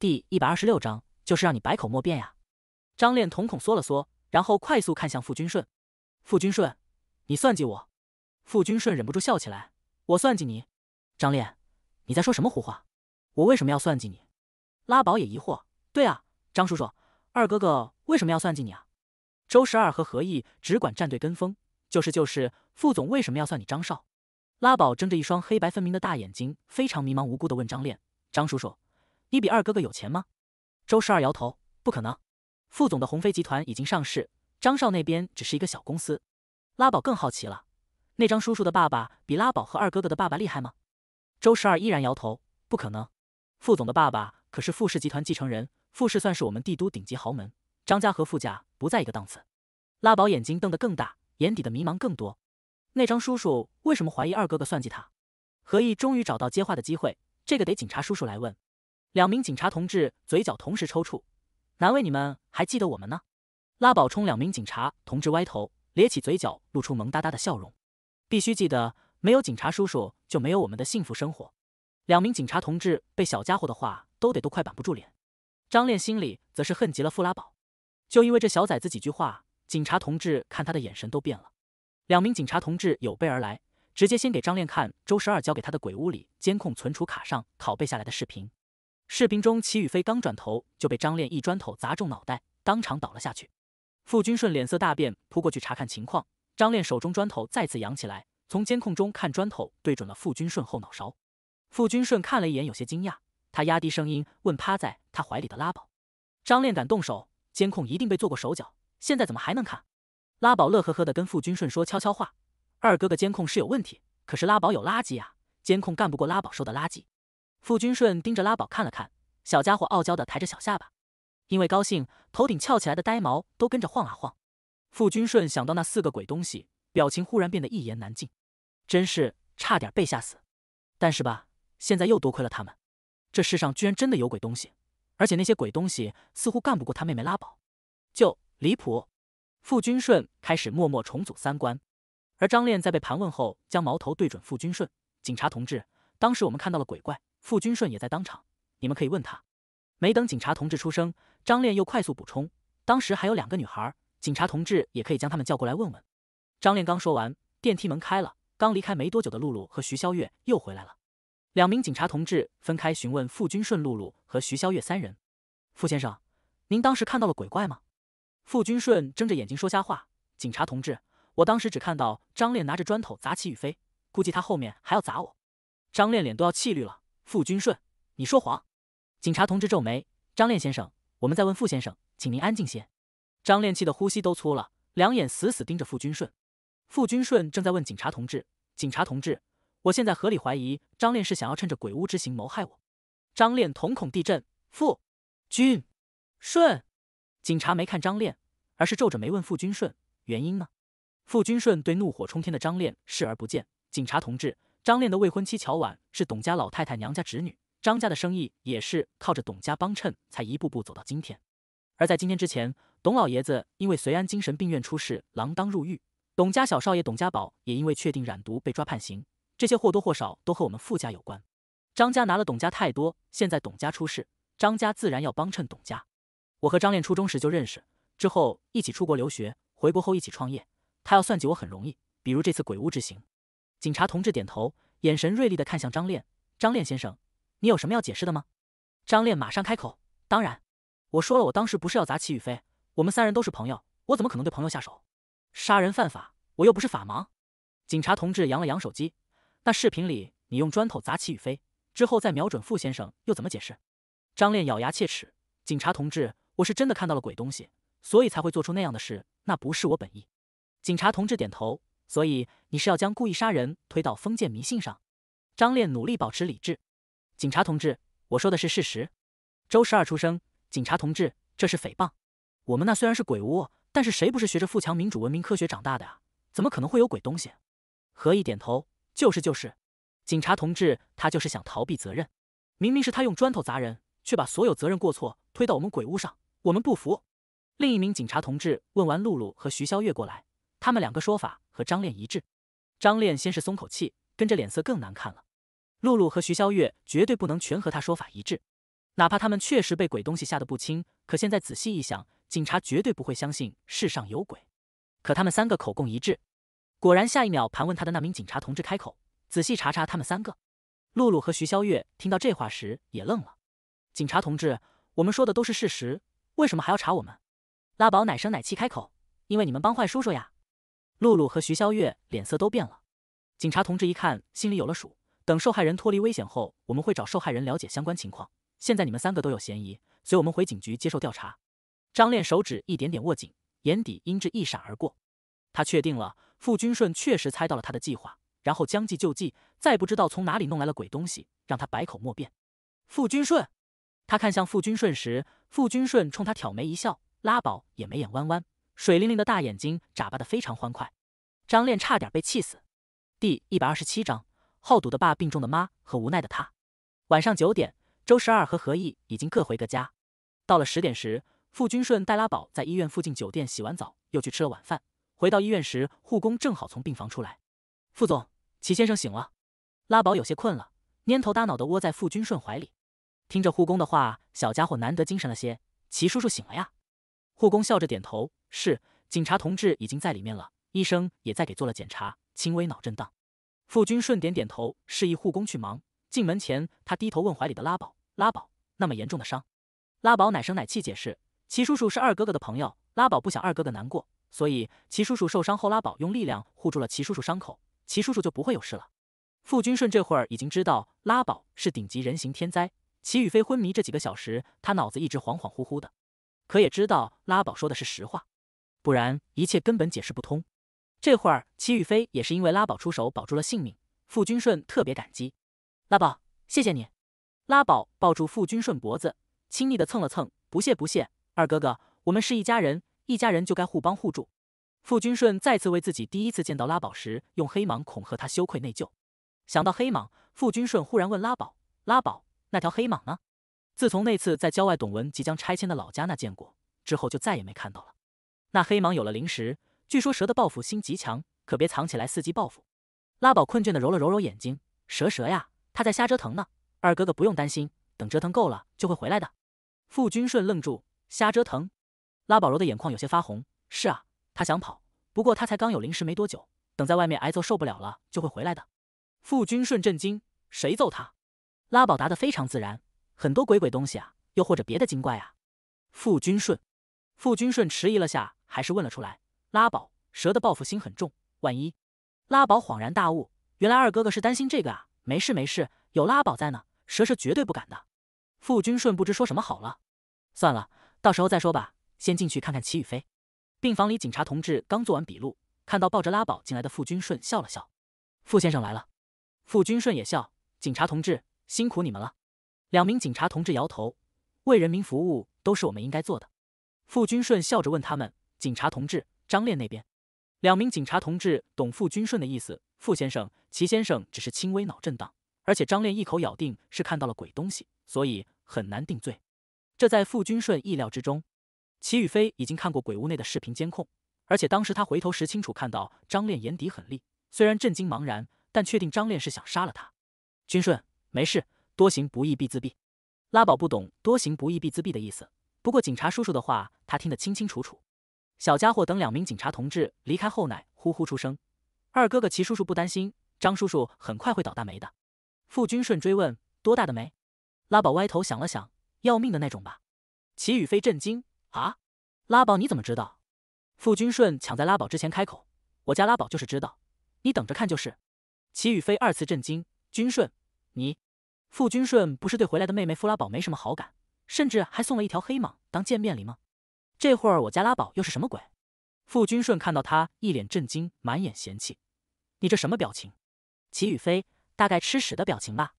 第一百二十六章就是让你百口莫辩呀！张炼瞳孔缩了缩，然后快速看向傅君顺。傅君顺，你算计我？傅君顺忍不住笑起来：“我算计你？张炼，你在说什么胡话？我为什么要算计你？”拉宝也疑惑：“对啊，张叔叔，二哥哥为什么要算计你啊？”周十二和何毅只管站队跟风，就是就是，傅总为什么要算你张少？拉宝睁着一双黑白分明的大眼睛，非常迷茫无辜的问张炼：“张叔叔。”你比二哥哥有钱吗？周十二摇头，不可能。副总的鸿飞集团已经上市，张少那边只是一个小公司。拉宝更好奇了，那张叔叔的爸爸比拉宝和二哥哥的爸爸厉害吗？周十二依然摇头，不可能。副总的爸爸可是富氏集团继承人，富氏算是我们帝都顶级豪门，张家和富家不在一个档次。拉宝眼睛瞪得更大，眼底的迷茫更多。那张叔叔为什么怀疑二哥哥算计他？何毅终于找到接话的机会，这个得警察叔叔来问。两名警察同志嘴角同时抽搐，难为你们还记得我们呢？拉宝冲两名警察同志歪头，咧起嘴角，露出萌哒哒的笑容。必须记得，没有警察叔叔就没有我们的幸福生活。两名警察同志被小家伙的话都得都快板不住脸。张炼心里则是恨极了傅拉宝，就因为这小崽子几句话，警察同志看他的眼神都变了。两名警察同志有备而来，直接先给张炼看周十二交给他的鬼屋里监控存储卡上拷贝下来的视频。士兵中，齐雨飞刚转头就被张炼一砖头砸中脑袋，当场倒了下去。傅军顺脸色大变，扑过去查看情况。张炼手中砖头再次扬起来，从监控中看，砖头对准了傅军顺后脑勺。傅军顺看了一眼，有些惊讶，他压低声音问趴在他怀里的拉宝：“张炼敢动手，监控一定被做过手脚，现在怎么还能看？”拉宝乐呵呵地跟傅军顺说悄悄话：“二哥哥，监控是有问题，可是拉宝有垃圾啊，监控干不过拉宝收的垃圾。”傅君顺盯着拉宝看了看，小家伙傲娇地抬着小下巴，因为高兴，头顶翘起来的呆毛都跟着晃啊晃。傅君顺想到那四个鬼东西，表情忽然变得一言难尽，真是差点被吓死。但是吧，现在又多亏了他们，这世上居然真的有鬼东西，而且那些鬼东西似乎干不过他妹妹拉宝，就离谱。傅君顺开始默默重组三观，而张炼在被盘问后，将矛头对准傅君顺，警察同志，当时我们看到了鬼怪。傅军顺也在当场，你们可以问他。没等警察同志出声，张炼又快速补充：“当时还有两个女孩，警察同志也可以将他们叫过来问问。”张炼刚说完，电梯门开了，刚离开没多久的露露和徐潇月又回来了。两名警察同志分开询问傅军顺、露露和徐潇月三人：“傅先生，您当时看到了鬼怪吗？”傅军顺睁着眼睛说瞎话：“警察同志，我当时只看到张炼拿着砖头砸齐宇飞，估计他后面还要砸我。”张炼脸都要气绿了。傅君顺，你说谎！警察同志皱眉。张炼先生，我们在问傅先生，请您安静些。张炼气得呼吸都粗了，两眼死死盯着傅君顺。傅君顺正在问警察同志：“警察同志，我现在合理怀疑张炼是想要趁着鬼屋之行谋害我。”张炼瞳孔地震。傅君顺，警察没看张炼，而是皱着眉问傅君顺：“原因呢？”傅君顺对怒火冲天的张炼视而不见。警察同志。张炼的未婚妻乔婉是董家老太太娘家侄女，张家的生意也是靠着董家帮衬才一步步走到今天。而在今天之前，董老爷子因为随安精神病院出事锒铛入狱，董家小少爷董家宝也因为确定染毒被抓判刑，这些或多或少都和我们傅家有关。张家拿了董家太多，现在董家出事，张家自然要帮衬董家。我和张炼初中时就认识，之后一起出国留学，回国后一起创业。他要算计我很容易，比如这次鬼屋之行。警察同志点头，眼神锐利的看向张炼。张炼先生，你有什么要解释的吗？张炼马上开口：“当然，我说了，我当时不是要砸齐宇飞，我们三人都是朋友，我怎么可能对朋友下手？杀人犯法，我又不是法盲。”警察同志扬了扬手机：“那视频里你用砖头砸齐宇飞之后，再瞄准傅先生，又怎么解释？”张炼咬牙切齿：“警察同志，我是真的看到了鬼东西，所以才会做出那样的事，那不是我本意。”警察同志点头。所以你是要将故意杀人推到封建迷信上？张烈努力保持理智。警察同志，我说的是事实。周十二出生，警察同志，这是诽谤。我们那虽然是鬼屋，但是谁不是学着富强、民主、文明、科学长大的啊？怎么可能会有鬼东西？”何毅点头：“就是就是，警察同志，他就是想逃避责任。明明是他用砖头砸人，却把所有责任过错推到我们鬼屋上，我们不服。”另一名警察同志问完，露露和徐潇月过来，他们两个说法。和张炼一致，张炼先是松口气，跟着脸色更难看了。露露和徐潇月绝对不能全和他说法一致，哪怕他们确实被鬼东西吓得不轻。可现在仔细一想，警察绝对不会相信世上有鬼。可他们三个口供一致，果然下一秒，盘问他的那名警察同志开口：“仔细查查他们三个。”露露和徐潇月听到这话时也愣了。警察同志，我们说的都是事实，为什么还要查我们？拉宝奶声奶气开口：“因为你们帮坏叔叔呀。”露露和徐潇月脸色都变了，警察同志一看，心里有了数。等受害人脱离危险后，我们会找受害人了解相关情况。现在你们三个都有嫌疑，随我们回警局接受调查。张炼手指一点点握紧，眼底阴鸷一闪而过。他确定了，傅君顺确实猜到了他的计划，然后将计就计，再不知道从哪里弄来了鬼东西，让他百口莫辩。傅君顺，他看向傅君顺时，傅君顺冲他挑眉一笑，拉宝也眉眼弯弯。水灵灵的大眼睛眨巴的非常欢快，张恋差点被气死。第一百二十七章：好赌的爸、病重的妈和无奈的他。晚上九点，周十二和何毅已经各回各家。到了十点时，傅君顺带拉宝在医院附近酒店洗完澡，又去吃了晚饭。回到医院时，护工正好从病房出来。傅总，齐先生醒了。拉宝有些困了，蔫头耷脑的窝在傅君顺怀里，听着护工的话，小家伙难得精神了些。齐叔叔醒了呀。护工笑着点头：“是，警察同志已经在里面了，医生也在给做了检查，轻微脑震荡。”傅君顺点点头，示意护工去忙。进门前，他低头问怀里的拉宝：“拉宝，那么严重的伤？”拉宝奶声奶气解释：“齐叔叔是二哥哥的朋友，拉宝不想二哥哥难过，所以齐叔叔受伤后，拉宝用力量护住了齐叔叔伤口，齐叔叔就不会有事了。”傅君顺这会儿已经知道拉宝是顶级人形天灾。齐宇飞昏迷这几个小时，他脑子一直恍恍惚惚的。可也知道拉宝说的是实话，不然一切根本解释不通。这会儿齐宇飞也是因为拉宝出手保住了性命，傅君顺特别感激。拉宝，谢谢你。拉宝抱住傅君顺脖子，亲昵的蹭了蹭，不谢不谢。二哥哥，我们是一家人，一家人就该互帮互助。”傅君顺再次为自己第一次见到拉宝时用黑蟒恐吓他羞愧内疚。想到黑蟒，傅君顺忽然问拉宝：“拉宝，那条黑蟒呢？”自从那次在郊外董文即将拆迁的老家那见过之后，就再也没看到了。那黑蟒有了灵石，据说蛇的报复心极强，可别藏起来伺机报复。拉宝困倦的揉了揉揉眼睛，蛇蛇呀，他在瞎折腾呢。二哥哥不用担心，等折腾够了就会回来的。傅君顺愣住，瞎折腾？拉宝揉的眼眶有些发红。是啊，他想跑，不过他才刚有灵石没多久，等在外面挨揍受不了了就会回来的。傅君顺震惊，谁揍他？拉宝答得非常自然。很多鬼鬼东西啊，又或者别的精怪啊。傅君顺，傅君顺迟疑了下，还是问了出来：“拉宝，蛇的报复心很重，万一……”拉宝恍然大悟，原来二哥哥是担心这个啊。没事没事，有拉宝在呢，蛇蛇绝对不敢的。傅君顺不知说什么好了，算了，到时候再说吧。先进去看看齐雨飞。病房里，警察同志刚做完笔录，看到抱着拉宝进来的傅君顺，笑了笑：“傅先生来了。”傅君顺也笑：“警察同志，辛苦你们了。”两名警察同志摇头，为人民服务都是我们应该做的。傅军顺笑着问他们：“警察同志，张炼那边？”两名警察同志懂傅军顺的意思。傅先生、齐先生只是轻微脑震荡，而且张炼一口咬定是看到了鬼东西，所以很难定罪。这在傅军顺意料之中。齐宇飞已经看过鬼屋内的视频监控，而且当时他回头时清楚看到张炼眼底狠厉，虽然震惊茫然，但确定张炼是想杀了他。军顺没事。多行不义必自毙。拉宝不懂多行不义必自毙的意思，不过警察叔叔的话他听得清清楚楚。小家伙等两名警察同志离开后，奶呼呼出声：“二哥哥齐叔叔不担心，张叔叔很快会倒大霉的。”傅君顺追问：“多大的霉？”拉宝歪头想了想：“要命的那种吧。”齐宇飞震惊：“啊！拉宝你怎么知道？”傅君顺抢在拉宝之前开口：“我家拉宝就是知道，你等着看就是。”齐宇飞二次震惊：“君顺，你……”傅君顺不是对回来的妹妹傅拉宝没什么好感，甚至还送了一条黑蟒当见面礼吗？这会儿我家拉宝又是什么鬼？傅君顺看到他一脸震惊，满眼嫌弃，你这什么表情？齐雨飞大概吃屎的表情吧。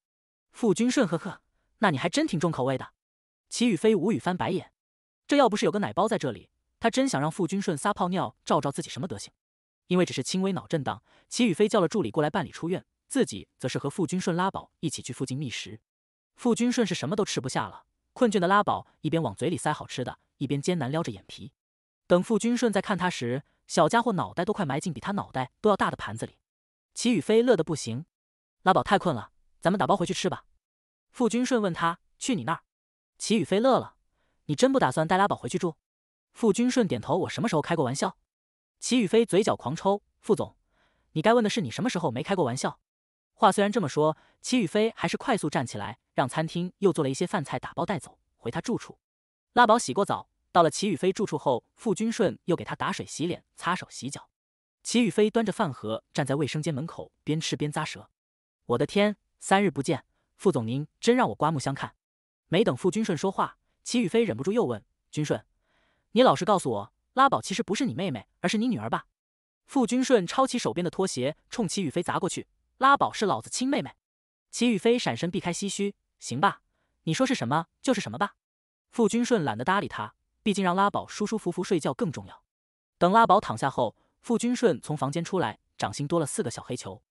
傅君顺呵呵，那你还真挺重口味的。齐雨飞无语翻白眼，这要不是有个奶包在这里，他真想让傅君顺撒泡尿照照自己什么德行。因为只是轻微脑震荡，齐雨飞叫了助理过来办理出院。自己则是和傅君顺拉宝一起去附近觅食，傅君顺是什么都吃不下了，困倦的拉宝一边往嘴里塞好吃的，一边艰难撩着眼皮。等傅君顺在看他时，小家伙脑袋都快埋进比他脑袋都要大的盘子里。齐宇飞乐得不行，拉宝太困了，咱们打包回去吃吧。傅君顺问他去你那儿，齐宇飞乐了，你真不打算带拉宝回去住？傅君顺点头，我什么时候开过玩笑？齐宇飞嘴角狂抽，傅总，你该问的是你什么时候没开过玩笑。话虽然这么说，齐宇飞还是快速站起来，让餐厅又做了一些饭菜，打包带走，回他住处。拉宝洗过澡，到了齐宇飞住处后，傅君顺又给他打水、洗脸、擦手、洗脚。齐宇飞端着饭盒站在卫生间门口，边吃边咂舌：“我的天，三日不见，傅总您真让我刮目相看。”没等傅君顺说话，齐宇飞忍不住又问：“君顺，你老实告诉我，拉宝其实不是你妹妹，而是你女儿吧？”傅君顺抄起手边的拖鞋，冲齐宇飞砸过去。拉宝是老子亲妹妹，齐宇飞闪身避开，唏嘘，行吧，你说是什么就是什么吧。傅君顺懒得搭理他，毕竟让拉宝舒舒服服睡觉更重要。等拉宝躺下后，傅君顺从房间出来，掌心多了四个小黑球。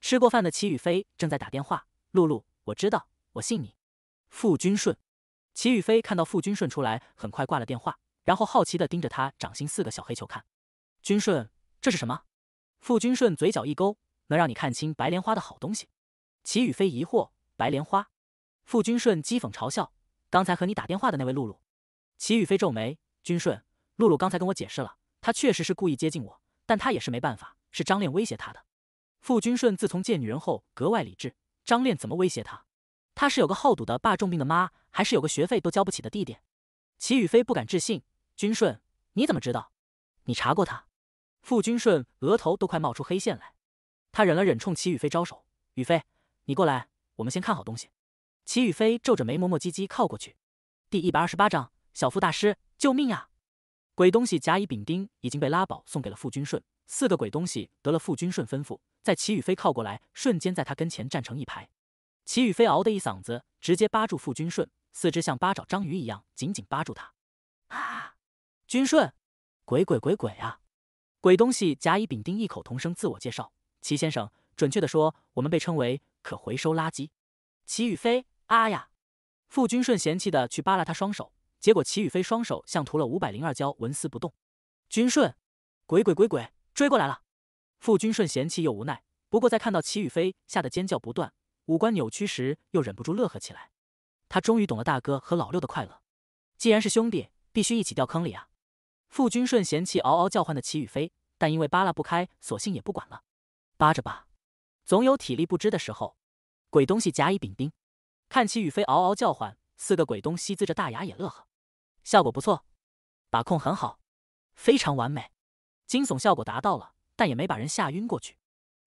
吃过饭的齐宇飞正在打电话，露露，我知道，我信你。傅君顺。齐宇飞看到傅君顺出来，很快挂了电话，然后好奇地盯着他掌心四个小黑球看。君顺，这是什么？傅君顺嘴角一勾。能让你看清白莲花的好东西，齐宇飞疑惑。白莲花，傅君顺讥讽嘲笑。刚才和你打电话的那位露露，齐宇飞皱眉。君顺，露露刚才跟我解释了，她确实是故意接近我，但她也是没办法，是张恋威胁她的。傅君顺自从见女人后格外理智。张恋怎么威胁她？她是有个好赌的爸重病的妈，还是有个学费都交不起的弟弟？齐宇飞不敢置信。君顺，你怎么知道？你查过他？傅君顺额头都快冒出黑线来。他忍了忍，冲齐宇飞招手：“宇飞，你过来，我们先看好东西。”齐宇飞皱着眉，磨磨唧唧靠过去。第一百二十八章，小傅大师，救命呀！鬼东西甲乙丙丁已经被拉宝送给了傅君顺。四个鬼东西得了傅君顺吩咐，在齐宇飞靠过来，瞬间在他跟前站成一排。齐宇飞嗷的一嗓子，直接扒住傅君顺，四肢像八爪章鱼一样紧紧扒住他。啊！君顺，鬼鬼鬼鬼啊！鬼东西甲乙丙丁异口同声自我介绍。齐先生，准确的说，我们被称为可回收垃圾。齐宇飞，啊呀！傅君顺嫌弃的去扒拉他双手，结果齐宇飞双手像涂了五百零二胶，纹丝不动。君顺，鬼鬼鬼鬼，追过来了！傅君顺嫌弃又无奈，不过在看到齐宇飞吓得尖叫不断，五官扭曲时，又忍不住乐呵起来。他终于懂了大哥和老六的快乐，既然是兄弟，必须一起掉坑里啊！傅君顺嫌弃嗷嗷叫唤的齐宇飞，但因为扒拉不开，索性也不管了。扒着扒，总有体力不支的时候。鬼东西甲、乙、丙、丁，看齐宇飞嗷嗷叫唤，四个鬼东西呲着大牙也乐呵，效果不错，把控很好，非常完美，惊悚效果达到了，但也没把人吓晕过去。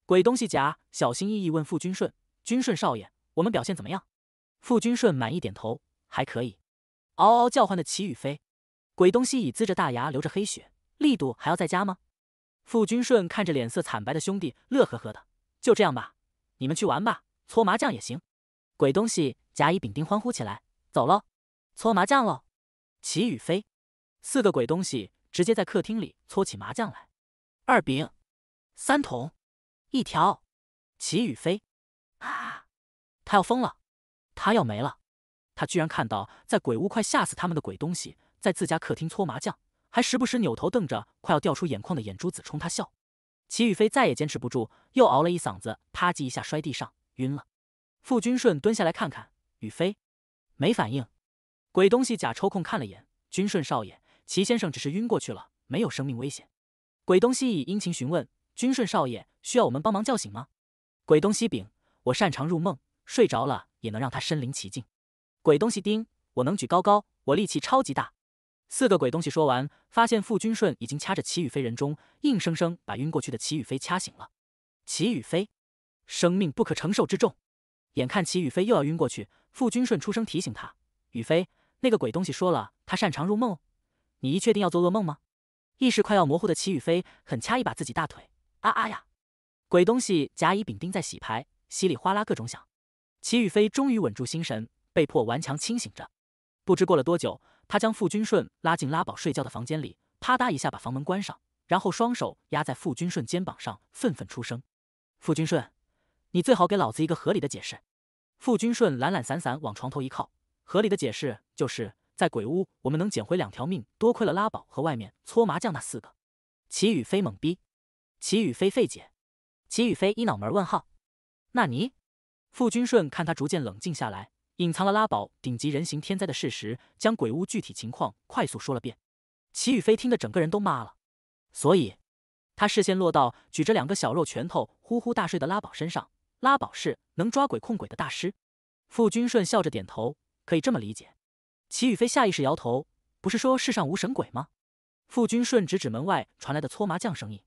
鬼东西甲小心翼翼问傅君顺：“君顺少爷，我们表现怎么样？”傅君顺满意点头：“还可以。”嗷嗷叫唤的齐宇飞，鬼东西乙呲着大牙流着黑血，力度还要再加吗？傅君顺看着脸色惨白的兄弟，乐呵呵的：“就这样吧，你们去玩吧，搓麻将也行。”鬼东西甲乙丙丁欢呼起来：“走喽，搓麻将喽！”齐雨飞四个鬼东西直接在客厅里搓起麻将来。二饼、三筒，一条，齐雨飞啊，他要疯了，他要没了，他居然看到在鬼屋快吓死他们的鬼东西在自家客厅搓麻将。还时不时扭头瞪着快要掉出眼眶的眼珠子冲他笑，齐宇飞再也坚持不住，又熬了一嗓子，啪叽一下摔地上，晕了。傅君顺蹲下来看看，宇飞，没反应。鬼东西甲抽空看了眼，君顺少爷，齐先生只是晕过去了，没有生命危险。鬼东西乙殷勤询问，君顺少爷需要我们帮忙叫醒吗？鬼东西丙，我擅长入梦，睡着了也能让他身临其境。鬼东西丁，我能举高高，我力气超级大。四个鬼东西说完，发现傅君顺已经掐着齐宇飞人中，硬生生把晕过去的齐宇飞掐醒了。齐宇飞，生命不可承受之重。眼看齐宇飞又要晕过去，傅君顺出声提醒他：“宇飞，那个鬼东西说了，他擅长入梦，你一确定要做噩梦吗？”意识快要模糊的齐宇飞，狠掐一把自己大腿，啊啊呀！鬼东西甲乙丙丁在洗牌，稀里哗啦各种响。齐宇飞终于稳住心神，被迫顽强清醒着。不知过了多久。他将傅君顺拉进拉宝睡觉的房间里，啪嗒一下把房门关上，然后双手压在傅君顺肩膀上，愤愤出声：“傅君顺，你最好给老子一个合理的解释。”傅君顺懒懒散散往床头一靠，合理的解释就是在鬼屋我们能捡回两条命，多亏了拉宝和外面搓麻将那四个。齐宇飞懵逼，齐宇飞费解，齐宇飞一脑门问号。那你？傅君顺看他逐渐冷静下来。隐藏了拉宝顶级人形天灾的事实，将鬼屋具体情况快速说了遍。齐宇飞听得整个人都麻了。所以，他视线落到举着两个小肉拳头呼呼大睡的拉宝身上。拉宝是能抓鬼控鬼的大师。傅君顺笑着点头，可以这么理解。齐宇飞下意识摇头，不是说世上无神鬼吗？傅君顺指指门外传来的搓麻将声音，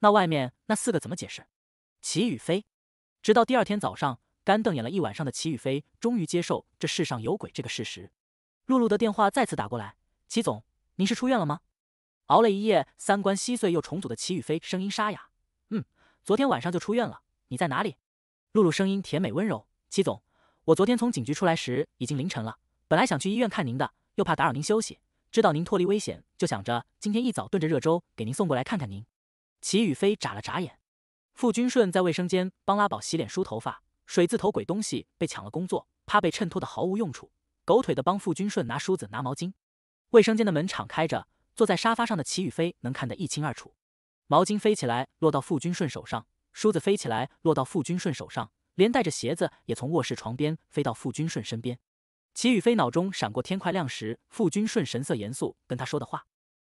那外面那四个怎么解释？齐宇飞，直到第二天早上。干瞪眼了一晚上的齐宇飞终于接受这世上有鬼这个事实。露露的电话再次打过来，齐总，您是出院了吗？熬了一夜，三观稀碎又重组的齐宇飞声音沙哑。嗯，昨天晚上就出院了。你在哪里？露露声音甜美温柔。齐总，我昨天从警局出来时已经凌晨了，本来想去医院看您的，又怕打扰您休息，知道您脱离危险，就想着今天一早炖着热粥给您送过来看看您。齐宇飞眨了眨眼。傅君顺在卫生间帮拉宝洗脸梳头发。水字头鬼东西被抢了工作，怕被衬托的毫无用处，狗腿的帮傅君顺拿梳子、拿毛巾。卫生间的门敞开着，坐在沙发上的齐雨飞能看得一清二楚。毛巾飞起来落到傅君顺手上，梳子飞起来落到傅君顺手上，连带着鞋子也从卧室床边飞到傅君顺身边。齐雨飞脑中闪过天快亮时傅君顺神色严肃跟他说的话：“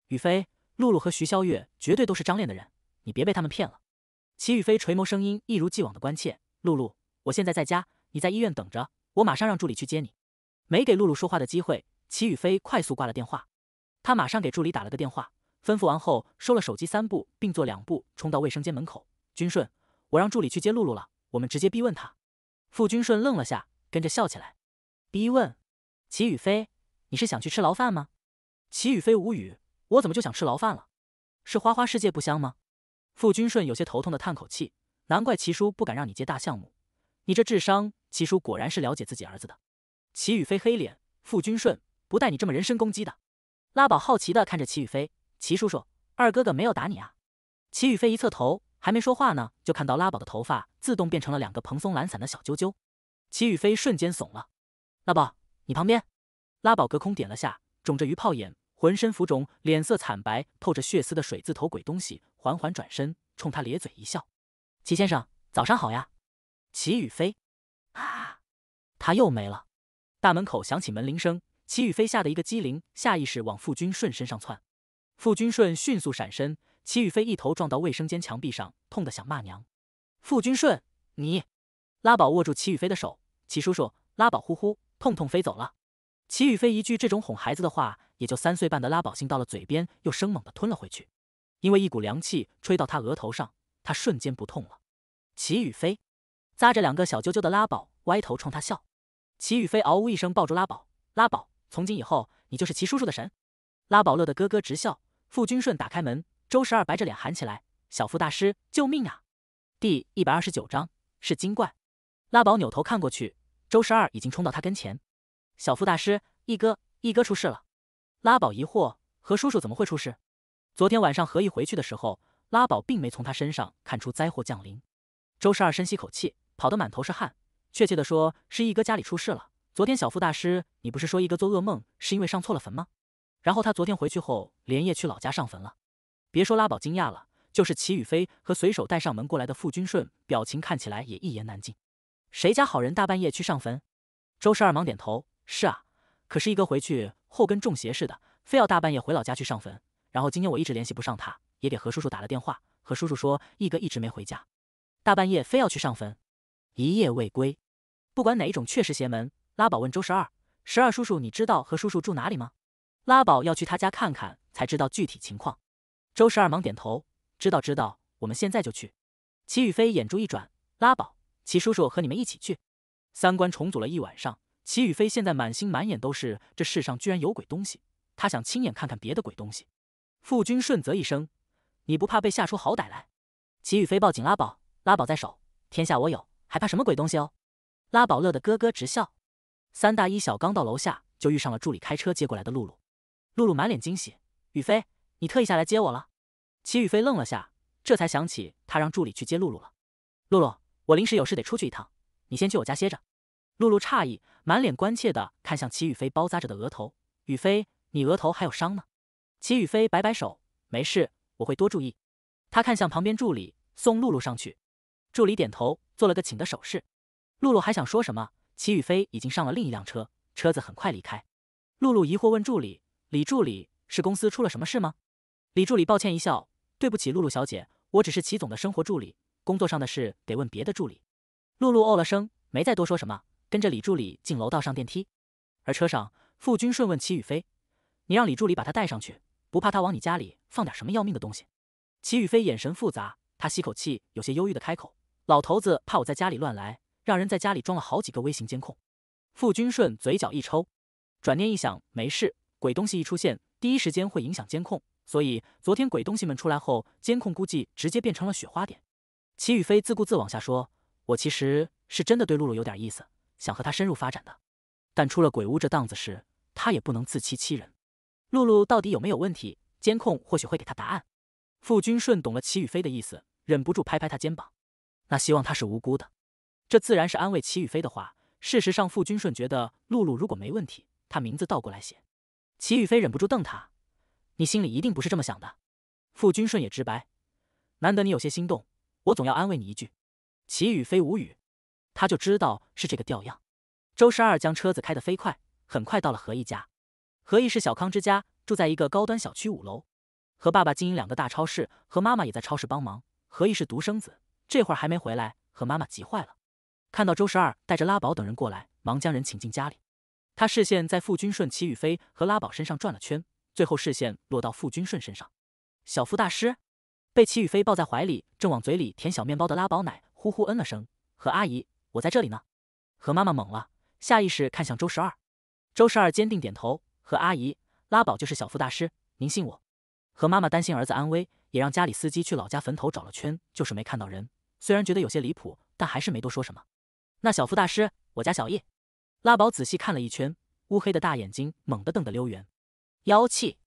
雨飞，露露和徐潇月绝对都是张恋的人，你别被他们骗了。”齐雨飞垂眸，声音一如既往的关切：“露露。”我现在在家，你在医院等着，我马上让助理去接你。没给露露说话的机会，齐宇飞快速挂了电话。他马上给助理打了个电话，吩咐完后收了手机，三步并作两步冲到卫生间门口。君顺，我让助理去接露露了，我们直接逼问他。傅君顺愣了下，跟着笑起来。逼问？齐宇飞，你是想去吃牢饭吗？齐宇飞无语，我怎么就想吃牢饭了？是花花世界不香吗？傅君顺有些头痛的叹口气，难怪齐叔不敢让你接大项目。你这智商，齐叔果然是了解自己儿子的。齐宇飞黑脸，傅君顺不带你这么人身攻击的。拉宝好奇的看着齐宇飞，齐叔叔，二哥哥没有打你啊？齐宇飞一侧头，还没说话呢，就看到拉宝的头发自动变成了两个蓬松懒散的小揪揪。齐宇飞瞬间怂了。拉宝，你旁边？拉宝隔空点了下，肿着鱼泡眼，浑身浮肿，脸色惨白，透着血丝的水字头鬼东西缓缓转身，冲他咧嘴一笑。齐先生，早上好呀。齐雨飞，啊！他又没了。大门口响起门铃声，齐雨飞吓得一个机灵，下意识往傅君顺身上窜。傅君顺迅速闪身，齐雨飞一头撞到卫生间墙壁上，痛得想骂娘。傅君顺，你拉宝握住齐雨飞的手，齐叔叔，拉宝呼呼痛痛飞走了。齐雨飞一句这种哄孩子的话，也就三岁半的拉宝信到了嘴边，又生猛的吞了回去。因为一股凉气吹到他额头上，他瞬间不痛了。齐雨飞。扎着两个小啾啾的拉宝歪头冲他笑，齐宇飞嗷呜一声抱住拉宝，拉宝，从今以后你就是齐叔叔的神。拉宝乐得咯咯直笑。傅君顺打开门，周十二白着脸喊起来：“小傅大师，救命啊！”第一百二十九章是精怪。拉宝扭头看过去，周十二已经冲到他跟前：“小傅大师，一哥，一哥出事了。”拉宝疑惑：“何叔叔怎么会出事？昨天晚上何毅回去的时候，拉宝并没从他身上看出灾祸降临。”周十二深吸口气。跑得满头是汗，确切的说，是一哥家里出事了。昨天小付大师，你不是说一哥做噩梦是因为上错了坟吗？然后他昨天回去后，连夜去老家上坟了。别说拉宝惊讶了，就是齐宇飞和随手带上门过来的傅君顺，表情看起来也一言难尽。谁家好人大半夜去上坟？周十二忙点头，是啊。可是，一哥回去后跟中邪似的，非要大半夜回老家去上坟。然后今天我一直联系不上他，也给何叔叔打了电话，何叔叔说一哥一直没回家，大半夜非要去上坟。一夜未归，不管哪一种确实邪门。拉宝问周十二：“十二叔叔，你知道何叔叔住哪里吗？”拉宝要去他家看看，才知道具体情况。周十二忙点头：“知道，知道，我们现在就去。”齐宇飞眼珠一转：“拉宝，齐叔叔和你们一起去。”三观重组了一晚上，齐宇飞现在满心满眼都是这世上居然有鬼东西，他想亲眼看看别的鬼东西。父君顺则一声：“你不怕被吓出好歹来？”齐宇飞抱紧拉宝，拉宝在手，天下我有。还怕什么鬼东西哦！拉宝乐的咯咯直笑。三大一小刚到楼下，就遇上了助理开车接过来的露露。露露满脸惊喜：“宇飞，你特意下来接我了？”齐宇飞愣了下，这才想起他让助理去接露露了。“露露，我临时有事得出去一趟，你先去我家歇着。”露露诧异，满脸关切的看向齐宇飞包扎着的额头：“宇飞，你额头还有伤呢？”齐宇飞摆摆手：“没事，我会多注意。”他看向旁边助理，送露露上去。助理点头，做了个请的手势。露露还想说什么，齐宇飞已经上了另一辆车，车子很快离开。露露疑惑问助理：“李助理，是公司出了什么事吗？”李助理抱歉一笑：“对不起，露露小姐，我只是齐总的生活助理，工作上的事得问别的助理。”露露哦了声，没再多说什么，跟着李助理进楼道上电梯。而车上，傅君顺问齐宇飞：“你让李助理把他带上去，不怕他往你家里放点什么要命的东西？”齐宇飞眼神复杂，他吸口气，有些忧郁的开口。老头子怕我在家里乱来，让人在家里装了好几个微型监控。傅君顺嘴角一抽，转念一想，没事，鬼东西一出现，第一时间会影响监控，所以昨天鬼东西们出来后，监控估计直接变成了雪花点。齐宇飞自顾自往下说：“我其实是真的对露露有点意思，想和她深入发展的，但出了鬼屋这档子事，他也不能自欺欺人。露露到底有没有问题，监控或许会给他答案。”傅君顺懂了齐宇飞的意思，忍不住拍拍他肩膀。那希望他是无辜的，这自然是安慰齐宇飞的话。事实上，傅君顺觉得露露如果没问题，他名字倒过来写。齐宇飞忍不住瞪他：“你心里一定不是这么想的。”傅君顺也直白：“难得你有些心动，我总要安慰你一句。”齐宇飞无语，他就知道是这个调样。周十二将车子开得飞快，很快到了何毅家。何毅是小康之家，住在一个高端小区五楼。何爸爸经营两个大超市，何妈妈也在超市帮忙。何毅是独生子。这会儿还没回来，和妈妈急坏了。看到周十二带着拉宝等人过来，忙将人请进家里。他视线在傅君顺、齐宇飞和拉宝身上转了圈，最后视线落到傅君顺身上。小傅大师被齐宇飞抱在怀里，正往嘴里舔小面包的拉宝奶呼呼嗯了声：“何阿姨，我在这里呢。”何妈妈懵了，下意识看向周十二。周十二坚定点头：“何阿姨，拉宝就是小傅大师，您信我。”何妈妈担心儿子安危，也让家里司机去老家坟头找了圈，就是没看到人。虽然觉得有些离谱，但还是没多说什么。那小傅大师，我家小叶，拉宝仔细看了一圈，乌黑的大眼睛猛地瞪得溜圆。妖气！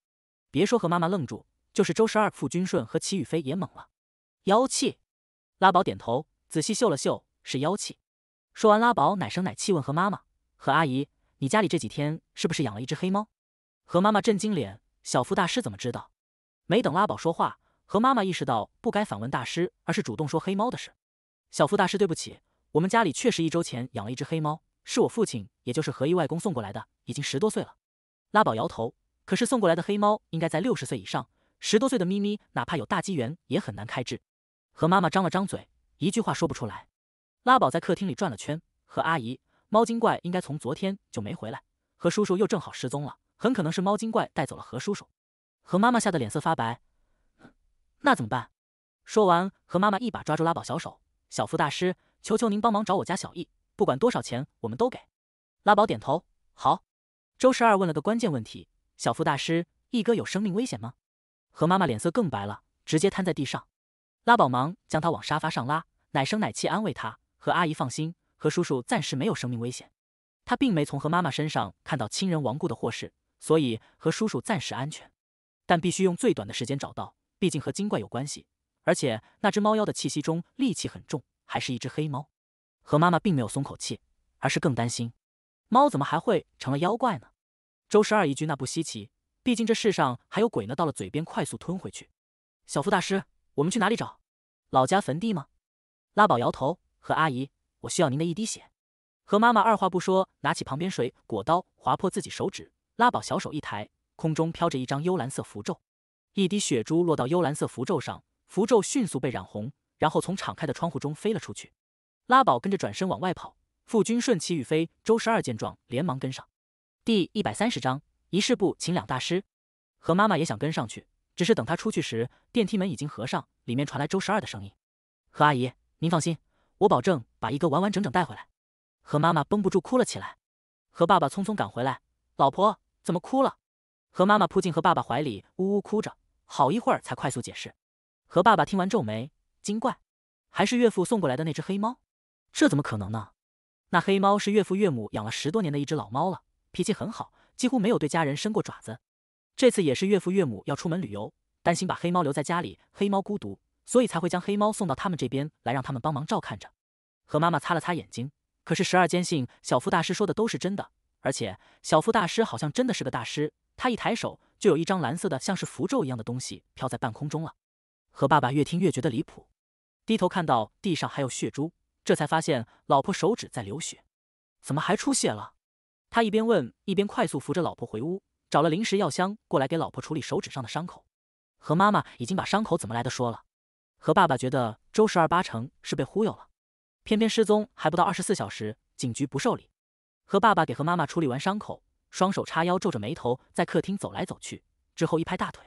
别说和妈妈愣住，就是周十二、傅君顺和齐雨飞也懵了。妖气！拉宝点头，仔细嗅了嗅，是妖气。说完，拉宝奶声奶气问何妈妈：“何阿姨，你家里这几天是不是养了一只黑猫？”何妈妈震惊脸，小傅大师怎么知道？没等拉宝说话。何妈妈意识到不该反问大师，而是主动说黑猫的事。小付大师，对不起，我们家里确实一周前养了一只黑猫，是我父亲，也就是何一外公送过来的，已经十多岁了。拉宝摇头，可是送过来的黑猫应该在六十岁以上，十多岁的咪咪，哪怕有大机缘也很难开智。何妈妈张了张嘴，一句话说不出来。拉宝在客厅里转了圈，何阿姨，猫精怪应该从昨天就没回来，何叔叔又正好失踪了，很可能是猫精怪带走了何叔叔。何妈妈吓得脸色发白。那怎么办？说完，何妈妈一把抓住拉宝小手，小福大师，求求您帮忙找我家小易，不管多少钱我们都给。拉宝点头，好。周十二问了个关键问题：小福大师，易哥有生命危险吗？何妈妈脸色更白了，直接瘫在地上。拉宝忙将他往沙发上拉，奶声奶气安慰他：何阿姨放心，何叔叔暂时没有生命危险。他并没从何妈妈身上看到亲人亡故的祸事，所以何叔叔暂时安全，但必须用最短的时间找到。毕竟和精怪有关系，而且那只猫妖的气息中戾气很重，还是一只黑猫。何妈妈并没有松口气，而是更担心，猫怎么还会成了妖怪呢？周十二一句那不稀奇，毕竟这世上还有鬼呢。到了嘴边快速吞回去。小福大师，我们去哪里找？老家坟地吗？拉宝摇头。何阿姨，我需要您的一滴血。何妈妈二话不说，拿起旁边水果刀划破自己手指。拉宝小手一抬，空中飘着一张幽蓝色符咒。一滴血珠落到幽蓝色符咒上，符咒迅速被染红，然后从敞开的窗户中飞了出去。拉宝跟着转身往外跑，父君顺旗宇飞。周十二见状，连忙跟上。第一百三十章：一事不请两大师。何妈妈也想跟上去，只是等她出去时，电梯门已经合上，里面传来周十二的声音：“何阿姨，您放心，我保证把一个完完整整带回来。”何妈妈绷不住，哭了起来。何爸爸匆匆赶回来：“老婆怎么哭了？”何妈妈扑进何爸爸怀里，呜呜哭着。好一会儿才快速解释，和爸爸听完皱眉：“精怪，还是岳父送过来的那只黑猫？这怎么可能呢？那黑猫是岳父岳母养了十多年的一只老猫了，脾气很好，几乎没有对家人伸过爪子。这次也是岳父岳母要出门旅游，担心把黑猫留在家里，黑猫孤独，所以才会将黑猫送到他们这边来，让他们帮忙照看着。”和妈妈擦了擦眼睛，可是十二坚信小福大师说的都是真的，而且小福大师好像真的是个大师。他一抬手，就有一张蓝色的，像是符咒一样的东西飘在半空中了。何爸爸越听越觉得离谱，低头看到地上还有血珠，这才发现老婆手指在流血，怎么还出血了？他一边问，一边快速扶着老婆回屋，找了临时药箱过来给老婆处理手指上的伤口。何妈妈已经把伤口怎么来的说了，何爸爸觉得周十二八成是被忽悠了，偏偏失踪还不到二十四小时，警局不受理。何爸爸给何妈妈处理完伤口。双手叉腰，皱着眉头，在客厅走来走去，之后一拍大腿。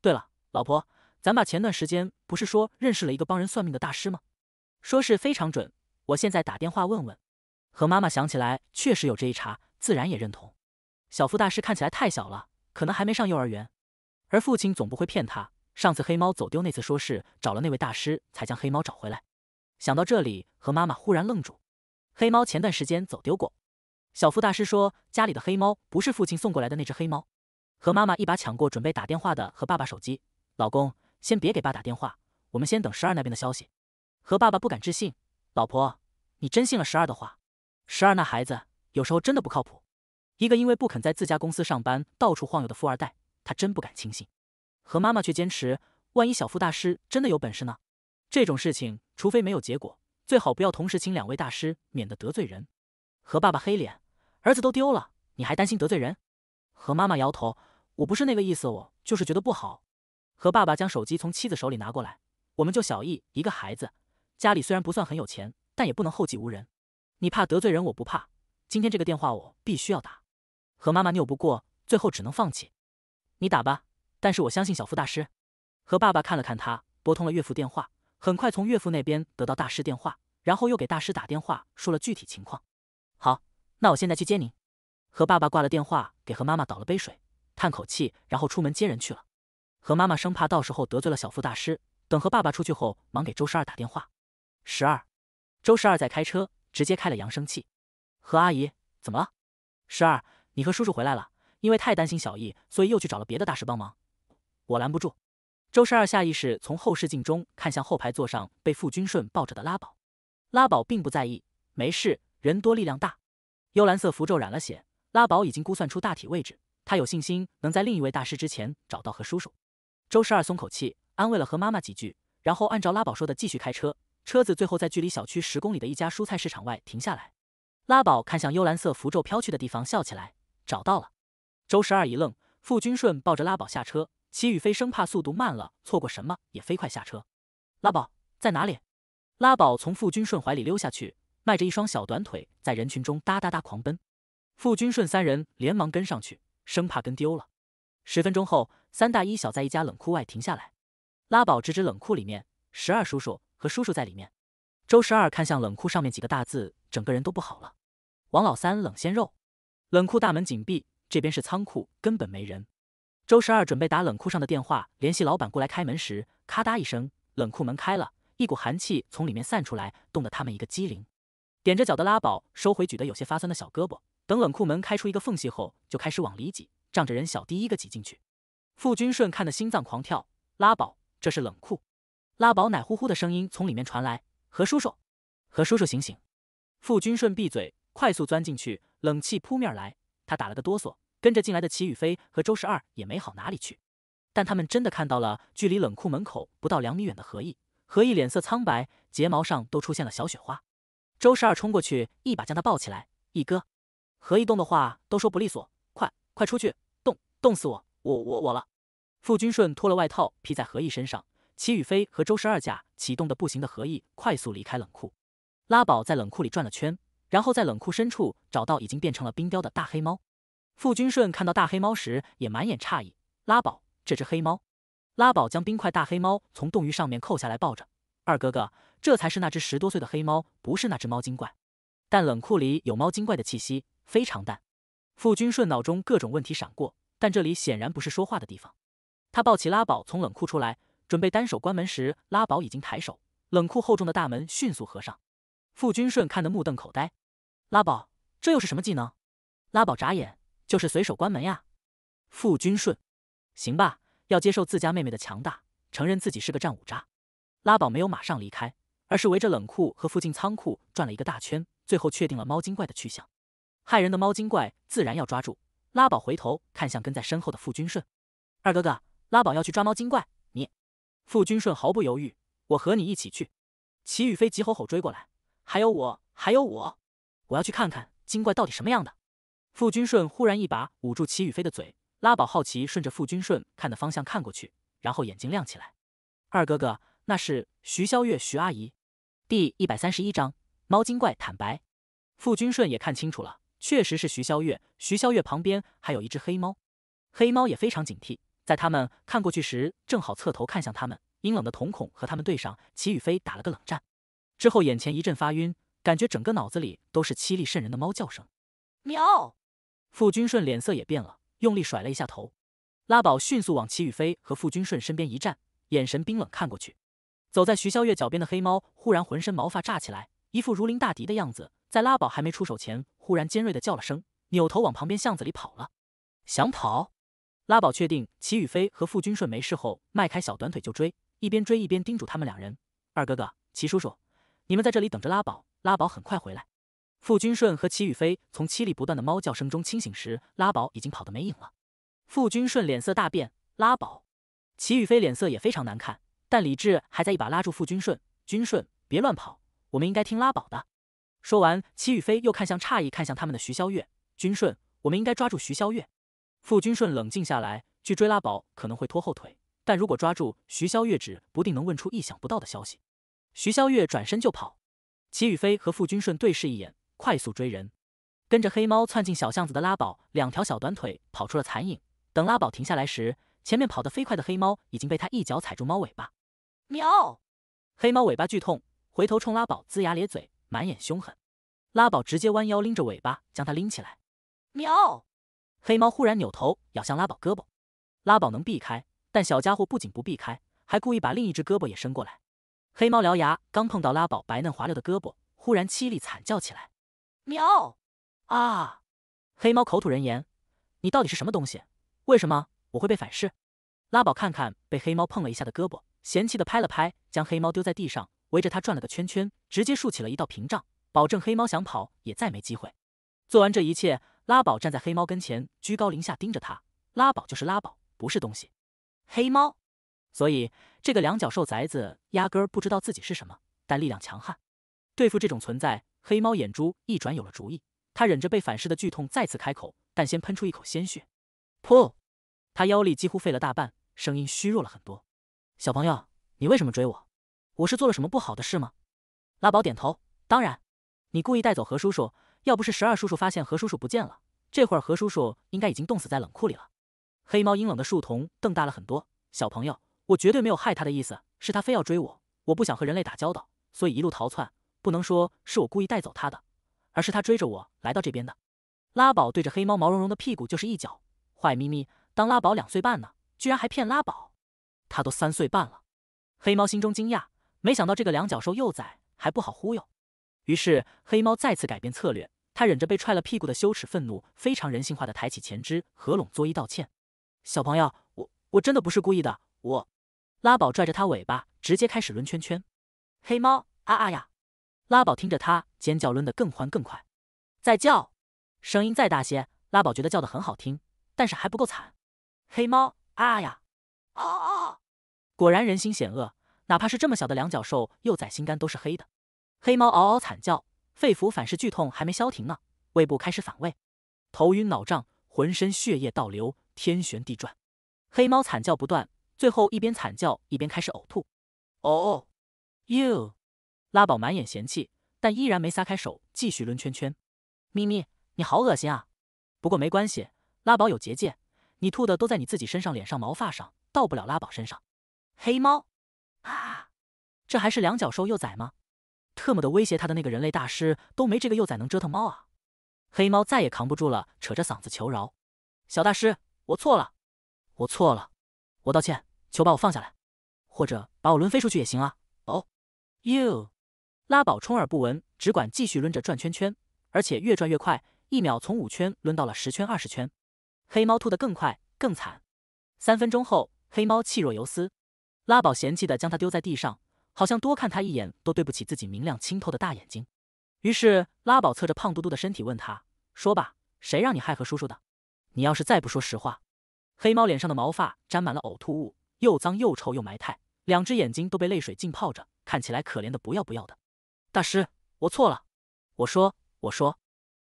对了，老婆，咱爸前段时间不是说认识了一个帮人算命的大师吗？说是非常准。我现在打电话问问。和妈妈想起来确实有这一茬，自然也认同。小傅大师看起来太小了，可能还没上幼儿园。而父亲总不会骗他。上次黑猫走丢那次，说是找了那位大师才将黑猫找回来。想到这里，和妈妈忽然愣住。黑猫前段时间走丢过。小傅大师说：“家里的黑猫不是父亲送过来的那只黑猫。”何妈妈一把抢过准备打电话的和爸爸手机：“老公，先别给爸打电话，我们先等十二那边的消息。”和爸爸不敢置信：“老婆，你真信了十二的话？十二那孩子有时候真的不靠谱。一个因为不肯在自家公司上班到处晃悠的富二代，他真不敢轻信。”何妈妈却坚持：“万一小富大师真的有本事呢？这种事情，除非没有结果，最好不要同时请两位大师，免得得罪人。”和爸爸黑脸。儿子都丢了，你还担心得罪人？何妈妈摇头：“我不是那个意思，我就是觉得不好。”何爸爸将手机从妻子手里拿过来：“我们就小易一个孩子，家里虽然不算很有钱，但也不能后继无人。你怕得罪人，我不怕。今天这个电话我必须要打。”何妈妈拗不过，最后只能放弃：“你打吧。”但是我相信小付大师。何爸爸看了看他，拨通了岳父电话，很快从岳父那边得到大师电话，然后又给大师打电话，说了具体情况。好。那我现在去接您，何爸爸挂了电话，给何妈妈倒了杯水，叹口气，然后出门接人去了。何妈妈生怕到时候得罪了小付大师，等何爸爸出去后，忙给周十二打电话。十二，周十二在开车，直接开了扬声器。何阿姨，怎么了？十二，你和叔叔回来了，因为太担心小易，所以又去找了别的大师帮忙。我拦不住。周十二下意识从后视镜中看向后排座上被付军顺抱着的拉宝，拉宝并不在意，没事，人多力量大。幽蓝色符咒染了血，拉宝已经估算出大体位置，他有信心能在另一位大师之前找到何叔叔。周十二松口气，安慰了何妈妈几句，然后按照拉宝说的继续开车。车子最后在距离小区十公里的一家蔬菜市场外停下来。拉宝看向幽蓝色符咒飘去的地方，笑起来：“找到了。”周十二一愣。傅君顺抱着拉宝下车，齐宇飞生怕速度慢了错过什么，也飞快下车。拉宝在哪里？拉宝从傅君顺怀里溜下去。迈着一双小短腿在人群中哒哒哒狂奔，傅君顺三人连忙跟上去，生怕跟丢了。十分钟后，三大一小在一家冷库外停下来，拉宝指指冷库里面：“十二叔叔和叔叔在里面。”周十二看向冷库上面几个大字，整个人都不好了。王老三冷鲜肉，冷库大门紧闭，这边是仓库，根本没人。周十二准备打冷库上的电话联系老板过来开门时，咔嗒一声，冷库门开了，一股寒气从里面散出来，冻得他们一个机灵。踮着脚的拉宝收回举得有些发酸的小胳膊，等冷库门开出一个缝隙后，就开始往里挤，仗着人小，第一个挤进去。傅君顺看得心脏狂跳。拉宝，这是冷库。拉宝奶呼呼的声音从里面传来：“何叔叔，何叔叔醒醒！”傅君顺闭嘴，快速钻进去，冷气扑面来，他打了个哆嗦。跟着进来的齐雨飞和周十二也没好哪里去，但他们真的看到了距离冷库门口不到两米远的何毅。何毅脸色苍白，睫毛上都出现了小雪花。周十二冲过去，一把将他抱起来。一哥，何一动的话都说不利索，快快出去！冻冻死我，我我我了！傅君顺脱了外套披在何毅身上，齐雨飞和周十二架启动的不行的何毅快速离开冷库。拉宝在冷库里转了圈，然后在冷库深处找到已经变成了冰雕的大黑猫。傅君顺看到大黑猫时也满眼诧异。拉宝，这只黑猫。拉宝将冰块大黑猫从冻鱼上面扣下来，抱着二哥哥。这才是那只十多岁的黑猫，不是那只猫精怪，但冷库里有猫精怪的气息，非常淡。傅君顺脑中各种问题闪过，但这里显然不是说话的地方。他抱起拉宝从冷库出来，准备单手关门时，拉宝已经抬手，冷库厚重的大门迅速合上。傅君顺看得目瞪口呆，拉宝，这又是什么技能？拉宝眨眼，就是随手关门呀。傅君顺，行吧，要接受自家妹妹的强大，承认自己是个战五渣。拉宝没有马上离开。而是围着冷库和附近仓库转了一个大圈，最后确定了猫精怪的去向。害人的猫精怪自然要抓住。拉宝回头看向跟在身后的傅君顺，二哥哥，拉宝要去抓猫精怪，你？傅君顺毫不犹豫，我和你一起去。齐雨飞急吼吼追过来，还有我，还有我，我要去看看精怪到底什么样的。傅君顺忽然一把捂住齐雨飞的嘴，拉宝好奇顺着傅君顺看的方向看过去，然后眼睛亮起来。二哥哥，那是徐潇月，徐阿姨。第一百三十一章，猫精怪坦白。傅君顺也看清楚了，确实是徐霄月。徐霄月旁边还有一只黑猫，黑猫也非常警惕，在他们看过去时，正好侧头看向他们，阴冷的瞳孔和他们对上，齐雨飞打了个冷战，之后眼前一阵发晕，感觉整个脑子里都是凄厉渗人的猫叫声，喵。傅君顺脸色也变了，用力甩了一下头，拉宝迅速往齐雨飞和傅君顺身边一站，眼神冰冷看过去。走在徐潇月脚边的黑猫忽然浑身毛发炸起来，一副如临大敌的样子，在拉宝还没出手前，忽然尖锐的叫了声，扭头往旁边巷子里跑了。想跑？拉宝确定齐宇飞和傅君顺没事后，迈开小短腿就追，一边追一边叮嘱他们两人：“二哥哥，齐叔叔，你们在这里等着，拉宝，拉宝很快回来。”傅君顺和齐宇飞从凄厉不断的猫叫声中清醒时，拉宝已经跑得没影了。傅君顺脸色大变，拉宝，齐宇飞脸色也非常难看。但李智还在一把拉住傅君顺，君顺别乱跑，我们应该听拉宝的。说完，齐宇飞又看向诧异看向他们的徐霄月，君顺，我们应该抓住徐霄月。傅君顺冷静下来，去追拉宝可能会拖后腿，但如果抓住徐霄月，指不定能问出意想不到的消息。徐霄月转身就跑，齐宇飞和傅君顺对视一眼，快速追人。跟着黑猫窜进小巷子的拉宝，两条小短腿跑出了残影。等拉宝停下来时。前面跑得飞快的黑猫已经被他一脚踩住猫尾巴，喵！黑猫尾巴剧痛，回头冲拉宝龇牙咧嘴，满眼凶狠。拉宝直接弯腰拎着尾巴将它拎起来，喵！黑猫忽然扭头咬向拉宝胳膊，拉宝能避开，但小家伙不仅不避开，还故意把另一只胳膊也伸过来。黑猫獠牙刚碰到拉宝白嫩滑溜的胳膊，忽然凄厉惨叫起来，喵！啊！黑猫口吐人言：“你到底是什么东西？为什么？”我会被反噬。拉宝看看被黑猫碰了一下的胳膊，嫌弃的拍了拍，将黑猫丢在地上，围着它转了个圈圈，直接竖起了一道屏障，保证黑猫想跑也再没机会。做完这一切，拉宝站在黑猫跟前，居高临下盯着他。拉宝就是拉宝，不是东西。黑猫。所以这个两脚兽崽子压根儿不知道自己是什么，但力量强悍。对付这种存在，黑猫眼珠一转有了主意。他忍着被反噬的剧痛再次开口，但先喷出一口鲜血。噗。他腰力几乎废了大半，声音虚弱了很多。小朋友，你为什么追我？我是做了什么不好的事吗？拉宝点头，当然。你故意带走何叔叔，要不是十二叔叔发现何叔叔不见了，这会儿何叔叔应该已经冻死在冷库里了。黑猫阴冷的树瞳瞪大了很多。小朋友，我绝对没有害他的意思，是他非要追我，我不想和人类打交道，所以一路逃窜。不能说是我故意带走他的，而是他追着我来到这边的。拉宝对着黑猫毛茸茸的屁股就是一脚，坏咪咪。当拉宝两岁半呢，居然还骗拉宝，他都三岁半了。黑猫心中惊讶，没想到这个两脚兽幼崽还不好忽悠。于是黑猫再次改变策略，他忍着被踹了屁股的羞耻愤怒，非常人性化的抬起前肢合拢作揖道歉：“小朋友，我我真的不是故意的。”我拉宝拽着他尾巴，直接开始抡圈圈。黑猫啊啊呀！拉宝听着他尖叫，抡得更欢更快。再叫，声音再大些。拉宝觉得叫的很好听，但是还不够惨。黑猫啊呀，啊！果然人心险恶，哪怕是这么小的两脚兽幼崽，心肝都是黑的。黑猫嗷嗷惨叫，肺腑反噬剧痛还没消停呢，胃部开始反胃，头晕脑胀，浑身血液倒流，天旋地转。黑猫惨叫不断，最后一边惨叫一边开始呕吐。哦哟！拉宝满眼嫌弃，但依然没撒开手继续抡圈圈。咪咪，你好恶心啊！不过没关系，拉宝有结界。你吐的都在你自己身上、脸上、毛发上，到不了拉宝身上。黑猫，啊，这还是两脚兽幼崽吗？特么的，威胁他的那个人类大师都没这个幼崽能折腾猫啊！黑猫再也扛不住了，扯着嗓子求饶：“小大师，我错了，我错了，我道歉，求把我放下来，或者把我抡飞出去也行啊！”哦，哟，拉宝充耳不闻，只管继续抡着转圈圈，而且越转越快，一秒从五圈抡到了十圈、二十圈。黑猫吐得更快更惨，三分钟后，黑猫气若游丝，拉宝嫌弃的将它丢在地上，好像多看它一眼都对不起自己明亮清透的大眼睛。于是拉宝侧着胖嘟嘟的身体问它：“说吧，谁让你害何叔叔的？你要是再不说实话……”黑猫脸上的毛发沾满了呕吐物，又脏又臭又埋汰，两只眼睛都被泪水浸泡着，看起来可怜的不要不要的。大师，我错了，我说，我说。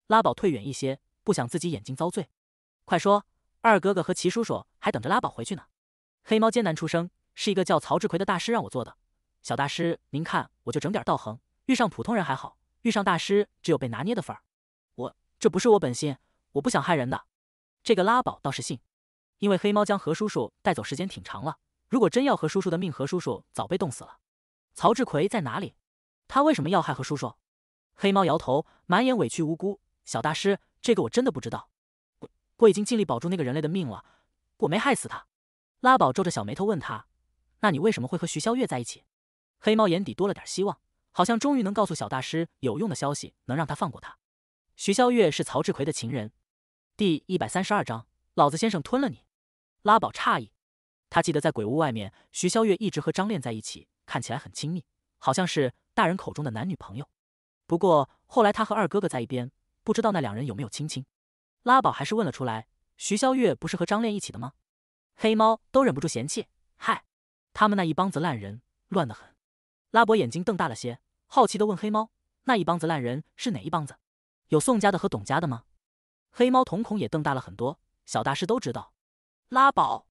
拉宝退远一些，不想自己眼睛遭罪。快说，二哥哥和齐叔叔还等着拉宝回去呢。黑猫艰难出声：“是一个叫曹志奎的大师让我做的，小大师您看，我就整点道行，遇上普通人还好，遇上大师只有被拿捏的份儿。我这不是我本心，我不想害人的。这个拉宝倒是信，因为黑猫将何叔叔带走时间挺长了，如果真要何叔叔的命，何叔叔早被冻死了。曹志奎在哪里？他为什么要害何叔叔？”黑猫摇头，满眼委屈无辜。小大师，这个我真的不知道。我已经尽力保住那个人类的命了，我没害死他。拉宝皱着小眉头问他：“那你为什么会和徐潇月在一起？”黑猫眼底多了点希望，好像终于能告诉小大师有用的消息，能让他放过他。徐潇月是曹志奎的情人。第一百三十二章，老子先生吞了你。拉宝诧异，他记得在鬼屋外面，徐潇月一直和张恋在一起，看起来很亲密，好像是大人口中的男女朋友。不过后来他和二哥哥在一边，不知道那两人有没有亲亲。拉宝还是问了出来：“徐霄月不是和张炼一起的吗？”黑猫都忍不住嫌弃：“嗨，他们那一帮子烂人，乱得很。”拉宝眼睛瞪大了些，好奇地问黑猫：“那一帮子烂人是哪一帮子？有宋家的和董家的吗？”黑猫瞳孔也瞪大了很多。小大师都知道，拉宝，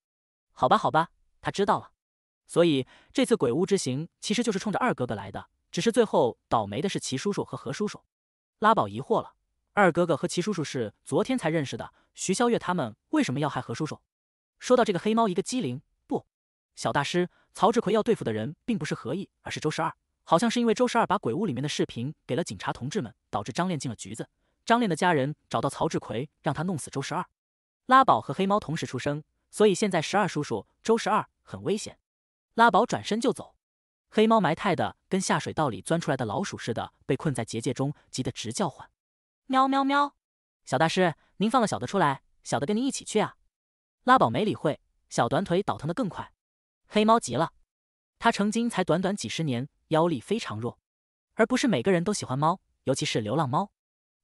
好吧，好吧，他知道了。所以这次鬼屋之行其实就是冲着二哥哥来的，只是最后倒霉的是齐叔叔和何叔叔。拉宝疑惑了。二哥哥和齐叔叔是昨天才认识的。徐潇月他们为什么要害何叔叔？说到这个，黑猫一个机灵，不，小大师曹志奎要对付的人并不是何毅，而是周十二。好像是因为周十二把鬼屋里面的视频给了警察同志们，导致张炼进了局子。张炼的家人找到曹志奎，让他弄死周十二。拉宝和黑猫同时出生，所以现在十二叔叔周十二很危险。拉宝转身就走，黑猫埋汰的跟下水道里钻出来的老鼠似的，被困在结界中，急得直叫唤。喵喵喵，小大师，您放了小的出来，小的跟您一起去啊！拉宝没理会，小短腿倒腾的更快。黑猫急了，他成精才短短几十年，妖力非常弱。而不是每个人都喜欢猫，尤其是流浪猫。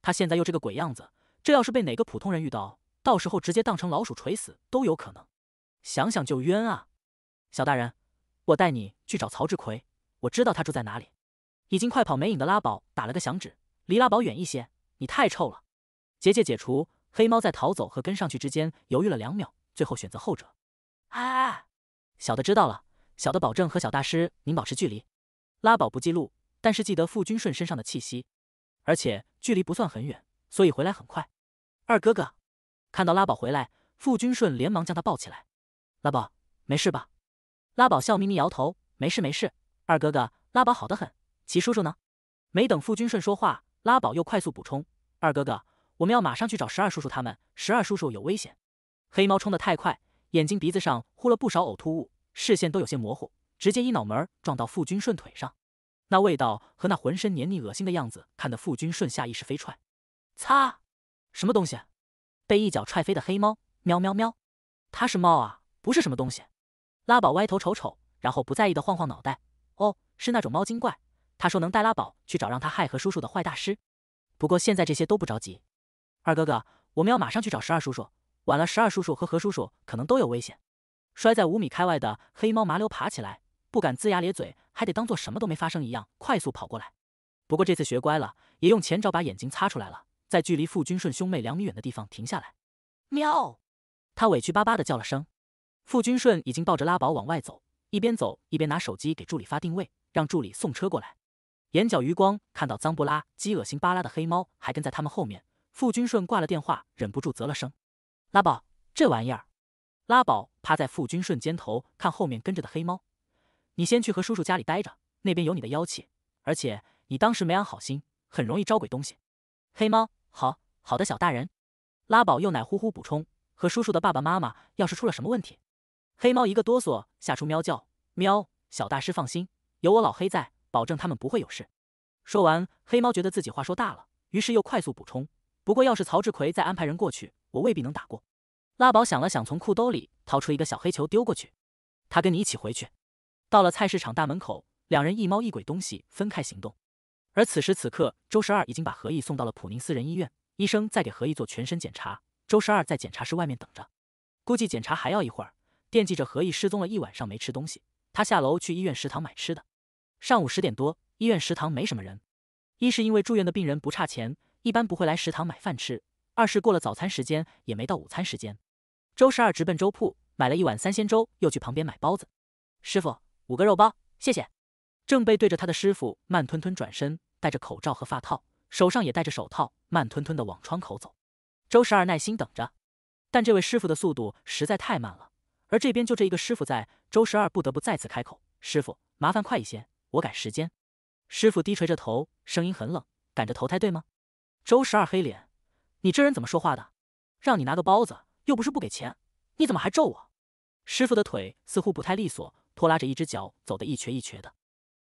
他现在又这个鬼样子，这要是被哪个普通人遇到，到时候直接当成老鼠锤死都有可能。想想就冤啊！小大人，我带你去找曹志奎，我知道他住在哪里。已经快跑没影的拉宝打了个响指，离拉宝远一些。你太臭了！结界解除，黑猫在逃走和跟上去之间犹豫了两秒，最后选择后者。哎，小的知道了，小的保证和小大师您保持距离。拉宝不记录，但是记得傅君顺身上的气息，而且距离不算很远，所以回来很快。二哥哥，看到拉宝回来，傅君顺连忙将他抱起来。拉宝，没事吧？拉宝笑眯眯摇头，没事没事。二哥哥，拉宝好得很。齐叔叔呢？没等傅君顺说话。拉宝又快速补充：“二哥哥，我们要马上去找十二叔叔他们，十二叔叔有危险。”黑猫冲得太快，眼睛鼻子上糊了不少呕吐物，视线都有些模糊，直接一脑门撞到傅君顺腿上，那味道和那浑身黏腻恶心的样子，看得傅君顺下意识飞踹。擦，什么东西？被一脚踹飞的黑猫，喵喵喵！它是猫啊，不是什么东西。拉宝歪头瞅瞅，然后不在意的晃晃脑袋：“哦，是那种猫精怪。”他说能带拉宝去找让他害何叔叔的坏大师，不过现在这些都不着急。二哥哥，我们要马上去找十二叔叔，晚了十二叔叔和何叔叔可能都有危险。摔在五米开外的黑猫麻溜爬起来，不敢龇牙咧嘴，还得当做什么都没发生一样快速跑过来。不过这次学乖了，也用前爪把眼睛擦出来了，在距离傅君顺兄妹两米远的地方停下来。喵，他委屈巴巴地叫了声。傅君顺已经抱着拉宝往外走，一边走一边拿手机给助理发定位，让助理送车过来。眼角余光看到脏不拉几、恶心巴拉的黑猫还跟在他们后面，傅君顺挂了电话，忍不住啧了声：“拉宝，这玩意儿。”拉宝趴在傅君顺肩头，看后面跟着的黑猫：“你先去和叔叔家里待着，那边有你的妖气，而且你当时没安好心，很容易招鬼东西。”黑猫：“好好的小大人。”拉宝又奶呼呼补充：“和叔叔的爸爸妈妈要是出了什么问题。”黑猫一个哆嗦，吓出喵叫：“喵！”小大师放心，有我老黑在。保证他们不会有事。说完，黑猫觉得自己话说大了，于是又快速补充：“不过，要是曹志奎再安排人过去，我未必能打过。”拉宝想了想，从裤兜里掏出一个小黑球丢过去：“他跟你一起回去。”到了菜市场大门口，两人一猫一鬼东西分开行动。而此时此刻，周十二已经把何毅送到了普宁私人医院，医生在给何毅做全身检查，周十二在检查室外面等着，估计检查还要一会儿。惦记着何毅失踪了一晚上没吃东西，他下楼去医院食堂买吃的。上午十点多，医院食堂没什么人，一是因为住院的病人不差钱，一般不会来食堂买饭吃；二是过了早餐时间，也没到午餐时间。周十二直奔粥铺，买了一碗三鲜粥，又去旁边买包子。师傅，五个肉包，谢谢。正背对着他的师傅，慢吞吞转身，戴着口罩和发套，手上也戴着手套，慢吞吞的往窗口走。周十二耐心等着，但这位师傅的速度实在太慢了。而这边就这一个师傅在，周十二不得不再次开口：“师傅，麻烦快一些。”我赶时间，师傅低垂着头，声音很冷，赶着投胎对吗？周十二黑脸，你这人怎么说话的？让你拿个包子，又不是不给钱，你怎么还咒我？师傅的腿似乎不太利索，拖拉着一只脚走得一瘸一瘸的。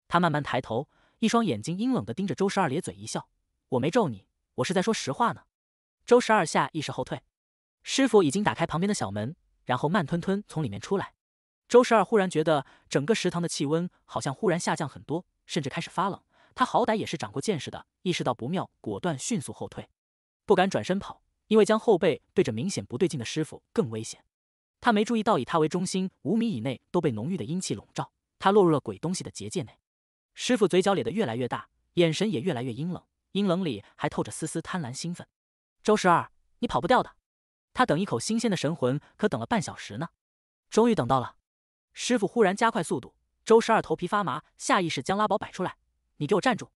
他慢慢抬头，一双眼睛阴冷的盯着周十二，咧嘴一笑。我没咒你，我是在说实话呢。周十二下意识后退，师傅已经打开旁边的小门，然后慢吞吞从里面出来。周十二忽然觉得整个食堂的气温好像忽然下降很多，甚至开始发冷。他好歹也是长过见识的，意识到不妙，果断迅速后退，不敢转身跑，因为将后背对着明显不对劲的师傅更危险。他没注意到，以他为中心五米以内都被浓郁的阴气笼罩，他落入了鬼东西的结界内。师傅嘴角咧得越来越大，眼神也越来越阴冷，阴冷里还透着丝丝贪婪兴奋。周十二，你跑不掉的！他等一口新鲜的神魂可等了半小时呢，终于等到了。师傅忽然加快速度，周十二头皮发麻，下意识将拉宝摆出来。你给我站住！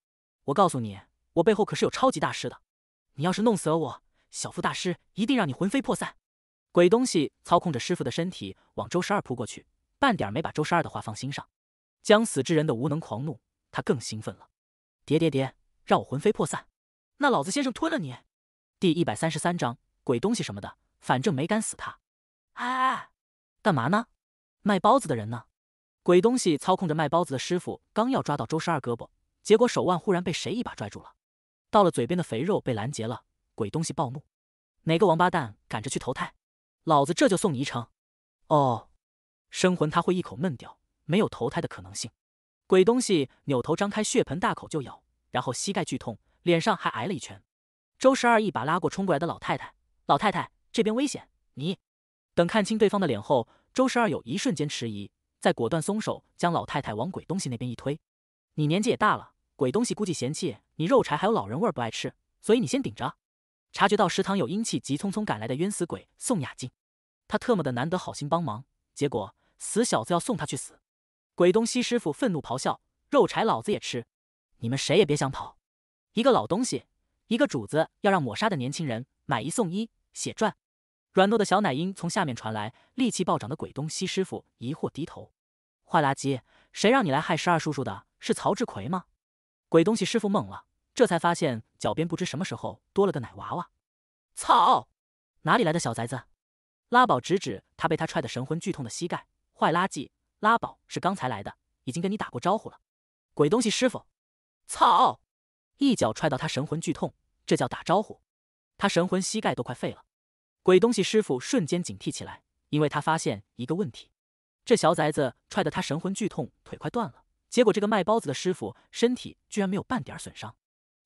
我告诉你，我背后可是有超级大师的。你要是弄死了我，小福大师一定让你魂飞魄散。鬼东西操控着师傅的身体往周十二扑过去，半点没把周十二的话放心上。将死之人的无能狂怒，他更兴奋了。叠叠叠，让我魂飞魄散！那老子先生吞了你。第一百三十三章，鬼东西什么的，反正没干死他。哎，干嘛呢？卖包子的人呢？鬼东西操控着卖包子的师傅，刚要抓到周十二胳膊，结果手腕忽然被谁一把拽住了。到了嘴边的肥肉被拦截了，鬼东西暴怒：“哪个王八蛋赶着去投胎？老子这就送你一程！”哦，生魂他会一口闷掉，没有投胎的可能性。鬼东西扭头张开血盆大口就咬，然后膝盖剧痛，脸上还挨了一拳。周十二一把拉过冲过来的老太太：“老太太，这边危险！你……”等看清对方的脸后。周十二有一瞬间迟疑，再果断松手，将老太太往鬼东西那边一推。你年纪也大了，鬼东西估计嫌弃你肉柴还有老人味儿不爱吃，所以你先顶着。察觉到食堂有阴气，急匆匆赶来的冤死鬼宋雅静，他特么的难得好心帮忙，结果死小子要送他去死。鬼东西师傅愤怒咆哮：肉柴老子也吃，你们谁也别想跑！一个老东西，一个主子，要让抹杀的年轻人买一送一，血赚！软糯的小奶音从下面传来，力气暴涨的鬼东西师傅疑惑低头：“坏垃圾，谁让你来害十二叔叔的？是曹志奎吗？”鬼东西师傅懵了，这才发现脚边不知什么时候多了个奶娃娃。“操，哪里来的小崽子？”拉宝指指他被他踹得神魂剧痛的膝盖：“坏垃圾，拉宝是刚才来的，已经跟你打过招呼了。”鬼东西师傅：“操！”一脚踹到他神魂剧痛，这叫打招呼？他神魂膝盖都快废了。鬼东西，师傅瞬间警惕起来，因为他发现一个问题：这小崽子踹得他神魂剧痛，腿快断了。结果这个卖包子的师傅身体居然没有半点损伤，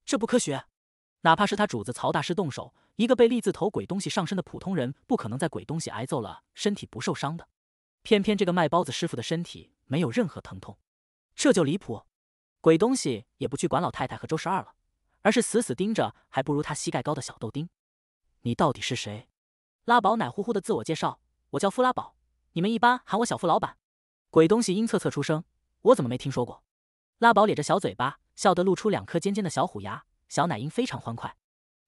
这不科学！哪怕是他主子曹大师动手，一个被立字头鬼东西上身的普通人，不可能在鬼东西挨揍了身体不受伤的。偏偏这个卖包子师傅的身体没有任何疼痛，这就离谱。鬼东西也不去管老太太和周十二了，而是死死盯着还不如他膝盖高的小豆丁：“你到底是谁？”拉宝奶乎乎的自我介绍：“我叫夫拉宝，你们一般喊我小夫老板。”鬼东西阴恻恻出声：“我怎么没听说过？”拉宝咧着小嘴巴，笑得露出两颗尖尖的小虎牙，小奶音非常欢快。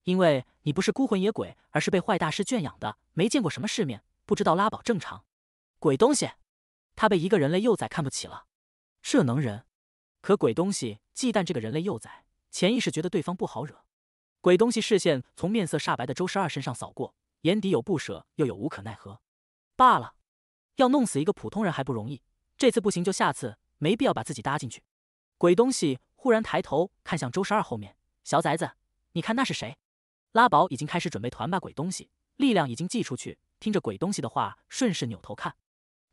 因为你不是孤魂野鬼，而是被坏大师圈养的，没见过什么世面，不知道拉宝正常。鬼东西，他被一个人类幼崽看不起了，这能忍？可鬼东西忌惮这个人类幼崽，潜意识觉得对方不好惹。鬼东西视线从面色煞白的周十二身上扫过。眼底有不舍，又有无可奈何。罢了，要弄死一个普通人还不容易，这次不行就下次，没必要把自己搭进去。鬼东西忽然抬头看向周十二后面，小崽子，你看那是谁？拉宝已经开始准备团吧。鬼东西力量已经寄出去，听着鬼东西的话，顺势扭头看，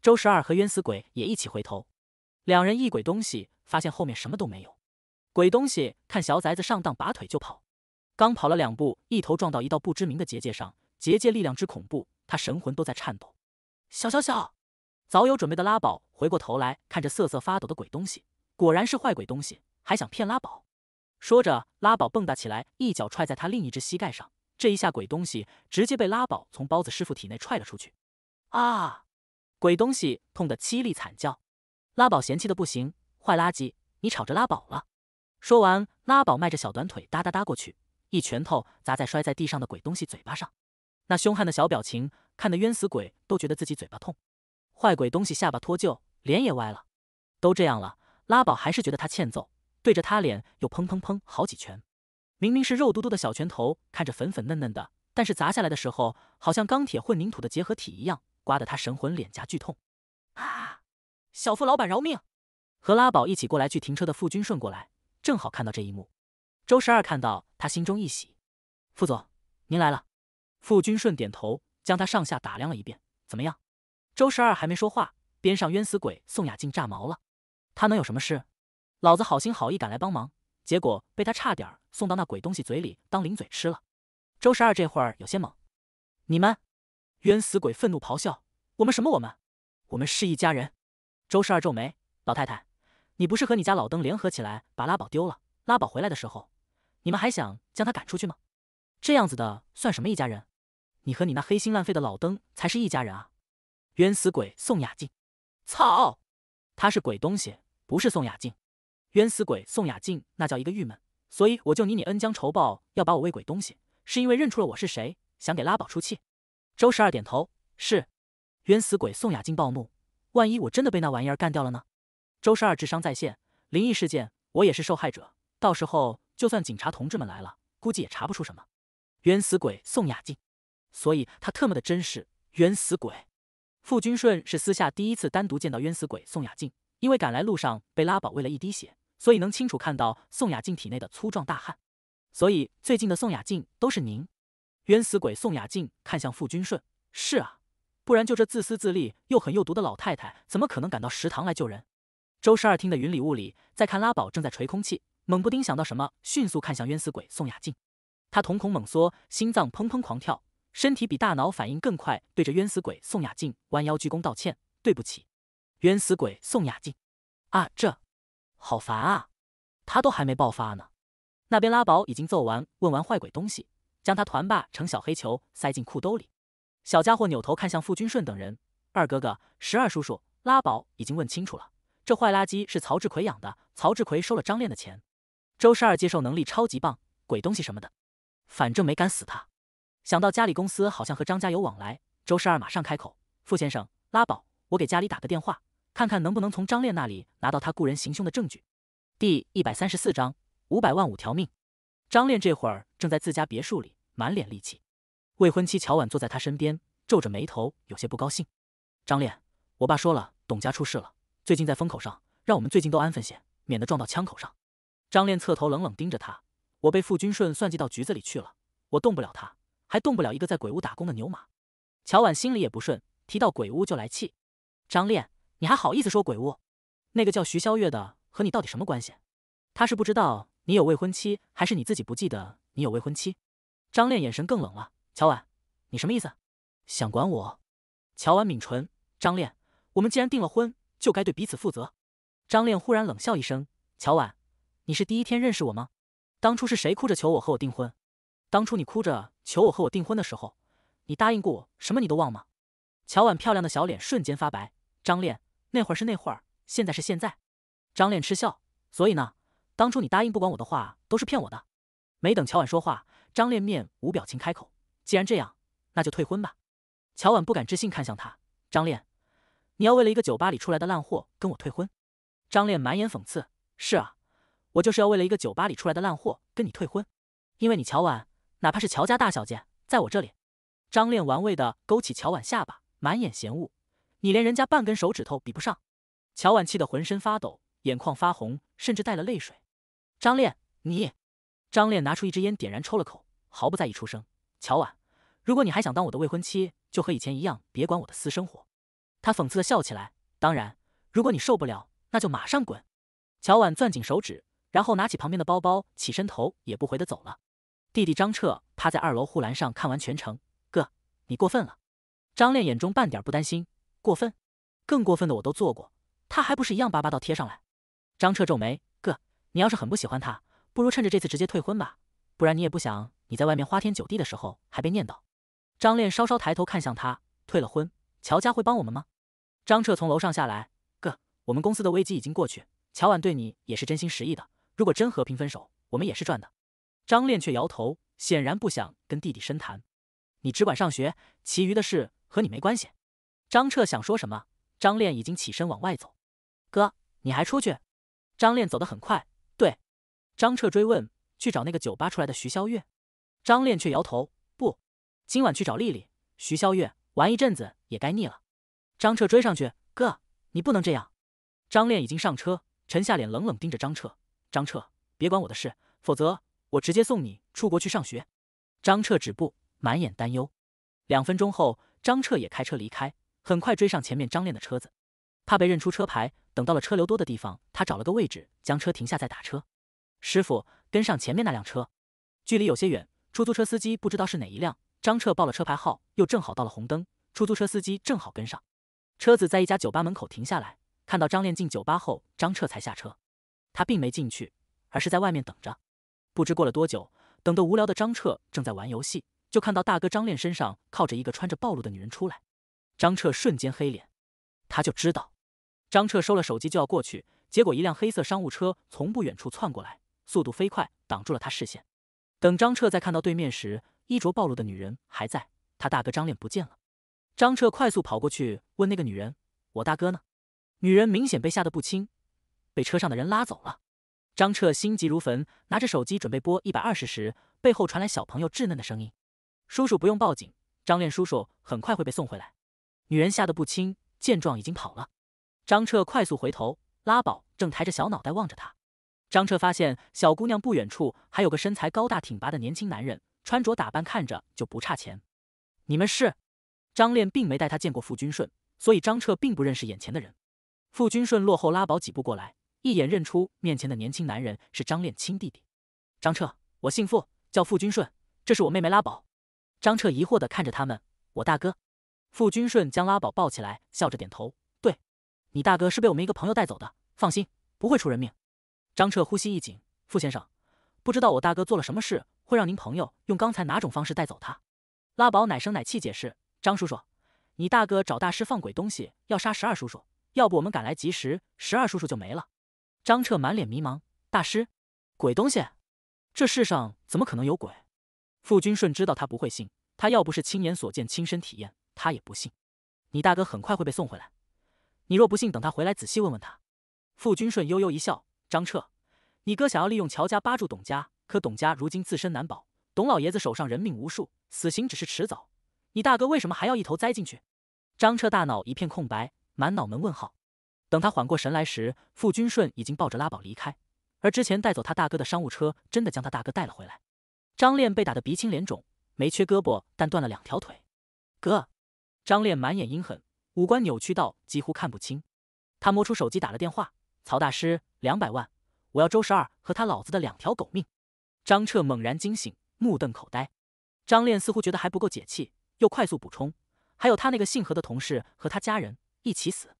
周十二和冤死鬼也一起回头，两人一鬼东西发现后面什么都没有。鬼东西看小崽子上当，拔腿就跑，刚跑了两步，一头撞到一道不知名的结界上。结界力量之恐怖，他神魂都在颤抖。小小小，早有准备的拉宝回过头来看着瑟瑟发抖的鬼东西，果然是坏鬼东西，还想骗拉宝。说着，拉宝蹦跶起来，一脚踹在他另一只膝盖上。这一下，鬼东西直接被拉宝从包子师傅体内踹了出去。啊！鬼东西痛得凄厉惨叫。拉宝嫌弃的不行，坏垃圾，你吵着拉宝了。说完，拉宝迈着小短腿哒哒哒过去，一拳头砸在摔在地上的鬼东西嘴巴上。那凶悍的小表情，看得冤死鬼都觉得自己嘴巴痛，坏鬼东西下巴脱臼，脸也歪了，都这样了，拉宝还是觉得他欠揍，对着他脸又砰砰砰好几拳，明明是肉嘟嘟的小拳头，看着粉粉嫩嫩的，但是砸下来的时候，好像钢铁混凝土的结合体一样，刮得他神魂脸颊剧痛，啊！小付老板饶命！和拉宝一起过来去停车的付军顺过来，正好看到这一幕，周十二看到他心中一喜，傅总，您来了。傅君顺点头，将他上下打量了一遍。怎么样？周十二还没说话，边上冤死鬼宋雅静炸毛了。他能有什么事？老子好心好意赶来帮忙，结果被他差点送到那鬼东西嘴里当零嘴吃了。周十二这会儿有些懵。你们！冤死鬼愤怒咆哮。我们什么？我们？我们是一家人。周十二皱眉。老太太，你不是和你家老登联合起来把拉宝丢了？拉宝回来的时候，你们还想将他赶出去吗？这样子的算什么一家人？你和你那黑心烂肺的老登才是一家人啊！冤死鬼宋雅静，操！他是鬼东西，不是宋雅静。冤死鬼宋雅静那叫一个郁闷，所以我就你你恩将仇报，要把我喂鬼东西，是因为认出了我是谁，想给拉宝出气。周十二点头，是。冤死鬼宋雅静暴怒，万一我真的被那玩意儿干掉了呢？周十二智商在线，灵异事件我也是受害者，到时候就算警察同志们来了，估计也查不出什么。冤死鬼宋雅静。所以他特么的真是冤死鬼！傅君顺是私下第一次单独见到冤死鬼宋雅静，因为赶来路上被拉宝喂了一滴血，所以能清楚看到宋雅静体内的粗壮大汉。所以最近的宋雅静都是您。冤死鬼宋雅静看向傅君顺：“是啊，不然就这自私自利、又狠又毒的老太太，怎么可能赶到食堂来救人？”周十二听得云里雾里，再看拉宝正在捶空气，猛不丁想到什么，迅速看向冤死鬼宋雅静，他瞳孔猛缩，心脏砰砰狂跳。身体比大脑反应更快，对着冤死鬼宋雅静弯腰鞠躬道歉：“对不起，冤死鬼宋雅静啊！”这，好烦啊！他都还没爆发呢。那边拉宝已经揍完，问完坏鬼东西，将他团霸成小黑球，塞进裤兜里。小家伙扭头看向傅君顺等人：“二哥哥，十二叔叔，拉宝已经问清楚了，这坏垃圾是曹志奎养的。曹志奎收了张炼的钱。周十二接受能力超级棒，鬼东西什么的，反正没敢死他。”想到家里公司好像和张家有往来，周十二马上开口：“傅先生，拉宝，我给家里打个电话，看看能不能从张炼那里拿到他雇人行凶的证据。”第一百三十四章五百万五条命。张炼这会儿正在自家别墅里，满脸戾气。未婚妻乔婉坐在他身边，皱着眉头，有些不高兴。张炼，我爸说了，董家出事了，最近在风口上，让我们最近都安分些，免得撞到枪口上。张炼侧头冷冷盯着他：“我被傅君顺算计到局子里去了，我动不了他。”还动不了一个在鬼屋打工的牛马，乔婉心里也不顺，提到鬼屋就来气。张炼，你还好意思说鬼屋？那个叫徐霄月的和你到底什么关系？他是不知道你有未婚妻，还是你自己不记得你有未婚妻？张炼眼神更冷了。乔婉，你什么意思？想管我？乔婉抿唇。张炼，我们既然订了婚，就该对彼此负责。张炼忽然冷笑一声：“乔婉，你是第一天认识我吗？当初是谁哭着求我和我订婚？”当初你哭着求我和我订婚的时候，你答应过我什么？你都忘吗？乔婉漂亮的小脸瞬间发白。张恋，那会儿是那会儿，现在是现在。张恋嗤笑。所以呢？当初你答应不管我的话，都是骗我的。没等乔婉说话，张恋面无表情开口：“既然这样，那就退婚吧。”乔婉不敢置信看向他：“张恋，你要为了一个酒吧里出来的烂货跟我退婚？”张恋满眼讽刺：“是啊，我就是要为了一个酒吧里出来的烂货跟你退婚，因为你乔婉。”哪怕是乔家大小姐，在我这里，张恋玩味的勾起乔婉下巴，满眼嫌恶：“你连人家半根手指头比不上。”乔婉气得浑身发抖，眼眶发红，甚至带了泪水。张恋，你……张恋拿出一支烟，点燃抽了口，毫不在意出声：“乔婉，如果你还想当我的未婚妻，就和以前一样，别管我的私生活。”他讽刺的笑起来：“当然，如果你受不了，那就马上滚。”乔婉攥紧手指，然后拿起旁边的包包，起身头也不回的走了。弟弟张彻趴在二楼护栏上看完全程，哥，你过分了。张炼眼中半点不担心，过分？更过分的我都做过，他还不是一样巴巴到贴上来。张彻皱眉，哥，你要是很不喜欢他，不如趁着这次直接退婚吧，不然你也不想你在外面花天酒地的时候还被念叨。张炼稍稍抬头看向他，退了婚，乔家会帮我们吗？张彻从楼上下来，哥，我们公司的危机已经过去，乔婉对你也是真心实意的，如果真和平分手，我们也是赚的。张炼却摇头，显然不想跟弟弟深谈。你只管上学，其余的事和你没关系。张彻想说什么，张炼已经起身往外走。哥，你还出去？张炼走得很快。对。张彻追问，去找那个酒吧出来的徐潇月。张炼却摇头，不，今晚去找丽丽。徐潇月玩一阵子也该腻了。张彻追上去，哥，你不能这样。张炼已经上车，沉下脸，冷冷盯着张彻。张彻，别管我的事，否则。我直接送你出国去上学。张彻止步，满眼担忧。两分钟后，张彻也开车离开，很快追上前面张练的车子。怕被认出车牌，等到了车流多的地方，他找了个位置将车停下再打车。师傅，跟上前面那辆车。距离有些远，出租车司机不知道是哪一辆。张彻报了车牌号，又正好到了红灯，出租车司机正好跟上。车子在一家酒吧门口停下来，看到张练进酒吧后，张彻才下车。他并没进去，而是在外面等着。不知过了多久，等得无聊的张彻正在玩游戏，就看到大哥张炼身上靠着一个穿着暴露的女人出来。张彻瞬间黑脸，他就知道。张彻收了手机就要过去，结果一辆黑色商务车从不远处窜过来，速度飞快，挡住了他视线。等张彻再看到对面时，衣着暴露的女人还在，他大哥张炼不见了。张彻快速跑过去问那个女人：“我大哥呢？”女人明显被吓得不轻，被车上的人拉走了。张彻心急如焚，拿着手机准备拨一百二十时，背后传来小朋友稚嫩的声音：“叔叔不用报警，张练叔叔很快会被送回来。”女人吓得不轻，见状已经跑了。张彻快速回头，拉宝正抬着小脑袋望着他。张彻发现小姑娘不远处还有个身材高大挺拔的年轻男人，穿着打扮看着就不差钱。你们是？张恋并没带他见过傅君顺，所以张彻并不认识眼前的人。傅君顺落后拉宝几步过来。一眼认出面前的年轻男人是张炼亲弟弟张彻，我姓傅，叫傅君顺，这是我妹妹拉宝。张彻疑惑的看着他们，我大哥。傅君顺将拉宝抱起来，笑着点头，对，你大哥是被我们一个朋友带走的，放心，不会出人命。张彻呼吸一紧，傅先生，不知道我大哥做了什么事，会让您朋友用刚才哪种方式带走他？拉宝奶声奶气解释，张叔叔，你大哥找大师放鬼东西，要杀十二叔叔，要不我们赶来及时，十二叔叔就没了。张彻满脸迷茫：“大师，鬼东西，这世上怎么可能有鬼？”傅君顺知道他不会信，他要不是亲眼所见、亲身体验，他也不信。你大哥很快会被送回来，你若不信，等他回来仔细问问他。傅君顺悠悠一笑：“张彻，你哥想要利用乔家扒住董家，可董家如今自身难保，董老爷子手上人命无数，死刑只是迟早。你大哥为什么还要一头栽进去？”张彻大脑一片空白，满脑门问号。等他缓过神来时，傅君顺已经抱着拉宝离开，而之前带走他大哥的商务车真的将他大哥带了回来。张炼被打得鼻青脸肿，没缺胳膊，但断了两条腿。哥，张炼满眼阴狠，五官扭曲到几乎看不清。他摸出手机打了电话：“曹大师，两百万，我要周十二和他老子的两条狗命。”张彻猛然惊醒，目瞪口呆。张炼似乎觉得还不够解气，又快速补充：“还有他那个姓何的同事和他家人一起死。”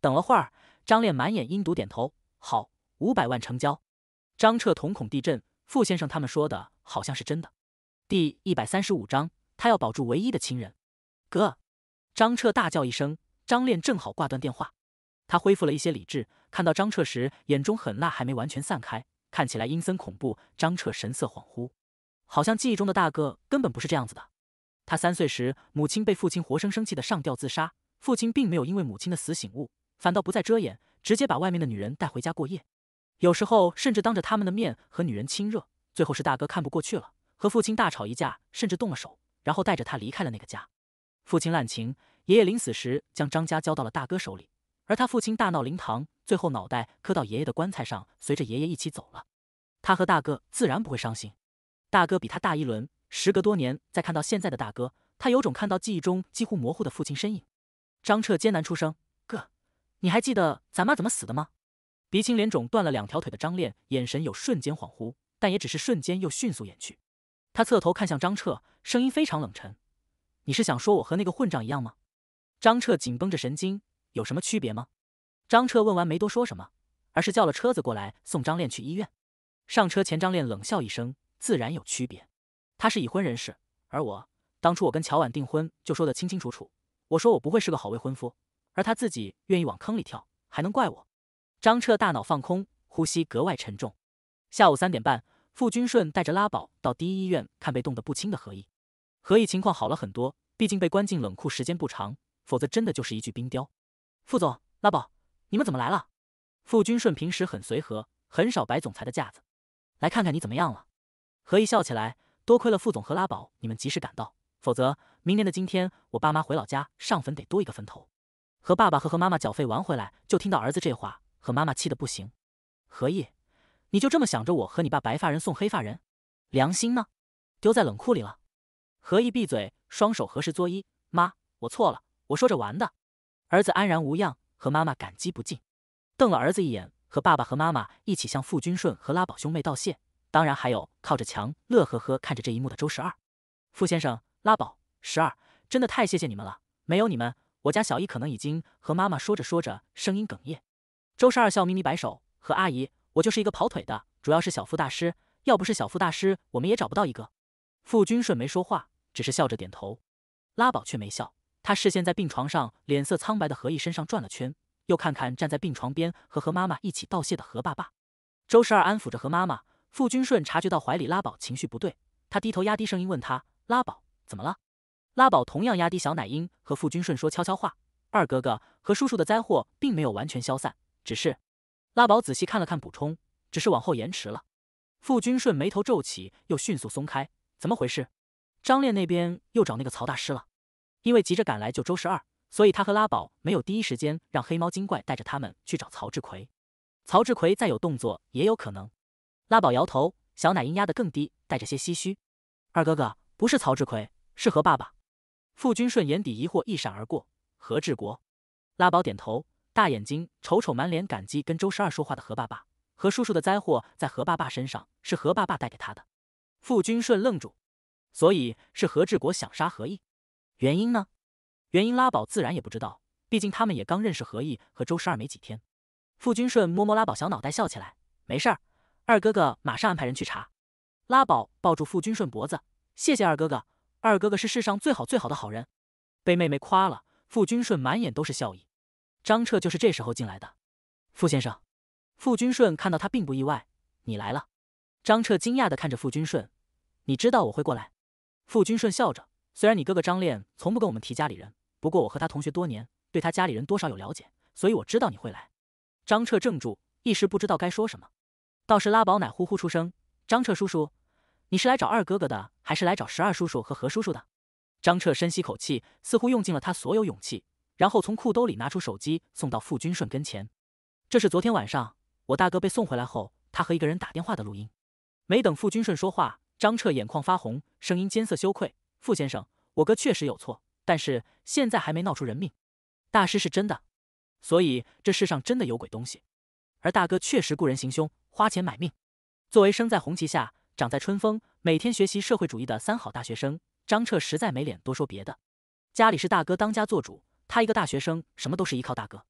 等了会儿，张炼满眼阴毒，点头：“好，五百万成交。”张彻瞳孔地震，傅先生他们说的好像是真的。第一百三十五章，他要保住唯一的亲人。哥！张彻大叫一声，张炼正好挂断电话。他恢复了一些理智，看到张彻时，眼中狠辣还没完全散开，看起来阴森恐怖。张彻神色恍惚，好像记忆中的大哥根本不是这样子的。他三岁时，母亲被父亲活生生气的上吊自杀，父亲并没有因为母亲的死醒悟。反倒不再遮掩，直接把外面的女人带回家过夜，有时候甚至当着他们的面和女人亲热。最后是大哥看不过去了，和父亲大吵一架，甚至动了手，然后带着他离开了那个家。父亲滥情，爷爷临死时将张家交到了大哥手里，而他父亲大闹灵堂，最后脑袋磕到爷爷的棺材上，随着爷爷一起走了。他和大哥自然不会伤心。大哥比他大一轮，时隔多年再看到现在的大哥，他有种看到记忆中几乎模糊的父亲身影。张彻艰难出声。你还记得咱妈怎么死的吗？鼻青脸肿、断了两条腿的张炼眼神有瞬间恍惚，但也只是瞬间，又迅速掩去。他侧头看向张彻，声音非常冷沉：“你是想说我和那个混账一样吗？”张彻紧绷着神经：“有什么区别吗？”张彻问完没多说什么，而是叫了车子过来送张炼去医院。上车前，张炼冷笑一声：“自然有区别。他是已婚人士，而我当初我跟乔婉订婚就说的清清楚楚，我说我不会是个好未婚夫。”而他自己愿意往坑里跳，还能怪我？张彻大脑放空，呼吸格外沉重。下午三点半，傅君顺带着拉宝到第一医院看被冻得不轻的何毅。何毅情况好了很多，毕竟被关进冷库时间不长，否则真的就是一具冰雕。傅总，拉宝，你们怎么来了？傅君顺平时很随和，很少摆总裁的架子。来看看你怎么样了？何毅笑起来，多亏了傅总和拉宝，你们及时赶到，否则明年的今天，我爸妈回老家上坟得多一个坟头。和爸爸和和妈妈缴费完回来，就听到儿子这话，和妈妈气得不行。何毅，你就这么想着我和你爸白发人送黑发人，良心呢？丢在冷库里了。何毅闭嘴，双手合十作揖。妈，我错了，我说着玩的。儿子安然无恙，和妈妈感激不尽。瞪了儿子一眼，和爸爸和妈妈一起向傅君顺和拉宝兄妹道谢。当然还有靠着墙乐呵呵看着这一幕的周十二。傅先生，拉宝，十二，真的太谢谢你们了，没有你们。我家小艺可能已经和妈妈说着说着，声音哽咽。周十二笑眯眯摆手，和阿姨，我就是一个跑腿的，主要是小傅大师，要不是小傅大师，我们也找不到一个。傅君顺没说话，只是笑着点头。拉宝却没笑，他视线在病床上脸色苍白的何毅身上转了圈，又看看站在病床边和和妈妈一起道谢的何爸爸。周十二安抚着何妈妈，傅君顺察觉到怀里拉宝情绪不对，他低头压低声音问他，拉宝怎么了？拉宝同样压低小奶音和傅君顺说悄悄话：“二哥哥和叔叔的灾祸并没有完全消散，只是……”拉宝仔细看了看，补充：“只是往后延迟了。”傅君顺眉头皱起，又迅速松开：“怎么回事？张烈那边又找那个曹大师了？因为急着赶来救周十二，所以他和拉宝没有第一时间让黑猫精怪带着他们去找曹志奎。曹志奎再有动作也有可能。”拉宝摇头，小奶音压得更低，带着些唏嘘：“二哥哥不是曹志奎，是何爸爸。”傅君顺眼底疑惑一闪而过。何志国，拉宝点头，大眼睛瞅瞅满脸感激跟周十二说话的何爸爸、何叔叔的灾祸在何爸爸身上，是何爸爸带给他的。傅君顺愣住，所以是何志国想杀何毅，原因呢？原因拉宝自然也不知道，毕竟他们也刚认识何毅和周十二没几天。傅君顺摸摸拉宝小脑袋，笑起来：“没事儿，二哥哥马上安排人去查。”拉宝抱住傅君顺脖子，谢谢二哥哥。二哥哥是世上最好最好的好人，被妹妹夸了，傅君顺满眼都是笑意。张彻就是这时候进来的。傅先生，傅君顺看到他并不意外。你来了。张彻惊讶的看着傅君顺，你知道我会过来？傅君顺笑着，虽然你哥哥张炼从不跟我们提家里人，不过我和他同学多年，对他家里人多少有了解，所以我知道你会来。张彻怔住，一时不知道该说什么。倒是拉宝奶呼呼出声，张彻叔叔。你是来找二哥哥的，还是来找十二叔叔和何叔叔的？张彻深吸口气，似乎用尽了他所有勇气，然后从裤兜里拿出手机送到傅君顺跟前。这是昨天晚上我大哥被送回来后，他和一个人打电话的录音。没等傅君顺说话，张彻眼眶发红，声音艰涩羞愧。傅先生，我哥确实有错，但是现在还没闹出人命。大师是真的，所以这世上真的有鬼东西。而大哥确实雇人行凶，花钱买命。作为生在红旗下。长在春风，每天学习社会主义的三好大学生张彻实在没脸多说别的。家里是大哥当家做主，他一个大学生什么都是依靠大哥，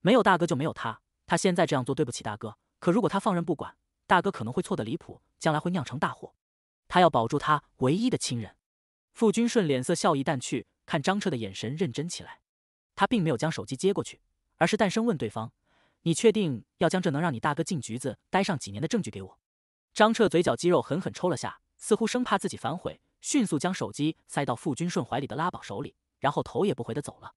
没有大哥就没有他。他现在这样做对不起大哥，可如果他放任不管，大哥可能会错的离谱，将来会酿成大祸。他要保住他唯一的亲人。傅君顺脸色笑意淡去，看张彻的眼神认真起来。他并没有将手机接过去，而是诞生问对方：“你确定要将这能让你大哥进局子待上几年的证据给我？”张彻嘴角肌肉狠狠抽了下，似乎生怕自己反悔，迅速将手机塞到傅君顺怀里的拉宝手里，然后头也不回的走了。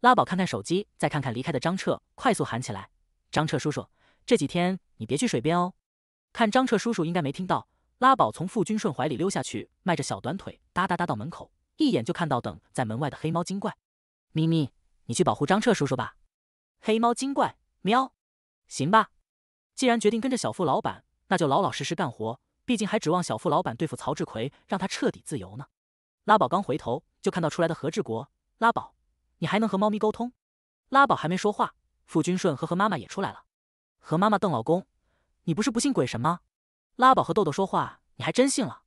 拉宝看看手机，再看看离开的张彻，快速喊起来：“张彻叔叔，这几天你别去水边哦。”看张彻叔叔应该没听到，拉宝从傅君顺怀里溜下去，迈着小短腿哒哒哒到门口，一眼就看到等在门外的黑猫精怪。咪咪，你去保护张彻叔叔吧。黑猫精怪，喵，行吧。既然决定跟着小傅老板。那就老老实实干活，毕竟还指望小富老板对付曹志奎，让他彻底自由呢。拉宝刚回头就看到出来的何志国，拉宝，你还能和猫咪沟通？拉宝还没说话，傅君顺和何妈妈也出来了。何妈妈瞪老公：“你不是不信鬼神吗？”拉宝和豆豆说话，你还真信了。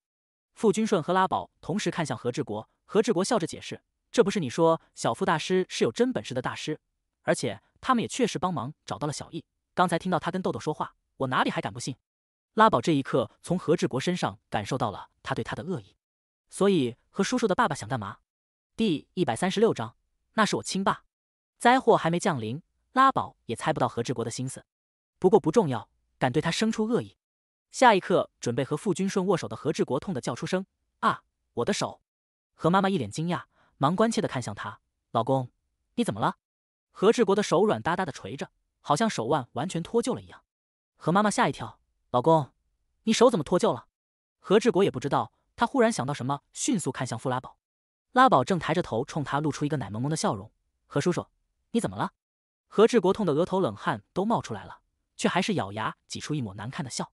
傅君顺和拉宝同时看向何志国，何志国笑着解释：“这不是你说小傅大师是有真本事的大师，而且他们也确实帮忙找到了小易。刚才听到他跟豆豆说话，我哪里还敢不信？”拉宝这一刻从何志国身上感受到了他对他的恶意，所以和叔叔的爸爸想干嘛？第一百三十六章，那是我亲爸。灾祸还没降临，拉宝也猜不到何志国的心思。不过不重要，敢对他生出恶意。下一刻，准备和傅君顺握手的何志国痛的叫出声：“啊，我的手！”何妈妈一脸惊讶，忙关切的看向他：“老公，你怎么了？”何志国的手软哒哒的垂着，好像手腕完全脱臼了一样。何妈妈吓一跳。老公，你手怎么脱臼了？何志国也不知道，他忽然想到什么，迅速看向傅拉宝，拉宝正抬着头冲他露出一个奶萌萌的笑容。何叔叔，你怎么了？何志国痛的额头冷汗都冒出来了，却还是咬牙挤出一抹难看的笑。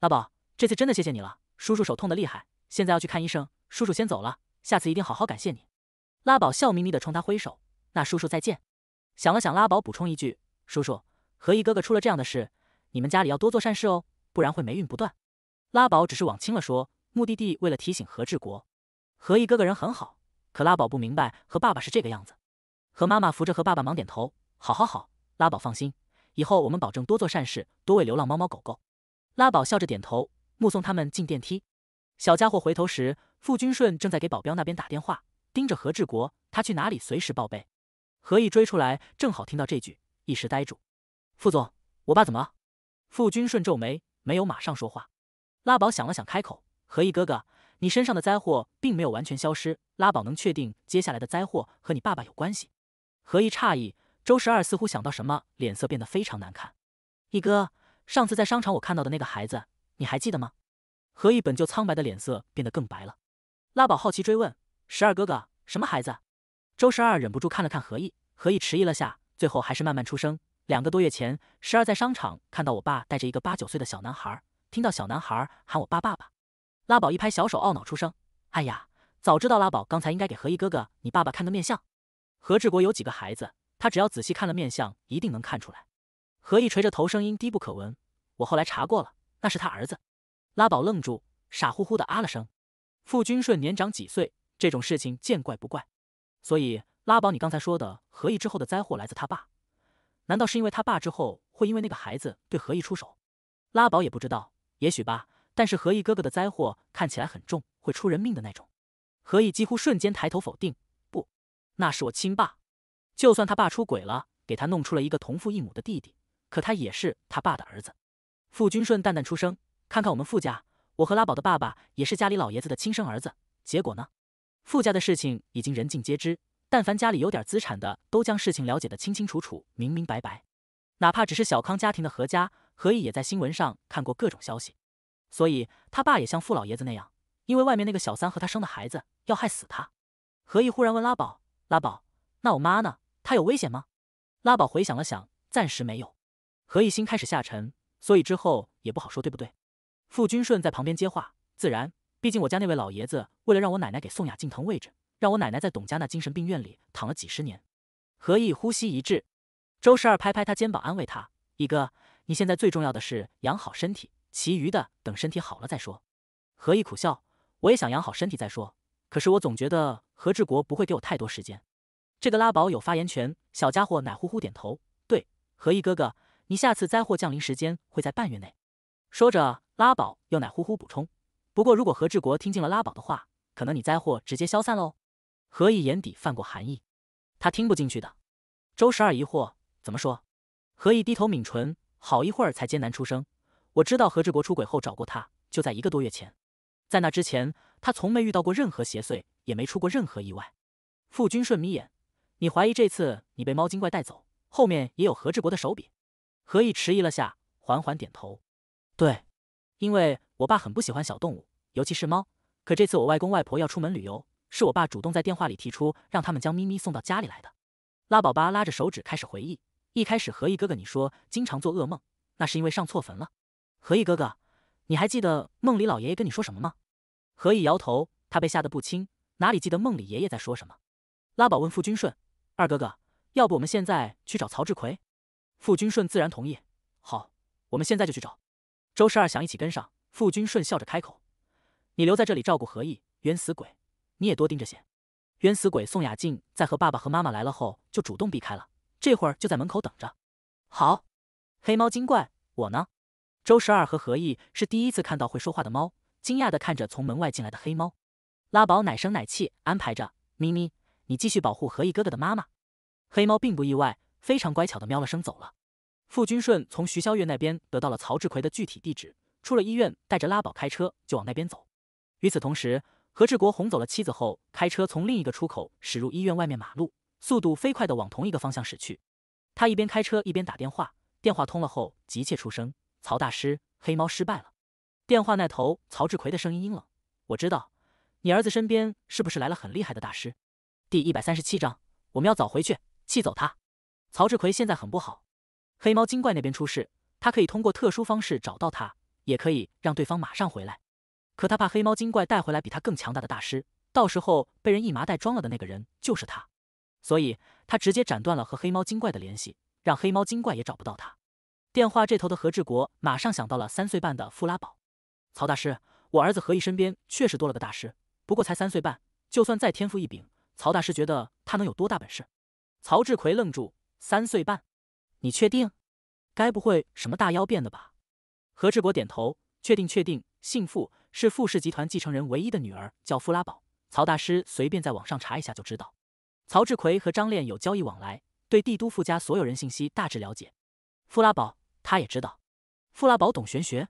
拉宝，这次真的谢谢你了，叔叔手痛的厉害，现在要去看医生，叔叔先走了，下次一定好好感谢你。拉宝笑眯眯的冲他挥手，那叔叔再见。想了想，拉宝补充一句：叔叔何毅哥哥出了这样的事，你们家里要多做善事哦。不然会霉运不断。拉宝只是往轻了说，目的地为了提醒何志国，何毅哥哥人很好。可拉宝不明白，和爸爸是这个样子。何妈妈扶着何爸爸忙点头，好好好，拉宝放心，以后我们保证多做善事，多喂流浪猫猫狗狗。拉宝笑着点头，目送他们进电梯。小家伙回头时，傅军顺正在给保镖那边打电话，盯着何志国，他去哪里随时报备。何毅追出来，正好听到这句，一时呆住。傅总，我爸怎么了？傅军顺皱眉。没有马上说话，拉宝想了想，开口：“何毅哥哥，你身上的灾祸并没有完全消失。拉宝能确定接下来的灾祸和你爸爸有关系。”何毅诧异，周十二似乎想到什么，脸色变得非常难看。一哥，上次在商场我看到的那个孩子，你还记得吗？何毅本就苍白的脸色变得更白了。拉宝好奇追问：“十二哥哥，什么孩子？”周十二忍不住看了看何毅，何毅迟疑了下，最后还是慢慢出声。两个多月前，时而在商场看到我爸带着一个八九岁的小男孩，听到小男孩喊我爸爸爸，拉宝一拍小手，懊恼出声：“哎呀，早知道拉宝刚才应该给何毅哥哥你爸爸看个面相。”何志国有几个孩子，他只要仔细看了面相，一定能看出来。何毅垂着头，声音低不可闻。我后来查过了，那是他儿子。拉宝愣住，傻乎乎的啊了声。傅君顺年长几岁，这种事情见怪不怪，所以拉宝，你刚才说的何毅之后的灾祸来自他爸。难道是因为他爸之后会因为那个孩子对何毅出手？拉宝也不知道，也许吧。但是何毅哥哥的灾祸看起来很重，会出人命的那种。何毅几乎瞬间抬头否定，不，那是我亲爸。就算他爸出轨了，给他弄出了一个同父异母的弟弟，可他也是他爸的儿子。傅君顺淡淡出声，看看我们傅家，我和拉宝的爸爸也是家里老爷子的亲生儿子，结果呢？傅家的事情已经人尽皆知。但凡家里有点资产的，都将事情了解得清清楚楚、明明白白，哪怕只是小康家庭的何家何毅，也在新闻上看过各种消息，所以他爸也像傅老爷子那样，因为外面那个小三和他生的孩子要害死他。何毅忽然问拉宝：“拉宝，那我妈呢？她有危险吗？”拉宝回想了想，暂时没有。何毅心开始下沉，所以之后也不好说，对不对？傅君顺在旁边接话：“自然，毕竟我家那位老爷子为了让我奶奶给宋雅静腾位置。”让我奶奶在董家那精神病院里躺了几十年，何毅呼吸一滞，周十二拍拍他肩膀安慰他：“一哥，你现在最重要的是养好身体，其余的等身体好了再说。”何毅苦笑：“我也想养好身体再说，可是我总觉得何志国不会给我太多时间。”这个拉宝有发言权，小家伙奶呼呼点头：“对，何毅哥哥，你下次灾祸降临时间会在半月内。”说着，拉宝又奶呼呼补充：“不过如果何志国听进了拉宝的话，可能你灾祸直接消散喽。”何毅眼底泛过寒意，他听不进去的。周十二疑惑：“怎么说？”何毅低头抿唇，好一会儿才艰难出声：“我知道何志国出轨后找过他，就在一个多月前。在那之前，他从没遇到过任何邪祟，也没出过任何意外。”傅君顺眯眼：“你怀疑这次你被猫精怪带走，后面也有何志国的手笔？”何毅迟疑了下，缓缓点头：“对，因为我爸很不喜欢小动物，尤其是猫。可这次我外公外婆要出门旅游。”是我爸主动在电话里提出让他们将咪咪送到家里来的。拉宝巴拉着手指开始回忆，一开始何毅哥哥你说经常做噩梦，那是因为上错坟了。何毅哥哥，你还记得梦里老爷爷跟你说什么吗？何毅摇头，他被吓得不轻，哪里记得梦里爷爷在说什么？拉宝问傅君顺：“二哥哥，要不我们现在去找曹志奎？”傅君顺自然同意：“好，我们现在就去找。”周十二想一起跟上，傅君顺笑着开口：“你留在这里照顾何毅，冤死鬼。”你也多盯着些。冤死鬼宋雅静在和爸爸和妈妈来了后就主动避开了，这会儿就在门口等着。好，黑猫精怪，我呢？周十二和何毅是第一次看到会说话的猫，惊讶地看着从门外进来的黑猫。拉宝奶声奶气安排着：“咪咪，你继续保护何毅哥哥的妈妈。”黑猫并不意外，非常乖巧地喵了声走了。傅君顺从徐霄月那边得到了曹志奎的具体地址，出了医院，带着拉宝开车就往那边走。与此同时，何志国哄走了妻子后，开车从另一个出口驶入医院外面马路，速度飞快的往同一个方向驶去。他一边开车一边打电话，电话通了后，急切出声：“曹大师，黑猫失败了。”电话那头，曹志奎的声音阴冷：“我知道，你儿子身边是不是来了很厉害的大师？”第一百三十七章，我们要早回去，气走他。曹志奎现在很不好，黑猫精怪那边出事，他可以通过特殊方式找到他，也可以让对方马上回来。可他怕黑猫精怪带回来比他更强大的大师，到时候被人一麻袋装了的那个人就是他，所以他直接斩断了和黑猫精怪的联系，让黑猫精怪也找不到他。电话这头的何志国马上想到了三岁半的富拉宝，曹大师，我儿子何毅身边确实多了个大师，不过才三岁半，就算再天赋异禀，曹大师觉得他能有多大本事？曹志奎愣住，三岁半，你确定？该不会什么大妖变的吧？何志国点头，确定，确定，信父。是傅氏集团继承人唯一的女儿，叫傅拉宝。曹大师随便在网上查一下就知道。曹志奎和张炼有交易往来，对帝都傅家所有人信息大致了解。傅拉宝，他也知道。傅拉宝懂玄学。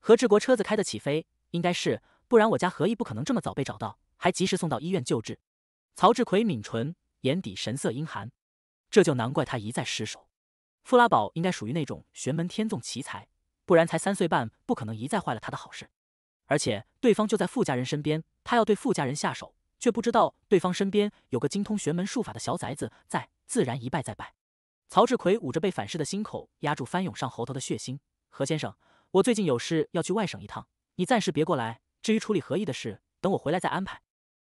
何志国车子开得起飞，应该是，不然我家何毅不可能这么早被找到，还及时送到医院救治。曹志奎抿唇，眼底神色阴寒。这就难怪他一再失手。傅拉宝应该属于那种玄门天纵奇才，不然才三岁半，不可能一再坏了他的好事。而且对方就在傅家人身边，他要对傅家人下手，却不知道对方身边有个精通玄门术法的小崽子在，自然一败再败。曹志奎捂着被反噬的心口，压住翻涌上喉头的血腥。何先生，我最近有事要去外省一趟，你暂时别过来。至于处理何意的事，等我回来再安排。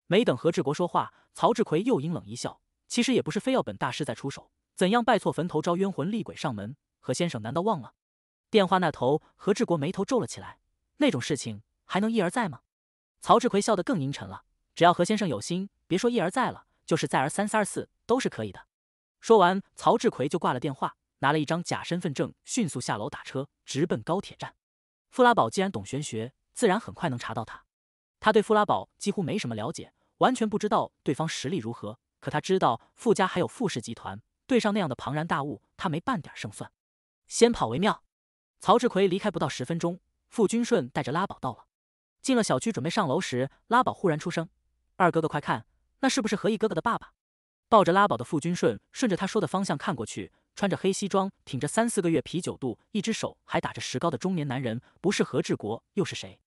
没等何志国说话，曹志奎又阴冷一笑：“其实也不是非要本大师再出手，怎样拜错坟头招冤魂厉鬼上门？何先生难道忘了？”电话那头，何志国眉头皱了起来，那种事情。还能一而再吗？曹志奎笑得更阴沉了。只要何先生有心，别说一而再了，就是再而三、三而四都是可以的。说完，曹志奎就挂了电话，拿了一张假身份证，迅速下楼打车，直奔高铁站。富拉宝既然懂玄学，自然很快能查到他。他对富拉宝几乎没什么了解，完全不知道对方实力如何。可他知道富家还有富氏集团，对上那样的庞然大物，他没半点胜算，先跑为妙。曹志奎离开不到十分钟，傅君顺带着拉宝到了。进了小区，准备上楼时，拉宝忽然出声：“二哥哥，快看，那是不是何毅哥哥的爸爸？”抱着拉宝的傅君顺顺着他说的方向看过去，穿着黑西装、挺着三四个月啤酒肚、一只手还打着石膏的中年男人，不是何志国又是谁？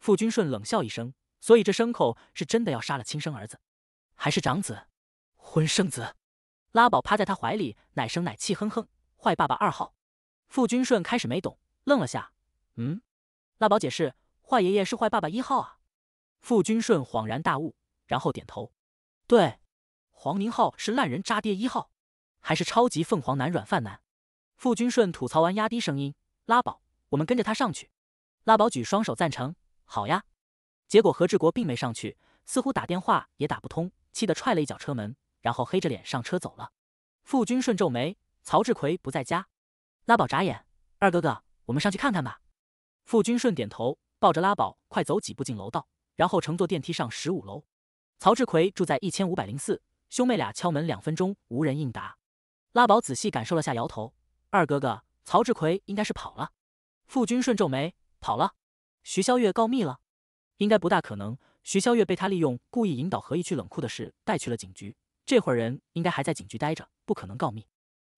傅君顺冷笑一声：“所以这牲口是真的要杀了亲生儿子，还是长子、婚生子？”拉宝趴在他怀里，奶声奶气哼哼：“坏爸爸二号。”傅君顺开始没懂，愣了下：“嗯？”拉宝解释。坏爷爷是坏爸爸一号啊，傅君顺恍然大悟，然后点头。对，黄宁浩是烂人渣爹一号，还是超级凤凰男软饭男。傅君顺吐槽完，压低声音：“拉宝，我们跟着他上去。”拉宝举双手赞成。好呀。结果何志国并没上去，似乎打电话也打不通，气得踹了一脚车门，然后黑着脸上车走了。傅君顺皱眉，曹志奎不在家。拉宝眨眼：“二哥哥，我们上去看看吧。”傅君顺点头。抱着拉宝，快走几步进楼道，然后乘坐电梯上十五楼。曹志奎住在一千五百零四。兄妹俩敲门两分钟，无人应答。拉宝仔细感受了下，摇头。二哥哥曹志奎应该是跑了。傅君顺皱眉，跑了？徐霄月告密了？应该不大可能。徐霄月被他利用，故意引导何毅去冷库的事带去了警局，这会儿人应该还在警局待着，不可能告密。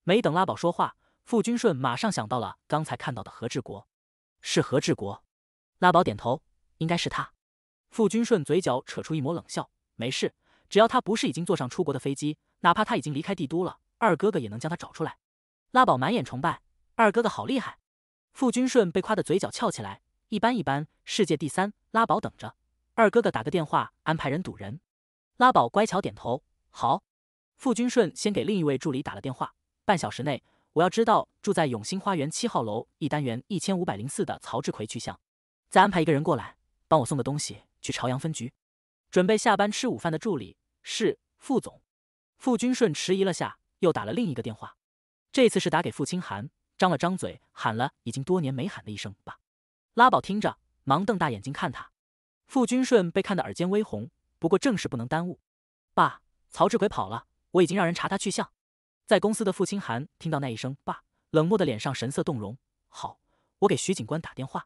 没等拉宝说话，傅君顺马上想到了刚才看到的何志国，是何志国。拉宝点头，应该是他。傅君顺嘴角扯出一抹冷笑，没事，只要他不是已经坐上出国的飞机，哪怕他已经离开帝都了，二哥哥也能将他找出来。拉宝满眼崇拜，二哥哥好厉害。傅君顺被夸的嘴角翘起来，一般一般，世界第三。拉宝等着，二哥哥打个电话，安排人堵人。拉宝乖巧点头，好。傅君顺先给另一位助理打了电话，半小时内我要知道住在永兴花园七号楼一单元一千五百零四的曹志奎去向。再安排一个人过来帮我送个东西去朝阳分局，准备下班吃午饭的助理是副总。傅君顺迟疑了下，又打了另一个电话，这次是打给傅清寒。张了张嘴，喊了已经多年没喊的一声“爸”。拉宝听着，忙瞪大眼睛看他。傅君顺被看得耳尖微红，不过正事不能耽误。爸，曹志奎跑了，我已经让人查他去向。在公司的傅清寒听到那一声“爸”，冷漠的脸上神色动容。好，我给徐警官打电话。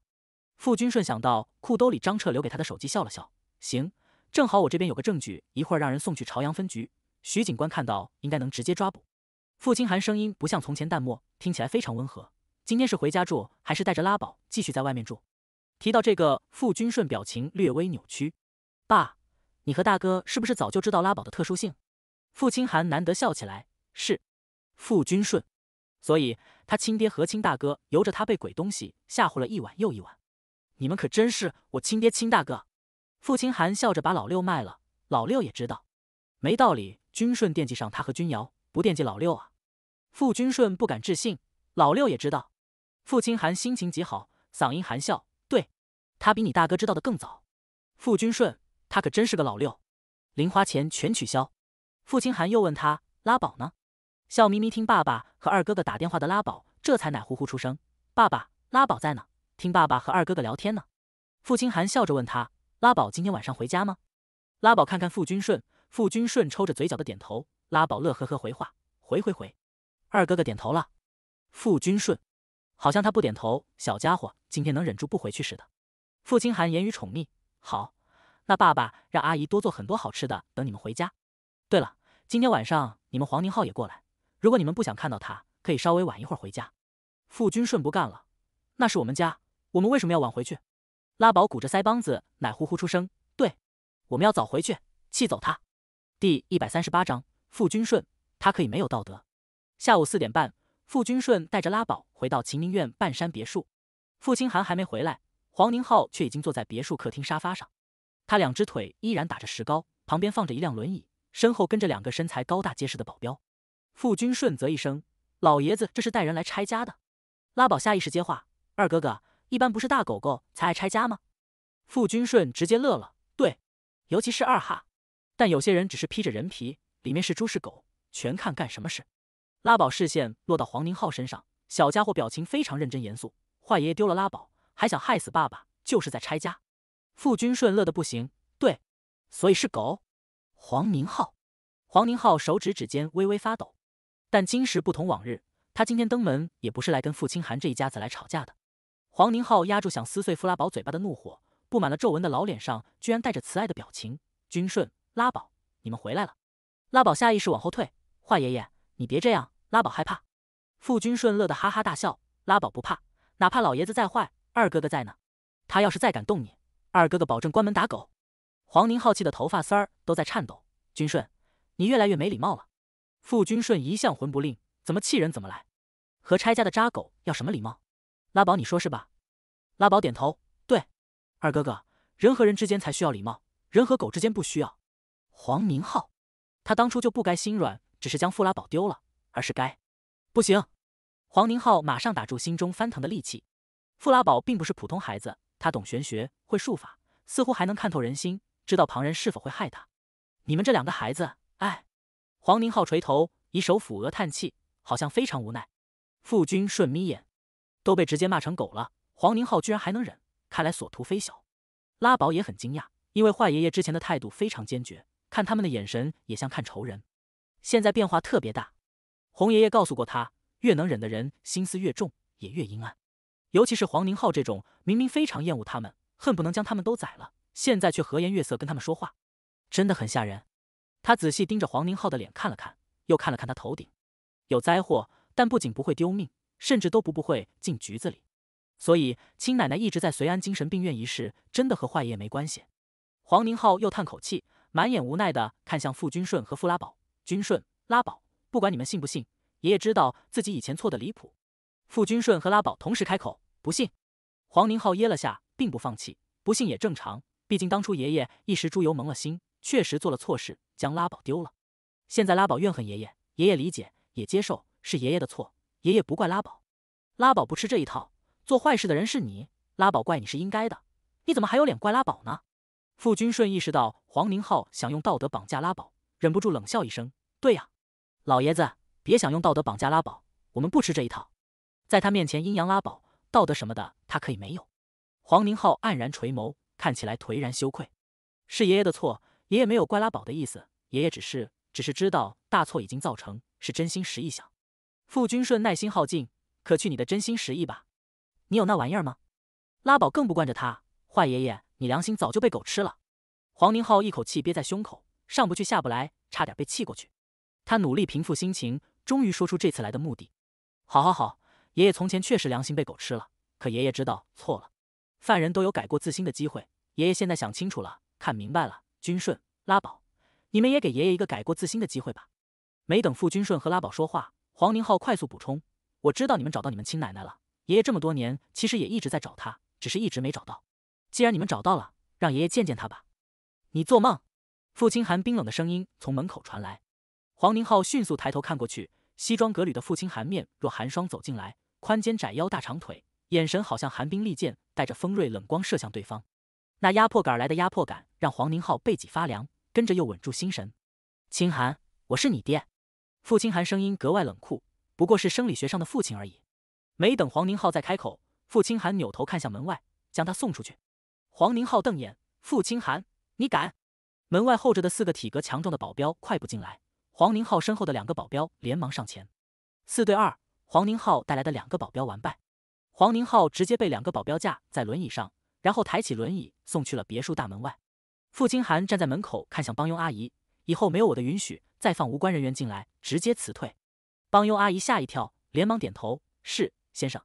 傅君顺想到裤兜里张彻留给他的手机，笑了笑。行，正好我这边有个证据，一会儿让人送去朝阳分局。徐警官看到，应该能直接抓捕。傅清寒声音不像从前淡漠，听起来非常温和。今天是回家住，还是带着拉宝继续在外面住？提到这个，傅君顺表情略微扭曲。爸，你和大哥是不是早就知道拉宝的特殊性？傅清寒难得笑起来。是，傅君顺。所以他亲爹和亲大哥由着他被鬼东西吓唬了一晚又一晚。你们可真是我亲爹亲大哥，傅清寒笑着把老六卖了。老六也知道，没道理君顺惦记上他和君瑶，不惦记老六啊。傅君顺不敢置信，老六也知道。傅清寒心情极好，嗓音含笑，对他比你大哥知道的更早。傅君顺，他可真是个老六，零花钱全取消。傅清寒又问他拉宝呢，笑眯眯听爸爸和二哥哥打电话的拉宝，这才奶呼呼出声，爸爸，拉宝在呢。听爸爸和二哥哥聊天呢，傅清寒笑着问他：“拉宝，今天晚上回家吗？”拉宝看看傅君顺，傅君顺抽着嘴角的点头，拉宝乐呵呵回话：“回回回。”二哥哥点头了，傅君顺，好像他不点头，小家伙今天能忍住不回去似的。傅清寒言语宠溺：“好，那爸爸让阿姨多做很多好吃的，等你们回家。对了，今天晚上你们黄宁浩也过来，如果你们不想看到他，可以稍微晚一会儿回家。”傅君顺不干了：“那是我们家。”我们为什么要晚回去？拉宝鼓着腮帮子，奶呼呼出声：“对，我们要早回去，气走他。”第一百三十八章傅君顺，他可以没有道德。下午四点半，傅君顺带着拉宝回到秦宁苑半山别墅，傅清寒还没回来，黄宁浩却已经坐在别墅客厅沙发上，他两只腿依然打着石膏，旁边放着一辆轮椅，身后跟着两个身材高大结实的保镖。傅君顺啧一声：“老爷子，这是带人来拆家的。”拉宝下意识接话：“二哥哥。”一般不是大狗狗才爱拆家吗？傅君顺直接乐了。对，尤其是二哈。但有些人只是披着人皮，里面是猪是狗，全看干什么事。拉宝视线落到黄宁浩身上，小家伙表情非常认真严肃。坏爷爷丢了拉宝，还想害死爸爸，就是在拆家。傅君顺乐得不行。对，所以是狗。黄宁浩，黄宁浩手指指尖微微发抖。但今时不同往日，他今天登门也不是来跟傅清寒这一家子来吵架的。黄宁浩压住想撕碎弗拉宝嘴巴的怒火，布满了皱纹的老脸上居然带着慈爱的表情。君顺，拉宝，你们回来了。拉宝下意识往后退，坏爷爷，你别这样。拉宝害怕。傅君顺乐得哈哈大笑。拉宝不怕，哪怕老爷子再坏，二哥哥在呢。他要是再敢动你，二哥哥保证关门打狗。黄宁浩气得头发丝儿都在颤抖。君顺，你越来越没礼貌了。傅君顺一向混不吝，怎么气人怎么来，和拆家的渣狗要什么礼貌？拉宝，你说是吧？拉宝点头。对，二哥哥，人和人之间才需要礼貌，人和狗之间不需要。黄明昊，他当初就不该心软，只是将富拉宝丢了，而是该……不行！黄明昊马上打住心中翻腾的戾气。富拉宝并不是普通孩子，他懂玄学，会术法，似乎还能看透人心，知道旁人是否会害他。你们这两个孩子，哎！黄明浩垂头，以手抚额叹气，好像非常无奈。傅君顺眯眼。都被直接骂成狗了，黄宁浩居然还能忍，看来所图非小。拉宝也很惊讶，因为坏爷爷之前的态度非常坚决，看他们的眼神也像看仇人，现在变化特别大。红爷爷告诉过他，越能忍的人心思越重，也越阴暗，尤其是黄宁浩这种明明非常厌恶他们，恨不能将他们都宰了，现在却和颜悦色跟他们说话，真的很吓人。他仔细盯着黄宁浩的脸看了看，又看了看他头顶，有灾祸，但不仅不会丢命。甚至都不不会进局子里，所以亲奶奶一直在绥安精神病院一事，真的和坏爷爷没关系。黄宁浩又叹口气，满眼无奈的看向傅君顺和傅拉宝。君顺，拉宝，不管你们信不信，爷爷知道自己以前错的离谱。傅君顺和拉宝同时开口，不信。黄宁浩噎了下，并不放弃。不信也正常，毕竟当初爷爷一时猪油蒙了心，确实做了错事，将拉宝丢了。现在拉宝怨恨爷爷，爷爷理解，也接受，是爷爷的错。爷爷不怪拉宝，拉宝不吃这一套。做坏事的人是你，拉宝怪你是应该的。你怎么还有脸怪拉宝呢？傅君顺意识到黄宁浩想用道德绑架拉宝，忍不住冷笑一声：“对呀，老爷子别想用道德绑架拉宝，我们不吃这一套。”在他面前阴阳拉宝，道德什么的他可以没有。黄宁浩黯然垂眸，看起来颓然羞愧。是爷爷的错，爷爷没有怪拉宝的意思，爷爷只是只是知道大错已经造成，是真心实意想。傅君顺耐心耗尽，可去你的真心实意吧，你有那玩意儿吗？拉宝更不惯着他，坏爷爷，你良心早就被狗吃了。黄宁浩一口气憋在胸口，上不去下不来，差点被气过去。他努力平复心情，终于说出这次来的目的。好好好，爷爷从前确实良心被狗吃了，可爷爷知道错了。犯人都有改过自新的机会，爷爷现在想清楚了，看明白了。君顺，拉宝，你们也给爷爷一个改过自新的机会吧。没等傅君顺和拉宝说话。黄宁浩快速补充：“我知道你们找到你们亲奶奶了，爷爷这么多年其实也一直在找她，只是一直没找到。既然你们找到了，让爷爷见见她吧。”你做梦！傅清寒冰冷的声音从门口传来。黄宁浩迅速抬头看过去，西装革履的傅清寒面若寒霜走进来，宽肩窄腰大长腿，眼神好像寒冰利剑，带着锋锐冷光射向对方。那压迫感来的压迫感让黄宁浩背脊发凉，跟着又稳住心神。清寒，我是你爹。傅清寒声音格外冷酷，不过是生理学上的父亲而已。没等黄宁浩再开口，傅清寒扭头看向门外，将他送出去。黄宁浩瞪眼：“傅清寒，你敢！”门外候着的四个体格强壮的保镖快步进来，黄宁浩身后的两个保镖连忙上前。四对二，黄宁浩带来的两个保镖完败。黄宁浩直接被两个保镖架在轮椅上，然后抬起轮椅送去了别墅大门外。傅清寒站在门口，看向帮佣阿姨。以后没有我的允许，再放无关人员进来，直接辞退。帮佣阿姨吓一跳，连忙点头：“是，先生。”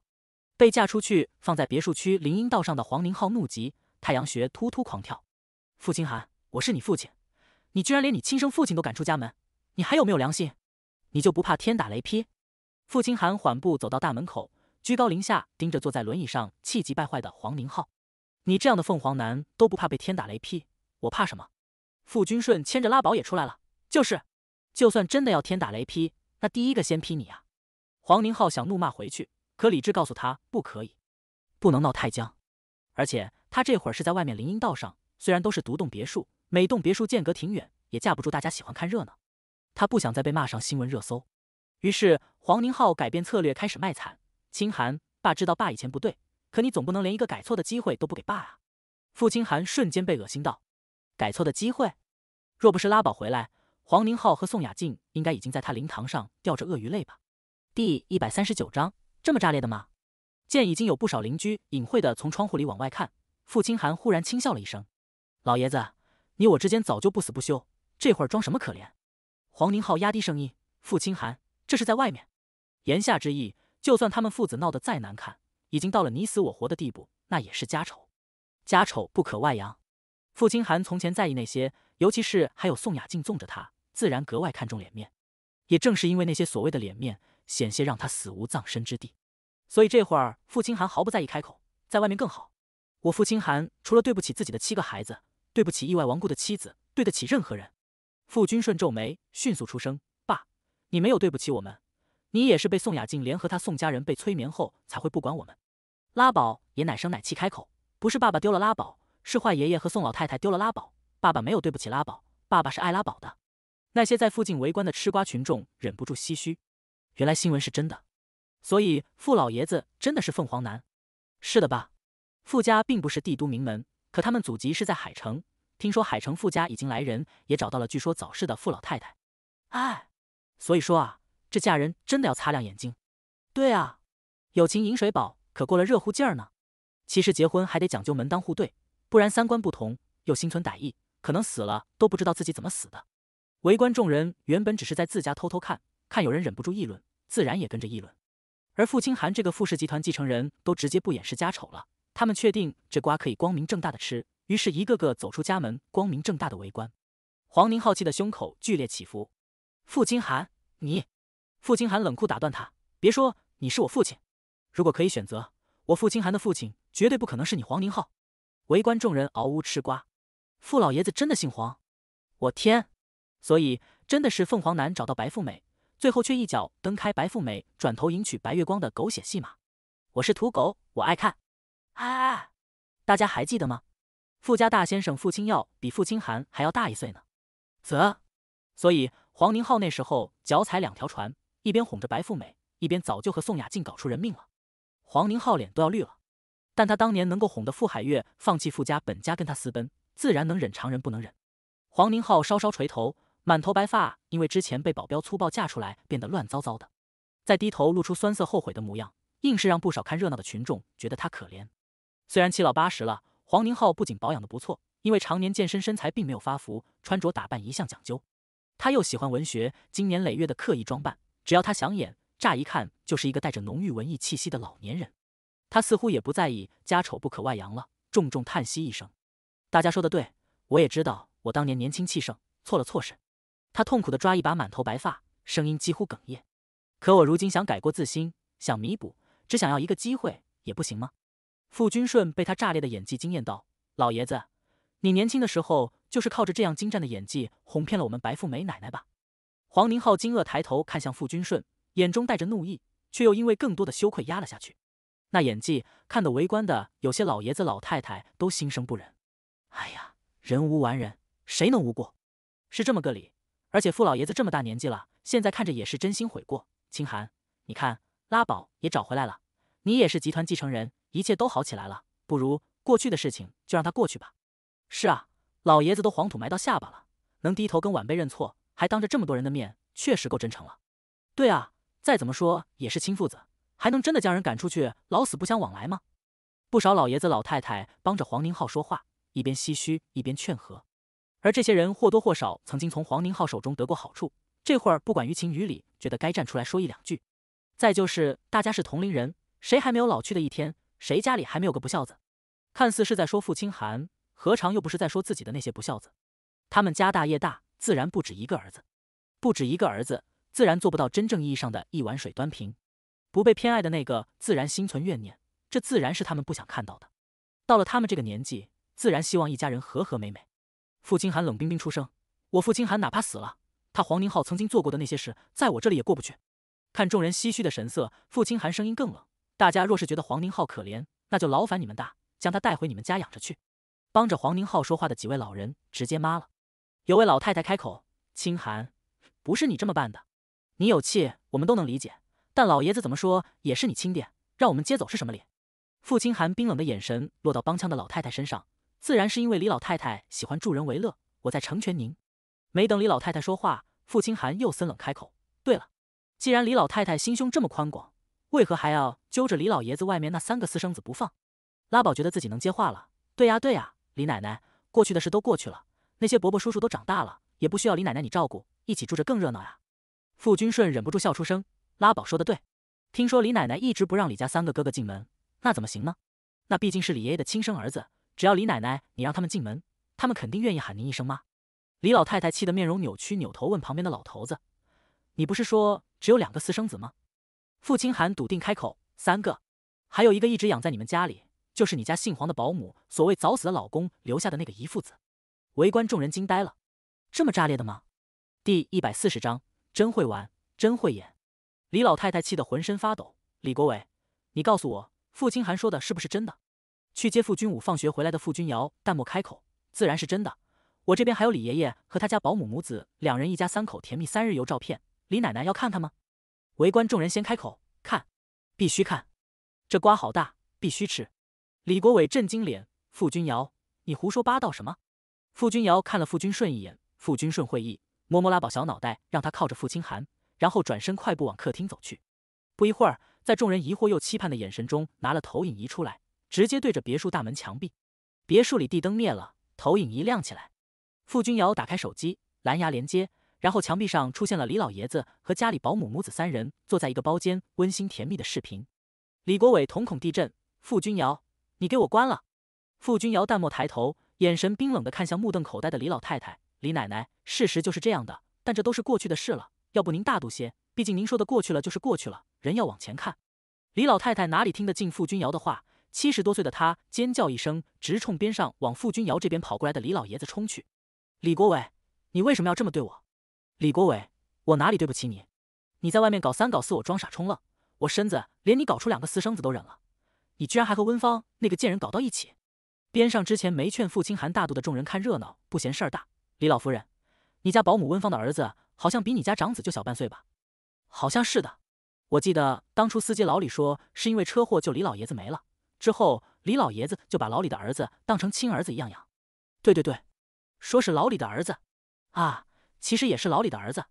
被嫁出去，放在别墅区林荫道上的黄宁浩怒极，太阳穴突突狂跳。傅清寒，我是你父亲，你居然连你亲生父亲都赶出家门，你还有没有良心？你就不怕天打雷劈？傅清寒缓步走到大门口，居高临下盯着坐在轮椅上气急败坏的黄宁浩：“你这样的凤凰男都不怕被天打雷劈，我怕什么？”傅君顺牵着拉宝也出来了，就是，就算真的要天打雷劈，那第一个先劈你呀！黄宁浩想怒骂回去，可理智告诉他不可以，不能闹太僵。而且他这会儿是在外面林荫道上，虽然都是独栋别墅，每栋别墅间隔挺远，也架不住大家喜欢看热闹。他不想再被骂上新闻热搜，于是黄宁浩改变策略，开始卖惨。清寒，爸知道爸以前不对，可你总不能连一个改错的机会都不给爸啊！傅清寒瞬间被恶心到。改错的机会，若不是拉宝回来，黄宁浩和宋雅静应该已经在他灵堂上吊着鳄鱼泪吧。第一百三十九章，这么炸裂的吗？见已经有不少邻居隐晦的从窗户里往外看，傅清寒忽然轻笑了一声：“老爷子，你我之间早就不死不休，这会儿装什么可怜？”黄宁浩压低声音：“傅清寒，这是在外面。”言下之意，就算他们父子闹得再难看，已经到了你死我活的地步，那也是家丑，家丑不可外扬。傅清寒从前在意那些，尤其是还有宋雅静纵着他，自然格外看重脸面。也正是因为那些所谓的脸面，险些让他死无葬身之地。所以这会儿，傅清寒毫不在意开口，在外面更好。我傅清寒除了对不起自己的七个孩子，对不起意外亡故的妻子，对得起任何人。傅君顺皱眉，迅速出声：“爸，你没有对不起我们，你也是被宋雅静联合他宋家人被催眠后才会不管我们。”拉宝也奶声奶气开口：“不是爸爸丢了拉宝。”是坏爷爷和宋老太太丢了拉宝，爸爸没有对不起拉宝，爸爸是爱拉宝的。那些在附近围观的吃瓜群众忍不住唏嘘，原来新闻是真的，所以傅老爷子真的是凤凰男，是的吧？傅家并不是帝都名门，可他们祖籍是在海城。听说海城傅家已经来人，也找到了据说早逝的傅老太太。哎，所以说啊，这嫁人真的要擦亮眼睛。对啊，有情饮水饱，可过了热乎劲儿呢。其实结婚还得讲究门当户对。不然三观不同，又心存歹意，可能死了都不知道自己怎么死的。围观众人原本只是在自家偷偷看，看有人忍不住议论，自然也跟着议论。而傅清寒这个傅氏集团继承人都直接不掩饰家丑了，他们确定这瓜可以光明正大的吃，于是一个个走出家门，光明正大的围观。黄宁浩气的胸口剧烈起伏。傅清寒，你！傅清寒冷酷打断他：“别说你是我父亲，如果可以选择，我傅清寒的父亲绝对不可能是你，黄宁浩。”围观众人嗷呜吃瓜，傅老爷子真的姓黄？我天！所以真的是凤凰男找到白富美，最后却一脚蹬开白富美，转头迎娶白月光的狗血戏码。我是土狗，我爱看。哎哎，大家还记得吗？傅家大先生傅清耀比傅清寒还要大一岁呢，则，所以黄宁浩那时候脚踩两条船，一边哄着白富美，一边早就和宋雅静搞出人命了。黄宁浩脸都要绿了。但他当年能够哄得傅海月放弃傅家本家跟他私奔，自然能忍常人不能忍。黄宁浩稍稍垂头，满头白发，因为之前被保镖粗暴架出来，变得乱糟糟的。再低头露出酸涩后悔的模样，硬是让不少看热闹的群众觉得他可怜。虽然七老八十了，黄宁浩不仅保养的不错，因为常年健身，身材并没有发福，穿着打扮一向讲究。他又喜欢文学，经年累月的刻意装扮，只要他想演，乍一看就是一个带着浓郁文艺气息的老年人。他似乎也不在意家丑不可外扬了，重重叹息一声：“大家说的对，我也知道我当年年轻气盛，错了错事。”他痛苦地抓一把满头白发，声音几乎哽咽：“可我如今想改过自新，想弥补，只想要一个机会，也不行吗？”傅君顺被他炸裂的演技惊艳到：“老爷子，你年轻的时候就是靠着这样精湛的演技哄骗了我们白富美奶奶吧？”黄宁浩惊愕抬头看向傅君顺，眼中带着怒意，却又因为更多的羞愧压了下去。那演技看得围观的有些老爷子老太太都心生不忍。哎呀，人无完人，谁能无过？是这么个理。而且傅老爷子这么大年纪了，现在看着也是真心悔过。清寒，你看，拉宝也找回来了，你也是集团继承人，一切都好起来了，不如过去的事情就让它过去吧。是啊，老爷子都黄土埋到下巴了，能低头跟晚辈认错，还当着这么多人的面，确实够真诚了。对啊，再怎么说也是亲父子。还能真的将人赶出去，老死不相往来吗？不少老爷子老太太帮着黄宁浩说话，一边唏嘘一边劝和。而这些人或多或少曾经从黄宁浩手中得过好处，这会儿不管于情于理，觉得该站出来说一两句。再就是大家是同龄人，谁还没有老去的一天？谁家里还没有个不孝子？看似是在说傅清寒，何尝又不是在说自己的那些不孝子？他们家大业大，自然不止一个儿子，不止一个儿子，自然做不到真正意义上的一碗水端平。不被偏爱的那个自然心存怨念，这自然是他们不想看到的。到了他们这个年纪，自然希望一家人和和美美。傅清寒冷冰冰出声：“我傅清寒哪怕死了，他黄宁浩曾经做过的那些事，在我这里也过不去。”看众人唏嘘的神色，傅清寒声音更冷：“大家若是觉得黄宁浩可怜，那就劳烦你们大将他带回你们家养着去。”帮着黄宁浩说话的几位老人直接骂了。有位老太太开口：“清寒，不是你这么办的，你有气我们都能理解。”但老爷子怎么说也是你亲爹，让我们接走是什么理？傅清寒冰冷的眼神落到帮腔的老太太身上，自然是因为李老太太喜欢助人为乐，我在成全您。没等李老太太说话，傅清寒又森冷开口：“对了，既然李老太太心胸这么宽广，为何还要揪着李老爷子外面那三个私生子不放？”拉宝觉得自己能接话了：“对呀对呀，李奶奶，过去的事都过去了，那些伯伯叔叔都长大了，也不需要李奶奶你照顾，一起住着更热闹呀。”傅君顺忍不住笑出声。拉宝说的对，听说李奶奶一直不让李家三个哥哥进门，那怎么行呢？那毕竟是李爷爷的亲生儿子，只要李奶奶你让他们进门，他们肯定愿意喊您一声妈。李老太太气得面容扭曲，扭头问旁边的老头子：“你不是说只有两个私生子吗？”傅清寒笃定开口：“三个，还有一个一直养在你们家里，就是你家姓黄的保姆，所谓早死的老公留下的那个姨腹子。”围观众人惊呆了，这么炸裂的吗？第一百四十章，真会玩，真会演。李老太太气得浑身发抖。李国伟，你告诉我，傅清寒说的是不是真的？去接傅君武放学回来的傅君瑶淡漠开口：“自然是真的。我这边还有李爷爷和他家保姆母子两人一家三口甜蜜三日游照片，李奶奶要看看吗？”围观众人先开口：“看，必须看。这瓜好大，必须吃。”李国伟震惊脸。傅君瑶，你胡说八道什么？傅君瑶看了傅君顺一眼，傅君顺会意，摸摸拉宝小脑袋，让他靠着傅清寒。然后转身快步往客厅走去，不一会儿，在众人疑惑又期盼的眼神中，拿了投影仪出来，直接对着别墅大门墙壁。别墅里地灯灭了，投影仪亮起来。傅君瑶打开手机蓝牙连接，然后墙壁上出现了李老爷子和家里保姆母子三人坐在一个包间，温馨甜蜜的视频。李国伟瞳孔地震，傅君瑶，你给我关了！傅君瑶淡漠抬头，眼神冰冷的看向目瞪口呆的李老太太、李奶奶。事实就是这样的，但这都是过去的事了。要不您大度些，毕竟您说的过去了就是过去了，人要往前看。李老太太哪里听得进傅君瑶的话？七十多岁的她尖叫一声，直冲边上往傅君瑶这边跑过来的李老爷子冲去。李国伟，你为什么要这么对我？李国伟，我哪里对不起你？你在外面搞三搞四，我装傻充愣，我身子连你搞出两个私生子都忍了，你居然还和温芳那个贱人搞到一起？边上之前没劝傅清寒大度的众人看热闹不嫌事儿大。李老夫人，你家保姆温芳的儿子。好像比你家长子就小半岁吧？好像是的。我记得当初司机老李说是因为车祸救李老爷子没了，之后李老爷子就把老李的儿子当成亲儿子一样养。对对对，说是老李的儿子，啊，其实也是老李的儿子，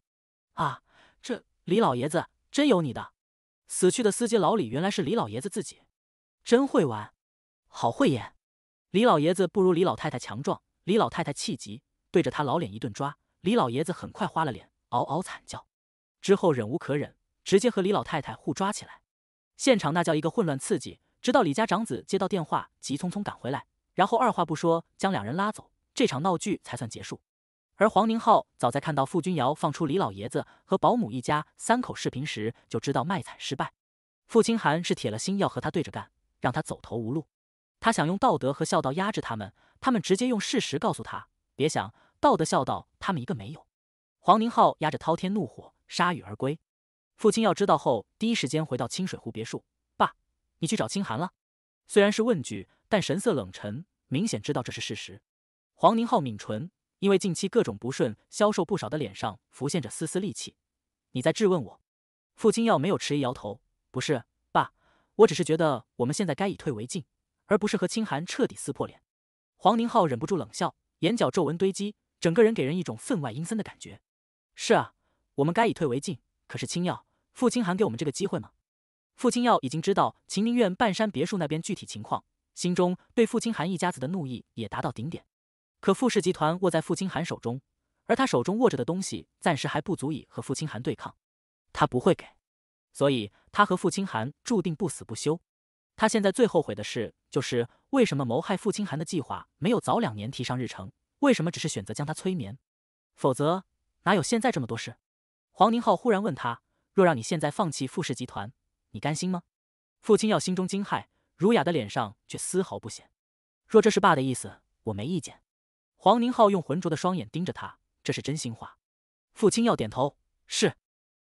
啊，这李老爷子真有你的！死去的司机老李原来是李老爷子自己，真会玩，好慧眼。李老爷子不如李老太太强壮，李老太太气急，对着他老脸一顿抓，李老爷子很快花了脸。嗷嗷惨叫，之后忍无可忍，直接和李老太太互抓起来，现场那叫一个混乱刺激。直到李家长子接到电话，急匆匆赶回来，然后二话不说将两人拉走，这场闹剧才算结束。而黄宁浩早在看到傅君瑶放出李老爷子和保姆一家三口视频时，就知道卖惨失败。傅清寒是铁了心要和他对着干，让他走投无路。他想用道德和孝道压制他们，他们直接用事实告诉他：别想道德孝道，他们一个没有。黄宁浩压着滔天怒火铩羽而归，父亲要知道后第一时间回到清水湖别墅。爸，你去找清寒了？虽然是问句，但神色冷沉，明显知道这是事实。黄宁浩抿唇，因为近期各种不顺，消瘦不少的脸上浮现着丝丝戾气。你在质问我？父亲要没有迟疑，摇头，不是，爸，我只是觉得我们现在该以退为进，而不是和清寒彻底撕破脸。黄宁浩忍不住冷笑，眼角皱纹堆积，整个人给人一种分外阴森的感觉。是啊，我们该以退为进。可是青药，傅清寒给我们这个机会吗？傅清药已经知道秦明苑半山别墅那边具体情况，心中对傅清寒一家子的怒意也达到顶点。可傅氏集团握在傅清寒手中，而他手中握着的东西暂时还不足以和傅清寒对抗，他不会给，所以他和傅清寒注定不死不休。他现在最后悔的事就是为什么谋害傅清寒的计划没有早两年提上日程，为什么只是选择将他催眠，否则。哪有现在这么多事？黄宁浩忽然问他：“若让你现在放弃富氏集团，你甘心吗？”傅清耀心中惊骇，儒雅的脸上却丝毫不显。若这是爸的意思，我没意见。黄宁浩用浑浊的双眼盯着他：“这是真心话。”傅清耀点头：“是。”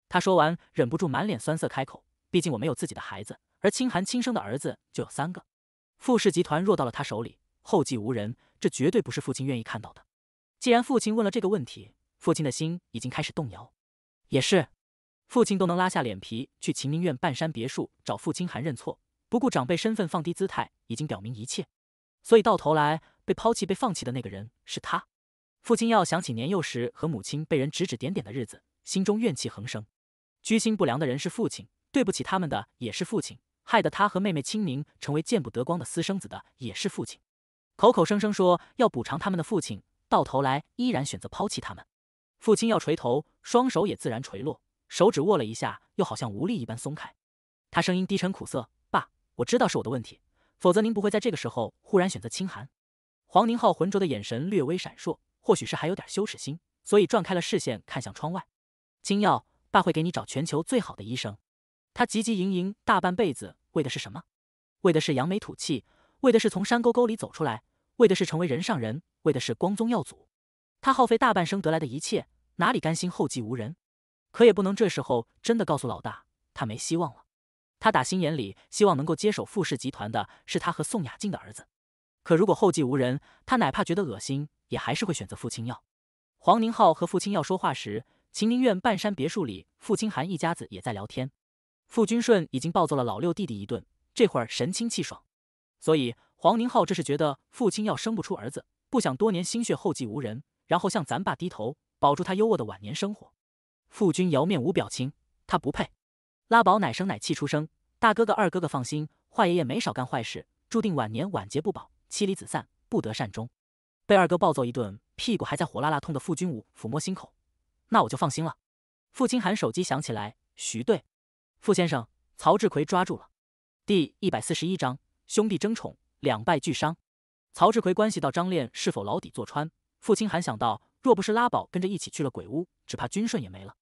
他说完，忍不住满脸酸涩，开口：“毕竟我没有自己的孩子，而清寒亲生的儿子就有三个。富氏集团若到了他手里，后继无人，这绝对不是父亲愿意看到的。既然父亲问了这个问题，”父亲的心已经开始动摇。也是，父亲都能拉下脸皮去秦明苑半山别墅找傅清寒认错，不顾长辈身份放低姿态，已经表明一切。所以到头来被抛弃、被放弃的那个人是他。父亲要想起年幼时和母亲被人指指点点的日子，心中怨气横生。居心不良的人是父亲，对不起他们的也是父亲，害得他和妹妹清明成为见不得光的私生子的也是父亲。口口声声说要补偿他们的父亲，到头来依然选择抛弃他们。父亲要垂头，双手也自然垂落，手指握了一下，又好像无力一般松开。他声音低沉苦涩：“爸，我知道是我的问题，否则您不会在这个时候忽然选择清寒。”黄宁浩浑浊的眼神略微闪烁，或许是还有点羞耻心，所以转开了视线，看向窗外。金耀，爸会给你找全球最好的医生。他急急营营大半辈子为的是什么？为的是扬眉吐气，为的是从山沟沟里走出来，为的是成为人上人，为的是光宗耀祖。他耗费大半生得来的一切，哪里甘心后继无人？可也不能这时候真的告诉老大，他没希望了。他打心眼里希望能够接手富氏集团的是他和宋雅静的儿子。可如果后继无人，他哪怕觉得恶心，也还是会选择傅清耀。黄宁浩和傅清耀说话时，秦宁苑半山别墅里，傅清寒一家子也在聊天。傅君顺已经暴揍了老六弟弟一顿，这会儿神清气爽。所以黄宁浩这是觉得傅清耀生不出儿子，不想多年心血后继无人。然后向咱爸低头，保住他优渥的晚年生活。傅君瑶面无表情，他不配。拉宝奶声奶气出声：“大哥哥、二哥哥放心，坏爷爷没少干坏事，注定晚年晚节不保，妻离子散，不得善终。”被二哥暴揍一顿，屁股还在火辣辣痛的傅君武抚摸心口：“那我就放心了。”傅清寒手机响起来：“徐队，傅先生，曹志奎抓住了。”第一百四十一章兄弟争宠，两败俱伤。曹志奎关系到张炼是否牢底坐穿。父亲还想到，若不是拉宝跟着一起去了鬼屋，只怕君顺也没了。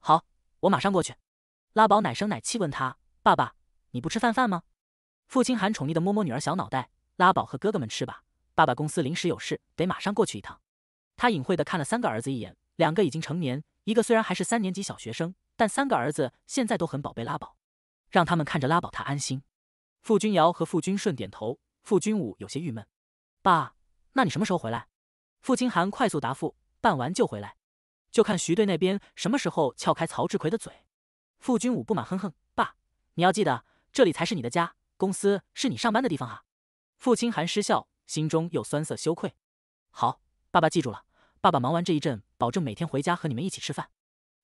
好，我马上过去。拉宝奶声奶气问他：“爸爸，你不吃饭饭吗？”父亲寒宠溺的摸摸女儿小脑袋：“拉宝和哥哥们吃吧，爸爸公司临时有事，得马上过去一趟。”他隐晦的看了三个儿子一眼，两个已经成年，一个虽然还是三年级小学生，但三个儿子现在都很宝贝拉宝，让他们看着拉宝，他安心。傅君瑶和傅君顺点头，傅君武有些郁闷：“爸，那你什么时候回来？”傅清寒快速答复：“办完就回来，就看徐队那边什么时候撬开曹志奎的嘴。”傅军武不满哼哼：“爸，你要记得，这里才是你的家，公司是你上班的地方啊。”傅清寒失笑，心中又酸涩羞愧。“好，爸爸记住了，爸爸忙完这一阵，保证每天回家和你们一起吃饭。”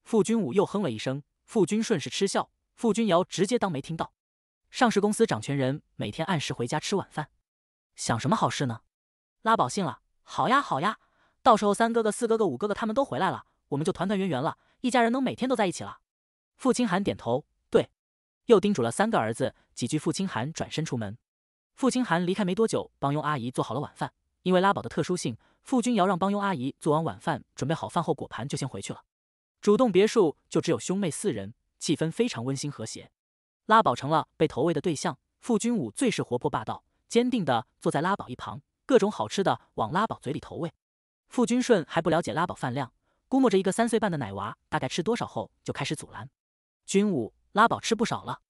傅军武又哼了一声，傅军顺势嗤笑，傅军瑶直接当没听到。上市公司掌权人每天按时回家吃晚饭，想什么好事呢？拉宝信了。好呀好呀，到时候三哥哥、四哥哥、五哥哥他们都回来了，我们就团团圆圆了，一家人能每天都在一起了。傅清寒点头，对，又叮嘱了三个儿子几句。傅清寒转身出门。傅清寒离开没多久，帮佣阿姨做好了晚饭。因为拉宝的特殊性，傅君瑶让帮佣阿姨做完晚饭，准备好饭后果盘就先回去了。主栋别墅就只有兄妹四人，气氛非常温馨和谐。拉宝成了被投喂的对象，傅君武最是活泼霸道，坚定地坐在拉宝一旁。各种好吃的往拉宝嘴里投喂，傅君顺还不了解拉宝饭量，估摸着一个三岁半的奶娃大概吃多少后就开始阻拦。君武，拉宝吃不少了，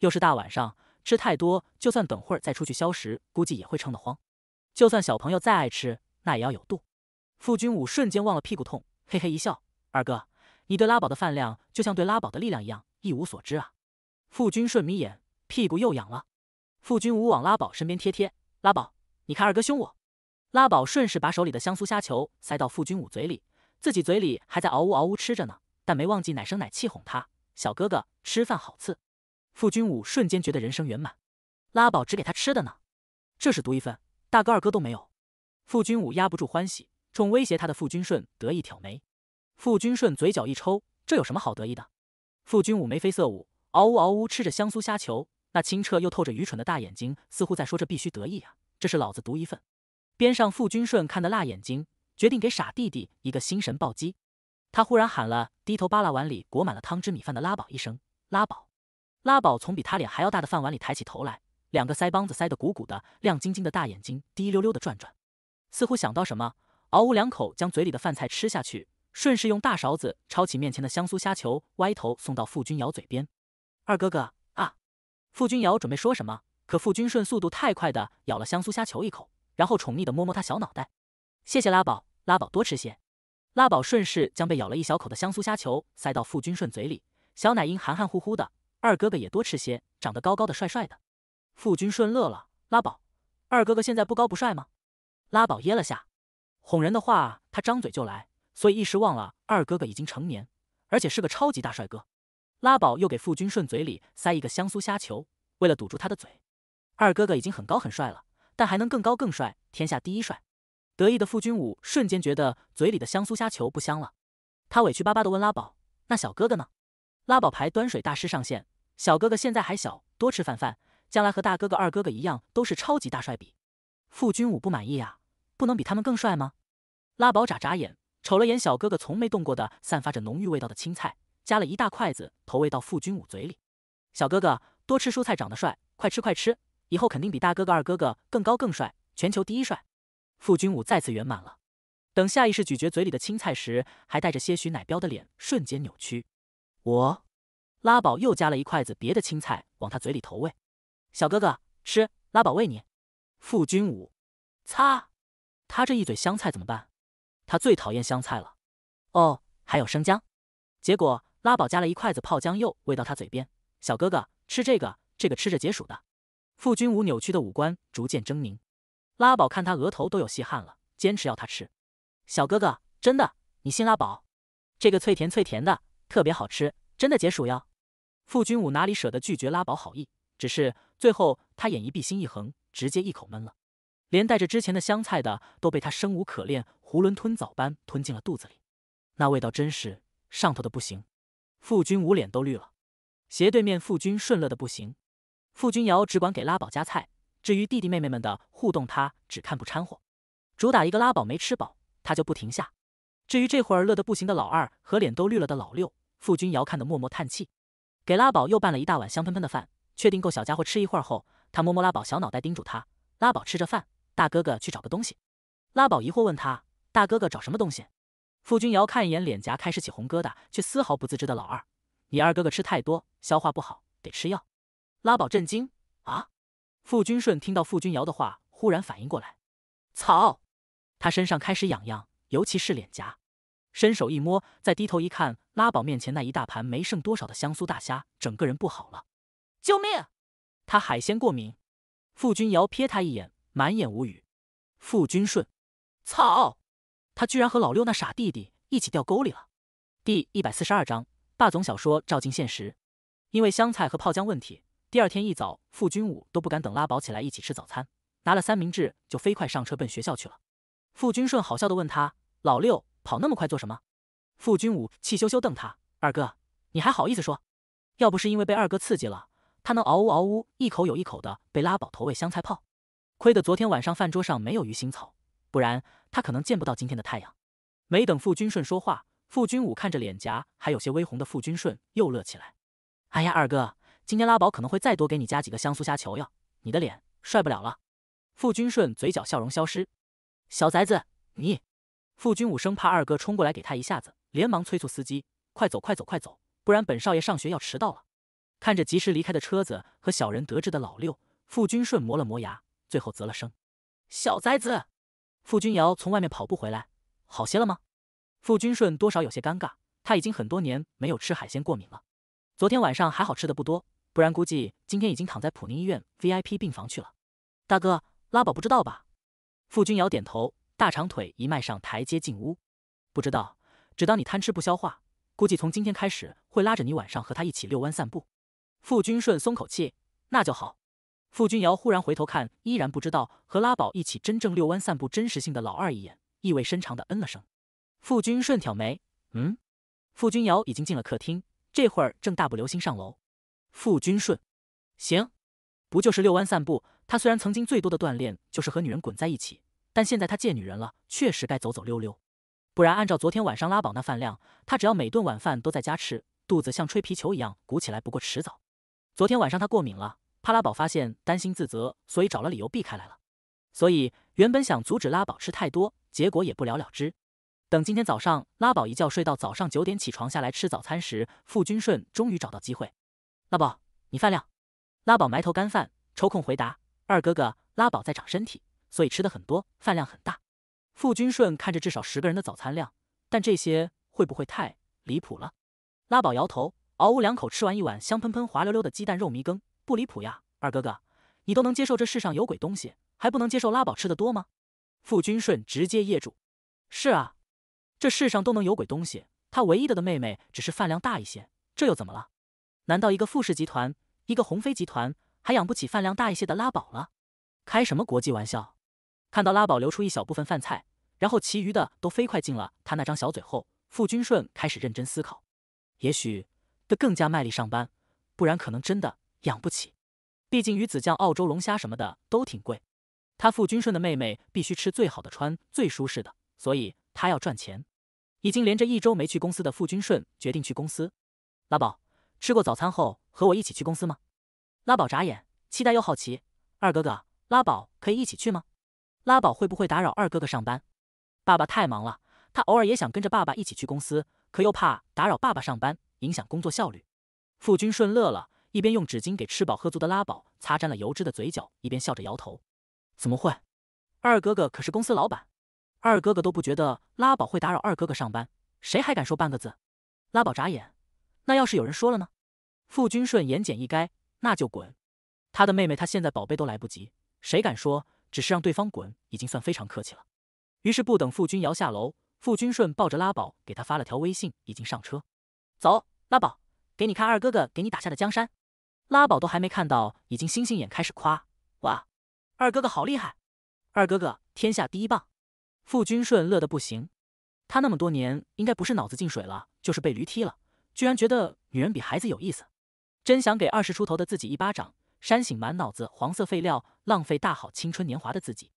又是大晚上，吃太多，就算等会儿再出去消食，估计也会撑得慌。就算小朋友再爱吃，那也要有度。傅君武瞬间忘了屁股痛，嘿嘿一笑：“二哥，你对拉宝的饭量，就像对拉宝的力量一样，一无所知啊。”傅君顺眯眼，屁股又痒了。傅君武往拉宝身边贴贴，拉宝。你看二哥凶我，拉宝顺势把手里的香酥虾球塞到傅君武嘴里，自己嘴里还在嗷呜嗷呜吃着呢，但没忘记奶声奶气哄他小哥哥吃饭好次。傅君武瞬间觉得人生圆满，拉宝只给他吃的呢，这是独一份，大哥二哥都没有。傅君武压不住欢喜，冲威胁他的傅君顺得意挑眉。傅君顺嘴角一抽，这有什么好得意的？傅君武眉飞色舞，嗷呜嗷呜吃着香酥虾球，那清澈又透着愚蠢的大眼睛，似乎在说这必须得意啊。这是老子独一份。边上傅君顺看得辣眼睛，决定给傻弟弟一个心神暴击。他忽然喊了，低头扒拉碗里裹满了汤汁米饭的拉宝一声：“拉宝！”拉宝从比他脸还要大的饭碗里抬起头来，两个腮帮子塞得鼓鼓的，亮晶晶的大眼睛滴溜溜的转转，似乎想到什么，嗷呜两口将嘴里的饭菜吃下去，顺势用大勺子抄起面前的香酥虾球，歪头送到傅君尧嘴边。二哥哥啊！傅君尧准备说什么？可傅君顺速度太快的咬了香酥虾球一口，然后宠溺的摸摸他小脑袋，谢谢拉宝，拉宝多吃些。拉宝顺势将被咬了一小口的香酥虾球塞到傅君顺嘴里，小奶音含含糊糊的。二哥哥也多吃些，长得高高的帅帅的。傅君顺乐了，拉宝，二哥哥现在不高不帅吗？拉宝噎了下，哄人的话他张嘴就来，所以一时忘了二哥哥已经成年，而且是个超级大帅哥。拉宝又给傅君顺嘴里塞一个香酥虾球，为了堵住他的嘴。二哥哥已经很高很帅了，但还能更高更帅，天下第一帅！得意的傅君武瞬间觉得嘴里的香酥虾球不香了，他委屈巴巴地问拉宝：“那小哥哥呢？”拉宝牌端水大师上线，小哥哥现在还小，多吃饭饭，将来和大哥哥、二哥哥一样都是超级大帅比。傅君武不满意呀，不能比他们更帅吗？拉宝眨眨眼，瞅了眼小哥哥从没动过的散发着浓郁味道的青菜，夹了一大筷子投喂到傅君武嘴里。小哥哥多吃蔬菜长得帅，快吃快吃！以后肯定比大哥哥、二哥哥更高更帅，全球第一帅。傅君武再次圆满了。等下意识咀嚼嘴里的青菜时，还带着些许奶膘的脸瞬间扭曲。我，拉宝又夹了一筷子别的青菜往他嘴里投喂。小哥哥吃，拉宝喂你。傅君武，擦，他这一嘴香菜怎么办？他最讨厌香菜了。哦，还有生姜。结果拉宝夹了一筷子泡姜又喂到他嘴边。小哥哥吃这个，这个吃着解暑的。傅君武扭曲的五官逐渐狰狞，拉宝看他额头都有细汗了，坚持要他吃。小哥哥，真的，你信拉宝？这个脆甜脆甜的，特别好吃，真的解暑哟。傅君武哪里舍得拒绝拉宝好意，只是最后他眼一闭心一横，直接一口闷了，连带着之前的香菜的都被他生无可恋、囫囵吞枣般吞进了肚子里。那味道真是上头的不行，傅君武脸都绿了。斜对面傅君顺乐的不行。傅君瑶只管给拉宝夹菜，至于弟弟妹妹们的互动，他只看不掺和，主打一个拉宝没吃饱，他就不停下。至于这会儿乐得不行的老二和脸都绿了的老六，傅君瑶看得默默叹气。给拉宝又拌了一大碗香喷喷的饭，确定够小家伙吃一会儿后，他摸摸拉宝小脑袋，叮嘱他：拉宝吃着饭，大哥哥去找个东西。拉宝疑惑问他：大哥哥找什么东西？傅君瑶看一眼脸颊开始起红疙瘩却丝毫不自知的老二，你二哥哥吃太多，消化不好，得吃药。拉宝震惊啊！傅君顺听到傅君瑶的话，忽然反应过来，操！他身上开始痒痒，尤其是脸颊，伸手一摸，再低头一看，拉宝面前那一大盘没剩多少的香酥大虾，整个人不好了！救命！他海鲜过敏。傅君瑶瞥他一眼，满眼无语。傅君顺，操！他居然和老六那傻弟弟一起掉沟里了。第一百四十二章霸总小说照进现实，因为香菜和泡姜问题。第二天一早，傅君武都不敢等拉宝起来一起吃早餐，拿了三明治就飞快上车奔学校去了。傅君顺好笑的问他：“老六，跑那么快做什么？”傅君武气羞羞瞪他：“二哥，你还好意思说？要不是因为被二哥刺激了，他能嗷呜嗷呜一口有一口的被拉宝投喂香菜泡？亏得昨天晚上饭桌上没有鱼腥草，不然他可能见不到今天的太阳。”没等傅君顺说话，傅君武看着脸颊还有些微红的傅君顺又乐起来：“哎呀，二哥！”今天拉宝可能会再多给你加几个香酥虾球哟，你的脸帅不了了。傅君顺嘴角笑容消失，小崽子你！傅君武生怕二哥冲过来给他一下子，连忙催促司机快走快走快走，不然本少爷上学要迟到了。看着及时离开的车子和小人得志的老六，傅君顺磨了磨牙，最后啧了声。小崽子！傅君瑶从外面跑步回来，好些了吗？傅君顺多少有些尴尬，他已经很多年没有吃海鲜过敏了，昨天晚上还好吃的不多。不然估计今天已经躺在普宁医院 VIP 病房去了。大哥，拉宝不知道吧？傅君瑶点头，大长腿一迈上台阶进屋。不知道，只当你贪吃不消化，估计从今天开始会拉着你晚上和他一起遛弯散步。傅君顺松口气，那就好。傅君瑶忽然回头看，依然不知道和拉宝一起真正遛弯散步真实性的老二一眼，意味深长的嗯了声。傅君顺挑眉，嗯。傅君瑶已经进了客厅，这会儿正大步流星上楼。傅君顺，行，不就是遛弯散步？他虽然曾经最多的锻炼就是和女人滚在一起，但现在他见女人了，确实该走走溜溜。不然，按照昨天晚上拉宝那饭量，他只要每顿晚饭都在家吃，肚子像吹皮球一样鼓起来。不过迟早，昨天晚上他过敏了，怕拉宝发现担心自责，所以找了理由避开来了。所以原本想阻止拉宝吃太多，结果也不了了之。等今天早上拉宝一觉睡到早上九点起床下来吃早餐时，傅君顺终于找到机会。拉宝，你饭量？拉宝埋头干饭，抽空回答二哥哥：拉宝在长身体，所以吃的很多，饭量很大。傅君顺看着至少十个人的早餐量，但这些会不会太离谱了？拉宝摇头，嗷呜两口吃完一碗香喷喷、滑溜溜的鸡蛋肉糜羹，不离谱呀。二哥哥，你都能接受这世上有鬼东西，还不能接受拉宝吃的多吗？傅君顺直接噎住。是啊，这世上都能有鬼东西，他唯一的的妹妹只是饭量大一些，这又怎么了？难道一个富氏集团、一个鸿飞集团还养不起饭量大一些的拉宝了？开什么国际玩笑！看到拉宝留出一小部分饭菜，然后其余的都飞快进了他那张小嘴后，傅君顺开始认真思考：也许得更加卖力上班，不然可能真的养不起。毕竟鱼子酱、澳洲龙虾什么的都挺贵。他傅君顺的妹妹必须吃最好的、穿最舒适的，所以他要赚钱。已经连着一周没去公司的傅君顺决定去公司。拉宝。吃过早餐后，和我一起去公司吗？拉宝眨眼，期待又好奇。二哥哥，拉宝可以一起去吗？拉宝会不会打扰二哥哥上班？爸爸太忙了，他偶尔也想跟着爸爸一起去公司，可又怕打扰爸爸上班，影响工作效率。傅君顺乐了，一边用纸巾给吃饱喝足的拉宝擦沾了油脂的嘴角，一边笑着摇头。怎么会？二哥哥可是公司老板，二哥哥都不觉得拉宝会打扰二哥哥上班，谁还敢说半个字？拉宝眨眼。那要是有人说了呢？傅君顺言简意赅，那就滚。他的妹妹，他现在宝贝都来不及，谁敢说？只是让对方滚，已经算非常客气了。于是不等傅君瑶下楼，傅君顺抱着拉宝给他发了条微信：已经上车，走，拉宝，给你看二哥哥给你打下的江山。拉宝都还没看到，已经星星眼开始夸：哇，二哥哥好厉害，二哥哥天下第一棒。傅君顺乐得不行，他那么多年，应该不是脑子进水了，就是被驴踢了。居然觉得女人比孩子有意思，真想给二十出头的自己一巴掌，扇醒满脑子黄色废料、浪费大好青春年华的自己。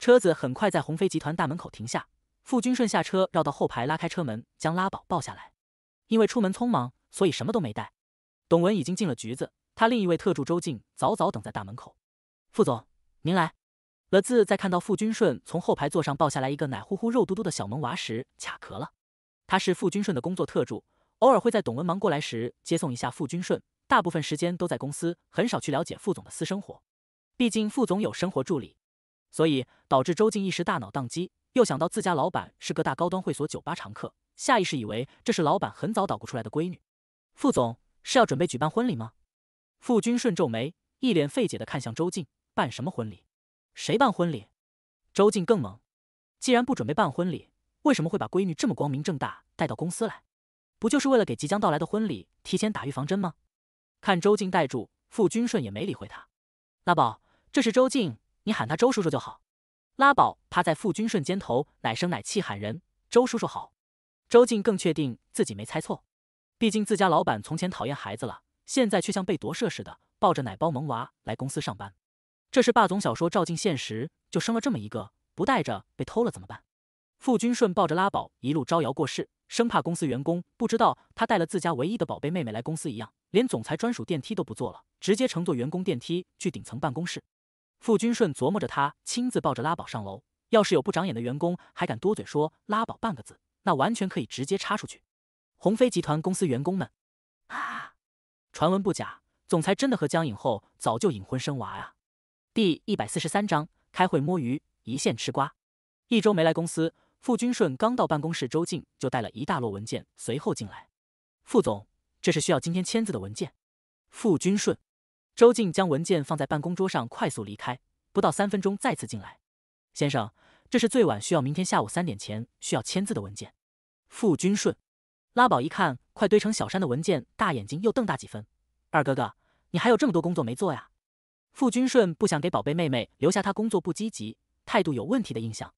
车子很快在鸿飞集团大门口停下，傅君顺下车，绕到后排，拉开车门，将拉宝抱下来。因为出门匆忙，所以什么都没带。董文已经进了局子，他另一位特助周静早早等在大门口。傅总，您来了。自在看到傅君顺从后排座上抱下来一个奶乎乎、肉嘟嘟的小萌娃时，卡壳了。他是傅君顺的工作特助。偶尔会在董文忙过来时接送一下傅君顺，大部分时间都在公司，很少去了解副总的私生活。毕竟副总有生活助理，所以导致周静一时大脑宕机，又想到自家老板是各大高端会所、酒吧常客，下意识以为这是老板很早捣鼓出来的闺女。傅总是要准备举办婚礼吗？傅君顺皱眉，一脸费解的看向周静，办什么婚礼？谁办婚礼？周静更懵，既然不准备办婚礼，为什么会把闺女这么光明正大带到公司来？不就是为了给即将到来的婚礼提前打预防针吗？看周静带住傅君顺，也没理会他。拉宝，这是周静，你喊他周叔叔就好。拉宝趴在傅君顺肩头，奶声奶气喊人：“周叔叔好。”周静更确定自己没猜错，毕竟自家老板从前讨厌孩子了，现在却像被夺舍似的，抱着奶包萌娃来公司上班。这是霸总小说照进现实，就生了这么一个，不带着被偷了怎么办？傅君顺抱着拉宝一路招摇过市。生怕公司员工不知道他带了自家唯一的宝贝妹妹来公司一样，连总裁专属电梯都不坐了，直接乘坐员工电梯去顶层办公室。傅君顺琢磨着，他亲自抱着拉宝上楼。要是有不长眼的员工还敢多嘴说拉宝半个字，那完全可以直接插出去。鸿飞集团公司员工们，啊，传闻不假，总裁真的和江影后早就隐婚生娃啊。第一百四十三章开会摸鱼，一线吃瓜。一周没来公司。傅军顺刚到办公室，周静就带了一大摞文件随后进来。副总，这是需要今天签字的文件。傅军顺，周静将文件放在办公桌上，快速离开。不到三分钟，再次进来。先生，这是最晚需要明天下午三点前需要签字的文件。傅军顺，拉宝一看快堆成小山的文件，大眼睛又瞪大几分。二哥哥，你还有这么多工作没做呀？傅军顺不想给宝贝妹妹留下他工作不积极、态度有问题的印象。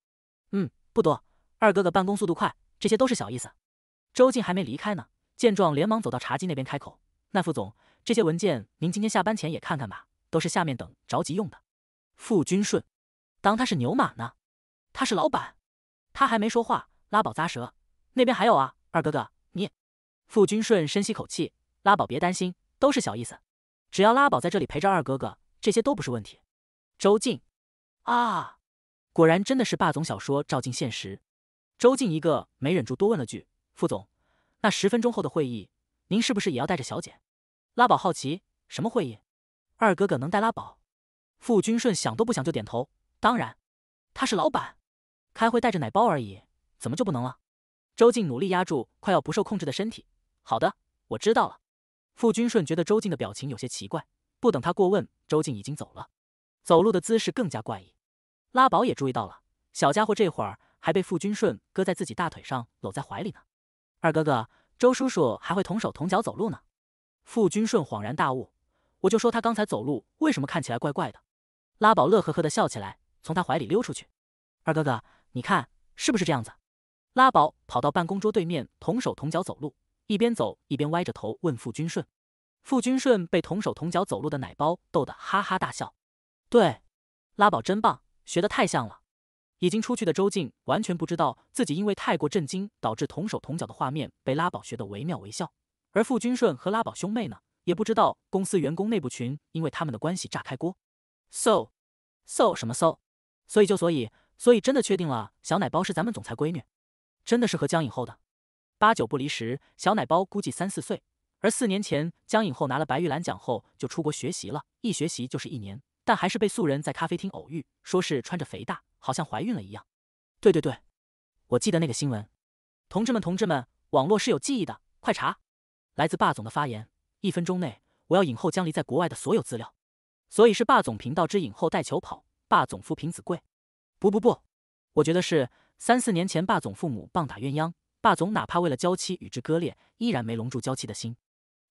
嗯，不多。二哥哥办公速度快，这些都是小意思。周静还没离开呢，见状连忙走到茶几那边开口：“那副总，这些文件您今天下班前也看看吧，都是下面等着急用的。”傅君顺，当他是牛马呢？他是老板。他还没说话，拉宝咂舌：“那边还有啊，二哥哥你。”傅君顺深吸口气：“拉宝别担心，都是小意思，只要拉宝在这里陪着二哥哥，这些都不是问题。”周静，啊，果然真的是霸总小说照进现实。周静一个没忍住，多问了句：“副总，那十分钟后的会议，您是不是也要带着小姐？”拉宝好奇：“什么会议？二哥哥能带拉宝？”傅君顺想都不想就点头：“当然，他是老板，开会带着奶包而已，怎么就不能了？”周静努力压住快要不受控制的身体：“好的，我知道了。”傅君顺觉得周静的表情有些奇怪，不等他过问，周静已经走了，走路的姿势更加怪异。拉宝也注意到了，小家伙这会儿。还被傅君顺搁在自己大腿上，搂在怀里呢。二哥哥，周叔叔还会同手同脚走路呢。傅君顺恍然大悟，我就说他刚才走路为什么看起来怪怪的。拉宝乐呵呵的笑起来，从他怀里溜出去。二哥哥，你看是不是这样子？拉宝跑到办公桌对面，同手同脚走路，一边走一边歪着头问傅君顺。傅君顺被同手同脚走路的奶包逗得哈哈大笑。对，拉宝真棒，学的太像了。已经出去的周静完全不知道自己因为太过震惊，导致同手同脚的画面被拉宝学得惟妙惟肖。而傅君顺和拉宝兄妹呢，也不知道公司员工内部群因为他们的关系炸开锅。so so 什么 so？所以就所以所以真的确定了小奶包是咱们总裁闺女，真的是和江影后的八九不离十。小奶包估计三四岁，而四年前江影后拿了白玉兰奖后就出国学习了，一学习就是一年。但还是被素人在咖啡厅偶遇，说是穿着肥大，好像怀孕了一样。对对对，我记得那个新闻。同志们，同志们，网络是有记忆的，快查！来自霸总的发言，一分钟内我要影后江离在国外的所有资料。所以是霸总频道之影后带球跑，霸总夫贫子贵。不不不，我觉得是三四年前霸总父母棒打鸳鸯，霸总哪怕为了娇妻与之割裂，依然没笼住娇妻的心，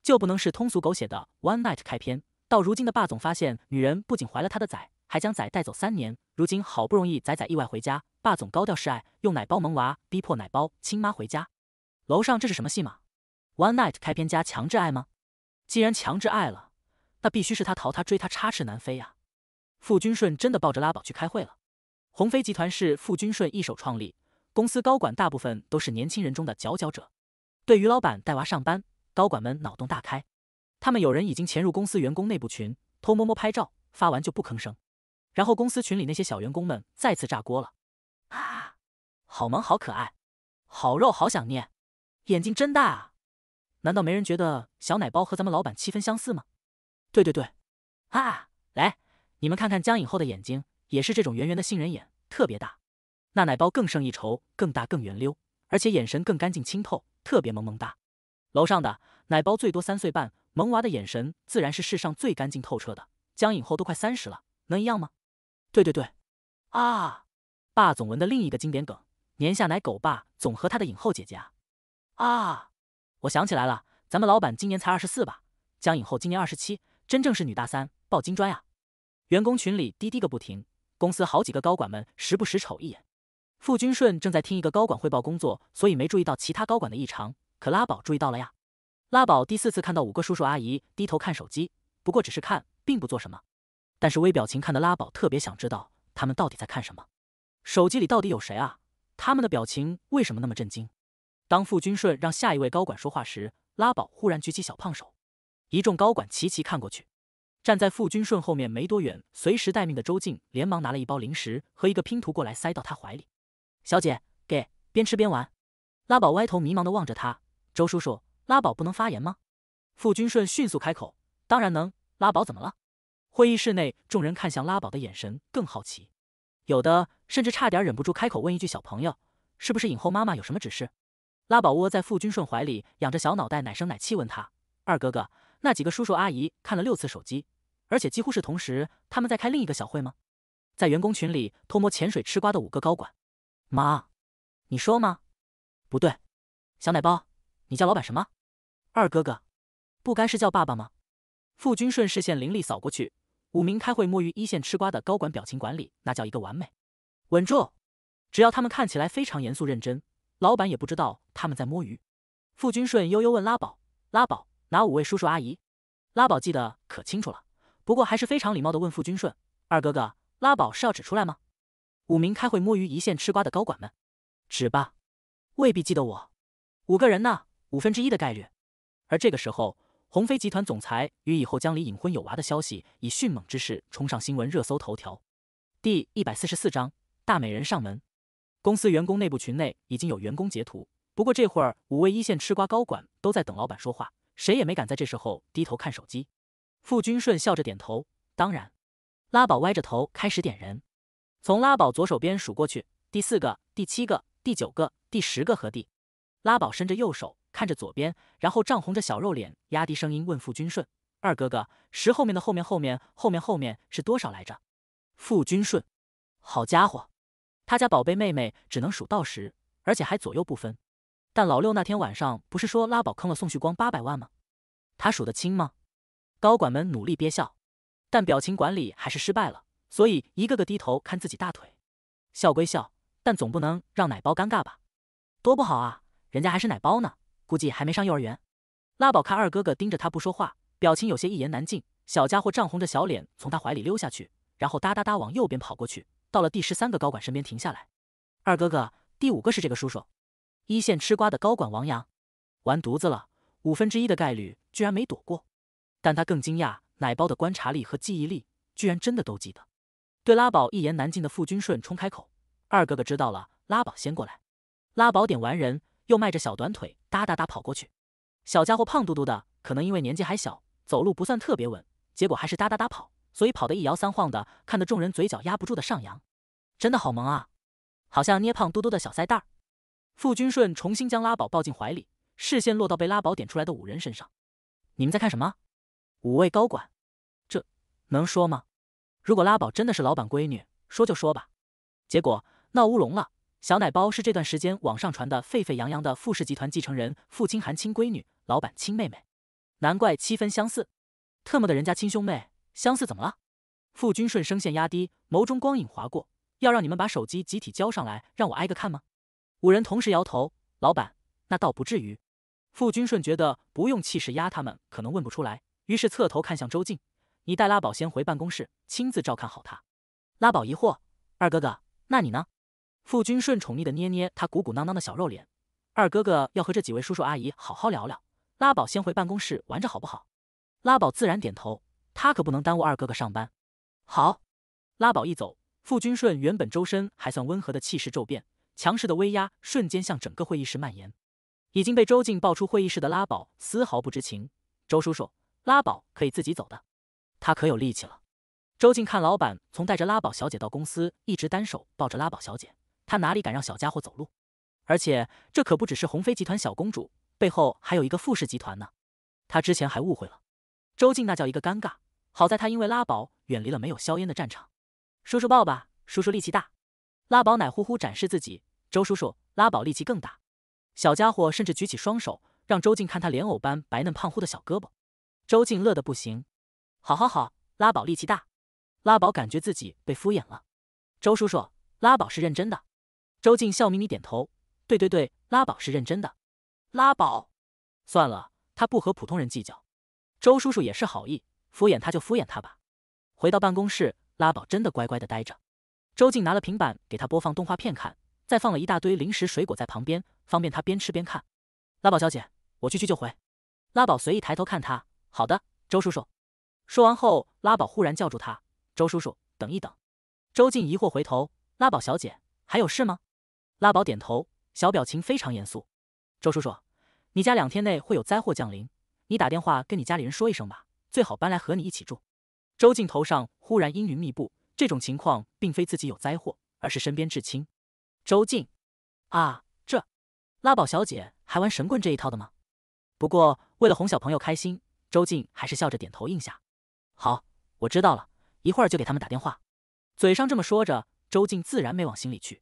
就不能是通俗狗血的 one night 开篇。到如今的霸总发现，女人不仅怀了他的崽，还将崽带走三年。如今好不容易仔仔意外回家，霸总高调示爱，用奶包萌娃逼迫奶包亲妈回家。楼上这是什么戏码 o n e Night 开篇加强制爱吗？既然强制爱了，那必须是他逃他追他插翅难飞呀。傅君顺真的抱着拉宝去开会了。鸿飞集团是傅君顺一手创立，公司高管大部分都是年轻人中的佼佼者。对于老板带娃上班，高管们脑洞大开。他们有人已经潜入公司员工内部群，偷摸摸拍照，发完就不吭声。然后公司群里那些小员工们再次炸锅了：啊，好萌，好可爱，好肉，好想念，眼睛真大啊！难道没人觉得小奶包和咱们老板七分相似吗？对对对！啊，来，你们看看江影后的眼睛，也是这种圆圆的杏仁眼，特别大。那奶包更胜一筹，更大更圆溜，而且眼神更干净清透，特别萌萌哒。楼上的奶包最多三岁半。萌娃的眼神自然是世上最干净透彻的。江影后都快三十了，能一样吗？对对对！啊！霸总文的另一个经典梗：年下奶狗霸总和他的影后姐姐啊！啊！我想起来了，咱们老板今年才二十四吧？江影后今年二十七，真正是女大三抱金砖呀！员工群里滴滴个不停，公司好几个高管们时不时瞅一眼。傅君顺正在听一个高管汇报工作，所以没注意到其他高管的异常。可拉宝注意到了呀！拉宝第四次看到五个叔叔阿姨低头看手机，不过只是看，并不做什么。但是微表情看的拉宝特别想知道他们到底在看什么，手机里到底有谁啊？他们的表情为什么那么震惊？当傅君顺让下一位高管说话时，拉宝忽然举起小胖手，一众高管齐齐看过去。站在傅君顺后面没多远，随时待命的周静连忙拿了一包零食和一个拼图过来，塞到他怀里。小姐，给，边吃边玩。拉宝歪头迷茫的望着他，周叔叔。拉宝不能发言吗？傅君顺迅速开口：“当然能，拉宝怎么了？”会议室内众人看向拉宝的眼神更好奇，有的甚至差点忍不住开口问一句：“小朋友，是不是影后妈妈有什么指示？”拉宝窝在傅君顺怀里，仰着小脑袋，奶声奶气问他：“二哥哥，那几个叔叔阿姨看了六次手机，而且几乎是同时，他们在开另一个小会吗？”在员工群里偷摸潜水吃瓜的五个高管，妈，你说吗？不对，小奶包，你叫老板什么？二哥哥，不该是叫爸爸吗？傅君顺视线凌厉扫过去，五名开会摸鱼、一线吃瓜的高管表情管理那叫一个完美，稳住，只要他们看起来非常严肃认真，老板也不知道他们在摸鱼。傅君顺悠悠问拉宝：“拉宝，哪五位叔叔阿姨？”拉宝记得可清楚了，不过还是非常礼貌的问傅君顺：“二哥哥，拉宝是要指出来吗？”五名开会摸鱼、一线吃瓜的高管们，指吧，未必记得我，五个人呢，五分之一的概率。而这个时候，鸿飞集团总裁与以后江离隐婚有娃的消息，以迅猛之势冲上新闻热搜头条。第一百四十四章大美人上门。公司员工内部群内已经有员工截图，不过这会儿五位一线吃瓜高管都在等老板说话，谁也没敢在这时候低头看手机。傅君顺笑着点头，当然。拉宝歪着头开始点人，从拉宝左手边数过去，第四个、第七个、第九个、第十个和第。拉宝伸着右手。看着左边，然后涨红着小肉脸，压低声音问傅君顺：“二哥哥，十后面的后面后面后面后面是多少来着？”傅君顺，好家伙，他家宝贝妹妹只能数到十，而且还左右不分。但老六那天晚上不是说拉宝坑了宋旭光八百万吗？他数得清吗？高管们努力憋笑，但表情管理还是失败了，所以一个个低头看自己大腿。笑归笑，但总不能让奶包尴尬吧？多不好啊，人家还是奶包呢。估计还没上幼儿园。拉宝看二哥哥盯着他不说话，表情有些一言难尽。小家伙涨红着小脸从他怀里溜下去，然后哒哒哒往右边跑过去，到了第十三个高管身边停下来。二哥哥，第五个是这个叔叔，一线吃瓜的高管王阳，完犊子了，五分之一的概率居然没躲过。但他更惊讶，奶包的观察力和记忆力居然真的都记得。对拉宝一言难尽的傅君顺冲开口：“二哥哥知道了，拉宝先过来。”拉宝点完人，又迈着小短腿。哒哒哒跑过去，小家伙胖嘟嘟的，可能因为年纪还小，走路不算特别稳，结果还是哒哒哒跑，所以跑得一摇三晃的，看得众人嘴角压不住的上扬，真的好萌啊，好像捏胖嘟嘟的小腮蛋儿。傅君顺重新将拉宝抱进怀里，视线落到被拉宝点出来的五人身上，你们在看什么？五位高管，这能说吗？如果拉宝真的是老板闺女，说就说吧，结果闹乌龙了。小奶包是这段时间网上传的沸沸扬扬的富氏集团继承人，父亲韩亲闺女，老板亲妹妹，难怪七分相似。特么的，人家亲兄妹相似怎么了？傅君顺声线压低，眸中光影划过，要让你们把手机集体交上来，让我挨个看吗？五人同时摇头。老板，那倒不至于。傅君顺觉得不用气势压他们，可能问不出来，于是侧头看向周静：“你带拉宝先回办公室，亲自照看好他。”拉宝疑惑：“二哥哥，那你呢？”傅君顺宠溺的捏捏他鼓鼓囊囊的小肉脸，二哥哥要和这几位叔叔阿姨好好聊聊，拉宝先回办公室玩着好不好？拉宝自然点头，他可不能耽误二哥哥上班。好，拉宝一走，傅君顺原本周身还算温和的气势骤变，强势的威压瞬间向整个会议室蔓延。已经被周静抱出会议室的拉宝丝毫不知情。周叔叔，拉宝可以自己走的，他可有力气了。周静看老板从带着拉宝小姐到公司，一直单手抱着拉宝小姐。他哪里敢让小家伙走路？而且这可不只是鸿飞集团小公主，背后还有一个富氏集团呢。他之前还误会了。周静那叫一个尴尬，好在他因为拉宝远离了没有硝烟的战场。叔叔抱吧，叔叔力气大。拉宝奶呼呼展示自己，周叔叔，拉宝力气更大。小家伙甚至举起双手，让周静看他莲藕般白嫩胖乎的小胳膊。周静乐得不行。好好好，拉宝力气大。拉宝感觉自己被敷衍了。周叔叔，拉宝是认真的。周静笑眯眯点头：“对对对，拉宝是认真的。拉宝，算了，他不和普通人计较。周叔叔也是好意，敷衍他就敷衍他吧。”回到办公室，拉宝真的乖乖的呆着。周静拿了平板给他播放动画片看，再放了一大堆零食水果在旁边，方便他边吃边看。拉宝小姐，我去去就回。拉宝随意抬头看他：“好的，周叔叔。”说完后，拉宝忽然叫住他：“周叔叔，等一等。”周静疑惑回头：“拉宝小姐，还有事吗？”拉宝点头，小表情非常严肃。周叔叔，你家两天内会有灾祸降临，你打电话跟你家里人说一声吧，最好搬来和你一起住。周静头上忽然阴云密布，这种情况并非自己有灾祸，而是身边至亲。周静，啊，这拉宝小姐还玩神棍这一套的吗？不过为了哄小朋友开心，周静还是笑着点头应下。好，我知道了，一会儿就给他们打电话。嘴上这么说着，周静自然没往心里去。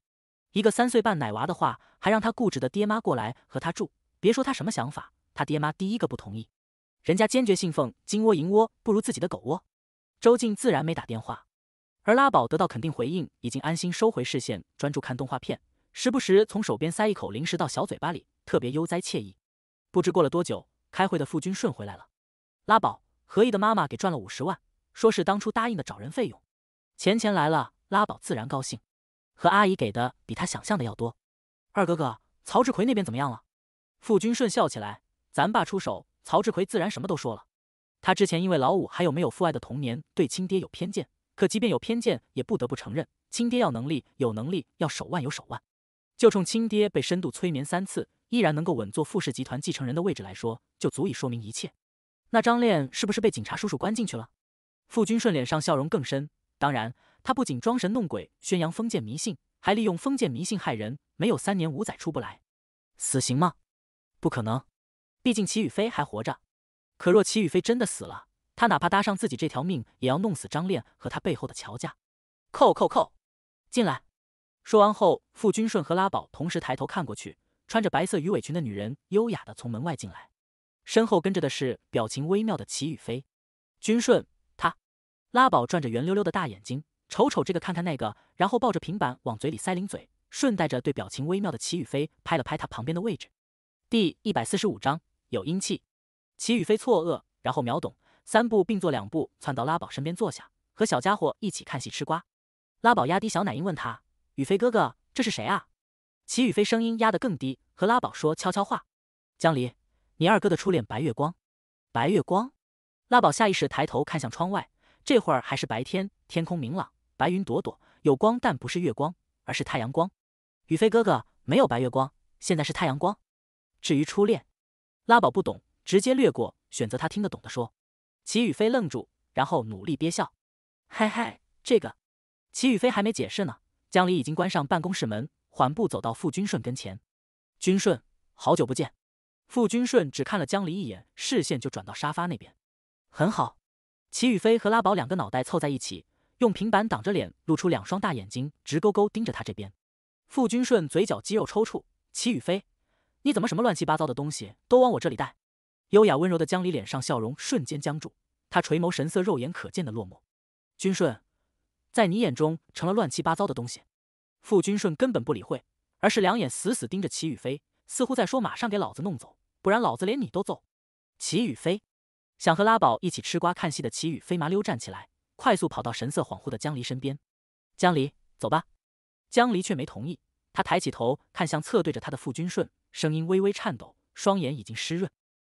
一个三岁半奶娃的话，还让他固执的爹妈过来和他住，别说他什么想法，他爹妈第一个不同意。人家坚决信奉金窝银窝不如自己的狗窝。周静自然没打电话，而拉宝得到肯定回应，已经安心收回视线，专注看动画片，时不时从手边塞一口零食到小嘴巴里，特别悠哉惬意。不知过了多久，开会的父君顺回来了。拉宝何毅的妈妈给赚了五十万，说是当初答应的找人费用，钱钱来了，拉宝自然高兴。和阿姨给的比他想象的要多。二哥哥，曹志奎那边怎么样了？傅君顺笑起来，咱爸出手，曹志奎自然什么都说了。他之前因为老五还有没有父爱的童年，对亲爹有偏见，可即便有偏见，也不得不承认，亲爹要能力，有能力要手腕，有手腕。就冲亲爹被深度催眠三次，依然能够稳坐富氏集团继承人的位置来说，就足以说明一切。那张恋是不是被警察叔叔关进去了？傅君顺脸上笑容更深，当然。他不仅装神弄鬼、宣扬封建迷信，还利用封建迷信害人，没有三年五载出不来。死刑吗？不可能，毕竟齐宇飞还活着。可若齐宇飞真的死了，他哪怕搭上自己这条命，也要弄死张炼和他背后的乔家。扣扣扣，进来。说完后，傅君顺和拉宝同时抬头看过去，穿着白色鱼尾裙的女人优雅的从门外进来，身后跟着的是表情微妙的齐宇飞。君顺，他。拉宝转着圆溜溜的大眼睛。瞅瞅这个，看看那个，然后抱着平板往嘴里塞零嘴，顺带着对表情微妙的齐宇飞拍了拍他旁边的位置。第一百四十五章有阴气。齐宇飞错愕，然后秒懂，三步并作两步窜到拉宝身边坐下，和小家伙一起看戏吃瓜。拉宝压低小奶音问他：“宇飞哥哥，这是谁啊？”齐宇飞声音压得更低，和拉宝说悄悄话：“江离，你二哥的初恋白月光。”白月光。拉宝下意识抬头看向窗外，这会儿还是白天，天空明朗。白云朵朵，有光，但不是月光，而是太阳光。宇飞哥哥，没有白月光，现在是太阳光。至于初恋，拉宝不懂，直接略过，选择他听得懂的说。齐宇飞愣住，然后努力憋笑。嘿嘿，这个。齐宇飞还没解释呢，江离已经关上办公室门，缓步走到傅君顺跟前。君顺，好久不见。傅君顺只看了江离一眼，视线就转到沙发那边。很好。齐宇飞和拉宝两个脑袋凑在一起。用平板挡着脸，露出两双大眼睛，直勾勾盯着他这边。傅君顺嘴角肌肉抽搐，齐宇飞，你怎么什么乱七八糟的东西都往我这里带？优雅温柔的江离脸上笑容瞬间僵住，他垂眸，神色肉眼可见的落寞。君顺，在你眼中成了乱七八糟的东西。傅君顺根本不理会，而是两眼死死盯着齐宇飞，似乎在说：马上给老子弄走，不然老子连你都揍。齐宇飞想和拉宝一起吃瓜看戏的齐宇飞麻溜站起来。快速跑到神色恍惚的江离身边，江离，走吧。江离却没同意，他抬起头看向侧对着他的傅君顺，声音微微颤抖，双眼已经湿润。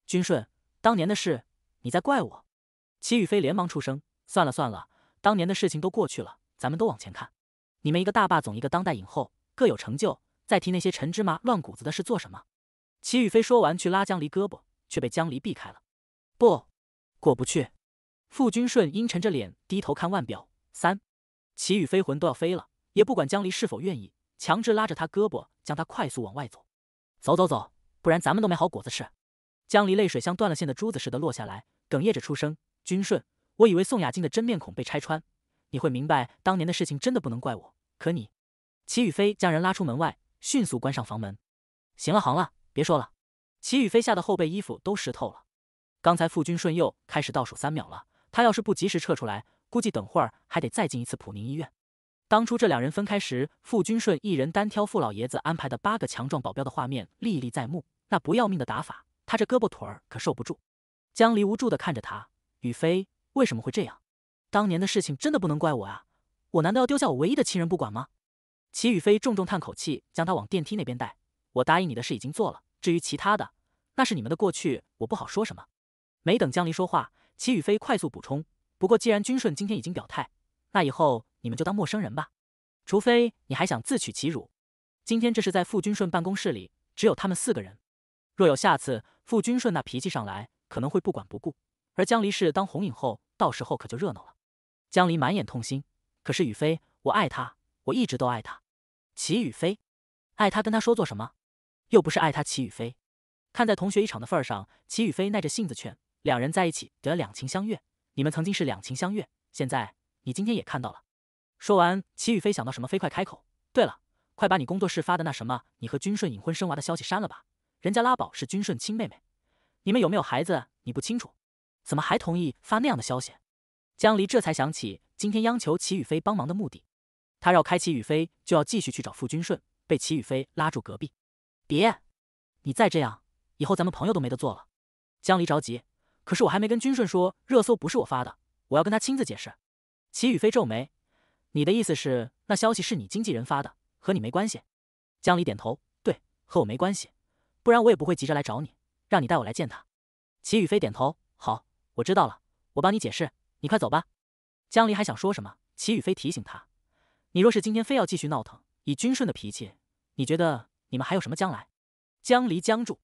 君顺，当年的事，你在怪我？齐雨飞连忙出声，算了算了，当年的事情都过去了，咱们都往前看。你们一个大霸总，一个当代影后，各有成就，再提那些陈芝麻乱谷子的事做什么？齐雨飞说完，去拉江离胳膊，却被江离避开了。不过不去。傅君顺阴沉着脸，低头看腕表，三，齐宇飞魂都要飞了，也不管江离是否愿意，强制拉着他胳膊，将他快速往外走，走走走，不然咱们都没好果子吃。江离泪水像断了线的珠子似的落下来，哽咽着出声：“君顺，我以为宋雅静的真面孔被拆穿，你会明白当年的事情真的不能怪我。可你……”齐宇飞将人拉出门外，迅速关上房门。行了，行了，别说了。齐宇飞吓得后背衣服都湿透了。刚才傅君顺又开始倒数三秒了。他要是不及时撤出来，估计等会儿还得再进一次普宁医院。当初这两人分开时，傅君顺一人单挑傅老爷子安排的八个强壮保镖的画面历历在目。那不要命的打法，他这胳膊腿儿可受不住。江离无助地看着他，雨飞为什么会这样？当年的事情真的不能怪我啊！我难道要丢下我唯一的亲人不管吗？齐雨飞重重叹口气，将他往电梯那边带。我答应你的事已经做了，至于其他的，那是你们的过去，我不好说什么。没等江离说话。齐宇飞快速补充：“不过，既然君顺今天已经表态，那以后你们就当陌生人吧。除非你还想自取其辱。今天这是在傅君顺办公室里，只有他们四个人。若有下次，傅君顺那脾气上来，可能会不管不顾。而江离是当红影后，到时候可就热闹了。”江离满眼痛心：“可是宇飞，我爱他，我一直都爱他。”齐宇飞：“爱他跟他说做什么？又不是爱他。”齐宇飞：“看在同学一场的份上。”齐宇飞耐着性子劝。两人在一起得两情相悦，你们曾经是两情相悦，现在你今天也看到了。说完，齐宇飞想到什么，飞快开口：“对了，快把你工作室发的那什么你和君顺隐婚生娃的消息删了吧！人家拉宝是君顺亲妹妹，你们有没有孩子你不清楚，怎么还同意发那样的消息？”江离这才想起今天央求齐宇飞帮忙的目的，他绕开齐宇飞就要继续去找傅君顺，被齐宇飞拉住：“隔壁，别！你再这样，以后咱们朋友都没得做了。”江离着急。可是我还没跟君顺说，热搜不是我发的，我要跟他亲自解释。齐宇飞皱眉：“你的意思是，那消息是你经纪人发的，和你没关系？”江离点头：“对，和我没关系，不然我也不会急着来找你，让你带我来见他。”齐宇飞点头：“好，我知道了，我帮你解释，你快走吧。”江离还想说什么，齐宇飞提醒他：“你若是今天非要继续闹腾，以君顺的脾气，你觉得你们还有什么将来？”江离僵住，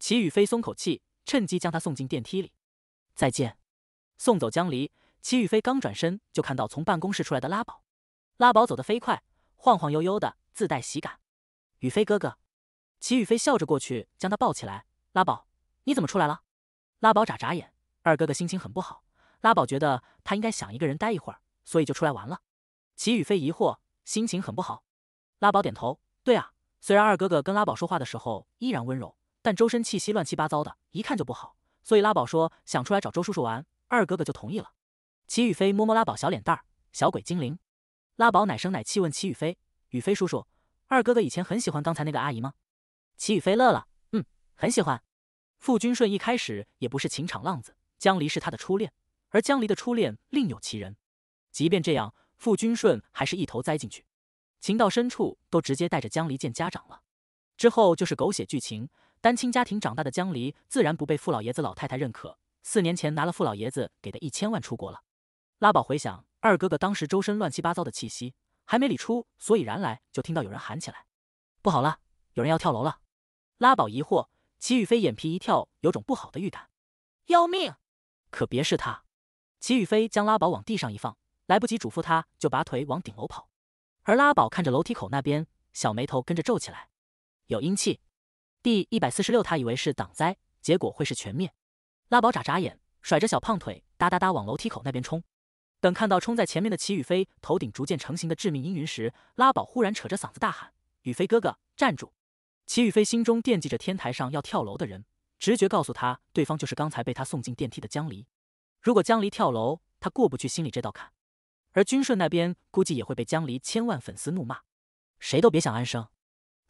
齐宇飞松口气，趁机将他送进电梯里。再见，送走江离，齐宇飞刚转身就看到从办公室出来的拉宝。拉宝走得飞快，晃晃悠悠的，自带喜感。宇飞哥哥，齐宇飞笑着过去将他抱起来。拉宝，你怎么出来了？拉宝眨眨眼，二哥哥心情很不好。拉宝觉得他应该想一个人待一会儿，所以就出来玩了。齐宇飞疑惑，心情很不好？拉宝点头，对啊。虽然二哥哥跟拉宝说话的时候依然温柔，但周身气息乱七八糟的，一看就不好。所以拉宝说想出来找周叔叔玩，二哥哥就同意了。齐雨飞摸摸拉宝小脸蛋儿，小鬼精灵。拉宝奶声奶气问齐雨飞：“雨飞叔叔，二哥哥以前很喜欢刚才那个阿姨吗？”齐雨飞乐了，嗯，很喜欢。傅君顺一开始也不是情场浪子，江离是他的初恋，而江离的初恋另有其人。即便这样，傅君顺还是一头栽进去，情到深处都直接带着江离见家长了。之后就是狗血剧情。单亲家庭长大的江离自然不被傅老爷子老太太认可。四年前拿了傅老爷子给的一千万出国了。拉宝回想二哥哥当时周身乱七八糟的气息，还没理出所以然来，就听到有人喊起来：“不好了，有人要跳楼了！”拉宝疑惑，齐宇飞眼皮一跳，有种不好的预感：“要命，可别是他！”齐宇飞将拉宝往地上一放，来不及嘱咐他，就拔腿往顶楼跑。而拉宝看着楼梯口那边，小眉头跟着皱起来，有阴气。第一百四十六，他以为是挡灾，结果会是全灭。拉宝眨眨眼，甩着小胖腿，哒哒哒往楼梯口那边冲。等看到冲在前面的齐雨飞，头顶逐渐成型的致命阴云时，拉宝忽然扯着嗓子大喊：“雨飞哥哥，站住！”齐雨飞心中惦记着天台上要跳楼的人，直觉告诉他，对方就是刚才被他送进电梯的江离。如果江离跳楼，他过不去心里这道坎。而君顺那边估计也会被江离千万粉丝怒骂，谁都别想安生。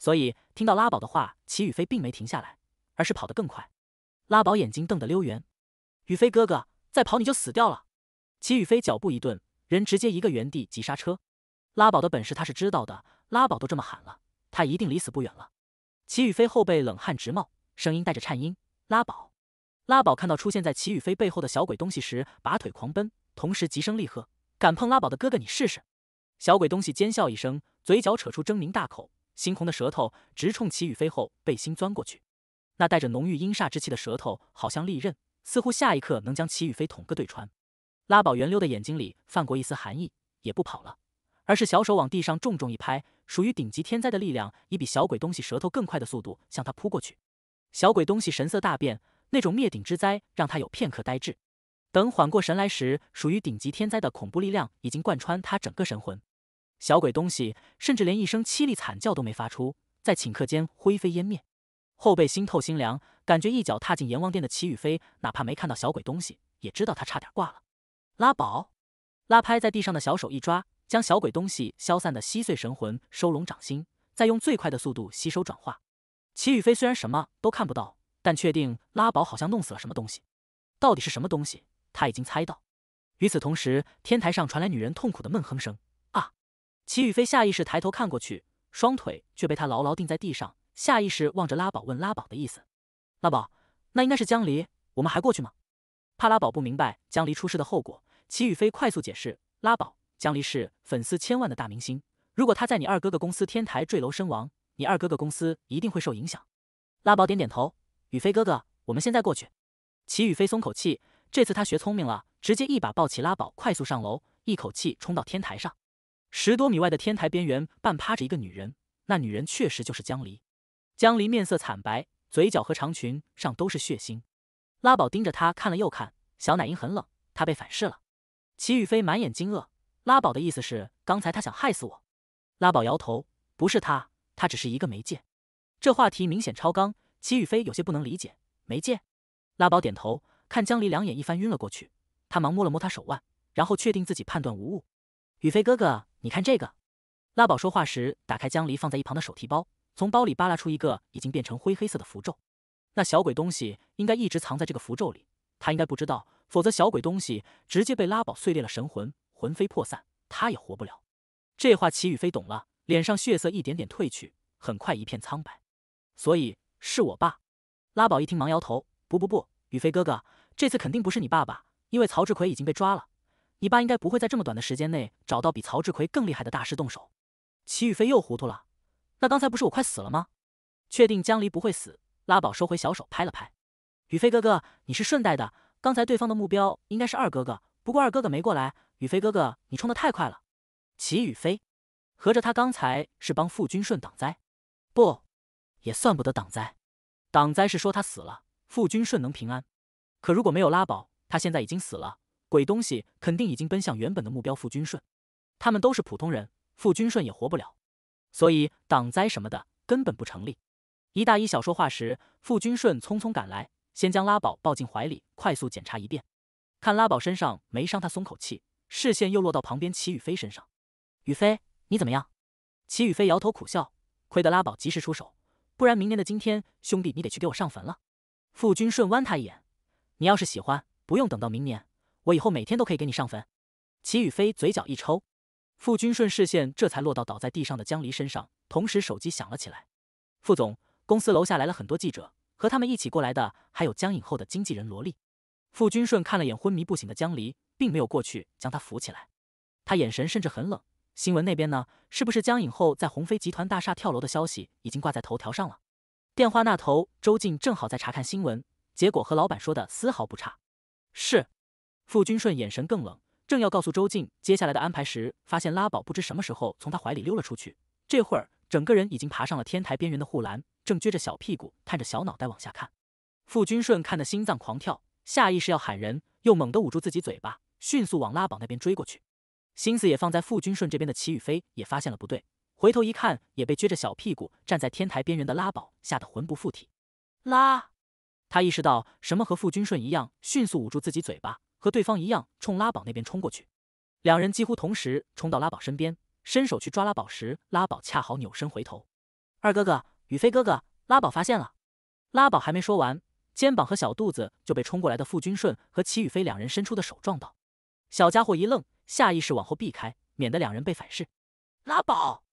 所以听到拉宝的话，齐宇飞并没停下来，而是跑得更快。拉宝眼睛瞪得溜圆，宇飞哥哥，再跑你就死掉了！齐宇飞脚步一顿，人直接一个原地急刹车。拉宝的本事他是知道的，拉宝都这么喊了，他一定离死不远了。齐宇飞后背冷汗直冒，声音带着颤音。拉宝，拉宝看到出现在齐宇飞背后的小鬼东西时，拔腿狂奔，同时急声厉喝：“敢碰拉宝的哥哥，你试试！”小鬼东西尖笑一声，嘴角扯出狰狞大口。猩红的舌头直冲齐雨飞后背心钻过去，那带着浓郁阴煞之气的舌头好像利刃，似乎下一刻能将齐雨飞捅个对穿。拉宝圆溜的眼睛里泛过一丝寒意，也不跑了，而是小手往地上重重一拍，属于顶级天灾的力量以比小鬼东西舌头更快的速度向他扑过去。小鬼东西神色大变，那种灭顶之灾让他有片刻呆滞。等缓过神来时，属于顶级天灾的恐怖力量已经贯穿他整个神魂。小鬼东西，甚至连一声凄厉惨叫都没发出，在顷刻间灰飞烟灭。后背心透心凉，感觉一脚踏进阎王殿的齐雨飞，哪怕没看到小鬼东西，也知道他差点挂了。拉宝，拉拍在地上的小手一抓，将小鬼东西消散的稀碎神魂收拢掌心，再用最快的速度吸收转化。齐雨飞虽然什么都看不到，但确定拉宝好像弄死了什么东西。到底是什么东西？他已经猜到。与此同时，天台上传来女人痛苦的闷哼声。齐宇飞下意识抬头看过去，双腿却被他牢牢定在地上，下意识望着拉宝问拉宝的意思。拉宝，那应该是江离，我们还过去吗？怕拉宝不明白江离出事的后果，齐宇飞快速解释，拉宝，江离是粉丝千万的大明星，如果他在你二哥哥公司天台坠楼身亡，你二哥哥公司一定会受影响。拉宝点点头，宇飞哥哥，我们现在过去。齐宇飞松口气，这次他学聪明了，直接一把抱起拉宝，快速上楼，一口气冲到天台上。十多米外的天台边缘，半趴着一个女人。那女人确实就是江离。江离面色惨白，嘴角和长裙上都是血腥。拉宝盯着他看了又看，小奶音很冷，他被反噬了。齐宇飞满眼惊愕，拉宝的意思是，刚才他想害死我。拉宝摇头，不是他，他只是一个媒介。这话题明显超纲，齐宇飞有些不能理解。媒介？拉宝点头，看江离两眼一翻晕了过去，他忙摸了摸他手腕，然后确定自己判断无误。宇飞哥哥，你看这个。拉宝说话时，打开江离放在一旁的手提包，从包里扒拉出一个已经变成灰黑色的符咒。那小鬼东西应该一直藏在这个符咒里，他应该不知道，否则小鬼东西直接被拉宝碎裂了神魂，魂飞魄散，他也活不了。这话齐宇飞懂了，脸上血色一点点褪去，很快一片苍白。所以是我爸。拉宝一听，忙摇头：“不不不，宇飞哥哥，这次肯定不是你爸爸，因为曹志奎已经被抓了。”你爸应该不会在这么短的时间内找到比曹志奎更厉害的大师动手。齐宇飞又糊涂了，那刚才不是我快死了吗？确定江离不会死，拉宝收回小手拍了拍。宇飞哥哥，你是顺带的，刚才对方的目标应该是二哥哥，不过二哥哥没过来。宇飞哥哥，你冲的太快了。齐宇飞，合着他刚才是帮傅君顺挡灾，不也算不得挡灾，挡灾是说他死了，傅君顺能平安。可如果没有拉宝，他现在已经死了。鬼东西肯定已经奔向原本的目标傅君顺，他们都是普通人，傅君顺也活不了，所以挡灾什么的根本不成立。一大一小说话时，傅君顺匆匆赶来，先将拉宝抱进怀里，快速检查一遍，看拉宝身上没伤，他松口气，视线又落到旁边齐宇飞身上。宇飞，你怎么样？齐宇飞摇头苦笑，亏得拉宝及时出手，不然明年的今天，兄弟你得去给我上坟了。傅君顺弯他一眼，你要是喜欢，不用等到明年。我以后每天都可以给你上坟。齐宇飞嘴角一抽，傅君顺视线这才落到倒在地上的江离身上，同时手机响了起来。傅总，公司楼下来了很多记者，和他们一起过来的还有江影后的经纪人罗丽。傅君顺看了眼昏迷不醒的江离，并没有过去将他扶起来，他眼神甚至很冷。新闻那边呢？是不是江影后在鸿飞集团大厦跳楼的消息已经挂在头条上了？电话那头，周静正好在查看新闻，结果和老板说的丝毫不差，是。傅君顺眼神更冷，正要告诉周静接下来的安排时，发现拉宝不知什么时候从他怀里溜了出去，这会儿整个人已经爬上了天台边缘的护栏，正撅着小屁股，探着小脑袋往下看。傅君顺看得心脏狂跳，下意识要喊人，又猛地捂住自己嘴巴，迅速往拉宝那边追过去。心思也放在傅君顺这边的齐雨飞也发现了不对，回头一看，也被撅着小屁股站在天台边缘的拉宝吓得魂不附体。拉，他意识到什么和傅君顺一样，迅速捂住自己嘴巴。和对方一样冲拉宝那边冲过去，两人几乎同时冲到拉宝身边，伸手去抓拉宝时，拉宝恰好扭身回头。二哥哥，宇飞哥哥，拉宝发现了。拉宝还没说完，肩膀和小肚子就被冲过来的傅君顺和齐宇飞两人伸出的手撞到，小家伙一愣，下意识往后避开，免得两人被反噬。拉宝，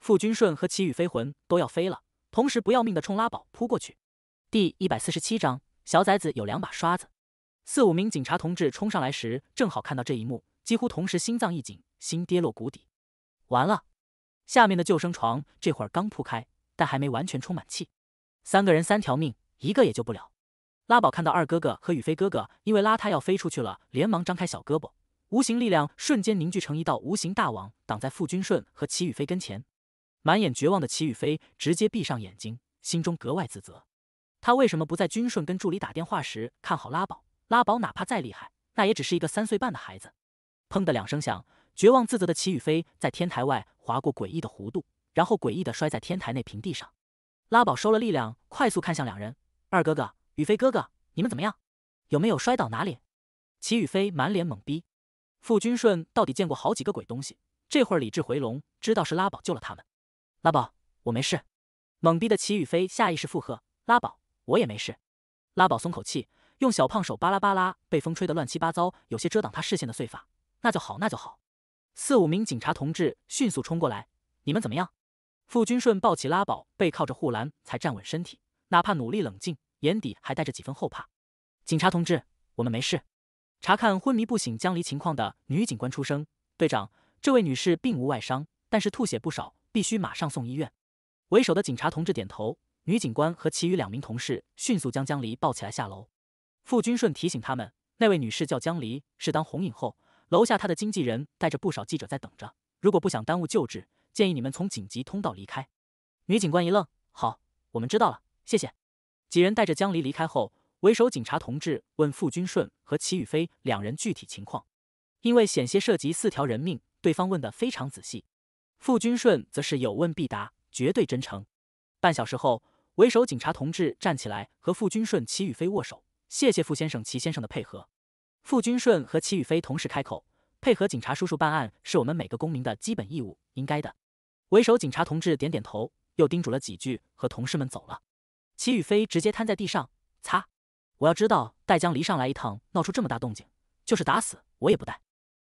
傅君顺和齐宇飞魂都要飞了，同时不要命的冲拉宝扑过去。第一百四十七章，小崽子有两把刷子。四五名警察同志冲上来时，正好看到这一幕，几乎同时心脏一紧，心跌落谷底。完了，下面的救生床这会儿刚铺开，但还没完全充满气。三个人三条命，一个也救不了。拉宝看到二哥哥和宇飞哥哥因为拉他要飞出去了，连忙张开小胳膊，无形力量瞬间凝聚成一道无形大网，挡在傅君顺和齐宇飞跟前。满眼绝望的齐宇飞直接闭上眼睛，心中格外自责，他为什么不在君顺跟助理打电话时看好拉宝？拉宝哪怕再厉害，那也只是一个三岁半的孩子。砰的两声响，绝望自责的齐宇飞在天台外划过诡异的弧度，然后诡异的摔在天台内平地上。拉宝收了力量，快速看向两人：“二哥哥，宇飞哥哥，你们怎么样？有没有摔倒哪里？”齐宇飞满脸懵逼。傅君顺到底见过好几个鬼东西，这会儿理智回笼，知道是拉宝救了他们。拉宝，我没事。懵逼的齐宇飞下意识附和：“拉宝，我也没事。”拉宝松口气。用小胖手巴拉巴拉，被风吹得乱七八糟，有些遮挡他视线的碎发。那就好，那就好。四五名警察同志迅速冲过来，你们怎么样？傅君顺抱起拉宝，背靠着护栏才站稳身体，哪怕努力冷静，眼底还带着几分后怕。警察同志，我们没事。查看昏迷不醒江离情况的女警官出声：“队长，这位女士并无外伤，但是吐血不少，必须马上送医院。”为首的警察同志点头，女警官和其余两名同事迅速将江离抱起来下楼。傅君顺提醒他们，那位女士叫江离，是当红影后。楼下她的经纪人带着不少记者在等着。如果不想耽误救治，建议你们从紧急通道离开。女警官一愣，好，我们知道了，谢谢。几人带着江离离开后，为首警察同志问傅君顺和齐雨飞两人具体情况，因为险些涉及四条人命，对方问得非常仔细。傅君顺则是有问必答，绝对真诚。半小时后，为首警察同志站起来和傅君顺、齐雨飞握手。谢谢傅先生、齐先生的配合。傅君顺和齐宇飞同时开口：“配合警察叔叔办案是我们每个公民的基本义务，应该的。”为首警察同志点点头，又叮嘱了几句，和同事们走了。齐宇飞直接瘫在地上，擦！我要知道带江离上来一趟，闹出这么大动静，就是打死我也不带。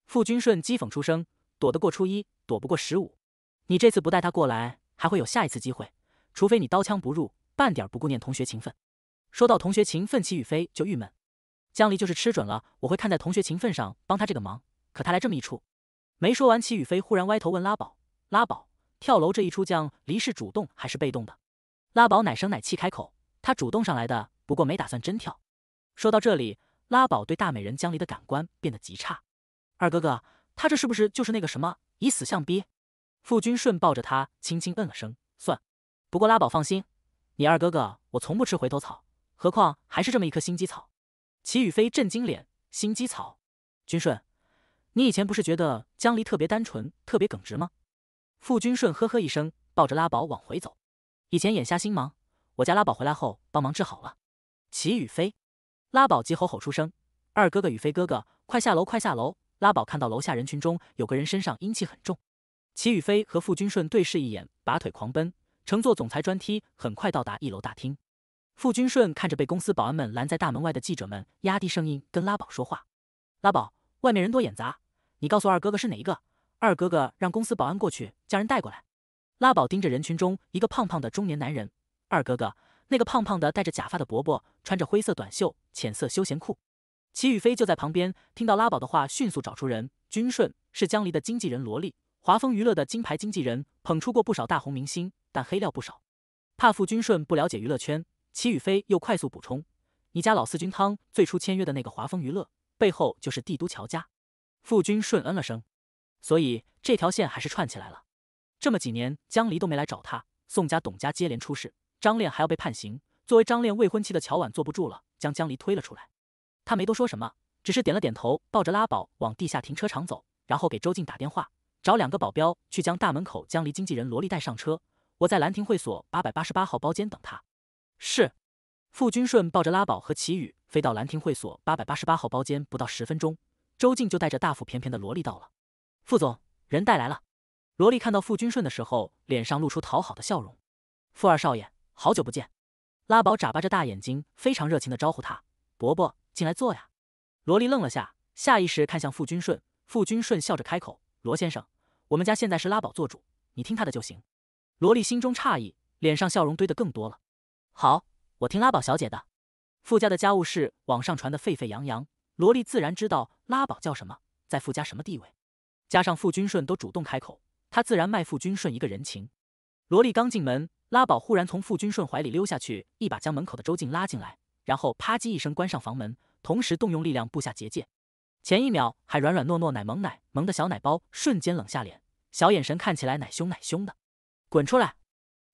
傅君顺讥讽出声：“躲得过初一，躲不过十五。你这次不带他过来，还会有下一次机会。除非你刀枪不入，半点不顾念同学情分。”说到同学情，分，齐雨飞就郁闷。江离就是吃准了我会看在同学情分上帮他这个忙，可他来这么一出，没说完，齐雨飞忽然歪头问拉宝：“拉宝，跳楼这一出，江离是主动还是被动的？”拉宝奶声奶气开口：“他主动上来的，不过没打算真跳。”说到这里，拉宝对大美人江离的感官变得极差。二哥哥，他这是不是就是那个什么以死相逼？傅君顺抱着他轻轻嗯了声：“算。”不过拉宝放心，你二哥哥我从不吃回头草。何况还是这么一棵心机草，齐宇飞震惊脸，心机草，君顺，你以前不是觉得江离特别单纯，特别耿直吗？傅君顺呵呵一声，抱着拉宝往回走。以前眼瞎心盲，我家拉宝回来后帮忙治好了。齐宇飞，拉宝急吼吼出声：“二哥哥宇飞哥哥，快下楼，快下楼！”拉宝看到楼下人群中，有个人身上阴气很重。齐宇飞和傅君顺对视一眼，拔腿狂奔，乘坐总裁专梯，很快到达一楼大厅。傅君顺看着被公司保安们拦在大门外的记者们，压低声音跟拉宝说话：“拉宝，外面人多眼杂，你告诉二哥哥是哪一个？二哥哥让公司保安过去将人带过来。”拉宝盯着人群中一个胖胖的中年男人：“二哥哥，那个胖胖的戴着假发的伯伯，穿着灰色短袖、浅色休闲裤。”齐雨飞就在旁边，听到拉宝的话，迅速找出人。君顺是江离的经纪人罗莉，华丰娱乐的金牌经纪人，捧出过不少大红明星，但黑料不少，怕傅君顺不了解娱乐圈。齐雨飞又快速补充：“你家老四君汤最初签约的那个华丰娱乐，背后就是帝都乔家。”傅君顺嗯了声，所以这条线还是串起来了。这么几年，江离都没来找他。宋家、董家接连出事，张恋还要被判刑。作为张恋未婚妻的乔婉坐不住了，将江离推了出来。他没多说什么，只是点了点头，抱着拉宝往地下停车场走，然后给周静打电话，找两个保镖去将大门口江离经纪人萝莉带上车。我在兰亭会所八百八十八号包间等他。是，傅君顺抱着拉宝和齐宇飞到兰亭会所八百八十八号包间，不到十分钟，周静就带着大腹便便的萝莉到了。傅总，人带来了。萝莉看到傅君顺的时候，脸上露出讨好的笑容。傅二少爷，好久不见。拉宝眨巴着大眼睛，非常热情的招呼他：“伯伯，进来坐呀。”萝莉愣了下，下意识看向傅君顺。傅君顺笑着开口：“罗先生，我们家现在是拉宝做主，你听他的就行。”萝莉心中诧异，脸上笑容堆得更多了。好，我听拉宝小姐的。傅家的家务事网上传得沸沸扬扬，萝莉自然知道拉宝叫什么，在傅家什么地位。加上傅君顺都主动开口，她自然卖傅君顺一个人情。萝莉刚进门，拉宝忽然从傅君顺怀里溜下去，一把将门口的周静拉进来，然后啪叽一声关上房门，同时动用力量布下结界。前一秒还软软糯糯奶萌奶萌的小奶包，瞬间冷下脸，小眼神看起来奶凶奶凶的，滚出来！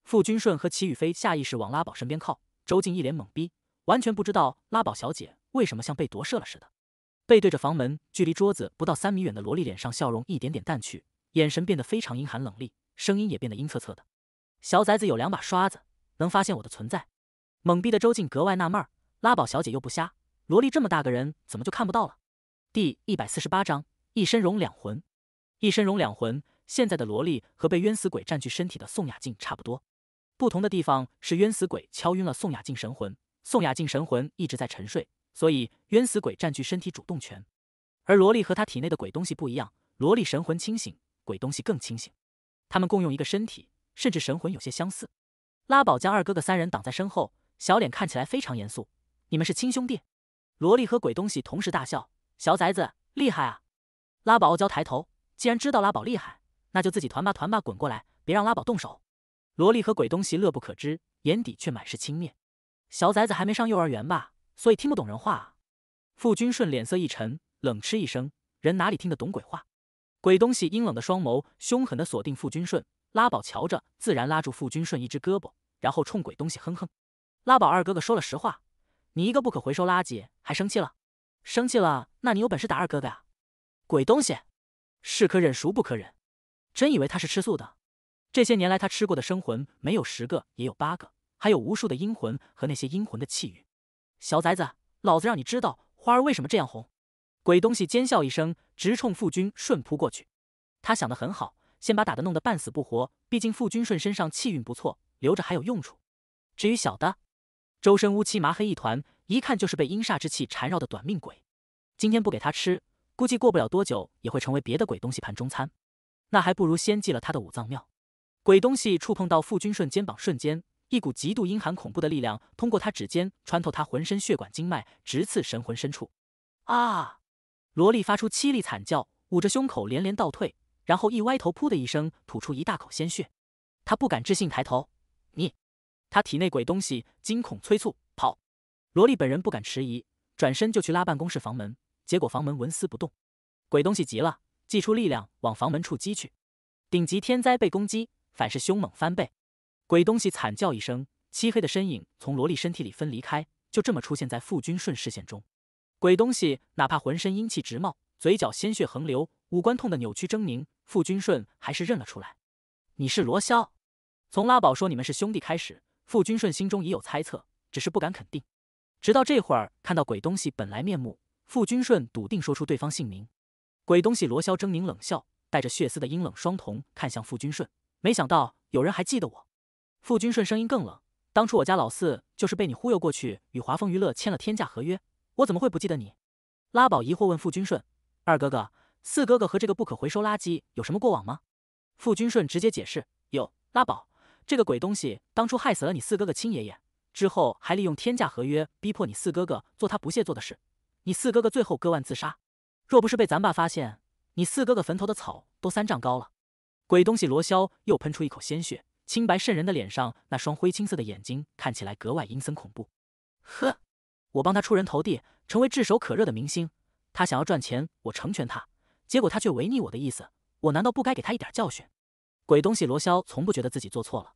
傅君顺和齐雨飞下意识往拉宝身边靠，周静一脸懵逼，完全不知道拉宝小姐为什么像被夺舍了似的。背对着房门，距离桌子不到三米远的萝莉脸上笑容一点点淡去，眼神变得非常阴寒冷厉，声音也变得阴恻恻的。小崽子有两把刷子，能发现我的存在。懵逼的周静格外纳闷，拉宝小姐又不瞎，萝莉这么大个人怎么就看不到了？第一百四十八章一身荣两魂，一身荣两魂。现在的萝莉和被冤死鬼占据身体的宋雅静差不多。不同的地方是冤死鬼敲晕了宋雅静神魂，宋雅静神魂一直在沉睡，所以冤死鬼占据身体主动权。而萝莉和她体内的鬼东西不一样，萝莉神魂清醒，鬼东西更清醒。他们共用一个身体，甚至神魂有些相似。拉宝将二哥哥三人挡在身后，小脸看起来非常严肃。你们是亲兄弟？萝莉和鬼东西同时大笑，小崽子厉害啊！拉宝傲娇抬头，既然知道拉宝厉害，那就自己团吧团吧滚过来，别让拉宝动手。萝莉和鬼东西乐不可支，眼底却满是轻蔑。小崽子还没上幼儿园吧？所以听不懂人话啊！傅君顺脸色一沉，冷嗤一声：“人哪里听得懂鬼话？”鬼东西阴冷的双眸凶狠的锁定傅君顺，拉宝瞧着自然拉住傅君顺一只胳膊，然后冲鬼东西哼哼：“拉宝二哥哥说了实话，你一个不可回收垃圾还生气了？生气了？那你有本事打二哥哥啊！”鬼东西，是可忍孰不可忍？真以为他是吃素的？这些年来，他吃过的生魂没有十个，也有八个，还有无数的阴魂和那些阴魂的气运。小崽子，老子让你知道花儿为什么这样红！鬼东西尖笑一声，直冲傅君顺扑过去。他想的很好，先把打的弄得半死不活。毕竟傅君顺身上气运不错，留着还有用处。至于小的，周身乌漆麻黑一团，一看就是被阴煞之气缠绕的短命鬼。今天不给他吃，估计过不了多久也会成为别的鬼东西盘中餐。那还不如先祭了他的五脏庙。鬼东西触碰到傅君顺肩膀瞬间，一股极度阴寒恐怖的力量通过他指尖穿透他浑身血管经脉，直刺神魂深处。啊！萝莉发出凄厉惨叫，捂着胸口连连倒退，然后一歪头，噗的一声吐出一大口鲜血。他不敢置信抬头，你！他体内鬼东西惊恐催促跑。萝莉本人不敢迟疑，转身就去拉办公室房门，结果房门纹丝不动。鬼东西急了，祭出力量往房门处击去。顶级天灾被攻击。反是凶猛翻倍，鬼东西惨叫一声，漆黑的身影从萝莉身体里分离开，就这么出现在傅君顺视线中。鬼东西哪怕浑身阴气直冒，嘴角鲜血横流，五官痛得扭曲狰狞，傅君顺还是认了出来。你是罗霄？从拉宝说你们是兄弟开始，傅君顺心中已有猜测，只是不敢肯定。直到这会儿看到鬼东西本来面目，傅君顺笃定说出对方姓名。鬼东西罗霄狰狞冷笑，带着血丝的阴冷双瞳看向傅君顺。没想到有人还记得我，傅君顺声音更冷。当初我家老四就是被你忽悠过去，与华丰娱乐签了天价合约，我怎么会不记得你？拉宝疑惑问傅君顺：“二哥哥、四哥哥和这个不可回收垃圾有什么过往吗？”傅君顺直接解释：“有，拉宝，这个鬼东西当初害死了你四哥哥亲爷爷，之后还利用天价合约逼迫你四哥哥做他不屑做的事，你四哥哥最后割腕自杀。若不是被咱爸发现，你四哥哥坟头的草都三丈高了。”鬼东西罗霄又喷出一口鲜血，清白瘆人的脸上那双灰青色的眼睛看起来格外阴森恐怖。呵，我帮他出人头地，成为炙手可热的明星，他想要赚钱，我成全他，结果他却违逆我的意思，我难道不该给他一点教训？鬼东西罗霄从不觉得自己做错了，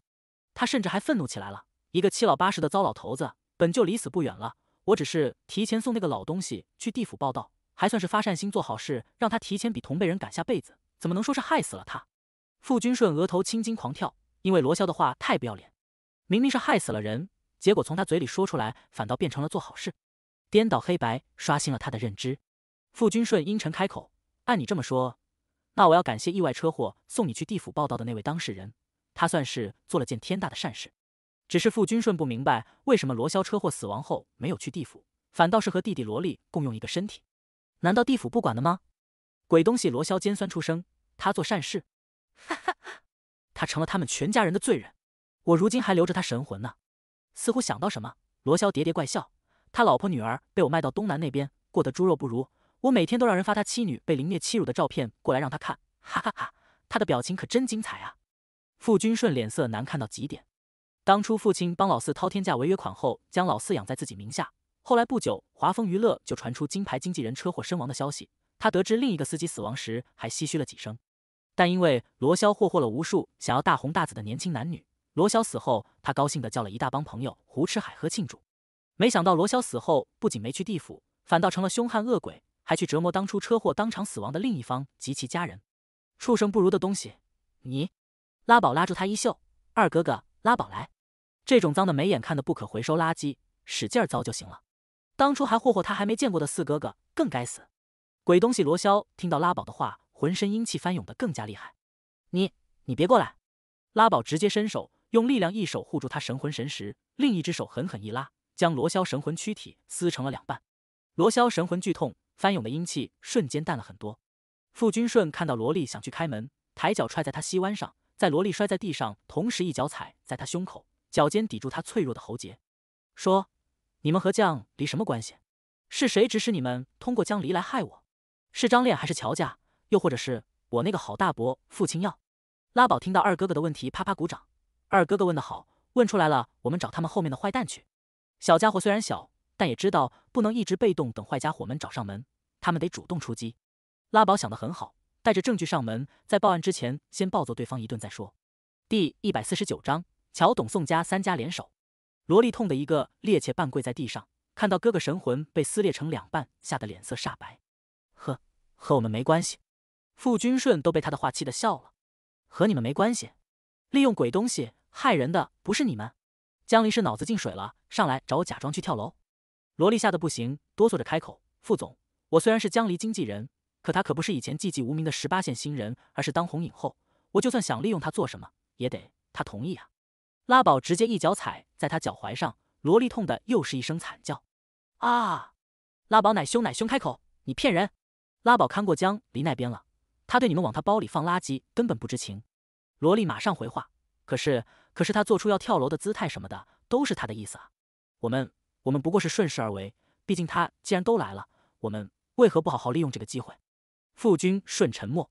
他甚至还愤怒起来。了一个七老八十的糟老头子，本就离死不远了，我只是提前送那个老东西去地府报道，还算是发善心做好事，让他提前比同辈人赶下辈子，怎么能说是害死了他？傅君顺额头青筋狂跳，因为罗霄的话太不要脸。明明是害死了人，结果从他嘴里说出来，反倒变成了做好事，颠倒黑白，刷新了他的认知。傅君顺阴沉开口：“按你这么说，那我要感谢意外车祸送你去地府报道的那位当事人，他算是做了件天大的善事。”只是傅君顺不明白，为什么罗霄车祸死亡后没有去地府，反倒是和弟弟罗丽共用一个身体？难道地府不管了吗？鬼东西！罗霄尖酸出声：“他做善事？”哈哈哈，他成了他们全家人的罪人，我如今还留着他神魂呢。似乎想到什么，罗霄喋喋怪笑。他老婆女儿被我卖到东南那边，过得猪肉不如。我每天都让人发他妻女被凌虐欺辱的照片过来让他看。哈哈哈，他的表情可真精彩啊！傅君顺脸色难看到极点。当初父亲帮老四掏天价违约款后，将老四养在自己名下。后来不久，华丰娱乐就传出金牌经纪人车祸身亡的消息。他得知另一个司机死亡时，还唏嘘了几声。但因为罗霄霍霍了无数想要大红大紫的年轻男女，罗霄死后，他高兴的叫了一大帮朋友胡吃海喝庆祝。没想到罗霄死后不仅没去地府，反倒成了凶悍恶鬼，还去折磨当初车祸当场死亡的另一方及其家人。畜生不如的东西！你，拉宝拉住他衣袖，二哥哥，拉宝来，这种脏的没眼看的不可回收垃圾，使劲糟就行了。当初还霍霍他还没见过的四哥哥更该死！鬼东西罗霄听到拉宝的话。浑身阴气翻涌的更加厉害，你你别过来！拉宝直接伸手，用力量一手护住他神魂神识，另一只手狠狠一拉，将罗霄神魂躯体撕成了两半。罗霄神魂剧痛，翻涌的阴气瞬间淡了很多。傅君顺看到罗莉想去开门，抬脚踹在他膝弯上，在罗莉摔在地上，同时一脚踩在他胸口，脚尖抵住他脆弱的喉结，说：“你们和江离什么关系？是谁指使你们通过江离来害我？是张炼还是乔家？”又或者是我那个好大伯父亲要，拉宝听到二哥哥的问题，啪啪鼓掌。二哥哥问的好，问出来了，我们找他们后面的坏蛋去。小家伙虽然小，但也知道不能一直被动等坏家伙们找上门，他们得主动出击。拉宝想的很好，带着证据上门，在报案之前先暴揍对方一顿再说。第一百四十九章，乔董宋家三家联手。萝莉痛的一个趔趄，半跪在地上，看到哥哥神魂被撕裂成两半，吓得脸色煞白。呵，和我们没关系。傅君顺都被他的话气得笑了，和你们没关系，利用鬼东西害人的不是你们，江离是脑子进水了，上来找我假装去跳楼。萝莉吓得不行，哆嗦着开口：“傅总，我虽然是江离经纪人，可他可不是以前寂寂无名的十八线新人，而是当红影后。我就算想利用他做什么，也得他同意啊。”拉宝直接一脚踩在他脚踝上，萝莉痛的又是一声惨叫。啊！拉宝奶凶奶凶开口：“你骗人！拉宝看过江离那边了。”他对你们往他包里放垃圾根本不知情，萝莉马上回话。可是，可是他做出要跳楼的姿态什么的都是他的意思啊。我们，我们不过是顺势而为，毕竟他既然都来了，我们为何不好好利用这个机会？傅君顺沉默，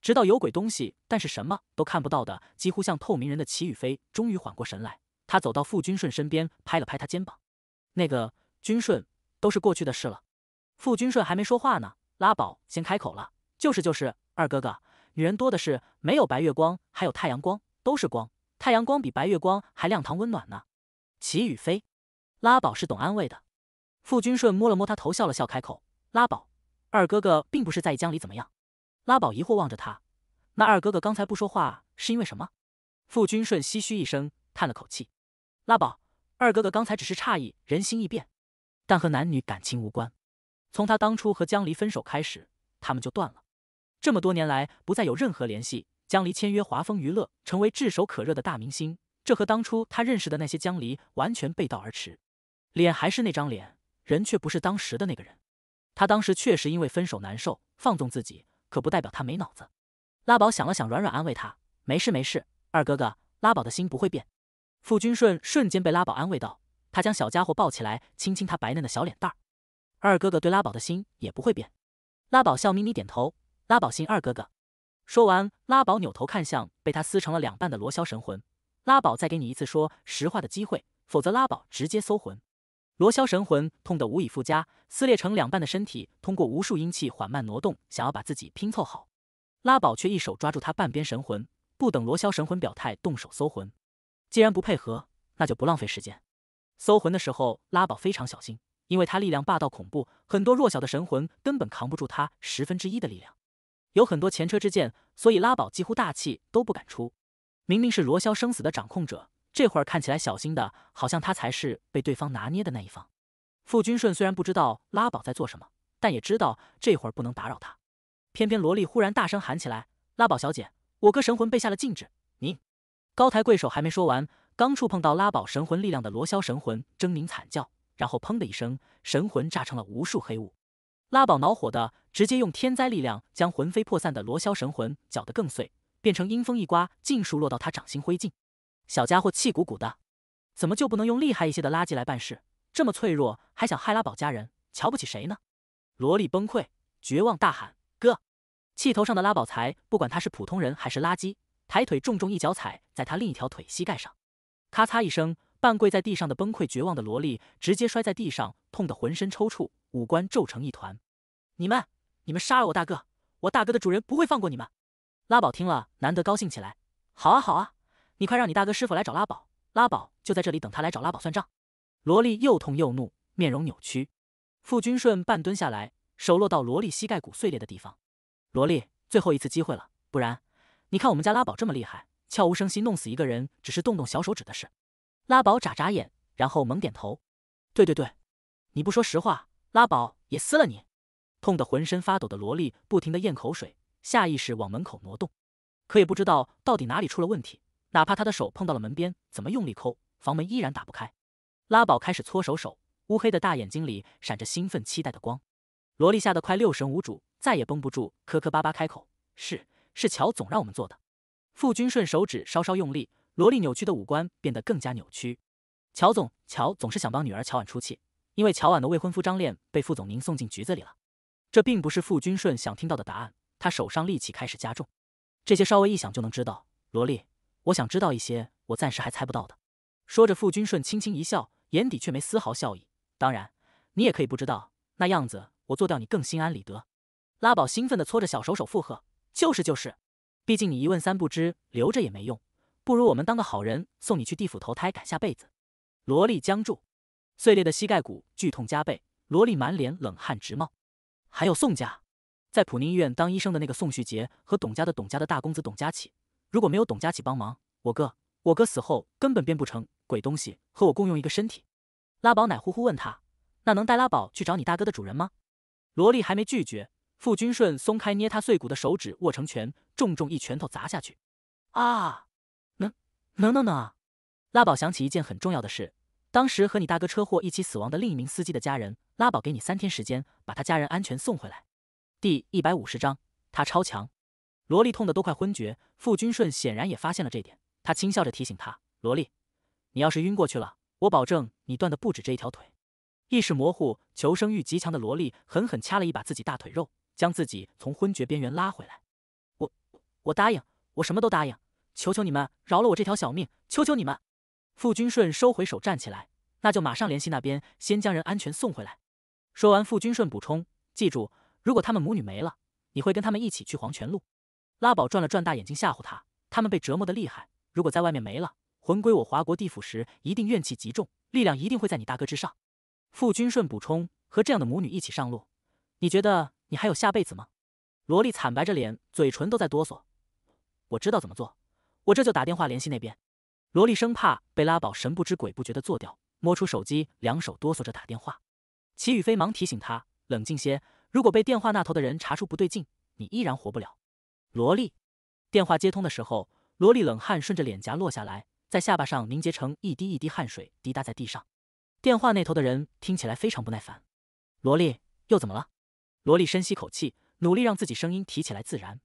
直到有鬼东西，但是什么都看不到的，几乎像透明人的齐雨飞终于缓过神来。他走到傅君顺身边，拍了拍他肩膀。那个君顺都是过去的事了。傅君顺还没说话呢，拉宝先开口了：“就是就是。”二哥哥，女人多的是，没有白月光，还有太阳光，都是光。太阳光比白月光还亮堂、温暖呢。齐雨飞，拉宝是懂安慰的。傅君顺摸了摸他头，笑了笑，开口：“拉宝，二哥哥并不是在意江离怎么样。”拉宝疑惑望着他，那二哥哥刚才不说话是因为什么？傅君顺唏嘘一声，叹了口气：“拉宝，二哥哥刚才只是诧异人心易变，但和男女感情无关。从他当初和江离分手开始，他们就断了。”这么多年来不再有任何联系，江离签约华丰娱乐，成为炙手可热的大明星，这和当初他认识的那些江离完全背道而驰。脸还是那张脸，人却不是当时的那个人。他当时确实因为分手难受，放纵自己，可不代表他没脑子。拉宝想了想，软软安慰他：“没事没事，二哥哥，拉宝的心不会变。”傅君顺瞬间被拉宝安慰道，他将小家伙抱起来，亲亲他白嫩的小脸蛋儿。二哥哥对拉宝的心也不会变。拉宝笑眯眯点头。拉宝信二哥哥。说完，拉宝扭头看向被他撕成了两半的罗霄神魂。拉宝再给你一次说实话的机会，否则拉宝直接搜魂。罗霄神魂痛得无以复加，撕裂成两半的身体通过无数阴气缓慢挪动，想要把自己拼凑好。拉宝却一手抓住他半边神魂，不等罗霄神魂表态，动手搜魂。既然不配合，那就不浪费时间。搜魂的时候，拉宝非常小心，因为他力量霸道恐怖，很多弱小的神魂根本扛不住他十分之一的力量。有很多前车之鉴，所以拉宝几乎大气都不敢出。明明是罗霄生死的掌控者，这会儿看起来小心的，好像他才是被对方拿捏的那一方。傅君顺虽然不知道拉宝在做什么，但也知道这会儿不能打扰他。偏偏萝莉忽然大声喊起来：“拉宝小姐，我哥神魂被下了禁制，您高抬贵手！”还没说完，刚触碰到拉宝神魂力量的罗霄神魂狰狞惨叫，然后砰的一声，神魂炸成了无数黑雾。拉宝恼火的直接用天灾力量将魂飞魄散的罗霄神魂搅得更碎，变成阴风一刮，尽数落到他掌心灰烬。小家伙气鼓鼓的，怎么就不能用厉害一些的垃圾来办事？这么脆弱还想害拉宝家人，瞧不起谁呢？萝莉崩溃绝望大喊：“哥！”气头上的拉宝才不管他是普通人还是垃圾，抬腿重重一脚踩在他另一条腿膝盖上，咔嚓一声。半跪在地上的崩溃绝望的萝莉直接摔在地上，痛得浑身抽搐，五官皱成一团。你们，你们杀了我大哥，我大哥的主人不会放过你们！拉宝听了，难得高兴起来。好啊，好啊，你快让你大哥师傅来找拉宝，拉宝就在这里等他来找拉宝算账。萝莉又痛又怒，面容扭曲。傅君顺半蹲下来，手落到萝莉膝盖骨碎裂的地方。萝莉，最后一次机会了，不然，你看我们家拉宝这么厉害，悄无声息弄死一个人，只是动动小手指的事。拉宝眨眨眼，然后猛点头。对对对，你不说实话，拉宝也撕了你。痛得浑身发抖的萝莉不停的咽口水，下意识往门口挪动，可也不知道到底哪里出了问题。哪怕他的手碰到了门边，怎么用力抠，房门依然打不开。拉宝开始搓手手，乌黑的大眼睛里闪着兴奋期待的光。萝莉吓得快六神无主，再也绷不住，磕磕巴巴开口：“是是，乔总让我们做的。”傅君顺手指稍稍用力。萝莉扭曲的五官变得更加扭曲。乔总，乔总是想帮女儿乔婉出气，因为乔婉的未婚夫张恋被副总您送进局子里了。这并不是傅君顺想听到的答案，他手上力气开始加重。这些稍微一想就能知道。萝莉，我想知道一些我暂时还猜不到的。说着，傅君顺轻轻一笑，眼底却没丝毫笑意。当然，你也可以不知道，那样子我做掉你更心安理得。拉宝兴奋地搓着小手手附和：“就是就是，毕竟你一问三不知，留着也没用。”不如我们当个好人，送你去地府投胎，改下辈子。萝莉僵住，碎裂的膝盖骨剧痛加倍，萝莉满脸冷汗直冒。还有宋家，在普宁医院当医生的那个宋旭杰和董家的董家的大公子董家启，如果没有董家启帮忙，我哥我哥死后根本变不成鬼东西，和我共用一个身体。拉宝奶呼呼问他，那能带拉宝去找你大哥的主人吗？萝莉还没拒绝，傅君顺松开捏他碎骨的手指，握成拳，重重一拳头砸下去。啊！能能能啊！拉宝想起一件很重要的事，当时和你大哥车祸一起死亡的另一名司机的家人，拉宝给你三天时间，把他家人安全送回来。第一百五十章，他超强。萝莉痛得都快昏厥，傅君顺显然也发现了这点，他轻笑着提醒她：萝莉，你要是晕过去了，我保证你断的不止这一条腿。意识模糊、求生欲极强的萝莉狠狠掐了一把自己大腿肉，将自己从昏厥边缘拉回来。我我答应，我什么都答应。求求你们饶了我这条小命！求求你们！傅君顺收回手，站起来，那就马上联系那边，先将人安全送回来。说完，傅君顺补充：记住，如果他们母女没了，你会跟他们一起去黄泉路。拉宝转了转大眼睛，吓唬他：他们被折磨的厉害，如果在外面没了，魂归我华国地府时一定怨气极重，力量一定会在你大哥之上。傅君顺补充：和这样的母女一起上路，你觉得你还有下辈子吗？萝莉惨白着脸，嘴唇都在哆嗦。我知道怎么做。我这就打电话联系那边。萝莉生怕被拉宝神不知鬼不觉的做掉，摸出手机，两手哆嗦着打电话。齐宇飞忙提醒她冷静些，如果被电话那头的人查出不对劲，你依然活不了。萝莉，电话接通的时候，萝莉冷汗顺着脸颊落下来，在下巴上凝结成一滴一滴汗水，滴答在地上。电话那头的人听起来非常不耐烦。萝莉又怎么了？萝莉深吸口气，努力让自己声音提起来自然。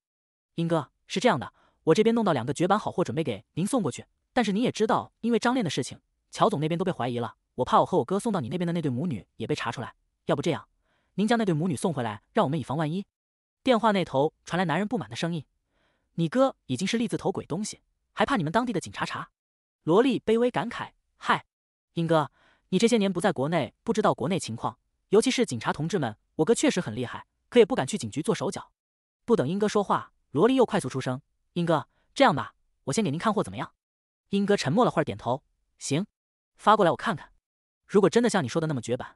英哥是这样的。我这边弄到两个绝版好货，准备给您送过去。但是您也知道，因为张恋的事情，乔总那边都被怀疑了。我怕我和我哥送到你那边的那对母女也被查出来。要不这样，您将那对母女送回来，让我们以防万一。电话那头传来男人不满的声音：“你哥已经是立字头鬼东西，还怕你们当地的警察查？”罗莉卑微感慨：“嗨，英哥，你这些年不在国内，不知道国内情况，尤其是警察同志们。我哥确实很厉害，可也不敢去警局做手脚。”不等英哥说话，罗莉又快速出声。英哥，这样吧，我先给您看货怎么样？英哥沉默了会儿，点头，行，发过来我看看。如果真的像你说的那么绝版，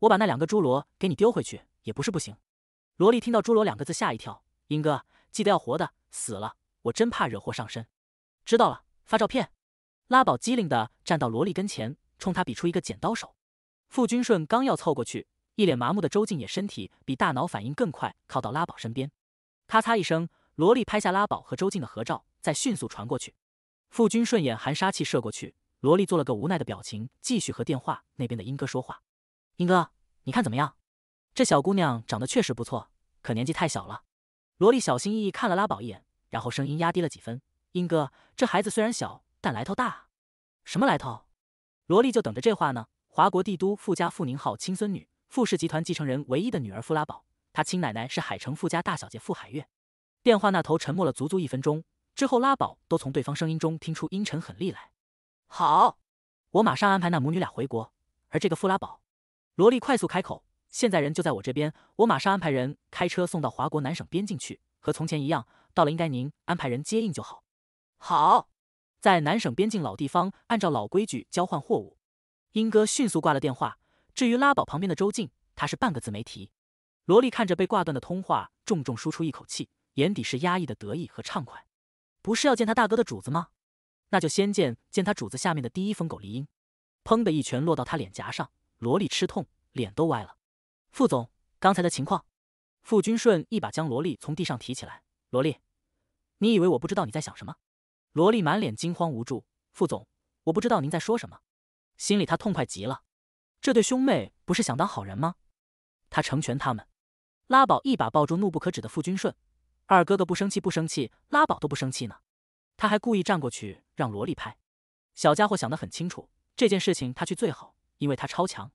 我把那两个侏罗给你丢回去也不是不行。萝莉听到“侏罗”两个字吓一跳，英哥记得要活的，死了我真怕惹祸上身。知道了，发照片。拉宝机灵的站到萝莉跟前，冲她比出一个剪刀手。傅君顺刚要凑过去，一脸麻木的周静也身体比大脑反应更快，靠到拉宝身边，咔嚓一声。萝莉拍下拉宝和周静的合照，再迅速传过去。傅君顺眼含杀气射过去，萝莉做了个无奈的表情，继续和电话那边的英哥说话：“英哥，你看怎么样？这小姑娘长得确实不错，可年纪太小了。”萝莉小心翼翼看了拉宝一眼，然后声音压低了几分：“英哥，这孩子虽然小，但来头大啊！什么来头？”萝莉就等着这话呢。华国帝都富家傅宁浩亲孙女，傅氏集团继承人唯一的女儿傅拉宝，她亲奶奶是海城富家大小姐傅海月。电话那头沉默了足足一分钟，之后拉宝都从对方声音中听出阴沉狠厉来。好，我马上安排那母女俩回国。而这个富拉宝，萝莉快速开口：“现在人就在我这边，我马上安排人开车送到华国南省边境去，和从前一样，到了应该您安排人接应就好。”好，在南省边境老地方，按照老规矩交换货物。英哥迅速挂了电话。至于拉宝旁边的周静，他是半个字没提。萝莉看着被挂断的通话，重重舒出一口气。眼底是压抑的得意和畅快，不是要见他大哥的主子吗？那就先见见他主子下面的第一疯狗黎英。砰的一拳落到他脸颊上，萝莉吃痛，脸都歪了。副总，刚才的情况。傅君顺一把将萝莉从地上提起来，萝莉，你以为我不知道你在想什么？萝莉满脸惊慌无助。副总，我不知道您在说什么。心里他痛快极了，这对兄妹不是想当好人吗？他成全他们。拉宝一把抱住怒不可止的傅君顺。二哥哥不生气，不生气，拉宝都不生气呢。他还故意站过去让萝莉拍。小家伙想得很清楚，这件事情他去最好，因为他超强。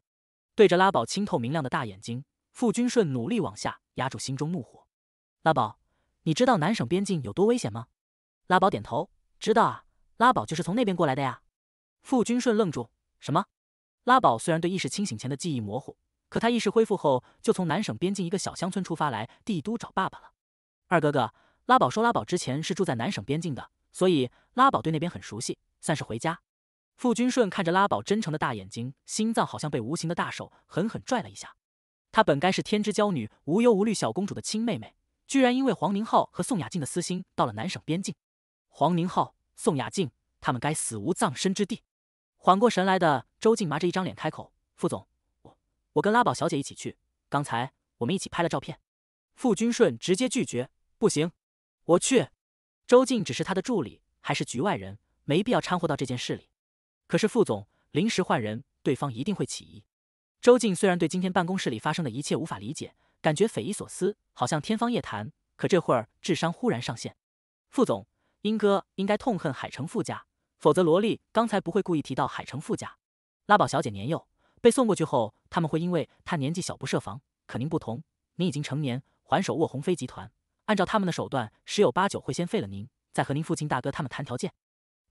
对着拉宝清透明亮的大眼睛，傅君顺努力往下压住心中怒火。拉宝，你知道南省边境有多危险吗？拉宝点头，知道啊。拉宝就是从那边过来的呀。傅君顺愣住，什么？拉宝虽然对意识清醒前的记忆模糊，可他意识恢复后就从南省边境一个小乡村出发来帝都找爸爸了。二哥哥，拉宝说拉宝之前是住在南省边境的，所以拉宝对那边很熟悉，算是回家。傅君顺看着拉宝真诚的大眼睛，心脏好像被无形的大手狠狠拽了一下。她本该是天之娇女、无忧无虑小公主的亲妹妹，居然因为黄宁浩和宋雅静的私心，到了南省边境。黄宁浩、宋雅静，他们该死无葬身之地。缓过神来的周静麻着一张脸开口：“傅总，我我跟拉宝小姐一起去。刚才我们一起拍了照片。”傅君顺直接拒绝。不行，我去。周静只是他的助理，还是局外人，没必要掺和到这件事里。可是副总临时换人，对方一定会起疑。周静虽然对今天办公室里发生的一切无法理解，感觉匪夷所思，好像天方夜谭。可这会儿智商忽然上线。副总英哥应该痛恨海城富家，否则罗莉刚才不会故意提到海城富家。拉宝小姐年幼，被送过去后，他们会因为她年纪小不设防。可您不同，您已经成年，还手握鸿飞集团。按照他们的手段，十有八九会先废了您，再和您父亲、大哥他们谈条件。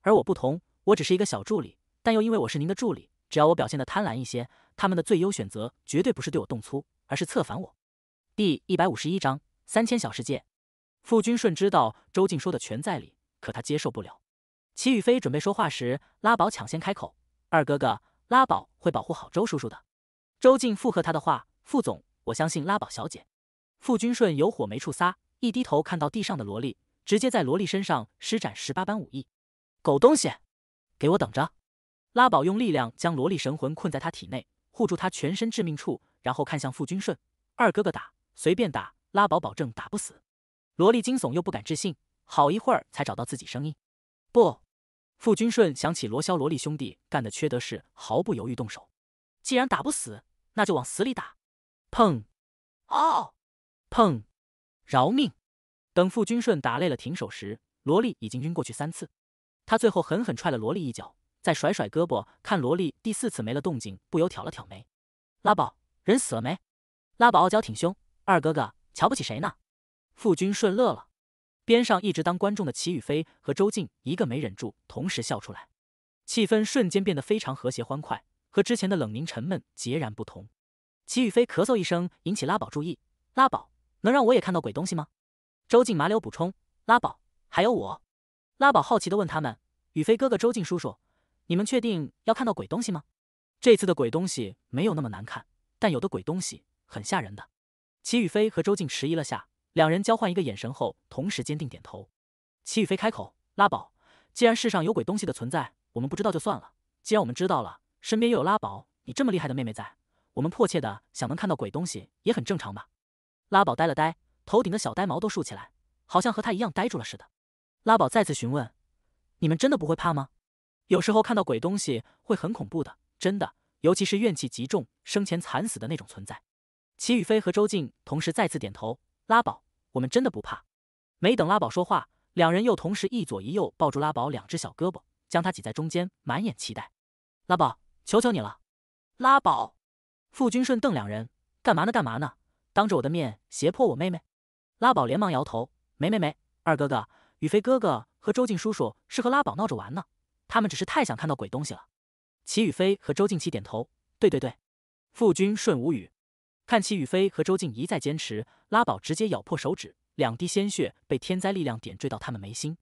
而我不同，我只是一个小助理，但又因为我是您的助理，只要我表现的贪婪一些，他们的最优选择绝对不是对我动粗，而是策反我。第一百五十一章三千小世界。傅君顺知道周静说的全在理，可他接受不了。齐宇飞准备说话时，拉宝抢先开口：“二哥哥，拉宝会保护好周叔叔的。”周静附和他的话：“傅总，我相信拉宝小姐。”傅君顺有火没处撒。一低头看到地上的萝莉，直接在萝莉身上施展十八般武艺。狗东西，给我等着！拉宝用力量将萝莉神魂困在他体内，护住他全身致命处，然后看向傅君顺：“二哥哥打，随便打，拉宝保证打不死。”萝莉惊悚又不敢置信，好一会儿才找到自己声音。不，傅君顺想起罗霄萝莉兄弟干的缺德事，毫不犹豫动手。既然打不死，那就往死里打！砰！哦！砰！饶命！等傅君顺打累了停手时，罗莉已经晕过去三次。他最后狠狠踹了罗莉一脚，再甩甩胳膊，看罗莉第四次没了动静，不由挑了挑眉。拉宝，人死了没？拉宝傲娇挺胸：“二哥哥，瞧不起谁呢？”傅君顺乐了。边上一直当观众的齐雨飞和周静一个没忍住，同时笑出来，气氛瞬间变得非常和谐欢快，和之前的冷凝沉闷截然不同。齐雨飞咳嗽一声，引起拉宝注意。拉宝。能让我也看到鬼东西吗？周静麻溜补充，拉宝还有我。拉宝好奇的问他们：“雨飞哥哥，周静叔叔，你们确定要看到鬼东西吗？”这次的鬼东西没有那么难看，但有的鬼东西很吓人的。齐雨飞和周静迟疑了下，两人交换一个眼神后，同时坚定点头。齐雨飞开口：“拉宝，既然世上有鬼东西的存在，我们不知道就算了。既然我们知道了，身边又有拉宝你这么厉害的妹妹在，我们迫切的想能看到鬼东西，也很正常吧。”拉宝呆了呆，头顶的小呆毛都竖起来，好像和他一样呆住了似的。拉宝再次询问：“你们真的不会怕吗？有时候看到鬼东西会很恐怖的，真的，尤其是怨气极重、生前惨死的那种存在。”齐雨飞和周静同时再次点头：“拉宝，我们真的不怕。”没等拉宝说话，两人又同时一左一右抱住拉宝两只小胳膊，将他挤在中间，满眼期待：“拉宝，求求你了！”拉宝，傅君顺瞪两人：“干嘛呢？干嘛呢？”当着我的面胁迫我妹妹，拉宝连忙摇头，没没没，二哥哥，宇飞哥哥和周静叔叔是和拉宝闹着玩呢，他们只是太想看到鬼东西了。齐宇飞和周静齐点头，对对对。傅君顺无语，看齐宇飞和周静一再坚持，拉宝直接咬破手指，两滴鲜血被天灾力量点缀到他们眉心。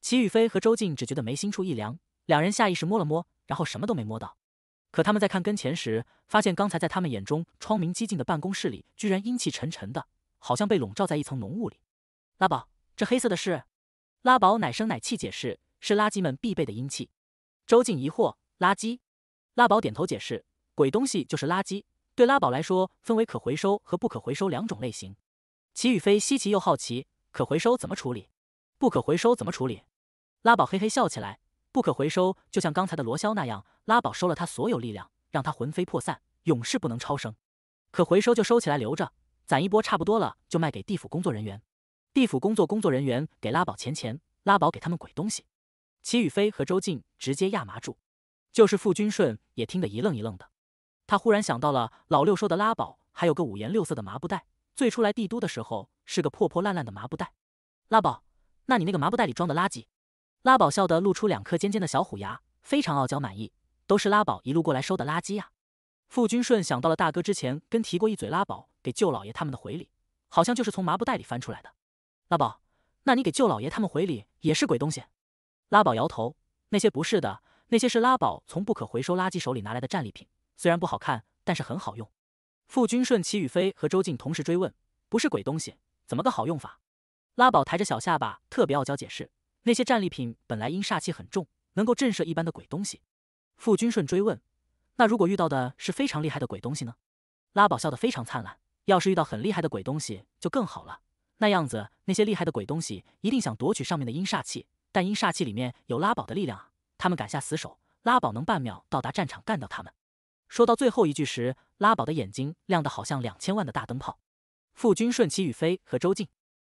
齐宇飞和周静只觉得眉心处一凉，两人下意识摸了摸，然后什么都没摸到。可他们在看跟前时，发现刚才在他们眼中窗明几净的办公室里，居然阴气沉沉的，好像被笼罩在一层浓雾里。拉宝，这黑色的是？拉宝奶声奶气解释：“是垃圾们必备的阴气。”周静疑惑：“垃圾？”拉宝点头解释：“鬼东西就是垃圾，对拉宝来说，分为可回收和不可回收两种类型。”齐宇飞稀奇又好奇：“可回收怎么处理？不可回收怎么处理？”拉宝嘿嘿笑起来：“不可回收就像刚才的罗霄那样。”拉宝收了他所有力量，让他魂飞魄散，永世不能超生。可回收就收起来留着，攒一波差不多了就卖给地府工作人员。地府工作工作人员给拉宝钱钱，拉宝给他们鬼东西。齐宇飞和周静直接压麻住，就是傅君顺也听得一愣一愣的。他忽然想到了老六说的拉宝还有个五颜六色的麻布袋，最初来帝都的时候是个破破烂烂的麻布袋。拉宝，那你那个麻布袋里装的垃圾？拉宝笑得露出两颗尖尖的小虎牙，非常傲娇满意。都是拉宝一路过来收的垃圾呀！傅君顺想到了大哥之前跟提过一嘴，拉宝给舅老爷他们的回礼，好像就是从麻布袋里翻出来的。拉宝，那你给舅老爷他们回礼也是鬼东西？拉宝摇头，那些不是的，那些是拉宝从不可回收垃圾手里拿来的战利品，虽然不好看，但是很好用。傅君顺、齐宇飞和周静同时追问：不是鬼东西，怎么个好用法？拉宝抬着小下巴，特别傲娇解释：那些战利品本来阴煞气很重，能够震慑一般的鬼东西。傅君顺追问：“那如果遇到的是非常厉害的鬼东西呢？”拉宝笑得非常灿烂：“要是遇到很厉害的鬼东西就更好了，那样子那些厉害的鬼东西一定想夺取上面的阴煞气，但阴煞气里面有拉宝的力量啊，他们敢下死手，拉宝能半秒到达战场干掉他们。”说到最后一句时，拉宝的眼睛亮得好像两千万的大灯泡。傅君顺、齐宇飞和周静，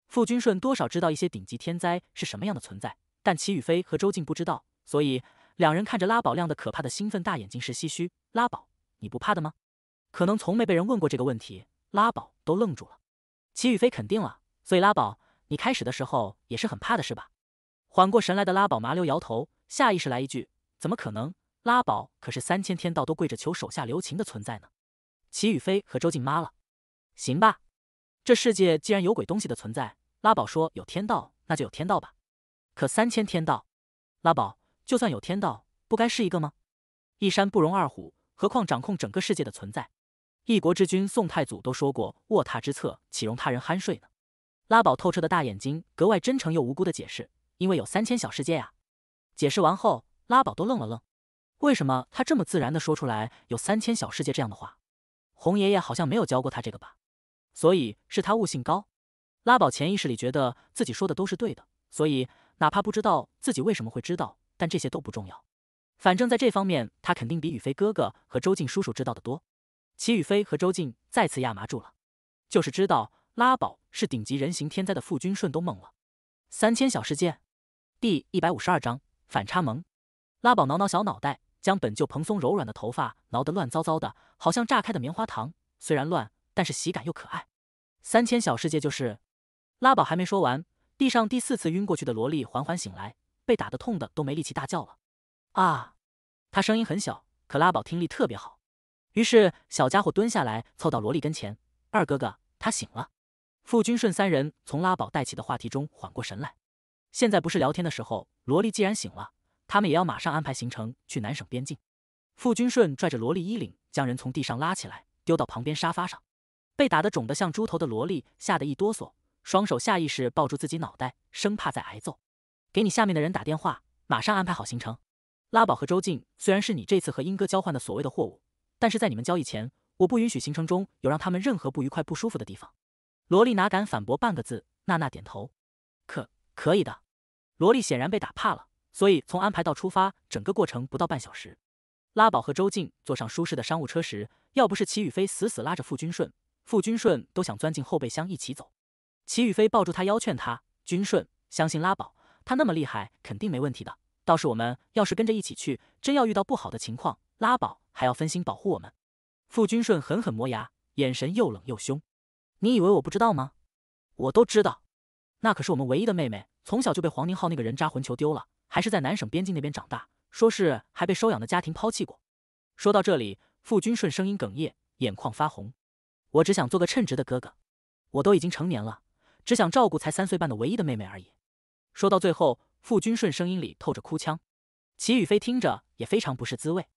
傅君顺多少知道一些顶级天灾是什么样的存在，但齐宇飞和周静不知道，所以。两人看着拉宝亮的可怕的兴奋大眼睛时，唏嘘：“拉宝，你不怕的吗？”可能从没被人问过这个问题，拉宝都愣住了。齐宇飞肯定了：“所以拉宝，你开始的时候也是很怕的，是吧？”缓过神来的拉宝麻溜摇头，下意识来一句：“怎么可能？拉宝可是三千天道都跪着求手下留情的存在呢！”齐宇飞和周静妈了：“行吧，这世界既然有鬼东西的存在，拉宝说有天道，那就有天道吧。可三千天道，拉宝。”就算有天道，不该是一个吗？一山不容二虎，何况掌控整个世界的存在。一国之君宋太祖都说过：“卧榻之侧，岂容他人酣睡呢？”拉宝透彻的大眼睛格外真诚又无辜的解释：“因为有三千小世界啊。”解释完后，拉宝都愣了愣，为什么他这么自然的说出来有三千小世界这样的话？红爷爷好像没有教过他这个吧？所以是他悟性高？拉宝潜意识里觉得自己说的都是对的，所以哪怕不知道自己为什么会知道。但这些都不重要，反正在这方面，他肯定比宇飞哥哥和周静叔叔知道的多。齐宇飞和周静再次压麻住了，就是知道拉宝是顶级人形天灾的傅君顺都懵了。三千小世界，第一百五十二章反差萌。拉宝挠挠小脑袋，将本就蓬松柔软的头发挠得乱糟糟的，好像炸开的棉花糖。虽然乱，但是喜感又可爱。三千小世界就是，拉宝还没说完，地上第四次晕过去的萝莉缓缓醒来。被打得痛的都没力气大叫了，啊！他声音很小，可拉宝听力特别好。于是小家伙蹲下来凑到萝莉跟前：“二哥哥，他醒了。”傅君顺三人从拉宝带起的话题中缓过神来。现在不是聊天的时候，萝莉既然醒了，他们也要马上安排行程去南省边境。傅君顺拽着萝莉衣领，将人从地上拉起来，丢到旁边沙发上。被打得肿得像猪头的萝莉吓得一哆嗦，双手下意识抱住自己脑袋，生怕再挨揍。给你下面的人打电话，马上安排好行程。拉宝和周静虽然是你这次和英哥交换的所谓的货物，但是在你们交易前，我不允许行程中有让他们任何不愉快、不舒服的地方。萝莉哪敢反驳半个字？娜娜点头，可可以的。萝莉显然被打怕了，所以从安排到出发，整个过程不到半小时。拉宝和周静坐上舒适的商务车时，要不是齐宇飞死死拉着傅君顺，傅君顺都想钻进后备箱一起走。齐宇飞抱住他腰，劝他：君顺，相信拉宝。他那么厉害，肯定没问题的。倒是我们要是跟着一起去，真要遇到不好的情况，拉宝还要分心保护我们。傅君顺狠狠磨牙，眼神又冷又凶。你以为我不知道吗？我都知道。那可是我们唯一的妹妹，从小就被黄宁浩那个人渣混球丢了，还是在南省边境那边长大，说是还被收养的家庭抛弃过。说到这里，傅君顺声音哽咽，眼眶发红。我只想做个称职的哥哥，我都已经成年了，只想照顾才三岁半的唯一的妹妹而已。说到最后，傅君顺声音里透着哭腔，齐宇飞听着也非常不是滋味。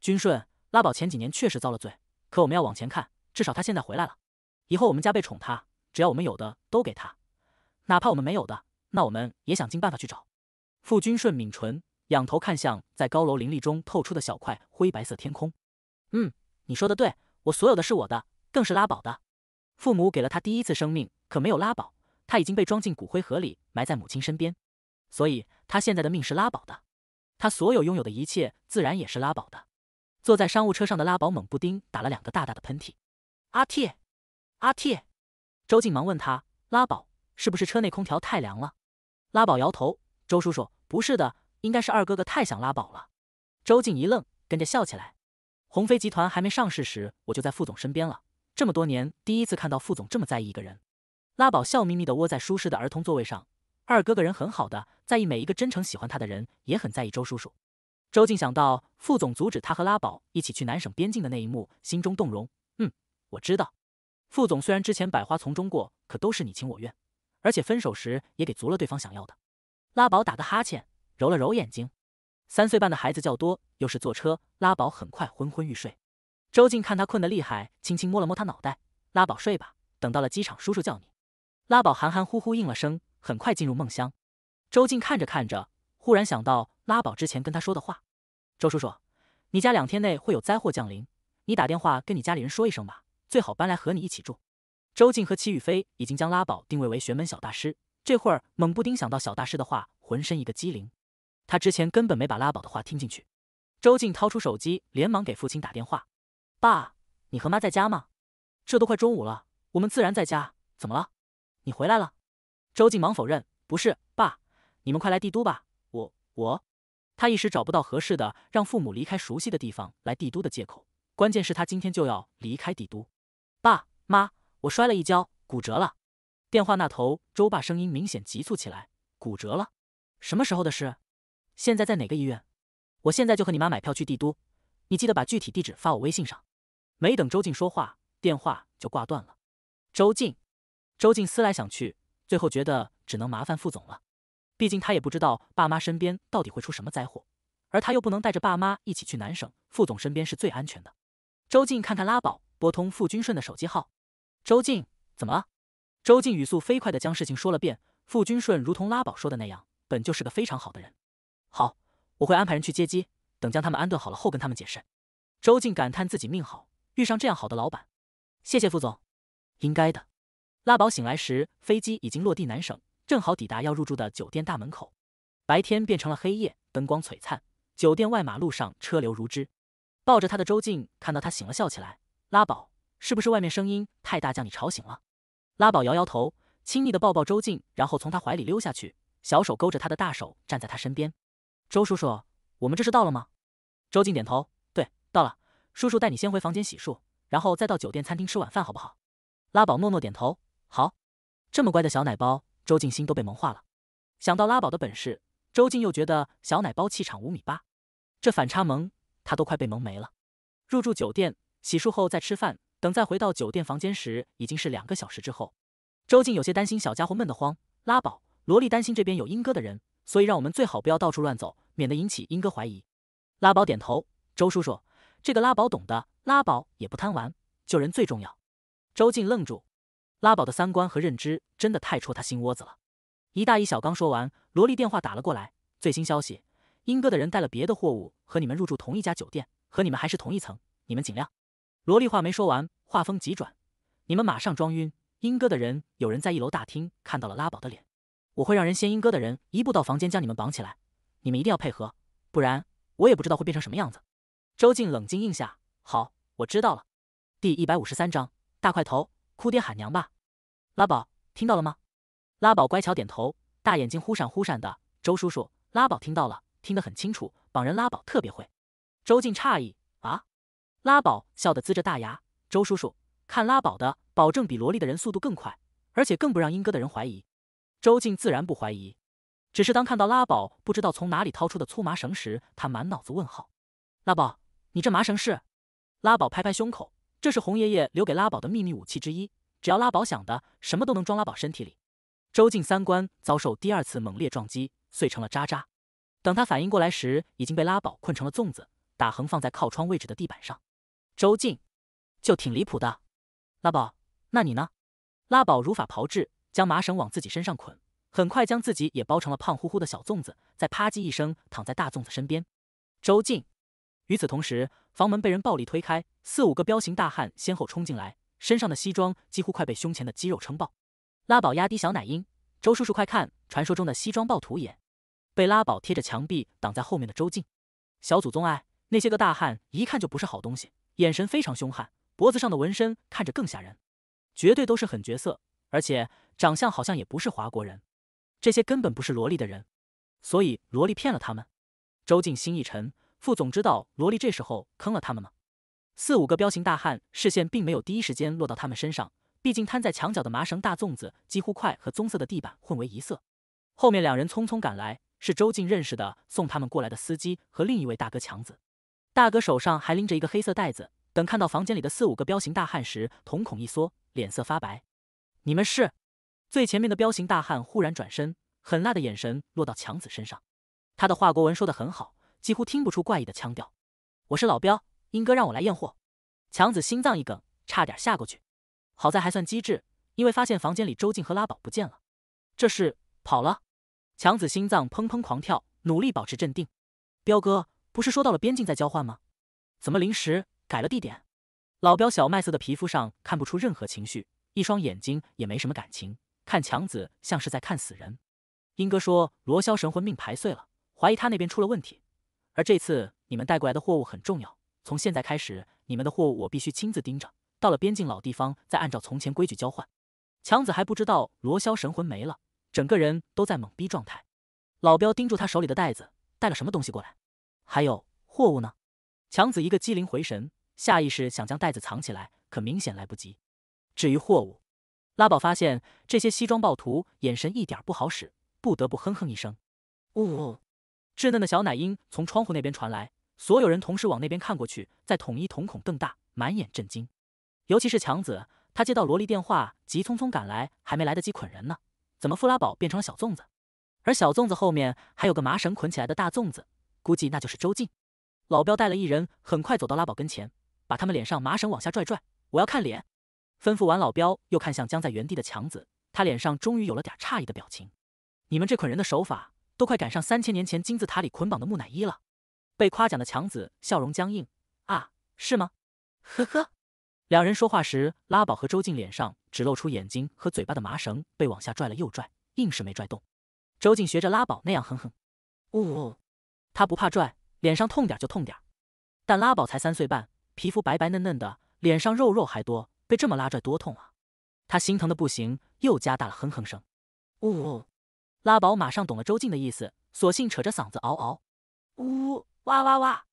君顺，拉宝前几年确实遭了罪，可我们要往前看，至少他现在回来了，以后我们加倍宠他，只要我们有的都给他，哪怕我们没有的，那我们也想尽办法去找。傅君顺抿唇，仰头看向在高楼林立中透出的小块灰白色天空，嗯，你说的对，我所有的是我的，更是拉宝的。父母给了他第一次生命，可没有拉宝。他已经被装进骨灰盒里，埋在母亲身边，所以他现在的命是拉宝的，他所有拥有的一切自然也是拉宝的。坐在商务车上的拉宝猛不丁打了两个大大的喷嚏。阿嚏！阿嚏！周静忙问他：“拉宝，是不是车内空调太凉了？”拉宝摇头：“周叔叔，不是的，应该是二哥哥太想拉宝了。”周静一愣，跟着笑起来。鸿飞集团还没上市时，我就在副总身边了，这么多年第一次看到副总这么在意一个人。拉宝笑眯眯地窝在舒适的儿童座位上，二哥哥人很好，的在意每一个真诚喜欢他的人，也很在意周叔叔。周静想到副总阻止他和拉宝一起去南省边境的那一幕，心中动容。嗯，我知道，副总虽然之前百花丛中过，可都是你情我愿，而且分手时也给足了对方想要的。拉宝打个哈欠，揉了揉眼睛。三岁半的孩子较多，又是坐车，拉宝很快昏昏欲睡。周静看他困得厉害，轻轻摸了摸他脑袋。拉宝睡吧，等到了机场，叔叔叫你。拉宝含含糊糊应了声，很快进入梦乡。周静看着看着，忽然想到拉宝之前跟他说的话：“周叔叔，你家两天内会有灾祸降临，你打电话跟你家里人说一声吧，最好搬来和你一起住。”周静和齐雨飞已经将拉宝定位为玄门小大师，这会儿猛不丁想到小大师的话，浑身一个机灵。他之前根本没把拉宝的话听进去。周静掏出手机，连忙给父亲打电话：“爸，你和妈在家吗？这都快中午了，我们自然在家。怎么了？”你回来了，周静忙否认，不是，爸，你们快来帝都吧，我我，他一时找不到合适的让父母离开熟悉的地方来帝都的借口，关键是，他今天就要离开帝都，爸妈，我摔了一跤，骨折了。电话那头，周爸声音明显急促起来，骨折了，什么时候的事？现在在哪个医院？我现在就和你妈买票去帝都，你记得把具体地址发我微信上。没等周静说话，电话就挂断了，周静。周静思来想去，最后觉得只能麻烦副总了。毕竟他也不知道爸妈身边到底会出什么灾祸，而他又不能带着爸妈一起去南省，副总身边是最安全的。周静看看拉宝，拨通傅君顺的手机号。周静，怎么？了？周静语速飞快的将事情说了遍。傅君顺如同拉宝说的那样，本就是个非常好的人。好，我会安排人去接机，等将他们安顿好了后跟他们解释。周静感叹自己命好，遇上这样好的老板。谢谢傅总，应该的。拉宝醒来时，飞机已经落地南省，正好抵达要入住的酒店大门口。白天变成了黑夜，灯光璀璨，酒店外马路上车流如织。抱着他的周静看到他醒了，笑起来。拉宝，是不是外面声音太大将你吵醒了？拉宝摇摇头，亲昵的抱抱周静，然后从他怀里溜下去，小手勾着他的大手，站在他身边。周叔叔，我们这是到了吗？周静点头，对，到了。叔叔带你先回房间洗漱，然后再到酒店餐厅吃晚饭，好不好？拉宝诺诺点头。好，这么乖的小奶包，周静心都被萌化了。想到拉宝的本事，周静又觉得小奶包气场五米八，这反差萌，他都快被萌没了。入住酒店，洗漱后再吃饭，等再回到酒店房间时，已经是两个小时之后。周静有些担心小家伙闷得慌，拉宝，萝莉担心这边有英哥的人，所以让我们最好不要到处乱走，免得引起英哥怀疑。拉宝点头，周叔叔，这个拉宝懂的，拉宝也不贪玩，救人最重要。周静愣住。拉宝的三观和认知真的太戳他心窝子了。一大一小刚说完，萝莉电话打了过来。最新消息，英哥的人带了别的货物和你们入住同一家酒店，和你们还是同一层。你们尽量。萝莉话没说完，话锋急转，你们马上装晕。英哥的人有人在一楼大厅看到了拉宝的脸，我会让人先英哥的人一步到房间将你们绑起来，你们一定要配合，不然我也不知道会变成什么样子。周静冷静应下，好，我知道了。第一百五十三章大块头。哭爹喊娘吧，拉宝，听到了吗？拉宝乖巧点头，大眼睛忽闪忽闪的。周叔叔，拉宝听到了，听得很清楚。绑人拉宝特别会。周静诧异啊，拉宝笑得呲着大牙。周叔叔，看拉宝的，保证比萝莉的人速度更快，而且更不让英哥的人怀疑。周静自然不怀疑，只是当看到拉宝不知道从哪里掏出的粗麻绳时，他满脑子问号。拉宝，你这麻绳是？拉宝拍拍胸口。这是红爷爷留给拉宝的秘密武器之一，只要拉宝想的，什么都能装拉宝身体里。周静三观遭受第二次猛烈撞击，碎成了渣渣。等他反应过来时，已经被拉宝困成了粽子，打横放在靠窗位置的地板上。周静就挺离谱的，拉宝，那你呢？拉宝如法炮制，将麻绳往自己身上捆，很快将自己也包成了胖乎乎的小粽子，再啪叽一声躺在大粽子身边。周静与此同时，房门被人暴力推开，四五个彪形大汉先后冲进来，身上的西装几乎快被胸前的肌肉撑爆。拉宝压低小奶音：“周叔叔，快看，传说中的西装暴徒眼！”被拉宝贴着墙壁挡在后面的周静：“小祖宗，哎，那些个大汉一看就不是好东西，眼神非常凶悍，脖子上的纹身看着更吓人，绝对都是狠角色，而且长相好像也不是华国人。这些根本不是萝莉的人，所以萝莉骗了他们。”周静心一沉。副总知道萝莉这时候坑了他们吗？四五个彪形大汉视线并没有第一时间落到他们身上，毕竟瘫在墙角的麻绳大粽子几乎快和棕色的地板混为一色。后面两人匆匆赶来，是周静认识的送他们过来的司机和另一位大哥强子。大哥手上还拎着一个黑色袋子。等看到房间里的四五个彪形大汉时，瞳孔一缩，脸色发白。你们是？最前面的彪形大汉忽然转身，狠辣的眼神落到强子身上。他的华国文说的很好。几乎听不出怪异的腔调。我是老彪，英哥让我来验货。强子心脏一梗，差点吓过去。好在还算机智，因为发现房间里周静和拉宝不见了。这是跑了？强子心脏砰砰狂跳，努力保持镇定。彪哥不是说到了边境再交换吗？怎么临时改了地点？老彪小麦色的皮肤上看不出任何情绪，一双眼睛也没什么感情，看强子像是在看死人。英哥说罗霄神魂命牌碎了，怀疑他那边出了问题。而这次你们带过来的货物很重要，从现在开始，你们的货物我必须亲自盯着。到了边境老地方，再按照从前规矩交换。强子还不知道罗霄神魂没了，整个人都在懵逼状态。老彪盯住他手里的袋子，带了什么东西过来？还有货物呢？强子一个机灵回神，下意识想将袋子藏起来，可明显来不及。至于货物，拉宝发现这些西装暴徒眼神一点不好使，不得不哼哼一声，哦。稚嫩的小奶音从窗户那边传来，所有人同时往那边看过去，再统一瞳孔瞪大，满眼震惊。尤其是强子，他接到萝莉电话，急匆匆赶来，还没来得及捆人呢，怎么富拉宝变成了小粽子？而小粽子后面还有个麻绳捆起来的大粽子，估计那就是周静。老彪带了一人，很快走到拉宝跟前，把他们脸上麻绳往下拽拽，我要看脸。吩咐完，老彪又看向僵在原地的强子，他脸上终于有了点诧异的表情。你们这捆人的手法？都快赶上三千年前金字塔里捆绑的木乃伊了，被夸奖的强子笑容僵硬啊，是吗？呵呵。两人说话时，拉宝和周静脸上只露出眼睛和嘴巴的麻绳被往下拽了又拽，硬是没拽动。周静学着拉宝那样哼哼，呜呜。他不怕拽，脸上痛点就痛点。但拉宝才三岁半，皮肤白白嫩嫩的，脸上肉肉还多，被这么拉拽多痛啊！他心疼的不行，又加大了哼哼声，呜呜。拉宝马上懂了周静的意思，索性扯着嗓子嗷嗷，呜哇哇哇！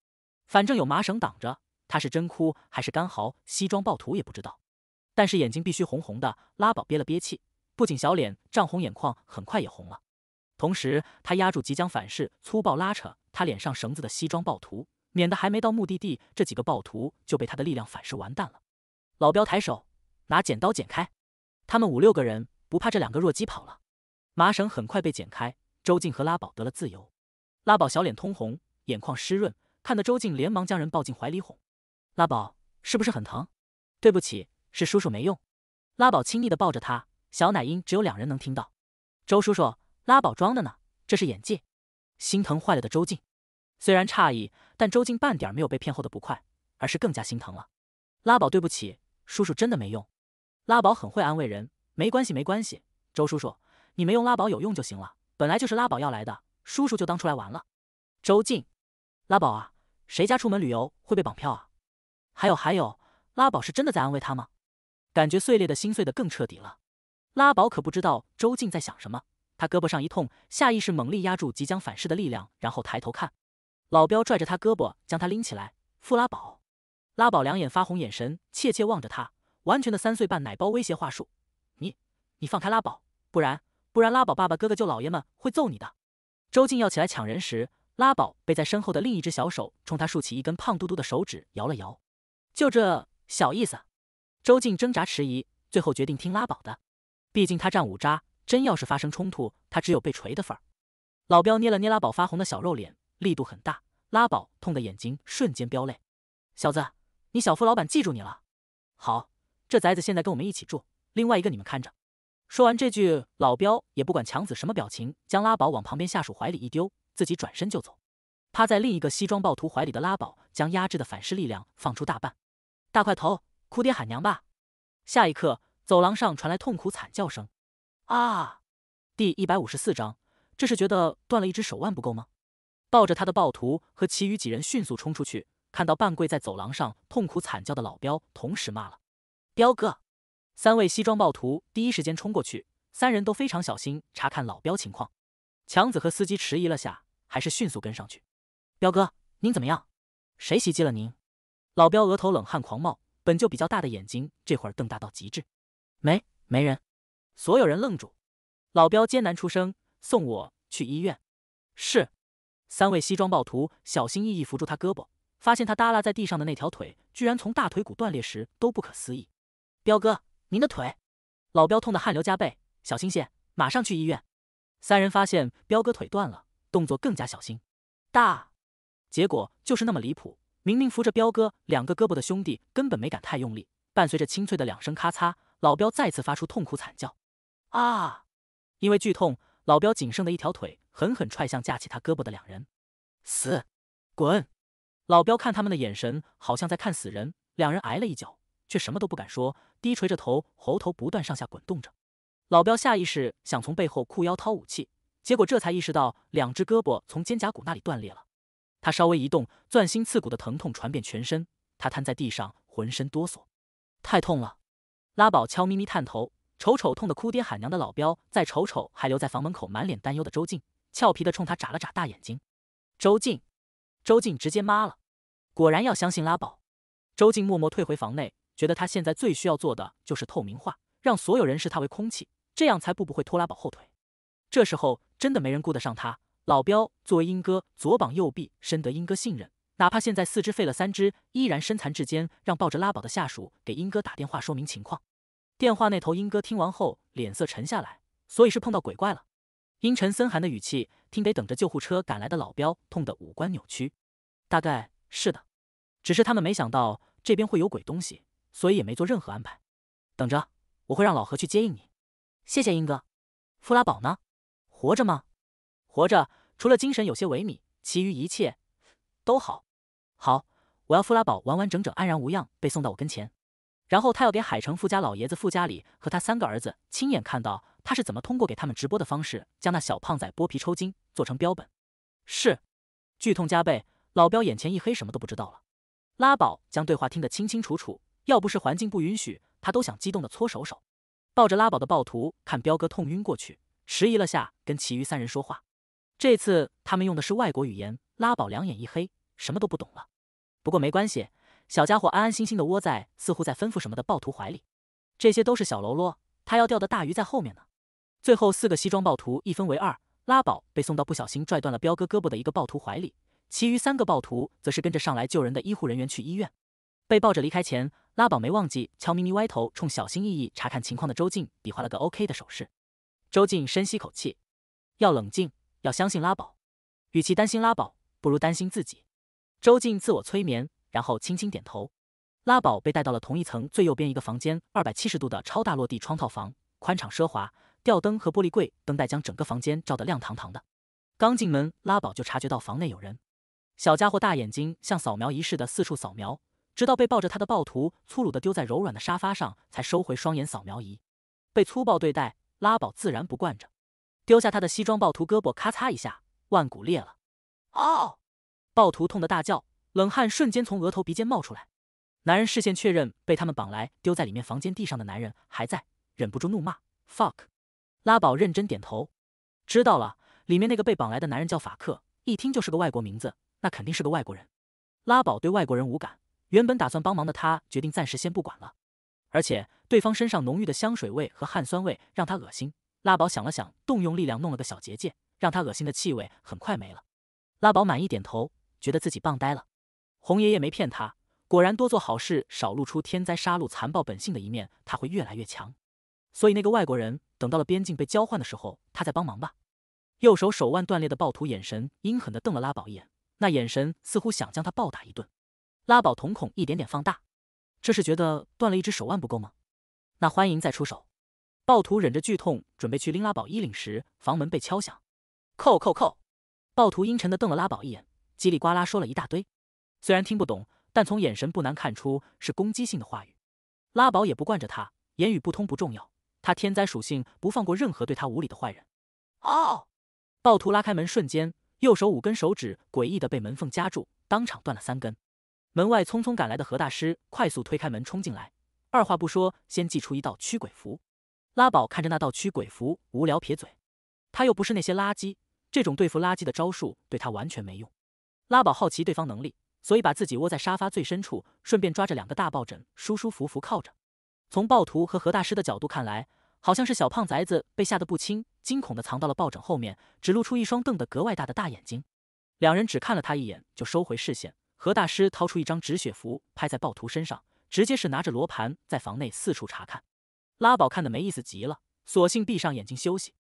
反正有麻绳挡着，他是真哭还是干嚎，西装暴徒也不知道。但是眼睛必须红红的，拉宝憋了憋气，不仅小脸涨红，眼眶很快也红了。同时，他压住即将反噬、粗暴拉扯他脸上绳子的西装暴徒，免得还没到目的地，这几个暴徒就被他的力量反噬完蛋了。老彪抬手拿剪刀剪开，他们五六个人不怕这两个弱鸡跑了。麻绳很快被剪开，周静和拉宝得了自由。拉宝小脸通红，眼眶湿润，看得周静连忙将人抱进怀里哄。拉宝是不是很疼？对不起，是叔叔没用。拉宝亲昵的抱着他，小奶音只有两人能听到。周叔叔，拉宝装的呢，这是演技。心疼坏了的周静，虽然诧异，但周静半点没有被骗后的不快，而是更加心疼了。拉宝对不起，叔叔真的没用。拉宝很会安慰人，没关系没关系，周叔叔。你没用拉宝有用就行了，本来就是拉宝要来的，叔叔就当出来玩了。周静，拉宝啊，谁家出门旅游会被绑票啊？还有还有，拉宝是真的在安慰他吗？感觉碎裂的心碎的更彻底了。拉宝可不知道周静在想什么，他胳膊上一痛，下意识猛力压住即将反噬的力量，然后抬头看，老彪拽着他胳膊将他拎起来。傅拉宝，拉宝两眼发红，眼神怯怯望着他，完全的三岁半奶包威胁话术。你你放开拉宝，不然。不然拉宝爸爸哥哥舅老爷们会揍你的。周静要起来抢人时，拉宝被在身后的另一只小手冲他竖起一根胖嘟嘟的手指摇了摇，就这小意思。周静挣扎迟疑，最后决定听拉宝的，毕竟他战五渣，真要是发生冲突，他只有被锤的份儿。老彪捏了捏拉宝发红的小肉脸，力度很大，拉宝痛的眼睛瞬间飙泪。小子，你小付老板记住你了。好，这宅子现在跟我们一起住，另外一个你们看着。说完这句，老彪也不管强子什么表情，将拉宝往旁边下属怀里一丢，自己转身就走。趴在另一个西装暴徒怀里的拉宝，将压制的反噬力量放出大半。大块头，哭爹喊娘吧！下一刻，走廊上传来痛苦惨叫声。啊！第一百五十四章，这是觉得断了一只手腕不够吗？抱着他的暴徒和其余几人迅速冲出去，看到半跪在走廊上痛苦惨叫的老彪，同时骂了：“彪哥！”三位西装暴徒第一时间冲过去，三人都非常小心查看老彪情况。强子和司机迟疑了下，还是迅速跟上去。彪哥，您怎么样？谁袭击了您？老彪额头冷汗狂冒，本就比较大的眼睛这会儿瞪大到极致。没没人。所有人愣住。老彪艰难出声：“送我去医院。”是。三位西装暴徒小心翼翼扶住他胳膊，发现他耷拉在地上的那条腿居然从大腿骨断裂时都不可思议。彪哥。您的腿，老彪痛得汗流浃背，小心些，马上去医院。三人发现彪哥腿断了，动作更加小心。大，结果就是那么离谱，明明扶着彪哥两个胳膊的兄弟根本没敢太用力。伴随着清脆的两声咔嚓，老彪再次发出痛苦惨叫。啊！因为剧痛，老彪仅剩的一条腿狠狠踹向架起他胳膊的两人。死，滚！老彪看他们的眼神好像在看死人。两人挨了一脚。却什么都不敢说，低垂着头，喉头不断上下滚动着。老彪下意识想从背后裤腰掏武器，结果这才意识到两只胳膊从肩胛骨那里断裂了。他稍微一动，钻心刺骨的疼痛传遍全身，他瘫在地上，浑身哆嗦，太痛了。拉宝悄咪咪探头瞅瞅，痛得哭爹喊娘的老彪，再瞅瞅还留在房门口满脸担忧的周静，俏皮的冲他眨了眨大眼睛。周静，周静直接妈了，果然要相信拉宝。周静默默退回房内。觉得他现在最需要做的就是透明化，让所有人视他为空气，这样才不不会拖拉宝后腿。这时候真的没人顾得上他。老彪作为英哥左膀右臂，深得英哥信任，哪怕现在四肢废了三只，依然身残志坚，让抱着拉宝的下属给英哥打电话说明情况。电话那头，英哥听完后脸色沉下来，所以是碰到鬼怪了。阴沉森寒的语气听得等着救护车赶来的老彪痛得五官扭曲。大概是的，只是他们没想到这边会有鬼东西。所以也没做任何安排，等着，我会让老何去接应你。谢谢英哥。富拉宝呢？活着吗？活着，除了精神有些萎靡，其余一切都好。好，我要富拉宝完完整整、安然无恙被送到我跟前。然后他要给海城富家老爷子富家里和他三个儿子亲眼看到他是怎么通过给他们直播的方式将那小胖仔剥皮抽筋做成标本。是。剧痛加倍，老彪眼前一黑，什么都不知道了。拉宝将对话听得清清楚楚。要不是环境不允许，他都想激动的搓手手，抱着拉宝的暴徒看彪哥痛晕过去，迟疑了下，跟其余三人说话。这次他们用的是外国语言，拉宝两眼一黑，什么都不懂了。不过没关系，小家伙安安心心的窝在似乎在吩咐什么的暴徒怀里。这些都是小喽啰，他要钓的大鱼在后面呢。最后四个西装暴徒一分为二，拉宝被送到不小心拽断了彪哥胳膊的一个暴徒怀里，其余三个暴徒则是跟着上来救人的医护人员去医院。被抱着离开前。拉宝没忘记，悄咪咪歪头冲小心翼翼查看情况的周静比划了个 OK 的手势。周静深吸口气，要冷静，要相信拉宝。与其担心拉宝，不如担心自己。周静自我催眠，然后轻轻点头。拉宝被带到了同一层最右边一个房间，2百七十度的超大落地窗套房，宽敞奢华，吊灯和玻璃柜灯带将整个房间照得亮堂堂的。刚进门，拉宝就察觉到房内有人，小家伙大眼睛像扫描仪似的四处扫描。直到被抱着他的暴徒粗鲁地丢在柔软的沙发上，才收回双眼扫描仪。被粗暴对待，拉宝自然不惯着，丢下他的西装暴徒胳膊，咔嚓一下，腕骨裂了。哦！暴徒痛得大叫，冷汗瞬间从额头、鼻尖冒出来。男人视线确认被他们绑来丢在里面房间地上的男人还在，忍不住怒骂：“fuck！” 拉宝认真点头，知道了。里面那个被绑来的男人叫法克，一听就是个外国名字，那肯定是个外国人。拉宝对外国人无感。原本打算帮忙的他，决定暂时先不管了。而且对方身上浓郁的香水味和汗酸味让他恶心。拉宝想了想，动用力量弄了个小结界，让他恶心的气味很快没了。拉宝满意点头，觉得自己棒呆了。红爷爷没骗他，果然多做好事，少露出天灾杀戮残暴本性的一面，他会越来越强。所以那个外国人，等到了边境被交换的时候，他再帮忙吧。右手手腕断裂的暴徒眼神阴狠地瞪了拉宝一眼，那眼神似乎想将他暴打一顿。拉宝瞳孔一点点放大，这是觉得断了一只手腕不够吗？那欢迎再出手。暴徒忍着剧痛准备去拎拉宝衣领时，房门被敲响。叩叩叩！暴徒阴沉的瞪了拉宝一眼，叽里呱啦说了一大堆。虽然听不懂，但从眼神不难看出是攻击性的话语。拉宝也不惯着他，言语不通不重要，他天灾属性不放过任何对他无礼的坏人。哦！暴徒拉开门瞬间，右手五根手指诡异的被门缝夹住，当场断了三根。门外匆匆赶来的何大师快速推开门冲进来，二话不说先祭出一道驱鬼符。拉宝看着那道驱鬼符，无聊撇嘴，他又不是那些垃圾，这种对付垃圾的招数对他完全没用。拉宝好奇对方能力，所以把自己窝在沙发最深处，顺便抓着两个大抱枕，舒舒服服靠着。从暴徒和何大师的角度看来，好像是小胖崽子被吓得不轻，惊恐的藏到了抱枕后面，只露出一双瞪得格外大的大眼睛。两人只看了他一眼，就收回视线。何大师掏出一张止血符，拍在暴徒身上，直接是拿着罗盘在房内四处查看。拉宝看的没意思极了，索性闭上眼睛休息，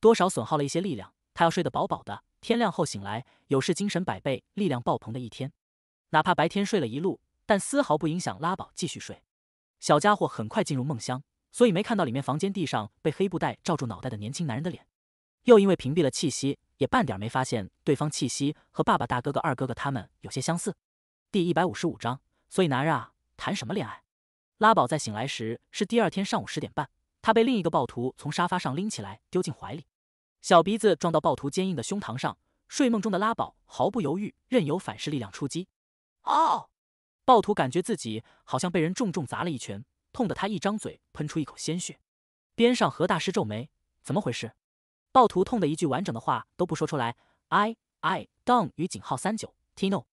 多少损耗了一些力量，他要睡得饱饱的，天亮后醒来有是精神百倍、力量爆棚的一天。哪怕白天睡了一路，但丝毫不影响拉宝继续睡。小家伙很快进入梦乡，所以没看到里面房间地上被黑布袋罩住脑袋的年轻男人的脸。又因为屏蔽了气息，也半点没发现对方气息和爸爸、大哥哥、二哥哥他们有些相似。第一百五十五章，所以男人啊，谈什么恋爱？拉宝在醒来时是第二天上午十点半，他被另一个暴徒从沙发上拎起来丢进怀里，小鼻子撞到暴徒坚硬的胸膛上。睡梦中的拉宝毫不犹豫，任由反噬力量出击。哦，暴徒感觉自己好像被人重重砸了一拳，痛得他一张嘴喷出一口鲜血。边上何大师皱眉，怎么回事？暴徒痛的一句完整的话都不说出来。I I d o n g 与井号三九 T no。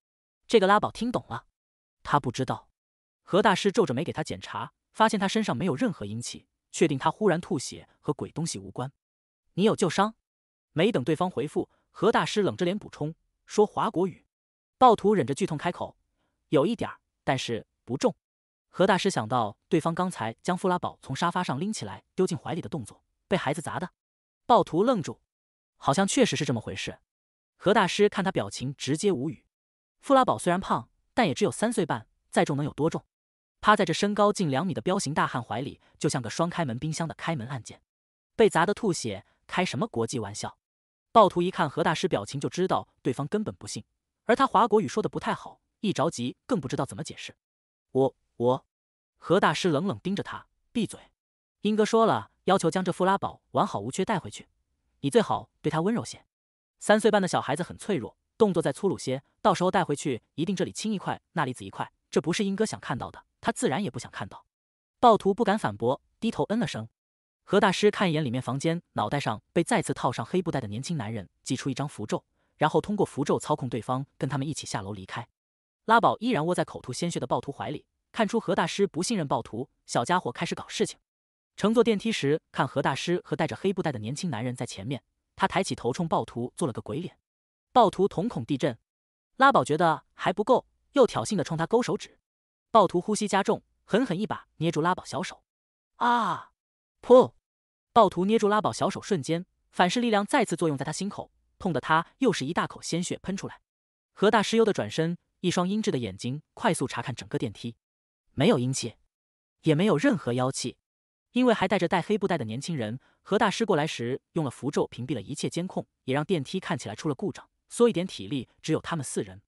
这个拉宝听懂了，他不知道。何大师皱着眉给他检查，发现他身上没有任何阴气，确定他忽然吐血和鬼东西无关。你有旧伤？没等对方回复，何大师冷着脸补充说华国语。暴徒忍着剧痛开口：“有一点，但是不重。”何大师想到对方刚才将富拉宝从沙发上拎起来丢进怀里的动作，被孩子砸的。暴徒愣住，好像确实是这么回事。何大师看他表情，直接无语。富拉宝虽然胖，但也只有三岁半，再重能有多重？趴在这身高近两米的彪形大汉怀里，就像个双开门冰箱的开门按键，被砸得吐血。开什么国际玩笑？暴徒一看何大师表情，就知道对方根本不信。而他华国语说的不太好，一着急更不知道怎么解释。我我，何大师冷冷盯着他，闭嘴。英哥说了。要求将这富拉宝完好无缺带回去，你最好对他温柔些。三岁半的小孩子很脆弱，动作再粗鲁些，到时候带回去一定这里青一块，那里紫一块，这不是英哥想看到的，他自然也不想看到。暴徒不敢反驳，低头嗯了声。何大师看一眼里面房间，脑袋上被再次套上黑布袋的年轻男人，祭出一张符咒，然后通过符咒操控对方，跟他们一起下楼离开。拉宝依然窝在口吐鲜血的暴徒怀里，看出何大师不信任暴徒，小家伙开始搞事情。乘坐电梯时，看何大师和戴着黑布袋的年轻男人在前面，他抬起头冲暴徒做了个鬼脸，暴徒瞳孔地震。拉宝觉得还不够，又挑衅的冲他勾手指，暴徒呼吸加重，狠狠一把捏住拉宝小手。啊！噗！暴徒捏住拉宝小手瞬间，反噬力量再次作用在他心口，痛得他又是一大口鲜血喷出来。何大师悠的转身，一双阴鸷的眼睛快速查看整个电梯，没有阴气，也没有任何妖气。因为还带着戴黑布袋的年轻人，何大师过来时用了符咒屏蔽了一切监控，也让电梯看起来出了故障。缩一点体力，只有他们四人。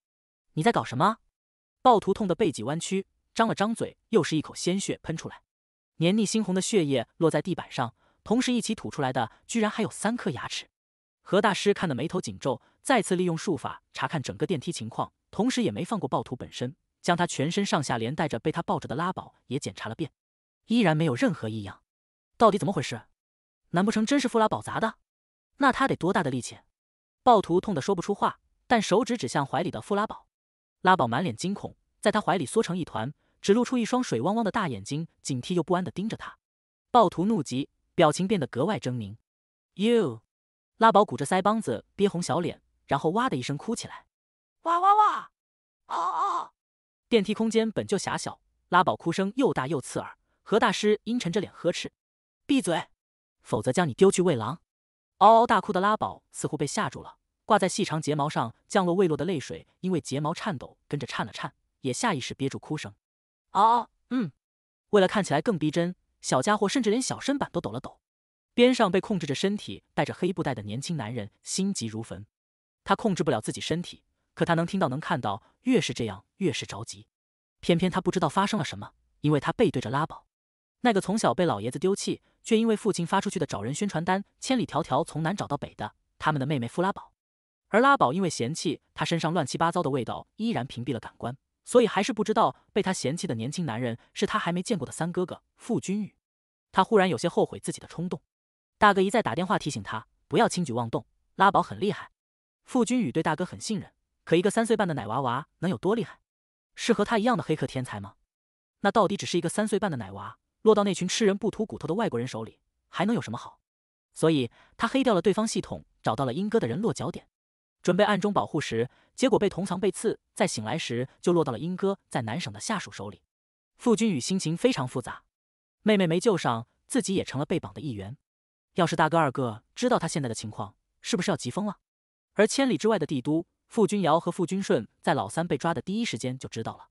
你在搞什么？暴徒痛得背脊弯曲，张了张嘴，又是一口鲜血喷出来，黏腻猩红的血液落在地板上，同时一起吐出来的居然还有三颗牙齿。何大师看得眉头紧皱，再次利用术法查看整个电梯情况，同时也没放过暴徒本身，将他全身上下连带着被他抱着的拉宝也检查了遍。依然没有任何异样，到底怎么回事？难不成真是富拉宝砸的？那他得多大的力气？暴徒痛得说不出话，但手指指向怀里的富拉宝，拉宝满脸惊恐，在他怀里缩成一团，只露出一双水汪汪的大眼睛，警惕又不安的盯着他。暴徒怒极，表情变得格外狰狞。You，拉宝鼓着腮帮子，憋红小脸，然后哇的一声哭起来，哇哇哇！啊啊！电梯空间本就狭小，拉宝哭声又大又刺耳。何大师阴沉着脸呵斥：“闭嘴，否则将你丢去喂狼！”嗷嗷大哭的拉宝似乎被吓住了，挂在细长睫毛上降落未落的泪水，因为睫毛颤抖，跟着颤了颤，也下意识憋住哭声。哦，嗯。为了看起来更逼真，小家伙甚至连小身板都抖了抖。边上被控制着身体、带着黑布袋的年轻男人心急如焚。他控制不了自己身体，可他能听到、能看到，越是这样，越是着急。偏偏他不知道发生了什么，因为他背对着拉宝。那个从小被老爷子丢弃，却因为父亲发出去的找人宣传单，千里迢迢从南找到北的，他们的妹妹富拉宝，而拉宝因为嫌弃他身上乱七八糟的味道，依然屏蔽了感官，所以还是不知道被他嫌弃的年轻男人是他还没见过的三哥哥傅君宇。他忽然有些后悔自己的冲动。大哥一再打电话提醒他不要轻举妄动。拉宝很厉害，傅君宇对大哥很信任，可一个三岁半的奶娃娃能有多厉害？是和他一样的黑客天才吗？那到底只是一个三岁半的奶娃？落到那群吃人不吐骨头的外国人手里，还能有什么好？所以，他黑掉了对方系统，找到了英哥的人落脚点，准备暗中保护时，结果被同藏被刺，在醒来时就落到了英哥在南省的下属手里。傅君宇心情非常复杂，妹妹没救上，自己也成了被绑的一员。要是大哥二哥知道他现在的情况，是不是要急疯了？而千里之外的帝都，傅君尧和傅君顺在老三被抓的第一时间就知道了，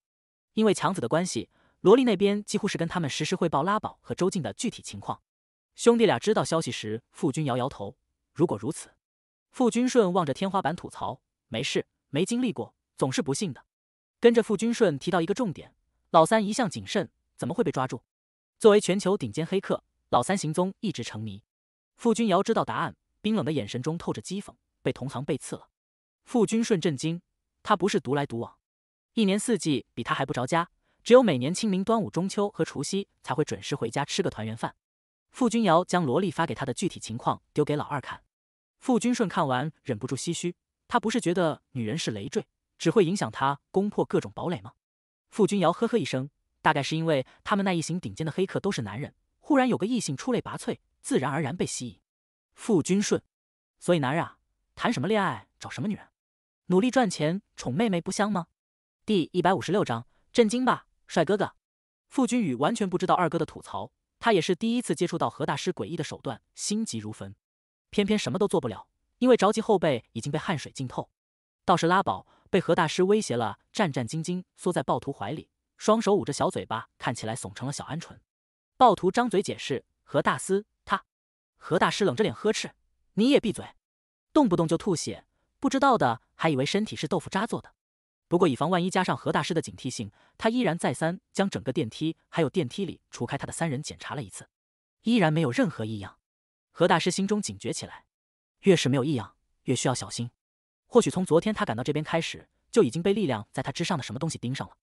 因为强子的关系。萝莉那边几乎是跟他们实时汇报拉宝和周静的具体情况。兄弟俩知道消息时，傅君摇摇头：“如果如此，傅君顺望着天花板吐槽：‘没事，没经历过，总是不信的。’”跟着傅君顺提到一个重点：老三一向谨慎，怎么会被抓住？作为全球顶尖黑客，老三行踪一直成谜。傅君瑶知道答案，冰冷的眼神中透着讥讽：被同行背刺了。傅君顺震惊：他不是独来独往，一年四季比他还不着家。只有每年清明、端午、中秋和除夕才会准时回家吃个团圆饭。傅君尧将萝莉发给他的具体情况丢给老二看。傅君顺看完忍不住唏嘘：“他不是觉得女人是累赘，只会影响他攻破各种堡垒吗？”傅君尧呵呵一声：“大概是因为他们那一行顶尖的黑客都是男人，忽然有个异性出类拔萃，自然而然被吸引。”傅君顺：“所以男人啊，谈什么恋爱，找什么女人，努力赚钱宠妹妹不香吗？”第一百五十六章：震惊吧！帅哥哥，傅君宇完全不知道二哥的吐槽，他也是第一次接触到何大师诡异的手段，心急如焚，偏偏什么都做不了，因为着急后背已经被汗水浸透。倒是拉宝被何大师威胁了，战战兢兢缩在暴徒怀里，双手捂着小嘴巴，看起来怂成了小鹌鹑。暴徒张嘴解释，何大师他，何大师冷着脸呵斥，你也闭嘴，动不动就吐血，不知道的还以为身体是豆腐渣做的。不过以防万一，加上何大师的警惕性，他依然再三将整个电梯还有电梯里除开他的三人检查了一次，依然没有任何异样。何大师心中警觉起来，越是没有异样，越需要小心。或许从昨天他赶到这边开始，就已经被力量在他之上的什么东西盯上了。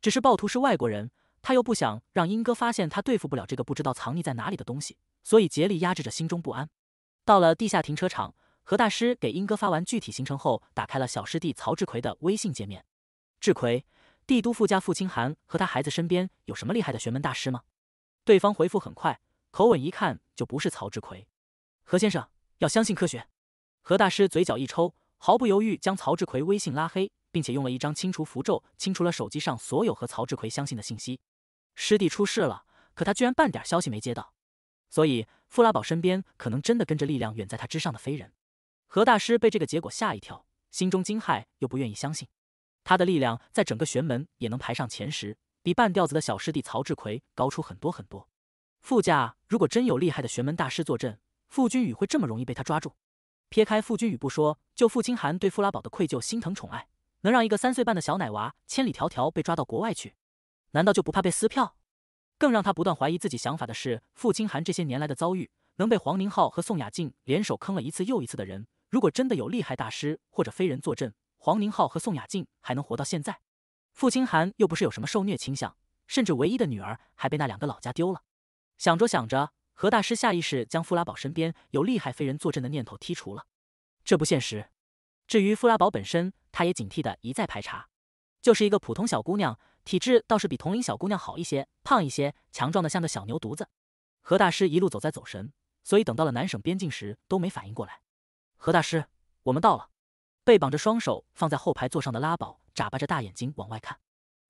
只是暴徒是外国人，他又不想让英哥发现他对付不了这个不知道藏匿在哪里的东西，所以竭力压制着心中不安。到了地下停车场，何大师给英哥发完具体行程后，打开了小师弟曹志奎的微信界面。智奎，帝都富家傅清寒和他孩子身边有什么厉害的玄门大师吗？对方回复很快，口吻一看就不是曹智奎。何先生要相信科学。何大师嘴角一抽，毫不犹豫将曹智奎微信拉黑，并且用了一张清除符咒清除了手机上所有和曹智奎相信的信息。师弟出事了，可他居然半点消息没接到，所以傅拉宝身边可能真的跟着力量远在他之上的飞人。何大师被这个结果吓一跳，心中惊骇又不愿意相信。他的力量在整个玄门也能排上前十，比半吊子的小师弟曹志奎高出很多很多。副驾如果真有厉害的玄门大师坐镇，傅君宇会这么容易被他抓住？撇开傅君宇不说，就傅清寒对傅拉宝的愧疚、心疼、宠爱，能让一个三岁半的小奶娃千里迢迢被抓到国外去，难道就不怕被撕票？更让他不断怀疑自己想法的是，傅清寒这些年来的遭遇，能被黄宁浩和宋雅静联手坑了一次又一次的人，如果真的有厉害大师或者飞人坐镇。黄宁浩和宋雅静还能活到现在，傅清寒又不是有什么受虐倾向，甚至唯一的女儿还被那两个老家丢了。想着想着，何大师下意识将傅拉宝身边有厉害飞人坐镇的念头剔除了，这不现实。至于傅拉宝本身，他也警惕的一再排查，就是一个普通小姑娘，体质倒是比同龄小姑娘好一些，胖一些，强壮的像个小牛犊子。何大师一路走在走神，所以等到了南省边境时都没反应过来。何大师，我们到了。被绑着双手放在后排座上的拉宝眨巴着大眼睛往外看，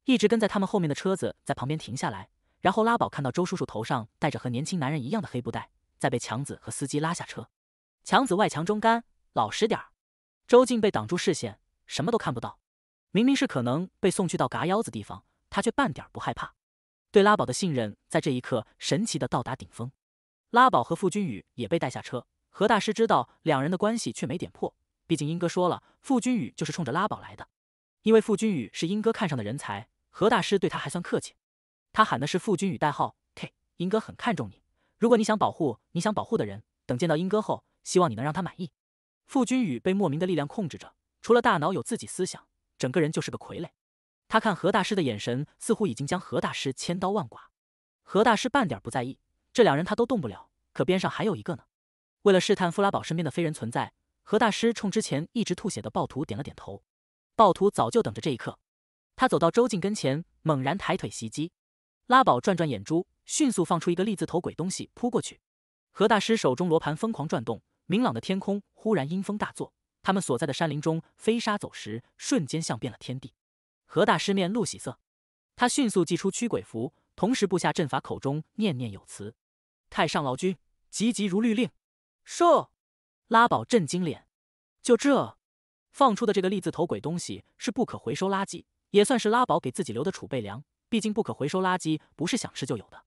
一直跟在他们后面的车子在旁边停下来，然后拉宝看到周叔叔头上戴着和年轻男人一样的黑布袋，在被强子和司机拉下车。强子外强中干，老实点儿。周静被挡住视线，什么都看不到。明明是可能被送去到嘎腰子地方，他却半点不害怕。对拉宝的信任在这一刻神奇的到达顶峰。拉宝和傅君宇也被带下车，何大师知道两人的关系，却没点破。毕竟英哥说了，傅君宇就是冲着拉宝来的，因为傅君宇是英哥看上的人才，何大师对他还算客气。他喊的是傅君宇代号 K，英哥很看重你，如果你想保护你想保护的人，等见到英哥后，希望你能让他满意。傅君宇被莫名的力量控制着，除了大脑有自己思想，整个人就是个傀儡。他看何大师的眼神，似乎已经将何大师千刀万剐。何大师半点不在意，这两人他都动不了，可边上还有一个呢。为了试探傅拉宝身边的非人存在。何大师冲之前一直吐血的暴徒点了点头，暴徒早就等着这一刻，他走到周静跟前，猛然抬腿袭击。拉宝转转眼珠，迅速放出一个栗字头鬼东西扑过去。何大师手中罗盘疯狂转动，明朗的天空忽然阴风大作，他们所在的山林中飞沙走石，瞬间像变了天地。何大师面露喜色，他迅速祭出驱鬼符，同时布下阵法，口中念念有词：“太上老君，急急如律令，赦。”拉宝震惊脸，就这，放出的这个栗字头鬼东西是不可回收垃圾，也算是拉宝给自己留的储备粮。毕竟不可回收垃圾不是想吃就有的。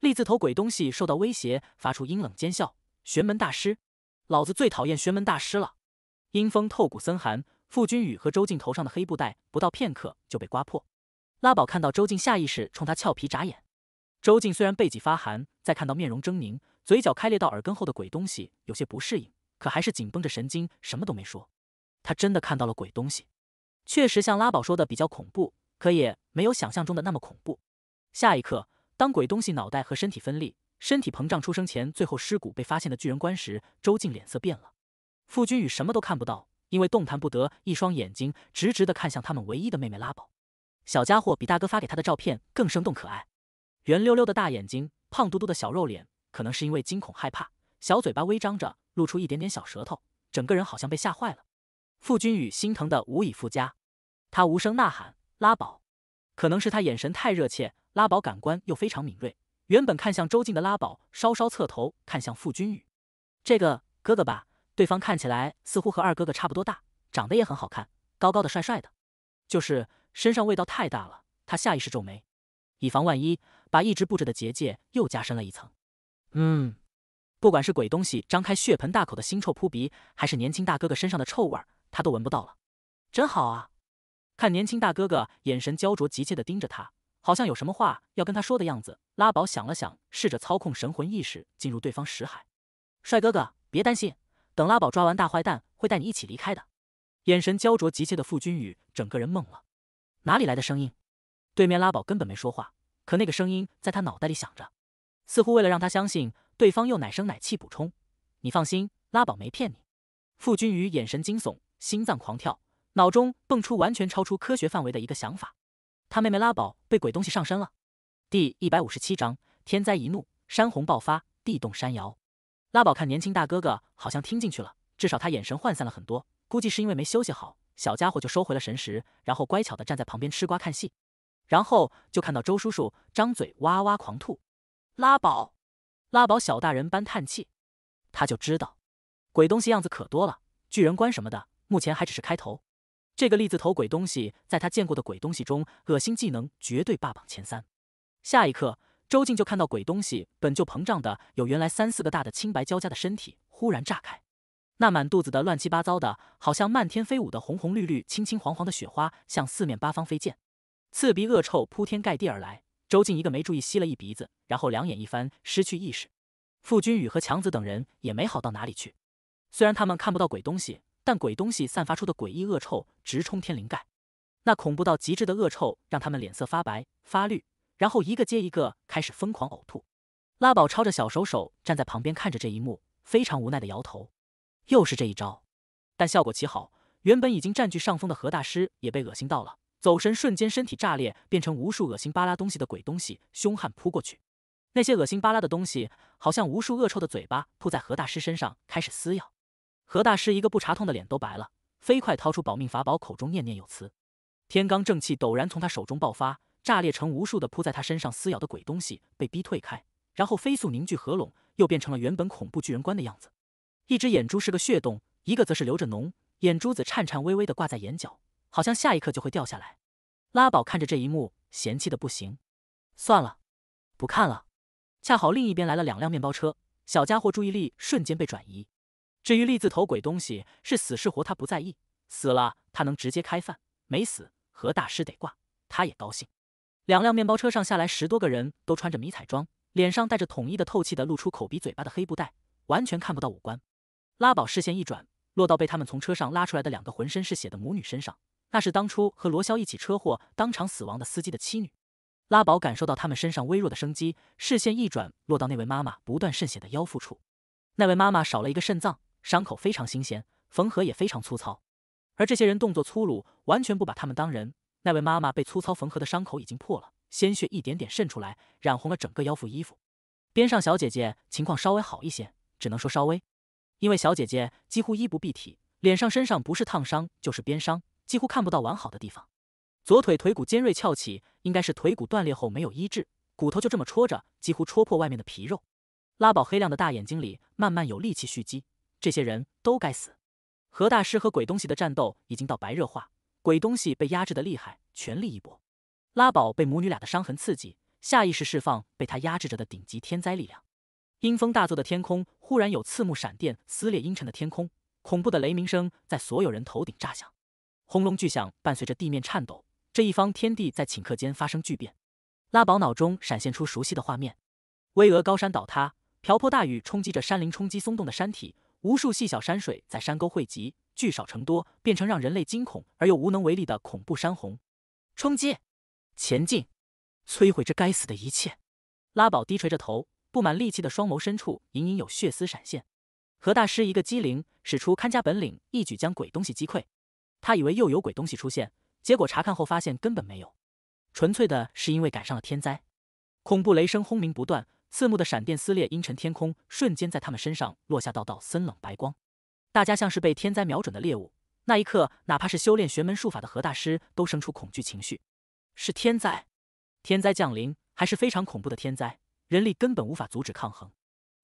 栗字头鬼东西受到威胁，发出阴冷尖笑。玄门大师，老子最讨厌玄门大师了。阴风透骨森寒，傅君宇和周静头上的黑布袋不到片刻就被刮破。拉宝看到周静，下意识冲他俏皮眨眼。周静虽然背脊发寒，再看到面容狰狞、嘴角开裂到耳根后的鬼东西，有些不适应。可还是紧绷着神经，什么都没说。他真的看到了鬼东西，确实像拉宝说的比较恐怖，可也没有想象中的那么恐怖。下一刻，当鬼东西脑袋和身体分离，身体膨胀，出生前最后尸骨被发现的巨人棺时，周静脸色变了。傅君宇什么都看不到，因为动弹不得，一双眼睛直直的看向他们唯一的妹妹拉宝。小家伙比大哥发给他的照片更生动可爱，圆溜溜的大眼睛，胖嘟嘟的小肉脸，可能是因为惊恐害怕。小嘴巴微张着，露出一点点小舌头，整个人好像被吓坏了。傅君宇心疼的无以复加，他无声呐喊：“拉宝！”可能是他眼神太热切，拉宝感官又非常敏锐。原本看向周静的拉宝，稍稍侧头看向傅君宇，这个哥哥吧？对方看起来似乎和二哥哥差不多大，长得也很好看，高高的，帅帅的，就是身上味道太大了。他下意识皱眉，以防万一，把一直布置的结界又加深了一层。嗯。不管是鬼东西张开血盆大口的腥臭扑鼻，还是年轻大哥哥身上的臭味，他都闻不到了，真好啊！看年轻大哥哥眼神焦灼急切的盯着他，好像有什么话要跟他说的样子。拉宝想了想，试着操控神魂意识进入对方识海。帅哥哥，别担心，等拉宝抓完大坏蛋，会带你一起离开的。眼神焦灼急切的傅君宇整个人懵了，哪里来的声音？对面拉宝根本没说话，可那个声音在他脑袋里响着，似乎为了让他相信。对方又奶声奶气补充：“你放心，拉宝没骗你。”傅君瑜眼神惊悚，心脏狂跳，脑中蹦出完全超出科学范围的一个想法：他妹妹拉宝被鬼东西上身了。第一百五十七章天灾一怒，山洪爆发，地动山摇。拉宝看年轻大哥哥好像听进去了，至少他眼神涣散了很多，估计是因为没休息好。小家伙就收回了神识，然后乖巧的站在旁边吃瓜看戏，然后就看到周叔叔张嘴哇哇狂吐，拉宝。拉宝小大人般叹气，他就知道，鬼东西样子可多了，巨人关什么的，目前还只是开头。这个栗子头鬼东西，在他见过的鬼东西中，恶心技能绝对霸榜前三。下一刻，周静就看到鬼东西本就膨胀的、有原来三四个大的青白交加的身体，忽然炸开，那满肚子的乱七八糟的，好像漫天飞舞的红红绿绿、青青黄黄的雪花，向四面八方飞溅，刺鼻恶臭铺天盖地而来。周静一个没注意吸了一鼻子，然后两眼一翻失去意识。傅君宇和强子等人也没好到哪里去，虽然他们看不到鬼东西，但鬼东西散发出的诡异恶臭直冲天灵盖，那恐怖到极致的恶臭让他们脸色发白发绿，然后一个接一个开始疯狂呕吐。拉宝抄着小手手站在旁边看着这一幕，非常无奈的摇头。又是这一招，但效果奇好，原本已经占据上风的何大师也被恶心到了。走神瞬间，身体炸裂，变成无数恶心巴拉东西的鬼东西，凶悍扑过去。那些恶心巴拉的东西，好像无数恶臭的嘴巴，扑在何大师身上，开始撕咬。何大师一个不查痛的脸都白了，飞快掏出保命法宝，口中念念有词。天罡正气陡然从他手中爆发，炸裂成无数的扑在他身上撕咬的鬼东西被逼退开，然后飞速凝聚合拢，又变成了原本恐怖巨人观的样子。一只眼珠是个血洞，一个则是流着脓，眼珠子颤颤巍巍的挂在眼角。好像下一刻就会掉下来，拉宝看着这一幕，嫌弃的不行。算了，不看了。恰好另一边来了两辆面包车，小家伙注意力瞬间被转移。至于栗字头鬼东西是死是活，他不在意。死了，他能直接开饭；没死，何大师得挂，他也高兴。两辆面包车上下来十多个人，都穿着迷彩装，脸上带着统一的透气的露出口鼻嘴巴的黑布袋，完全看不到五官。拉宝视线一转，落到被他们从车上拉出来的两个浑身是血的母女身上。那是当初和罗霄一起车祸当场死亡的司机的妻女，拉宝感受到他们身上微弱的生机，视线一转落到那位妈妈不断渗血的腰腹处。那位妈妈少了一个肾脏，伤口非常新鲜，缝合也非常粗糙。而这些人动作粗鲁，完全不把他们当人。那位妈妈被粗糙缝合的伤口已经破了，鲜血一点点渗出来，染红了整个腰腹衣服。边上小姐姐情况稍微好一些，只能说稍微，因为小姐姐几乎衣不蔽体，脸上身上不是烫伤就是鞭伤。几乎看不到完好的地方，左腿腿骨尖锐翘起，应该是腿骨断裂后没有医治，骨头就这么戳着，几乎戳破外面的皮肉。拉宝黑亮的大眼睛里慢慢有力气蓄积，这些人都该死。何大师和鬼东西的战斗已经到白热化，鬼东西被压制的厉害，全力一搏。拉宝被母女俩的伤痕刺激，下意识释放被他压制着的顶级天灾力量。阴风大作的天空忽然有刺目闪电撕裂阴沉的天空，恐怖的雷鸣声在所有人头顶炸响。轰隆巨响伴随着地面颤抖，这一方天地在顷刻间发生巨变。拉宝脑中闪现出熟悉的画面：巍峨高山倒塌，瓢泼大雨冲击着山林，冲击松动的山体，无数细小山水在山沟汇集，聚少成多，变成让人类惊恐而又无能为力的恐怖山洪。冲击，前进，摧毁这该死的一切！拉宝低垂着头，布满戾气的双眸深处隐隐有血丝闪现。何大师一个机灵，使出看家本领，一举将鬼东西击溃。他以为又有鬼东西出现，结果查看后发现根本没有，纯粹的是因为赶上了天灾。恐怖雷声轰鸣不断，刺目的闪电撕裂阴沉天空，瞬间在他们身上落下道道森冷白光。大家像是被天灾瞄准的猎物，那一刻，哪怕是修炼玄门术法的何大师都生出恐惧情绪。是天灾，天灾降临，还是非常恐怖的天灾？人力根本无法阻止抗衡。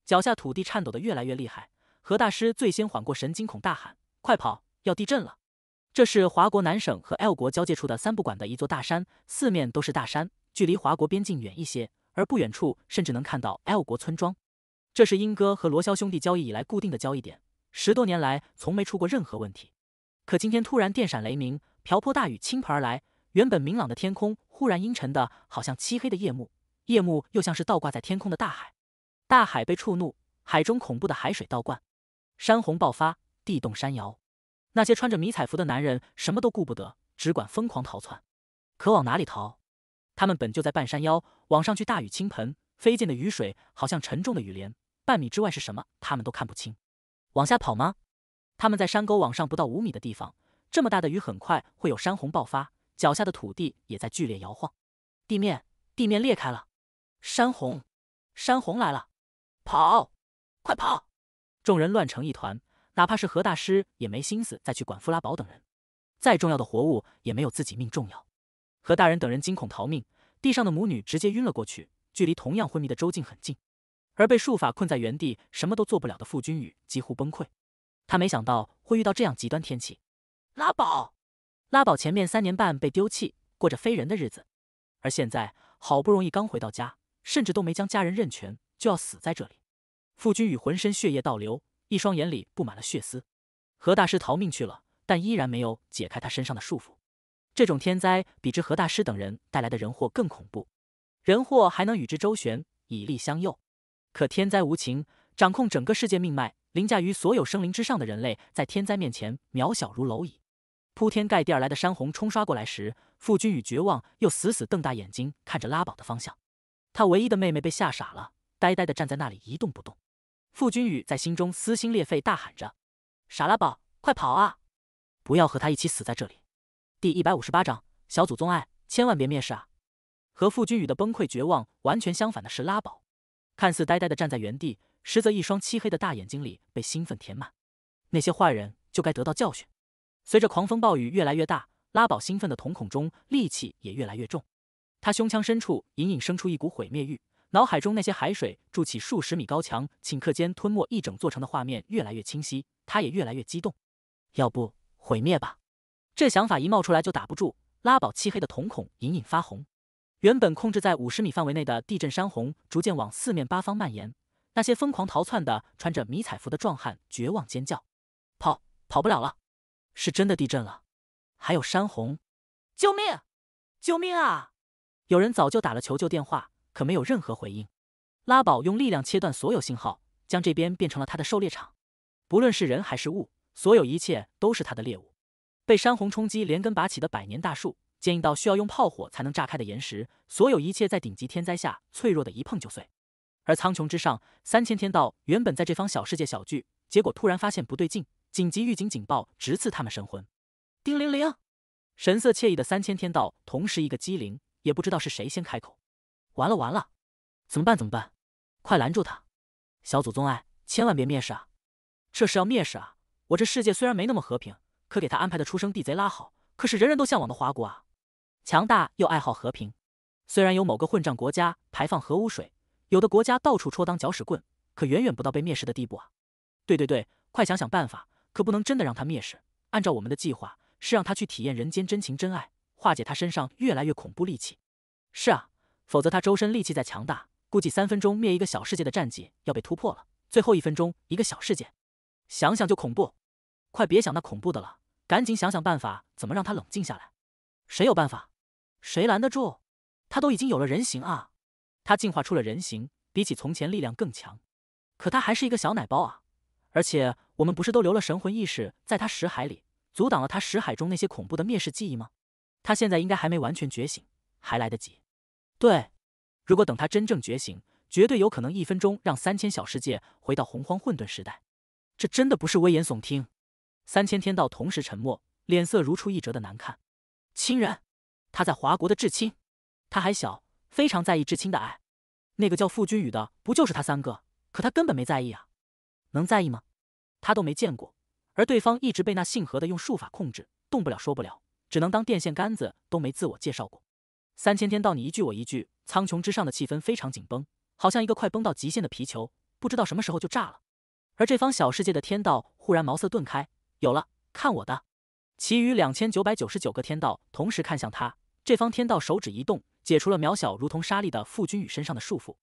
脚下土地颤抖的越来越厉害，何大师最先缓过神，惊恐大喊：“快跑！要地震了！”这是华国南省和 L 国交界处的三不管的一座大山，四面都是大山，距离华国边境远一些，而不远处甚至能看到 L 国村庄。这是英哥和罗霄兄弟交易以来固定的交易点，十多年来从没出过任何问题。可今天突然电闪雷鸣，瓢泼大雨倾盆而来，原本明朗的天空忽然阴沉的，好像漆黑的夜幕，夜幕又像是倒挂在天空的大海，大海被触怒，海中恐怖的海水倒灌，山洪爆发，地动山摇。那些穿着迷彩服的男人什么都顾不得，只管疯狂逃窜。可往哪里逃？他们本就在半山腰，往上去大雨倾盆，飞溅的雨水好像沉重的雨帘。半米之外是什么，他们都看不清。往下跑吗？他们在山沟往上不到五米的地方，这么大的雨，很快会有山洪爆发。脚下的土地也在剧烈摇晃，地面地面裂开了。山洪，山洪来了！跑，快跑！众人乱成一团。哪怕是何大师也没心思再去管弗拉宝等人，再重要的活物也没有自己命重要。何大人等人惊恐逃命，地上的母女直接晕了过去，距离同样昏迷的周静很近。而被术法困在原地什么都做不了的傅君宇几乎崩溃，他没想到会遇到这样极端天气。拉宝，拉宝前面三年半被丢弃，过着非人的日子，而现在好不容易刚回到家，甚至都没将家人认全，就要死在这里。傅君宇浑身血液倒流。一双眼里布满了血丝，何大师逃命去了，但依然没有解开他身上的束缚。这种天灾比之何大师等人带来的人祸更恐怖，人祸还能与之周旋，以力相诱，可天灾无情，掌控整个世界命脉，凌驾于所有生灵之上的人类，在天灾面前渺小如蝼蚁。铺天盖地而来的山洪冲刷过来时，父君与绝望又死死瞪大眼睛看着拉宝的方向。他唯一的妹妹被吓傻了，呆呆地站在那里一动不动。傅君宇在心中撕心裂肺大喊着：“傻拉宝，快跑啊！不要和他一起死在这里！”第一百五十八章小祖宗爱，千万别蔑视啊！和傅君宇的崩溃绝望完全相反的是拉宝，看似呆呆的站在原地，实则一双漆黑的大眼睛里被兴奋填满。那些坏人就该得到教训。随着狂风暴雨越来越大，拉宝兴奋的瞳孔中戾气也越来越重，他胸腔深处隐隐生出一股毁灭欲。脑海中那些海水筑起数十米高墙，顷刻间吞没一整座城的画面越来越清晰，他也越来越激动。要不毁灭吧？这想法一冒出来就打不住。拉宝漆黑的瞳孔隐隐发红，原本控制在五十米范围内的地震山洪逐渐往四面八方蔓延。那些疯狂逃窜的穿着迷彩服的壮汉绝望尖叫：“跑，跑不了了！是真的地震了，还有山洪！救命！救命啊！”有人早就打了求救电话。可没有任何回应，拉宝用力量切断所有信号，将这边变成了他的狩猎场。不论是人还是物，所有一切都是他的猎物。被山洪冲击连根拔起的百年大树，坚硬到需要用炮火才能炸开的岩石，所有一切在顶级天灾下脆弱的一碰就碎。而苍穹之上，三千天道原本在这方小世界小聚，结果突然发现不对劲，紧急预警警报直刺他们神魂。叮铃铃！神色惬意的三千天道同时一个机灵，也不知道是谁先开口。完了完了，怎么办？怎么办？快拦住他！小祖宗哎，千万别灭世啊！这是要灭世啊！我这世界虽然没那么和平，可给他安排的出生地贼拉好，可是人人都向往的华国啊，强大又爱好和平。虽然有某个混账国家排放核污水，有的国家到处戳当搅屎棍，可远远不到被灭世的地步啊！对对对，快想想办法，可不能真的让他灭世。按照我们的计划，是让他去体验人间真情真爱，化解他身上越来越恐怖戾气。是啊。否则，他周身力气再强大，估计三分钟灭一个小世界的战绩要被突破了。最后一分钟，一个小世界，想想就恐怖。快别想那恐怖的了，赶紧想想办法，怎么让他冷静下来。谁有办法？谁拦得住？他都已经有了人形啊！他进化出了人形，比起从前力量更强，可他还是一个小奶包啊！而且我们不是都留了神魂意识在他识海里，阻挡了他识海中那些恐怖的灭世记忆吗？他现在应该还没完全觉醒，还来得及。对，如果等他真正觉醒，绝对有可能一分钟让三千小世界回到洪荒混沌时代。这真的不是危言耸听。三千天道同时沉默，脸色如出一辙的难看。亲人，他在华国的至亲，他还小，非常在意至亲的爱。那个叫傅君宇的，不就是他三个？可他根本没在意啊，能在意吗？他都没见过，而对方一直被那姓何的用术法控制，动不了，说不了，只能当电线杆子，都没自我介绍过。三千天道，你一句我一句，苍穹之上的气氛非常紧绷，好像一个快崩到极限的皮球，不知道什么时候就炸了。而这方小世界的天道忽然茅塞顿开，有了，看我的！其余两千九百九十九个天道同时看向他，这方天道手指一动，解除了渺小如同沙粒的傅君宇身上的束缚。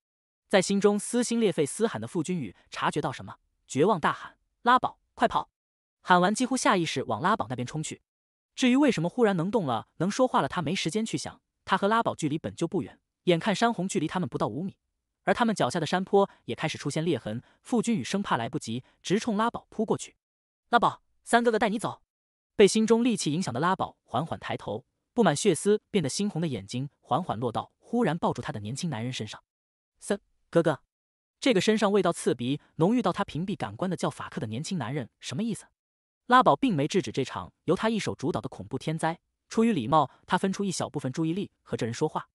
在心中撕心裂肺嘶喊的傅君宇察觉到什么，绝望大喊：“拉宝，快跑！”喊完几乎下意识往拉宝那边冲去。至于为什么忽然能动了，能说话了，他没时间去想。他和拉宝距离本就不远，眼看山洪距离他们不到五米，而他们脚下的山坡也开始出现裂痕。傅君宇生怕来不及，直冲拉宝扑过去。拉宝，三哥哥带你走。被心中戾气影响的拉宝缓缓抬头，布满血丝、变得猩红的眼睛缓缓落到忽然抱住他的年轻男人身上。三哥哥，这个身上味道刺鼻、浓郁到他屏蔽感官的叫法克的年轻男人什么意思？拉宝并没制止这场由他一手主导的恐怖天灾。出于礼貌，他分出一小部分注意力和这人说话。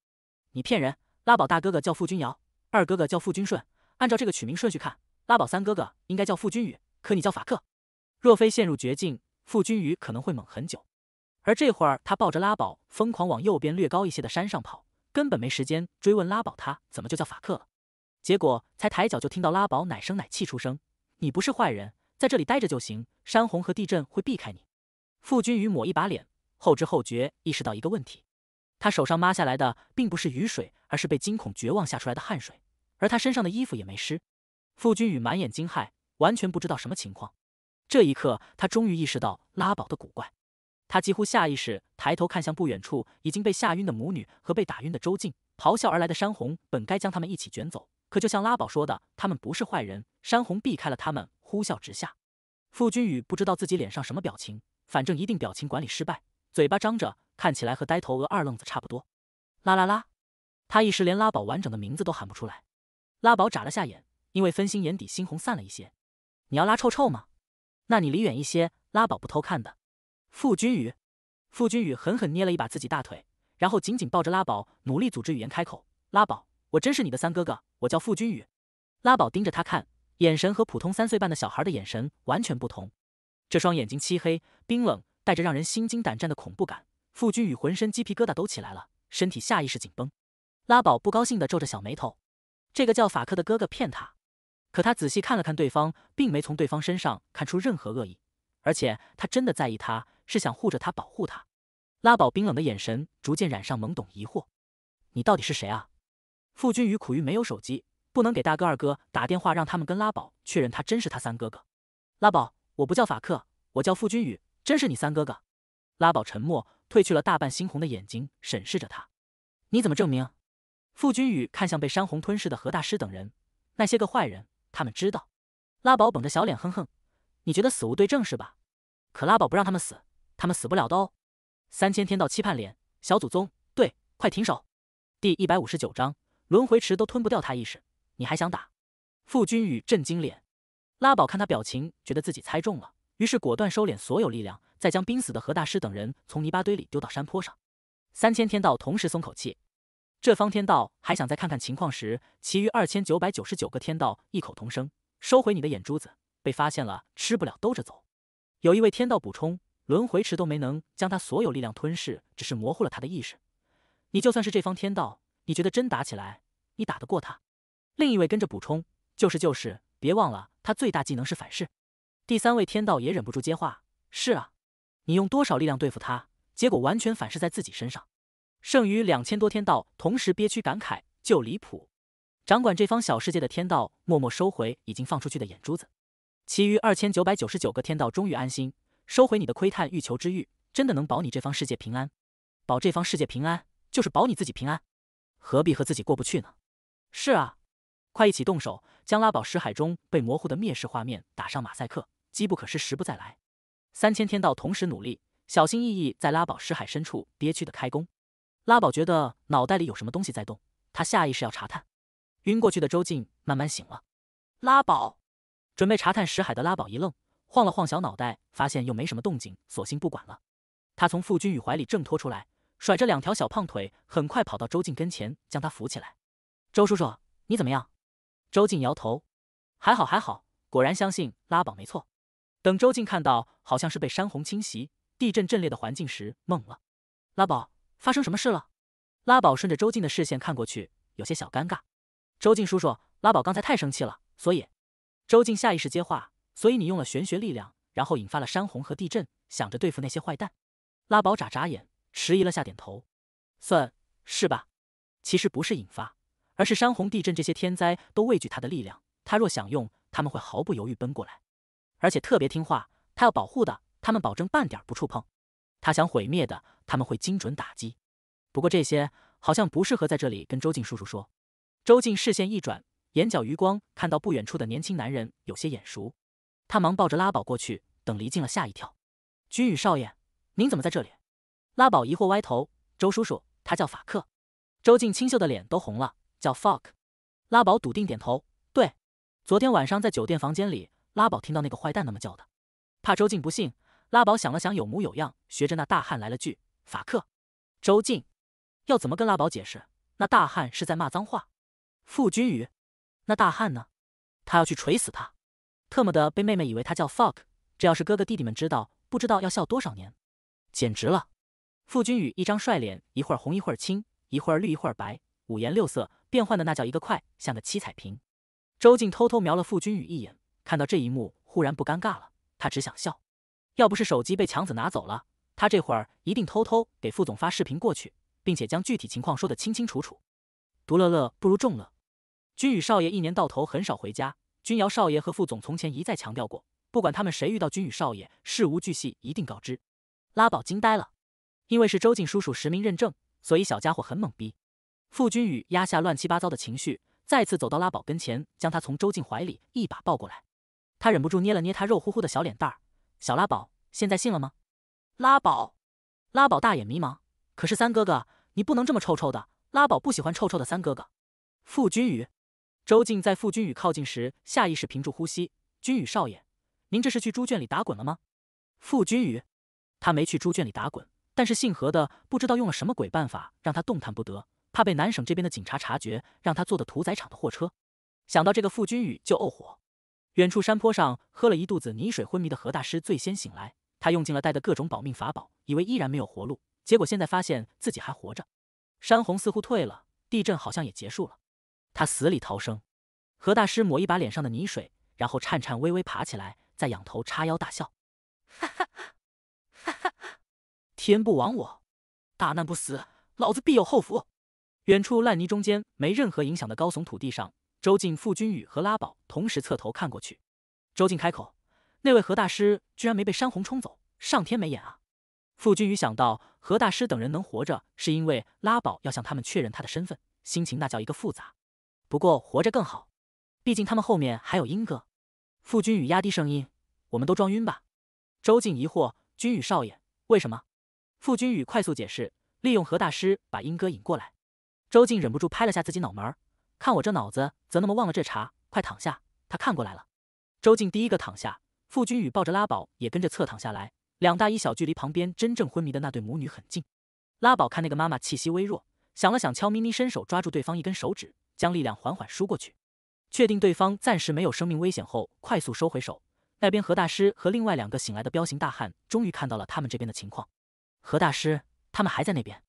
你骗人，拉宝大哥哥叫傅君尧，二哥哥叫傅君顺。按照这个取名顺序看，拉宝三哥哥应该叫傅君宇，可你叫法克。若非陷入绝境，傅君宇可能会猛很久。而这会儿，他抱着拉宝疯狂往右边略高一些的山上跑，根本没时间追问拉宝他怎么就叫法克了。结果才抬脚，就听到拉宝奶声奶气出声：“你不是坏人，在这里待着就行，山洪和地震会避开你。”傅君宇抹一把脸。后知后觉意识到一个问题，他手上抹下来的并不是雨水，而是被惊恐绝望吓出来的汗水，而他身上的衣服也没湿。傅君宇满眼惊骇，完全不知道什么情况。这一刻，他终于意识到拉宝的古怪。他几乎下意识抬头看向不远处已经被吓晕的母女和被打晕的周静。咆哮而来的山洪本该将他们一起卷走，可就像拉宝说的，他们不是坏人，山洪避开了他们，呼啸直下。傅君宇不知道自己脸上什么表情，反正一定表情管理失败。嘴巴张着，看起来和呆头鹅二愣子差不多。啦啦啦！他一时连拉宝完整的名字都喊不出来。拉宝眨了下眼，因为分心，眼底猩红散了一些。你要拉臭臭吗？那你离远一些，拉宝不偷看的。傅君宇，傅君宇狠狠捏了一把自己大腿，然后紧紧抱着拉宝，努力组织语言开口：“拉宝，我真是你的三哥哥，我叫傅君宇。”拉宝盯着他看，眼神和普通三岁半的小孩的眼神完全不同。这双眼睛漆黑冰冷。带着让人心惊胆战的恐怖感，傅君宇浑身鸡皮疙瘩都起来了，身体下意识紧绷。拉宝不高兴地皱着小眉头，这个叫法克的哥哥骗他，可他仔细看了看对方，并没从对方身上看出任何恶意，而且他真的在意他，是想护着他，保护他。拉宝冰冷的眼神逐渐染上懵懂疑惑，你到底是谁啊？傅君宇苦于没有手机，不能给大哥二哥打电话，让他们跟拉宝确认他真是他三哥哥。拉宝，我不叫法克，我叫傅君宇。真是你三哥哥，拉宝沉默，褪去了大半猩红的眼睛，审视着他。你怎么证明？傅君宇看向被山洪吞噬的何大师等人，那些个坏人，他们知道。拉宝绷着小脸哼哼，你觉得死无对证是吧？可拉宝不让他们死，他们死不了的哦。三千天道期盼脸，小祖宗，对，快停手。第一百五十九章，轮回池都吞不掉他意识，你还想打？傅君宇震惊脸，拉宝看他表情，觉得自己猜中了。于是果断收敛所有力量，再将濒死的何大师等人从泥巴堆里丢到山坡上。三千天道同时松口气。这方天道还想再看看情况时，其余二千九百九十九个天道异口同声：“收回你的眼珠子，被发现了吃不了兜着走。”有一位天道补充：“轮回池都没能将他所有力量吞噬，只是模糊了他的意识。你就算是这方天道，你觉得真打起来，你打得过他？”另一位跟着补充：“就是就是，别忘了他最大技能是反噬。”第三位天道也忍不住接话：“是啊，你用多少力量对付他，结果完全反噬在自己身上。剩余两千多天道同时憋屈感慨，就离谱。掌管这方小世界的天道默默收回已经放出去的眼珠子，其余二千九百九十九个天道终于安心，收回你的窥探欲求之欲，真的能保你这方世界平安？保这方世界平安，就是保你自己平安，何必和自己过不去呢？是啊，快一起动手，将拉宝石海中被模糊的灭世画面打上马赛克。”机不可失，时不再来。三千天道同时努力，小心翼翼在拉宝石海深处憋屈的开工。拉宝觉得脑袋里有什么东西在动，他下意识要查探。晕过去的周静慢慢醒了。拉宝准备查探石海的拉宝一愣，晃了晃小脑袋，发现又没什么动静，索性不管了。他从傅君宇怀里挣脱出来，甩着两条小胖腿，很快跑到周静跟前，将他扶起来。周叔叔，你怎么样？周静摇头，还好还好。果然相信拉宝没错。等周静看到好像是被山洪侵袭、地震震裂的环境时，懵了。拉宝，发生什么事了？拉宝顺着周静的视线看过去，有些小尴尬。周静叔叔，拉宝刚才太生气了，所以……周静下意识接话：“所以你用了玄学力量，然后引发了山洪和地震，想着对付那些坏蛋。”拉宝眨眨眼，迟疑了下，点头，算是吧。其实不是引发，而是山洪、地震这些天灾都畏惧他的力量，他若想用，他们会毫不犹豫奔过来。而且特别听话，他要保护的，他们保证半点不触碰；他想毁灭的，他们会精准打击。不过这些好像不适合在这里跟周静叔叔说。周静视线一转，眼角余光看到不远处的年轻男人有些眼熟，他忙抱着拉宝过去，等离近了吓一跳：“君宇少爷，您怎么在这里？”拉宝疑惑歪头：“周叔叔，他叫法克。”周静清秀的脸都红了：“叫 fuck。”拉宝笃定点头：“对，昨天晚上在酒店房间里。”拉宝听到那个坏蛋那么叫的，怕周静不信，拉宝想了想，有模有样学着那大汉来了句法克，周静要怎么跟拉宝解释那大汉是在骂脏话？傅君宇，那大汉呢？他要去锤死他！特么的，被妹妹以为他叫 fuck，这要是哥哥弟弟们知道，不知道要笑多少年，简直了！傅君宇一张帅脸，一会儿红一会儿青，一会儿绿一会儿白，五颜六色，变换的那叫一个快，像个七彩屏。周静偷偷瞄了傅君宇一眼。看到这一幕，忽然不尴尬了，他只想笑。要不是手机被强子拿走了，他这会儿一定偷偷给副总发视频过去，并且将具体情况说得清清楚楚。独乐乐不如众乐。君宇少爷一年到头很少回家，君瑶少爷和副总从前一再强调过，不管他们谁遇到君宇少爷，事无巨细一定告知。拉宝惊呆了，因为是周静叔叔实名认证，所以小家伙很懵逼。傅君宇压下乱七八糟的情绪，再次走到拉宝跟前，将他从周静怀里一把抱过来。他忍不住捏了捏他肉乎乎的小脸蛋儿，小拉宝，现在信了吗？拉宝，拉宝大眼迷茫。可是三哥哥，你不能这么臭臭的，拉宝不喜欢臭臭的三哥哥。傅君宇，周静在傅君宇靠近时下意识屏住呼吸。君宇少爷，您这是去猪圈里打滚了吗？傅君宇，他没去猪圈里打滚，但是姓何的不知道用了什么鬼办法让他动弹不得，怕被南省这边的警察察觉，让他坐的屠宰场的货车。想到这个傅君宇就怄火。远处山坡上，喝了一肚子泥水昏迷的何大师最先醒来。他用尽了带的各种保命法宝，以为依然没有活路，结果现在发现自己还活着。山洪似乎退了，地震好像也结束了，他死里逃生。何大师抹一把脸上的泥水，然后颤颤巍巍爬起来，再仰头叉腰大笑：哈哈哈，哈哈哈！天不亡我，大难不死，老子必有后福。远处烂泥中间没任何影响的高耸土地上。周静、傅君宇和拉宝同时侧头看过去。周静开口：“那位何大师居然没被山洪冲走，上天没眼啊！”傅君宇想到何大师等人能活着，是因为拉宝要向他们确认他的身份，心情那叫一个复杂。不过活着更好，毕竟他们后面还有英哥。傅君宇压低声音：“我们都装晕吧。”周静疑惑：“君宇少爷，为什么？”傅君宇快速解释：“利用何大师把英哥引过来。”周静忍不住拍了下自己脑门。看我这脑子，则那么忘了这茬，快躺下！他看过来了。周静第一个躺下，傅君宇抱着拉宝也跟着侧躺下来，两大一小距离旁边真正昏迷的那对母女很近。拉宝看那个妈妈气息微弱，想了想，悄咪咪伸手抓住对方一根手指，将力量缓缓输过去，确定对方暂时没有生命危险后，快速收回手。那边何大师和另外两个醒来的彪形大汉终于看到了他们这边的情况。何大师，他们还在那边？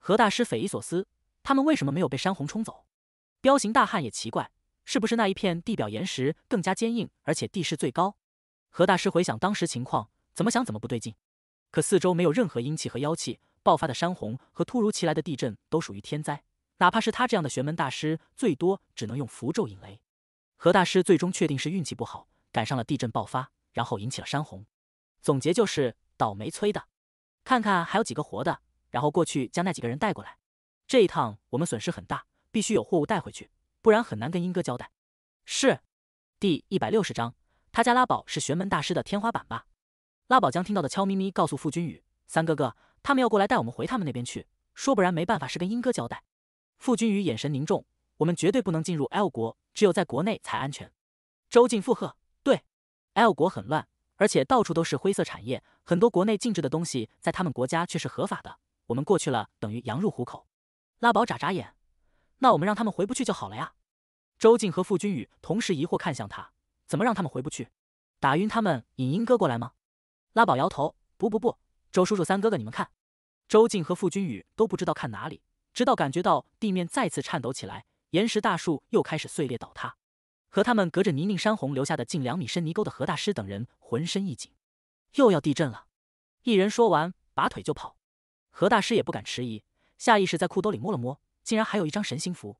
何大师匪夷所思，他们为什么没有被山洪冲走？彪形大汉也奇怪，是不是那一片地表岩石更加坚硬，而且地势最高？何大师回想当时情况，怎么想怎么不对劲。可四周没有任何阴气和妖气，爆发的山洪和突如其来的地震都属于天灾，哪怕是他这样的玄门大师，最多只能用符咒引雷。何大师最终确定是运气不好，赶上了地震爆发，然后引起了山洪。总结就是倒霉催的。看看还有几个活的，然后过去将那几个人带过来。这一趟我们损失很大。必须有货物带回去，不然很难跟英哥交代。是，第一百六十章，他家拉宝是玄门大师的天花板吧？拉宝将听到的悄咪咪告诉傅君宇三哥哥，他们要过来带我们回他们那边去，说不然没办法是跟英哥交代。傅君宇眼神凝重，我们绝对不能进入 L 国，只有在国内才安全。周进附和，对，L 国很乱，而且到处都是灰色产业，很多国内禁止的东西在他们国家却是合法的，我们过去了等于羊入虎口。拉宝眨眨眼。那我们让他们回不去就好了呀！周静和傅君宇同时疑惑看向他，怎么让他们回不去？打晕他们，引英哥过来吗？拉宝摇头，不不不，周叔叔、三哥哥，你们看！周静和傅君宇都不知道看哪里，直到感觉到地面再次颤抖起来，岩石、大树又开始碎裂倒塌，和他们隔着泥泞山洪留下的近两米深泥沟的何大师等人浑身一紧，又要地震了！一人说完，拔腿就跑。何大师也不敢迟疑，下意识在裤兜里摸了摸。竟然还有一张神行符，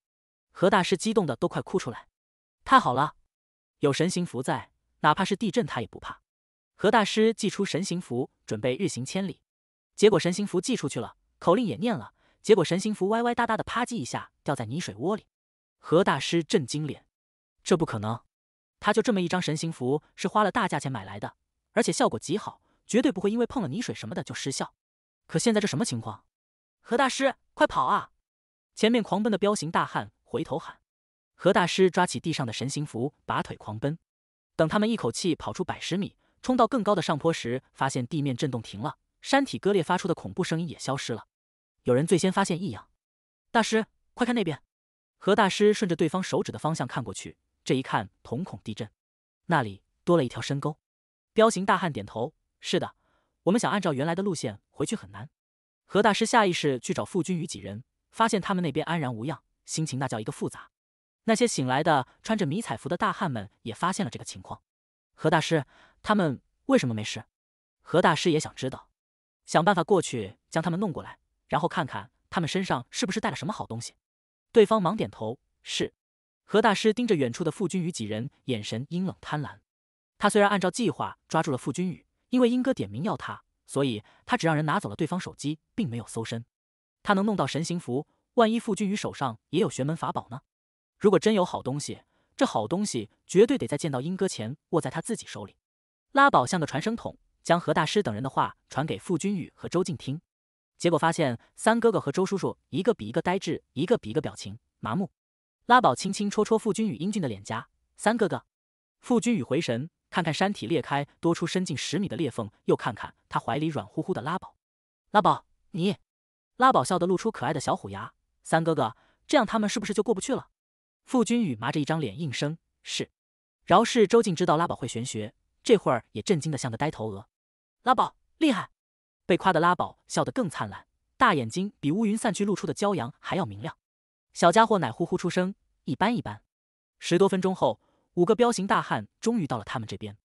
何大师激动的都快哭出来。太好了，有神行符在，哪怕是地震他也不怕。何大师祭出神行符，准备日行千里。结果神行符祭出去了，口令也念了，结果神行符歪歪哒哒的，啪叽一下掉在泥水窝里。何大师震惊脸，这不可能！他就这么一张神行符，是花了大价钱买来的，而且效果极好，绝对不会因为碰了泥水什么的就失效。可现在这什么情况？何大师，快跑啊！前面狂奔的彪形大汉回头喊：“何大师！”抓起地上的神行符，拔腿狂奔。等他们一口气跑出百十米，冲到更高的上坡时，发现地面震动停了，山体割裂发出的恐怖声音也消失了。有人最先发现异样：“大师，快看那边！”何大师顺着对方手指的方向看过去，这一看，瞳孔地震。那里多了一条深沟。彪形大汉点头：“是的，我们想按照原来的路线回去很难。”何大师下意识去找傅君宇几人。发现他们那边安然无恙，心情那叫一个复杂。那些醒来的穿着迷彩服的大汉们也发现了这个情况。何大师，他们为什么没事？何大师也想知道，想办法过去将他们弄过来，然后看看他们身上是不是带了什么好东西。对方忙点头，是。何大师盯着远处的傅君宇几人，眼神阴冷贪婪。他虽然按照计划抓住了傅君宇，因为英哥点名要他，所以他只让人拿走了对方手机，并没有搜身。他能弄到神行符，万一傅君宇手上也有玄门法宝呢？如果真有好东西，这好东西绝对得在见到英哥前握在他自己手里。拉宝像个传声筒，将何大师等人的话传给傅君宇和周静听。结果发现三哥哥和周叔叔一个比一个呆滞，一个比一个表情麻木。拉宝轻轻戳戳傅君宇英俊的脸颊，三哥哥。傅君宇回神，看看山体裂开多出深近十米的裂缝，又看看他怀里软乎乎的拉宝。拉宝，你。拉宝笑得露出可爱的小虎牙，三哥哥，这样他们是不是就过不去了？傅君宇麻着一张脸应声是。饶是周静知道拉宝会玄学，这会儿也震惊的像个呆头鹅。拉宝厉害，被夸的拉宝笑得更灿烂，大眼睛比乌云散去露出的骄阳还要明亮。小家伙奶呼呼出声，一般一般。十多分钟后，五个彪形大汉终于到了他们这边。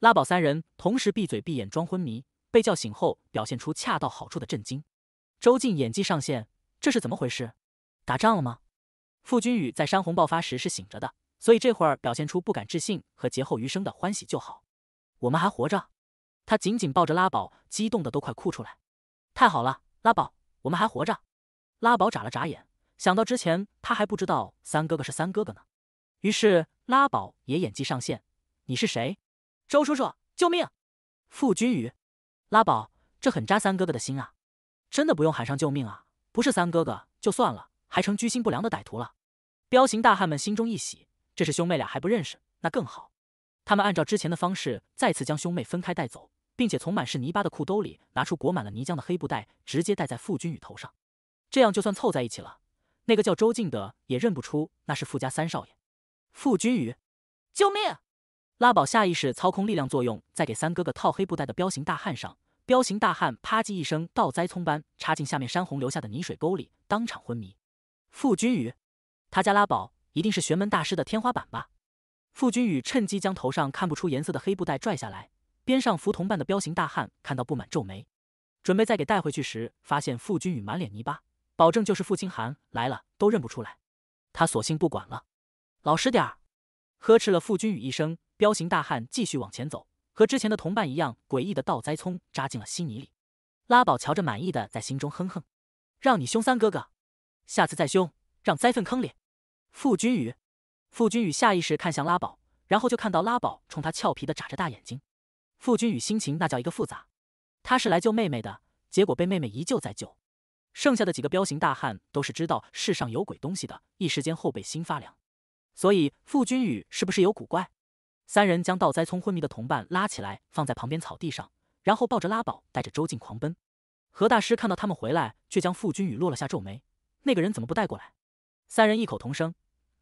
拉宝三人同时闭嘴闭眼装昏迷，被叫醒后表现出恰到好处的震惊。周静演技上线，这是怎么回事？打仗了吗？傅君宇在山洪爆发时是醒着的，所以这会儿表现出不敢置信和劫后余生的欢喜就好。我们还活着！他紧紧抱着拉宝，激动的都快哭出来。太好了，拉宝，我们还活着！拉宝眨了眨眼，想到之前他还不知道三哥哥是三哥哥呢，于是拉宝也演技上线。你是谁？周叔叔，救命！傅君宇，拉宝，这很扎三哥哥的心啊。真的不用喊上救命啊！不是三哥哥就算了，还成居心不良的歹徒了。彪形大汉们心中一喜，这是兄妹俩还不认识，那更好。他们按照之前的方式，再次将兄妹分开带走，并且从满是泥巴的裤兜里拿出裹满了泥浆的黑布袋，直接戴在傅君宇头上。这样就算凑在一起了，那个叫周静的也认不出那是傅家三少爷傅君宇。救命！拉宝下意识操控力量作用在给三哥哥套黑布袋的彪形大汉上。彪形大汉啪叽一声，倒栽葱般插进下面山洪留下的泥水沟里，当场昏迷。傅君宇，他家拉宝一定是玄门大师的天花板吧？傅君宇趁机将头上看不出颜色的黑布袋拽下来，边上扶同伴的彪形大汉看到不满皱眉，准备再给带回去时，发现傅君宇满脸泥巴，保证就是傅清寒来了都认不出来。他索性不管了，老实点儿，呵斥了傅君宇一声，彪形大汉继续往前走。和之前的同伴一样，诡异的倒栽葱扎进了稀泥里。拉宝瞧着，满意的在心中哼哼：“让你凶三哥哥，下次再凶，让栽粪坑里。”傅君宇，傅君宇下意识看向拉宝，然后就看到拉宝冲他俏皮的眨着大眼睛。傅君宇心情那叫一个复杂，他是来救妹妹的，结果被妹妹一救再救。剩下的几个彪形大汉都是知道世上有鬼东西的，一时间后背心发凉。所以傅君宇是不是有古怪？三人将倒栽葱昏迷的同伴拉起来，放在旁边草地上，然后抱着拉宝，带着周静狂奔。何大师看到他们回来，却将傅君宇落了下皱眉。那个人怎么不带过来？三人异口同声：“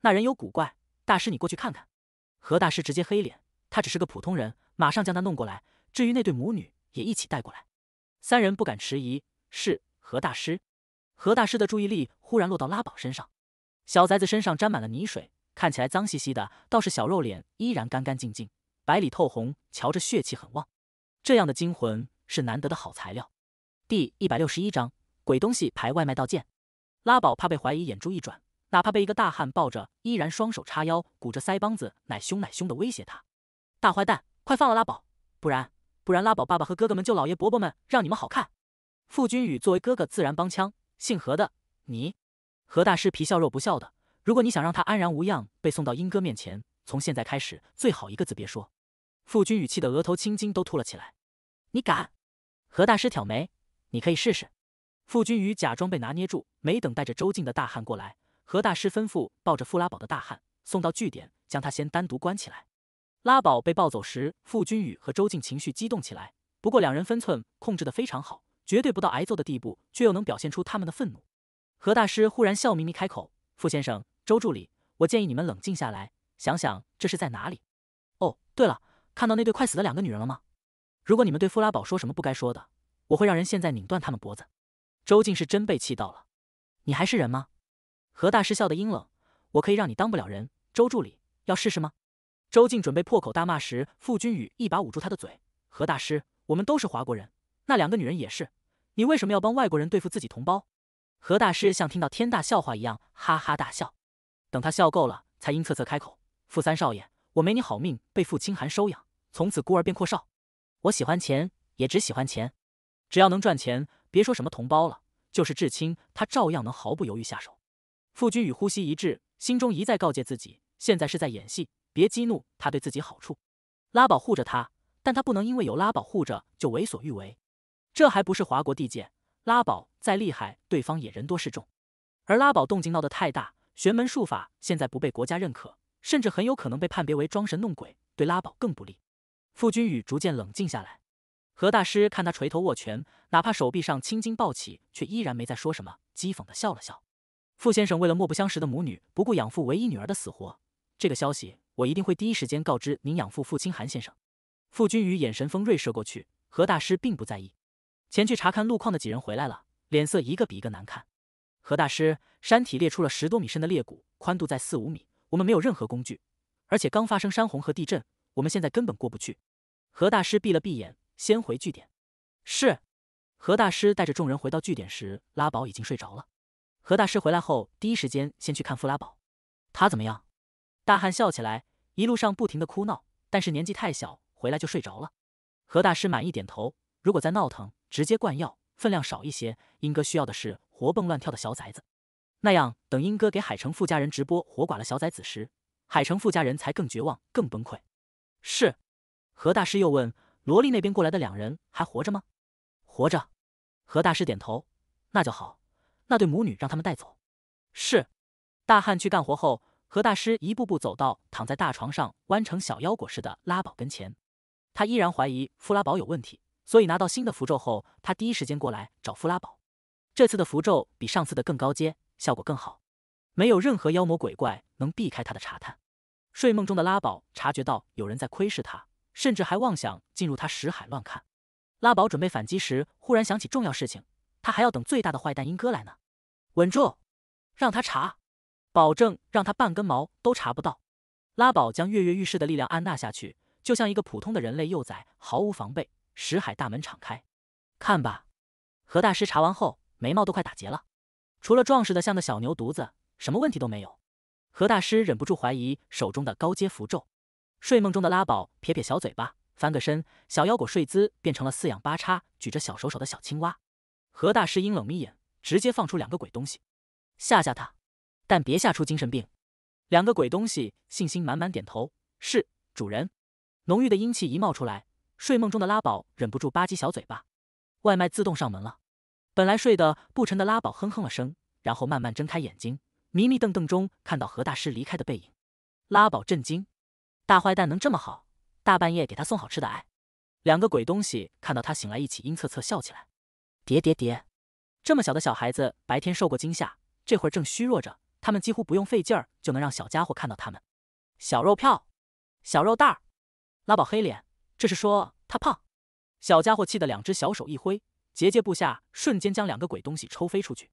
那人有古怪，大师你过去看看。”何大师直接黑脸：“他只是个普通人，马上将他弄过来。至于那对母女，也一起带过来。”三人不敢迟疑：“是何大师。”何大师的注意力忽然落到拉宝身上，小崽子身上沾满了泥水。看起来脏兮兮的，倒是小肉脸依然干干净净，白里透红，瞧着血气很旺。这样的精魂是难得的好材料。第一百六十一章鬼东西排外卖到见。拉宝怕被怀疑，眼珠一转，哪怕被一个大汉抱着，依然双手叉腰，鼓着腮帮子，奶凶奶凶的威胁他：“大坏蛋，快放了拉宝，不然不然拉宝爸爸和哥哥们救老爷伯伯们，让你们好看。”傅君宇作为哥哥，自然帮腔：“姓何的，你何大师皮笑肉不笑的。”如果你想让他安然无恙被送到英哥面前，从现在开始最好一个字别说。傅君宇气得额头青筋都凸了起来。你敢？何大师挑眉，你可以试试。傅君宇假装被拿捏住，没等带着周静的大汉过来，何大师吩咐抱着傅拉宝的大汉送到据点，将他先单独关起来。拉宝被抱走时，傅君宇和周静情绪激动起来，不过两人分寸控制得非常好，绝对不到挨揍的地步，却又能表现出他们的愤怒。何大师忽然笑眯眯开口：“傅先生。”周助理，我建议你们冷静下来，想想这是在哪里。哦，对了，看到那对快死的两个女人了吗？如果你们对富拉宝说什么不该说的，我会让人现在拧断他们脖子。周静是真被气到了，你还是人吗？何大师笑得阴冷，我可以让你当不了人。周助理，要试试吗？周静准备破口大骂时，傅君宇一把捂住他的嘴。何大师，我们都是华国人，那两个女人也是，你为什么要帮外国人对付自己同胞？何大师像听到天大笑话一样哈哈大笑。等他笑够了，才阴恻恻开口：“傅三少爷，我没你好命，被傅清寒收养，从此孤儿变阔少。我喜欢钱，也只喜欢钱。只要能赚钱，别说什么同胞了，就是至亲，他照样能毫不犹豫下手。”傅君宇呼吸一滞，心中一再告诫自己：现在是在演戏，别激怒他，对自己好处。拉宝护着他，但他不能因为有拉宝护着就为所欲为。这还不是华国地界，拉宝再厉害，对方也人多势众。而拉宝动静闹得太大。玄门术法现在不被国家认可，甚至很有可能被判别为装神弄鬼，对拉宝更不利。傅君宇逐渐冷静下来。何大师看他垂头握拳，哪怕手臂上青筋暴起，却依然没再说什么，讥讽的笑了笑。傅先生为了莫不相识的母女，不顾养父唯一女儿的死活，这个消息我一定会第一时间告知您养父傅清寒先生。傅君宇眼神锋锐射过去，何大师并不在意。前去查看路况的几人回来了，脸色一个比一个难看。何大师，山体裂出了十多米深的裂谷，宽度在四五米。我们没有任何工具，而且刚发生山洪和地震，我们现在根本过不去。何大师闭了闭眼，先回据点。是。何大师带着众人回到据点时，拉宝已经睡着了。何大师回来后，第一时间先去看傅拉宝，他怎么样？大汉笑起来，一路上不停的哭闹，但是年纪太小，回来就睡着了。何大师满意点头，如果再闹腾，直接灌药，分量少一些。英哥需要的是。活蹦乱跳的小崽子，那样等英哥给海城富家人直播活剐了小崽子时，海城富家人才更绝望、更崩溃。是何大师又问：“萝莉那边过来的两人还活着吗？”活着。何大师点头。那就好。那对母女让他们带走。是。大汉去干活后，何大师一步步走到躺在大床上弯成小腰果似的拉宝跟前。他依然怀疑弗拉宝有问题，所以拿到新的符咒后，他第一时间过来找弗拉宝。这次的符咒比上次的更高阶，效果更好，没有任何妖魔鬼怪能避开他的查探。睡梦中的拉宝察觉到有人在窥视他，甚至还妄想进入他识海乱看。拉宝准备反击时，忽然想起重要事情，他还要等最大的坏蛋英哥来呢。稳住，让他查，保证让他半根毛都查不到。拉宝将跃跃欲试的力量按捺下去，就像一个普通的人类幼崽，毫无防备。识海大门敞开，看吧，何大师查完后。眉毛都快打结了，除了壮实的像个小牛犊子，什么问题都没有。何大师忍不住怀疑手中的高阶符咒。睡梦中的拉宝撇撇小嘴巴，翻个身，小腰果睡姿变成了四仰八叉，举着小手手的小青蛙。何大师阴冷眯眼，直接放出两个鬼东西，吓吓他，但别吓出精神病。两个鬼东西信心满满点头：“是主人。”浓郁的阴气一冒出来，睡梦中的拉宝忍不住吧唧小嘴巴。外卖自动上门了。本来睡得不沉的拉宝哼哼了声，然后慢慢睁开眼睛，迷迷瞪瞪中看到何大师离开的背影。拉宝震惊：大坏蛋能这么好，大半夜给他送好吃的！哎，两个鬼东西看到他醒来，一起阴恻恻笑起来。叠叠叠，这么小的小孩子白天受过惊吓，这会儿正虚弱着，他们几乎不用费劲儿就能让小家伙看到他们。小肉票，小肉蛋儿。拉宝黑脸，这是说他胖。小家伙气得两只小手一挥。结界部下，瞬间将两个鬼东西抽飞出去。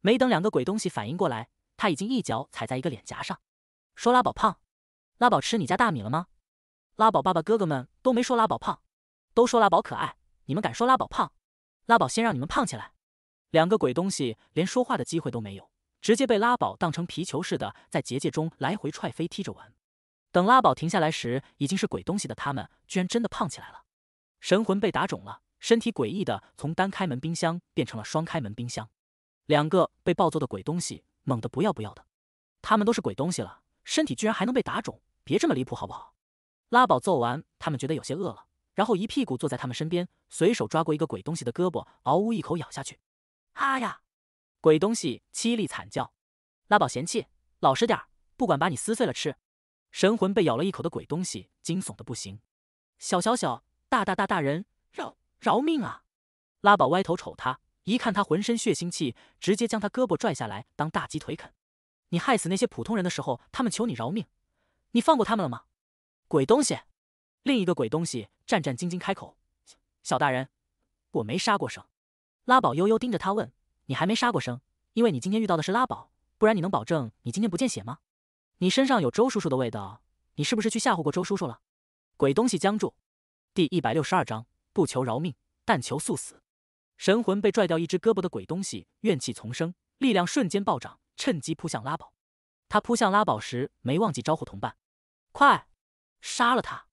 没等两个鬼东西反应过来，他已经一脚踩在一个脸颊上，说：“拉宝胖，拉宝吃你家大米了吗？拉宝爸爸哥哥们都没说拉宝胖，都说拉宝可爱。你们敢说拉宝胖？拉宝先让你们胖起来。”两个鬼东西连说话的机会都没有，直接被拉宝当成皮球似的，在结界中来回踹飞踢着玩。等拉宝停下来时，已经是鬼东西的他们，居然真的胖起来了，神魂被打肿了。身体诡异的从单开门冰箱变成了双开门冰箱，两个被暴揍的鬼东西猛的不要不要的，他们都是鬼东西了，身体居然还能被打肿，别这么离谱好不好？拉宝揍完，他们觉得有些饿了，然后一屁股坐在他们身边，随手抓过一个鬼东西的胳膊，嗷呜一口咬下去，啊呀！鬼东西凄厉惨叫，拉宝嫌弃，老实点儿，不管把你撕碎了吃。神魂被咬了一口的鬼东西惊悚的不行，小小小，大大大，大人肉。饶命啊！拉宝歪头瞅他，一看他浑身血腥气，直接将他胳膊拽下来当大鸡腿啃。你害死那些普通人的时候，他们求你饶命，你放过他们了吗？鬼东西！另一个鬼东西战战兢兢开口：“小大人，我没杀过生。”拉宝悠悠盯着他问：“你还没杀过生？因为你今天遇到的是拉宝，不然你能保证你今天不见血吗？你身上有周叔叔的味道，你是不是去吓唬过周叔叔了？”鬼东西僵住。第一百六十二章。不求饶命，但求速死。神魂被拽掉一只胳膊的鬼东西怨气丛生，力量瞬间暴涨，趁机扑向拉宝。他扑向拉宝时，没忘记招呼同伴：“快杀了他！”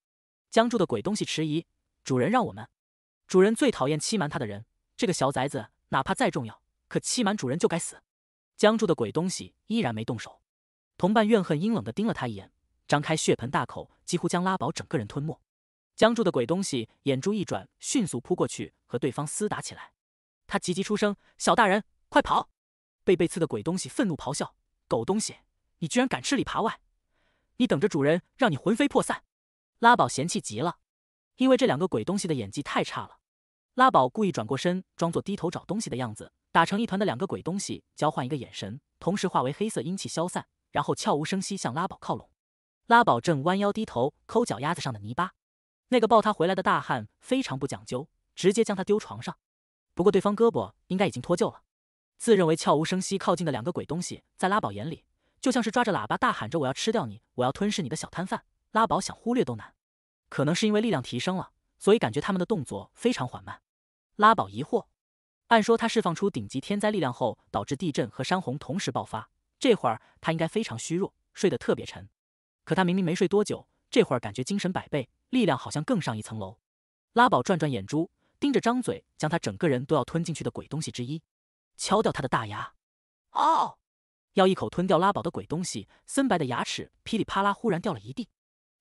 僵住的鬼东西迟疑：“主人让我们，主人最讨厌欺瞒他的人。这个小崽子哪怕再重要，可欺瞒主人就该死。”僵住的鬼东西依然没动手。同伴怨恨阴冷的盯了他一眼，张开血盆大口，几乎将拉宝整个人吞没。僵住的鬼东西眼珠一转，迅速扑过去和对方厮打起来。他急急出声：“小大人，快跑！”被被刺的鬼东西愤怒咆哮：“狗东西，你居然敢吃里扒外！你等着，主人让你魂飞魄散！”拉宝嫌弃极了，因为这两个鬼东西的演技太差了。拉宝故意转过身，装作低头找东西的样子。打成一团的两个鬼东西交换一个眼神，同时化为黑色阴气消散，然后悄无声息向拉宝靠拢。拉宝正弯腰低头抠脚丫子上的泥巴。那个抱他回来的大汉非常不讲究，直接将他丢床上。不过对方胳膊应该已经脱臼了。自认为悄无声息靠近的两个鬼东西，在拉宝眼里就像是抓着喇叭大喊着：“我要吃掉你，我要吞噬你的小摊贩。”拉宝想忽略都难。可能是因为力量提升了，所以感觉他们的动作非常缓慢。拉宝疑惑，按说他释放出顶级天灾力量后，导致地震和山洪同时爆发，这会儿他应该非常虚弱，睡得特别沉。可他明明没睡多久，这会儿感觉精神百倍。力量好像更上一层楼，拉宝转转眼珠，盯着张嘴将他整个人都要吞进去的鬼东西之一，敲掉他的大牙。哦，要一口吞掉拉宝的鬼东西，森白的牙齿噼里啪啦忽然掉了一地。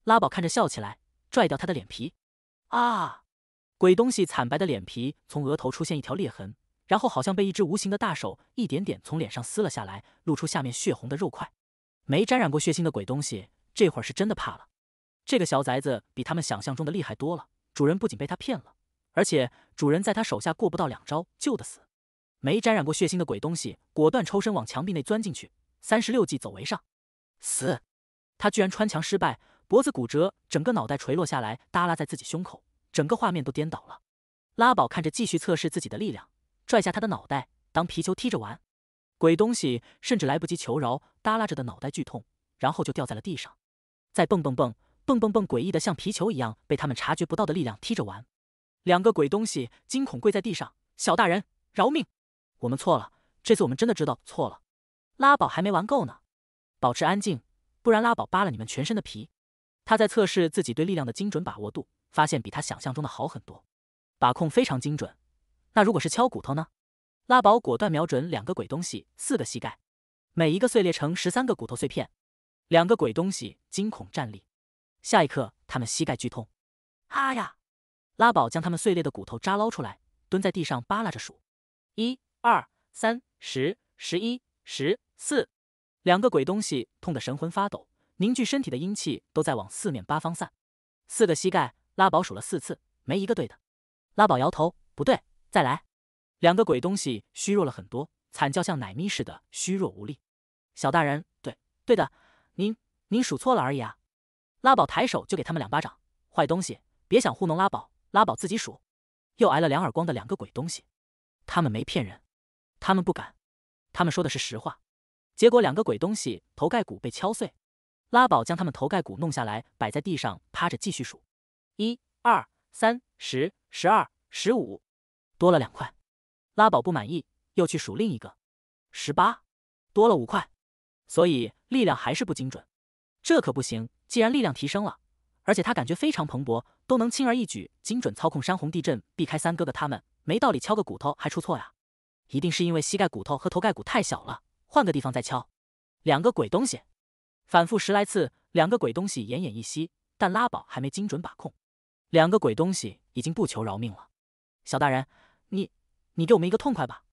拉宝看着笑起来，拽掉他的脸皮。啊！鬼东西惨白的脸皮从额头出现一条裂痕，然后好像被一只无形的大手一点点从脸上撕了下来，露出下面血红的肉块。没沾染过血腥的鬼东西，这会儿是真的怕了。这个小崽子比他们想象中的厉害多了。主人不仅被他骗了，而且主人在他手下过不到两招就得死。没沾染过血腥的鬼东西，果断抽身往墙壁内钻进去。三十六计，走为上。死！他居然穿墙失败，脖子骨折，整个脑袋垂落下来，耷拉在自己胸口，整个画面都颠倒了。拉宝看着，继续测试自己的力量，拽下他的脑袋当皮球踢着玩。鬼东西甚至来不及求饶，耷拉着的脑袋剧痛，然后就掉在了地上。再蹦蹦蹦。蹦蹦蹦，诡异的像皮球一样被他们察觉不到的力量踢着玩。两个鬼东西惊恐跪在地上：“小大人饶命，我们错了，这次我们真的知道错了。”拉宝还没玩够呢，保持安静，不然拉宝扒了你们全身的皮。他在测试自己对力量的精准把握度，发现比他想象中的好很多，把控非常精准。那如果是敲骨头呢？拉宝果断瞄准两个鬼东西四个膝盖，每一个碎裂成十三个骨头碎片。两个鬼东西惊恐站立。下一刻，他们膝盖剧痛，啊呀！拉宝将他们碎裂的骨头扎捞出来，蹲在地上扒拉着数，一、二、三、十、十一、十四。两个鬼东西痛得神魂发抖，凝聚身体的阴气都在往四面八方散。四个膝盖，拉宝数了四次，没一个对的。拉宝摇头，不对，再来。两个鬼东西虚弱了很多，惨叫像奶咪似的，虚弱无力。小大人，对，对的，您您数错了而已啊。拉宝抬手就给他们两巴掌，坏东西，别想糊弄拉宝！拉宝自己数，又挨了两耳光的两个鬼东西，他们没骗人，他们不敢，他们说的是实话。结果两个鬼东西头盖骨被敲碎，拉宝将他们头盖骨弄下来，摆在地上趴着继续数：一、二、三、十、十二、十五，多了两块。拉宝不满意，又去数另一个，十八，多了五块。所以力量还是不精准，这可不行。既然力量提升了，而且他感觉非常蓬勃，都能轻而易举精准操控山洪地震，避开三哥哥他们，没道理敲个骨头还出错呀！一定是因为膝盖骨头和头盖骨太小了，换个地方再敲。两个鬼东西，反复十来次，两个鬼东西奄奄一息，但拉宝还没精准把控，两个鬼东西已经不求饶命了。小大人，你，你给我们一个痛快吧！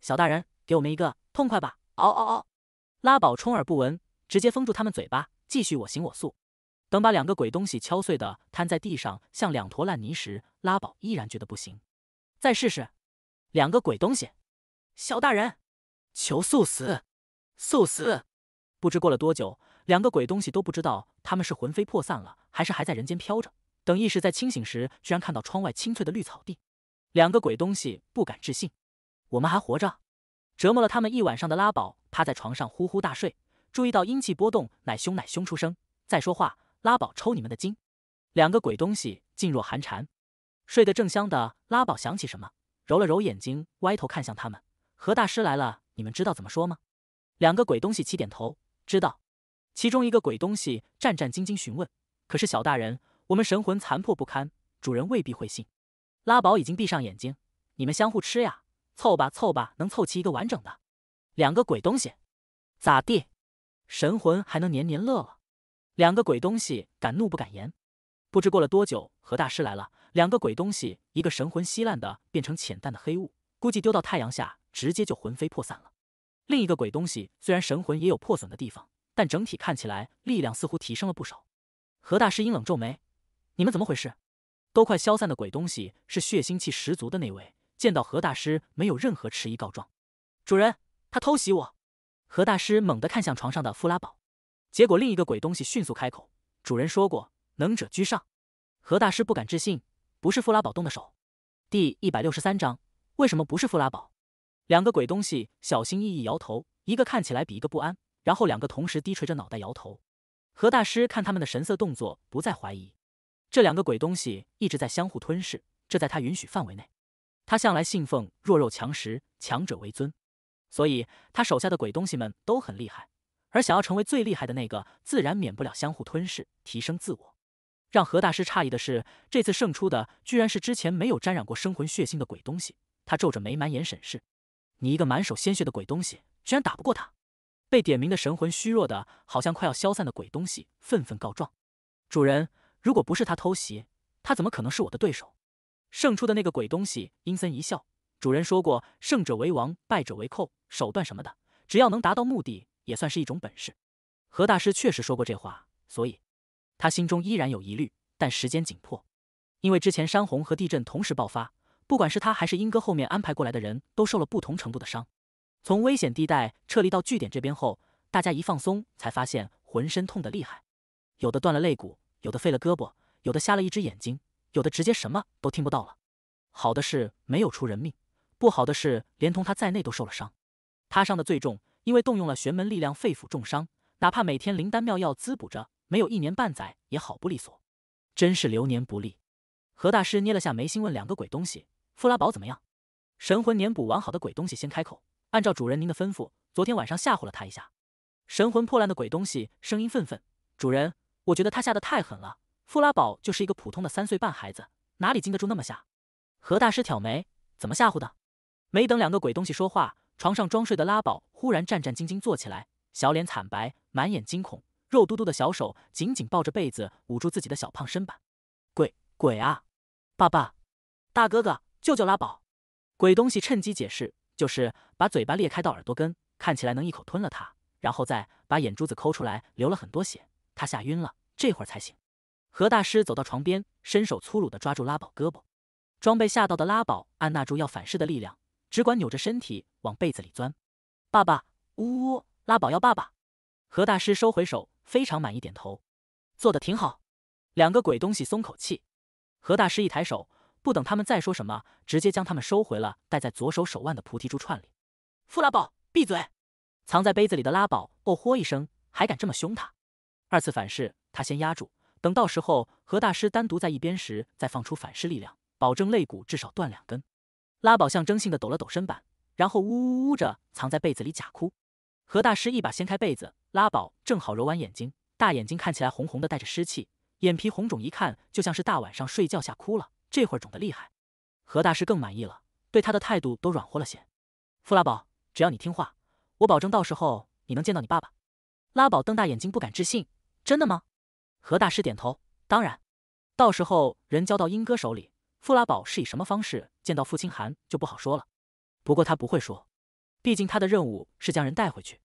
小大人，给我们一个痛快吧！嗷嗷嗷！拉宝充耳不闻，直接封住他们嘴巴。继续我行我素，等把两个鬼东西敲碎的瘫在地上像两坨烂泥时，拉宝依然觉得不行，再试试。两个鬼东西，小大人，求速死，速死！不知过了多久，两个鬼东西都不知道他们是魂飞魄散了，还是还在人间飘着。等意识再清醒时，居然看到窗外青翠的绿草地，两个鬼东西不敢置信，我们还活着。折磨了他们一晚上的拉宝趴在床上呼呼大睡。注意到阴气波动，乃凶乃凶出声。再说话，拉宝抽你们的筋。两个鬼东西噤若寒蝉，睡得正香的拉宝想起什么，揉了揉眼睛，歪头看向他们。何大师来了，你们知道怎么说吗？两个鬼东西齐点头，知道。其中一个鬼东西战战兢兢询问：“可是小大人，我们神魂残破不堪，主人未必会信。”拉宝已经闭上眼睛，你们相互吃呀，凑吧凑吧，能凑齐一个完整的。两个鬼东西，咋地？神魂还能年年乐了，两个鬼东西敢怒不敢言。不知过了多久，何大师来了。两个鬼东西，一个神魂稀烂的，变成浅淡的黑雾，估计丢到太阳下，直接就魂飞魄散了。另一个鬼东西虽然神魂也有破损的地方，但整体看起来力量似乎提升了不少。何大师阴冷皱眉：“你们怎么回事？都快消散的鬼东西是血腥气十足的那位。”见到何大师，没有任何迟疑告状：“主人，他偷袭我。”何大师猛地看向床上的富拉宝，结果另一个鬼东西迅速开口：“主人说过，能者居上。”何大师不敢置信：“不是富拉宝动的手。”第一百六十三章为什么不是富拉宝？两个鬼东西小心翼翼摇头，一个看起来比一个不安，然后两个同时低垂着脑袋摇头。何大师看他们的神色动作，不再怀疑。这两个鬼东西一直在相互吞噬，这在他允许范围内。他向来信奉弱肉强食，强者为尊。所以他手下的鬼东西们都很厉害，而想要成为最厉害的那个，自然免不了相互吞噬，提升自我。让何大师诧异的是，这次胜出的居然是之前没有沾染过生魂血腥的鬼东西。他皱着眉，满眼审视：“你一个满手鲜血的鬼东西，居然打不过他？”被点名的神魂虚弱的，好像快要消散的鬼东西，愤愤告状：“主人，如果不是他偷袭，他怎么可能是我的对手？”胜出的那个鬼东西阴森一笑。主人说过“胜者为王，败者为寇”，手段什么的，只要能达到目的，也算是一种本事。何大师确实说过这话，所以他心中依然有疑虑。但时间紧迫，因为之前山洪和地震同时爆发，不管是他还是英哥后面安排过来的人都受了不同程度的伤。从危险地带撤离到据点这边后，大家一放松，才发现浑身痛得厉害，有的断了肋骨，有的废了胳膊，有的瞎了一只眼睛，有的直接什么都听不到了。好的是，没有出人命。不好的是，连同他在内都受了伤，他伤的最重，因为动用了玄门力量，肺腑重伤，哪怕每天灵丹妙药滋补着，没有一年半载也好不利索，真是流年不利。何大师捏了下眉心，问两个鬼东西：“富拉宝怎么样？”神魂年补完好的鬼东西先开口：“按照主人您的吩咐，昨天晚上吓唬了他一下。”神魂破烂的鬼东西声音愤愤：“主人，我觉得他吓得太狠了。富拉宝就是一个普通的三岁半孩子，哪里经得住那么吓？”何大师挑眉：“怎么吓唬的？”没等两个鬼东西说话，床上装睡的拉宝忽然战战兢兢坐起来，小脸惨白，满眼惊恐，肉嘟嘟的小手紧紧抱着被子捂住自己的小胖身板。鬼鬼啊！爸爸，大哥哥，救救拉宝，鬼东西趁机解释，就是把嘴巴裂开到耳朵根，看起来能一口吞了他，然后再把眼珠子抠出来，流了很多血，他吓晕了，这会儿才醒。何大师走到床边，伸手粗鲁地抓住拉宝胳膊，装被吓到的拉宝按捺住要反噬的力量。只管扭着身体往被子里钻，爸爸，呜呜，拉宝要爸爸。何大师收回手，非常满意，点头，做的挺好。两个鬼东西松口气。何大师一抬手，不等他们再说什么，直接将他们收回了戴在左手手腕的菩提珠串里。傅拉宝，闭嘴！藏在杯子里的拉宝哦豁一声，还敢这么凶他？二次反噬，他先压住，等到时候何大师单独在一边时，再放出反噬力量，保证肋骨至少断两根。拉宝象征性的抖了抖身板，然后呜呜呜着藏在被子里假哭。何大师一把掀开被子，拉宝正好揉完眼睛，大眼睛看起来红红的，带着湿气，眼皮红肿，一看就像是大晚上睡觉吓哭了，这会儿肿的厉害。何大师更满意了，对他的态度都软和了些。傅拉宝，只要你听话，我保证到时候你能见到你爸爸。拉宝瞪大眼睛不敢置信，真的吗？何大师点头，当然，到时候人交到英哥手里。傅拉宝是以什么方式见到傅清寒就不好说了，不过他不会说，毕竟他的任务是将人带回去，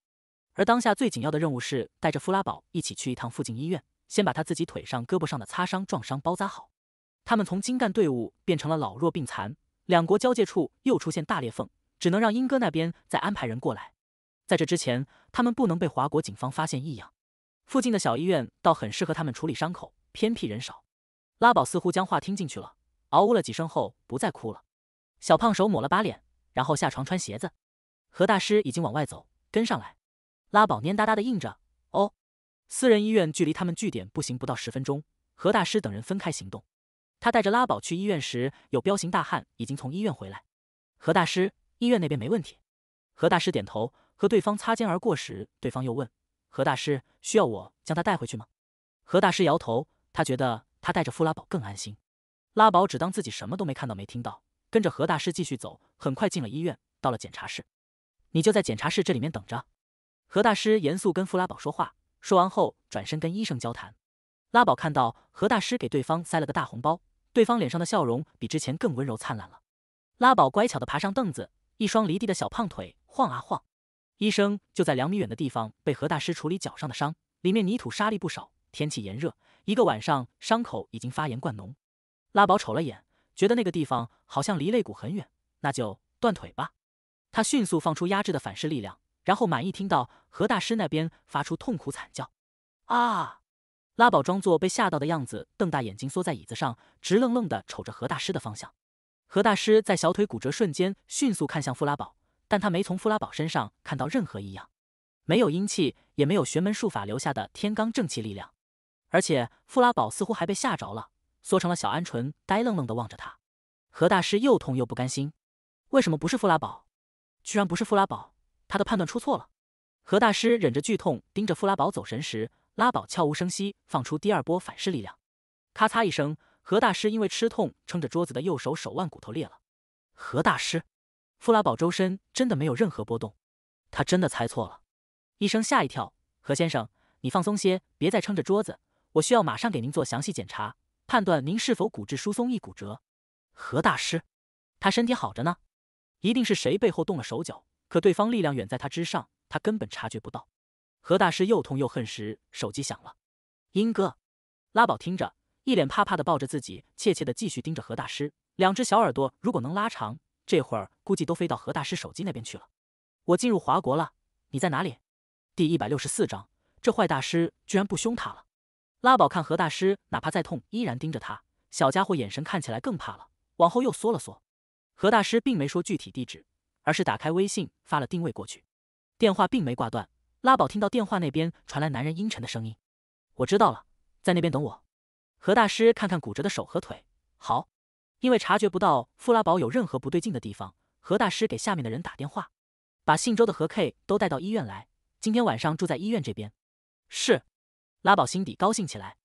而当下最紧要的任务是带着傅拉宝一起去一趟附近医院，先把他自己腿上、胳膊上的擦伤、撞伤包扎好。他们从精干队伍变成了老弱病残，两国交界处又出现大裂缝，只能让英哥那边再安排人过来。在这之前，他们不能被华国警方发现异样。附近的小医院倒很适合他们处理伤口，偏僻人少。拉宝似乎将话听进去了。嗷呜了几声后，不再哭了。小胖手抹了把脸，然后下床穿鞋子。何大师已经往外走，跟上来。拉宝蔫哒哒的应着：“哦。”私人医院距离他们据点步行不到十分钟。何大师等人分开行动。他带着拉宝去医院时，有彪形大汉已经从医院回来。何大师，医院那边没问题。何大师点头。和对方擦肩而过时，对方又问：“何大师，需要我将他带回去吗？”何大师摇头。他觉得他带着付拉宝更安心。拉宝只当自己什么都没看到、没听到，跟着何大师继续走，很快进了医院，到了检查室。你就在检查室这里面等着。何大师严肃跟弗拉宝说话，说完后转身跟医生交谈。拉宝看到何大师给对方塞了个大红包，对方脸上的笑容比之前更温柔灿烂了。拉宝乖巧的爬上凳子，一双离地的小胖腿晃啊晃。医生就在两米远的地方被何大师处理脚上的伤，里面泥土沙粒不少，天气炎热，一个晚上伤口已经发炎灌脓。拉宝瞅了眼，觉得那个地方好像离肋骨很远，那就断腿吧。他迅速放出压制的反噬力量，然后满意听到何大师那边发出痛苦惨叫。啊！拉宝装作被吓到的样子，瞪大眼睛缩在椅子上，直愣愣的瞅着何大师的方向。何大师在小腿骨折瞬间迅速看向傅拉宝，但他没从傅拉宝身上看到任何异样，没有阴气，也没有玄门术法留下的天罡正气力量，而且傅拉宝似乎还被吓着了。缩成了小鹌鹑，呆愣愣的望着他。何大师又痛又不甘心，为什么不是富拉宝？居然不是富拉宝，他的判断出错了。何大师忍着剧痛盯着富拉宝走神时，拉宝悄无声息放出第二波反噬力量，咔嚓一声，何大师因为吃痛撑着桌子的右手手腕骨头裂了。何大师，富拉宝周身真的没有任何波动，他真的猜错了。医生吓一跳，何先生，你放松些，别再撑着桌子，我需要马上给您做详细检查。判断您是否骨质疏松易骨折，何大师，他身体好着呢，一定是谁背后动了手脚，可对方力量远在他之上，他根本察觉不到。何大师又痛又恨时，手机响了，英哥，拉宝听着，一脸怕怕的抱着自己，怯怯的继续盯着何大师，两只小耳朵如果能拉长，这会儿估计都飞到何大师手机那边去了。我进入华国了，你在哪里？第一百六十四章，这坏大师居然不凶他了。拉宝看何大师，哪怕再痛，依然盯着他。小家伙眼神看起来更怕了，往后又缩了缩。何大师并没说具体地址，而是打开微信发了定位过去。电话并没挂断，拉宝听到电话那边传来男人阴沉的声音：“我知道了，在那边等我。”何大师看看骨折的手和腿，好。因为察觉不到富拉宝有任何不对劲的地方，何大师给下面的人打电话，把姓周的和 K 都带到医院来。今天晚上住在医院这边。是。拉宝心底高兴起来，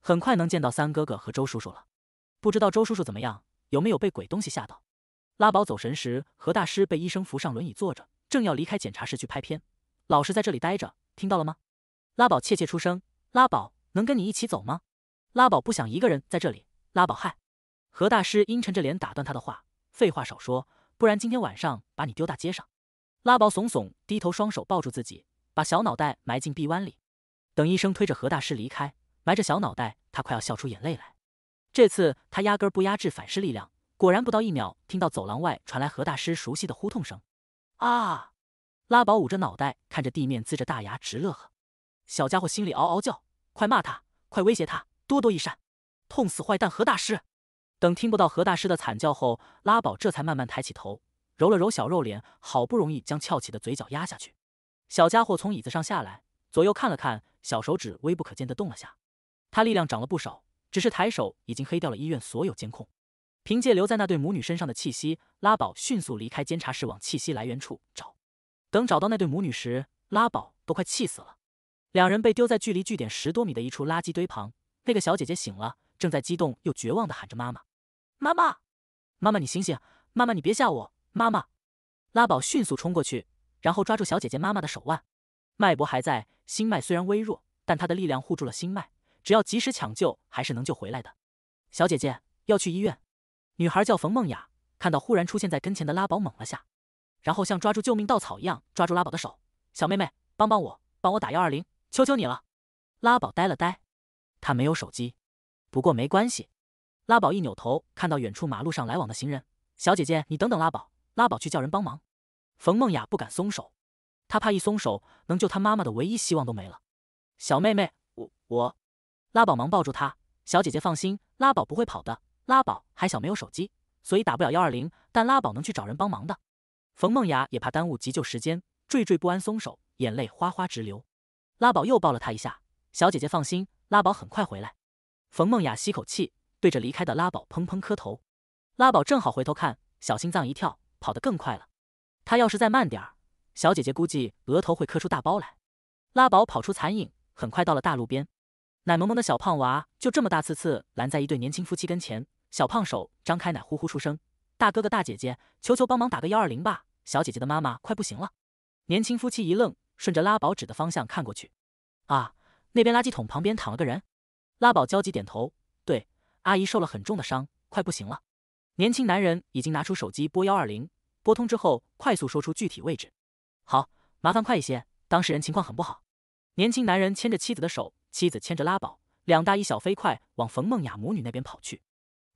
很快能见到三哥哥和周叔叔了。不知道周叔叔怎么样，有没有被鬼东西吓到？拉宝走神时，何大师被医生扶上轮椅坐着，正要离开检查室去拍片，老实在这里待着，听到了吗？拉宝怯怯出声：“拉宝能跟你一起走吗？”拉宝不想一个人在这里。拉宝嗨！何大师阴沉着脸打断他的话：“废话少说，不然今天晚上把你丢大街上。”拉宝耸耸，低头，双手抱住自己，把小脑袋埋进臂弯里。等医生推着何大师离开，埋着小脑袋，他快要笑出眼泪来。这次他压根不压制反噬力量，果然不到一秒，听到走廊外传来何大师熟悉的呼痛声。啊！拉宝捂着脑袋，看着地面，呲着大牙直乐呵。小家伙心里嗷嗷叫，快骂他，快威胁他，多多益善，痛死坏蛋何大师！等听不到何大师的惨叫后，拉宝这才慢慢抬起头，揉了揉小肉脸，好不容易将翘起的嘴角压下去。小家伙从椅子上下来，左右看了看。小手指微不可见的动了下，他力量涨了不少，只是抬手已经黑掉了医院所有监控。凭借留在那对母女身上的气息，拉宝迅速离开监察室，往气息来源处找。等找到那对母女时，拉宝都快气死了。两人被丢在距离据点十多米的一处垃圾堆旁。那个小姐姐醒了，正在激动又绝望的喊着：“妈妈，妈妈，妈妈，你醒醒，妈妈，你别吓我，妈妈。”拉宝迅速冲过去，然后抓住小姐姐妈妈的手腕。脉搏还在，心脉虽然微弱，但他的力量护住了心脉。只要及时抢救，还是能救回来的。小姐姐要去医院，女孩叫冯梦雅，看到忽然出现在跟前的拉宝，猛了下，然后像抓住救命稻草一样抓住拉宝的手。小妹妹，帮帮我，帮我打幺二零，求求你了。拉宝呆了呆，他没有手机，不过没关系。拉宝一扭头，看到远处马路上来往的行人。小姐姐，你等等拉宝，拉宝去叫人帮忙。冯梦雅不敢松手。他怕一松手，能救他妈妈的唯一希望都没了。小妹妹，我我，拉宝忙抱住她。小姐姐放心，拉宝不会跑的。拉宝还小，没有手机，所以打不了幺二零，但拉宝能去找人帮忙的。冯梦雅也怕耽误急救时间，惴惴不安松手，眼泪哗哗直流。拉宝又抱了她一下。小姐姐放心，拉宝很快回来。冯梦雅吸口气，对着离开的拉宝砰砰磕头。拉宝正好回头看，小心脏一跳，跑得更快了。他要是再慢点儿。小姐姐估计额头会磕出大包来。拉宝跑出残影，很快到了大路边。奶萌萌的小胖娃就这么大刺刺拦在一对年轻夫妻跟前，小胖手张开奶呼呼出声：“大哥哥大姐姐，求求帮忙打个幺二零吧！小姐姐的妈妈快不行了。”年轻夫妻一愣，顺着拉宝指的方向看过去：“啊，那边垃圾桶旁边躺了个人。”拉宝焦急点头：“对，阿姨受了很重的伤，快不行了。”年轻男人已经拿出手机拨幺二零，拨通之后快速说出具体位置。好，麻烦快一些，当事人情况很不好。年轻男人牵着妻子的手，妻子牵着拉宝，两大一小飞快往冯梦雅母女那边跑去。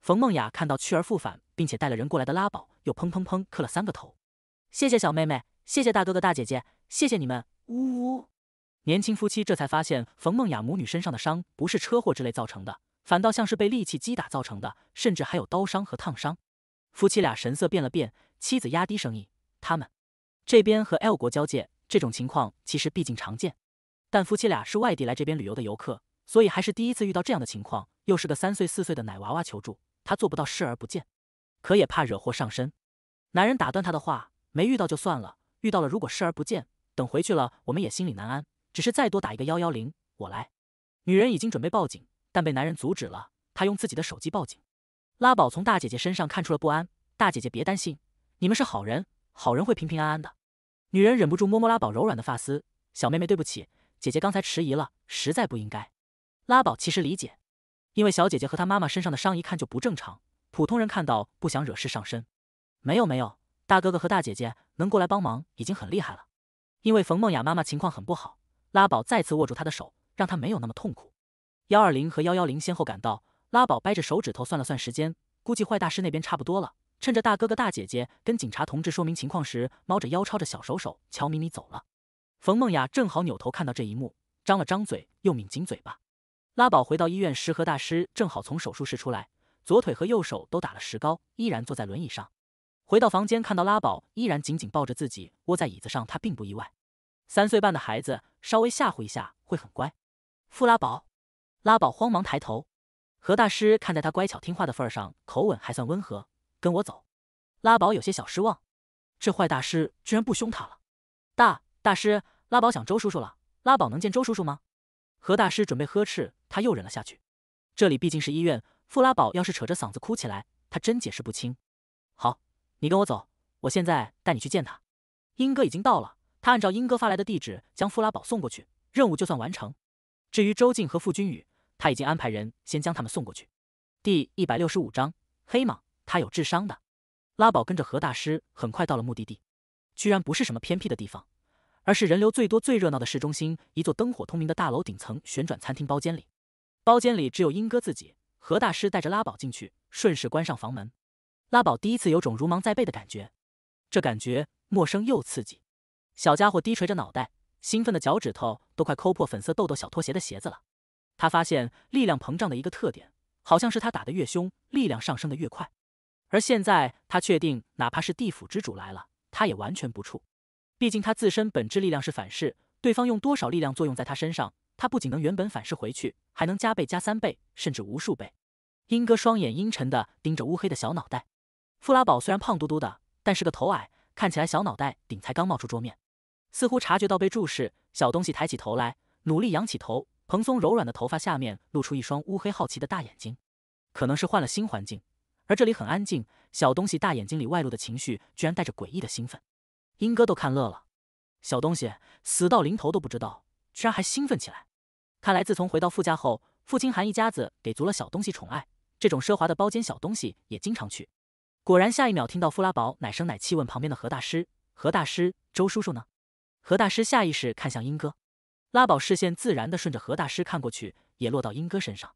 冯梦雅看到去而复返，并且带了人过来的拉宝，又砰砰砰磕了三个头，谢谢小妹妹，谢谢大哥哥大姐姐，谢谢你们。呜呜。年轻夫妻这才发现冯梦雅母女身上的伤不是车祸之类造成的，反倒像是被利器击打造成的，甚至还有刀伤和烫伤。夫妻俩神色变了变，妻子压低声音，他们。这边和 L 国交界，这种情况其实毕竟常见，但夫妻俩是外地来这边旅游的游客，所以还是第一次遇到这样的情况。又是个三岁四岁的奶娃娃求助，他做不到视而不见，可也怕惹祸上身。男人打断他的话：“没遇到就算了，遇到了如果视而不见，等回去了我们也心里难安。只是再多打一个幺幺零，我来。”女人已经准备报警，但被男人阻止了。她用自己的手机报警。拉宝从大姐姐身上看出了不安：“大姐姐别担心，你们是好人。”好人会平平安安的。女人忍不住摸摸拉宝柔软的发丝，小妹妹，对不起，姐姐刚才迟疑了，实在不应该。拉宝其实理解，因为小姐姐和她妈妈身上的伤一看就不正常，普通人看到不想惹事上身。没有没有，大哥哥和大姐姐能过来帮忙已经很厉害了。因为冯梦雅妈妈情况很不好，拉宝再次握住她的手，让她没有那么痛苦。幺二零和幺幺零先后赶到，拉宝掰着手指头算了算时间，估计坏大师那边差不多了。趁着大哥哥大姐姐跟警察同志说明情况时，猫着腰抄着小手手，悄咪咪走了。冯梦雅正好扭头看到这一幕，张了张嘴，又抿紧嘴巴。拉宝回到医院时，何大师正好从手术室出来，左腿和右手都打了石膏，依然坐在轮椅上。回到房间，看到拉宝依然紧紧抱着自己，窝在椅子上，他并不意外。三岁半的孩子稍微吓唬一下会很乖。傅拉宝，拉宝慌忙抬头。何大师看在他乖巧听话的份儿上，口吻还算温和。跟我走，拉宝有些小失望，这坏大师居然不凶他了。大大师，拉宝想周叔叔了，拉宝能见周叔叔吗？何大师准备呵斥他，又忍了下去。这里毕竟是医院，傅拉宝要是扯着嗓子哭起来，他真解释不清。好，你跟我走，我现在带你去见他。英哥已经到了，他按照英哥发来的地址将傅拉宝送过去，任务就算完成。至于周静和傅君宇，他已经安排人先将他们送过去。第一百六十五章黑蟒。他有智商的，拉宝跟着何大师很快到了目的地，居然不是什么偏僻的地方，而是人流最多、最热闹的市中心。一座灯火通明的大楼顶层旋转餐厅包间里，包间里只有英哥自己。何大师带着拉宝进去，顺势关上房门。拉宝第一次有种如芒在背的感觉，这感觉陌生又刺激。小家伙低垂着脑袋，兴奋的脚趾头都快抠破粉色豆豆小拖鞋的鞋子了。他发现力量膨胀的一个特点，好像是他打得越凶，力量上升的越快。而现在，他确定，哪怕是地府之主来了，他也完全不怵。毕竟他自身本质力量是反噬，对方用多少力量作用在他身上，他不仅能原本反噬回去，还能加倍、加三倍，甚至无数倍。英哥双眼阴沉地盯着乌黑的小脑袋。富拉宝虽然胖嘟嘟的，但是个头矮，看起来小脑袋顶才刚冒出桌面。似乎察觉到被注视，小东西抬起头来，努力仰起头，蓬松柔软的头发下面露出一双乌黑好奇的大眼睛。可能是换了新环境。而这里很安静，小东西大眼睛里外露的情绪居然带着诡异的兴奋，英哥都看乐了。小东西死到临头都不知道，居然还兴奋起来。看来自从回到傅家后，傅清寒一家子给足了小东西宠爱，这种奢华的包间小东西也经常去。果然，下一秒听到傅拉宝奶声奶气问旁边的何大师：“何大师，周叔叔呢？”何大师下意识看向英哥，拉宝视线自然的顺着何大师看过去，也落到英哥身上。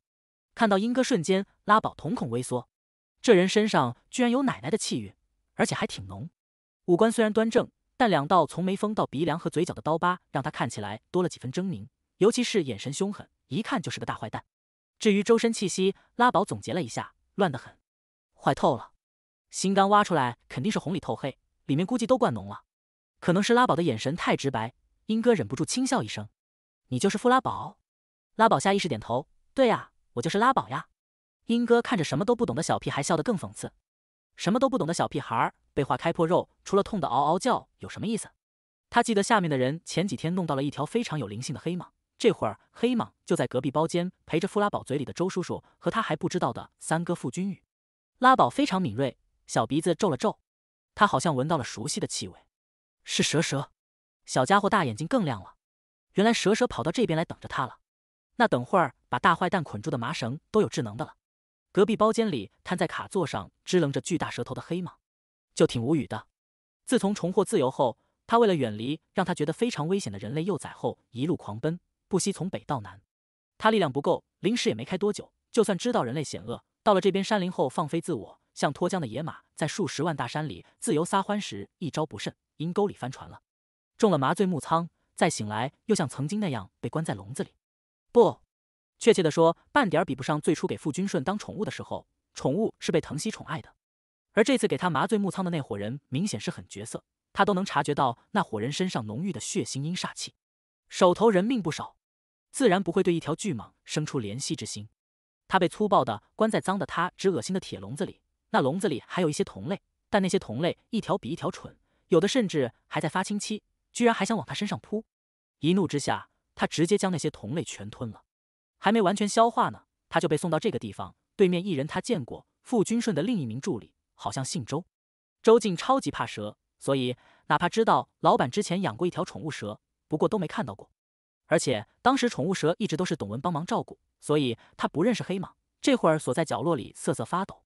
看到英哥瞬间，拉宝瞳孔微缩。这人身上居然有奶奶的气韵，而且还挺浓。五官虽然端正，但两道从眉峰到鼻梁和嘴角的刀疤，让他看起来多了几分狰狞，尤其是眼神凶狠，一看就是个大坏蛋。至于周身气息，拉宝总结了一下，乱得很，坏透了。心肝挖出来肯定是红里透黑，里面估计都灌脓了。可能是拉宝的眼神太直白，英哥忍不住轻笑一声：“你就是傅拉宝？”拉宝下意识点头：“对呀，我就是拉宝呀。”英哥看着什么都不懂的小屁孩，笑得更讽刺。什么都不懂的小屁孩被划开破肉，除了痛得嗷嗷叫，有什么意思？他记得下面的人前几天弄到了一条非常有灵性的黑蟒，这会儿黑蟒就在隔壁包间陪着富拉宝嘴里的周叔叔和他还不知道的三哥傅君宇。拉宝非常敏锐，小鼻子皱了皱，他好像闻到了熟悉的气味，是蛇蛇。小家伙大眼睛更亮了，原来蛇蛇跑到这边来等着他了。那等会儿把大坏蛋捆住的麻绳都有智能的了。隔壁包间里瘫在卡座上支棱着巨大舌头的黑马，就挺无语的。自从重获自由后，他为了远离让他觉得非常危险的人类幼崽，后一路狂奔，不惜从北到南。他力量不够，临时也没开多久。就算知道人类险恶，到了这边山林后放飞自我，像脱缰的野马，在数十万大山里自由撒欢时，一招不慎，阴沟里翻船了，中了麻醉木仓。再醒来，又像曾经那样被关在笼子里。不。确切的说，半点儿比不上最初给傅君顺当宠物的时候，宠物是被疼惜宠爱的。而这次给他麻醉木仓的那伙人明显是狠角色，他都能察觉到那伙人身上浓郁的血腥阴煞气，手头人命不少，自然不会对一条巨蟒生出怜惜之心。他被粗暴的关在脏的他只恶心的铁笼子里，那笼子里还有一些同类，但那些同类一条比一条蠢，有的甚至还在发情期，居然还想往他身上扑。一怒之下，他直接将那些同类全吞了。还没完全消化呢，他就被送到这个地方。对面一人他见过，傅君顺的另一名助理，好像姓周。周静超级怕蛇，所以哪怕知道老板之前养过一条宠物蛇，不过都没看到过。而且当时宠物蛇一直都是董文帮忙照顾，所以他不认识黑蟒。这会儿锁在角落里瑟瑟发抖。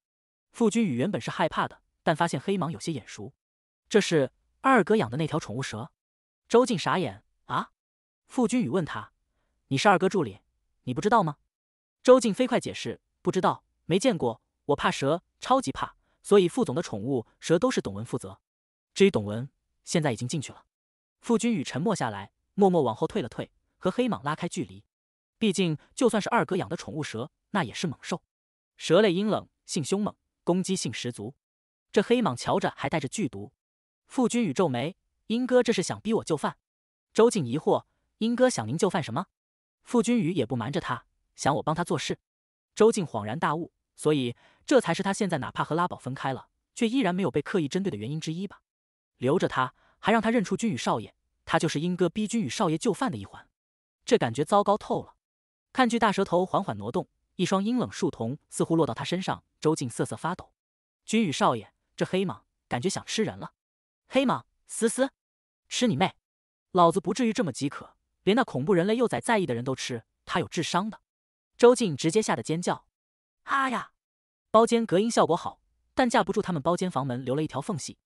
傅君宇原本是害怕的，但发现黑蟒有些眼熟，这是二哥养的那条宠物蛇。周静傻眼啊！傅君宇问他：“你是二哥助理？”你不知道吗？周静飞快解释，不知道，没见过，我怕蛇，超级怕，所以副总的宠物蛇都是董文负责。至于董文，现在已经进去了。傅君宇沉默下来，默默往后退了退，和黑蟒拉开距离。毕竟，就算是二哥养的宠物蛇，那也是猛兽，蛇类阴冷，性凶猛，攻击性十足。这黑蟒瞧着还带着剧毒。傅君宇皱眉，英哥这是想逼我就范？周静疑惑，英哥想您就范什么？傅君宇也不瞒着他，想我帮他做事。周静恍然大悟，所以这才是他现在哪怕和拉宝分开了，却依然没有被刻意针对的原因之一吧。留着他，还让他认出君宇少爷，他就是英哥逼君宇少爷就范的一环。这感觉糟糕透了。看，剧大舌头缓缓挪动，一双阴冷竖瞳似乎落到他身上。周静瑟瑟发抖。君宇少爷，这黑蟒感觉想吃人了。黑蟒，思思，吃你妹！老子不至于这么饥渴。连那恐怖人类幼崽在意的人都吃，他有智商的。周静直接吓得尖叫：“啊呀！”包间隔音效果好，但架不住他们包间房门留了一条缝隙。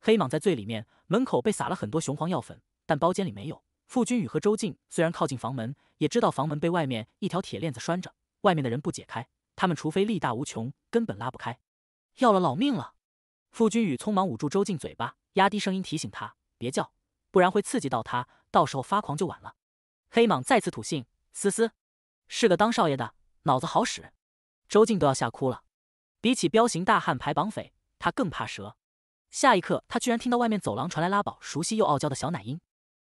黑蟒在最里面，门口被撒了很多雄黄药粉，但包间里没有。傅君宇和周静虽然靠近房门，也知道房门被外面一条铁链子拴着，外面的人不解开，他们除非力大无穷，根本拉不开，要了老命了。傅君宇匆忙捂住周静嘴巴，压低声音提醒他：“别叫，不然会刺激到他，到时候发狂就晚了。”黑蟒再次吐信，嘶嘶，是个当少爷的脑子好使。周静都要吓哭了。比起彪形大汉排绑匪，他更怕蛇。下一刻，他居然听到外面走廊传来拉宝熟悉又傲娇的小奶音。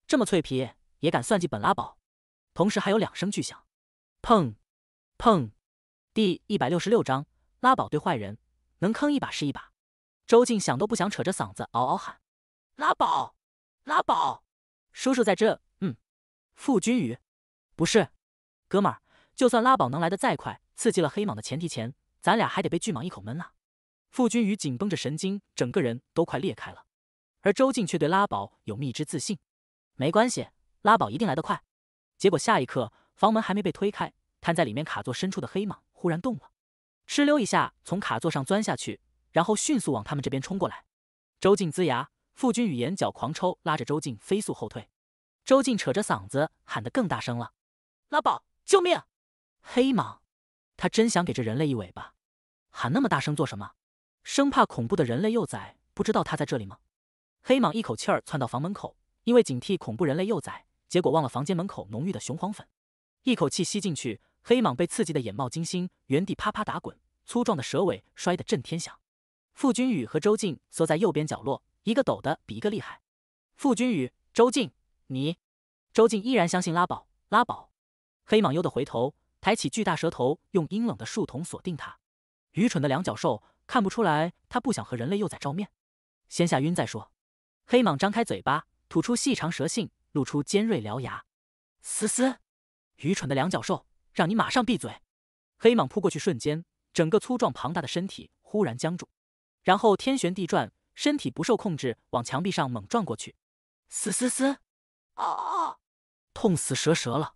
这么脆皮也敢算计本拉宝？同时还有两声巨响，砰，砰。第一百六十六章：拉宝对坏人能坑一把是一把。周静想都不想，扯着嗓子嗷嗷喊：“拉宝，拉宝，叔叔在这！”傅君宇，不是，哥们儿，就算拉宝能来得再快，刺激了黑蟒的前提前，咱俩还得被巨蟒一口闷啊！傅君宇紧绷着神经，整个人都快裂开了。而周静却对拉宝有蜜汁自信，没关系，拉宝一定来得快。结果下一刻，房门还没被推开，瘫在里面卡座深处的黑蟒忽然动了，哧溜一下从卡座上钻下去，然后迅速往他们这边冲过来。周静呲牙，傅君宇眼角狂抽，拉着周静飞速后退。周静扯着嗓子喊得更大声了：“拉宝，救命！”黑蟒，他真想给这人类一尾巴！喊那么大声做什么？生怕恐怖的人类幼崽不知道他在这里吗？黑蟒一口气儿窜到房门口，因为警惕恐怖人类幼崽，结果忘了房间门口浓郁的雄黄粉，一口气吸进去，黑蟒被刺激的眼冒金星，原地啪啪打滚，粗壮的蛇尾摔得震天响。傅君宇和周静缩在右边角落，一个抖得比一个厉害。傅君宇，周静。你，周静依然相信拉宝。拉宝，黑蟒幽的回头，抬起巨大蛇头，用阴冷的树瞳锁定他。愚蠢的两脚兽，看不出来他不想和人类幼崽照面，先吓晕再说。黑蟒张开嘴巴，吐出细长蛇信，露出尖锐獠牙。嘶嘶，愚蠢的两脚兽，让你马上闭嘴！黑蟒扑过去瞬间，整个粗壮庞大的身体忽然僵住，然后天旋地转，身体不受控制往墙壁上猛撞过去。嘶嘶嘶。啊！痛死蛇蛇了！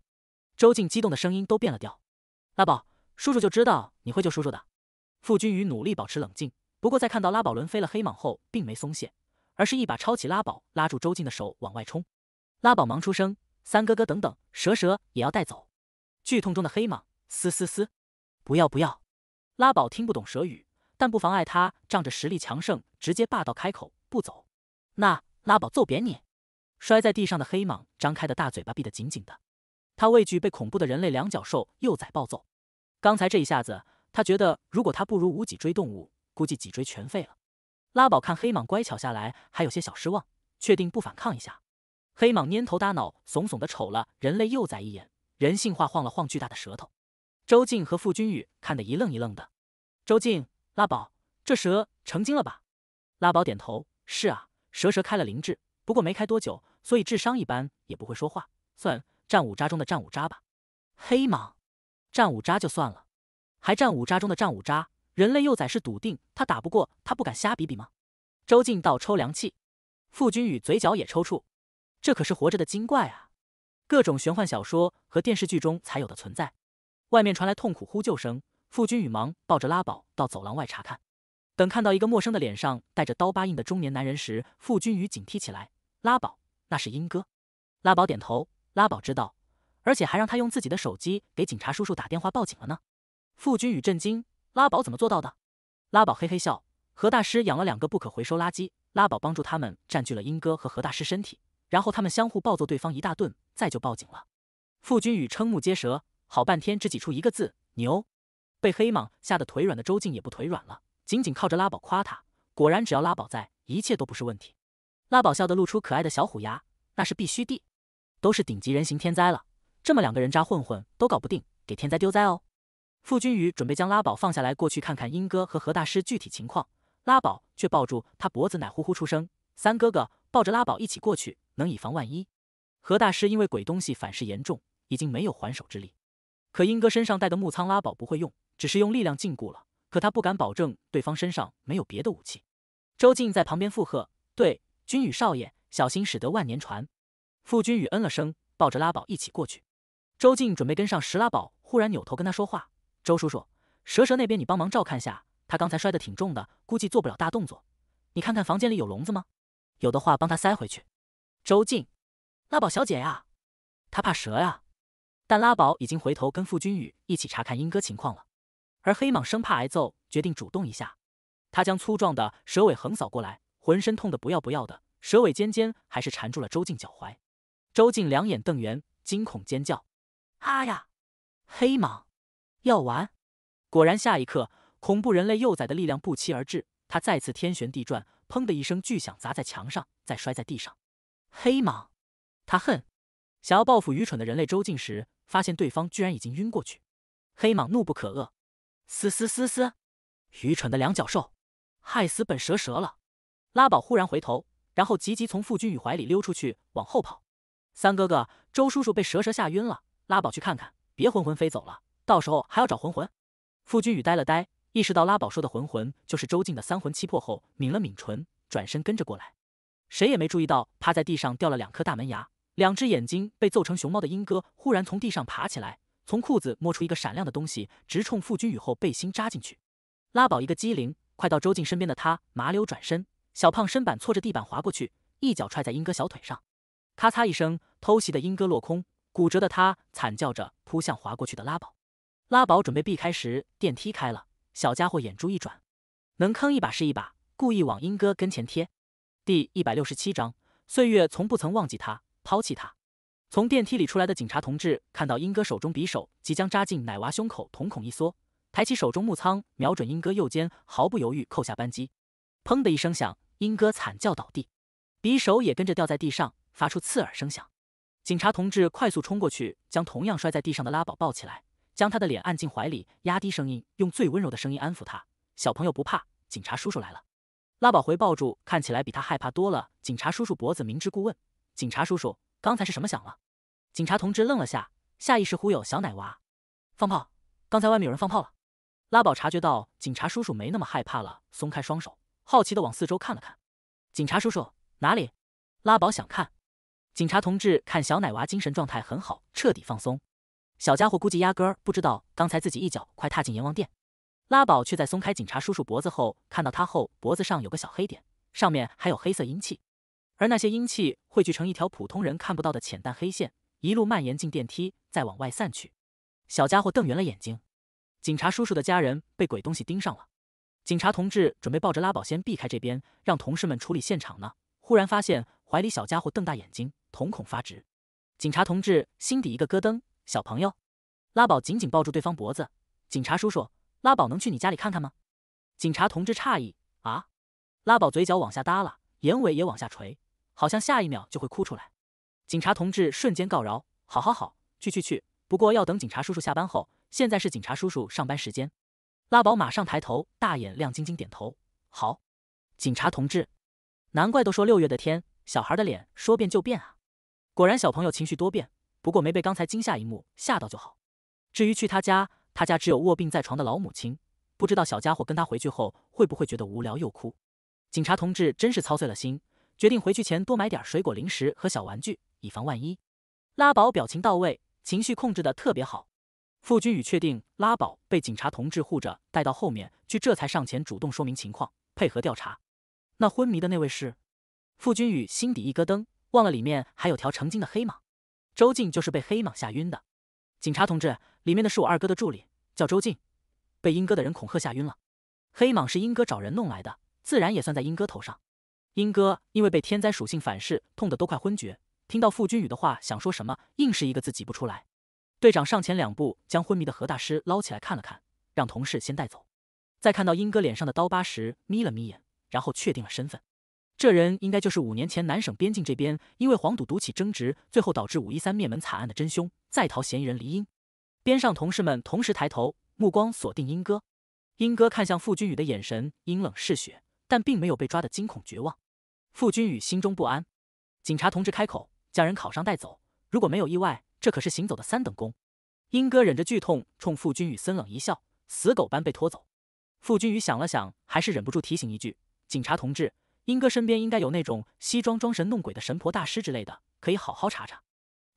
周静激动的声音都变了调。拉宝，叔叔就知道你会救叔叔的。傅君宇努力保持冷静，不过在看到拉宝轮飞了黑蟒后，并没松懈，而是一把抄起拉宝，拉住周静的手往外冲。拉宝忙出声：“三哥哥，等等，蛇蛇也要带走。”剧痛中的黑蟒嘶嘶嘶，不要不要！拉宝听不懂蛇语，但不妨碍他仗着实力强盛，直接霸道开口：“不走，那拉宝揍扁你！”摔在地上的黑蟒张开的大嘴巴闭得紧紧的，他畏惧被恐怖的人类两脚兽幼崽暴揍。刚才这一下子，他觉得如果他不如无脊椎动物，估计脊椎全废了。拉宝看黑蟒乖巧下来，还有些小失望，确定不反抗一下。黑蟒蔫头耷脑，怂怂的瞅了人类幼崽一眼，人性化晃了晃巨大的舌头。周静和傅君宇看得一愣一愣的。周静，拉宝，这蛇成精了吧？拉宝点头，是啊，蛇蛇开了灵智，不过没开多久。所以智商一般，也不会说话，算战五渣中的战五渣吧。黑蟒，战五渣就算了，还战五渣中的战五渣。人类幼崽是笃定他打不过，他不敢瞎比比吗？周静道抽凉气，傅君宇嘴角也抽搐。这可是活着的精怪啊，各种玄幻小说和电视剧中才有的存在。外面传来痛苦呼救声，傅君宇忙抱着拉宝到走廊外查看。等看到一个陌生的脸上带着刀疤印的中年男人时，傅君宇警惕起来，拉宝。那是英哥，拉宝点头，拉宝知道，而且还让他用自己的手机给警察叔叔打电话报警了呢。傅君宇震惊，拉宝怎么做到的？拉宝嘿嘿笑，何大师养了两个不可回收垃圾，拉宝帮助他们占据了英哥和何大师身体，然后他们相互暴揍对方一大顿，再就报警了。傅君宇瞠目结舌，好半天只挤出一个字：牛。被黑蟒吓得腿软的周静也不腿软了，紧紧靠着拉宝夸他，果然只要拉宝在，一切都不是问题。拉宝笑得露出可爱的小虎牙，那是必须的，都是顶级人形天灾了，这么两个人渣混混都搞不定，给天灾丢灾哦。傅君宇准备将拉宝放下来，过去看看英哥和何大师具体情况。拉宝却抱住他脖子，奶呼呼出声：“三哥哥，抱着拉宝一起过去，能以防万一。”何大师因为鬼东西反噬严重，已经没有还手之力。可英哥身上带的木仓拉宝不会用，只是用力量禁锢了。可他不敢保证对方身上没有别的武器。周静在旁边附和：“对。”君宇少爷，小心驶得万年船。傅君宇嗯了声，抱着拉宝一起过去。周静准备跟上石拉宝，忽然扭头跟他说话：“周叔叔，蛇蛇那边你帮忙照看下，他刚才摔得挺重的，估计做不了大动作。你看看房间里有笼子吗？有的话帮他塞回去。”周静，拉宝小姐呀，他怕蛇呀。但拉宝已经回头跟傅君宇一起查看英哥情况了，而黑蟒生怕挨揍，决定主动一下，他将粗壮的蛇尾横扫过来。浑身痛得不要不要的，蛇尾尖尖还是缠住了周静脚踝。周静两眼瞪圆，惊恐尖叫：“啊呀！黑蟒，要完！”果然，下一刻，恐怖人类幼崽的力量不期而至，他再次天旋地转，砰的一声巨响砸在墙上，再摔在地上。黑蟒，他恨，想要报复愚蠢的人类周静时，发现对方居然已经晕过去。黑蟒怒不可遏：“嘶嘶嘶嘶！愚蠢的两脚兽，害死本蛇蛇了！”拉宝忽然回头，然后急急从傅君宇怀里溜出去，往后跑。三哥哥，周叔叔被蛇蛇吓晕了，拉宝去看看，别魂魂飞走了，到时候还要找魂魂。傅君宇呆了呆，意识到拉宝说的魂魂就是周静的三魂七魄后，抿了抿唇，转身跟着过来。谁也没注意到，趴在地上掉了两颗大门牙，两只眼睛被揍成熊猫的英哥忽然从地上爬起来，从裤子摸出一个闪亮的东西，直冲傅君宇后背心扎进去。拉宝一个机灵，快到周静身边的他麻溜转身。小胖身板搓着地板滑过去，一脚踹在英哥小腿上，咔嚓一声，偷袭的英哥落空，骨折的他惨叫着扑向滑过去的拉宝。拉宝准备避开时，电梯开了，小家伙眼珠一转，能坑一把是一把，故意往英哥跟前贴。第一百六十七章：岁月从不曾忘记他，抛弃他。从电梯里出来的警察同志看到英哥手中匕首即将扎进奶娃胸口，瞳孔一缩，抬起手中木仓，瞄准英哥右肩，毫不犹豫扣下扳机，砰的一声响。英哥惨叫倒地，匕首也跟着掉在地上，发出刺耳声响。警察同志快速冲过去，将同样摔在地上的拉宝抱起来，将他的脸按进怀里，压低声音，用最温柔的声音安抚他：“小朋友不怕，警察叔叔来了。”拉宝回抱住，看起来比他害怕多了。警察叔叔脖子明知故问：“警察叔叔，刚才是什么响了？”警察同志愣了下，下意识忽悠小奶娃：“放炮，刚才外面有人放炮了。”拉宝察觉到警察叔叔没那么害怕了，松开双手。好奇的往四周看了看，警察叔叔哪里？拉宝想看。警察同志看小奶娃精神状态很好，彻底放松。小家伙估计压根儿不知道刚才自己一脚快踏进阎王殿。拉宝却在松开警察叔叔脖子后，看到他后脖子上有个小黑点，上面还有黑色阴气，而那些阴气汇聚成一条普通人看不到的浅淡黑线，一路蔓延进电梯，再往外散去。小家伙瞪圆了眼睛，警察叔叔的家人被鬼东西盯上了。警察同志准备抱着拉宝先避开这边，让同事们处理现场呢。忽然发现怀里小家伙瞪大眼睛，瞳孔发直。警察同志心底一个咯噔。小朋友，拉宝紧紧抱住对方脖子。警察叔叔，拉宝能去你家里看看吗？警察同志诧异啊！拉宝嘴角往下耷拉，眼尾也往下垂，好像下一秒就会哭出来。警察同志瞬间告饶：好好好，去去去。不过要等警察叔叔下班后，现在是警察叔叔上班时间。拉宝马上抬头，大眼亮晶晶，点头。好，警察同志，难怪都说六月的天，小孩的脸说变就变啊。果然小朋友情绪多变，不过没被刚才惊吓一幕吓到就好。至于去他家，他家只有卧病在床的老母亲，不知道小家伙跟他回去后会不会觉得无聊又哭。警察同志真是操碎了心，决定回去前多买点水果、零食和小玩具，以防万一。拉宝表情到位，情绪控制的特别好。傅君宇确定拉宝被警察同志护着带到后面去，这才上前主动说明情况，配合调查。那昏迷的那位是傅君宇，心底一咯噔，忘了里面还有条成精的黑蟒。周静就是被黑蟒吓晕的。警察同志，里面的是我二哥的助理，叫周静，被英哥的人恐吓吓晕了。黑蟒是英哥找人弄来的，自然也算在英哥头上。英哥因为被天灾属性反噬，痛得都快昏厥。听到傅君宇的话，想说什么，硬是一个字挤不出来。队长上前两步，将昏迷的何大师捞起来看了看，让同事先带走。在看到英哥脸上的刀疤时，眯了眯眼，然后确定了身份。这人应该就是五年前南省边境这边因为黄赌毒起争执，最后导致五一三灭门惨案的真凶在逃嫌疑人黎英。边上同事们同时抬头，目光锁定英哥。英哥看向傅君宇的眼神阴冷嗜血，但并没有被抓的惊恐绝望。傅君宇心中不安。警察同志开口，将人铐上带走。如果没有意外。这可是行走的三等功，英哥忍着剧痛冲傅君宇森冷一笑，死狗般被拖走。傅君宇想了想，还是忍不住提醒一句：“警察同志，英哥身边应该有那种西装装神弄鬼的神婆大师之类的，可以好好查查。”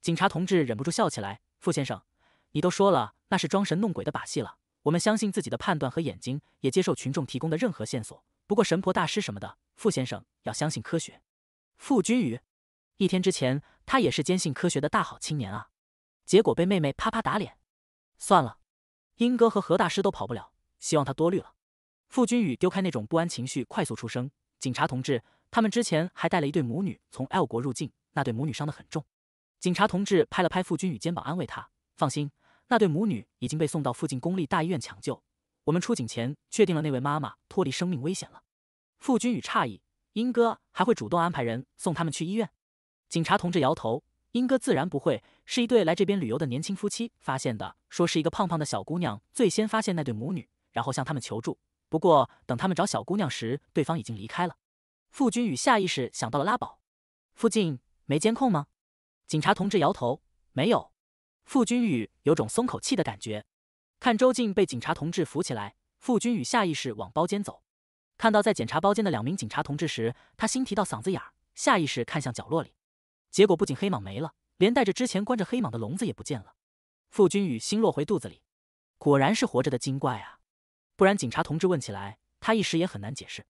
警察同志忍不住笑起来：“傅先生，你都说了，那是装神弄鬼的把戏了。我们相信自己的判断和眼睛，也接受群众提供的任何线索。不过神婆大师什么的，傅先生要相信科学。”傅君宇，一天之前他也是坚信科学的大好青年啊。结果被妹妹啪啪打脸，算了，英哥和何大师都跑不了，希望他多虑了。傅君宇丢开那种不安情绪，快速出声：“警察同志，他们之前还带了一对母女从 L 国入境，那对母女伤得很重。”警察同志拍了拍傅君宇肩膀，安慰他：“放心，那对母女已经被送到附近公立大医院抢救，我们出警前确定了那位妈妈脱离生命危险了。”傅君宇诧异：“英哥还会主动安排人送他们去医院？”警察同志摇头。英哥自然不会，是一对来这边旅游的年轻夫妻发现的，说是一个胖胖的小姑娘最先发现那对母女，然后向他们求助。不过等他们找小姑娘时，对方已经离开了。傅君宇下意识想到了拉宝，附近没监控吗？警察同志摇头，没有。傅君宇有种松口气的感觉，看周静被警察同志扶起来，傅君宇下意识往包间走，看到在检查包间的两名警察同志时，他心提到嗓子眼儿，下意识看向角落里。结果不仅黑蟒没了，连带着之前关着黑蟒的笼子也不见了。傅君宇心落回肚子里，果然是活着的精怪啊！不然警察同志问起来，他一时也很难解释。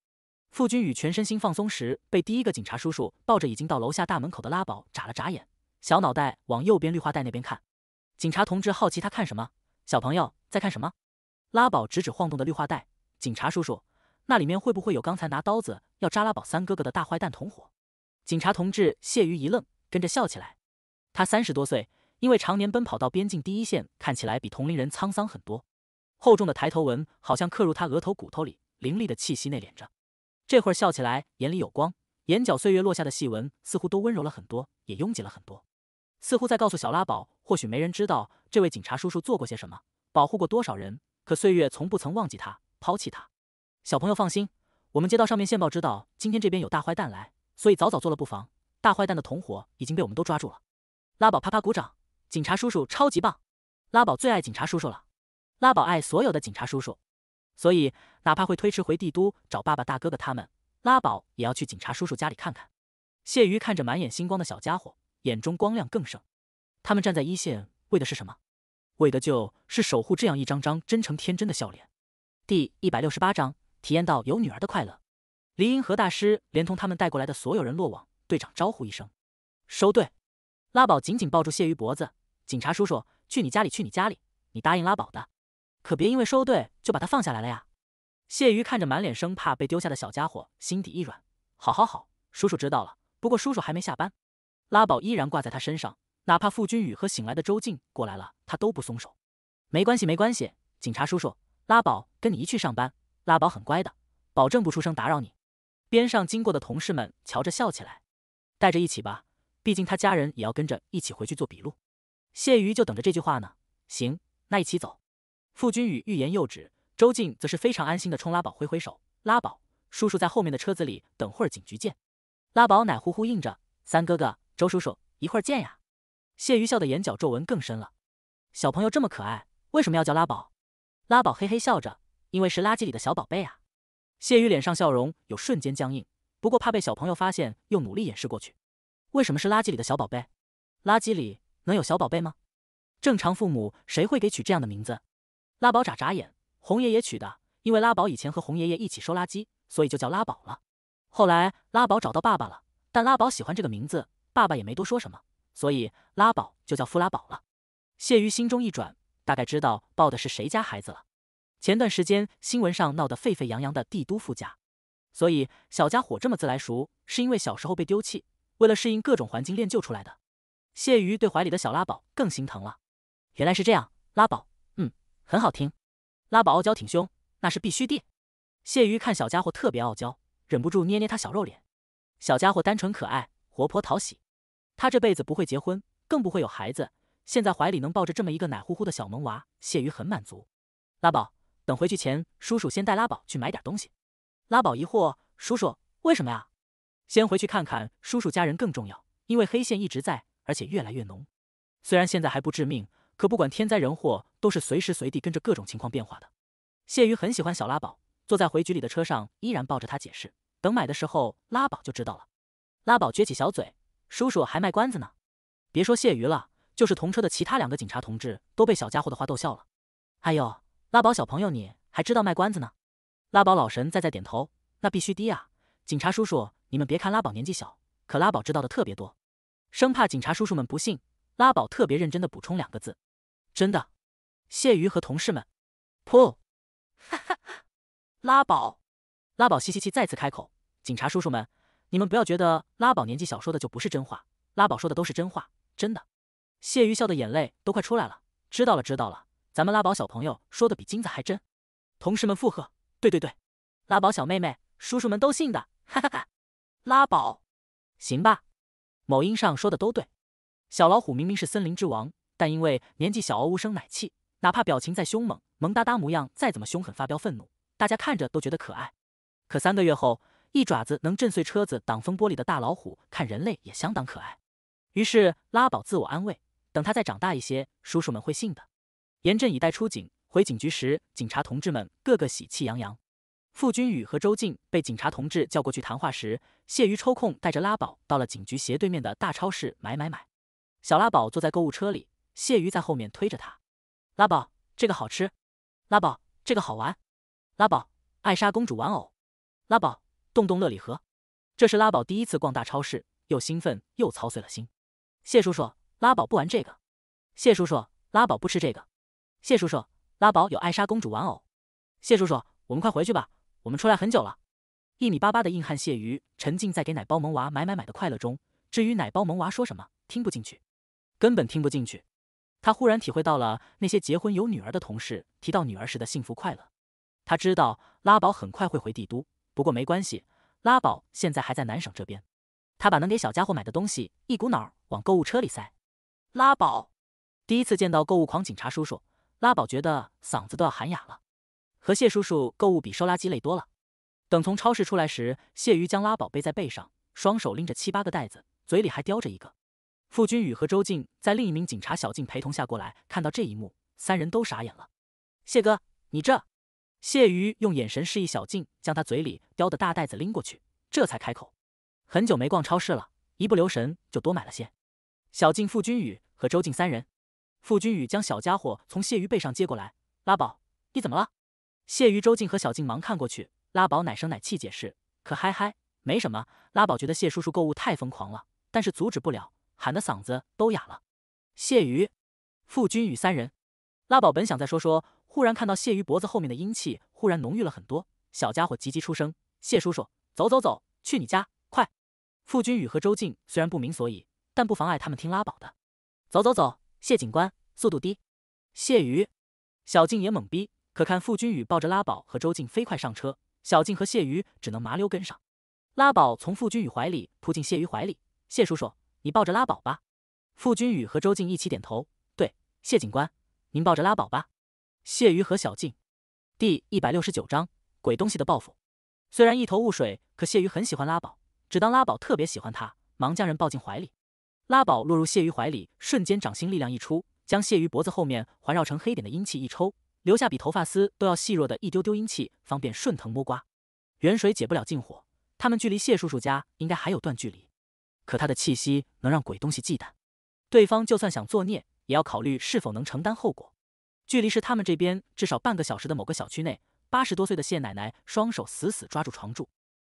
傅君宇全身心放松时，被第一个警察叔叔抱着已经到楼下大门口的拉宝眨了眨眼，小脑袋往右边绿化带那边看。警察同志好奇他看什么，小朋友在看什么？拉宝指指晃动的绿化带，警察叔叔，那里面会不会有刚才拿刀子要扎拉宝三哥哥的大坏蛋同伙？警察同志谢于一愣。跟着笑起来，他三十多岁，因为常年奔跑到边境第一线，看起来比同龄人沧桑很多。厚重的抬头纹好像刻入他额头骨头里，凌厉的气息内敛着。这会儿笑起来，眼里有光，眼角岁月落下的细纹似乎都温柔了很多，也拥挤了很多，似乎在告诉小拉宝：或许没人知道这位警察叔叔做过些什么，保护过多少人，可岁月从不曾忘记他，抛弃他。小朋友放心，我们接到上面线报，知道今天这边有大坏蛋来，所以早早做了布防。大坏蛋的同伙已经被我们都抓住了，拉宝啪啪鼓掌，警察叔叔超级棒，拉宝最爱警察叔叔了，拉宝爱所有的警察叔叔，所以哪怕会推迟回帝都找爸爸大哥哥他们，拉宝也要去警察叔叔家里看看。谢瑜看着满眼星光的小家伙，眼中光亮更盛。他们站在一线，为的是什么？为的就是守护这样一张张真诚天真的笑脸。第一百六十八章，体验到有女儿的快乐。黎银和大师连同他们带过来的所有人落网。队长招呼一声，收队。拉宝紧紧抱住谢鱼脖子，警察叔叔，去你家里，去你家里，你答应拉宝的，可别因为收队就把他放下来了呀。谢鱼看着满脸生怕被丢下的小家伙，心底一软，好好好，叔叔知道了。不过叔叔还没下班，拉宝依然挂在他身上，哪怕傅君宇和醒来的周静过来了，他都不松手。没关系，没关系，警察叔叔，拉宝跟你一去上班，拉宝很乖的，保证不出声打扰你。边上经过的同事们瞧着笑起来。带着一起吧，毕竟他家人也要跟着一起回去做笔录。谢瑜就等着这句话呢。行，那一起走。傅君宇欲言又止，周静则是非常安心的冲拉宝挥挥手。拉宝，叔叔在后面的车子里，等会儿警局见。拉宝奶呼呼应着：“三哥哥，周叔叔，一会儿见呀。”谢瑜笑的眼角皱纹更深了。小朋友这么可爱，为什么要叫拉宝？拉宝嘿嘿笑着，因为是垃圾里的小宝贝啊。谢瑜脸上笑容有瞬间僵硬。不过怕被小朋友发现，又努力掩饰过去。为什么是垃圾里的小宝贝？垃圾里能有小宝贝吗？正常父母谁会给取这样的名字？拉宝眨眨眼，红爷爷取的，因为拉宝以前和红爷爷一起收垃圾，所以就叫拉宝了。后来拉宝找到爸爸了，但拉宝喜欢这个名字，爸爸也没多说什么，所以拉宝就叫夫拉宝了。谢瑜心中一转，大概知道抱的是谁家孩子了。前段时间新闻上闹得沸沸扬扬的帝都富家。所以小家伙这么自来熟，是因为小时候被丢弃，为了适应各种环境练就出来的。谢瑜对怀里的小拉宝更心疼了。原来是这样，拉宝，嗯，很好听。拉宝傲娇挺凶，那是必须的。谢瑜看小家伙特别傲娇，忍不住捏捏他小肉脸。小家伙单纯可爱，活泼讨喜。他这辈子不会结婚，更不会有孩子。现在怀里能抱着这么一个奶乎乎的小萌娃，谢瑜很满足。拉宝，等回去前，叔叔先带拉宝去买点东西。拉宝疑惑：“叔叔，为什么呀？”先回去看看叔叔家人更重要，因为黑线一直在，而且越来越浓。虽然现在还不致命，可不管天灾人祸，都是随时随地跟着各种情况变化的。谢瑜很喜欢小拉宝，坐在回局里的车上，依然抱着他解释：“等买的时候，拉宝就知道了。”拉宝撅起小嘴：“叔叔还卖关子呢！”别说谢瑜了，就是同车的其他两个警察同志都被小家伙的话逗笑了。“哎呦，拉宝小朋友，你还知道卖关子呢！”拉宝老神再再点头，那必须低啊！警察叔叔，你们别看拉宝年纪小，可拉宝知道的特别多。生怕警察叔叔们不信，拉宝特别认真的补充两个字：真的。谢瑜和同事们，噗，哈哈！拉宝，拉宝吸吸气，再次开口：警察叔叔们，你们不要觉得拉宝年纪小，说的就不是真话。拉宝说的都是真话，真的。谢瑜笑的眼泪都快出来了。知道了，知道了，咱们拉宝小朋友说的比金子还真。同事们附和。对对对，拉宝小妹妹，叔叔们都信的，哈哈哈。拉宝，行吧。某音上说的都对。小老虎明明是森林之王，但因为年纪小，嗷无声奶气，哪怕表情再凶猛，萌哒哒模样再怎么凶狠发飙愤怒，大家看着都觉得可爱。可三个月后，一爪子能震碎车子挡风玻璃的大老虎，看人类也相当可爱。于是拉宝自我安慰，等他再长大一些，叔叔们会信的。严阵以待出警。回警局时，警察同志们个个喜气洋洋。傅君宇和周静被警察同志叫过去谈话时，谢瑜抽空带着拉宝到了警局斜对面的大超市买买买。小拉宝坐在购物车里，谢瑜在后面推着他。拉宝，这个好吃。拉宝，这个好玩。拉宝，艾莎公主玩偶。拉宝，洞洞乐礼盒。这是拉宝第一次逛大超市，又兴奋又操碎了心。谢叔叔，拉宝不玩这个。谢叔叔，拉宝不吃这个。谢叔叔。拉宝有艾莎公主玩偶，谢叔叔，我们快回去吧。我们出来很久了。一米八八的硬汉谢瑜沉浸在给奶包萌娃买买买的快乐中。至于奶包萌娃说什么，听不进去，根本听不进去。他忽然体会到了那些结婚有女儿的同事提到女儿时的幸福快乐。他知道拉宝很快会回帝都，不过没关系，拉宝现在还在南省这边。他把能给小家伙买的东西一股脑往购物车里塞。拉宝，第一次见到购物狂警察叔叔。拉宝觉得嗓子都要喊哑了，和谢叔叔购物比收垃圾累多了。等从超市出来时，谢瑜将拉宝背在背上，双手拎着七八个袋子，嘴里还叼着一个。傅君宇和周静在另一名警察小静陪同下过来，看到这一幕，三人都傻眼了。谢哥，你这……谢瑜用眼神示意小静将他嘴里叼的大袋子拎过去，这才开口：很久没逛超市了，一不留神就多买了些。小静、傅君宇和周静三人。傅君宇将小家伙从谢瑜背上接过来，拉宝，你怎么了？谢瑜、周静和小静忙看过去。拉宝奶声奶气解释：“可嗨嗨，没什么。”拉宝觉得谢叔叔购物太疯狂了，但是阻止不了，喊得嗓子都哑了。谢瑜、傅君宇三人，拉宝本想再说说，忽然看到谢瑜脖子后面的阴气忽然浓郁了很多，小家伙急急出声：“谢叔叔，走走走，去你家，快！”傅君宇和周静虽然不明所以，但不妨碍他们听拉宝的。走走走。谢警官，速度低。谢瑜，小静也懵逼。可看傅君宇抱着拉宝和周静飞快上车，小静和谢瑜只能麻溜跟上。拉宝从傅君宇怀里扑进谢瑜怀里，谢叔叔，你抱着拉宝吧。傅君宇和周静一起点头，对，谢警官，您抱着拉宝吧。谢瑜和小静。第一百六十九章鬼东西的报复。虽然一头雾水，可谢瑜很喜欢拉宝，只当拉宝特别喜欢他，忙将人抱进怀里。拉宝落入谢鱼怀里，瞬间掌心力量一出，将谢鱼脖子后面环绕成黑点的阴气一抽，留下比头发丝都要细弱的一丢丢阴气，方便顺藤摸瓜。远水解不了近火，他们距离谢叔叔家应该还有段距离，可他的气息能让鬼东西忌惮，对方就算想作孽，也要考虑是否能承担后果。距离是他们这边至少半个小时的某个小区内，八十多岁的谢奶奶双手死死抓住床柱，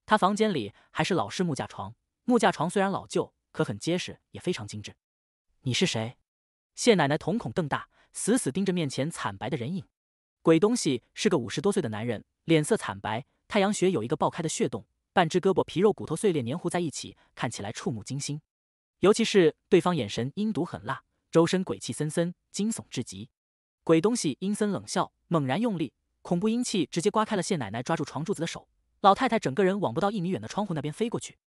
她房间里还是老式木架床，木架床虽然老旧。可很结实，也非常精致。你是谁？谢奶奶瞳孔瞪大，死死盯着面前惨白的人影。鬼东西是个五十多岁的男人，脸色惨白，太阳穴有一个爆开的血洞，半只胳膊皮肉骨头碎裂黏糊在一起，看起来触目惊心。尤其是对方眼神阴毒狠辣，周身鬼气森森，惊悚至极。鬼东西阴森冷笑，猛然用力，恐怖阴气直接刮开了谢奶奶抓住床柱子的手。老太太整个人往不到一米远的窗户那边飞过去。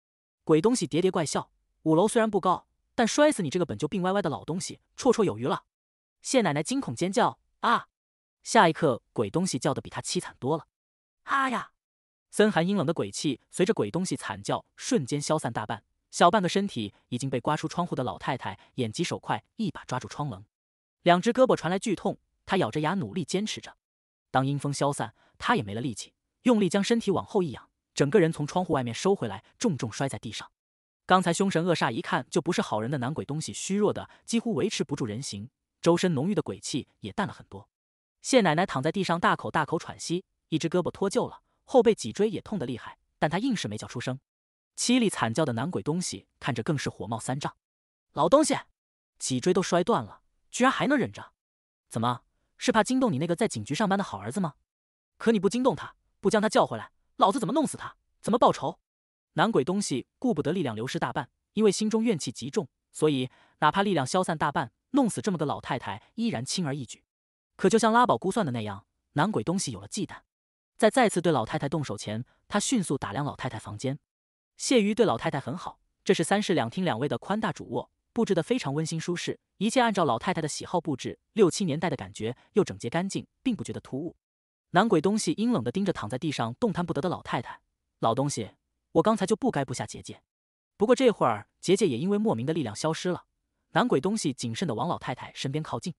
鬼东西喋喋怪笑。五楼虽然不高，但摔死你这个本就病歪歪的老东西，绰绰有余了。谢奶奶惊恐尖叫，啊！”下一刻鬼东西叫得比她凄惨多了。啊呀！森寒阴冷的鬼气随着鬼东西惨叫瞬间消散大半，小半个身体已经被刮出窗户的老太太眼疾手快一把抓住窗棱，两只胳膊传来剧痛，她咬着牙努力坚持着。当阴风消散，她也没了力气，用力将身体往后一仰，整个人从窗户外面收回来，重重摔在地上。刚才凶神恶煞、一看就不是好人的男鬼东西，虚弱的几乎维持不住人形，周身浓郁的鬼气也淡了很多。谢奶奶躺在地上，大口大口喘息，一只胳膊脱臼了，后背脊椎也痛得厉害，但她硬是没叫出声。凄厉惨叫的男鬼东西看着更是火冒三丈：“老东西，脊椎都摔断了，居然还能忍着？怎么是怕惊动你那个在警局上班的好儿子吗？可你不惊动他，不将他叫回来，老子怎么弄死他？怎么报仇？”男鬼东西顾不得力量流失大半，因为心中怨气极重，所以哪怕力量消散大半，弄死这么个老太太依然轻而易举。可就像拉宝估算的那样，男鬼东西有了忌惮，在再次对老太太动手前，他迅速打量老太太房间。谢瑜对老太太很好，这是三室两厅两卫的宽大主卧，布置得非常温馨舒适，一切按照老太太的喜好布置，六七年代的感觉又整洁干净，并不觉得突兀。男鬼东西阴冷地盯着躺在地上动弹不得的老太太，老东西。我刚才就不该布下结界，不过这会儿结界也因为莫名的力量消失了。男鬼东西谨慎的往老太太身边靠近，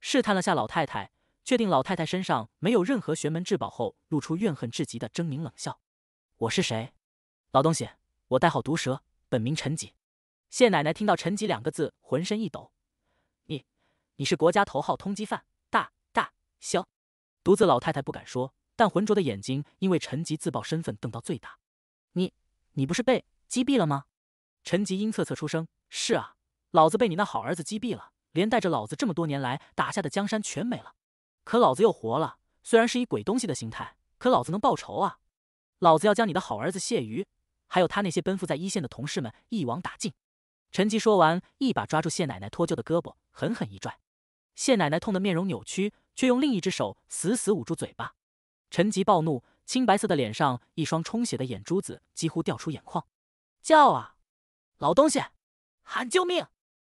试探了下老太太，确定老太太身上没有任何玄门至宝后，露出怨恨至极的狰狞冷笑。我是谁？老东西，我代号毒蛇，本名陈吉。谢奶奶听到陈吉两个字，浑身一抖。你，你是国家头号通缉犯？大大肖，独自老太太不敢说，但浑浊的眼睛因为陈吉自曝身份瞪到最大。你，你不是被击毙了吗？陈吉阴恻恻出声：“是啊，老子被你那好儿子击毙了，连带着老子这么多年来打下的江山全没了。可老子又活了，虽然是以鬼东西的形态，可老子能报仇啊！老子要将你的好儿子谢瑜，还有他那些奔赴在一线的同事们一网打尽。”陈吉说完，一把抓住谢奶奶脱臼的胳膊，狠狠一拽。谢奶奶痛得面容扭曲，却用另一只手死死捂住嘴巴。陈吉暴怒。青白色的脸上，一双充血的眼珠子几乎掉出眼眶，叫啊！老东西，喊救命，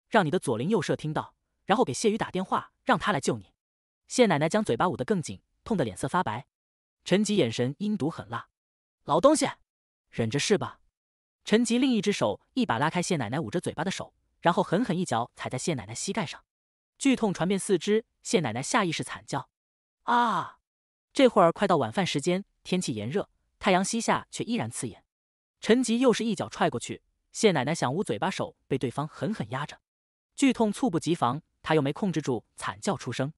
让你的左邻右舍听到，然后给谢宇打电话，让他来救你。谢奶奶将嘴巴捂得更紧，痛得脸色发白。陈吉眼神阴毒狠辣，老东西，忍着是吧？陈吉另一只手一把拉开谢奶奶捂着嘴巴的手，然后狠狠一脚踩在谢奶奶膝盖上，剧痛传遍四肢，谢奶奶下意识惨叫。啊！这会儿快到晚饭时间。天气炎热，太阳西下却依然刺眼。陈吉又是一脚踹过去，谢奶奶想捂嘴巴，手被对方狠狠压着，剧痛猝不及防，她又没控制住，惨叫出声。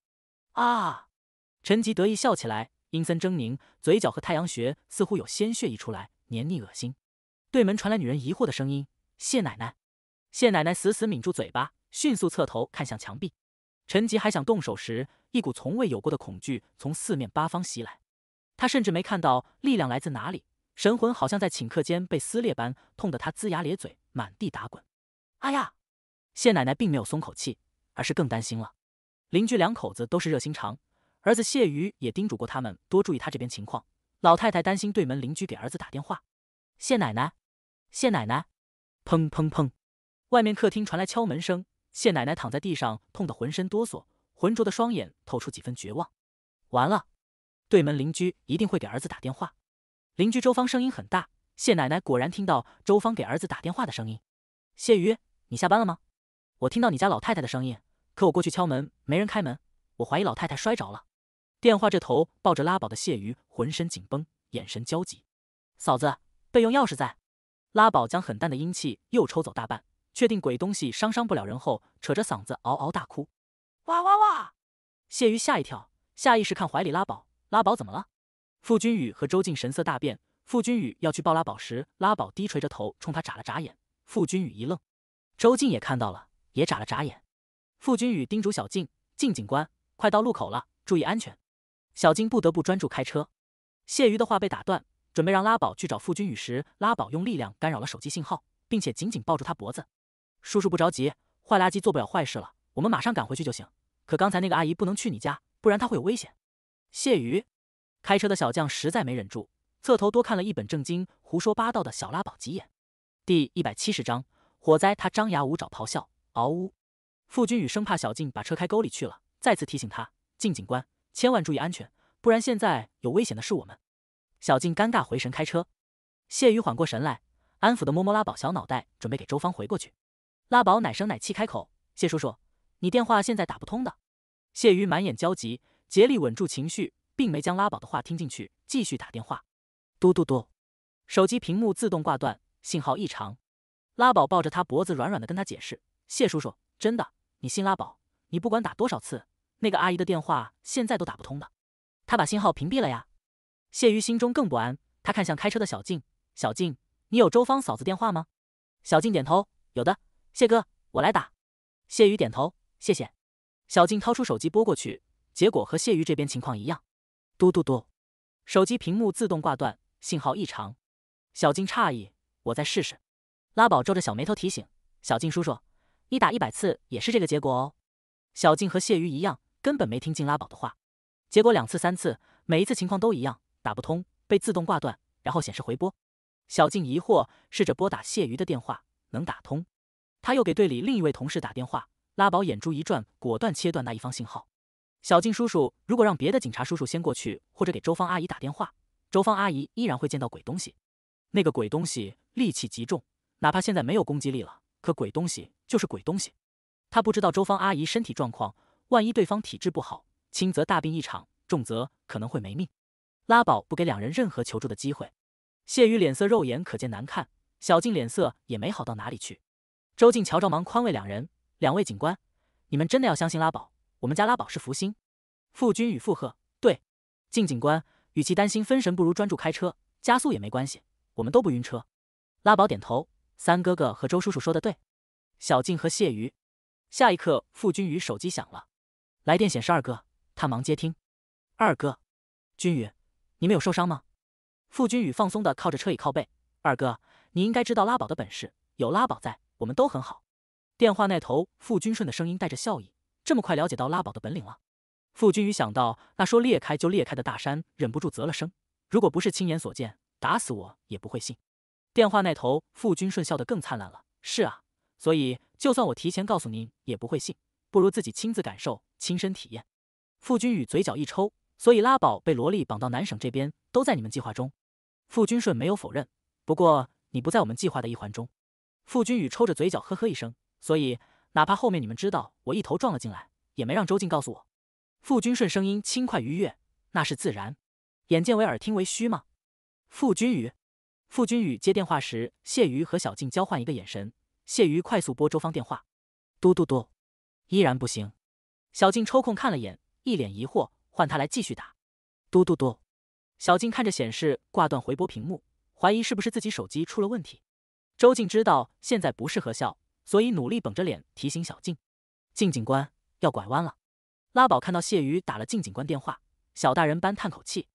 啊！陈吉得意笑起来，阴森狰狞，嘴角和太阳穴似乎有鲜血溢出来，黏腻恶心。对门传来女人疑惑的声音：“谢奶奶。”谢奶奶死死抿住嘴巴，迅速侧头看向墙壁。陈吉还想动手时，一股从未有过的恐惧从四面八方袭来。他甚至没看到力量来自哪里，神魂好像在顷刻间被撕裂般，痛得他龇牙咧嘴，满地打滚。哎呀！谢奶奶并没有松口气，而是更担心了。邻居两口子都是热心肠，儿子谢瑜也叮嘱过他们多注意他这边情况。老太太担心对门邻居给儿子打电话。谢奶奶，谢奶奶！砰砰砰！外面客厅传来敲门声。谢奶奶躺在地上，痛得浑身哆嗦，浑浊的双眼透出几分绝望。完了。对门邻居一定会给儿子打电话。邻居周芳声音很大，谢奶奶果然听到周芳给儿子打电话的声音。谢瑜，你下班了吗？我听到你家老太太的声音，可我过去敲门没人开门，我怀疑老太太摔着了。电话这头抱着拉宝的谢瑜浑身紧绷，眼神焦急。嫂子，备用钥匙在。拉宝将很淡的阴气又抽走大半，确定鬼东西伤伤不了人后，扯着嗓子嗷嗷大哭。哇哇哇！谢瑜吓一跳，下意识看怀里拉宝。拉宝怎么了？傅君宇和周静神色大变。傅君宇要去抱拉宝时，拉宝低垂着头，冲他眨了眨眼。傅君宇一愣，周静也看到了，也眨了眨眼。傅君宇叮嘱小静：“静警官，快到路口了，注意安全。”小静不得不专注开车。谢瑜的话被打断，准备让拉宝去找傅君宇时，拉宝用力量干扰了手机信号，并且紧紧抱住他脖子。叔叔不着急，坏垃圾做不了坏事了，我们马上赶回去就行。可刚才那个阿姨不能去你家，不然她会有危险。谢瑜开车的小将实在没忍住，侧头多看了一本正经胡说八道的小拉宝几眼。第一百七十章火灾，他张牙舞爪咆哮，嗷呜！傅君宇生怕小静把车开沟里去了，再次提醒他：静警官，千万注意安全，不然现在有危险的是我们。小静尴尬回神开车，谢瑜缓过神来，安抚的摸摸拉宝小脑袋，准备给周芳回过去。拉宝奶声奶气开口：谢叔叔，你电话现在打不通的。谢瑜满眼焦急。竭力稳住情绪，并没将拉宝的话听进去，继续打电话。嘟嘟嘟，手机屏幕自动挂断，信号异常。拉宝抱着他脖子软软的，跟他解释：“谢叔叔，真的，你信拉宝？你不管打多少次，那个阿姨的电话现在都打不通的，他把信号屏蔽了呀。”谢瑜心中更不安，他看向开车的小静：“小静，你有周芳嫂子电话吗？”小静点头：“有的，谢哥，我来打。”谢瑜点头：“谢谢。”小静掏出手机拨过去。结果和谢瑜这边情况一样，嘟嘟嘟，手机屏幕自动挂断，信号异常。小静诧异，我再试试。拉宝皱着小眉头提醒小静叔叔：“你打一百次也是这个结果哦。”小静和谢瑜一样，根本没听进拉宝的话。结果两次、三次，每一次情况都一样，打不通，被自动挂断，然后显示回拨。小静疑惑，试着拨打谢瑜的电话，能打通。他又给队里另一位同事打电话，拉宝眼珠一转，果断切断那一方信号。小静叔叔，如果让别的警察叔叔先过去，或者给周芳阿姨打电话，周芳阿姨依然会见到鬼东西。那个鬼东西戾气极重，哪怕现在没有攻击力了，可鬼东西就是鬼东西。他不知道周芳阿姨身体状况，万一对方体质不好，轻则大病一场，重则可能会没命。拉宝不给两人任何求助的机会。谢宇脸色肉眼可见难看，小静脸色也没好到哪里去。周静瞧着忙宽慰两人：“两位警官，你们真的要相信拉宝。”我们家拉宝是福星，傅君宇附和。对，靳警官，与其担心分神，不如专注开车，加速也没关系，我们都不晕车。拉宝点头。三哥哥和周叔叔说的对。小静和谢瑜。下一刻，傅君宇手机响了，来电显示二哥，他忙接听。二哥，君宇，你们有受伤吗？傅君宇放松的靠着车椅靠背。二哥，你应该知道拉宝的本事，有拉宝在，我们都很好。电话那头傅君顺的声音带着笑意。这么快了解到拉宝的本领了？傅君宇想到那说裂开就裂开的大山，忍不住啧了声。如果不是亲眼所见，打死我也不会信。电话那头，傅君顺笑得更灿烂了。是啊，所以就算我提前告诉您，也不会信。不如自己亲自感受，亲身体验。傅君宇嘴角一抽，所以拉宝被萝莉绑到南省这边，都在你们计划中。傅君顺没有否认，不过你不在我们计划的一环中。傅君宇抽着嘴角，呵呵一声。所以。哪怕后面你们知道我一头撞了进来，也没让周静告诉我。傅君顺声音轻快愉悦，那是自然。眼见为耳听为虚吗？傅君宇。傅君宇接电话时，谢瑜和小静交换一个眼神。谢瑜快速拨周芳电话。嘟嘟嘟，依然不行。小静抽空看了眼，一脸疑惑，换他来继续打。嘟嘟嘟。小静看着显示挂断回拨屏幕，怀疑是不是自己手机出了问题。周静知道现在不适合笑。所以努力绷着脸提醒小静，静警官要拐弯了。拉宝看到谢瑜打了静警官电话，小大人般叹口气。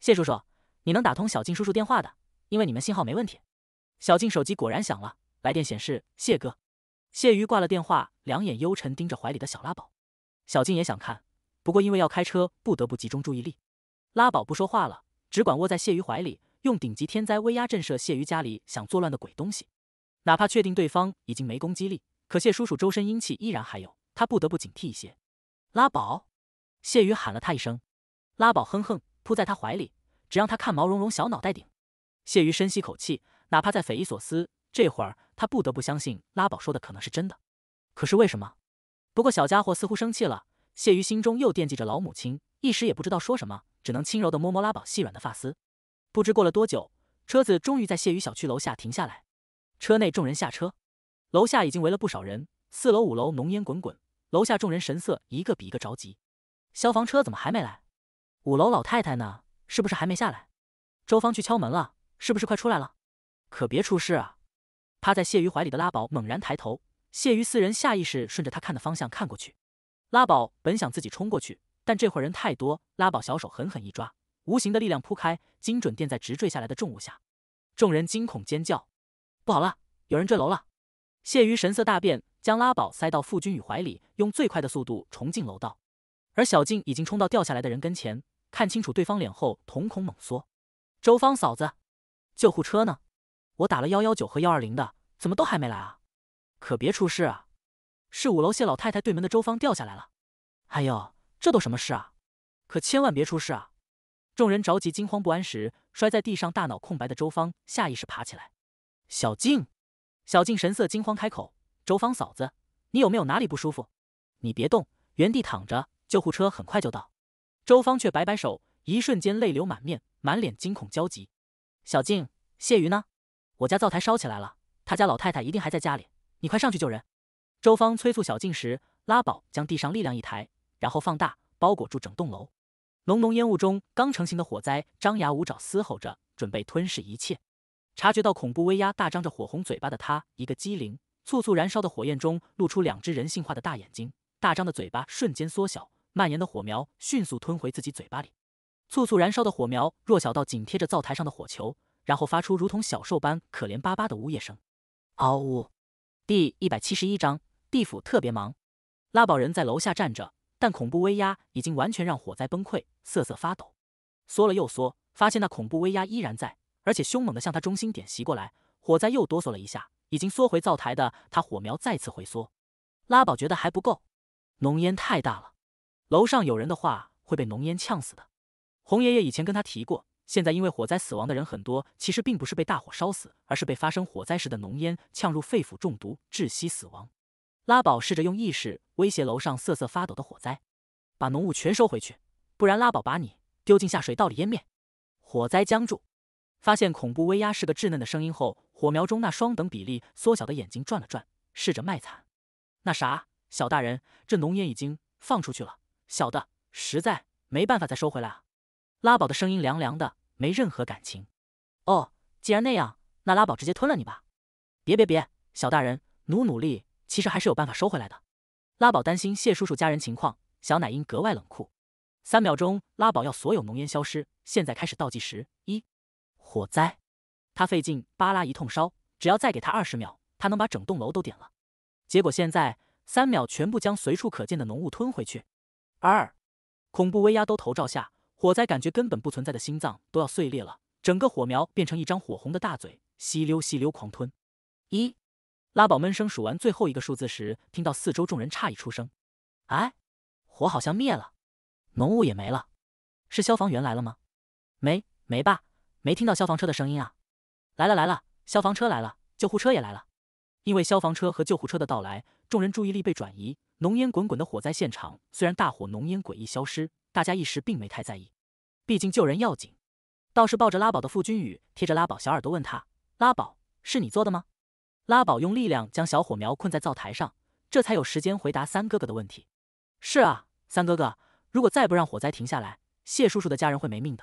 谢叔叔，你能打通小静叔叔电话的，因为你们信号没问题。小静手机果然响了，来电显示谢哥。谢瑜挂了电话，两眼幽沉，盯着怀里的小拉宝。小静也想看，不过因为要开车，不得不集中注意力。拉宝不说话了，只管窝在谢瑜怀里，用顶级天灾威压震慑谢瑜家里想作乱的鬼东西。哪怕确定对方已经没攻击力，可谢叔叔周身阴气依然还有，他不得不警惕一些。拉宝，谢瑜喊了他一声，拉宝哼哼，扑在他怀里，只让他看毛茸茸小脑袋顶。谢瑜深吸口气，哪怕再匪夷所思，这会儿他不得不相信拉宝说的可能是真的。可是为什么？不过小家伙似乎生气了，谢瑜心中又惦记着老母亲，一时也不知道说什么，只能轻柔的摸摸拉宝细软的发丝。不知过了多久，车子终于在谢瑜小区楼下停下来。车内众人下车，楼下已经围了不少人。四楼、五楼浓烟滚滚，楼下众人神色一个比一个着急。消防车怎么还没来？五楼老太太呢？是不是还没下来？周芳去敲门了，是不是快出来了？可别出事啊！趴在谢瑜怀里的拉宝猛然抬头，谢瑜四人下意识顺着他看的方向看过去。拉宝本想自己冲过去，但这会儿人太多，拉宝小手狠狠一抓，无形的力量铺开，精准垫在直坠下来的重物下。众人惊恐尖叫。不好了，有人坠楼了！谢瑜神色大变，将拉宝塞到傅君宇怀里，用最快的速度冲进楼道。而小静已经冲到掉下来的人跟前，看清楚对方脸后，瞳孔猛缩。周芳嫂子，救护车呢？我打了幺幺九和幺二零的，怎么都还没来啊？可别出事啊！是五楼谢老太太对门的周芳掉下来了。哎呦，这都什么事啊？可千万别出事啊！众人着急惊慌不安时，摔在地上大脑空白的周芳下意识爬起来。小静，小静神色惊慌，开口：“周芳嫂子，你有没有哪里不舒服？你别动，原地躺着，救护车很快就到。”周芳却摆摆手，一瞬间泪流满面，满脸惊恐焦急。小静，谢鱼呢？我家灶台烧起来了，他家老太太一定还在家里，你快上去救人！周芳催促小静时，拉宝将地上力量一抬，然后放大，包裹住整栋楼。浓浓烟雾中，刚成型的火灾张牙舞爪嘶吼着，准备吞噬一切。察觉到恐怖威压，大张着火红嘴巴的他一个机灵，簇簇燃烧的火焰中露出两只人性化的大眼睛，大张的嘴巴瞬间缩小，蔓延的火苗迅速吞回自己嘴巴里，簇簇燃烧的火苗弱小到紧贴着灶台上的火球，然后发出如同小兽般可怜巴巴的呜咽声，嗷呜。第一百七十一章地府特别忙。拉宝人在楼下站着，但恐怖威压已经完全让火灾崩溃，瑟瑟发抖，缩了又缩，发现那恐怖威压依然在。而且凶猛地向他中心点袭过来，火灾又哆嗦了一下，已经缩回灶台的他火苗再次回缩。拉宝觉得还不够，浓烟太大了，楼上有人的话会被浓烟呛死的。红爷爷以前跟他提过，现在因为火灾死亡的人很多，其实并不是被大火烧死，而是被发生火灾时的浓烟呛入肺腑中毒窒息死亡。拉宝试着用意识威胁楼上瑟瑟发抖的火灾，把浓雾全收回去，不然拉宝把你丢进下水道里淹灭。火灾僵住。发现恐怖威压是个稚嫩的声音后，火苗中那双等比例缩小的眼睛转了转，试着卖惨：“那啥，小大人，这浓烟已经放出去了，小的实在没办法再收回来啊。”拉宝的声音凉凉的，没任何感情。“哦，既然那样，那拉宝直接吞了你吧。”“别别别，小大人，努努力，其实还是有办法收回来的。”拉宝担心谢叔叔家人情况，小奶音格外冷酷。三秒钟，拉宝要所有浓烟消失，现在开始倒计时，一。火灾，他费劲巴拉一通烧，只要再给他二十秒，他能把整栋楼都点了。结果现在三秒全部将随处可见的浓雾吞回去。二，恐怖威压都头罩下，火灾感觉根本不存在的心脏都要碎裂了。整个火苗变成一张火红的大嘴，吸溜吸溜狂吞。一，拉宝闷声数完最后一个数字时，听到四周众人诧异出声：“哎，火好像灭了，浓雾也没了，是消防员来了吗？没没吧。”没听到消防车的声音啊！来了来了，消防车来了，救护车也来了。因为消防车和救护车的到来，众人注意力被转移。浓烟滚滚的火灾现场，虽然大火浓烟诡异消失，大家一时并没太在意，毕竟救人要紧。倒是抱着拉宝的傅君宇贴着拉宝小耳朵问他：“拉宝，是你做的吗？”拉宝用力量将小火苗困在灶台上，这才有时间回答三哥哥的问题：“是啊，三哥哥，如果再不让火灾停下来，谢叔叔的家人会没命的。”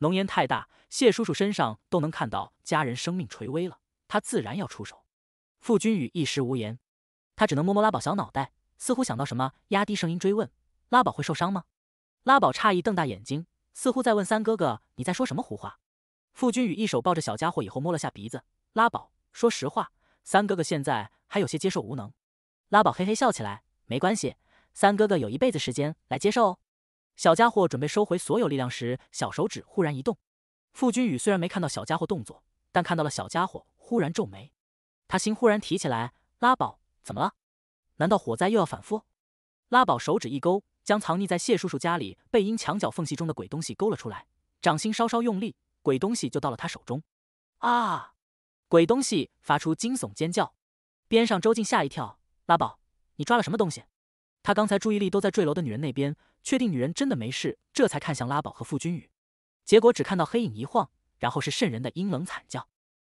浓烟太大，谢叔叔身上都能看到家人生命垂危了，他自然要出手。傅君宇一时无言，他只能摸摸拉宝小脑袋，似乎想到什么，压低声音追问：“拉宝会受伤吗？”拉宝诧异，瞪大眼睛，似乎在问三哥哥：“你在说什么胡话？”傅君宇一手抱着小家伙，以后摸了下鼻子。拉宝，说实话，三哥哥现在还有些接受无能。拉宝嘿嘿笑起来：“没关系，三哥哥有一辈子时间来接受。”小家伙准备收回所有力量时，小手指忽然一动。傅君宇虽然没看到小家伙动作，但看到了小家伙忽然皱眉，他心忽然提起来。拉宝，怎么了？难道火灾又要反复？拉宝手指一勾，将藏匿在谢叔叔家里背阴墙角缝隙中的鬼东西勾了出来。掌心稍稍用力，鬼东西就到了他手中。啊！鬼东西发出惊悚尖叫。边上周静吓一跳：“拉宝，你抓了什么东西？”他刚才注意力都在坠楼的女人那边。确定女人真的没事，这才看向拉宝和傅君宇，结果只看到黑影一晃，然后是瘆人的阴冷惨叫。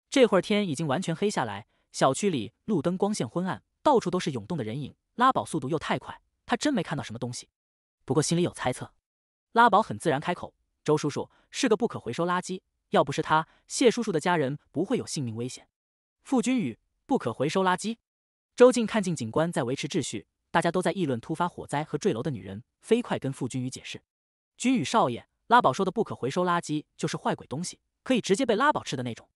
这会儿天已经完全黑下来，小区里路灯光线昏暗，到处都是涌动的人影。拉宝速度又太快，他真没看到什么东西。不过心里有猜测。拉宝很自然开口：“周叔叔是个不可回收垃圾，要不是他，谢叔叔的家人不会有性命危险。”傅君宇不可回收垃圾。周静看见警官在维持秩序。大家都在议论突发火灾和坠楼的女人，飞快跟傅君宇解释：“君宇少爷，拉宝说的不可回收垃圾就是坏鬼东西，可以直接被拉宝吃的那种。”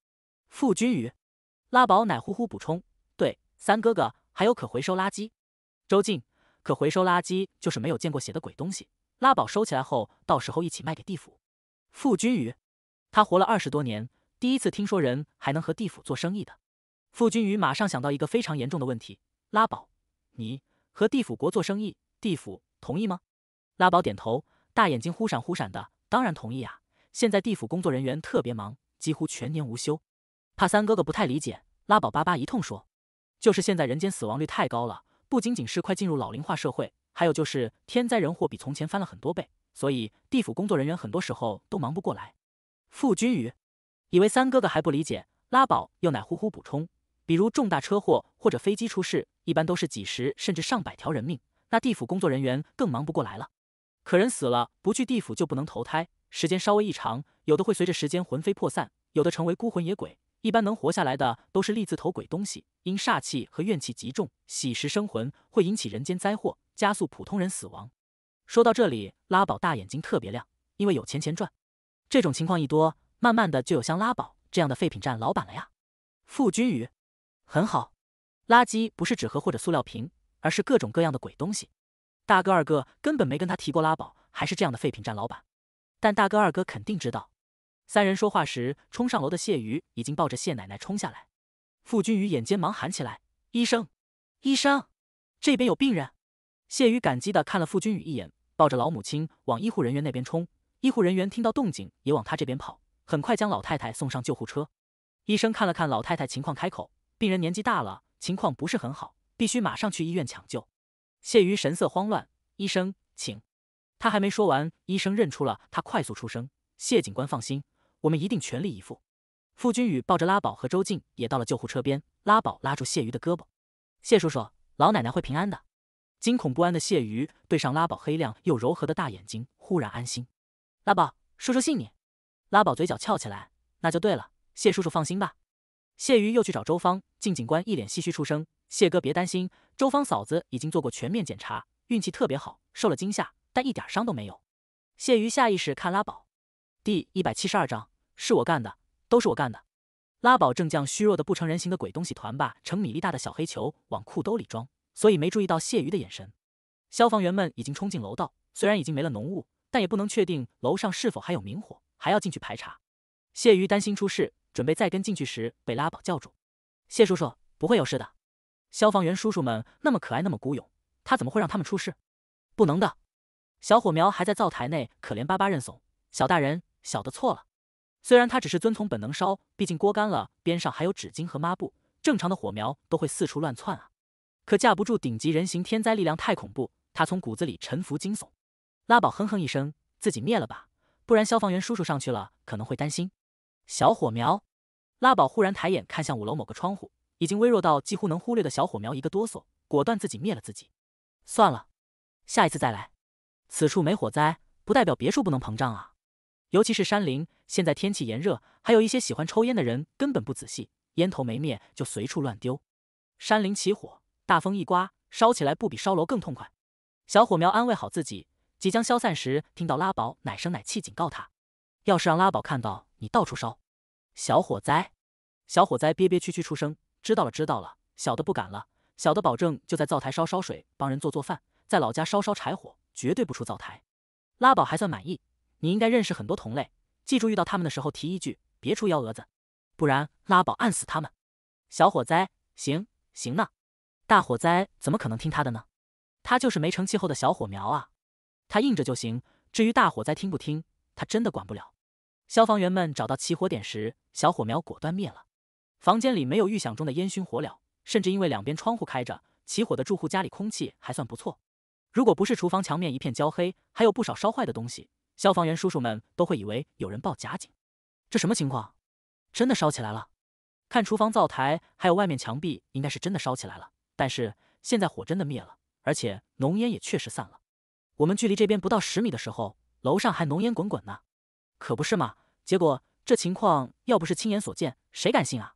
傅君宇，拉宝奶呼呼补充：“对，三哥哥，还有可回收垃圾。”周静，可回收垃圾就是没有见过血的鬼东西，拉宝收起来后，到时候一起卖给地府。傅君宇，他活了二十多年，第一次听说人还能和地府做生意的。傅君宇马上想到一个非常严重的问题：拉宝，你。和地府国做生意，地府同意吗？拉宝点头，大眼睛忽闪忽闪的，当然同意啊！现在地府工作人员特别忙，几乎全年无休。怕三哥哥不太理解，拉宝巴巴一通说，就是现在人间死亡率太高了，不仅仅是快进入老龄化社会，还有就是天灾人祸比从前翻了很多倍，所以地府工作人员很多时候都忙不过来。傅君宇以为三哥哥还不理解，拉宝又奶呼呼补充。比如重大车祸或者飞机出事，一般都是几十甚至上百条人命，那地府工作人员更忙不过来了。可人死了不去地府就不能投胎，时间稍微一长，有的会随着时间魂飞魄散，有的成为孤魂野鬼。一般能活下来的都是立字头鬼东西，因煞气和怨气极重，喜食生魂会引起人间灾祸，加速普通人死亡。说到这里，拉宝大眼睛特别亮，因为有钱钱赚。这种情况一多，慢慢的就有像拉宝这样的废品站老板了呀，傅君宇。很好，垃圾不是纸盒或者塑料瓶，而是各种各样的鬼东西。大哥二哥根本没跟他提过拉宝还是这样的废品站老板，但大哥二哥肯定知道。三人说话时，冲上楼的谢瑜已经抱着谢奶奶冲下来。傅君宇眼尖，忙喊起来：“医生，医生，这边有病人！”谢瑜感激的看了傅君宇一眼，抱着老母亲往医护人员那边冲。医护人员听到动静也往他这边跑，很快将老太太送上救护车。医生看了看老太太情况，开口。病人年纪大了，情况不是很好，必须马上去医院抢救。谢瑜神色慌乱，医生，请。他还没说完，医生认出了他，快速出声：“谢警官，放心，我们一定全力以赴。”傅君宇抱着拉宝和周静也到了救护车边，拉宝拉住谢瑜的胳膊：“谢叔叔，老奶奶会平安的。”惊恐不安的谢瑜对上拉宝黑亮又柔和的大眼睛，忽然安心。拉宝，叔叔信你。拉宝嘴角翘起来，那就对了，谢叔叔放心吧。谢瑜又去找周芳，靳警官一脸唏嘘出声：“谢哥，别担心，周芳嫂子已经做过全面检查，运气特别好，受了惊吓，但一点伤都没有。”谢瑜下意识看拉宝。第一百七十二章，是我干的，都是我干的。拉宝正将虚弱的不成人形的鬼东西团吧成米粒大的小黑球往裤兜里装，所以没注意到谢瑜的眼神。消防员们已经冲进楼道，虽然已经没了浓雾，但也不能确定楼上是否还有明火，还要进去排查。谢瑜担心出事。准备再跟进去时，被拉宝叫住：“谢叔叔不会有事的。”消防员叔叔们那么可爱，那么孤勇，他怎么会让他们出事？不能的。小火苗还在灶台内可怜巴巴认怂：“小大人，小的错了。”虽然他只是遵从本能烧，毕竟锅干了，边上还有纸巾和抹布，正常的火苗都会四处乱窜啊。可架不住顶级人形天灾力量太恐怖，他从骨子里臣服惊悚。拉宝哼哼一声：“自己灭了吧，不然消防员叔叔上去了可能会担心。”小火苗，拉宝忽然抬眼看向五楼某个窗户，已经微弱到几乎能忽略的小火苗一个哆嗦，果断自己灭了自己。算了，下一次再来。此处没火灾，不代表别墅不能膨胀啊。尤其是山林，现在天气炎热，还有一些喜欢抽烟的人根本不仔细，烟头没灭就随处乱丢，山林起火，大风一刮，烧起来不比烧楼更痛快。小火苗安慰好自己，即将消散时，听到拉宝奶声奶气警告他：“要是让拉宝看到。”你到处烧，小火灾，小火灾憋憋屈屈出声，知道了知道了，小的不敢了，小的保证就在灶台烧烧水，帮人做做饭，在老家烧烧柴火，绝对不出灶台。拉宝还算满意，你应该认识很多同类，记住遇到他们的时候提一句，别出幺蛾子，不然拉宝按死他们。小火灾，行行呢，大火灾怎么可能听他的呢？他就是没成气候的小火苗啊，他硬着就行，至于大火灾听不听，他真的管不了。消防员们找到起火点时，小火苗果断灭了。房间里没有预想中的烟熏火燎，甚至因为两边窗户开着，起火的住户家里空气还算不错。如果不是厨房墙面一片焦黑，还有不少烧坏的东西，消防员叔叔们都会以为有人报假警。这什么情况？真的烧起来了？看厨房灶台，还有外面墙壁，应该是真的烧起来了。但是现在火真的灭了，而且浓烟也确实散了。我们距离这边不到十米的时候，楼上还浓烟滚滚呢。可不是嘛！结果这情况要不是亲眼所见，谁敢信啊？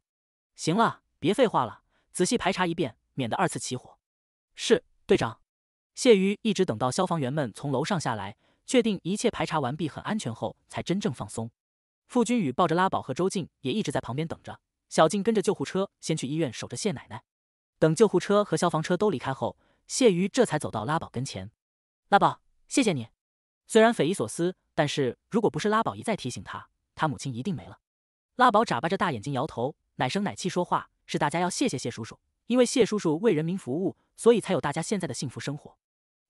行了，别废话了，仔细排查一遍，免得二次起火。是队长。谢瑜一直等到消防员们从楼上下来，确定一切排查完毕很安全后，才真正放松。傅君宇抱着拉宝和周静也一直在旁边等着。小静跟着救护车先去医院守着谢奶奶。等救护车和消防车都离开后，谢瑜这才走到拉宝跟前。拉宝，谢谢你。虽然匪夷所思。但是，如果不是拉宝一再提醒他，他母亲一定没了。拉宝眨巴着大眼睛，摇头，奶声奶气说话：“是大家要谢谢谢叔叔，因为谢叔叔为人民服务，所以才有大家现在的幸福生活。”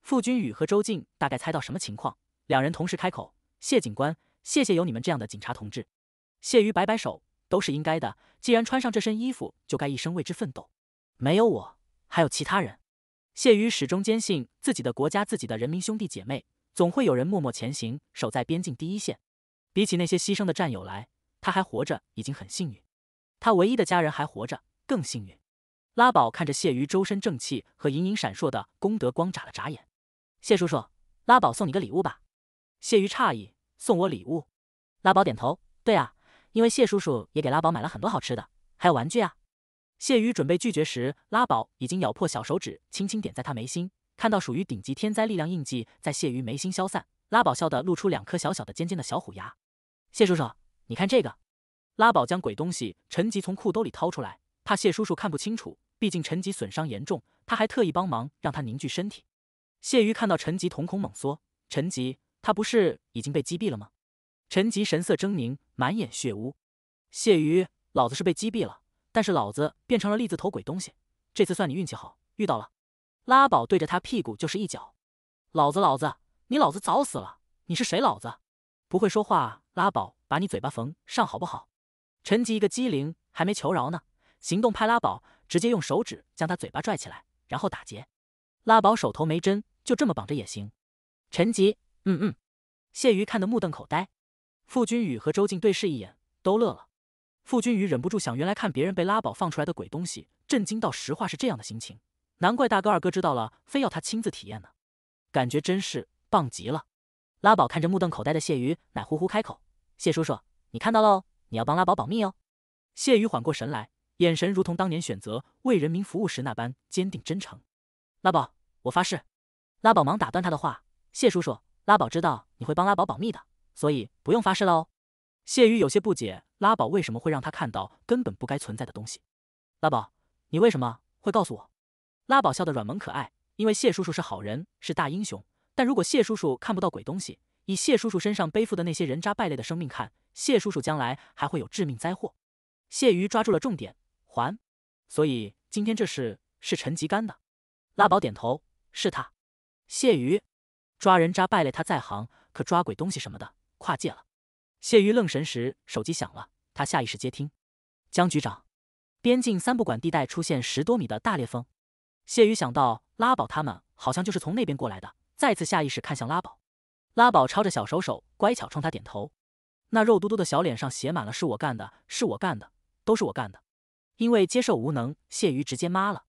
傅君宇和周静大概猜到什么情况，两人同时开口：“谢警官，谢谢有你们这样的警察同志。”谢瑜摆摆手：“都是应该的，既然穿上这身衣服，就该一生为之奋斗。没有我，还有其他人。”谢瑜始终坚信自己的国家、自己的人民、兄弟姐妹。总会有人默默前行，守在边境第一线。比起那些牺牲的战友来，他还活着已经很幸运。他唯一的家人还活着更幸运。拉宝看着谢瑜周身正气和隐隐闪烁的功德光，眨了眨眼。谢叔叔，拉宝送你个礼物吧。谢瑜诧异：送我礼物？拉宝点头：对啊，因为谢叔叔也给拉宝买了很多好吃的，还有玩具啊。谢瑜准备拒绝时，拉宝已经咬破小手指，轻轻点在他眉心。看到属于顶级天灾力量印记在谢瑜眉心消散，拉宝笑的露出两颗小小的尖尖的小虎牙。谢叔叔，你看这个。拉宝将鬼东西陈吉从裤兜里掏出来，怕谢叔叔看不清楚，毕竟陈吉损伤严重，他还特意帮忙让他凝聚身体。谢瑜看到陈吉瞳孔猛缩，陈吉，他不是已经被击毙了吗？陈吉神色狰狞，满眼血污。谢瑜，老子是被击毙了，但是老子变成了栗字头鬼东西，这次算你运气好，遇到了。拉宝对着他屁股就是一脚，老子老子，你老子早死了，你是谁老子？不会说话，拉宝把你嘴巴缝上好不好？陈吉一个机灵，还没求饶呢，行动派拉宝直接用手指将他嘴巴拽起来，然后打结。拉宝手头没针，就这么绑着也行。陈吉，嗯嗯。谢瑜看得目瞪口呆，傅君宇和周静对视一眼，都乐了。傅君宇忍不住想，原来看别人被拉宝放出来的鬼东西震惊到石化是这样的心情。难怪大哥二哥知道了，非要他亲自体验呢，感觉真是棒极了。拉宝看着目瞪口呆的谢瑜，奶呼呼开口：“谢叔叔，你看到喽，你要帮拉宝保密哦。”谢瑜缓过神来，眼神如同当年选择为人民服务时那般坚定真诚。拉宝，我发誓。拉宝忙打断他的话：“谢叔叔，拉宝知道你会帮拉宝保密的，所以不用发誓了哦。”谢瑜有些不解，拉宝为什么会让他看到根本不该存在的东西？拉宝，你为什么会告诉我？拉宝笑的软萌可爱，因为谢叔叔是好人，是大英雄。但如果谢叔叔看不到鬼东西，以谢叔叔身上背负的那些人渣败类的生命看，谢叔叔将来还会有致命灾祸。谢瑜抓住了重点，还。所以今天这事是陈吉干的。拉宝点头，是他。谢瑜抓人渣败类他在行，可抓鬼东西什么的跨界了。谢瑜愣神时，手机响了，他下意识接听。江局长，边境三不管地带出现十多米的大裂缝。谢瑜想到拉宝他们好像就是从那边过来的，再次下意识看向拉宝，拉宝抄着小手手，乖巧冲他点头，那肉嘟嘟的小脸上写满了“是我干的，是我干的，都是我干的”。因为接受无能，谢瑜直接妈了。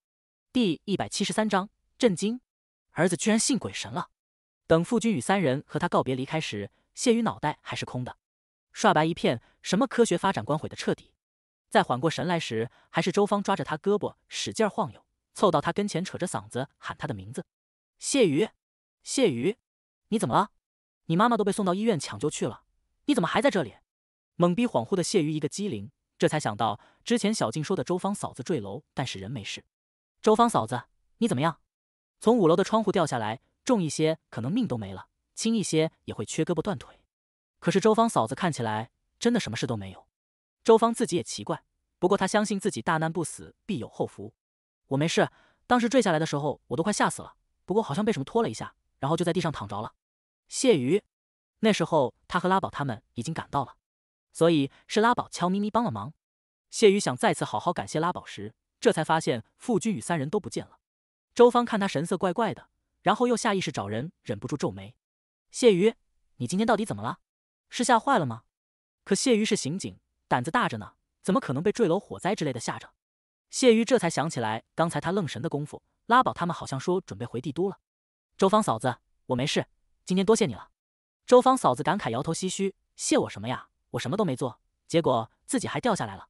第一百七十三章震惊，儿子居然信鬼神了。等傅君与三人和他告别离开时，谢瑜脑袋还是空的，刷白一片，什么科学发展观毁的彻底。在缓过神来时，还是周芳抓着他胳膊使劲晃悠。凑到他跟前，扯着嗓子喊他的名字：“谢宇，谢宇，你怎么了？你妈妈都被送到医院抢救去了，你怎么还在这里？”懵逼恍惚的谢宇一个机灵，这才想到之前小静说的周芳嫂子坠楼，但是人没事。周芳嫂子，你怎么样？从五楼的窗户掉下来，重一些可能命都没了，轻一些也会缺胳膊断腿。可是周芳嫂子看起来真的什么事都没有。周芳自己也奇怪，不过她相信自己大难不死，必有后福。我没事，当时坠下来的时候，我都快吓死了。不过好像被什么拖了一下，然后就在地上躺着了。谢瑜，那时候他和拉宝他们已经赶到了，所以是拉宝悄咪咪帮了忙。谢瑜想再次好好感谢拉宝时，这才发现傅君与三人都不见了。周芳看他神色怪怪的，然后又下意识找人，忍不住皱眉。谢瑜，你今天到底怎么了？是吓坏了吗？可谢瑜是刑警，胆子大着呢，怎么可能被坠楼、火灾之类的吓着？谢瑜这才想起来，刚才他愣神的功夫，拉宝他们好像说准备回帝都了。周芳嫂子，我没事，今天多谢你了。周芳嫂子感慨摇头唏嘘：“谢我什么呀？我什么都没做，结果自己还掉下来了。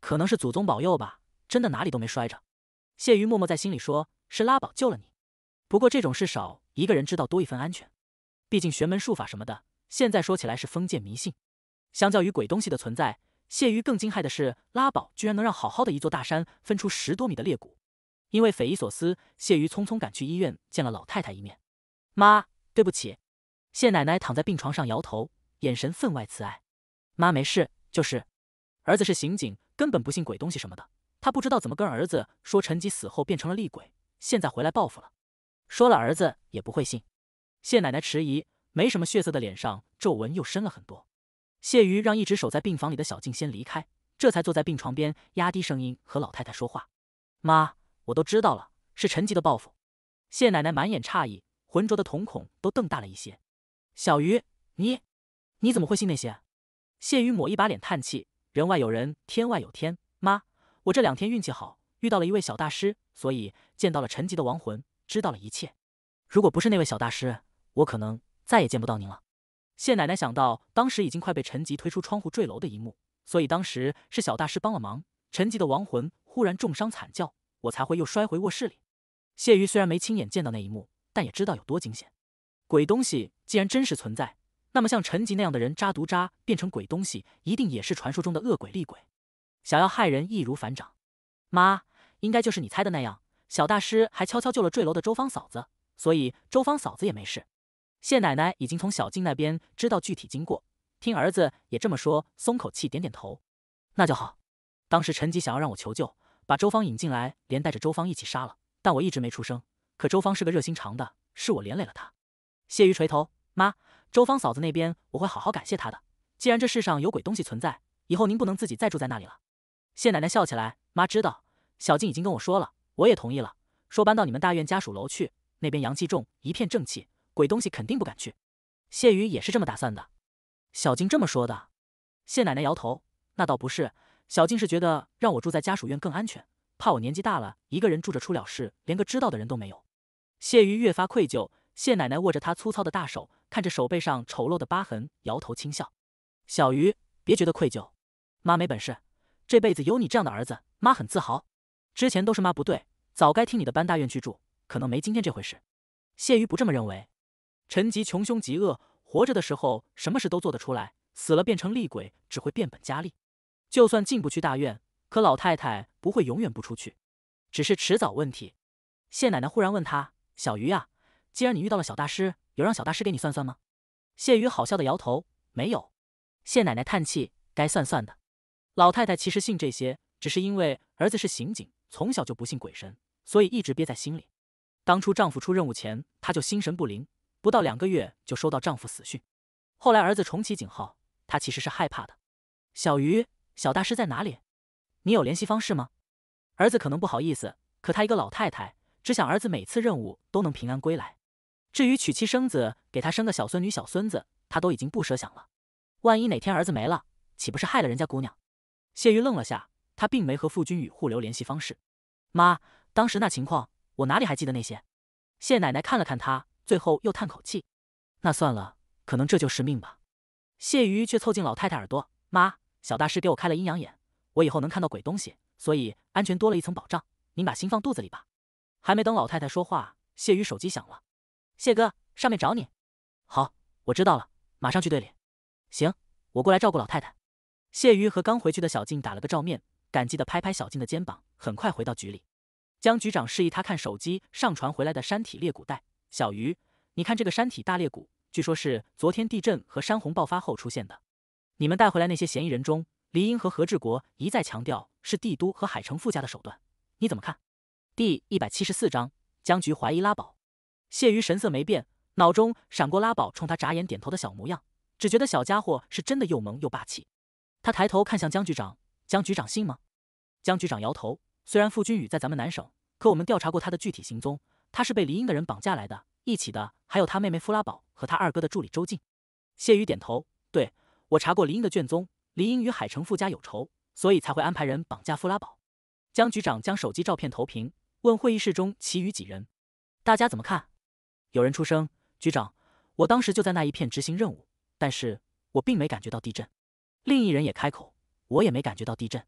可能是祖宗保佑吧，真的哪里都没摔着。”谢瑜默默在心里说：“是拉宝救了你，不过这种事少，一个人知道多一份安全。毕竟玄门术法什么的，现在说起来是封建迷信，相较于鬼东西的存在。”谢瑜更惊骇的是，拉宝居然能让好好的一座大山分出十多米的裂谷，因为匪夷所思，谢瑜匆匆赶去医院见了老太太一面。妈，对不起。谢奶奶躺在病床上，摇头，眼神分外慈爱。妈没事，就是儿子是刑警，根本不信鬼东西什么的。她不知道怎么跟儿子说陈吉死后变成了厉鬼，现在回来报复了。说了儿子也不会信。谢奶奶迟疑，没什么血色的脸上皱纹又深了很多。谢瑜让一直守在病房里的小静先离开，这才坐在病床边，压低声音和老太太说话：“妈，我都知道了，是陈吉的报复。”谢奶奶满眼诧异，浑浊的瞳孔都瞪大了一些。“小瑜，你你怎么会信那些？”谢瑜抹一把脸，叹气：“人外有人，天外有天。妈，我这两天运气好，遇到了一位小大师，所以见到了陈吉的亡魂，知道了一切。如果不是那位小大师，我可能再也见不到您了。”谢奶奶想到当时已经快被陈吉推出窗户坠楼的一幕，所以当时是小大师帮了忙。陈吉的亡魂忽然重伤惨叫，我才会又摔回卧室里。谢瑜虽然没亲眼见到那一幕，但也知道有多惊险。鬼东西既然真实存在，那么像陈吉那样的人渣毒渣变成鬼东西，一定也是传说中的恶鬼厉鬼，想要害人易如反掌。妈，应该就是你猜的那样，小大师还悄悄救了坠楼的周芳嫂子，所以周芳嫂子也没事。谢奶奶已经从小静那边知道具体经过，听儿子也这么说，松口气，点点头，那就好。当时陈吉想要让我求救，把周芳引进来，连带着周芳一起杀了，但我一直没出声。可周芳是个热心肠的，是我连累了他。谢瑜垂头，妈，周芳嫂子那边我会好好感谢她的。既然这世上有鬼东西存在，以后您不能自己再住在那里了。谢奶奶笑起来，妈知道，小静已经跟我说了，我也同意了，说搬到你们大院家属楼去，那边阳气重，一片正气。鬼东西肯定不敢去，谢瑜也是这么打算的。小静这么说的。谢奶奶摇头，那倒不是，小静是觉得让我住在家属院更安全，怕我年纪大了一个人住着出了事，连个知道的人都没有。谢瑜越发愧疚。谢奶奶握着她粗糙的大手，看着手背上丑陋的疤痕，摇头轻笑：“小瑜，别觉得愧疚，妈没本事，这辈子有你这样的儿子，妈很自豪。之前都是妈不对，早该听你的搬大院去住，可能没今天这回事。”谢瑜不这么认为。陈吉穷凶极恶，活着的时候什么事都做得出来，死了变成厉鬼只会变本加厉。就算进不去大院，可老太太不会永远不出去，只是迟早问题。谢奶奶忽然问他：“小鱼呀，既然你遇到了小大师，有让小大师给你算算吗？”谢鱼好笑的摇头：“没有。”谢奶奶叹气：“该算算的。”老太太其实信这些，只是因为儿子是刑警，从小就不信鬼神，所以一直憋在心里。当初丈夫出任务前，她就心神不宁，不到两个月就收到丈夫死讯，后来儿子重启警号，他其实是害怕的。小鱼，小大师在哪里？你有联系方式吗？儿子可能不好意思，可他一个老太太，只想儿子每次任务都能平安归来。至于娶妻生子，给他生个小孙女、小孙子，他都已经不奢想了。万一哪天儿子没了，岂不是害了人家姑娘？谢玉愣了下，他并没和傅君宇互留联系方式。妈，当时那情况，我哪里还记得那些？谢奶奶看了看他。最后又叹口气，那算了，可能这就是命吧。谢瑜却凑近老太太耳朵：“妈，小大师给我开了阴阳眼，我以后能看到鬼东西，所以安全多了一层保障。您把心放肚子里吧。”还没等老太太说话，谢瑜手机响了：“谢哥，上面找你。”“好，我知道了，马上去队里。”“行，我过来照顾老太太。”谢瑜和刚回去的小静打了个照面，感激的拍拍小静的肩膀，很快回到局里。江局长示意他看手机上传回来的山体裂谷带。小鱼，你看这个山体大裂谷，据说是昨天地震和山洪爆发后出现的。你们带回来那些嫌疑人中，黎英和何志国一再强调是帝都和海城富家的手段，你怎么看？第一百七十四章江局怀疑拉宝。谢瑜神色没变，脑中闪过拉宝冲他眨眼点头的小模样，只觉得小家伙是真的又萌又霸气。他抬头看向江局长，江局长信吗？江局长摇头。虽然傅君宇在咱们南省，可我们调查过他的具体行踪。他是被黎英的人绑架来的，一起的还有他妹妹弗拉宝和他二哥的助理周静。谢雨点头，对我查过黎英的卷宗，黎英与海城富家有仇，所以才会安排人绑架弗拉宝。江局长将手机照片投屏，问会议室中其余几人：“大家怎么看？”有人出声：“局长，我当时就在那一片执行任务，但是我并没感觉到地震。”另一人也开口：“我也没感觉到地震。”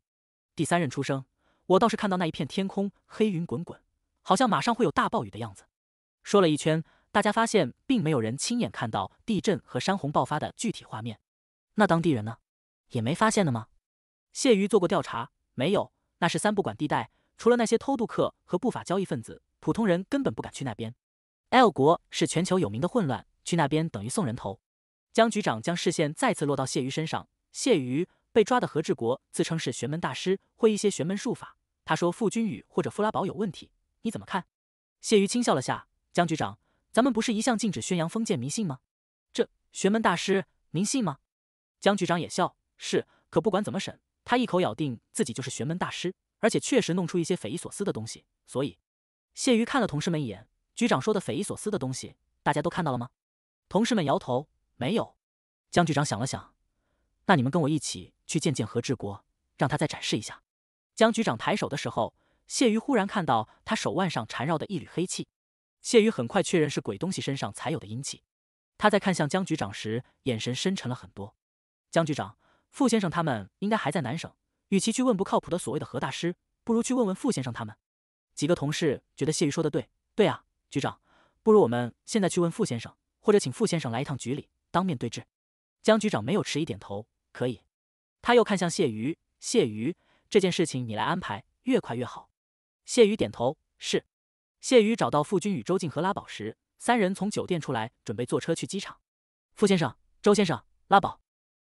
第三人出声：“我倒是看到那一片天空黑云滚滚。”好像马上会有大暴雨的样子。说了一圈，大家发现并没有人亲眼看到地震和山洪爆发的具体画面。那当地人呢，也没发现的吗？谢瑜做过调查，没有，那是三不管地带。除了那些偷渡客和不法交易分子，普通人根本不敢去那边。L 国是全球有名的混乱，去那边等于送人头。江局长将视线再次落到谢瑜身上。谢瑜被抓的何志国自称是玄门大师，会一些玄门术法。他说傅君宇或者傅拉宝有问题。你怎么看？谢瑜轻笑了下，江局长，咱们不是一向禁止宣扬封建迷信吗？这玄门大师您信吗？江局长也笑，是。可不管怎么审，他一口咬定自己就是玄门大师，而且确实弄出一些匪夷所思的东西。所以，谢瑜看了同事们一眼，局长说的匪夷所思的东西，大家都看到了吗？同事们摇头，没有。江局长想了想，那你们跟我一起去见见何志国，让他再展示一下。江局长抬手的时候。谢瑜忽然看到他手腕上缠绕的一缕黑气，谢瑜很快确认是鬼东西身上才有的阴气。他在看向江局长时，眼神深沉了很多。江局长，傅先生他们应该还在南省，与其去问不靠谱的所谓的何大师，不如去问问傅先生他们。几个同事觉得谢瑜说的对，对啊，局长，不如我们现在去问傅先生，或者请傅先生来一趟局里当面对质。江局长没有迟疑，点头，可以。他又看向谢瑜，谢瑜，这件事情你来安排，越快越好。谢瑜点头，是。谢瑜找到傅君宇、周静和拉宝时，三人从酒店出来，准备坐车去机场。傅先生、周先生、拉宝，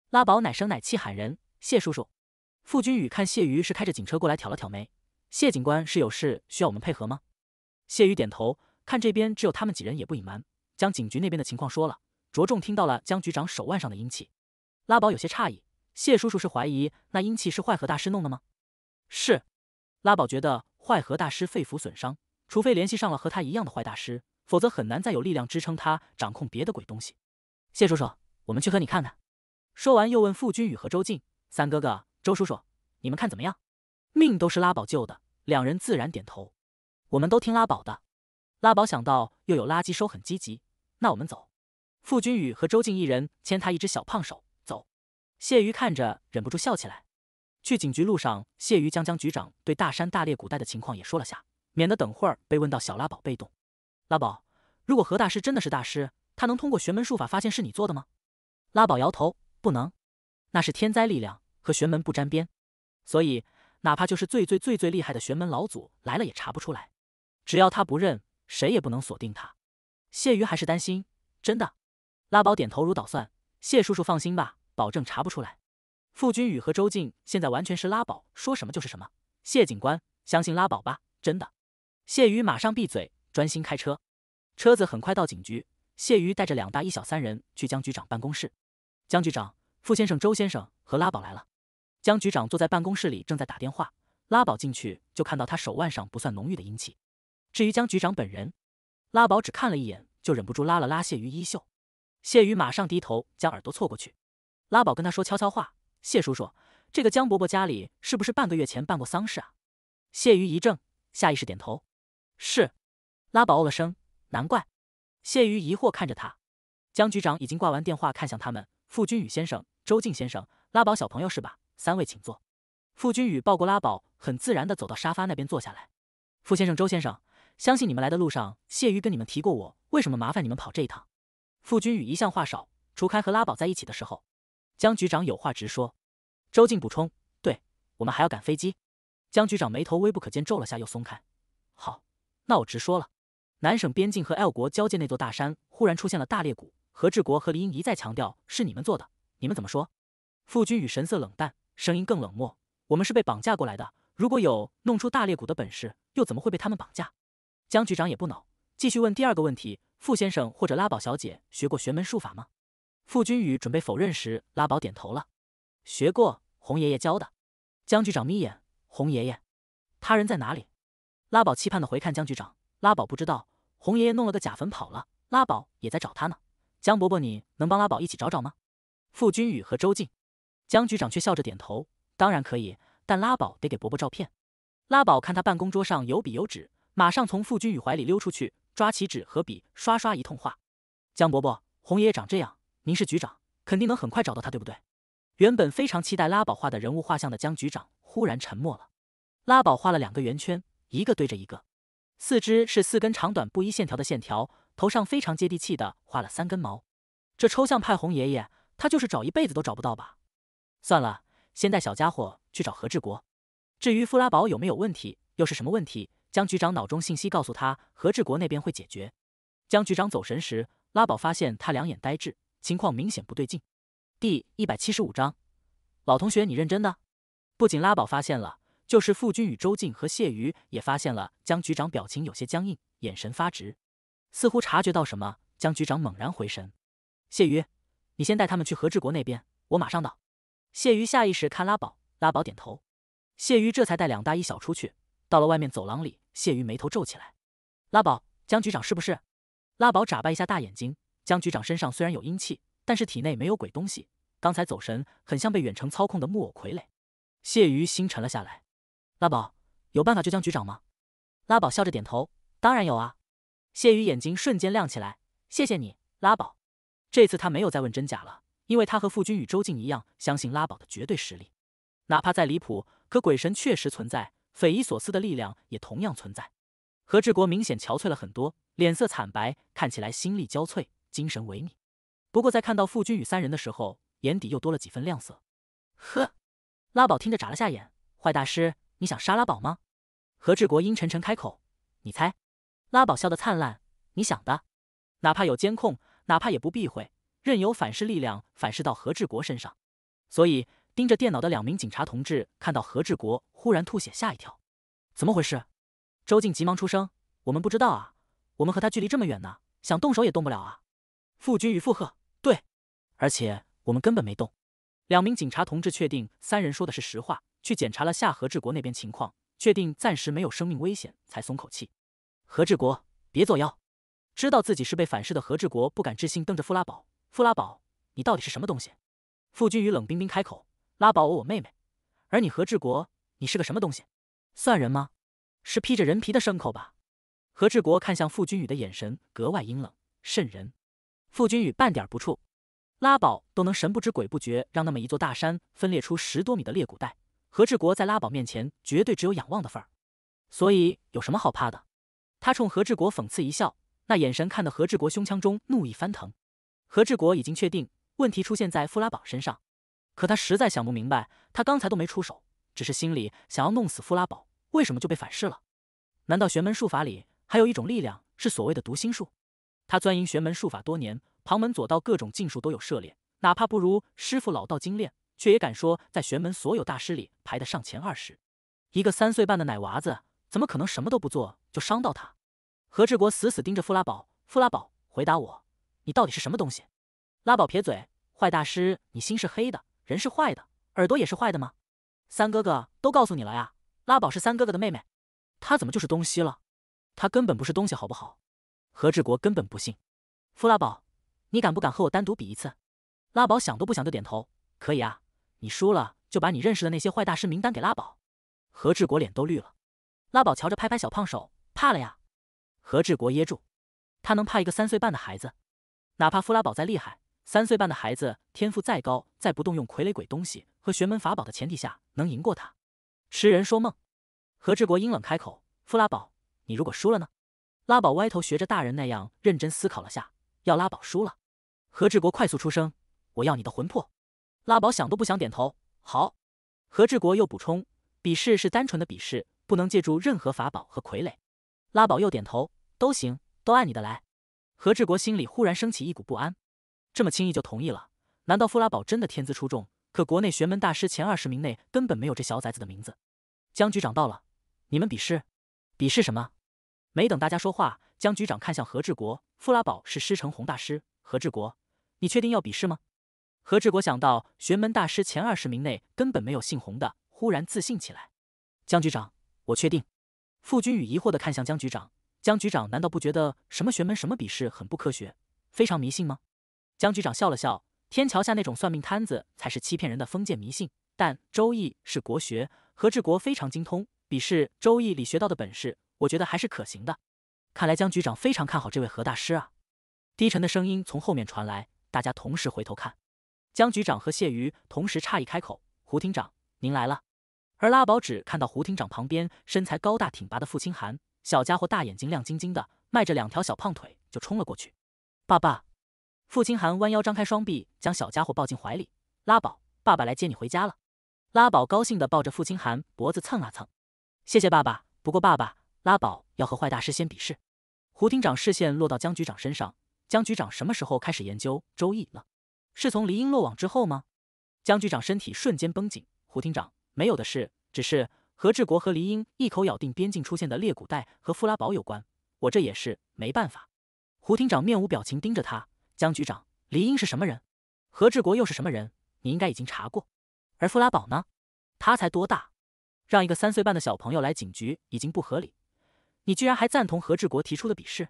拉宝奶声奶气喊人：“谢叔叔。”傅君宇看谢瑜是开着警车过来，挑了挑眉：“谢警官是有事需要我们配合吗？”谢瑜点头，看这边只有他们几人，也不隐瞒，将警局那边的情况说了，着重听到了江局长手腕上的阴气。拉宝有些诧异：“谢叔叔是怀疑那阴气是坏和大师弄的吗？”“是。”拉宝觉得。坏核大师肺腑损伤，除非联系上了和他一样的坏大师，否则很难再有力量支撑他掌控别的鬼东西。谢叔叔，我们去和你看看。说完又问傅君宇和周静：“三哥哥，周叔叔，你们看怎么样？”命都是拉宝救的，两人自然点头。我们都听拉宝的。拉宝想到又有垃圾收，很积极。那我们走。傅君宇和周静一人牵他一只小胖手，走。谢瑜看着忍不住笑起来。去警局路上，谢瑜将江局长对大山大裂谷带的情况也说了下，免得等会儿被问到小拉宝被动。拉宝，如果何大师真的是大师，他能通过玄门术法发现是你做的吗？拉宝摇头，不能，那是天灾力量和玄门不沾边，所以哪怕就是最最最最厉害的玄门老祖来了也查不出来。只要他不认，谁也不能锁定他。谢瑜还是担心，真的？拉宝点头如捣蒜，谢叔叔放心吧，保证查不出来。傅君宇和周静现在完全是拉宝说什么就是什么。谢警官，相信拉宝吧，真的。谢瑜马上闭嘴，专心开车。车子很快到警局，谢瑜带着两大一小三人去江局长办公室。江局长，傅先生、周先生和拉宝来了。江局长坐在办公室里正在打电话，拉宝进去就看到他手腕上不算浓郁的阴气。至于江局长本人，拉宝只看了一眼就忍不住拉了拉谢瑜衣袖。谢瑜马上低头将耳朵凑过去，拉宝跟他说悄悄话。谢叔叔，这个江伯伯家里是不是半个月前办过丧事啊？谢瑜一怔，下意识点头，是。拉宝哦了声，难怪。谢瑜疑惑看着他。江局长已经挂完电话，看向他们。傅君宇先生、周静先生、拉宝小朋友是吧？三位请坐。傅君宇抱过拉宝，很自然地走到沙发那边坐下来。傅先生、周先生，相信你们来的路上，谢瑜跟你们提过我为什么麻烦你们跑这一趟。傅君宇一向话少，除开和拉宝在一起的时候，江局长有话直说。周静补充：“对我们还要赶飞机。”江局长眉头微不可见皱了下，又松开。好，那我直说了。南省边境和 L 国交界那座大山忽然出现了大裂谷，何志国和黎英一再强调是你们做的，你们怎么说？”傅君宇神色冷淡，声音更冷漠：“我们是被绑架过来的，如果有弄出大裂谷的本事，又怎么会被他们绑架？”江局长也不恼，继续问第二个问题：“傅先生或者拉宝小姐学过玄门术法吗？”傅君宇准备否认时，拉宝点头了：“学过。”红爷爷教的，江局长眯眼。红爷爷，他人在哪里？拉宝期盼的回看江局长。拉宝不知道，红爷爷弄了个假坟跑了，拉宝也在找他呢。江伯伯，你能帮拉宝一起找找吗？傅君宇和周静。江局长却笑着点头，当然可以。但拉宝得给伯伯照片。拉宝看他办公桌上有笔有纸，马上从傅君宇怀里溜出去，抓起纸和笔，刷刷一通画。江伯伯，红爷爷长这样，您是局长，肯定能很快找到他，对不对？原本非常期待拉宝画的人物画像的江局长忽然沉默了。拉宝画了两个圆圈，一个对着一个，四肢是四根长短不一线条的线条，头上非常接地气的画了三根毛。这抽象派红爷爷，他就是找一辈子都找不到吧？算了，先带小家伙去找何志国。至于富拉宝有没有问题，又是什么问题，江局长脑中信息告诉他何志国那边会解决。江局长走神时，拉宝发现他两眼呆滞，情况明显不对劲。第一百七十五章，老同学，你认真的？不仅拉宝发现了，就是傅军与周静和谢瑜也发现了。江局长表情有些僵硬，眼神发直，似乎察觉到什么。江局长猛然回神。谢瑜，你先带他们去何志国那边，我马上到。谢瑜下意识看拉宝，拉宝点头。谢瑜这才带两大一小出去。到了外面走廊里，谢瑜眉头皱起来。拉宝，江局长是不是？拉宝眨巴一下大眼睛。江局长身上虽然有阴气。但是体内没有鬼东西，刚才走神很像被远程操控的木偶傀儡。谢瑜心沉了下来。拉宝有办法救江局长吗？拉宝笑着点头，当然有啊。谢瑜眼睛瞬间亮起来，谢谢你，拉宝。这次他没有再问真假了，因为他和傅君与周静一样，相信拉宝的绝对实力，哪怕再离谱，可鬼神确实存在，匪夷所思的力量也同样存在。何志国明显憔悴了很多，脸色惨白，看起来心力交瘁，精神萎靡。不过在看到傅君宇三人的时候，眼底又多了几分亮色。呵，拉宝听着眨了下眼，坏大师，你想杀拉宝吗？何志国阴沉沉开口。你猜？拉宝笑得灿烂。你想的？哪怕有监控，哪怕也不避讳，任由反噬力量反噬到何志国身上。所以盯着电脑的两名警察同志看到何志国忽然吐血，吓一跳。怎么回事？周静急忙出声。我们不知道啊，我们和他距离这么远呢，想动手也动不了啊。傅君与附和。而且我们根本没动。两名警察同志确定三人说的是实话，去检查了夏何志国那边情况，确定暂时没有生命危险，才松口气。何志国，别作妖！知道自己是被反噬的何志国不敢置信瞪着傅拉宝，傅拉宝，你到底是什么东西？傅君宇冷冰冰开口：“拉宝，我我妹妹。”而你何志国，你是个什么东西？算人吗？是披着人皮的牲口吧？何志国看向傅君宇的眼神格外阴冷，瘆人。傅君宇半点不怵。拉宝都能神不知鬼不觉让那么一座大山分裂出十多米的裂谷带，何志国在拉宝面前绝对只有仰望的份儿。所以有什么好怕的？他冲何志国讽刺一笑，那眼神看得何志国胸腔中怒意翻腾。何志国已经确定问题出现在弗拉宝身上，可他实在想不明白，他刚才都没出手，只是心里想要弄死弗拉宝，为什么就被反噬了？难道玄门术法里还有一种力量是所谓的读心术？他钻研玄门术法多年。旁门左道，各种禁术都有涉猎，哪怕不如师傅老道精炼，却也敢说在玄门所有大师里排得上前二十。一个三岁半的奶娃子，怎么可能什么都不做就伤到他？何志国死死盯着傅拉宝，傅拉宝，回答我，你到底是什么东西？拉宝撇嘴，坏大师，你心是黑的，人是坏的，耳朵也是坏的吗？三哥哥都告诉你了呀，拉宝是三哥哥的妹妹，她怎么就是东西了？她根本不是东西，好不好？何志国根本不信，傅拉宝。你敢不敢和我单独比一次？拉宝想都不想就点头，可以啊。你输了就把你认识的那些坏大师名单给拉宝。何志国脸都绿了。拉宝瞧着，拍拍小胖手，怕了呀？何志国噎住，他能怕一个三岁半的孩子？哪怕弗拉宝再厉害，三岁半的孩子天赋再高，在不动用傀儡鬼东西和玄门法宝的前提下，能赢过他？痴人说梦。何志国阴冷开口：弗拉宝，你如果输了呢？拉宝歪头学着大人那样认真思考了下。要拉宝输了，何志国快速出声：“我要你的魂魄。”拉宝想都不想点头：“好。”何志国又补充：“比试是单纯的比试，不能借助任何法宝和傀儡。”拉宝又点头：“都行，都按你的来。”何志国心里忽然升起一股不安：这么轻易就同意了？难道富拉宝真的天资出众？可国内玄门大师前二十名内根本没有这小崽子的名字。江局长到了，你们比试？比试什么？没等大家说话，江局长看向何志国。傅拉宝是师承洪大师，何志国，你确定要比试吗？何志国想到玄门大师前二十名内根本没有姓洪的，忽然自信起来。江局长，我确定。傅君宇疑惑的看向江局长，江局长难道不觉得什么玄门什么比试很不科学，非常迷信吗？江局长笑了笑，天桥下那种算命摊子才是欺骗人的封建迷信，但周易是国学，何志国非常精通，比试周易里学到的本事，我觉得还是可行的。看来江局长非常看好这位何大师啊！低沉的声音从后面传来，大家同时回头看，江局长和谢瑜同时诧异开口：“胡厅长，您来了。”而拉宝只看到胡厅长旁边身材高大挺拔的傅清寒，小家伙大眼睛亮晶晶的，迈着两条小胖腿就冲了过去。爸爸，傅清寒弯腰张开双臂，将小家伙抱进怀里。拉宝，爸爸来接你回家了。拉宝高兴的抱着傅清寒脖子蹭啊蹭，谢谢爸爸。不过爸爸，拉宝要和坏大师先比试。胡厅长视线落到江局长身上，江局长什么时候开始研究《周易》了？是从黎英落网之后吗？江局长身体瞬间绷紧。胡厅长没有的事，只是何志国和黎英一口咬定边境出现的裂谷带和富拉堡有关，我这也是没办法。胡厅长面无表情盯着他，江局长，黎英是什么人？何志国又是什么人？你应该已经查过，而富拉堡呢？他才多大？让一个三岁半的小朋友来警局已经不合理。你居然还赞同何志国提出的比试？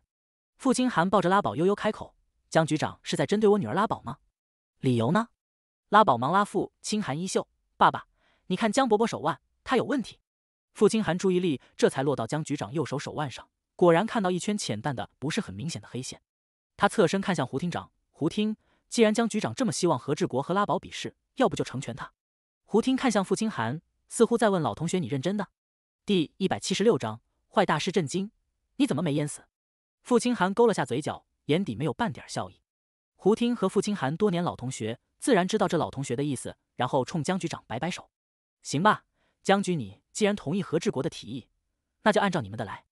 傅清寒抱着拉宝悠悠开口：“江局长是在针对我女儿拉宝吗？理由呢？”拉宝忙拉傅清寒衣袖：“爸爸，你看江伯伯手腕，他有问题。”傅清寒注意力这才落到江局长右手手腕上，果然看到一圈浅淡的、不是很明显的黑线。他侧身看向胡厅长：“胡厅，既然江局长这么希望何志国和拉宝比试，要不就成全他？”胡厅看向傅清寒，似乎在问老同学：“你认真的？”第一百七十六章。坏大师震惊，你怎么没淹死？傅清寒勾了下嘴角，眼底没有半点笑意。胡听和傅清寒多年老同学，自然知道这老同学的意思，然后冲江局长摆摆手：“行吧，江局，你既然同意何志国的提议，那就按照你们的来。”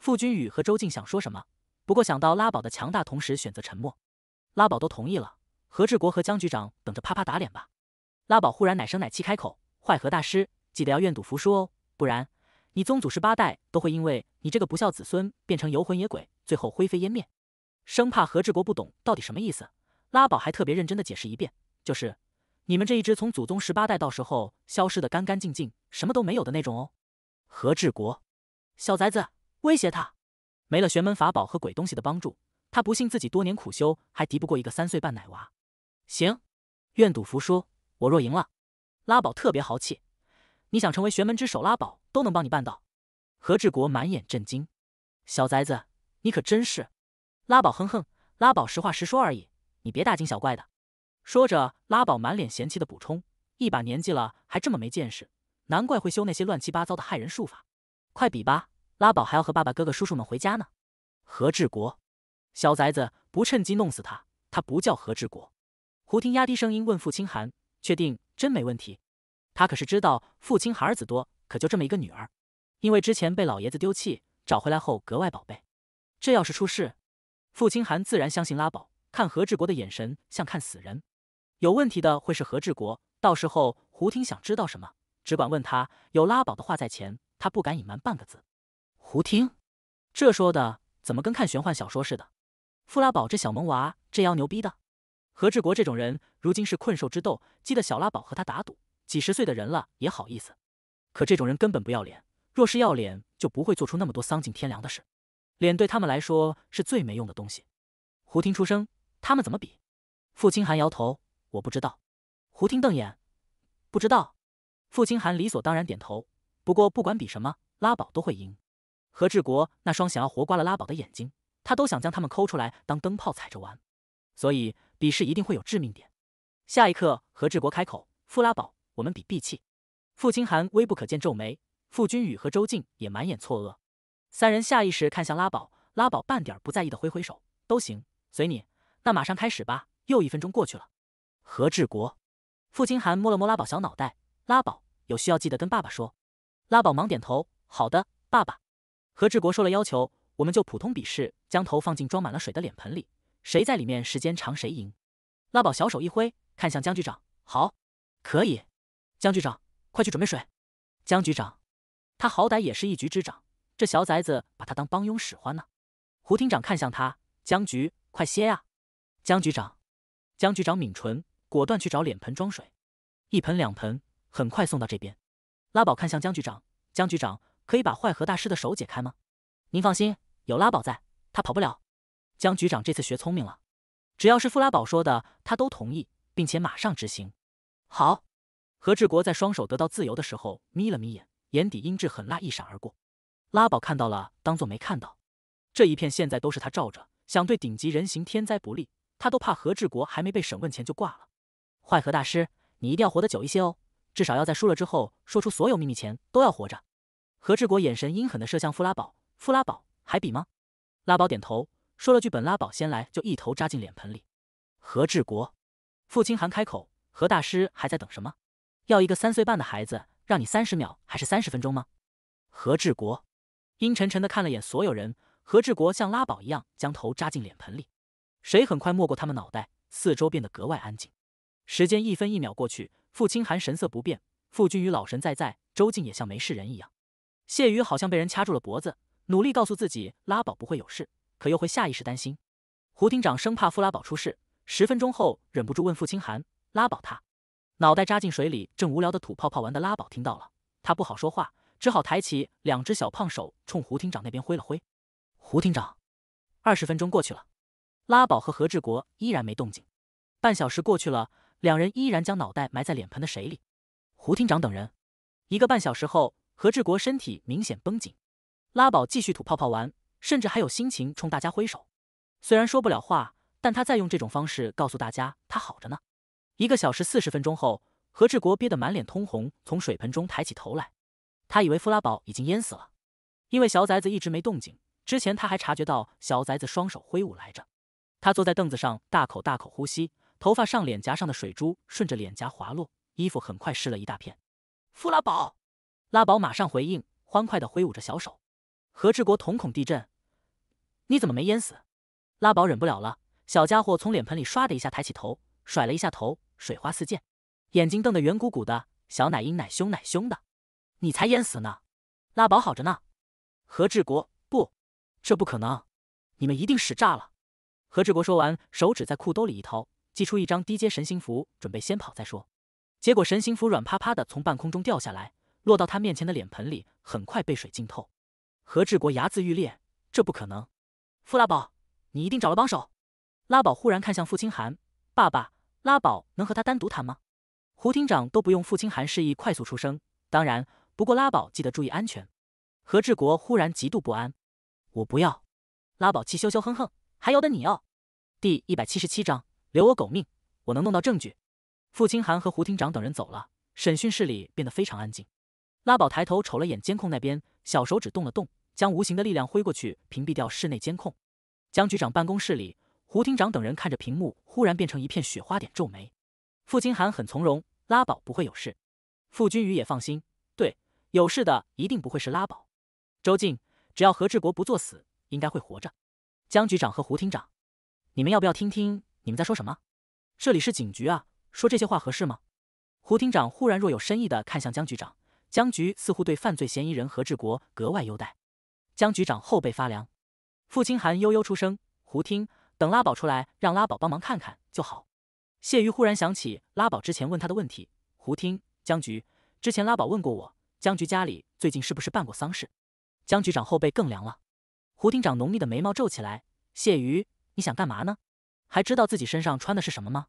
傅君宇和周静想说什么，不过想到拉宝的强大，同时选择沉默。拉宝都同意了，何志国和江局长等着啪啪打脸吧。拉宝忽然奶声奶气开口：“坏何大师，记得要愿赌服输哦，不然。”你宗祖十八代都会因为你这个不孝子孙变成游魂野鬼，最后灰飞烟灭。生怕何志国不懂到底什么意思，拉宝还特别认真的解释一遍，就是你们这一支从祖宗十八代到时候消失的干干净净，什么都没有的那种哦。何志国，小崽子，威胁他，没了玄门法宝和鬼东西的帮助，他不信自己多年苦修还敌不过一个三岁半奶娃。行，愿赌服输，我若赢了，拉宝特别豪气。你想成为玄门之首，拉宝。都能帮你办到，何志国满眼震惊。小崽子，你可真是！拉宝哼哼，拉宝实话实说而已，你别大惊小怪的。说着，拉宝满脸嫌弃的补充：一把年纪了还这么没见识，难怪会修那些乱七八糟的害人术法。快比吧，拉宝还要和爸爸、哥哥、叔叔们回家呢。何志国，小崽子不趁机弄死他，他不叫何志国。胡天压低声音问傅清寒：确定真没问题？他可是知道傅清寒儿子多。可就这么一个女儿，因为之前被老爷子丢弃，找回来后格外宝贝。这要是出事，傅清寒自然相信拉宝。看何志国的眼神像看死人，有问题的会是何志国。到时候胡听想知道什么，只管问他。有拉宝的话在前，他不敢隐瞒半个字。胡听，这说的怎么跟看玄幻小说似的？傅拉宝这小萌娃这妖牛逼的。何志国这种人，如今是困兽之斗，激得小拉宝和他打赌。几十岁的人了也好意思。可这种人根本不要脸，若是要脸，就不会做出那么多丧尽天良的事。脸对他们来说是最没用的东西。胡听出声：“他们怎么比？”傅清寒摇头：“我不知道。”胡听瞪眼：“不知道？”傅清寒理所当然点头：“不过不管比什么，拉宝都会赢。”何志国那双想要活刮了拉宝的眼睛，他都想将他们抠出来当灯泡踩着玩。所以比试一定会有致命点。下一刻，何志国开口：“傅拉宝，我们比闭气。”傅清寒微不可见皱眉，傅君宇和周静也满眼错愕，三人下意识看向拉宝，拉宝半点不在意的挥挥手，都行，随你。那马上开始吧。又一分钟过去了。何志国，傅清寒摸了摸拉宝小脑袋，拉宝有需要记得跟爸爸说。拉宝忙点头，好的，爸爸。何志国说了要求，我们就普通比试，将头放进装满了水的脸盆里，谁在里面时间长谁赢。拉宝小手一挥，看向江局长，好，可以。江局长。快去准备水，江局长，他好歹也是一局之长，这小崽子把他当帮佣使唤呢。胡厅长看向他，江局，快歇呀。江局长，江局长抿唇，果断去找脸盆装水，一盆两盆，很快送到这边。拉宝看向江局长，江局长可以把坏何大师的手解开吗？您放心，有拉宝在，他跑不了。江局长这次学聪明了，只要是傅拉宝说的，他都同意，并且马上执行。好。何志国在双手得到自由的时候，眯了眯眼，眼底阴质狠辣一闪而过。拉宝看到了，当做没看到。这一片现在都是他罩着，想对顶级人形天灾不利，他都怕何志国还没被审问前就挂了。坏何大师，你一定要活得久一些哦，至少要在输了之后说出所有秘密前都要活着。何志国眼神阴狠的射向富拉宝，富拉宝还比吗？拉宝点头，说了句本拉宝先来，就一头扎进脸盆里。何志国，傅清寒开口，何大师还在等什么？要一个三岁半的孩子，让你三十秒还是三十分钟吗？何志国，阴沉沉的看了眼所有人。何志国像拉宝一样将头扎进脸盆里，水很快没过他们脑袋。四周变得格外安静。时间一分一秒过去，傅清寒神色不变，傅君宇老神在在，周静也像没事人一样。谢宇好像被人掐住了脖子，努力告诉自己拉宝不会有事，可又会下意识担心。胡厅长生怕傅拉宝出事，十分钟后忍不住问傅清寒：“拉宝他？”脑袋扎进水里，正无聊的吐泡泡玩的拉宝听到了，他不好说话，只好抬起两只小胖手，冲胡厅长那边挥了挥。胡厅长，二十分钟过去了，拉宝和何志国依然没动静。半小时过去了，两人依然将脑袋埋在脸盆的水里。胡厅长等人，一个半小时后，何志国身体明显绷紧，拉宝继续吐泡泡玩，甚至还有心情冲大家挥手。虽然说不了话，但他在用这种方式告诉大家，他好着呢。一个小时四十分钟后，何志国憋得满脸通红，从水盆中抬起头来。他以为弗拉宝已经淹死了，因为小崽子一直没动静。之前他还察觉到小崽子双手挥舞来着。他坐在凳子上，大口大口呼吸，头发上、脸颊上的水珠顺着脸颊滑落，衣服很快湿了一大片。弗拉宝，拉宝马上回应，欢快地挥舞着小手。何志国瞳孔地震：“你怎么没淹死？”拉宝忍不了了，小家伙从脸盆里唰的一下抬起头，甩了一下头。水花四溅，眼睛瞪得圆鼓鼓的，小奶音奶凶奶凶的：“你才淹死呢，拉宝好着呢。”何志国不，这不可能，你们一定使诈了。何志国说完，手指在裤兜里一掏，祭出一张低阶神行符，准备先跑再说。结果神行符软趴趴的从半空中掉下来，落到他面前的脸盆里，很快被水浸透。何志国牙眦欲裂，这不可能！傅拉宝，你一定找了帮手。拉宝忽然看向傅清寒，爸爸。拉宝能和他单独谈吗？胡厅长都不用傅清寒示意，快速出声。当然，不过拉宝记得注意安全。何志国忽然极度不安。我不要！拉宝气羞羞哼哼，还由得你要？第一百七十七章，留我狗命，我能弄到证据。傅清寒和胡厅长等人走了，审讯室里变得非常安静。拉宝抬头瞅了眼监控那边，小手指动了动，将无形的力量挥过去，屏蔽掉室内监控。江局长办公室里。胡厅长等人看着屏幕，忽然变成一片雪花点，皱眉。傅清寒很从容，拉宝不会有事。傅君宇也放心，对，有事的一定不会是拉宝。周静，只要何志国不作死，应该会活着。江局长和胡厅长，你们要不要听听你们在说什么？这里是警局啊，说这些话合适吗？胡厅长忽然若有深意的看向江局长，江局似乎对犯罪嫌疑人何志国格外优待。江局长后背发凉。傅清寒悠悠出声，胡厅。等拉宝出来，让拉宝帮忙看看就好。谢瑜忽然想起拉宝之前问他的问题，胡听江局之前拉宝问过我，江局家里最近是不是办过丧事？江局长后背更凉了。胡厅长浓密的眉毛皱起来，谢瑜，你想干嘛呢？还知道自己身上穿的是什么吗？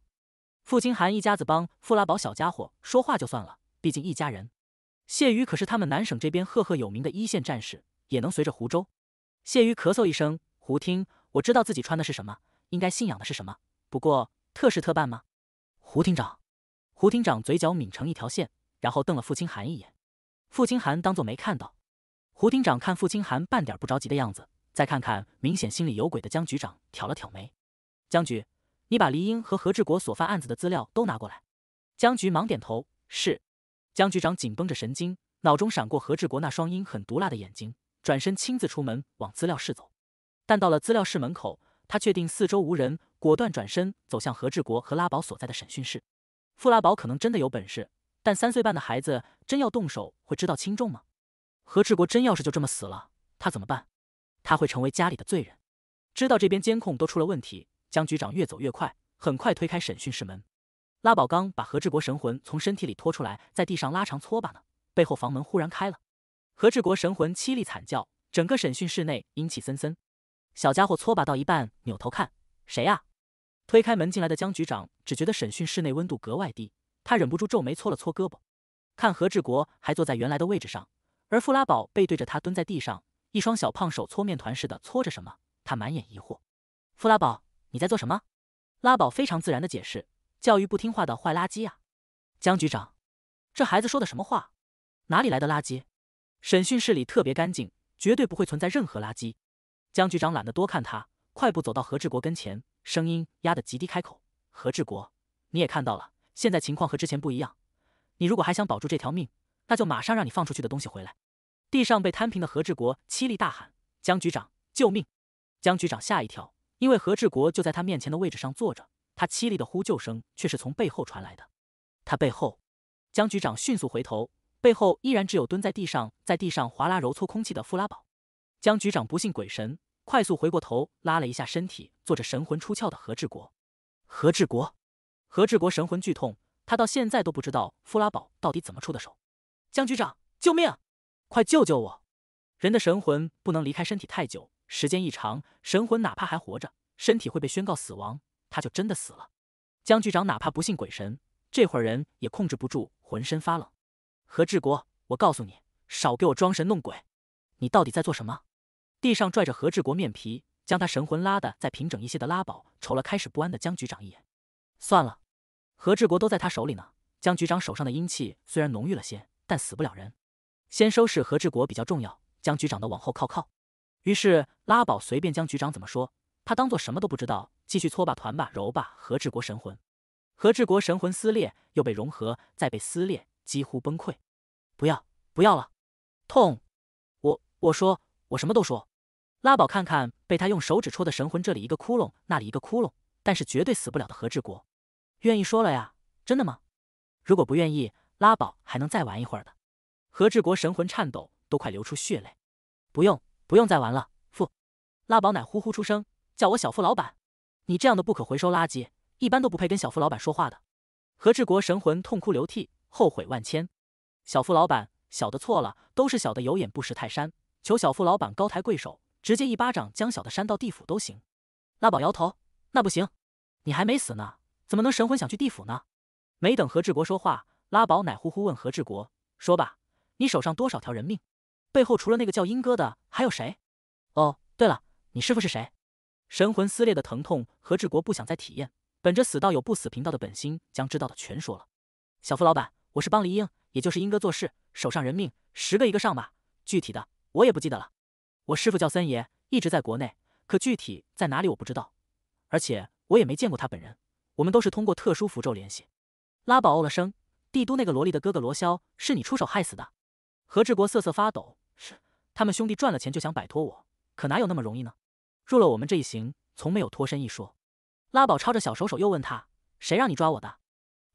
傅清寒一家子帮傅拉宝小家伙说话就算了，毕竟一家人。谢瑜可是他们南省这边赫赫有名的一线战士，也能随着湖州。谢瑜咳嗽一声，胡听。我知道自己穿的是什么，应该信仰的是什么。不过特事特办吗？胡厅长，胡厅长嘴角抿成一条线，然后瞪了傅清寒一眼。傅清寒当作没看到。胡厅长看傅清寒半点不着急的样子，再看看明显心里有鬼的江局长，挑了挑眉。江局，你把黎英和何志国所犯案子的资料都拿过来。江局忙点头，是。江局长紧绷着神经，脑中闪过何志国那双阴狠毒辣的眼睛，转身亲自出门往资料室走。但到了资料室门口，他确定四周无人，果断转身走向何志国和拉宝所在的审讯室。富拉宝可能真的有本事，但三岁半的孩子真要动手，会知道轻重吗？何志国真要是就这么死了，他怎么办？他会成为家里的罪人。知道这边监控都出了问题，江局长越走越快，很快推开审讯室门。拉宝刚把何志国神魂从身体里拖出来，在地上拉长搓把呢，背后房门忽然开了，何志国神魂凄厉惨叫，整个审讯室内阴气森森。小家伙搓把到一半，扭头看谁呀？推开门进来的江局长只觉得审讯室内温度格外低，他忍不住皱眉搓了搓胳膊。看何志国还坐在原来的位置上，而傅拉宝背对着他蹲在地上，一双小胖手搓面团似的搓着什么。他满眼疑惑：“傅拉宝，你在做什么？”拉宝非常自然的解释：“教育不听话的坏垃圾啊。”江局长：“这孩子说的什么话？哪里来的垃圾？审讯室里特别干净，绝对不会存在任何垃圾。”江局长懒得多看他，快步走到何志国跟前，声音压得极低，开口：“何志国，你也看到了，现在情况和之前不一样。你如果还想保住这条命，那就马上让你放出去的东西回来。”地上被摊平的何志国凄厉大喊：“江局长，救命！”江局长吓一跳，因为何志国就在他面前的位置上坐着，他凄厉的呼救声却是从背后传来的。他背后，江局长迅速回头，背后依然只有蹲在地上，在地上划拉揉搓空气的傅拉宝。江局长不信鬼神。快速回过头，拉了一下身体，做着神魂出窍的何志国。何志国，何志国神魂剧痛，他到现在都不知道弗拉宝到底怎么出的手。江局长，救命！快救救我！人的神魂不能离开身体太久，时间一长，神魂哪怕还活着，身体会被宣告死亡，他就真的死了。江局长哪怕不信鬼神，这会儿人也控制不住，浑身发冷。何志国，我告诉你，少给我装神弄鬼，你到底在做什么？地上拽着何志国面皮，将他神魂拉的再平整一些的拉宝瞅了开始不安的江局长一眼。算了，何志国都在他手里呢。江局长手上的阴气虽然浓郁了些，但死不了人。先收拾何志国比较重要。江局长的往后靠靠。于是拉宝随便江局长怎么说，他当做什么都不知道，继续搓吧团吧揉吧何志国神魂。何志国神魂撕裂，又被融合，再被撕裂，几乎崩溃。不要，不要了，痛！我我说。我什么都说，拉宝看看被他用手指戳的神魂，这里一个窟窿，那里一个窟窿，但是绝对死不了的。何志国，愿意说了呀？真的吗？如果不愿意，拉宝还能再玩一会儿的。何志国神魂颤抖，都快流出血泪。不用，不用再玩了。富，拉宝奶呼呼出声，叫我小傅老板。你这样的不可回收垃圾，一般都不配跟小傅老板说话的。何志国神魂痛哭流涕，后悔万千。小傅老板，小的错了，都是小的有眼不识泰山。求小付老板高抬贵手，直接一巴掌将小的扇到地府都行。拉宝摇头，那不行，你还没死呢，怎么能神魂想去地府呢？没等何志国说话，拉宝奶呼呼问何志国：“说吧，你手上多少条人命？背后除了那个叫英哥的，还有谁？哦，对了，你师傅是谁？”神魂撕裂的疼痛，何志国不想再体验。本着死道有不死贫道的本心，将知道的全说了。小付老板，我是帮黎英，也就是英哥做事，手上人命十个一个上吧。具体的。我也不记得了，我师傅叫森爷，一直在国内，可具体在哪里我不知道，而且我也没见过他本人。我们都是通过特殊符咒联系。拉宝哦了声，帝都那个萝莉的哥哥罗霄是你出手害死的。何志国瑟瑟发抖，是他们兄弟赚了钱就想摆脱我，可哪有那么容易呢？入了我们这一行，从没有脱身一说。拉宝抄着小手手又问他，谁让你抓我的？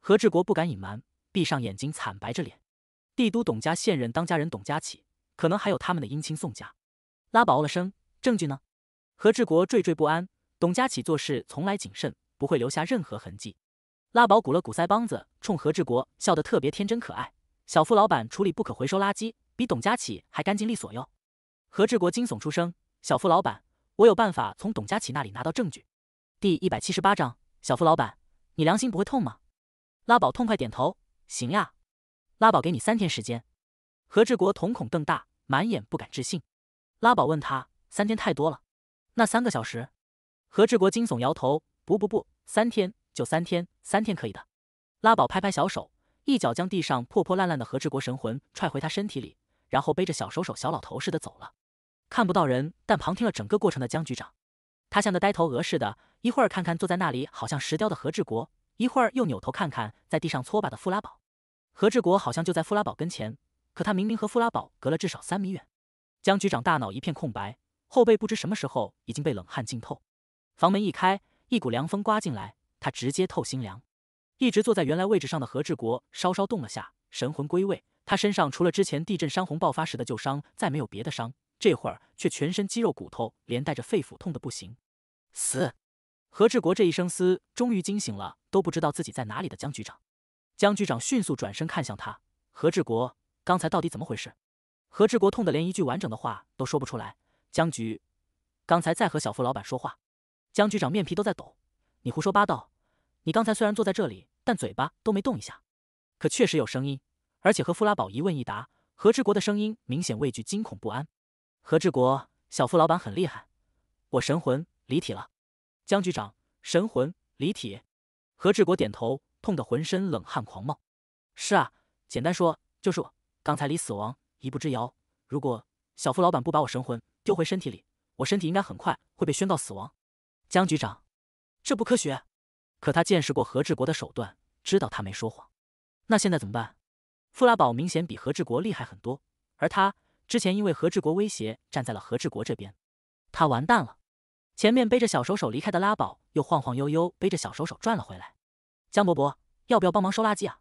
何志国不敢隐瞒，闭上眼睛，惨白着脸。帝都董家现任当家人董家启。可能还有他们的姻亲宋家，拉宝哦了声，证据呢？何志国惴惴不安。董家启做事从来谨慎，不会留下任何痕迹。拉宝鼓了鼓腮帮子，冲何志国笑得特别天真可爱。小富老板处理不可回收垃圾，比董家启还干净利索哟。何志国惊悚出声：“小富老板，我有办法从董家启那里拿到证据。”第一百七十八章，小富老板，你良心不会痛吗？拉宝痛快点头：“行呀，拉宝给你三天时间。”何志国瞳孔瞪大，满眼不敢置信。拉宝问他：“三天太多了，那三个小时？”何志国惊悚摇头：“不不不，三天就三天，三天可以的。”拉宝拍拍小手，一脚将地上破破烂烂的何志国神魂踹回他身体里，然后背着小手手小老头似的走了。看不到人，但旁听了整个过程的江局长，他像个呆头鹅似的，一会儿看看坐在那里好像石雕的何志国，一会儿又扭头看看在地上搓把的富拉宝。何志国好像就在富拉宝跟前。可他明明和富拉堡隔了至少三米远，江局长大脑一片空白，后背不知什么时候已经被冷汗浸透。房门一开，一股凉风刮进来，他直接透心凉。一直坐在原来位置上的何志国稍稍动了下，神魂归位。他身上除了之前地震山洪爆发时的旧伤，再没有别的伤。这会儿却全身肌肉骨头连带着肺腑痛的不行。死！何志国这一声嘶，终于惊醒了都不知道自己在哪里的江局长。江局长迅速转身看向他，何志国。刚才到底怎么回事？何志国痛得连一句完整的话都说不出来。江局，刚才在和小付老板说话。江局长面皮都在抖。你胡说八道！你刚才虽然坐在这里，但嘴巴都没动一下，可确实有声音，而且和富拉宝一问一答。何志国的声音明显畏惧、惊恐不安。何志国，小付老板很厉害，我神魂离体了。江局长，神魂离体。何志国点头，痛得浑身冷汗狂冒。是啊，简单说就是我。刚才离死亡一步之遥，如果小夫老板不把我神魂丢回身体里，我身体应该很快会被宣告死亡。江局长，这不科学。可他见识过何志国的手段，知道他没说谎。那现在怎么办？富拉宝明显比何志国厉害很多，而他之前因为何志国威胁，站在了何志国这边，他完蛋了。前面背着小手手离开的拉宝，又晃晃悠悠背着小手手转了回来。江伯伯，要不要帮忙收垃圾啊？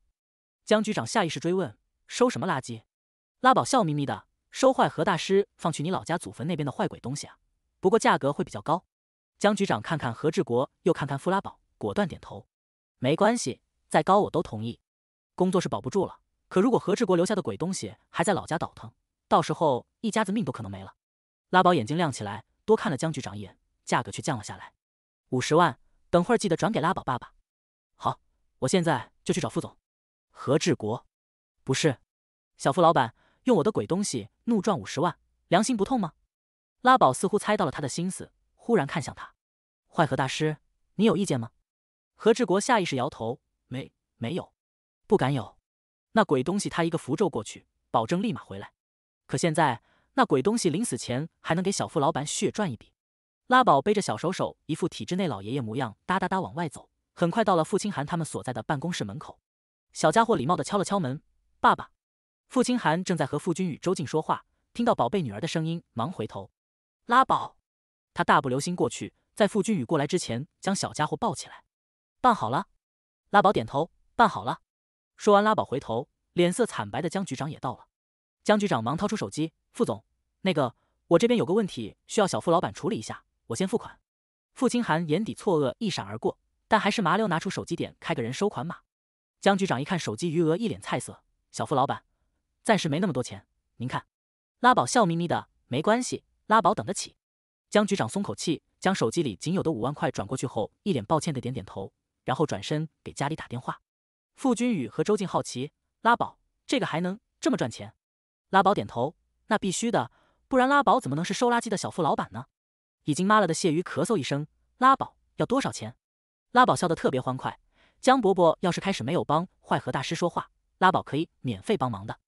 江局长下意识追问。收什么垃圾？拉宝笑眯眯的，收坏何大师放去你老家祖坟那边的坏鬼东西啊！不过价格会比较高。江局长看看何志国，又看看傅拉宝，果断点头。没关系，再高我都同意。工作是保不住了，可如果何志国留下的鬼东西还在老家倒腾，到时候一家子命都可能没了。拉宝眼睛亮起来，多看了江局长一眼，价格却降了下来。五十万，等会儿记得转给拉宝爸爸。好，我现在就去找副总。何志国，不是。小付老板用我的鬼东西怒赚五十万，良心不痛吗？拉宝似乎猜到了他的心思，忽然看向他：“坏何大师，你有意见吗？”何志国下意识摇头：“没，没有，不敢有。”那鬼东西他一个符咒过去，保证立马回来。可现在那鬼东西临死前还能给小付老板血赚一笔。拉宝背着小手手，一副体制内老爷爷模样，哒哒哒往外走。很快到了付清寒他们所在的办公室门口，小家伙礼貌的敲了敲门：“爸爸。”傅清寒正在和傅君宇、周静说话，听到宝贝女儿的声音，忙回头。拉宝，他大步流星过去，在傅君宇过来之前，将小家伙抱起来。办好了。拉宝点头，办好了。说完，拉宝回头，脸色惨白的江局长也到了。江局长忙掏出手机，副总，那个，我这边有个问题需要小傅老板处理一下，我先付款。傅清寒眼底错愕一闪而过，但还是麻溜拿出手机点开个人收款码。江局长一看手机余额，一脸菜色。小傅老板。暂时没那么多钱，您看，拉宝笑眯眯的。没关系，拉宝等得起。江局长松口气，将手机里仅有的五万块转过去后，一脸抱歉的点点头，然后转身给家里打电话。傅君宇和周静好奇，拉宝这个还能这么赚钱？拉宝点头，那必须的，不然拉宝怎么能是收垃圾的小富老板呢？已经妈了的谢鱼咳嗽一声，拉宝要多少钱？拉宝笑得特别欢快。江伯伯要是开始没有帮坏和大师说话，拉宝可以免费帮忙的。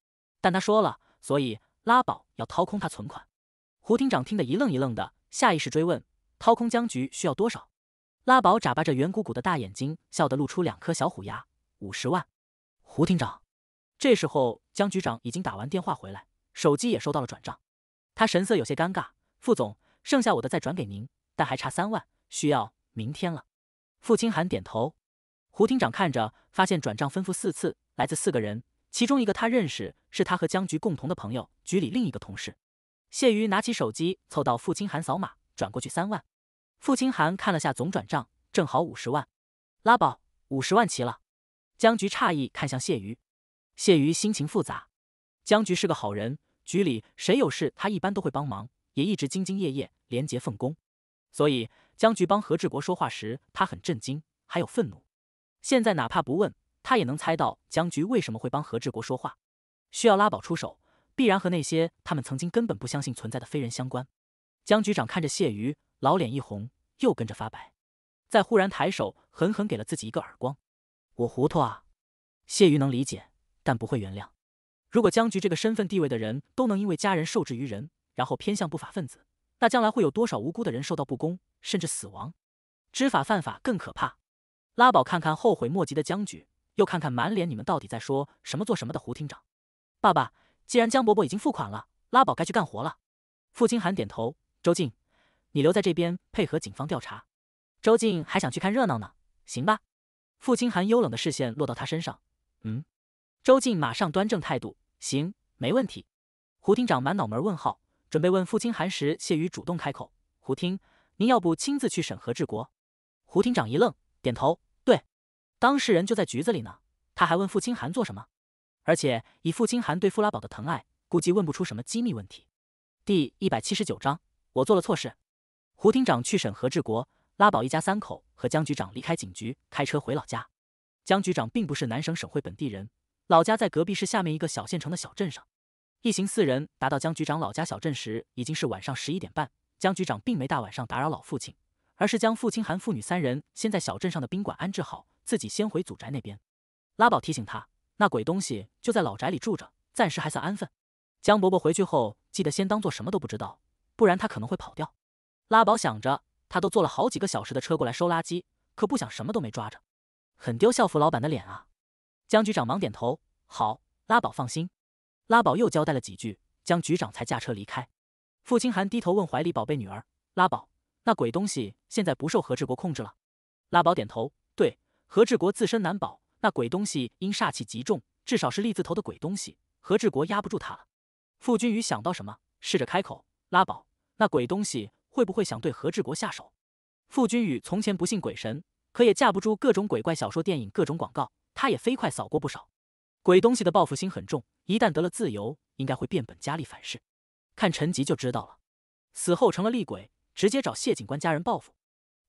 但他说了，所以拉宝要掏空他存款。胡厅长听得一愣一愣的，下意识追问：掏空僵局需要多少？拉宝眨巴着圆鼓鼓的大眼睛，笑得露出两颗小虎牙：五十万。胡厅长，这时候江局长已经打完电话回来，手机也收到了转账。他神色有些尴尬：副总，剩下我的再转给您，但还差三万，需要明天了。傅清寒点头。胡厅长看着，发现转账吩咐四次，来自四个人。其中一个他认识，是他和江局共同的朋友，局里另一个同事。谢瑜拿起手机，凑到付清寒扫码，转过去三万。付清寒看了下总转账，正好五十万。拉宝，五十万齐了。江局诧异看向谢瑜，谢瑜心情复杂。江局是个好人，局里谁有事他一般都会帮忙，也一直兢兢业业，廉洁奉公。所以江局帮何志国说话时，他很震惊，还有愤怒。现在哪怕不问。他也能猜到江局为什么会帮何志国说话，需要拉宝出手，必然和那些他们曾经根本不相信存在的非人相关。江局长看着谢瑜，老脸一红，又跟着发白，再忽然抬手狠狠给了自己一个耳光。我糊涂啊！谢瑜能理解，但不会原谅。如果江局这个身份地位的人都能因为家人受制于人，然后偏向不法分子，那将来会有多少无辜的人受到不公，甚至死亡？知法犯法更可怕。拉宝看看后悔莫及的江局。又看看满脸你们到底在说什么、做什么的胡厅长，爸爸，既然江伯伯已经付款了，拉宝该去干活了。傅清寒点头。周静，你留在这边配合警方调查。周静还想去看热闹呢，行吧？傅清寒幽冷的视线落到他身上，嗯。周静马上端正态度，行，没问题。胡厅长满脑门问号，准备问傅清寒时，谢宇主动开口，胡厅，您要不亲自去审核治国？胡厅长一愣，点头。当事人就在局子里呢，他还问傅清寒做什么？而且以傅清寒对傅拉宝的疼爱，估计问不出什么机密问题。第一百七十九章，我做了错事。胡厅长去审何志国，拉宝一家三口和江局长离开警局，开车回老家。江局长并不是南省省会本地人，老家在隔壁市下面一个小县城的小镇上。一行四人达到江局长老家小镇时，已经是晚上十一点半。江局长并没大晚上打扰老父亲，而是将傅清寒父女三人先在小镇上的宾馆安置好。自己先回祖宅那边，拉宝提醒他，那鬼东西就在老宅里住着，暂时还算安分。江伯伯回去后记得先当做什么都不知道，不然他可能会跑掉。拉宝想着，他都坐了好几个小时的车过来收垃圾，可不想什么都没抓着，很丢校服老板的脸啊。江局长忙点头，好，拉宝放心。拉宝又交代了几句，江局长才驾车离开。傅清寒低头问怀里宝贝女儿，拉宝，那鬼东西现在不受何志国控制了？拉宝点头，对。何志国自身难保，那鬼东西因煞气极重，至少是立字头的鬼东西。何志国压不住他了。傅君宇想到什么，试着开口：“拉宝，那鬼东西会不会想对何志国下手？”傅君宇从前不信鬼神，可也架不住各种鬼怪小说、电影、各种广告，他也飞快扫过不少。鬼东西的报复心很重，一旦得了自由，应该会变本加厉反噬。看陈吉就知道了，死后成了厉鬼，直接找谢警官家人报复。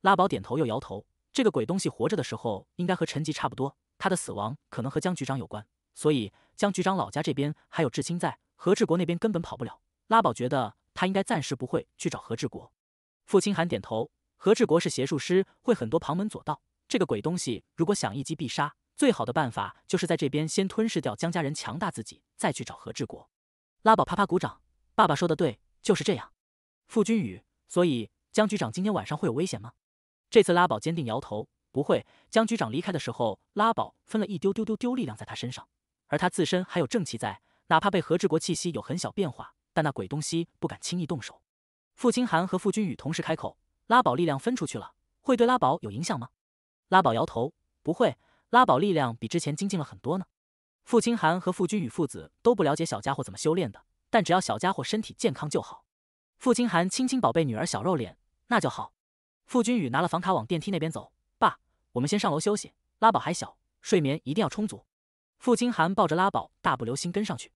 拉宝点头又摇头。这个鬼东西活着的时候应该和陈吉差不多，他的死亡可能和江局长有关，所以江局长老家这边还有至亲在，何志国那边根本跑不了。拉宝觉得他应该暂时不会去找何志国。傅清寒点头，何志国是邪术师，会很多旁门左道。这个鬼东西如果想一击必杀，最好的办法就是在这边先吞噬掉江家人，强大自己，再去找何志国。拉宝啪啪鼓掌，爸爸说的对，就是这样。傅君宇，所以江局长今天晚上会有危险吗？这次拉宝坚定摇头，不会。江局长离开的时候，拉宝分了一丢丢丢丢力量在他身上，而他自身还有正气在，哪怕被何志国气息有很小变化，但那鬼东西不敢轻易动手。傅清寒和傅君宇同时开口：“拉宝力量分出去了，会对拉宝有影响吗？”拉宝摇头，不会。拉宝力量比之前精进了很多呢。傅清寒和傅君宇父子都不了解小家伙怎么修炼的，但只要小家伙身体健康就好。傅清寒亲亲宝贝女儿小肉脸，那就好。傅君宇拿了房卡往电梯那边走，爸，我们先上楼休息。拉宝还小，睡眠一定要充足。傅清寒抱着拉宝大步流星跟上去。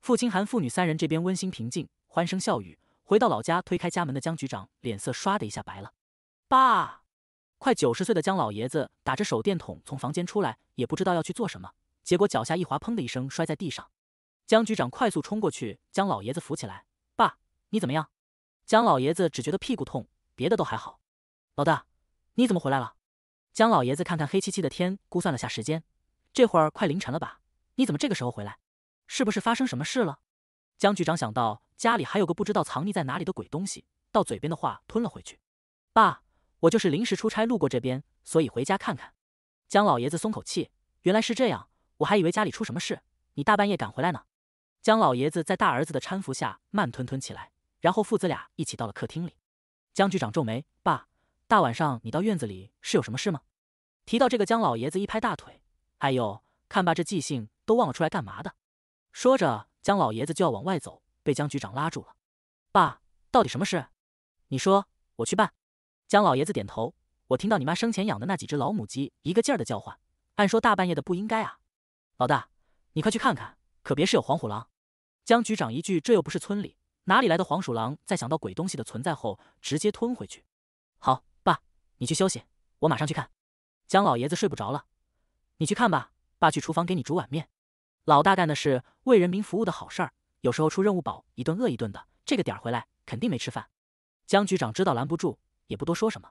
傅清寒父女三人这边温馨平静，欢声笑语。回到老家推开家门的江局长脸色唰的一下白了。爸，快九十岁的江老爷子打着手电筒从房间出来，也不知道要去做什么，结果脚下一滑，砰的一声摔在地上。江局长快速冲过去将老爷子扶起来，爸，你怎么样？江老爷子只觉得屁股痛，别的都还好。老大，你怎么回来了？江老爷子看看黑漆漆的天，估算了下时间，这会儿快凌晨了吧？你怎么这个时候回来？是不是发生什么事了？江局长想到家里还有个不知道藏匿在哪里的鬼东西，到嘴边的话吞了回去。爸，我就是临时出差路过这边，所以回家看看。江老爷子松口气，原来是这样，我还以为家里出什么事，你大半夜赶回来呢。江老爷子在大儿子的搀扶下慢吞吞起来，然后父子俩一起到了客厅里。江局长皱眉，爸。大晚上你到院子里是有什么事吗？提到这个，江老爷子一拍大腿，哎呦，看爸这记性都忘了出来干嘛的？说着，江老爷子就要往外走，被江局长拉住了。爸，到底什么事？你说，我去办。江老爷子点头。我听到你妈生前养的那几只老母鸡一个劲儿的叫唤，按说大半夜的不应该啊。老大，你快去看看，可别是有黄鼠狼。江局长一句这又不是村里，哪里来的黄鼠狼？在想到鬼东西的存在后，直接吞回去。好。你去休息，我马上去看。江老爷子睡不着了，你去看吧。爸去厨房给你煮碗面。老大干的是为人民服务的好事儿，有时候出任务，饱一顿饿一顿的，这个点回来肯定没吃饭。江局长知道拦不住，也不多说什么。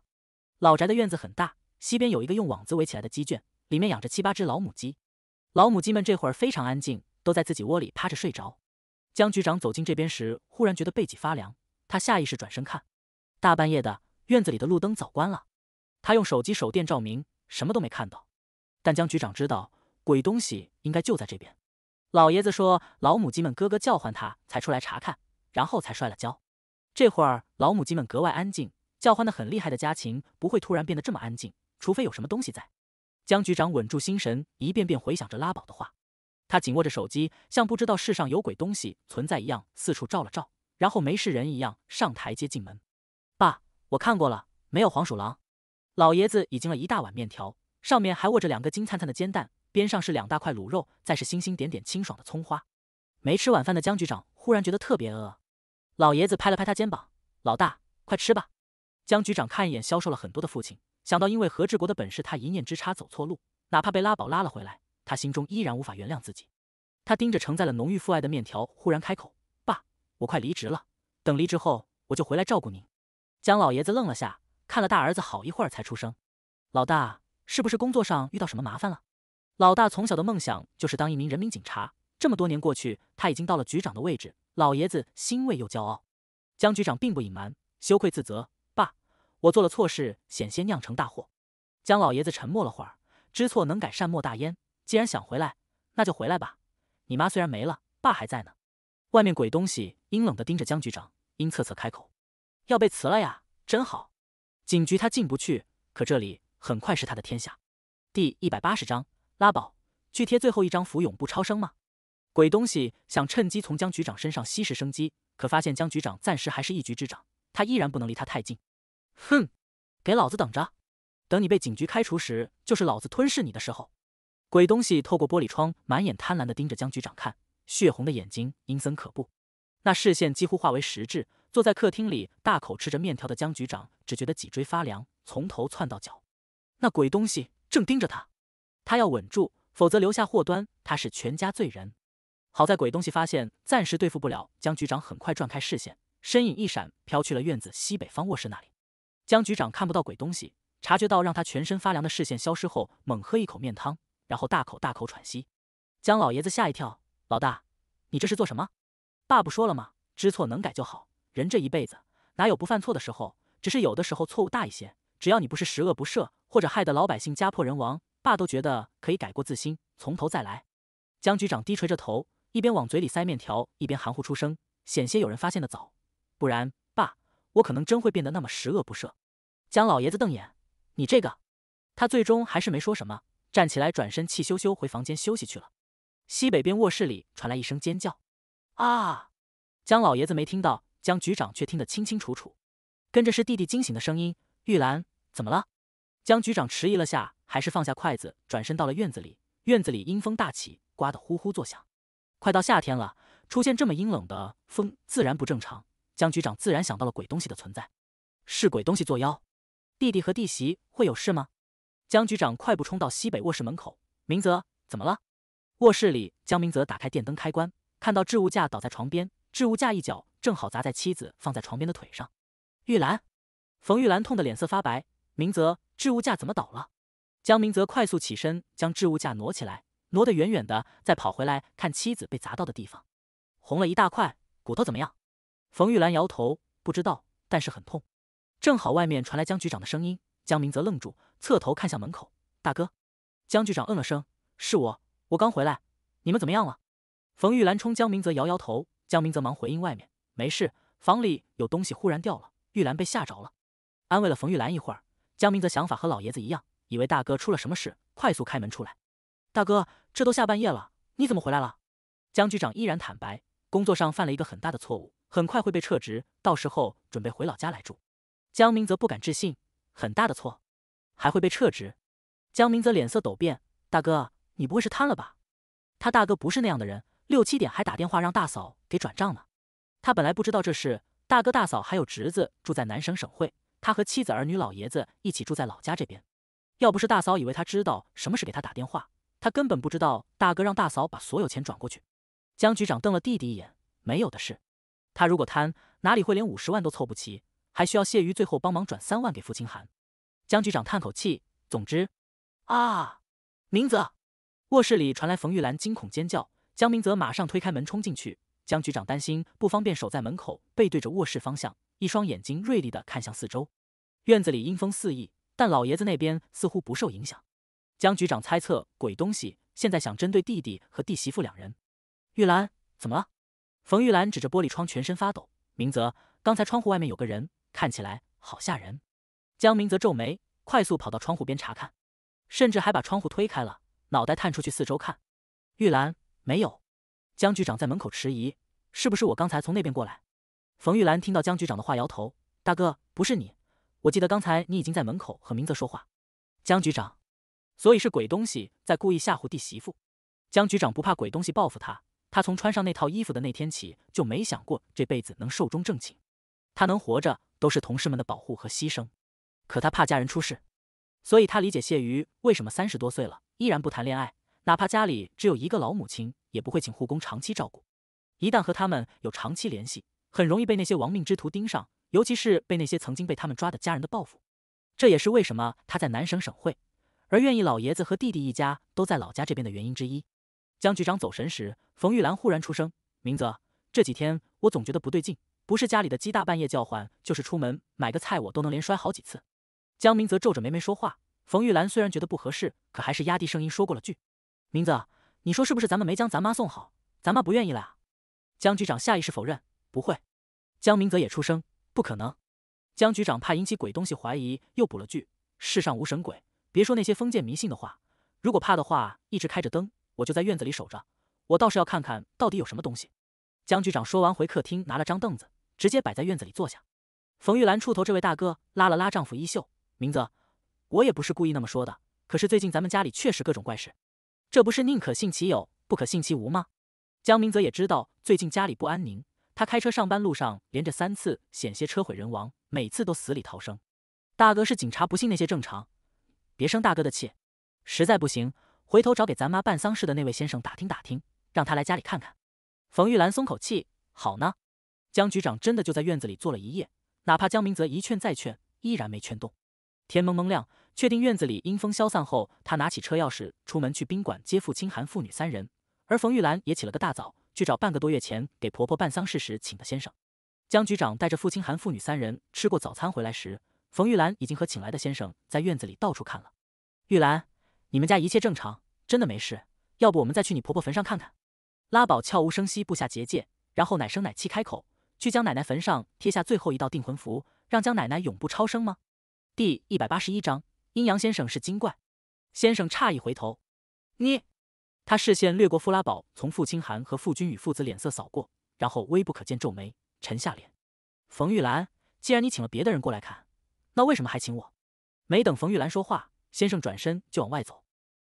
老宅的院子很大，西边有一个用网子围起来的鸡圈，里面养着七八只老母鸡。老母鸡们这会儿非常安静，都在自己窝里趴着睡着。江局长走进这边时，忽然觉得背脊发凉，他下意识转身看，大半夜的院子里的路灯早关了。他用手机手电照明，什么都没看到，但江局长知道鬼东西应该就在这边。老爷子说老母鸡们咯咯叫唤，他才出来查看，然后才摔了跤。这会儿老母鸡们格外安静，叫唤的很厉害的家禽不会突然变得这么安静，除非有什么东西在。江局长稳住心神，一遍遍回想着拉宝的话，他紧握着手机，像不知道世上有鬼东西存在一样四处照了照，然后没事人一样上台阶进门。爸，我看过了，没有黄鼠狼。老爷子已经了一大碗面条，上面还卧着两个金灿灿的煎蛋，边上是两大块卤肉，再是星星点点清爽的葱花。没吃晚饭的江局长忽然觉得特别饿。老爷子拍了拍他肩膀：“老大，快吃吧。”江局长看一眼消瘦了很多的父亲，想到因为何志国的本事，他一念之差走错路，哪怕被拉宝拉了回来，他心中依然无法原谅自己。他盯着承载了浓郁父爱的面条，忽然开口：“爸，我快离职了，等离职后我就回来照顾您。”江老爷子愣了下。看了大儿子好一会儿才出声：“老大，是不是工作上遇到什么麻烦了？”老大从小的梦想就是当一名人民警察，这么多年过去，他已经到了局长的位置。老爷子欣慰又骄傲。江局长并不隐瞒，羞愧自责：“爸，我做了错事，险些酿成大祸。”江老爷子沉默了会儿，知错能改善莫大焉。既然想回来，那就回来吧。你妈虽然没了，爸还在呢。外面鬼东西阴冷的盯着江局长，阴恻恻开口：“要被辞了呀，真好。”警局他进不去，可这里很快是他的天下。第一百八十章，拉宝去贴最后一张符，永不超生吗？鬼东西想趁机从江局长身上吸食生机，可发现江局长暂时还是一局之长，他依然不能离他太近。哼，给老子等着！等你被警局开除时，就是老子吞噬你的时候。鬼东西透过玻璃窗，满眼贪婪地盯着江局长看，血红的眼睛阴森可怖，那视线几乎化为实质。坐在客厅里大口吃着面条的江局长，只觉得脊椎发凉，从头窜到脚。那鬼东西正盯着他，他要稳住，否则留下祸端，他是全家罪人。好在鬼东西发现暂时对付不了江局长，很快转开视线，身影一闪，飘去了院子西北方卧室那里。江局长看不到鬼东西，察觉到让他全身发凉的视线消失后，猛喝一口面汤，然后大口大口喘息。江老爷子吓一跳：“老大，你这是做什么？”爸不说了吗？知错能改就好。人这一辈子哪有不犯错的时候？只是有的时候错误大一些。只要你不是十恶不赦，或者害得老百姓家破人亡，爸都觉得可以改过自新，从头再来。江局长低垂着头，一边往嘴里塞面条，一边含糊出声，险些有人发现的早，不然爸，我可能真会变得那么十恶不赦。江老爷子瞪眼，你这个……他最终还是没说什么，站起来转身，气羞羞回房间休息去了。西北边卧室里传来一声尖叫，啊！江老爷子没听到。江局长却听得清清楚楚，跟着是弟弟惊醒的声音：“玉兰，怎么了？”江局长迟疑了下，还是放下筷子，转身到了院子里。院子里阴风大起，刮得呼呼作响。快到夏天了，出现这么阴冷的风，自然不正常。江局长自然想到了鬼东西的存在，是鬼东西作妖。弟弟和弟媳会有事吗？江局长快步冲到西北卧室门口：“明泽，怎么了？”卧室里，江明泽打开电灯开关，看到置物架倒在床边。置物架一脚正好砸在妻子放在床边的腿上，玉兰，冯玉兰痛得脸色发白。明泽，置物架怎么倒了？江明泽快速起身将置物架挪起来，挪得远远的，再跑回来看妻子被砸到的地方，红了一大块，骨头怎么样？冯玉兰摇头，不知道，但是很痛。正好外面传来江局长的声音，江明泽愣住，侧头看向门口。大哥，江局长嗯了声，是我，我刚回来，你们怎么样了？冯玉兰冲江明泽摇摇头。江明则忙回应：“外面没事，房里有东西忽然掉了，玉兰被吓着了。”安慰了冯玉兰一会儿，江明则想法和老爷子一样，以为大哥出了什么事，快速开门出来。大哥，这都下半夜了，你怎么回来了？江局长依然坦白：“工作上犯了一个很大的错误，很快会被撤职，到时候准备回老家来住。”江明则不敢置信：“很大的错，还会被撤职？”江明则脸色陡变：“大哥，你不会是贪了吧？他大哥不是那样的人。”六七点还打电话让大嫂给转账呢，他本来不知道这事。大哥、大嫂还有侄子住在南省省会，他和妻子、儿女、老爷子一起住在老家这边。要不是大嫂以为他知道什么事给他打电话，他根本不知道大哥让大嫂把所有钱转过去。江局长瞪了弟弟一眼，没有的事。他如果贪，哪里会连五十万都凑不齐，还需要谢瑜最后帮忙转三万给付清寒。江局长叹口气，总之，啊，明泽！卧室里传来冯玉兰惊恐尖叫。江明泽马上推开门冲进去。江局长担心不方便守在门口，背对着卧室方向，一双眼睛锐利地看向四周。院子里阴风四溢，但老爷子那边似乎不受影响。江局长猜测，鬼东西现在想针对弟弟和弟媳妇两人。玉兰，怎么了？冯玉兰指着玻璃窗，全身发抖。明泽，刚才窗户外面有个人，看起来好吓人。江明泽皱眉，快速跑到窗户边查看，甚至还把窗户推开了，脑袋探出去四周看。玉兰。没有，江局长在门口迟疑：“是不是我刚才从那边过来？”冯玉兰听到江局长的话，摇头：“大哥，不是你。我记得刚才你已经在门口和明泽说话。”江局长：“所以是鬼东西在故意吓唬弟媳妇。”江局长不怕鬼东西报复他，他从穿上那套衣服的那天起，就没想过这辈子能寿终正寝。他能活着，都是同事们的保护和牺牲。可他怕家人出事，所以他理解谢瑜为什么三十多岁了依然不谈恋爱，哪怕家里只有一个老母亲。也不会请护工长期照顾，一旦和他们有长期联系，很容易被那些亡命之徒盯上，尤其是被那些曾经被他们抓的家人的报复。这也是为什么他在南省省会，而愿意老爷子和弟弟一家都在老家这边的原因之一。江局长走神时，冯玉兰忽然出声：“明泽，这几天我总觉得不对劲，不是家里的鸡大半夜叫唤，就是出门买个菜我都能连摔好几次。”江明泽皱着眉没说话，冯玉兰虽然觉得不合适，可还是压低声音说过了句：“明泽。”你说是不是咱们没将咱妈送好？咱妈不愿意了。江局长下意识否认，不会。江明泽也出声，不可能。江局长怕引起鬼东西怀疑，又补了句：世上无神鬼，别说那些封建迷信的话。如果怕的话，一直开着灯，我就在院子里守着。我倒是要看看到底有什么东西。江局长说完，回客厅拿了张凳子，直接摆在院子里坐下。冯玉兰出头，这位大哥拉了拉丈夫衣袖，明泽，我也不是故意那么说的。可是最近咱们家里确实各种怪事。这不是宁可信其有，不可信其无吗？江明泽也知道最近家里不安宁，他开车上班路上连着三次险些车毁人亡，每次都死里逃生。大哥是警察，不信那些正常，别生大哥的气。实在不行，回头找给咱妈办丧事的那位先生打听打听，让他来家里看看。冯玉兰松口气，好呢。江局长真的就在院子里坐了一夜，哪怕江明泽一劝再劝，依然没劝动。天蒙蒙亮。确定院子里阴风消散后，他拿起车钥匙出门去宾馆接傅清寒父女三人。而冯玉兰也起了个大早，去找半个多月前给婆婆办丧事时请的先生。江局长带着傅清寒父女三人吃过早餐回来时，冯玉兰已经和请来的先生在院子里到处看了。玉兰，你们家一切正常，真的没事。要不我们再去你婆婆坟上看看？拉宝悄无声息布下结界，然后奶声奶气开口：“去江奶奶坟上贴下最后一道定魂符，让江奶奶永不超生吗？”第一百八十一章。阴阳先生是精怪，先生诧异回头，你，他视线掠过傅拉宝，从傅清寒和傅君宇父子脸色扫过，然后微不可见皱眉，沉下脸。冯玉兰，既然你请了别的人过来看，那为什么还请我？没等冯玉兰说话，先生转身就往外走。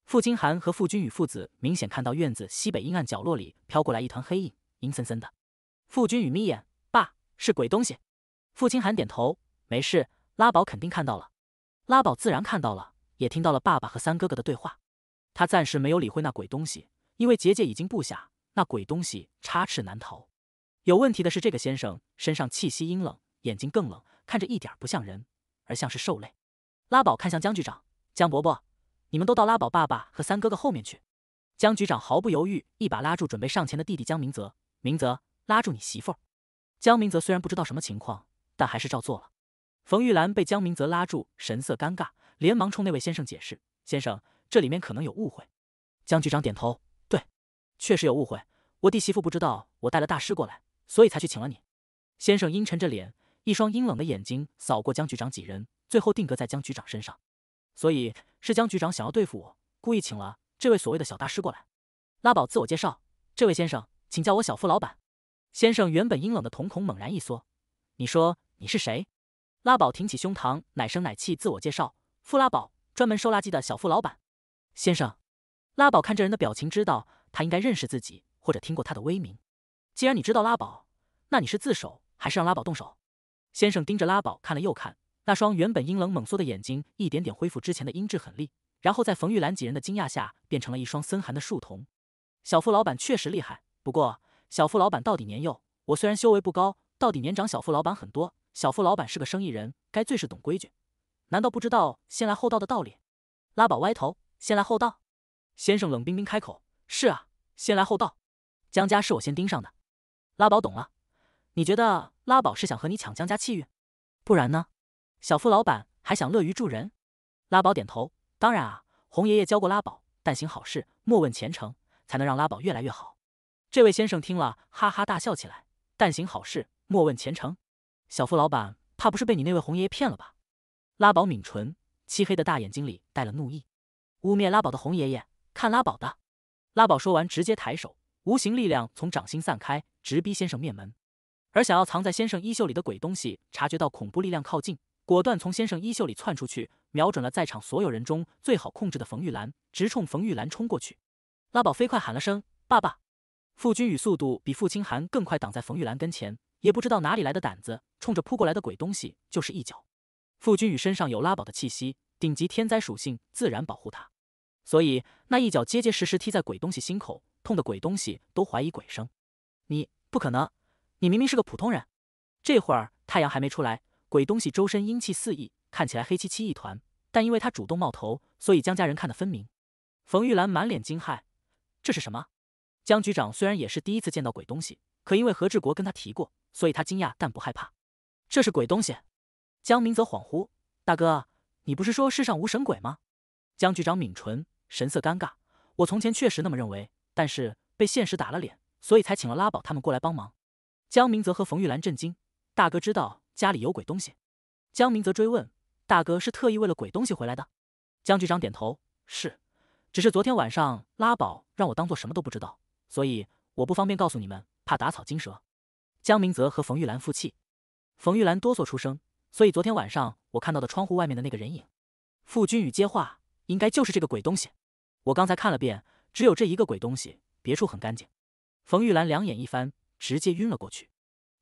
傅清寒和傅君宇父子明显看到院子西北阴暗角落里飘过来一团黑影，阴森森的。傅君宇眯眼，爸是鬼东西。傅清寒点头，没事，拉宝肯定看到了。拉宝自然看到了，也听到了爸爸和三哥哥的对话。他暂时没有理会那鬼东西，因为结界已经布下，那鬼东西插翅难逃。有问题的是，这个先生身上气息阴冷，眼睛更冷，看着一点不像人，而像是兽类。拉宝看向江局长，江伯伯，你们都到拉宝爸爸和三哥哥后面去。江局长毫不犹豫，一把拉住准备上前的弟弟江明泽。明泽，拉住你媳妇儿。江明泽虽然不知道什么情况，但还是照做了。冯玉兰被江明泽拉住，神色尴尬，连忙冲那位先生解释：“先生，这里面可能有误会。”江局长点头：“对，确实有误会。我弟媳妇不知道我带了大师过来，所以才去请了你。”先生阴沉着脸，一双阴冷的眼睛扫过江局长几人，最后定格在江局长身上。所以是江局长想要对付我，故意请了这位所谓的小大师过来。拉宝自我介绍：“这位先生，请叫我小付老板。”先生原本阴冷的瞳孔猛然一缩：“你说你是谁？”拉宝挺起胸膛，奶声奶气自我介绍：“富拉宝，专门收垃圾的小富老板，先生。”拉宝看这人的表情，知道他应该认识自己，或者听过他的威名。既然你知道拉宝，那你是自首，还是让拉宝动手？先生盯着拉宝看了又看，那双原本阴冷猛缩的眼睛一点点恢复之前的阴鸷狠厉，然后在冯玉兰几人的惊讶下，变成了一双森寒的树瞳。小富老板确实厉害，不过小富老板到底年幼，我虽然修为不高，到底年长小富老板很多。小付老板是个生意人，该最是懂规矩，难道不知道先来后到的道理？拉宝歪头，先来后到。先生冷冰冰开口：“是啊，先来后到。江家是我先盯上的。”拉宝懂了。你觉得拉宝是想和你抢江家气运？不然呢？小付老板还想乐于助人。拉宝点头。当然啊，红爷爷教过拉宝，但行好事，莫问前程，才能让拉宝越来越好。这位先生听了，哈哈大笑起来。但行好事，莫问前程。小付老板怕不是被你那位红爷爷骗了吧？拉宝抿唇，漆黑的大眼睛里带了怒意。污蔑拉宝的红爷爷，看拉宝的！拉宝说完，直接抬手，无形力量从掌心散开，直逼先生面门。而想要藏在先生衣袖里的鬼东西，察觉到恐怖力量靠近，果断从先生衣袖里窜出去，瞄准了在场所有人中最好控制的冯玉兰，直冲冯玉兰冲过去。拉宝飞快喊了声“爸爸”，傅君宇速度比傅清寒更快，挡在冯玉兰跟前。也不知道哪里来的胆子，冲着扑过来的鬼东西就是一脚。傅君宇身上有拉宝的气息，顶级天灾属性自然保护他，所以那一脚结结实实踢在鬼东西心口，痛的鬼东西都怀疑鬼生。你不可能，你明明是个普通人。这会儿太阳还没出来，鬼东西周身阴气四溢，看起来黑漆漆一团，但因为他主动冒头，所以江家人看得分明。冯玉兰满脸惊骇，这是什么？江局长虽然也是第一次见到鬼东西，可因为何志国跟他提过。所以他惊讶但不害怕，这是鬼东西。江明则恍惚：“大哥，你不是说世上无神鬼吗？”江局长抿唇，神色尴尬：“我从前确实那么认为，但是被现实打了脸，所以才请了拉宝他们过来帮忙。”江明则和冯玉兰震惊：“大哥知道家里有鬼东西？”江明则追问：“大哥是特意为了鬼东西回来的？”江局长点头：“是，只是昨天晚上拉宝让我当做什么都不知道，所以我不方便告诉你们，怕打草惊蛇。”江明泽和冯玉兰夫妻，冯玉兰哆嗦出声。所以昨天晚上我看到的窗户外面的那个人影，傅君宇接话，应该就是这个鬼东西。我刚才看了遍，只有这一个鬼东西，别处很干净。冯玉兰两眼一翻，直接晕了过去。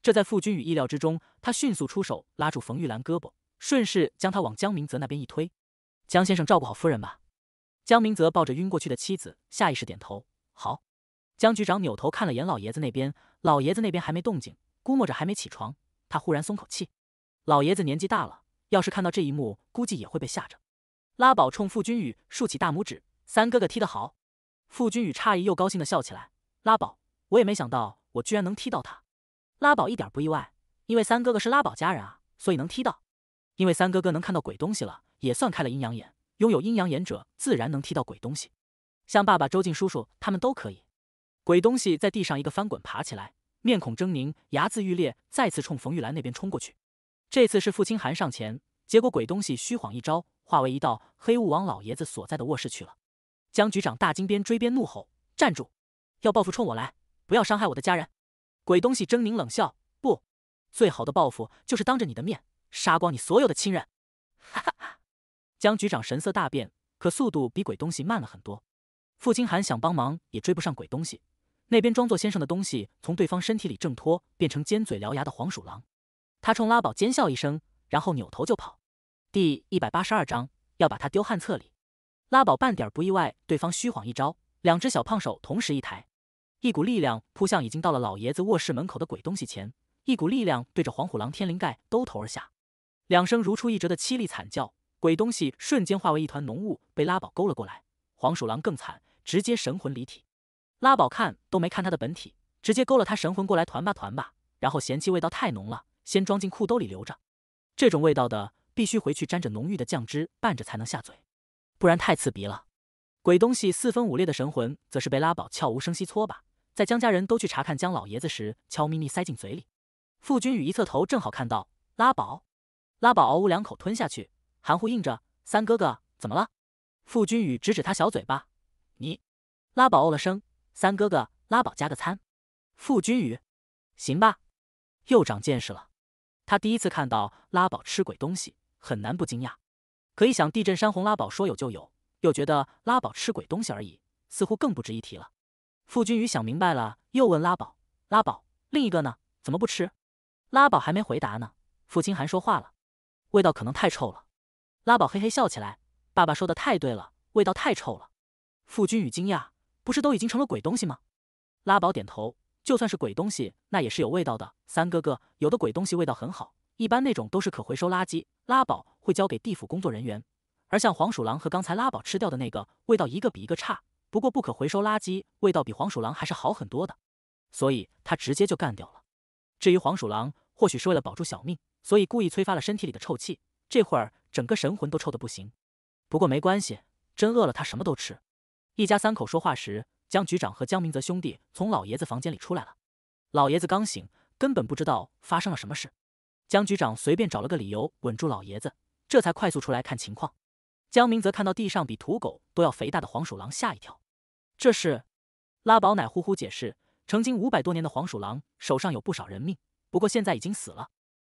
这在傅君宇意料之中，他迅速出手拉住冯玉兰胳膊，顺势将她往江明泽那边一推。江先生，照顾好夫人吧。江明泽抱着晕过去的妻子，下意识点头，好。江局长扭头看了眼老爷子那边，老爷子那边还没动静，估摸着还没起床。他忽然松口气，老爷子年纪大了，要是看到这一幕，估计也会被吓着。拉宝冲傅君宇竖起大拇指：“三哥哥踢得好。”傅君宇诧异又高兴地笑起来：“拉宝，我也没想到，我居然能踢到他。”拉宝一点不意外，因为三哥哥是拉宝家人啊，所以能踢到。因为三哥哥能看到鬼东西了，也算开了阴阳眼，拥有阴阳眼者自然能踢到鬼东西，像爸爸周静叔叔他们都可以。鬼东西在地上一个翻滚，爬起来，面孔狰狞，牙眦欲裂，再次冲冯玉兰那边冲过去。这次是傅清寒上前，结果鬼东西虚晃一招，化为一道黑雾往老爷子所在的卧室去了。江局长大金鞭追边怒吼：“站住！要报复冲我来，不要伤害我的家人！”鬼东西狰狞冷笑：“不，最好的报复就是当着你的面杀光你所有的亲人！”哈哈哈！江局长神色大变，可速度比鬼东西慢了很多。傅清寒想帮忙也追不上鬼东西。那边装作先生的东西从对方身体里挣脱，变成尖嘴獠牙的黄鼠狼。他冲拉宝奸笑一声，然后扭头就跑。第一百八十二章，要把他丢旱厕里。拉宝半点不意外，对方虚晃一招，两只小胖手同时一抬，一股力量扑向已经到了老爷子卧室门口的鬼东西前，一股力量对着黄虎狼天灵盖兜头而下。两声如出一辙的凄厉惨叫，鬼东西瞬间化为一团浓雾，被拉宝勾了过来。黄鼠狼更惨，直接神魂离体。拉宝看都没看他的本体，直接勾了他神魂过来团吧团吧，然后嫌弃味道太浓了，先装进裤兜里留着。这种味道的必须回去沾着浓郁的酱汁拌着才能下嘴，不然太刺鼻了。鬼东西四分五裂的神魂则是被拉宝悄无声息搓吧，在江家人都去查看江老爷子时，悄咪咪塞进嘴里。傅君宇一侧头，正好看到拉宝，拉宝嗷呜两口吞下去，含糊应着：“三哥哥，怎么了？”傅君宇指指他小嘴巴：“你。”拉宝哦了声。三哥哥，拉宝加个餐。傅君宇，行吧，又长见识了。他第一次看到拉宝吃鬼东西，很难不惊讶。可以想地震山洪拉宝说有就有，又觉得拉宝吃鬼东西而已，似乎更不值一提了。傅君宇想明白了，又问拉宝：“拉宝，另一个呢？怎么不吃？”拉宝还没回答呢，傅清寒说话了：“味道可能太臭了。”拉宝嘿嘿笑起来：“爸爸说的太对了，味道太臭了。”傅君宇惊讶。不是都已经成了鬼东西吗？拉宝点头，就算是鬼东西，那也是有味道的。三哥哥，有的鬼东西味道很好，一般那种都是可回收垃圾，拉宝会交给地府工作人员。而像黄鼠狼和刚才拉宝吃掉的那个，味道一个比一个差。不过不可回收垃圾味道比黄鼠狼还是好很多的，所以他直接就干掉了。至于黄鼠狼，或许是为了保住小命，所以故意催发了身体里的臭气，这会儿整个神魂都臭的不行。不过没关系，真饿了他什么都吃。一家三口说话时，江局长和江明泽兄弟从老爷子房间里出来了。老爷子刚醒，根本不知道发生了什么事。江局长随便找了个理由稳住老爷子，这才快速出来看情况。江明泽看到地上比土狗都要肥大的黄鼠狼，吓一跳。这是，拉宝奶呼呼解释：成精五百多年的黄鼠狼，手上有不少人命，不过现在已经死了。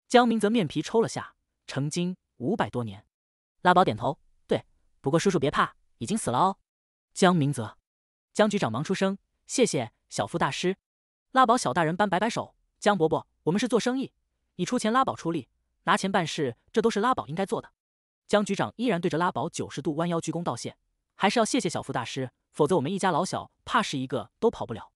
江明泽面皮抽了下，成精五百多年。拉宝点头，对，不过叔叔别怕，已经死了哦。江明泽，江局长忙出声：“谢谢小付大师。”拉宝小大人般摆摆手：“江伯伯，我们是做生意，你出钱拉宝出力，拿钱办事，这都是拉宝应该做的。”江局长依然对着拉宝九十度弯腰鞠躬道谢：“还是要谢谢小付大师，否则我们一家老小怕是一个都跑不了。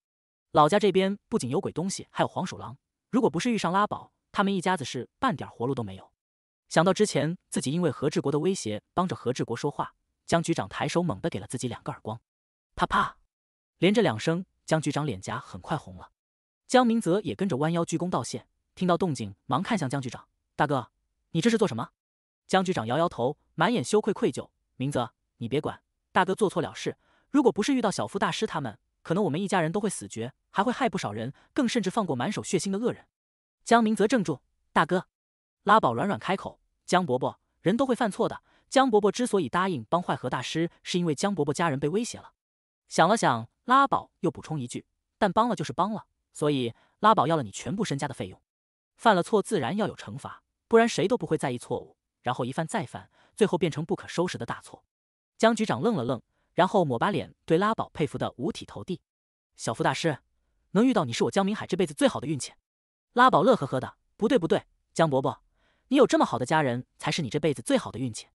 老家这边不仅有鬼东西，还有黄鼠狼。如果不是遇上拉宝，他们一家子是半点活路都没有。”想到之前自己因为何志国的威胁帮着何志国说话。江局长抬手猛地给了自己两个耳光，啪啪，连着两声。江局长脸颊很快红了。江明泽也跟着弯腰鞠躬道谢。听到动静，忙看向江局长：“大哥，你这是做什么？”江局长摇摇头，满眼羞愧愧疚：“明泽，你别管，大哥做错了事。如果不是遇到小夫大师他们，可能我们一家人都会死绝，还会害不少人，更甚至放过满手血腥的恶人。”江明泽怔住：“大哥。”拉宝软软开口：“江伯伯，人都会犯错的。”江伯伯之所以答应帮坏何大师，是因为江伯伯家人被威胁了。想了想，拉宝又补充一句：“但帮了就是帮了，所以拉宝要了你全部身家的费用。犯了错自然要有惩罚，不然谁都不会在意错误，然后一犯再犯，最后变成不可收拾的大错。”江局长愣了愣，然后抹把脸，对拉宝佩服的五体投地：“小福大师，能遇到你是我江明海这辈子最好的运气。”拉宝乐呵呵的：“不对不对，江伯伯，你有这么好的家人，才是你这辈子最好的运气。”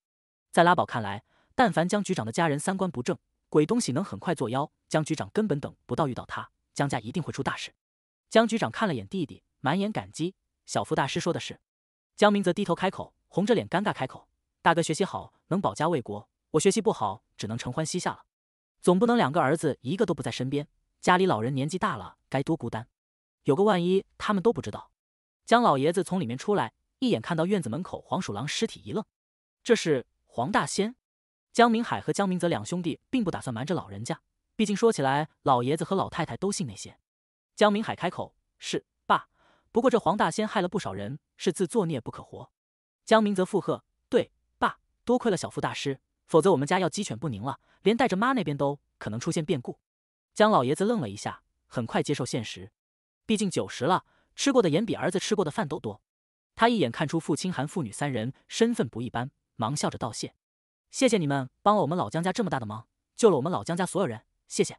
在拉宝看来，但凡江局长的家人三观不正，鬼东西能很快作妖。江局长根本等不到遇到他，江家一定会出大事。江局长看了眼弟弟，满眼感激。小福大师说的是。江明则低头开口，红着脸尴尬开口：“大哥学习好，能保家卫国，我学习不好，只能承欢膝下了。总不能两个儿子一个都不在身边，家里老人年纪大了，该多孤单。有个万一，他们都不知道。”江老爷子从里面出来，一眼看到院子门口黄鼠狼尸体，一愣：“这是？”黄大仙，江明海和江明泽两兄弟并不打算瞒着老人家，毕竟说起来，老爷子和老太太都信那些。江明海开口：“是爸，不过这黄大仙害了不少人，是自作孽不可活。”江明泽附和：“对，爸，多亏了小傅大师，否则我们家要鸡犬不宁了，连带着妈那边都可能出现变故。”江老爷子愣了一下，很快接受现实，毕竟九十了，吃过的盐比儿子吃过的饭都多。他一眼看出傅清寒父女三人身份不一般。忙笑着道谢：“谢谢你们帮了我们老江家这么大的忙，救了我们老江家所有人，谢谢。”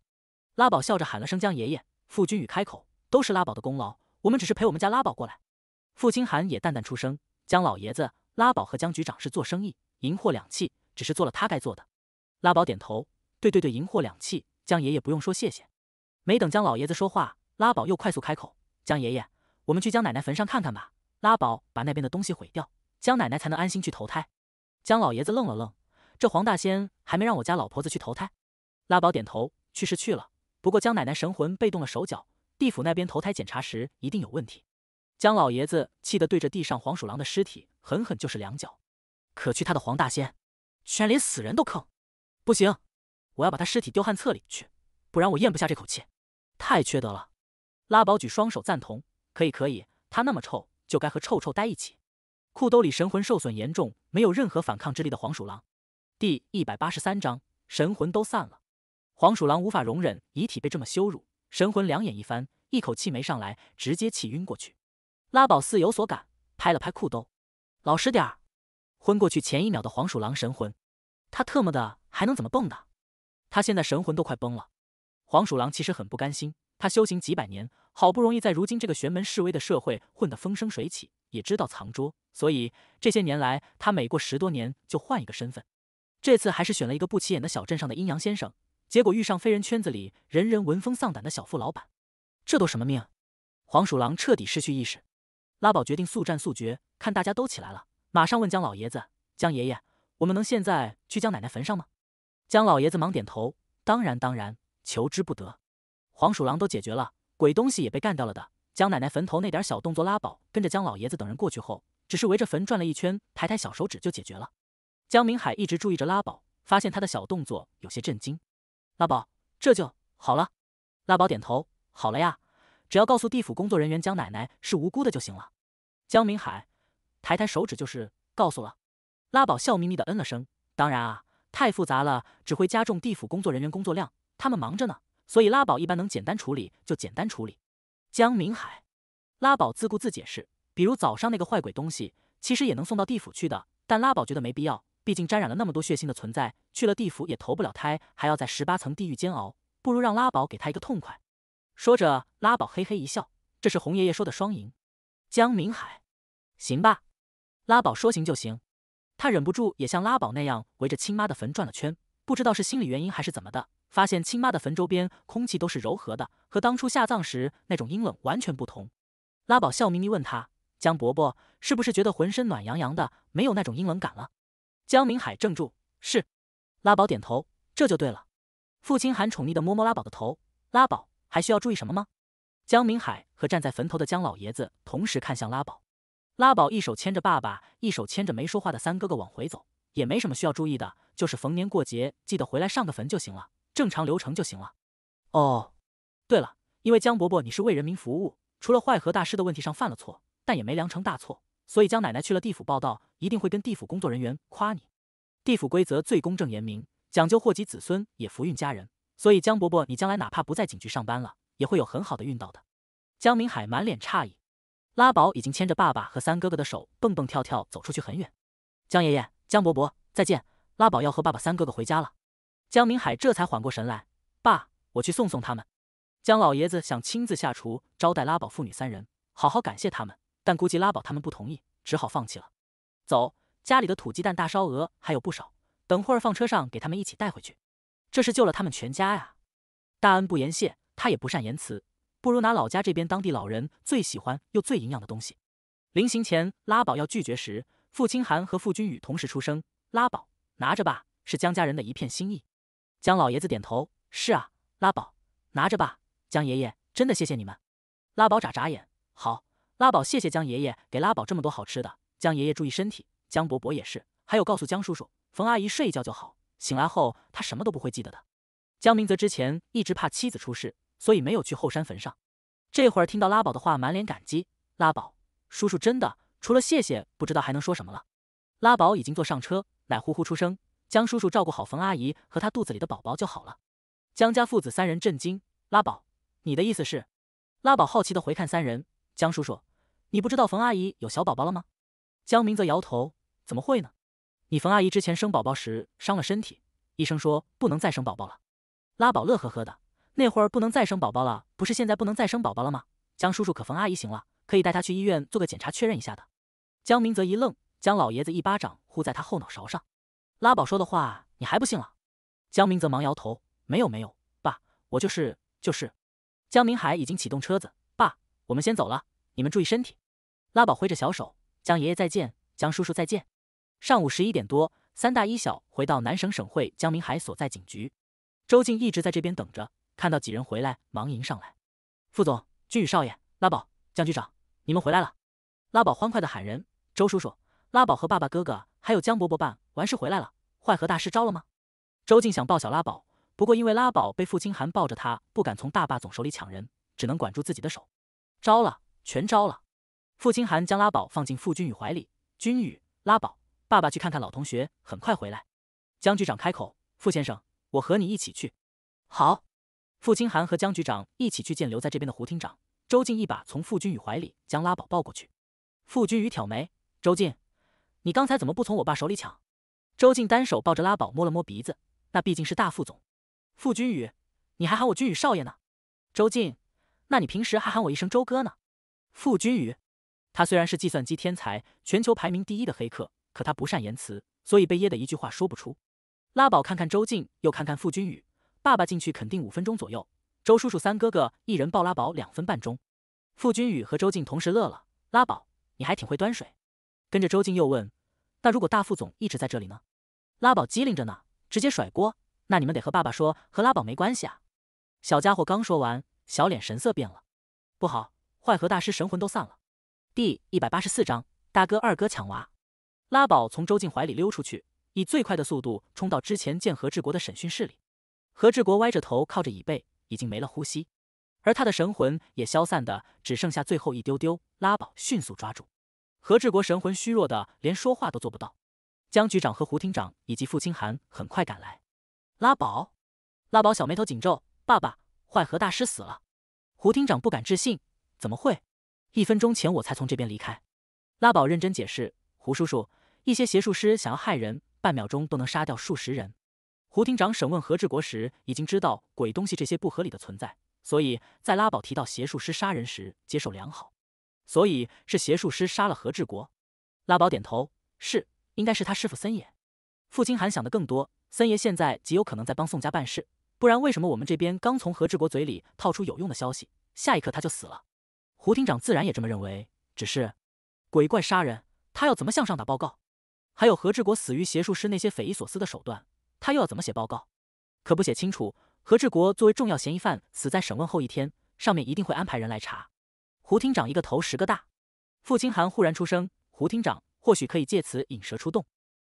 拉宝笑着喊了声“江爷爷”。傅君宇开口：“都是拉宝的功劳，我们只是陪我们家拉宝过来。”傅清寒也淡淡出声：“江老爷子，拉宝和江局长是做生意，银货两讫，只是做了他该做的。”拉宝点头：“对对对，银货两讫，江爷爷不用说谢谢。”没等江老爷子说话，拉宝又快速开口：“江爷爷，我们去江奶奶坟上看看吧。拉宝把那边的东西毁掉，江奶奶才能安心去投胎。”江老爷子愣了愣，这黄大仙还没让我家老婆子去投胎？拉宝点头，去是去了，不过江奶奶神魂被动了手脚，地府那边投胎检查时一定有问题。江老爷子气得对着地上黄鼠狼的尸体狠狠就是两脚，可去他的黄大仙，居然连死人都坑！不行，我要把他尸体丢旱厕里去，不然我咽不下这口气，太缺德了。拉宝举双手赞同，可以可以，他那么臭，就该和臭臭待一起。裤兜里神魂受损严重，没有任何反抗之力的黄鼠狼，第一百八十三章神魂都散了。黄鼠狼无法容忍遗体被这么羞辱，神魂两眼一翻，一口气没上来，直接气晕过去。拉宝似有所感，拍了拍裤兜，老实点儿。昏过去前一秒的黄鼠狼神魂，他特么的还能怎么蹦的？他现在神魂都快崩了。黄鼠狼其实很不甘心，他修行几百年，好不容易在如今这个玄门示威的社会混得风生水起。也知道藏拙，所以这些年来他每过十多年就换一个身份。这次还是选了一个不起眼的小镇上的阴阳先生，结果遇上非人圈子里人人闻风丧胆的小富老板。这都什么命？黄鼠狼彻底失去意识。拉宝决定速战速决，看大家都起来了，马上问江老爷子：“江爷爷，我们能现在去江奶奶坟上吗？”江老爷子忙点头：“当然，当然，求之不得。”黄鼠狼都解决了，鬼东西也被干掉了的。江奶奶坟头那点小动作，拉宝跟着江老爷子等人过去后，只是围着坟转了一圈，抬抬小手指就解决了。江明海一直注意着拉宝，发现他的小动作有些震惊。拉宝，这就好了。拉宝点头，好了呀，只要告诉地府工作人员江奶奶是无辜的就行了。江明海，抬抬手指就是告诉了。拉宝笑眯眯的嗯了声，当然啊，太复杂了只会加重地府工作人员工作量，他们忙着呢，所以拉宝一般能简单处理就简单处理。江明海，拉宝自顾自解释，比如早上那个坏鬼东西，其实也能送到地府去的，但拉宝觉得没必要，毕竟沾染了那么多血腥的存在，去了地府也投不了胎，还要在十八层地狱煎熬，不如让拉宝给他一个痛快。说着，拉宝嘿嘿一笑，这是红爷爷说的双赢。江明海，行吧，拉宝说行就行。他忍不住也像拉宝那样围着亲妈的坟转了圈，不知道是心理原因还是怎么的。发现亲妈的坟周边空气都是柔和的，和当初下葬时那种阴冷完全不同。拉宝笑眯眯问他：“江伯伯是不是觉得浑身暖洋洋的，没有那种阴冷感了？”江明海怔住，是。拉宝点头，这就对了。父亲含宠溺的摸摸拉宝的头，拉宝还需要注意什么吗？江明海和站在坟头的江老爷子同时看向拉宝。拉宝一手牵着爸爸，一手牵着没说话的三哥哥往回走，也没什么需要注意的，就是逢年过节记得回来上个坟就行了。正常流程就行了。哦，对了，因为江伯伯你是为人民服务，除了坏和大师的问题上犯了错，但也没酿成大错，所以江奶奶去了地府报道，一定会跟地府工作人员夸你。地府规则最公正严明，讲究祸及子孙也福运家人，所以江伯伯你将来哪怕不在警局上班了，也会有很好的运道的。江明海满脸诧异，拉宝已经牵着爸爸和三哥哥的手蹦蹦跳跳走出去很远。江爷爷、江伯伯再见，拉宝要和爸爸、三哥哥回家了。江明海这才缓过神来，爸，我去送送他们。江老爷子想亲自下厨招待拉宝父女三人，好好感谢他们，但估计拉宝他们不同意，只好放弃了。走，家里的土鸡蛋、大烧鹅还有不少，等会儿放车上给他们一起带回去。这是救了他们全家呀，大恩不言谢，他也不善言辞，不如拿老家这边当地老人最喜欢又最营养的东西。临行前，拉宝要拒绝时，傅清寒和傅君宇同时出声：“拉宝，拿着吧，是江家人的一片心意。”江老爷子点头，是啊，拉宝，拿着吧。江爷爷真的谢谢你们。拉宝眨眨眼，好。拉宝谢谢江爷爷给拉宝这么多好吃的。江爷爷注意身体，江伯伯也是，还有告诉江叔叔、冯阿姨睡一觉就好，醒来后他什么都不会记得的。江明泽之前一直怕妻子出事，所以没有去后山坟上，这会儿听到拉宝的话，满脸感激。拉宝，叔叔真的除了谢谢，不知道还能说什么了。拉宝已经坐上车，奶呼呼出声。江叔叔照顾好冯阿姨和她肚子里的宝宝就好了。江家父子三人震惊：“拉宝，你的意思是？”拉宝好奇的回看三人：“江叔叔，你不知道冯阿姨有小宝宝了吗？”江明泽摇头：“怎么会呢？你冯阿姨之前生宝宝时伤了身体，医生说不能再生宝宝了。”拉宝乐呵呵的：“那会儿不能再生宝宝了，不是现在不能再生宝宝了吗？江叔叔可冯阿姨行了，可以带她去医院做个检查确认一下的。”江明泽一愣，江老爷子一巴掌呼在他后脑勺上。拉宝说的话你还不信了？江明则忙摇头，没有没有，爸，我就是就是。江明海已经启动车子，爸，我们先走了，你们注意身体。拉宝挥着小手，江爷爷再见，江叔叔再见。上午十一点多，三大一小回到南省省会江明海所在警局，周静一直在这边等着，看到几人回来，忙迎上来，副总，俊宇少爷，拉宝，江局长，你们回来了。拉宝欢快的喊人，周叔叔，拉宝和爸爸哥哥还有江伯伯爸。完事回来了，坏河大师招了吗？周静想抱小拉宝，不过因为拉宝被傅清寒抱着，他不敢从大霸总手里抢人，只能管住自己的手。招了，全招了。傅清寒将拉宝放进傅君宇怀里，君宇，拉宝，爸爸去看看老同学，很快回来。江局长开口：“傅先生，我和你一起去。”好。傅清寒和江局长一起去见留在这边的胡厅长。周静一把从傅君宇怀里将拉宝抱过去。傅君宇挑眉：“周静，你刚才怎么不从我爸手里抢？”周静单手抱着拉宝，摸了摸鼻子。那毕竟是大副总，傅君宇，你还喊我君宇少爷呢。周静，那你平时还喊我一声周哥呢。傅君宇，他虽然是计算机天才，全球排名第一的黑客，可他不善言辞，所以被噎得一句话说不出。拉宝看看周静，又看看傅君宇，爸爸进去肯定五分钟左右。周叔叔、三哥哥一人抱拉宝两分半钟。傅君宇和周静同时乐了。拉宝，你还挺会端水。跟着周静又问，那如果大副总一直在这里呢？拉宝机灵着呢，直接甩锅。那你们得和爸爸说，和拉宝没关系啊。小家伙刚说完，小脸神色变了，不好，坏和大师神魂都散了。第一百八十四章大哥二哥抢娃。拉宝从周静怀里溜出去，以最快的速度冲到之前见何志国的审讯室里。何志国歪着头靠着椅背，已经没了呼吸，而他的神魂也消散的只剩下最后一丢丢。拉宝迅速抓住，何志国神魂虚弱的连说话都做不到。江局长和胡厅长以及傅清寒很快赶来。拉宝，拉宝，小眉头紧皱。爸爸，坏何大师死了。胡厅长不敢置信：“怎么会？一分钟前我才从这边离开。”拉宝认真解释：“胡叔叔，一些邪术师想要害人，半秒钟都能杀掉数十人。”胡厅长审问何志国时，已经知道鬼东西这些不合理的存在，所以在拉宝提到邪术师杀人时，接受良好。所以是邪术师杀了何志国。拉宝点头：“是。”应该是他师傅森爷，傅清寒想的更多。森爷现在极有可能在帮宋家办事，不然为什么我们这边刚从何志国嘴里套出有用的消息，下一刻他就死了？胡厅长自然也这么认为，只是鬼怪杀人，他要怎么向上打报告？还有何志国死于邪术师那些匪夷所思的手段，他又要怎么写报告？可不写清楚，何志国作为重要嫌疑犯死在审问后一天，上面一定会安排人来查。胡厅长一个头十个大。傅清寒忽然出声：“胡厅长。”或许可以借此引蛇出洞。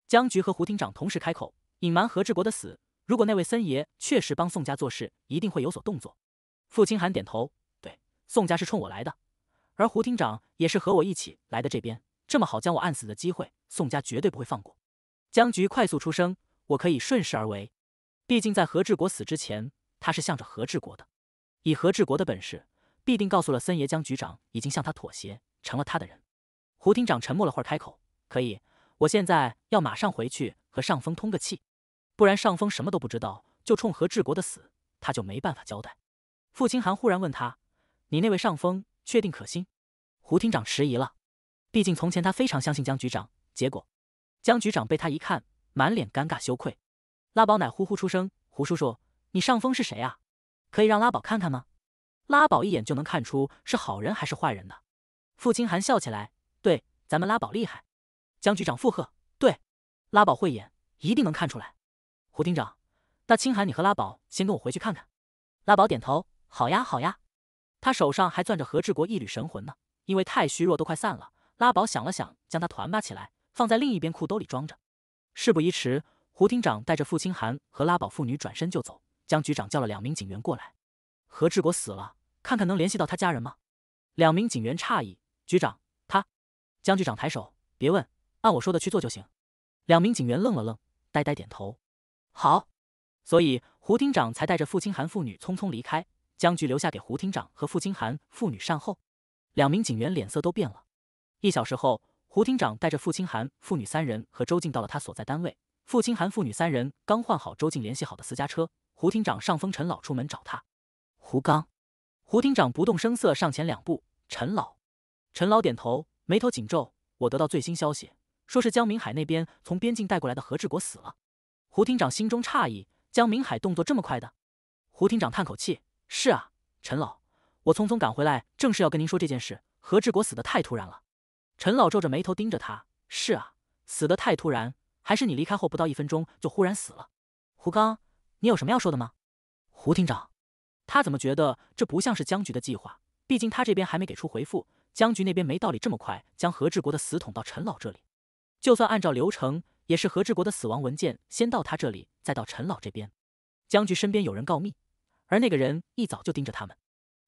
江局和胡厅长同时开口，隐瞒何志国的死。如果那位森爷确实帮宋家做事，一定会有所动作。傅清寒点头，对，宋家是冲我来的，而胡厅长也是和我一起来的。这边这么好将我按死的机会，宋家绝对不会放过。江局快速出声，我可以顺势而为。毕竟在何志国死之前，他是向着何志国的。以何志国的本事，必定告诉了森爷，江局长已经向他妥协，成了他的人。胡厅长沉默了会儿，开口。可以，我现在要马上回去和上峰通个气，不然上峰什么都不知道，就冲何志国的死，他就没办法交代。傅清寒忽然问他：“你那位上峰确定可信？”胡厅长迟疑了，毕竟从前他非常相信江局长，结果江局长被他一看，满脸尴尬羞愧。拉宝奶呼呼出声：“胡叔叔，你上峰是谁啊？可以让拉宝看看吗？拉宝一眼就能看出是好人还是坏人的。”傅清寒笑起来：“对，咱们拉宝厉害。”江局长附和：“对，拉宝慧眼，一定能看出来。”胡厅长：“那清寒，你和拉宝先跟我回去看看。”拉宝点头：“好呀，好呀。”他手上还攥着何志国一缕神魂呢，因为太虚弱，都快散了。拉宝想了想，将他团巴起来，放在另一边裤兜里装着。事不宜迟，胡厅长带着傅清寒和拉宝父女转身就走。江局长叫了两名警员过来：“何志国死了，看看能联系到他家人吗？”两名警员诧异：“局长，他……”江局长抬手：“别问。”按我说的去做就行。两名警员愣了愣，呆呆点头。好，所以胡厅长才带着傅清寒父女匆匆离开，将局留下给胡厅长和傅清寒父女善后。两名警员脸色都变了。一小时后，胡厅长带着傅清寒父女三人和周静到了他所在单位。傅清寒父女三人刚换好周静联系好的私家车，胡厅长上峰陈老出门找他。胡刚，胡厅长不动声色上前两步。陈老，陈老点头，眉头紧皱。我得到最新消息。说是江明海那边从边境带过来的何志国死了，胡厅长心中诧异，江明海动作这么快的？胡厅长叹口气，是啊，陈老，我匆匆赶回来，正是要跟您说这件事。何志国死的太突然了。陈老皱着眉头盯着他，是啊，死的太突然，还是你离开后不到一分钟就忽然死了？胡刚，你有什么要说的吗？胡厅长，他怎么觉得这不像是江局的计划？毕竟他这边还没给出回复，江局那边没道理这么快将何志国的死捅到陈老这里。就算按照流程，也是何志国的死亡文件先到他这里，再到陈老这边。江局身边有人告密，而那个人一早就盯着他们。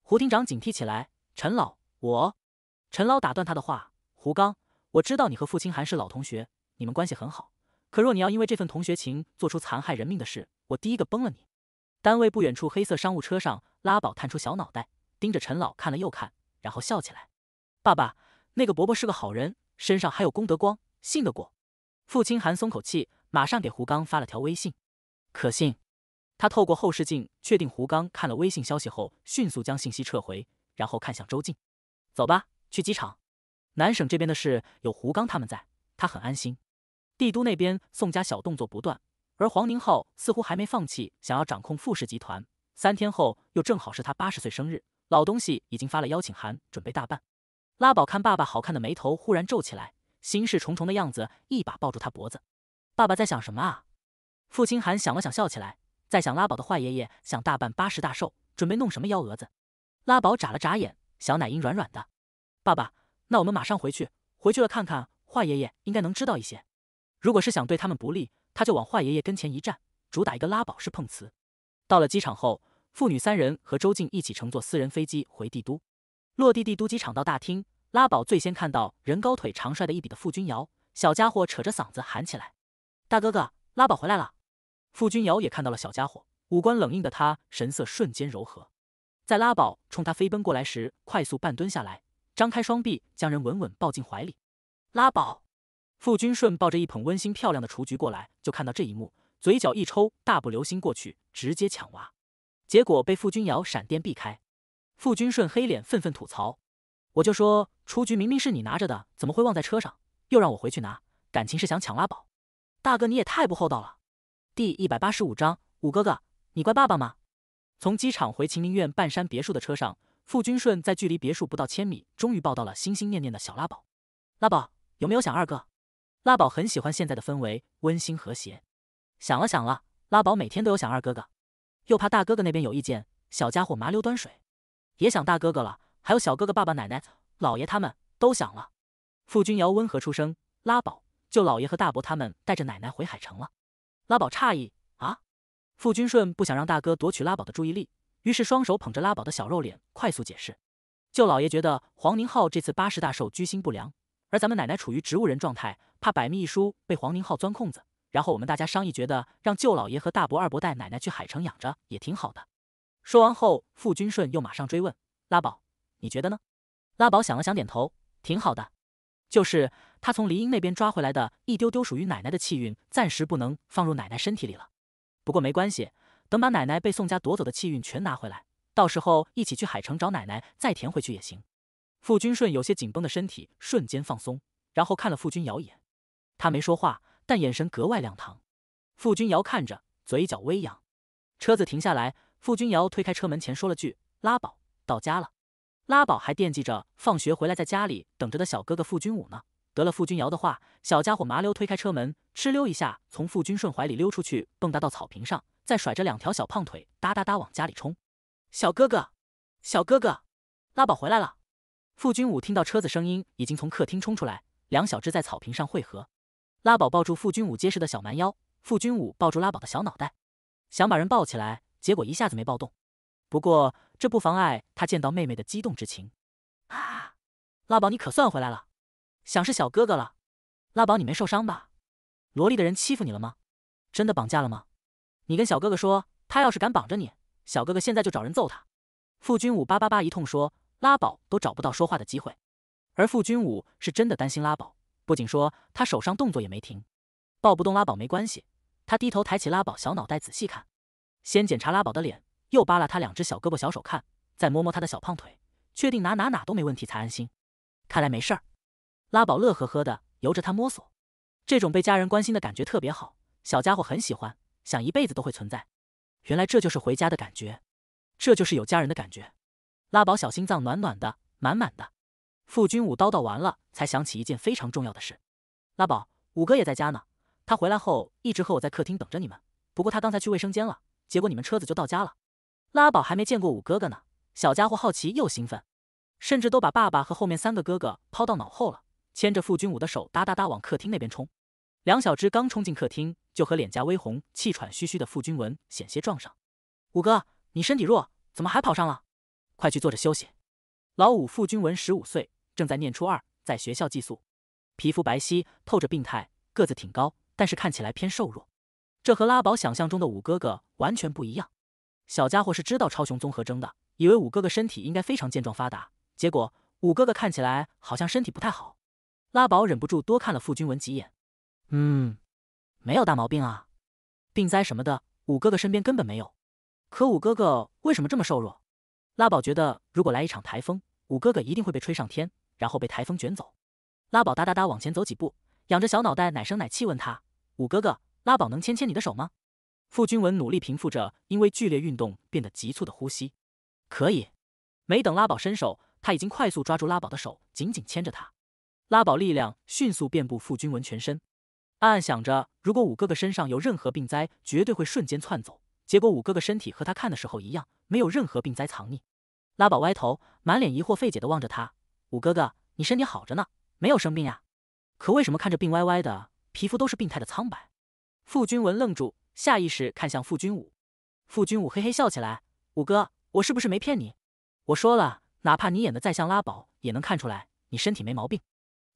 胡厅长警惕起来：“陈老，我……”陈老打断他的话：“胡刚，我知道你和傅清寒是老同学，你们关系很好。可若你要因为这份同学情做出残害人命的事，我第一个崩了你。”单位不远处，黑色商务车上，拉宝探出小脑袋，盯着陈老看了又看，然后笑起来：“爸爸，那个伯伯是个好人，身上还有功德光。”信得过，傅清寒松口气，马上给胡刚发了条微信，可信。他透过后视镜确定胡刚看了微信消息后，迅速将信息撤回，然后看向周静：“走吧，去机场。南省这边的事有胡刚他们在，他很安心。帝都那边宋家小动作不断，而黄宁浩似乎还没放弃，想要掌控富氏集团。三天后又正好是他八十岁生日，老东西已经发了邀请函，准备大办。拉宝看爸爸好看的眉头忽然皱起来。”心事重重的样子，一把抱住他脖子。爸爸在想什么啊？傅清寒想了想，笑起来，在想拉宝的坏爷爷想大办八十大寿，准备弄什么幺蛾子。拉宝眨了眨眼，小奶音软软的。爸爸，那我们马上回去，回去了看看坏爷爷应该能知道一些。如果是想对他们不利，他就往坏爷爷跟前一站，主打一个拉宝式碰瓷。到了机场后，父女三人和周静一起乘坐私人飞机回帝都。落地帝都机场到大厅。拉宝最先看到人高腿长帅的一比的傅君瑶，小家伙扯着嗓子喊起来：“大哥哥，拉宝回来了！”傅君瑶也看到了小家伙，五官冷硬的他神色瞬间柔和，在拉宝冲他飞奔过来时，快速半蹲下来，张开双臂将人稳稳抱进怀里。拉宝，傅君顺抱着一捧温馨漂亮的雏菊过来，就看到这一幕，嘴角一抽，大步流星过去，直接抢娃，结果被傅君瑶闪电避开。傅君顺黑脸愤愤吐槽。我就说，雏菊明明是你拿着的，怎么会忘在车上？又让我回去拿，感情是想抢拉宝。大哥你也太不厚道了。第一百八十五章，五哥哥，你怪爸爸吗？从机场回秦明苑半山别墅的车上，傅君顺在距离别墅不到千米，终于抱到了心心念念的小拉宝。拉宝有没有想二哥？拉宝很喜欢现在的氛围，温馨和谐。想了想了，拉宝每天都有想二哥哥，又怕大哥哥那边有意见，小家伙麻溜端水，也想大哥哥了。还有小哥哥、爸爸、奶奶、姥爷，他们都想了。傅君瑶温和出声：“拉宝，舅老爷和大伯他们带着奶奶回海城了。”拉宝诧异：“啊！”傅君顺不想让大哥夺取拉宝的注意力，于是双手捧着拉宝的小肉脸，快速解释：“舅老爷觉得黄宁浩这次八十大寿居心不良，而咱们奶奶处于植物人状态，怕《百密一疏》被黄宁浩钻空子。然后我们大家商议，觉得让舅老爷和大伯、二伯带奶奶去海城养着也挺好的。”说完后，傅君顺又马上追问拉宝。你觉得呢？拉宝想了想，点头，挺好的。就是他从黎英那边抓回来的一丢丢属于奶奶的气运，暂时不能放入奶奶身体里了。不过没关系，等把奶奶被宋家夺走的气运全拿回来，到时候一起去海城找奶奶，再填回去也行。傅君顺有些紧绷的身体瞬间放松，然后看了傅君瑶一眼。他没说话，但眼神格外亮堂。傅君瑶看着，嘴角微扬。车子停下来，傅君瑶推开车门前说了句：“拉宝，到家了。”拉宝还惦记着放学回来在家里等着的小哥哥傅君武呢。得了傅君瑶的话，小家伙麻溜推开车门，哧溜一下从傅君顺怀里溜出去，蹦跶到草坪上，再甩着两条小胖腿哒哒哒往家里冲。小哥哥，小哥哥，拉宝回来了！傅君武听到车子声音，已经从客厅冲出来，两小只在草坪上汇合。拉宝抱住傅君武结实的小蛮腰，傅君武抱住拉宝的小脑袋，想把人抱起来，结果一下子没抱动。不过这不妨碍他见到妹妹的激动之情。啊，拉宝你可算回来了，想是小哥哥了。拉宝你没受伤吧？萝莉的人欺负你了吗？真的绑架了吗？你跟小哥哥说，他要是敢绑着你，小哥哥现在就找人揍他。傅君武叭叭叭一通说，拉宝都找不到说话的机会。而傅君武是真的担心拉宝，不仅说他手上动作也没停，抱不动拉宝没关系。他低头抬起拉宝小脑袋仔细看，先检查拉宝的脸。又扒拉他两只小胳膊小手看，再摸摸他的小胖腿，确定哪哪哪都没问题才安心。看来没事儿，拉宝乐呵呵的由着他摸索，这种被家人关心的感觉特别好，小家伙很喜欢，想一辈子都会存在。原来这就是回家的感觉，这就是有家人的感觉，拉宝小心脏暖暖的，满满的。傅君武叨叨完了，才想起一件非常重要的事：拉宝，五哥也在家呢，他回来后一直和我在客厅等着你们，不过他刚才去卫生间了，结果你们车子就到家了。拉宝还没见过五哥哥呢，小家伙好奇又兴奋，甚至都把爸爸和后面三个哥哥抛到脑后了，牵着傅君武的手哒哒哒往客厅那边冲。两小只刚冲进客厅，就和脸颊微红、气喘吁吁的傅君文险些撞上。五哥，你身体弱，怎么还跑上了？快去坐着休息。老五傅君文十五岁，正在念初二，在学校寄宿，皮肤白皙，透着病态，个子挺高，但是看起来偏瘦弱。这和拉宝想象中的五哥哥完全不一样。小家伙是知道超雄综合征的，以为五哥哥身体应该非常健壮发达，结果五哥哥看起来好像身体不太好。拉宝忍不住多看了傅君文几眼，嗯，没有大毛病啊，病灾什么的，五哥哥身边根本没有。可五哥哥为什么这么瘦弱？拉宝觉得如果来一场台风，五哥哥一定会被吹上天，然后被台风卷走。拉宝哒哒哒往前走几步，仰着小脑袋奶声奶气问他：“五哥哥，拉宝能牵牵你的手吗？”傅君文努力平复着因为剧烈运动变得急促的呼吸，可以。没等拉宝伸手，他已经快速抓住拉宝的手，紧紧牵着他。拉宝力量迅速遍布傅君文全身，暗暗想着：如果五哥哥身上有任何病灾，绝对会瞬间窜走。结果五哥哥身体和他看的时候一样，没有任何病灾藏匿。拉宝歪头，满脸疑惑费解的望着他：“五哥哥，你身体好着呢，没有生病呀？可为什么看着病歪歪的，皮肤都是病态的苍白？”傅君文愣住。下意识看向傅君武，傅君武嘿嘿笑起来：“五哥，我是不是没骗你？我说了，哪怕你演的再像拉宝，也能看出来你身体没毛病。”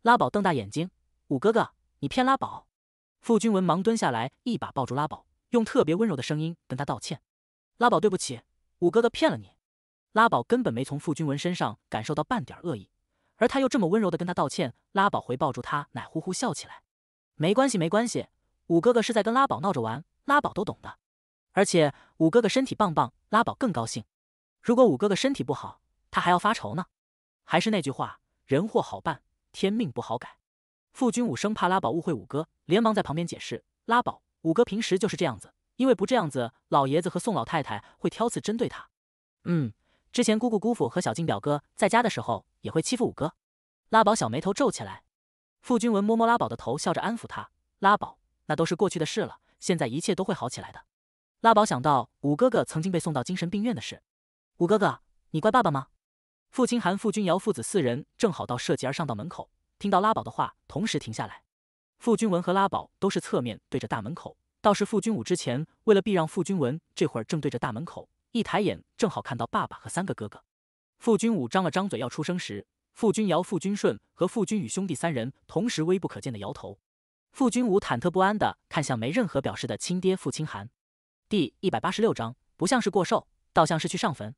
拉宝瞪大眼睛：“五哥哥，你骗拉宝！”傅君文忙蹲下来，一把抱住拉宝，用特别温柔的声音跟他道歉：“拉宝，对不起，五哥哥骗了你。”拉宝根本没从傅君文身上感受到半点恶意，而他又这么温柔的跟他道歉，拉宝回抱住他，奶呼呼笑起来：“没关系，没关系，五哥哥是在跟拉宝闹着玩。”拉宝都懂的，而且五哥哥身体棒棒，拉宝更高兴。如果五哥哥身体不好，他还要发愁呢。还是那句话，人祸好办，天命不好改。傅君武生怕拉宝误会五哥，连忙在旁边解释：“拉宝，五哥平时就是这样子，因为不这样子，老爷子和宋老太太会挑刺针对他。嗯，之前姑姑姑父和小静表哥在家的时候也会欺负五哥。”拉宝小眉头皱起来，傅君文摸摸拉宝的头，笑着安抚他：“拉宝，那都是过去的事了。”现在一切都会好起来的。拉宝想到五哥哥曾经被送到精神病院的事，五哥哥，你怪爸爸吗？父亲含傅君尧父子四人正好到社集而上到门口，听到拉宝的话，同时停下来。傅君文和拉宝都是侧面对着大门口，倒是傅君武之前为了避让傅君文，这会儿正对着大门口，一抬眼正好看到爸爸和三个哥哥。傅君武张了张嘴要出声时，傅君尧、傅君顺和傅君宇兄弟三人同时微不可见的摇头。傅君武忐忑不安地看向没任何表示的亲爹傅清寒。第一百八十六章，不像是过寿，倒像是去上坟。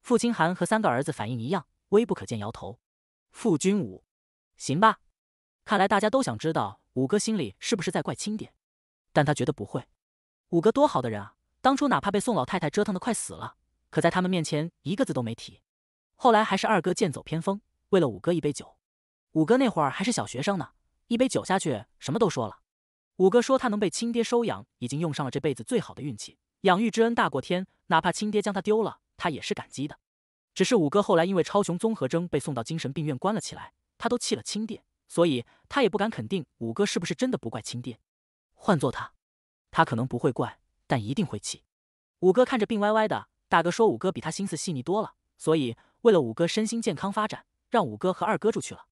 傅清寒和三个儿子反应一样，微不可见摇头。傅君武，行吧，看来大家都想知道五哥心里是不是在怪亲爹，但他觉得不会。五哥多好的人啊，当初哪怕被宋老太太折腾得快死了，可在他们面前一个字都没提。后来还是二哥剑走偏锋，为了五哥一杯酒。五哥那会儿还是小学生呢。一杯酒下去，什么都说了。五哥说他能被亲爹收养，已经用上了这辈子最好的运气，养育之恩大过天，哪怕亲爹将他丢了，他也是感激的。只是五哥后来因为超雄综合征被送到精神病院关了起来，他都气了亲爹，所以他也不敢肯定五哥是不是真的不怪亲爹。换做他，他可能不会怪，但一定会气。五哥看着病歪歪的，大哥说五哥比他心思细腻多了，所以为了五哥身心健康发展，让五哥和二哥住去了。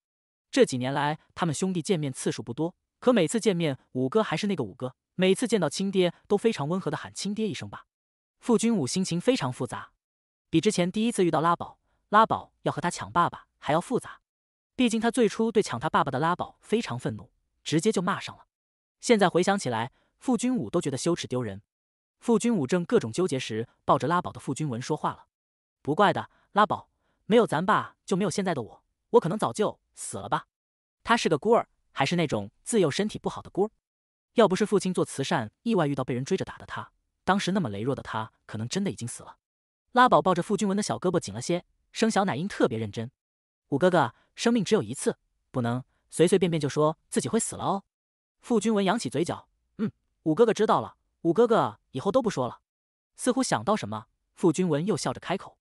这几年来，他们兄弟见面次数不多，可每次见面，五哥还是那个五哥。每次见到亲爹，都非常温和的喊亲爹一声吧。傅君武心情非常复杂，比之前第一次遇到拉宝，拉宝要和他抢爸爸还要复杂。毕竟他最初对抢他爸爸的拉宝非常愤怒，直接就骂上了。现在回想起来，傅君武都觉得羞耻丢人。傅君武正各种纠结时，抱着拉宝的傅君文说话了：“不怪的，拉宝，没有咱爸就没有现在的我，我可能早就……”死了吧，他是个孤儿，还是那种自幼身体不好的孤儿。要不是父亲做慈善意外遇到被人追着打的他，当时那么羸弱的他，可能真的已经死了。拉宝抱着傅君文的小胳膊紧了些，生小奶音特别认真。五哥哥，生命只有一次，不能随随便便就说自己会死了哦。傅君文扬起嘴角，嗯，五哥哥知道了，五哥哥以后都不说了。似乎想到什么，傅君文又笑着开口，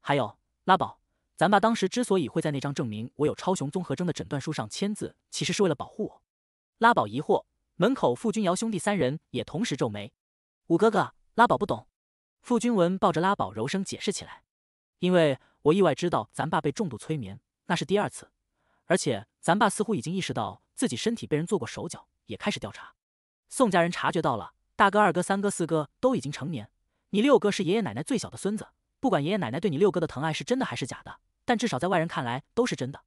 还有拉宝。咱爸当时之所以会在那张证明我有超雄综合征的诊断书上签字，其实是为了保护我。拉宝疑惑，门口傅君尧兄弟三人也同时皱眉。五哥哥，拉宝不懂。傅君文抱着拉宝，柔声解释起来：“因为我意外知道咱爸被重度催眠，那是第二次，而且咱爸似乎已经意识到自己身体被人做过手脚，也开始调查。宋家人察觉到了，大哥、二哥、三哥、四哥都已经成年，你六哥是爷爷奶奶最小的孙子。”不管爷爷奶奶对你六哥的疼爱是真的还是假的，但至少在外人看来都是真的，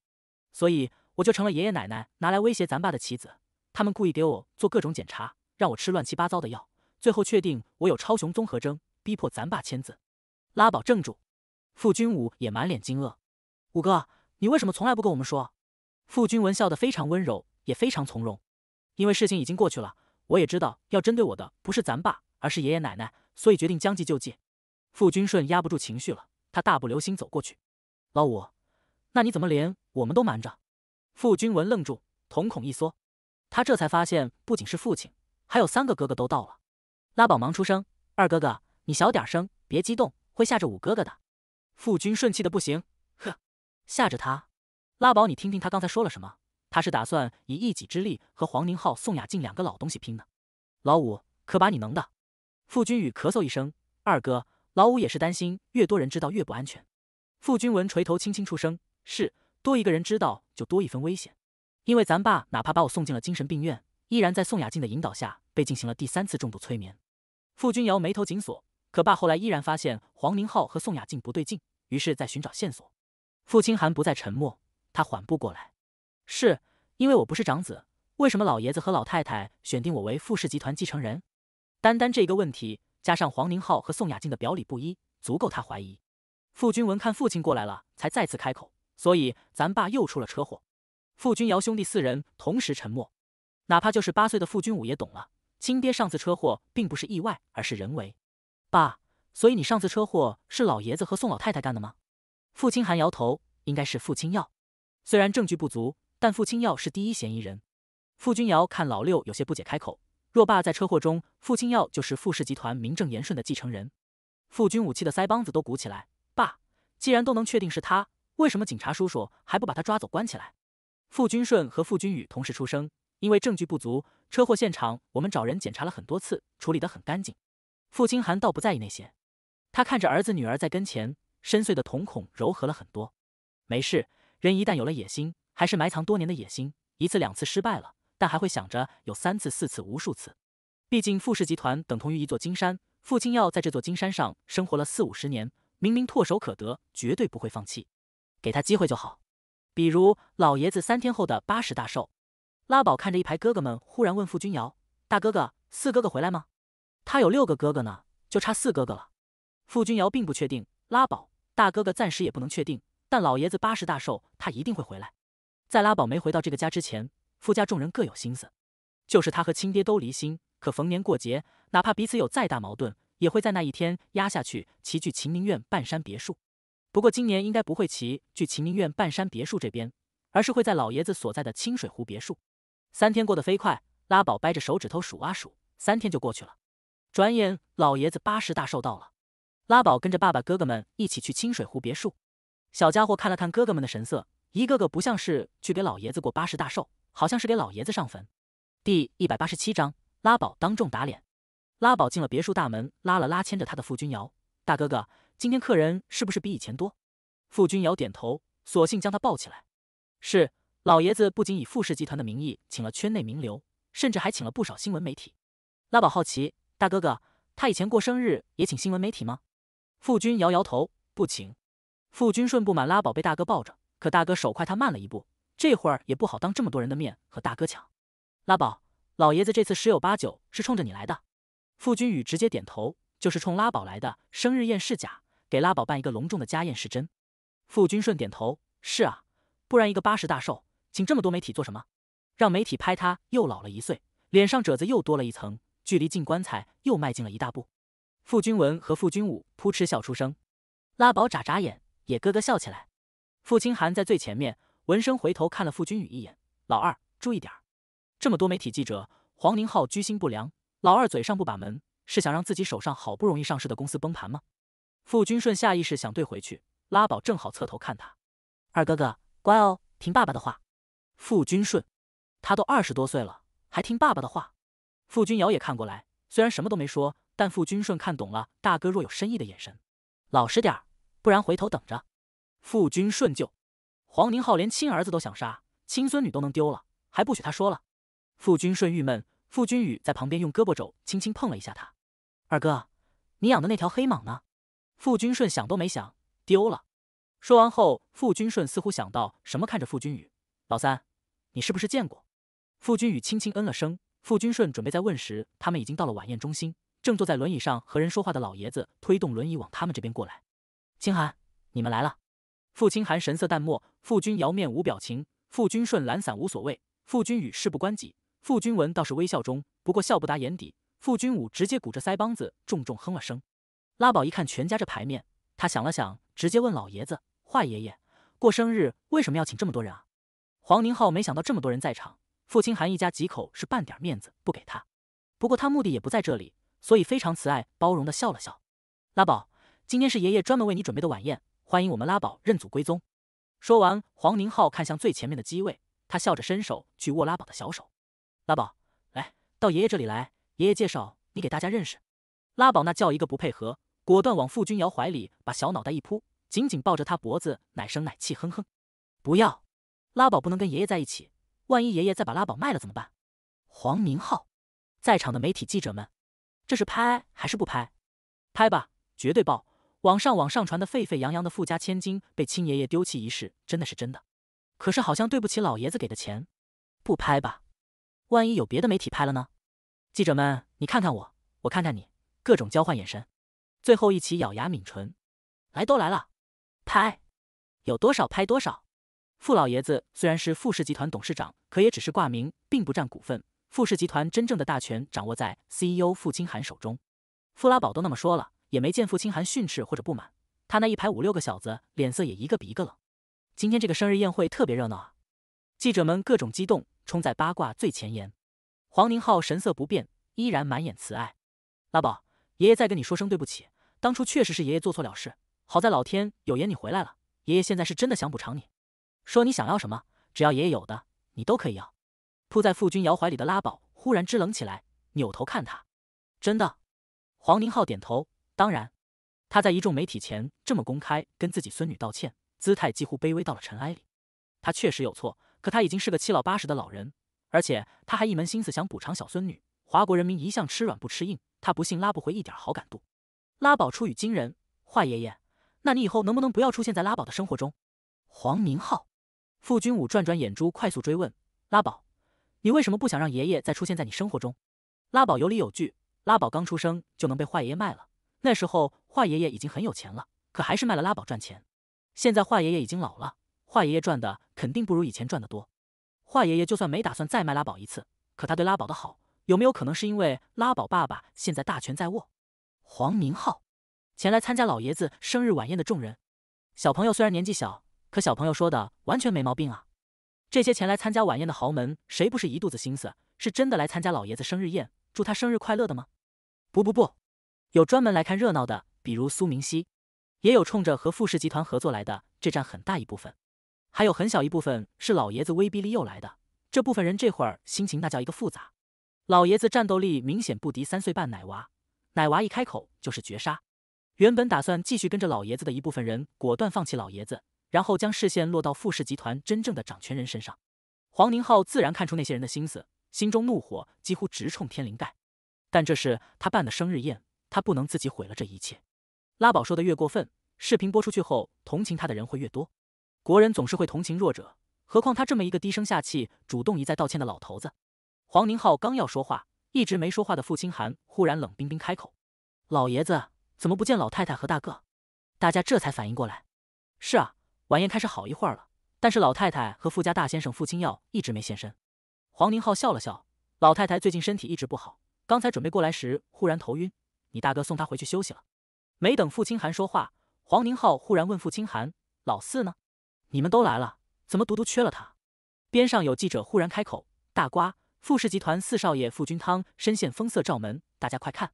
所以我就成了爷爷奶奶拿来威胁咱爸的棋子。他们故意给我做各种检查，让我吃乱七八糟的药，最后确定我有超雄综合征，逼迫咱爸签字。拉宝怔住，傅君武也满脸惊愕。五哥，你为什么从来不跟我们说？傅君文笑得非常温柔，也非常从容。因为事情已经过去了，我也知道要针对我的不是咱爸，而是爷爷奶奶，所以决定将计就计。傅君顺压不住情绪了，他大步流星走过去：“老五，那你怎么连我们都瞒着？”傅君文愣住，瞳孔一缩，他这才发现不仅是父亲，还有三个哥哥都到了。拉宝忙出声：“二哥哥，你小点声，别激动，会吓着五哥哥的。”傅君顺气的不行，呵，吓着他？拉宝，你听听他刚才说了什么？他是打算以一己之力和黄宁浩、宋雅静两个老东西拼呢？老五，可把你能的！傅君宇咳嗽一声：“二哥。”老五也是担心，越多人知道越不安全。傅君文垂头轻轻出声：“是，多一个人知道就多一分危险。因为咱爸哪怕把我送进了精神病院，依然在宋雅静的引导下被进行了第三次重度催眠。”傅君瑶眉头紧锁，可爸后来依然发现黄宁浩和宋雅静不对劲，于是在寻找线索。傅清寒不再沉默，他缓步过来：“是因为我不是长子，为什么老爷子和老太太选定我为傅氏集团继承人？单单这一个问题。”加上黄宁浩和宋雅静的表里不一，足够他怀疑。傅君文看父亲过来了，才再次开口。所以咱爸又出了车祸。傅君尧兄弟四人同时沉默，哪怕就是八岁的傅君武也懂了，亲爹上次车祸并不是意外，而是人为。爸，所以你上次车祸是老爷子和宋老太太干的吗？傅清寒摇头，应该是傅清耀。虽然证据不足，但傅清耀是第一嫌疑人。傅君瑶看老六有些不解，开口。若爸在车祸中，傅清耀就是傅氏集团名正言顺的继承人。傅军武气的腮帮子都鼓起来，爸，既然都能确定是他，为什么警察叔叔还不把他抓走关起来？傅军顺和傅军宇同时出声，因为证据不足，车祸现场我们找人检查了很多次，处理得很干净。傅清寒倒不在意那些，他看着儿子女儿在跟前，深邃的瞳孔柔和了很多。没事，人一旦有了野心，还是埋藏多年的野心，一次两次失败了。但还会想着有三次、四次、无数次。毕竟富氏集团等同于一座金山，傅清耀在这座金山上生活了四五十年，明明唾手可得，绝对不会放弃。给他机会就好。比如老爷子三天后的八十大寿。拉宝看着一排哥哥们，忽然问傅君瑶：“大哥哥、四哥哥回来吗？”他有六个哥哥呢，就差四哥哥了。傅君瑶并不确定。拉宝，大哥哥暂时也不能确定，但老爷子八十大寿，他一定会回来。在拉宝没回到这个家之前。傅家众人各有心思，就是他和亲爹都离心。可逢年过节，哪怕彼此有再大矛盾，也会在那一天压下去，齐聚秦宁苑半山别墅。不过今年应该不会齐聚秦宁苑半山别墅这边，而是会在老爷子所在的清水湖别墅。三天过得飞快，拉宝掰着手指头数啊数，三天就过去了。转眼老爷子八十大寿到了，拉宝跟着爸爸哥哥们一起去清水湖别墅。小家伙看了看哥哥们的神色，一个个不像是去给老爷子过八十大寿。好像是给老爷子上坟。第一百八十七章，拉宝当众打脸。拉宝进了别墅大门，拉了拉牵着他的傅君瑶。大哥哥，今天客人是不是比以前多？傅君瑶点头，索性将他抱起来。是，老爷子不仅以傅氏集团的名义请了圈内名流，甚至还请了不少新闻媒体。拉宝好奇，大哥哥，他以前过生日也请新闻媒体吗？傅君瑶摇头，不请。傅君顺不满拉宝被大哥抱着，可大哥手快，他慢了一步。这会儿也不好当这么多人的面和大哥抢，拉宝老爷子这次十有八九是冲着你来的。傅君宇直接点头，就是冲拉宝来的。生日宴是假，给拉宝办一个隆重的家宴是真。傅君顺点头，是啊，不然一个八十大寿，请这么多媒体做什么？让媒体拍他又老了一岁，脸上褶子又多了一层，距离进棺材又迈进了一大步。傅君文和傅君武扑哧笑出声，拉宝眨眨眼，也咯咯笑起来。傅清寒在最前面。闻声回头看了傅君宇一眼，老二注意点儿，这么多媒体记者，黄宁浩居心不良。老二嘴上不把门，是想让自己手上好不容易上市的公司崩盘吗？傅君顺下意识想怼回去，拉宝正好侧头看他，二哥哥乖哦，听爸爸的话。傅君顺，他都二十多岁了，还听爸爸的话？傅君瑶也看过来，虽然什么都没说，但傅君顺看懂了大哥若有深意的眼神，老实点儿，不然回头等着。傅君顺就。黄宁浩连亲儿子都想杀，亲孙女都能丢了，还不许他说了。傅君顺郁闷，傅君宇在旁边用胳膊肘轻轻碰了一下他。二哥，你养的那条黑蟒呢？傅君顺想都没想，丢了。说完后，傅君顺似乎想到什么，看着傅君宇，老三，你是不是见过？傅君宇轻轻嗯了声。傅君顺准备再问时，他们已经到了晚宴中心，正坐在轮椅上和人说话的老爷子推动轮椅往他们这边过来。清寒，你们来了。傅清寒神色淡漠，傅君瑶面无表情，傅君顺懒散无所谓，傅君宇事不关己，傅君文倒是微笑中，不过笑不达眼底，傅君武直接鼓着腮帮子，重重哼了声。拉宝一看全家这牌面，他想了想，直接问老爷子：“坏爷爷过生日为什么要请这么多人啊？”黄宁浩没想到这么多人在场，傅清寒一家几口是半点面子不给他，不过他目的也不在这里，所以非常慈爱包容的笑了笑。拉宝，今天是爷爷专门为你准备的晚宴。欢迎我们拉宝认祖归宗。说完，黄宁浩看向最前面的机位，他笑着伸手去握拉宝的小手。拉宝，来到爷爷这里来，爷爷介绍你给大家认识。拉宝那叫一个不配合，果断往傅君瑶怀里把小脑袋一扑，紧紧抱着他脖子，奶声奶气哼哼。不要，拉宝不能跟爷爷在一起，万一爷爷再把拉宝卖了怎么办？黄宁浩，在场的媒体记者们，这是拍还是不拍？拍吧，绝对爆。网上网上传的沸沸扬扬的富家千金被亲爷爷丢弃一事，真的是真的？可是好像对不起老爷子给的钱，不拍吧？万一有别的媒体拍了呢？记者们，你看看我，我看看你，各种交换眼神，最后一起咬牙抿唇，来都来了，拍，有多少拍多少。傅老爷子虽然是富氏集团董事长，可也只是挂名，并不占股份。富氏集团真正的大权掌握在 CEO 傅清寒手中。傅拉宝都那么说了。也没见傅清寒训斥或者不满，他那一排五六个小子脸色也一个比一个冷。今天这个生日宴会特别热闹啊，记者们各种激动，冲在八卦最前沿。黄宁浩神色不变，依然满眼慈爱。拉宝，爷爷再跟你说声对不起，当初确实是爷爷做错了事，好在老天有眼，你回来了。爷爷现在是真的想补偿你，说你想要什么，只要爷爷有的，你都可以要。扑在傅君瑶怀里的拉宝忽然支棱起来，扭头看他。真的？黄宁浩点头。当然，他在一众媒体前这么公开跟自己孙女道歉，姿态几乎卑微到了尘埃里。他确实有错，可他已经是个七老八十的老人，而且他还一门心思想补偿小孙女。华国人民一向吃软不吃硬，他不信拉不回一点好感度。拉宝出语惊人：“坏爷爷，那你以后能不能不要出现在拉宝的生活中？”黄明浩、傅君武转转眼珠，快速追问：“拉宝，你为什么不想让爷爷再出现在你生活中？”拉宝有理有据：“拉宝刚出生就能被坏爷爷卖了。”那时候，华爷爷已经很有钱了，可还是卖了拉宝赚钱。现在，华爷爷已经老了，华爷爷赚的肯定不如以前赚的多。华爷爷就算没打算再卖拉宝一次，可他对拉宝的好，有没有可能是因为拉宝爸爸现在大权在握？黄明浩，前来参加老爷子生日晚宴的众人，小朋友虽然年纪小，可小朋友说的完全没毛病啊。这些前来参加晚宴的豪门，谁不是一肚子心思，是真的来参加老爷子生日宴，祝他生日快乐的吗？不不不。有专门来看热闹的，比如苏明熙，也有冲着和富氏集团合作来的，这占很大一部分；还有很小一部分是老爷子威逼利诱来的。这部分人这会儿心情那叫一个复杂。老爷子战斗力明显不敌三岁半奶娃，奶娃一开口就是绝杀。原本打算继续跟着老爷子的一部分人，果断放弃老爷子，然后将视线落到富氏集团真正的掌权人身上。黄宁浩自然看出那些人的心思，心中怒火几乎直冲天灵盖。但这是他办的生日宴。他不能自己毁了这一切。拉宝说的越过分，视频播出去后，同情他的人会越多。国人总是会同情弱者，何况他这么一个低声下气、主动一再道歉的老头子。黄宁浩刚要说话，一直没说话的傅清寒忽然冷冰冰开口：“老爷子，怎么不见老太太和大哥？”大家这才反应过来：“是啊，晚宴开始好一会儿了，但是老太太和傅家大先生傅清耀一直没现身。”黄宁浩笑了笑：“老太太最近身体一直不好，刚才准备过来时忽然头晕。”你大哥送他回去休息了。没等傅清寒说话，黄宁浩忽然问傅清寒：“老四呢？你们都来了，怎么独独缺了他？”边上有记者忽然开口：“大瓜，富氏集团四少爷傅君汤身陷封色罩门，大家快看！”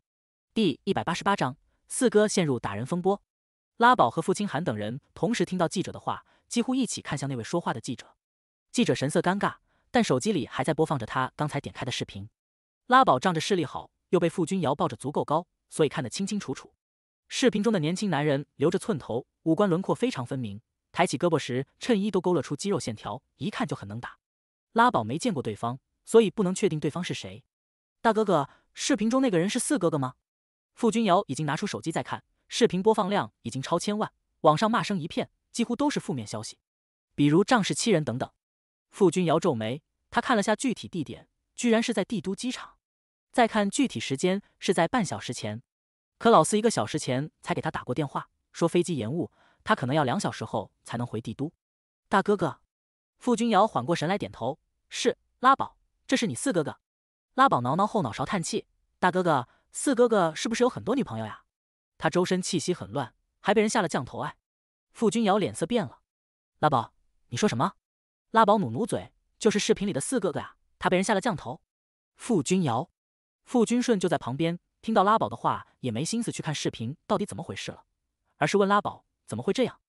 第一百八十八章四哥陷入打人风波。拉宝和傅清寒等人同时听到记者的话，几乎一起看向那位说话的记者。记者神色尴尬，但手机里还在播放着他刚才点开的视频。拉宝仗着视力好，又被傅君瑶抱着足够高。所以看得清清楚楚，视频中的年轻男人留着寸头，五官轮廓非常分明，抬起胳膊时，衬衣都勾勒出肌肉线条，一看就很能打。拉宝没见过对方，所以不能确定对方是谁。大哥哥，视频中那个人是四哥哥吗？傅君瑶已经拿出手机在看，视频播放量已经超千万，网上骂声一片，几乎都是负面消息，比如仗势欺人等等。傅君瑶皱眉，他看了下具体地点，居然是在帝都机场。再看具体时间是在半小时前，可老四一个小时前才给他打过电话，说飞机延误，他可能要两小时后才能回帝都。大哥哥，傅君瑶缓过神来，点头，是拉宝，这是你四哥哥。拉宝挠挠后脑勺，叹气，大哥哥，四哥哥是不是有很多女朋友呀？他周身气息很乱，还被人下了降头哎！傅君瑶脸色变了，拉宝，你说什么？拉宝努努嘴，就是视频里的四哥哥啊，他被人下了降头。傅君瑶。傅君顺就在旁边听到拉宝的话，也没心思去看视频到底怎么回事了，而是问拉宝怎么会这样。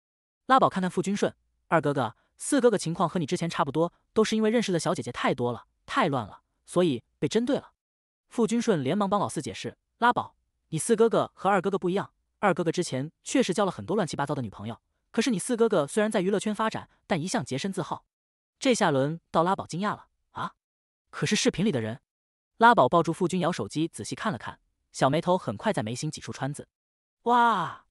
拉宝看看傅君顺，二哥哥、四哥哥情况和你之前差不多，都是因为认识的小姐姐太多了，太乱了，所以被针对了。傅君顺连忙帮老四解释：拉宝，你四哥哥和二哥哥不一样，二哥哥之前确实交了很多乱七八糟的女朋友，可是你四哥哥虽然在娱乐圈发展，但一向洁身自好。这下轮到拉宝惊讶了啊！可是视频里的人。拉宝抱住傅君尧手机，仔细看了看，小眉头很快在眉心挤出川字。哇，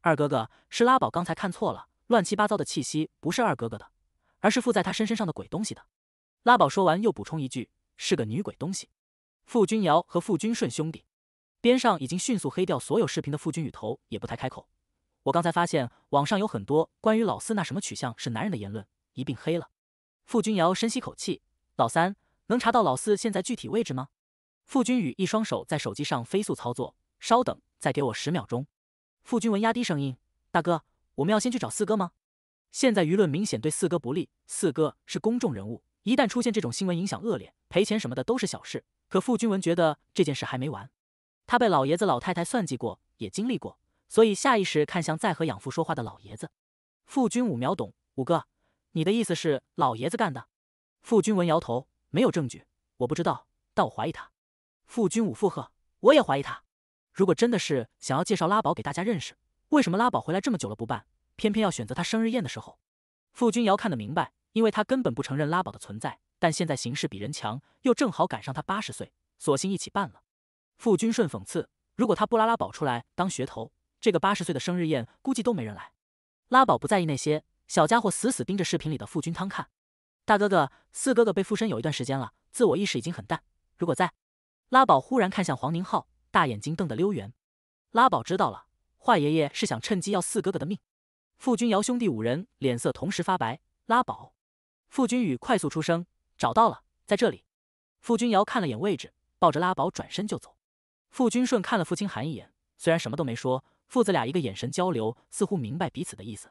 二哥哥，是拉宝刚才看错了，乱七八糟的气息不是二哥哥的，而是附在他身身上的鬼东西的。拉宝说完，又补充一句：“是个女鬼东西。”傅君尧和傅君顺兄弟，边上已经迅速黑掉所有视频的傅君宇头也不太开口。我刚才发现网上有很多关于老四那什么取向是男人的言论，一并黑了。傅君尧深吸口气，老三。能查到老四现在具体位置吗？傅君宇一双手在手机上飞速操作，稍等，再给我十秒钟。傅君文压低声音：“大哥，我们要先去找四哥吗？现在舆论明显对四哥不利，四哥是公众人物，一旦出现这种新闻，影响恶劣，赔钱什么的都是小事。可傅君文觉得这件事还没完，他被老爷子、老太太算计过，也经历过，所以下意识看向在和养父说话的老爷子。傅君武秒懂，五哥，你的意思是老爷子干的？傅君文摇头。没有证据，我不知道，但我怀疑他。傅君武附和，我也怀疑他。如果真的是想要介绍拉宝给大家认识，为什么拉宝回来这么久了不办，偏偏要选择他生日宴的时候？傅君尧看得明白，因为他根本不承认拉宝的存在。但现在形势比人强，又正好赶上他八十岁，索性一起办了。傅君顺讽刺，如果他不拉拉宝出来当噱头，这个八十岁的生日宴估计都没人来。拉宝不在意那些，小家伙死死盯着视频里的傅君汤看。大哥哥，四哥哥被附身有一段时间了，自我意识已经很淡。如果在，拉宝忽然看向黄宁浩，大眼睛瞪得溜圆。拉宝知道了，坏爷爷是想趁机要四哥哥的命。傅君瑶兄弟五人脸色同时发白。拉宝，傅君宇快速出声，找到了，在这里。傅君瑶看了眼位置，抱着拉宝转身就走。傅君顺看了傅清寒一眼，虽然什么都没说，父子俩一个眼神交流，似乎明白彼此的意思。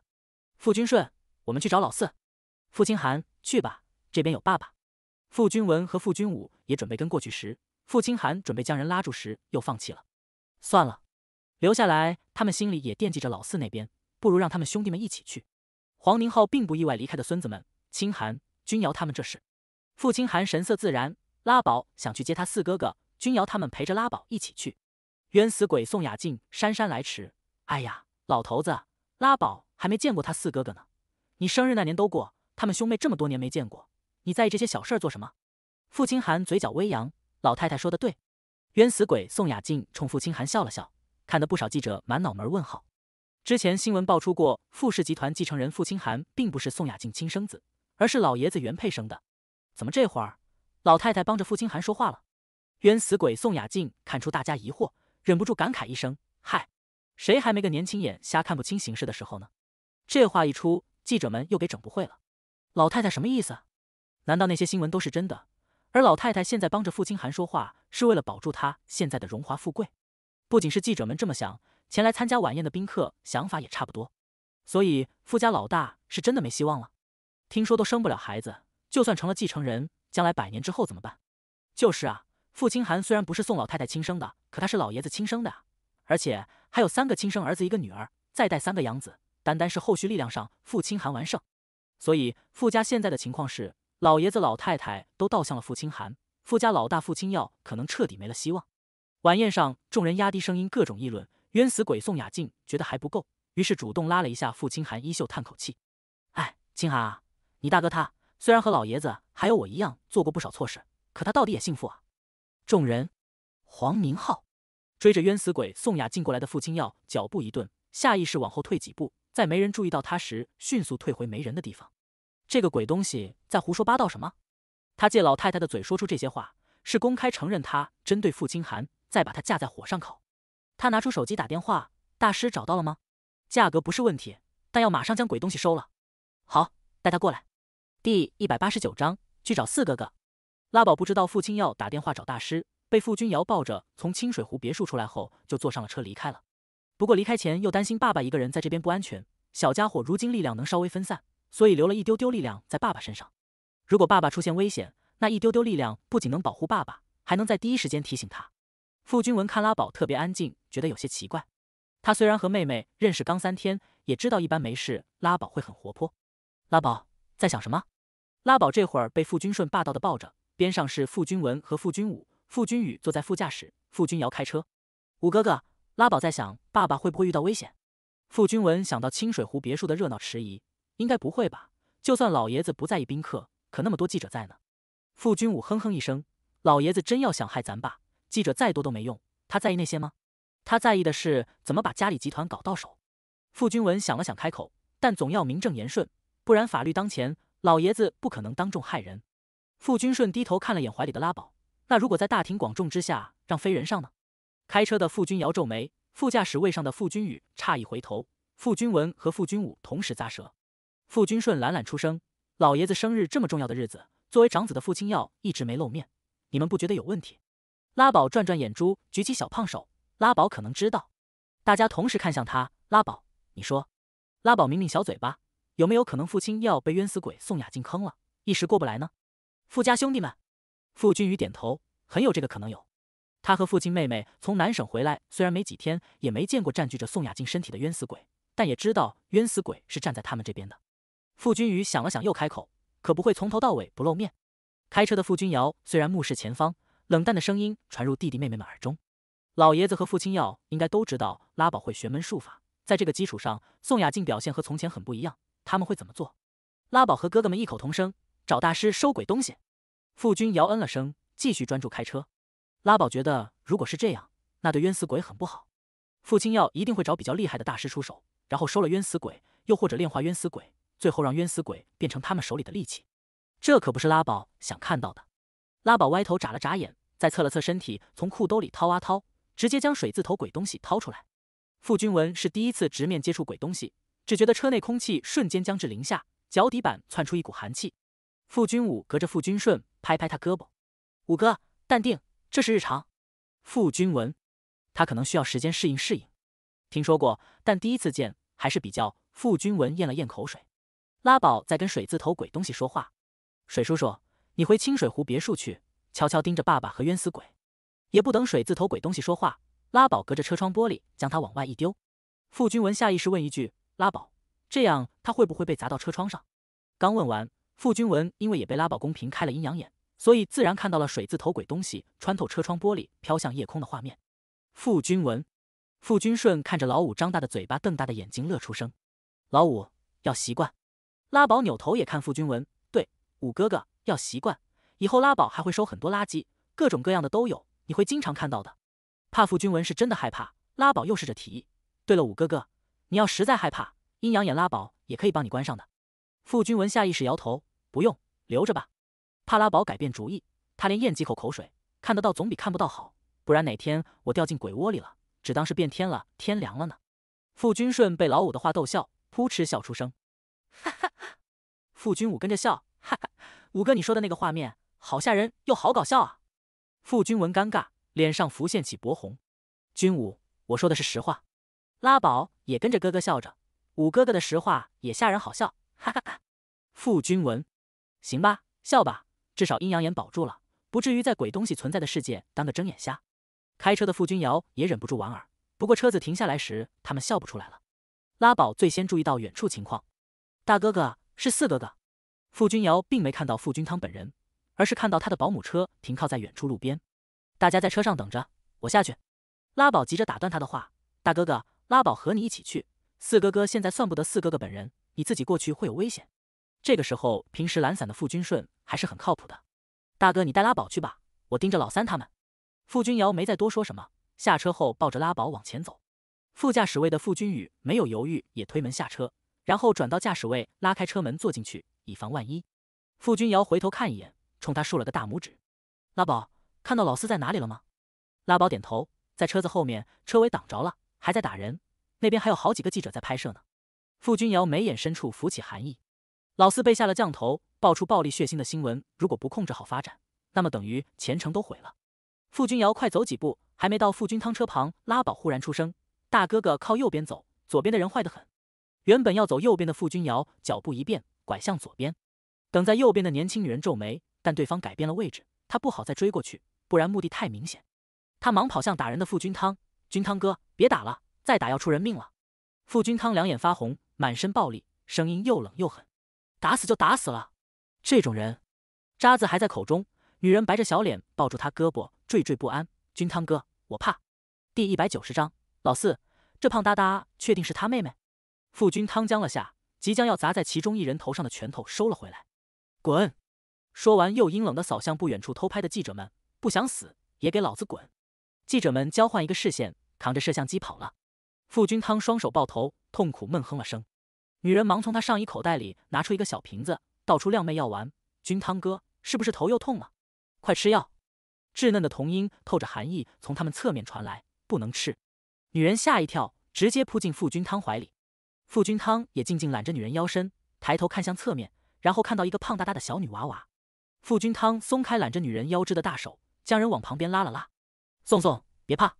傅君顺，我们去找老四。傅清寒，去吧，这边有爸爸。傅君文和傅君武也准备跟过去时。傅清寒准备将人拉住时，又放弃了。算了，留下来。他们心里也惦记着老四那边，不如让他们兄弟们一起去。黄宁浩并不意外离开的孙子们。清寒、君瑶他们这是？傅清寒神色自然。拉宝想去接他四哥哥，君瑶他们陪着拉宝一起去。冤死鬼宋雅静姗姗来迟。哎呀，老头子，拉宝还没见过他四哥哥呢。你生日那年都过。他们兄妹这么多年没见过，你在意这些小事儿做什么？傅清寒嘴角微扬，老太太说的对。冤死鬼宋雅静冲傅清寒笑了笑，看得不少记者满脑门问号。之前新闻爆出过，傅氏集团继承人傅清寒并不是宋雅静亲生子，而是老爷子原配生的。怎么这会儿，老太太帮着傅清寒说话了？冤死鬼宋雅静看出大家疑惑，忍不住感慨一声：“嗨，谁还没个年轻眼瞎看不清形势的时候呢？”这话一出，记者们又给整不会了。老太太什么意思？难道那些新闻都是真的？而老太太现在帮着傅清寒说话，是为了保住她现在的荣华富贵？不仅是记者们这么想，前来参加晚宴的宾客想法也差不多。所以傅家老大是真的没希望了。听说都生不了孩子，就算成了继承人，将来百年之后怎么办？就是啊，傅清寒虽然不是宋老太太亲生的，可他是老爷子亲生的啊。而且还有三个亲生儿子，一个女儿，再带三个养子，单单是后续力量上，傅清寒完胜。所以傅家现在的情况是，老爷子老太太都倒向了傅清寒，傅家老大傅清耀可能彻底没了希望。晚宴上，众人压低声音，各种议论。冤死鬼宋雅静觉得还不够，于是主动拉了一下傅清寒衣袖，叹口气：“哎，清寒啊，你大哥他虽然和老爷子还有我一样做过不少错事，可他到底也姓傅啊。”众人，黄明浩追着冤死鬼宋雅静过来的傅清耀脚步一顿，下意识往后退几步。在没人注意到他时，迅速退回没人的地方。这个鬼东西在胡说八道什么？他借老太太的嘴说出这些话，是公开承认他针对傅清寒，再把他架在火上烤。他拿出手机打电话，大师找到了吗？价格不是问题，但要马上将鬼东西收了。好，带他过来。第一百八十九章去找四哥哥。拉宝不知道父亲要打电话找大师，被傅君瑶抱着从清水湖别墅出来后，就坐上了车离开了。不过离开前又担心爸爸一个人在这边不安全，小家伙如今力量能稍微分散，所以留了一丢丢力量在爸爸身上。如果爸爸出现危险，那一丢丢力量不仅能保护爸爸，还能在第一时间提醒他。傅君文看拉宝特别安静，觉得有些奇怪。他虽然和妹妹认识刚三天，也知道一般没事拉宝会很活泼。拉宝在想什么？拉宝这会儿被傅君顺霸道的抱着，边上是傅君文和傅君武，傅君宇坐在副驾驶，傅君瑶开车。五哥哥。拉宝在想，爸爸会不会遇到危险？傅君文想到清水湖别墅的热闹，迟疑，应该不会吧？就算老爷子不在意宾客，可那么多记者在呢。傅君武哼哼一声，老爷子真要想害咱爸，记者再多都没用，他在意那些吗？他在意的是怎么把家里集团搞到手。傅君文想了想，开口，但总要名正言顺，不然法律当前，老爷子不可能当众害人。傅君顺低头看了眼怀里的拉宝，那如果在大庭广众之下让飞人上呢？开车的傅君尧皱眉，副驾驶位上的傅君宇诧异回头，傅君文和傅君武同时咂舌，傅君顺懒懒出声：“老爷子生日这么重要的日子，作为长子的父亲要一直没露面，你们不觉得有问题？”拉宝转转眼珠，举起小胖手。拉宝可能知道，大家同时看向他。拉宝，你说？拉宝抿抿小嘴巴，有没有可能父亲要被冤死鬼宋雅进坑了，一时过不来呢？傅家兄弟们，傅君宇点头，很有这个可能有。他和父亲、妹妹从南省回来，虽然没几天，也没见过占据着宋雅静身体的冤死鬼，但也知道冤死鬼是站在他们这边的。傅君宇想了想，又开口：“可不会从头到尾不露面。”开车的傅君瑶虽然目视前方，冷淡的声音传入弟弟妹妹们耳中。老爷子和傅青耀应该都知道拉宝会玄门术法，在这个基础上，宋雅静表现和从前很不一样，他们会怎么做？拉宝和哥哥们异口同声：“找大师收鬼东西。”傅君瑶嗯了声，继续专注开车。拉宝觉得，如果是这样，那对冤死鬼很不好。傅清耀一定会找比较厉害的大师出手，然后收了冤死鬼，又或者炼化冤死鬼，最后让冤死鬼变成他们手里的利器。这可不是拉宝想看到的。拉宝歪头眨了眨眼，再侧了侧身体，从裤兜里掏啊掏，直接将水字头鬼东西掏出来。傅君文是第一次直面接触鬼东西，只觉得车内空气瞬间降至零下，脚底板窜出一股寒气。傅君武隔着傅君顺拍拍他胳膊：“五哥，淡定。”这是日常，傅君文，他可能需要时间适应适应。听说过，但第一次见还是比较。傅君文咽了咽口水，拉宝在跟水字头鬼东西说话，水叔叔，你回清水湖别墅去，悄悄盯着爸爸和冤死鬼。也不等水字头鬼东西说话，拉宝隔着车窗玻璃将他往外一丢。傅君文下意识问一句：“拉宝，这样他会不会被砸到车窗上？”刚问完，傅君文因为也被拉宝公平开了阴阳眼。所以自然看到了水字头鬼东西穿透车窗玻璃飘向夜空的画面。傅君文、傅君顺看着老五张大的嘴巴、瞪大的眼睛，乐出声。老五要习惯。拉宝扭头也看傅君文，对五哥哥要习惯。以后拉宝还会收很多垃圾，各种各样的都有，你会经常看到的。怕傅君文是真的害怕，拉宝又试着提议。对了，五哥哥，你要实在害怕，阴阳眼拉宝也可以帮你关上的。傅君文下意识摇头，不用，留着吧。帕拉宝改变主意，他连咽几口口水，看得到总比看不到好，不然哪天我掉进鬼窝里了，只当是变天了，天凉了呢。傅君顺被老五的话逗笑，扑哧笑出声，哈哈哈。傅君武跟着笑，哈哈，五哥你说的那个画面好吓人又好搞笑啊。傅君文尴尬，脸上浮现起薄红。君武，我说的是实话。拉宝也跟着咯咯笑着，五哥哥的实话也吓人好笑，哈哈哈。傅君文，行吧，笑吧。至少阴阳眼保住了，不至于在鬼东西存在的世界当个睁眼瞎。开车的傅君瑶也忍不住莞尔，不过车子停下来时，他们笑不出来了。拉宝最先注意到远处情况，大哥哥是四哥哥。傅君瑶并没看到傅君汤本人，而是看到他的保姆车停靠在远处路边。大家在车上等着，我下去。拉宝急着打断他的话，大哥哥，拉宝和你一起去。四哥哥现在算不得四哥哥本人，你自己过去会有危险。这个时候，平时懒散的傅君顺还是很靠谱的。大哥，你带拉宝去吧，我盯着老三他们。傅君瑶没再多说什么，下车后抱着拉宝往前走。副驾驶位的傅君宇没有犹豫，也推门下车，然后转到驾驶位，拉开车门坐进去，以防万一。傅君瑶回头看一眼，冲他竖了个大拇指。拉宝，看到老四在哪里了吗？拉宝点头，在车子后面，车尾挡着了，还在打人。那边还有好几个记者在拍摄呢。傅君瑶眉眼深处浮起寒意。老四被下了，降头爆出暴力血腥的新闻，如果不控制好发展，那么等于前程都毁了。傅君瑶快走几步，还没到傅君汤车旁，拉宝忽然出声：“大哥哥靠右边走，左边的人坏得很。”原本要走右边的傅君瑶脚步一变，拐向左边。等在右边的年轻女人皱眉，但对方改变了位置，她不好再追过去，不然目的太明显。她忙跑向打人的傅君汤：“君汤哥，别打了，再打要出人命了。”傅君汤两眼发红，满身暴力，声音又冷又狠。打死就打死了，这种人渣子还在口中。女人白着小脸，抱住他胳膊，惴惴不安。君汤哥，我怕。第一百九十章，老四，这胖哒哒确定是他妹妹？傅君汤僵了下，即将要砸在其中一人头上的拳头收了回来。滚！说完又阴冷的扫向不远处偷拍的记者们，不想死也给老子滚！记者们交换一个视线，扛着摄像机跑了。傅君汤双手抱头，痛苦闷哼了声。女人忙从她上衣口袋里拿出一个小瓶子，倒出靓妹药丸。君汤哥，是不是头又痛了？快吃药。稚嫩的童音透着寒意从他们侧面传来。不能吃。女人吓一跳，直接扑进傅君汤怀里。傅君汤也静静揽着女人腰身，抬头看向侧面，然后看到一个胖哒哒的小女娃娃。傅君汤松开揽着女人腰肢的大手，将人往旁边拉了拉。宋宋，别怕。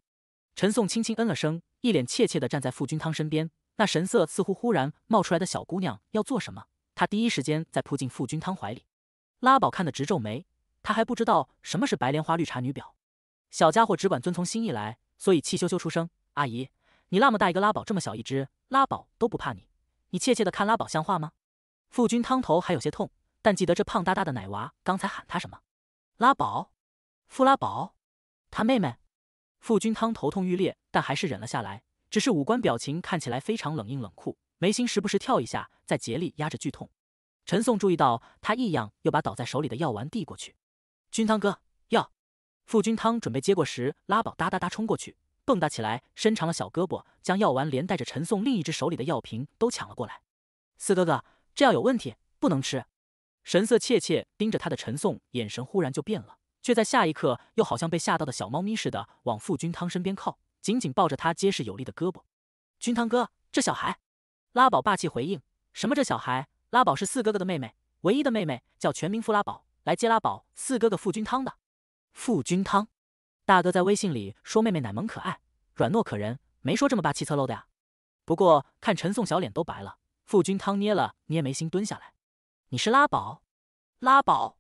陈宋轻轻嗯了声，一脸怯怯的站在傅君汤身边。那神色似乎忽然冒出来的小姑娘要做什么？她第一时间在扑进傅君汤怀里。拉宝看得直皱眉，他还不知道什么是白莲花绿茶女表。小家伙只管遵从心意来，所以气羞羞出声：“阿姨，你那么大一个拉宝，这么小一只，拉宝都不怕你，你怯怯的看拉宝像话吗？”傅君汤头还有些痛，但记得这胖哒哒的奶娃刚才喊他什么？拉宝，傅拉宝，他妹妹。傅君汤头痛欲裂，但还是忍了下来。只是五官表情看起来非常冷硬冷酷，眉心时不时跳一下，在竭力压着剧痛。陈颂注意到他异样，又把倒在手里的药丸递过去。君汤哥，药。傅君汤准备接过时，拉宝哒哒哒冲过去，蹦跶起来，伸长了小胳膊，将药丸连带着陈颂另一只手里的药瓶都抢了过来。四哥哥，这药有问题，不能吃。神色怯怯盯着他的陈颂眼神忽然就变了，却在下一刻又好像被吓到的小猫咪似的往傅君汤身边靠。紧紧抱着他结实有力的胳膊，君汤哥，这小孩，拉宝霸气回应：“什么这小孩？拉宝是四哥哥的妹妹，唯一的妹妹，叫全名傅拉宝。来接拉宝，四哥哥傅君汤的。”傅君汤，大哥在微信里说：“妹妹奶萌可爱，软糯可人，没说这么霸气侧漏的呀。”不过看陈颂小脸都白了，傅君汤捏了捏眉心，蹲下来：“你是拉宝？拉宝，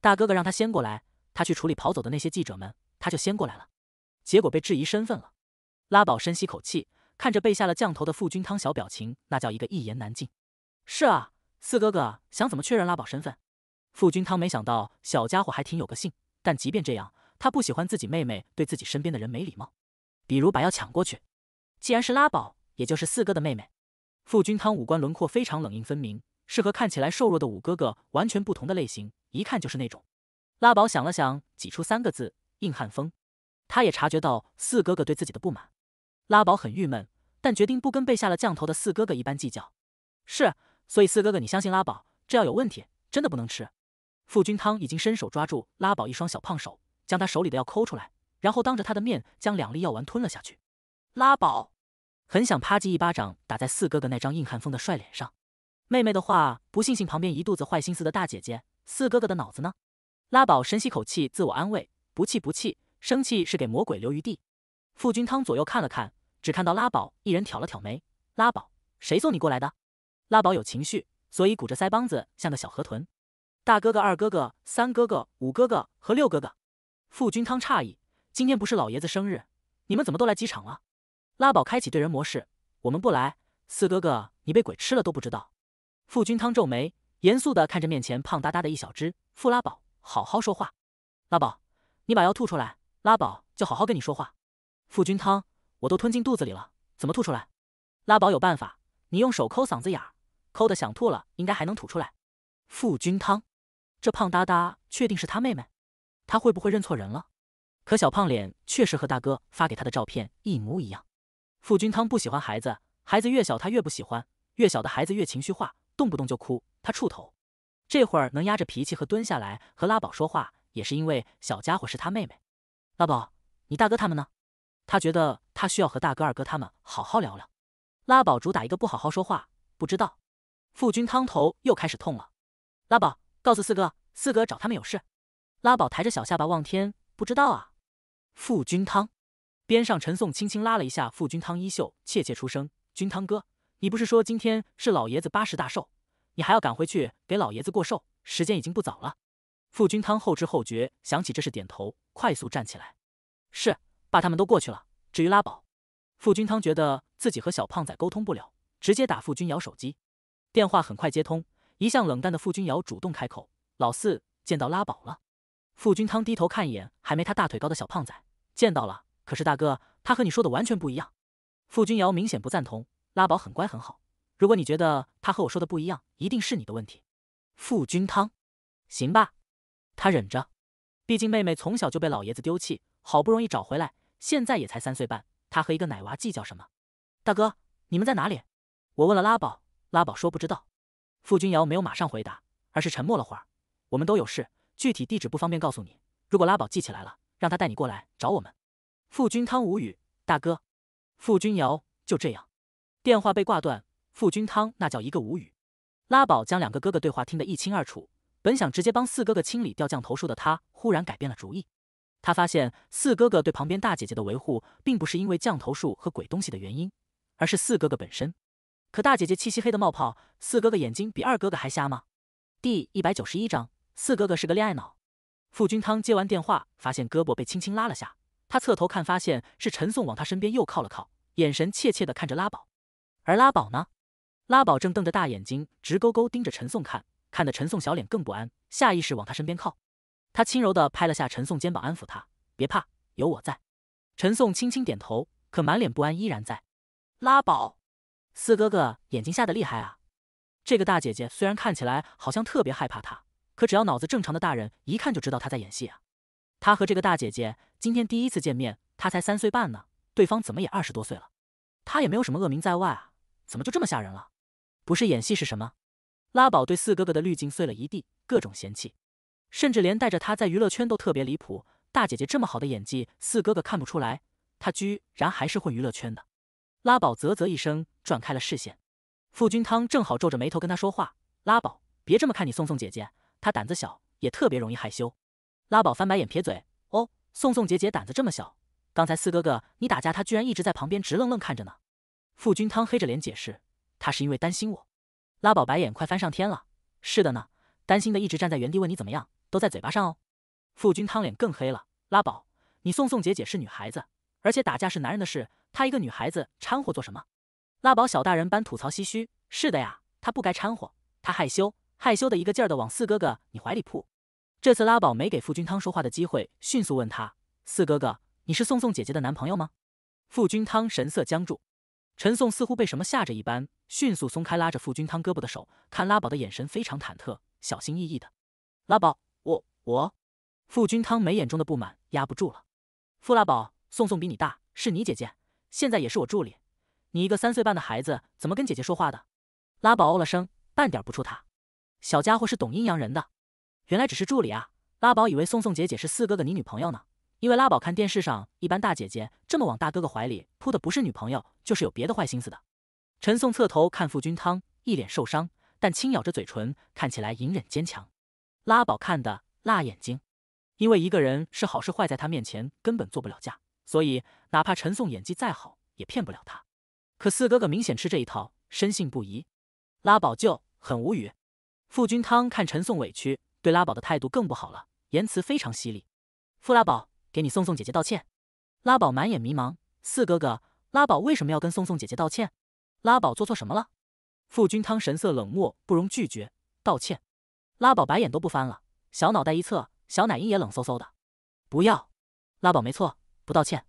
大哥哥让他先过来，他去处理跑走的那些记者们，他就先过来了，结果被质疑身份了。”拉宝深吸口气，看着被下了降头的傅君汤，小表情那叫一个一言难尽。是啊，四哥哥想怎么确认拉宝身份？傅君汤没想到小家伙还挺有个性，但即便这样，他不喜欢自己妹妹对自己身边的人没礼貌，比如把药抢过去。既然是拉宝，也就是四哥的妹妹，傅君汤五官轮廓非常冷硬分明，是和看起来瘦弱的五哥哥完全不同的类型，一看就是那种。拉宝想了想，挤出三个字：硬汉风。他也察觉到四哥哥对自己的不满。拉宝很郁闷，但决定不跟被下了降头的四哥哥一般计较。是，所以四哥哥，你相信拉宝，这药有问题，真的不能吃。傅君汤已经伸手抓住拉宝一双小胖手，将他手里的药抠出来，然后当着他的面将两粒药丸吞了下去。拉宝很想啪叽一巴掌打在四哥哥那张硬汉风的帅脸上。妹妹的话，不信信旁边一肚子坏心思的大姐姐。四哥哥的脑子呢？拉宝深吸口气，自我安慰：不气不气，生气是给魔鬼留余地。傅君汤左右看了看，只看到拉宝一人挑了挑眉。拉宝，谁送你过来的？拉宝有情绪，所以鼓着腮帮子，像个小河豚。大哥哥、二哥哥、三哥哥、五哥哥和六哥哥。傅君汤诧异：今天不是老爷子生日，你们怎么都来机场了？拉宝开启对人模式：我们不来。四哥哥，你被鬼吃了都不知道。傅君汤皱眉，严肃地看着面前胖哒哒的一小只。傅拉宝，好好说话。拉宝，你把药吐出来，拉宝就好好跟你说话。傅君汤，我都吞进肚子里了，怎么吐出来？拉宝有办法，你用手抠嗓子眼儿，抠的想吐了，应该还能吐出来。傅君汤，这胖哒哒确定是他妹妹？他会不会认错人了？可小胖脸确实和大哥发给他的照片一模一样。傅君汤不喜欢孩子，孩子越小他越不喜欢，越小的孩子越情绪化，动不动就哭。他触头，这会儿能压着脾气和蹲下来和拉宝说话，也是因为小家伙是他妹妹。拉宝，你大哥他们呢？他觉得他需要和大哥、二哥他们好好聊聊。拉宝主打一个不好好说话，不知道。傅君汤头又开始痛了。拉宝，告诉四哥，四哥找他们有事。拉宝抬着小下巴望天，不知道啊。傅君汤。边上陈颂轻轻拉了一下傅君汤衣袖，怯怯出声：“君汤哥，你不是说今天是老爷子八十大寿，你还要赶回去给老爷子过寿？时间已经不早了。”傅君汤后知后觉，想起这事点头，快速站起来：“是。”爸他们都过去了。至于拉宝，傅君汤觉得自己和小胖仔沟通不了，直接打傅君瑶手机。电话很快接通，一向冷淡的傅君瑶主动开口：“老四见到拉宝了。”傅君汤低头看一眼还没他大腿高的小胖仔，见到了。可是大哥，他和你说的完全不一样。傅君瑶明显不赞同：“拉宝很乖很好，如果你觉得他和我说的不一样，一定是你的问题。”傅君汤，行吧，他忍着，毕竟妹妹从小就被老爷子丢弃，好不容易找回来。现在也才三岁半，他和一个奶娃计较什么？大哥，你们在哪里？我问了拉宝，拉宝说不知道。傅君瑶没有马上回答，而是沉默了会儿。我们都有事，具体地址不方便告诉你。如果拉宝记起来了，让他带你过来找我们。傅君汤无语，大哥，傅君瑶就这样。电话被挂断，傅君汤那叫一个无语。拉宝将两个哥哥对话听得一清二楚，本想直接帮四哥哥清理掉降头术的他，忽然改变了主意。他发现四哥哥对旁边大姐姐的维护，并不是因为降头术和鬼东西的原因，而是四哥哥本身。可大姐姐气息黑的冒泡，四哥哥眼睛比二哥哥还瞎吗？第一百九十一章四哥哥是个恋爱脑。傅君汤接完电话，发现胳膊被轻轻拉了下，他侧头看，发现是陈颂往他身边又靠了靠，眼神怯怯的看着拉宝。而拉宝呢？拉宝正瞪着大眼睛，直勾勾盯着陈颂看，看得陈颂小脸更不安，下意识往他身边靠。他轻柔地拍了下陈颂肩膀，安抚他：“别怕，有我在。”陈颂轻轻点头，可满脸不安依然在。拉宝，四哥哥眼睛吓得厉害啊！这个大姐姐虽然看起来好像特别害怕他，可只要脑子正常的大人一看就知道她在演戏啊！他和这个大姐姐今天第一次见面，他才三岁半呢，对方怎么也二十多岁了？他也没有什么恶名在外啊，怎么就这么吓人了？不是演戏是什么？拉宝对四哥哥的滤镜碎了一地，各种嫌弃。甚至连带着他在娱乐圈都特别离谱，大姐姐这么好的演技，四哥哥看不出来，他居然还是混娱乐圈的。拉宝啧啧一声，转开了视线。傅君汤正好皱着眉头跟他说话：“拉宝，别这么看你宋宋姐姐，她胆子小，也特别容易害羞。”拉宝翻白眼撇嘴：“哦，宋宋姐姐胆子这么小，刚才四哥哥你打架，她居然一直在旁边直愣愣看着呢。”傅君汤黑着脸解释：“她是因为担心我。”拉宝白眼快翻上天了：“是的呢，担心的一直站在原地问你怎么样。”都在嘴巴上哦，傅君汤脸更黑了。拉宝，你宋宋姐姐是女孩子，而且打架是男人的事，她一个女孩子掺和做什么？拉宝小大人般吐槽唏嘘：“是的呀，她不该掺和，她害羞，害羞的一个劲儿的往四哥哥你怀里扑。”这次拉宝没给傅君汤说话的机会，迅速问他：“四哥哥，你是宋宋姐姐的男朋友吗？”傅君汤神色僵住，陈颂似乎被什么吓着一般，迅速松开拉着傅君汤胳膊的手，看拉宝的眼神非常忐忑，小心翼翼的。拉宝。我，傅君汤眉眼中的不满压不住了。傅拉宝，宋宋比你大，是你姐姐，现在也是我助理。你一个三岁半的孩子，怎么跟姐姐说话的？拉宝哦了声，半点不怵他。小家伙是懂阴阳人的。原来只是助理啊！拉宝以为宋宋姐姐是四哥哥你女朋友呢，因为拉宝看电视上一般大姐姐这么往大哥哥怀里扑的，不是女朋友，就是有别的坏心思的。陈宋侧头看傅君汤，一脸受伤，但轻咬着嘴唇，看起来隐忍坚强。拉宝看的。辣眼睛，因为一个人是好是坏，在他面前根本做不了假，所以哪怕陈颂演技再好，也骗不了他。可四哥哥明显吃这一套，深信不疑。拉宝就很无语。傅君汤看陈颂委屈，对拉宝的态度更不好了，言辞非常犀利。傅拉宝，给你宋宋姐姐道歉。拉宝满眼迷茫。四哥哥，拉宝为什么要跟宋宋姐姐道歉？拉宝做错什么了？傅君汤神色冷漠，不容拒绝道歉。拉宝白眼都不翻了。小脑袋一侧，小奶音也冷飕飕的。不要，拉宝没错，不道歉。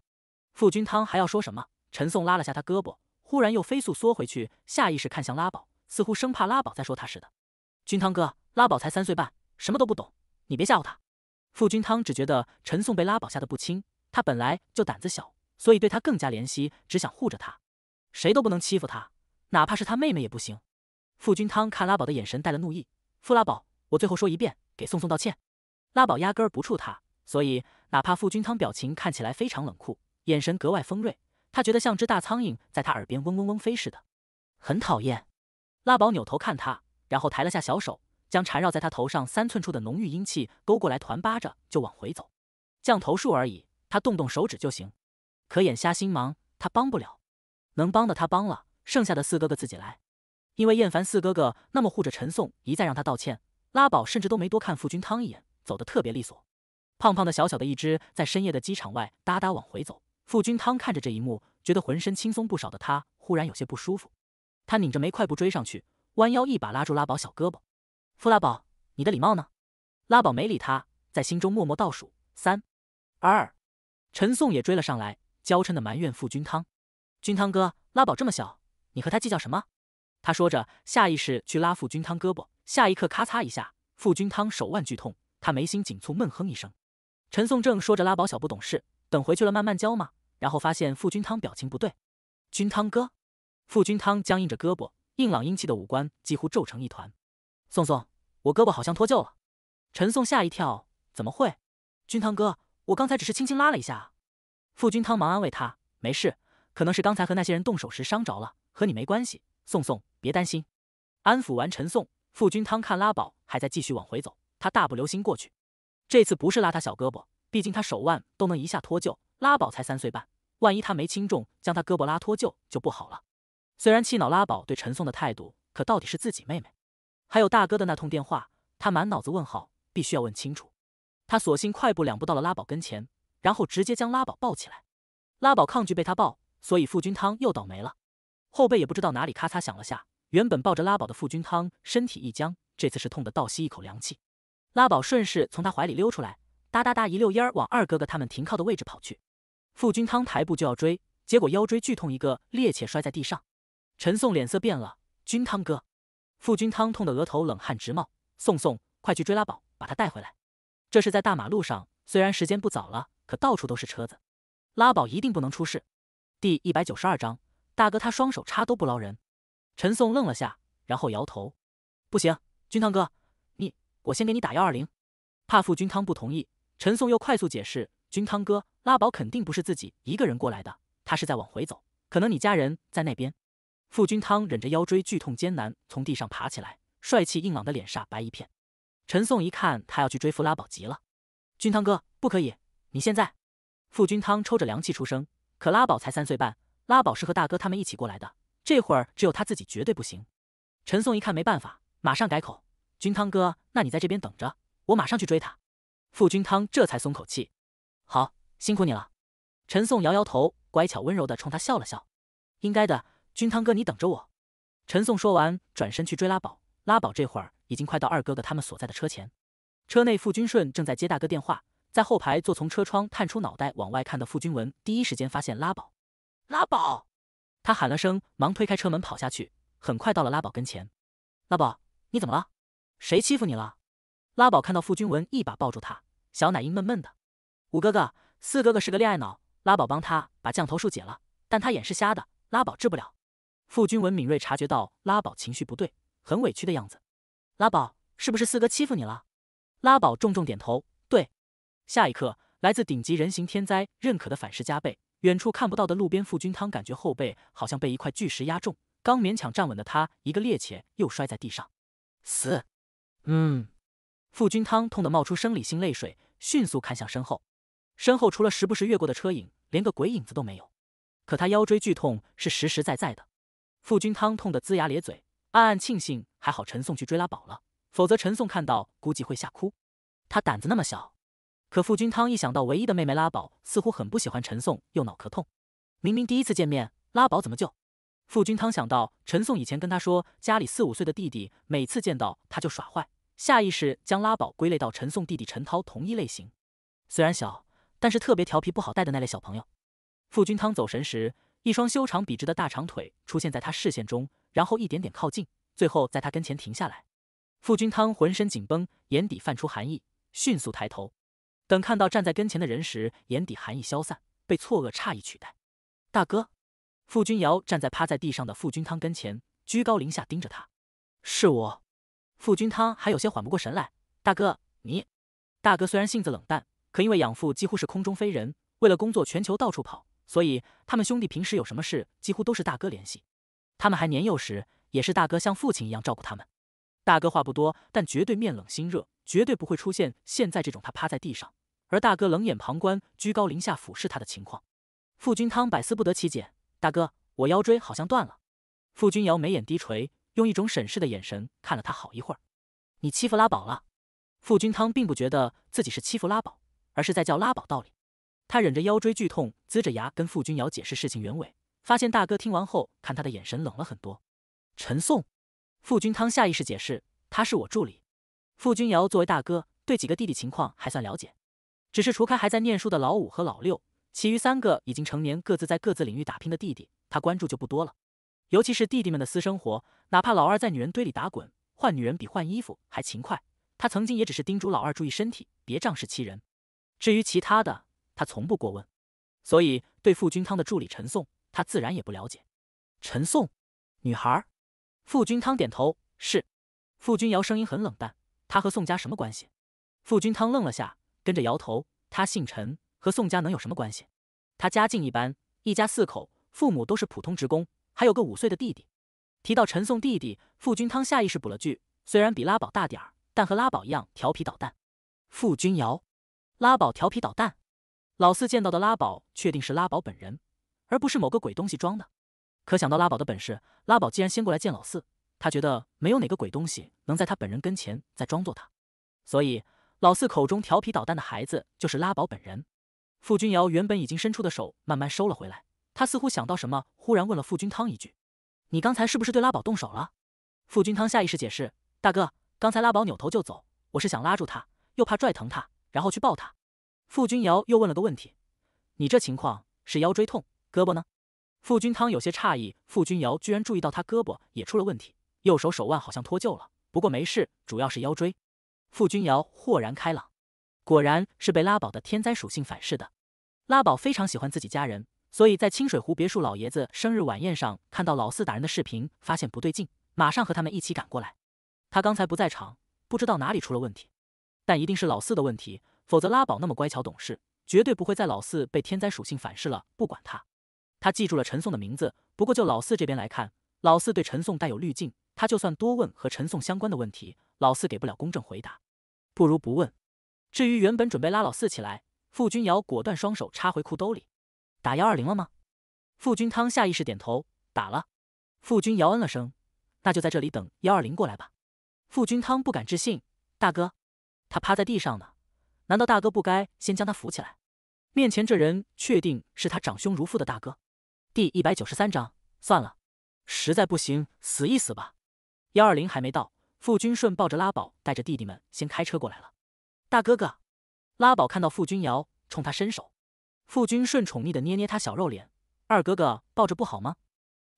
傅君汤还要说什么？陈颂拉了下他胳膊，忽然又飞速缩回去，下意识看向拉宝，似乎生怕拉宝再说他似的。君汤哥，拉宝才三岁半，什么都不懂，你别吓唬他。傅君汤只觉得陈颂被拉宝吓得不轻，他本来就胆子小，所以对他更加怜惜，只想护着他。谁都不能欺负他，哪怕是他妹妹也不行。傅君汤看拉宝的眼神带了怒意。傅拉宝，我最后说一遍。给宋宋道歉，拉宝压根儿不怵他，所以哪怕傅君汤表情看起来非常冷酷，眼神格外锋锐，他觉得像只大苍蝇在他耳边嗡嗡嗡飞似的，很讨厌。拉宝扭头看他，然后抬了下小手，将缠绕在他头上三寸处的浓郁阴气勾过来团扒着，就往回走。降头术而已，他动动手指就行。可眼瞎心盲，他帮不了。能帮的他帮了，剩下的四哥哥自己来。因为厌烦四哥哥那么护着陈宋，一再让他道歉。拉宝甚至都没多看傅君汤一眼，走得特别利索。胖胖的、小小的一只，在深夜的机场外哒哒往回走。傅君汤看着这一幕，觉得浑身轻松不少的他忽然有些不舒服。他拧着眉，快步追上去，弯腰一把拉住拉宝小胳膊：“傅拉宝，你的礼貌呢？”拉宝没理他，在心中默默倒数三、二。陈颂也追了上来，娇嗔的埋怨傅君汤：“君汤哥，拉宝这么小，你和他计较什么？”他说着，下意识去拉傅君汤胳膊。下一刻，咔嚓一下，傅君汤手腕剧痛，他眉心紧蹙，闷哼一声。陈颂正说着拉宝小不懂事，等回去了慢慢教嘛。然后发现傅君汤表情不对，君汤哥。傅君汤僵硬着胳膊，硬朗英气的五官几乎皱成一团。宋宋，我胳膊好像脱臼了。陈颂吓一跳，怎么会？君汤哥，我刚才只是轻轻拉了一下。傅君汤忙安慰他，没事，可能是刚才和那些人动手时伤着了，和你没关系，宋宋，别担心。安抚完陈颂。傅君汤看拉宝还在继续往回走，他大步流星过去。这次不是拉他小胳膊，毕竟他手腕都能一下脱臼。拉宝才三岁半，万一他没轻重将他胳膊拉脱臼就不好了。虽然气恼拉宝对陈颂的态度，可到底是自己妹妹，还有大哥的那通电话，他满脑子问号，必须要问清楚。他索性快步两步到了拉宝跟前，然后直接将拉宝抱起来。拉宝抗拒被他抱，所以傅君汤又倒霉了。后背也不知道哪里咔嚓响了下。原本抱着拉宝的傅君汤身体一僵，这次是痛得倒吸一口凉气。拉宝顺势从他怀里溜出来，哒哒哒一溜烟儿往二哥哥他们停靠的位置跑去。傅君汤抬步就要追，结果腰椎剧痛，一个趔趄摔在地上。陈颂脸色变了，君汤哥。傅君汤痛得额头冷汗直冒，颂颂，快去追拉宝，把他带回来。这是在大马路上，虽然时间不早了，可到处都是车子，拉宝一定不能出事。第一百九十二章，大哥他双手插兜不捞人。陈颂愣了下，然后摇头：“不行，君汤哥，你我先给你打幺二零。”怕傅君汤不同意，陈颂又快速解释：“君汤哥，拉宝肯定不是自己一个人过来的，他是在往回走，可能你家人在那边。”傅君汤忍着腰椎剧痛，艰难从地上爬起来，帅气硬朗的脸煞白一片。陈颂一看他要去追傅拉宝，急了：“君汤哥，不可以！你现在……”傅君汤抽着凉气出声：“可拉宝才三岁半，拉宝是和大哥他们一起过来的。”这会儿只有他自己绝对不行。陈颂一看没办法，马上改口：“君汤哥，那你在这边等着，我马上去追他。”傅君汤这才松口气：“好，辛苦你了。”陈颂摇摇头，乖巧温柔地冲他笑了笑：“应该的，君汤哥，你等着我。”陈颂说完，转身去追拉宝。拉宝这会儿已经快到二哥哥他们所在的车前。车内傅君顺正在接大哥电话，在后排坐从车窗探出脑袋往外看的傅君文第一时间发现拉宝：“拉宝！”他喊了声，忙推开车门跑下去，很快到了拉宝跟前。拉宝，你怎么了？谁欺负你了？拉宝看到傅君文，一把抱住他，小奶音闷闷的。五哥哥，四哥哥是个恋爱脑，拉宝帮他把降头术解了，但他眼是瞎的，拉宝治不了。傅君文敏锐察觉到拉宝情绪不对，很委屈的样子。拉宝，是不是四哥欺负你了？拉宝重重点头，对。下一刻，来自顶级人形天灾认可的反噬加倍。远处看不到的路边，傅君汤感觉后背好像被一块巨石压中，刚勉强站稳的他一个趔趄，又摔在地上。死，嗯，傅君汤痛得冒出生理性泪水，迅速看向身后，身后除了时不时越过的车影，连个鬼影子都没有。可他腰椎剧痛是实实在在的，傅君汤痛得龇牙咧嘴，暗暗庆幸还好陈颂去追拉宝了，否则陈颂看到估计会吓哭，他胆子那么小。可傅君汤一想到唯一的妹妹拉宝似乎很不喜欢陈颂，又脑壳痛。明明第一次见面，拉宝怎么就……傅君汤想到陈颂以前跟他说家里四五岁的弟弟每次见到他就耍坏，下意识将拉宝归类到陈颂弟弟陈涛同一类型，虽然小，但是特别调皮不好带的那类小朋友。傅君汤走神时，一双修长笔直的大长腿出现在他视线中，然后一点点靠近，最后在他跟前停下来。傅君汤浑身紧绷，眼底泛出寒意，迅速抬头。等看到站在跟前的人时，眼底寒意消散，被错愕、诧异取代。大哥，傅君尧站在趴在地上的傅君汤跟前，居高临下盯着他。是我，傅君汤还有些缓不过神来。大哥，你，大哥虽然性子冷淡，可因为养父几乎是空中飞人，为了工作全球到处跑，所以他们兄弟平时有什么事，几乎都是大哥联系。他们还年幼时，也是大哥像父亲一样照顾他们。大哥话不多，但绝对面冷心热，绝对不会出现现在这种他趴在地上，而大哥冷眼旁观、居高临下俯视他的情况。傅君汤百思不得其解，大哥，我腰椎好像断了。傅君瑶眉眼低垂，用一种审视的眼神看了他好一会儿。你欺负拉宝了？傅君汤并不觉得自己是欺负拉宝，而是在叫拉宝道理。他忍着腰椎剧痛，龇着牙跟傅君瑶解释事情原委，发现大哥听完后看他的眼神冷了很多。陈颂。傅君汤下意识解释：“他是我助理。”傅君瑶作为大哥，对几个弟弟情况还算了解，只是除开还在念书的老五和老六，其余三个已经成年、各自在各自领域打拼的弟弟，他关注就不多了。尤其是弟弟们的私生活，哪怕老二在女人堆里打滚，换女人比换衣服还勤快，他曾经也只是叮嘱老二注意身体，别仗势欺人。至于其他的，他从不过问。所以对傅君汤的助理陈颂，他自然也不了解。陈颂，女孩。傅君汤点头，是。傅君瑶声音很冷淡，他和宋家什么关系？傅君汤愣了下，跟着摇头。他姓陈，和宋家能有什么关系？他家境一般，一家四口，父母都是普通职工，还有个五岁的弟弟。提到陈宋弟弟，傅君汤下意识补了句：虽然比拉宝大点儿，但和拉宝一样调皮捣蛋。傅君瑶，拉宝调皮捣蛋。老四见到的拉宝，确定是拉宝本人，而不是某个鬼东西装的。可想到拉宝的本事，拉宝竟然先过来见老四，他觉得没有哪个鬼东西能在他本人跟前再装作他，所以老四口中调皮捣蛋的孩子就是拉宝本人。傅君瑶原本已经伸出的手慢慢收了回来，他似乎想到什么，忽然问了傅君汤一句：“你刚才是不是对拉宝动手了？”傅君汤下意识解释：“大哥，刚才拉宝扭头就走，我是想拉住他，又怕拽疼他，然后去抱他。”傅君瑶又问了个问题：“你这情况是腰椎痛，胳膊呢？”傅君汤有些诧异，傅君瑶居然注意到他胳膊也出了问题，右手手腕好像脱臼了。不过没事，主要是腰椎。傅君瑶豁然开朗，果然是被拉宝的天灾属性反噬的。拉宝非常喜欢自己家人，所以在清水湖别墅老爷子生日晚宴上看到老四打人的视频，发现不对劲，马上和他们一起赶过来。他刚才不在场，不知道哪里出了问题，但一定是老四的问题，否则拉宝那么乖巧懂事，绝对不会在老四被天灾属性反噬了不管他。他记住了陈颂的名字，不过就老四这边来看，老四对陈颂带有滤镜，他就算多问和陈颂相关的问题，老四给不了公正回答，不如不问。至于原本准备拉老四起来，傅君瑶果断双手插回裤兜里。打幺二零了吗？傅君汤下意识点头，打了。傅君瑶嗯了声，那就在这里等幺二零过来吧。傅君汤不敢置信，大哥，他趴在地上呢，难道大哥不该先将他扶起来？面前这人确定是他长兄如父的大哥？第一百九十三章，算了，实在不行，死一死吧。幺二零还没到，傅君顺抱着拉宝，带着弟弟们先开车过来了。大哥哥，拉宝看到傅君瑶，冲他伸手。傅君顺宠溺的捏捏他小肉脸，二哥哥抱着不好吗？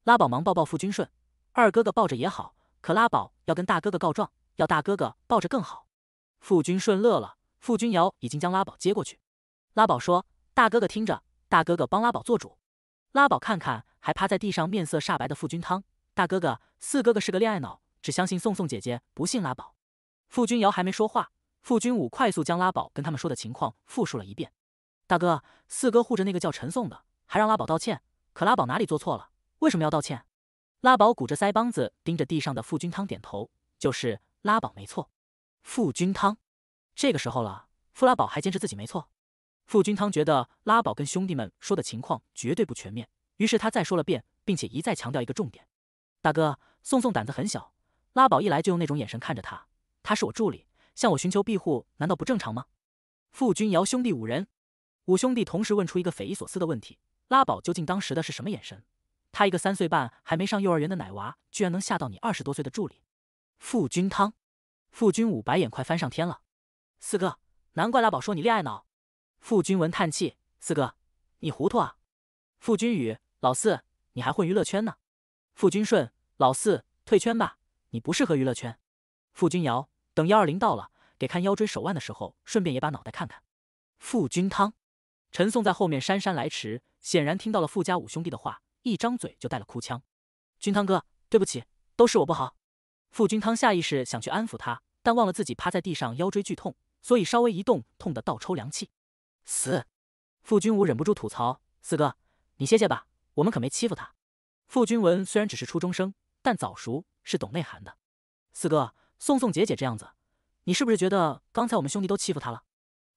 拉宝忙抱抱傅君顺，二哥哥抱着也好，可拉宝要跟大哥哥告状，要大哥哥抱着更好。傅君顺乐了，傅君瑶已经将拉宝接过去。拉宝说：“大哥哥听着，大哥哥帮拉宝做主。”拉宝看看还趴在地上、面色煞白的傅君汤，大哥哥、四哥哥是个恋爱脑，只相信宋宋姐姐，不信拉宝。傅君瑶还没说话，傅君武快速将拉宝跟他们说的情况复述了一遍。大哥、四哥护着那个叫陈宋的，还让拉宝道歉，可拉宝哪里做错了？为什么要道歉？拉宝鼓着腮帮子盯着地上的傅君汤，点头，就是拉宝没错。傅君汤，这个时候了，傅拉宝还坚持自己没错。傅君汤觉得拉宝跟兄弟们说的情况绝对不全面，于是他再说了遍，并且一再强调一个重点：大哥，宋宋胆子很小。拉宝一来就用那种眼神看着他，他是我助理，向我寻求庇护，难道不正常吗？傅君尧兄弟五人，五兄弟同时问出一个匪夷所思的问题：拉宝究竟当时的是什么眼神？他一个三岁半还没上幼儿园的奶娃，居然能吓到你二十多岁的助理？傅君汤、傅君武白眼快翻上天了。四哥，难怪拉宝说你恋爱脑。傅君文叹气：“四哥，你糊涂啊！”傅君宇：“老四，你还混娱乐圈呢？”傅君顺：“老四，退圈吧，你不适合娱乐圈。”傅君瑶：“等幺二零到了，给看腰椎手腕的时候，顺便也把脑袋看看。”傅君汤，陈颂在后面姗姗来迟，显然听到了傅家五兄弟的话，一张嘴就带了哭腔：“君汤哥，对不起，都是我不好。”傅君汤下意识想去安抚他，但忘了自己趴在地上腰椎剧痛，所以稍微一动，痛得倒抽凉气。死！傅君武忍不住吐槽：“四哥，你歇歇吧，我们可没欺负他。”傅君文虽然只是初中生，但早熟，是懂内涵的。四哥，宋宋姐姐这样子，你是不是觉得刚才我们兄弟都欺负她了？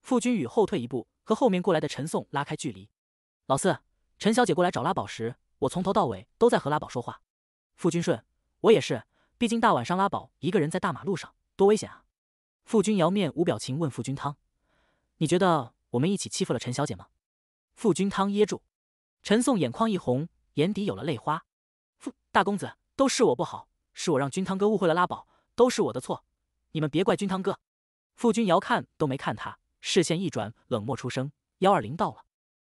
傅君宇后退一步，和后面过来的陈宋拉开距离。老四，陈小姐过来找拉宝时，我从头到尾都在和拉宝说话。傅君顺，我也是，毕竟大晚上拉宝一个人在大马路上，多危险啊！傅君瑶面无表情问傅君汤：“你觉得？”我们一起欺负了陈小姐吗？傅君汤噎住，陈颂眼眶一红，眼底有了泪花。傅大公子，都是我不好，是我让君汤哥误会了拉宝，都是我的错，你们别怪君汤哥。傅君遥看都没看他，视线一转，冷漠出声：“幺二零到了。”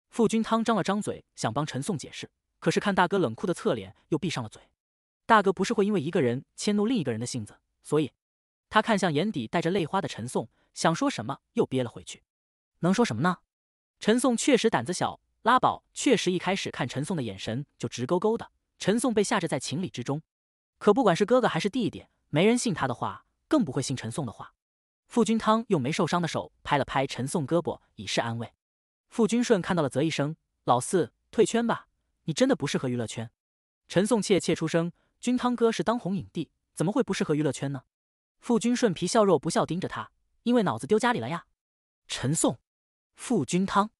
傅君汤张了张嘴，想帮陈颂解释，可是看大哥冷酷的侧脸，又闭上了嘴。大哥不是会因为一个人迁怒另一个人的性子，所以他看向眼底带着泪花的陈颂，想说什么又憋了回去。能说什么呢？陈颂确实胆子小，拉宝确实一开始看陈颂的眼神就直勾勾的，陈颂被吓着在情理之中。可不管是哥哥还是弟弟，没人信他的话，更不会信陈颂的话。傅君汤用没受伤的手拍了拍陈颂胳膊，以示安慰。傅君顺看到了，啧一声：“老四，退圈吧，你真的不适合娱乐圈。”陈颂怯怯出声：“君汤哥是当红影帝，怎么会不适合娱乐圈呢？”傅君顺皮笑肉不笑盯着他，因为脑子丢家里了呀。陈颂。傅君汤，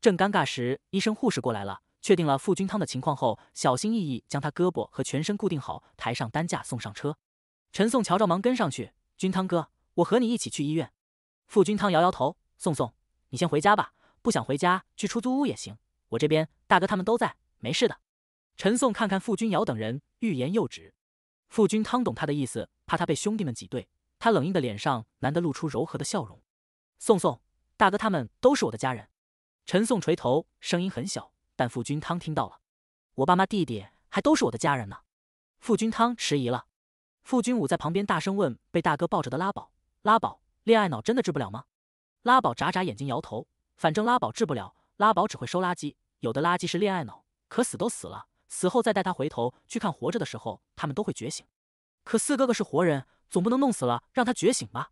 正尴尬时，医生护士过来了，确定了傅君汤的情况后，小心翼翼将他胳膊和全身固定好，抬上担架送上车。陈宋乔着，忙跟上去。君汤哥，我和你一起去医院。傅君汤摇摇头，宋宋，你先回家吧，不想回家去出租屋也行，我这边大哥他们都在，没事的。陈宋看看傅君尧等人，欲言又止。傅君汤懂他的意思，怕他被兄弟们挤兑，他冷硬的脸上难得露出柔和的笑容。宋宋，大哥，他们都是我的家人。陈颂垂头，声音很小，但傅君汤听到了。我爸妈、弟弟还都是我的家人呢。傅君汤迟疑了。傅君武在旁边大声问：“被大哥抱着的拉宝，拉宝，恋爱脑真的治不了吗？”拉宝眨眨眼睛，摇头。反正拉宝治不了，拉宝只会收垃圾。有的垃圾是恋爱脑，可死都死了，死后再带他回头去看活着的时候，他们都会觉醒。可四哥哥是活人，总不能弄死了让他觉醒吧？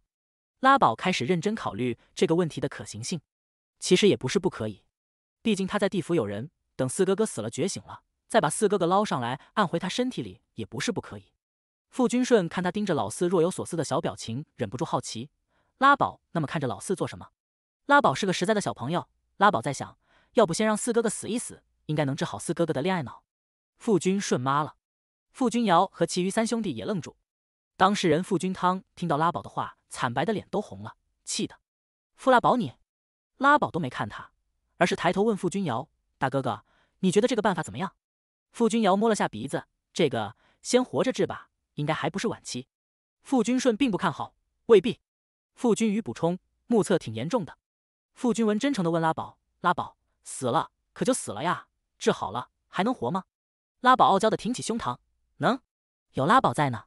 拉宝开始认真考虑这个问题的可行性，其实也不是不可以，毕竟他在地府有人。等四哥哥死了觉醒了，再把四哥哥捞上来按回他身体里也不是不可以。傅君顺看他盯着老四若有所思的小表情，忍不住好奇：拉宝那么看着老四做什么？拉宝是个实在的小朋友。拉宝在想，要不先让四哥哥死一死，应该能治好四哥哥的恋爱脑。傅君顺妈了，傅君尧和其余三兄弟也愣住。当事人傅君汤听到拉宝的话。惨白的脸都红了，气的。傅拉宝，你拉宝都没看他，而是抬头问傅君瑶：“大哥哥，你觉得这个办法怎么样？”傅君瑶摸了下鼻子：“这个先活着治吧，应该还不是晚期。”傅君顺并不看好：“未必。”傅君宇补充：“目测挺严重的。”傅君文真诚的问拉宝：“拉宝，死了可就死了呀，治好了还能活吗？”拉宝傲娇的挺起胸膛：“能，有拉宝在呢，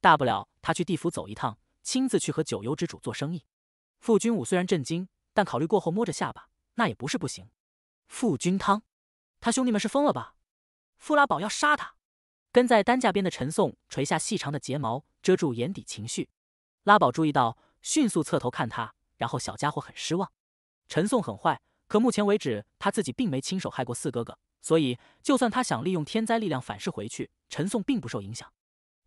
大不了他去地府走一趟。”亲自去和九幽之主做生意，傅君武虽然震惊，但考虑过后摸着下巴，那也不是不行。傅君汤，他兄弟们是疯了吧？傅拉宝要杀他，跟在担架边的陈颂垂下细长的睫毛，遮住眼底情绪。拉宝注意到，迅速侧头看他，然后小家伙很失望。陈颂很坏，可目前为止他自己并没亲手害过四哥哥，所以就算他想利用天灾力量反噬回去，陈颂并不受影响。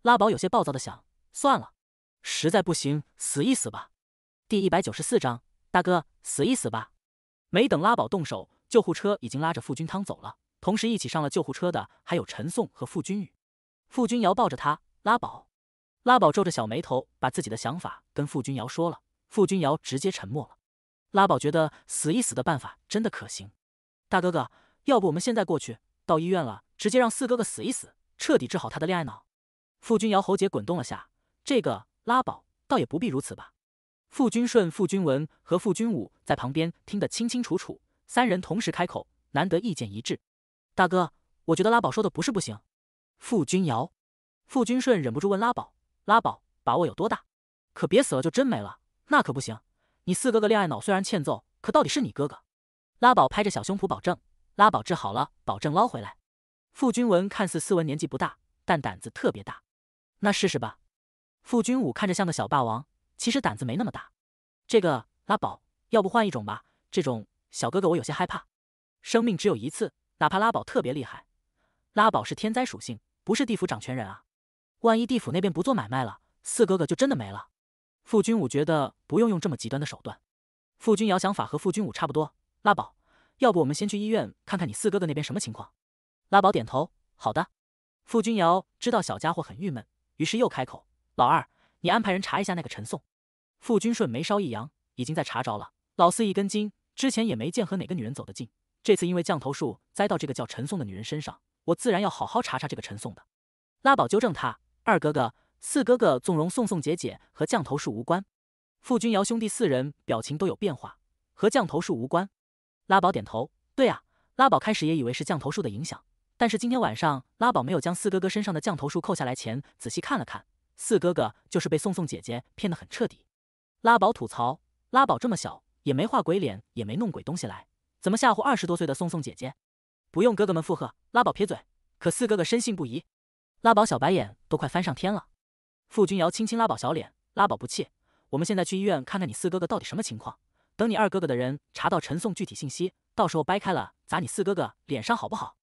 拉宝有些暴躁的想，算了。实在不行，死一死吧。第一百九十四章，大哥，死一死吧。没等拉宝动手，救护车已经拉着傅君汤走了。同时一起上了救护车的还有陈颂和傅君宇。傅君瑶抱着他，拉宝。拉宝皱着小眉头，把自己的想法跟傅君瑶说了。傅君瑶直接沉默了。拉宝觉得死一死的办法真的可行。大哥哥，要不我们现在过去，到医院了，直接让四哥哥死一死，彻底治好他的恋爱脑。傅君瑶喉结滚动了下，这个。拉宝倒也不必如此吧。傅君顺、傅君文和傅君武在旁边听得清清楚楚，三人同时开口，难得意见一致。大哥，我觉得拉宝说的不是不行。傅君瑶、傅君顺忍不住问拉宝：“拉宝把握有多大？可别死了就真没了，那可不行。你四哥哥恋爱脑虽然欠揍，可到底是你哥哥。”拉宝拍着小胸脯保证：“拉宝治好了，保证捞回来。”傅君文看似斯文，年纪不大，但胆子特别大。那试试吧。傅君武看着像个小霸王，其实胆子没那么大。这个拉宝，要不换一种吧？这种小哥哥我有些害怕。生命只有一次，哪怕拉宝特别厉害，拉宝是天灾属性，不是地府掌权人啊。万一地府那边不做买卖了，四哥哥就真的没了。傅君武觉得不用用这么极端的手段。傅君瑶想法和傅君武差不多。拉宝，要不我们先去医院看看你四哥哥那边什么情况？拉宝点头，好的。傅君瑶知道小家伙很郁闷，于是又开口。老二，你安排人查一下那个陈颂。傅君顺眉梢一扬，已经在查着了。老四一根筋，之前也没见和哪个女人走得近，这次因为降头术栽到这个叫陈颂的女人身上，我自然要好好查查这个陈颂的。拉宝纠正他：二哥哥、四哥哥纵容宋宋姐姐和降头术无关。傅君尧兄弟四人表情都有变化，和降头术无关。拉宝点头：对呀。拉宝开始也以为是降头术的影响，但是今天晚上拉宝没有将四哥哥身上的降头术扣下来前，仔细看了看。四哥哥就是被宋宋姐姐骗得很彻底，拉宝吐槽：拉宝这么小，也没画鬼脸，也没弄鬼东西来，怎么吓唬二十多岁的宋宋姐姐？不用哥哥们附和，拉宝撇嘴。可四哥哥深信不疑，拉宝小白眼都快翻上天了。傅君瑶轻轻拉宝小脸，拉宝不气。我们现在去医院看看你四哥哥到底什么情况。等你二哥哥的人查到陈颂具体信息，到时候掰开了砸你四哥哥脸上好不好？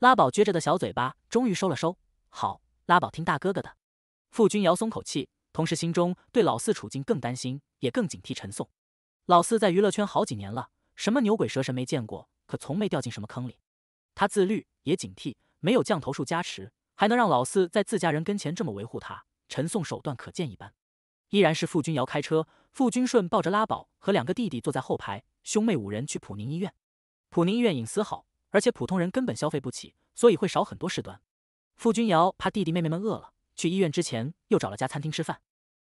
拉宝撅着的小嘴巴终于收了收。好，拉宝听大哥哥的。傅君瑶松口气，同时心中对老四处境更担心，也更警惕陈颂。老四在娱乐圈好几年了，什么牛鬼蛇神没见过，可从没掉进什么坑里。他自律也警惕，没有降头术加持，还能让老四在自家人跟前这么维护他。陈颂手段可见一斑。依然是傅君瑶开车，傅君顺抱着拉宝和两个弟弟坐在后排，兄妹五人去普宁医院。普宁医院隐私好，而且普通人根本消费不起，所以会少很多事端。傅君瑶怕弟弟妹妹们饿了。去医院之前，又找了家餐厅吃饭。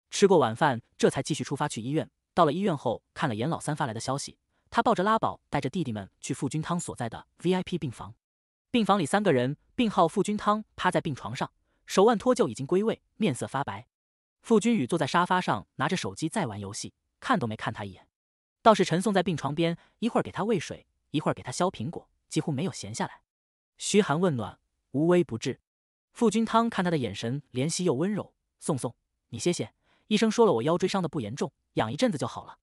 吃过晚饭，这才继续出发去医院。到了医院后，看了严老三发来的消息，他抱着拉宝，带着弟弟们去傅君汤所在的 VIP 病房。病房里三个人，病号傅君汤趴在病床上，手腕脱臼已经归位，面色发白。傅君宇坐在沙发上，拿着手机在玩游戏，看都没看他一眼。倒是陈颂在病床边，一会儿给他喂水，一会儿给他削苹果，几乎没有闲下来，嘘寒问暖，无微不至。傅君汤看他的眼神怜惜又温柔。宋宋，你歇歇。医生说了，我腰椎伤的不严重，养一阵子就好了。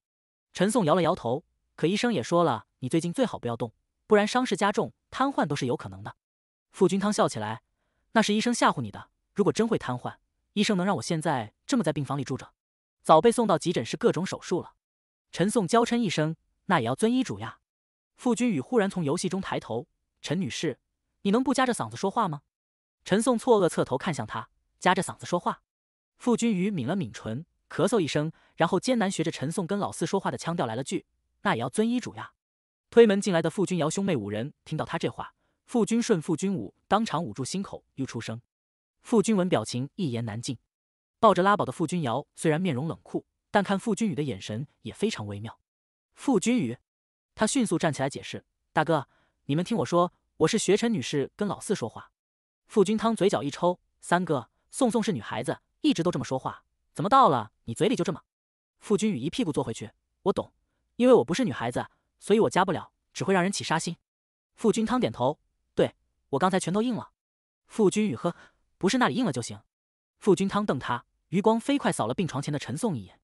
陈宋摇了摇头。可医生也说了，你最近最好不要动，不然伤势加重，瘫痪都是有可能的。傅君汤笑起来，那是医生吓唬你的。如果真会瘫痪，医生能让我现在这么在病房里住着？早被送到急诊室各种手术了。陈宋娇嗔一声，那也要遵医嘱呀。傅君宇忽然从游戏中抬头，陈女士，你能不夹着嗓子说话吗？陈颂错愕，侧头看向他，夹着嗓子说话。傅君宇抿了抿唇，咳嗽一声，然后艰难学着陈颂跟老四说话的腔调来了句：“那也要遵医嘱呀。”推门进来的傅君瑶兄妹五人听到他这话，傅君顺、傅君武当场捂住心口，又出声。傅君文表情一言难尽。抱着拉宝的傅君瑶虽然面容冷酷，但看傅君宇的眼神也非常微妙。傅君宇，他迅速站起来解释：“大哥，你们听我说，我是学陈女士跟老四说话。”傅君汤嘴角一抽，三哥，宋宋是女孩子，一直都这么说话，怎么到了你嘴里就这么？傅君宇一屁股坐回去，我懂，因为我不是女孩子，所以我加不了，只会让人起杀心。傅君汤点头，对，我刚才拳头硬了。傅君宇呵，不是那里硬了就行。傅君汤瞪他，余光飞快扫了病床前的陈宋一眼，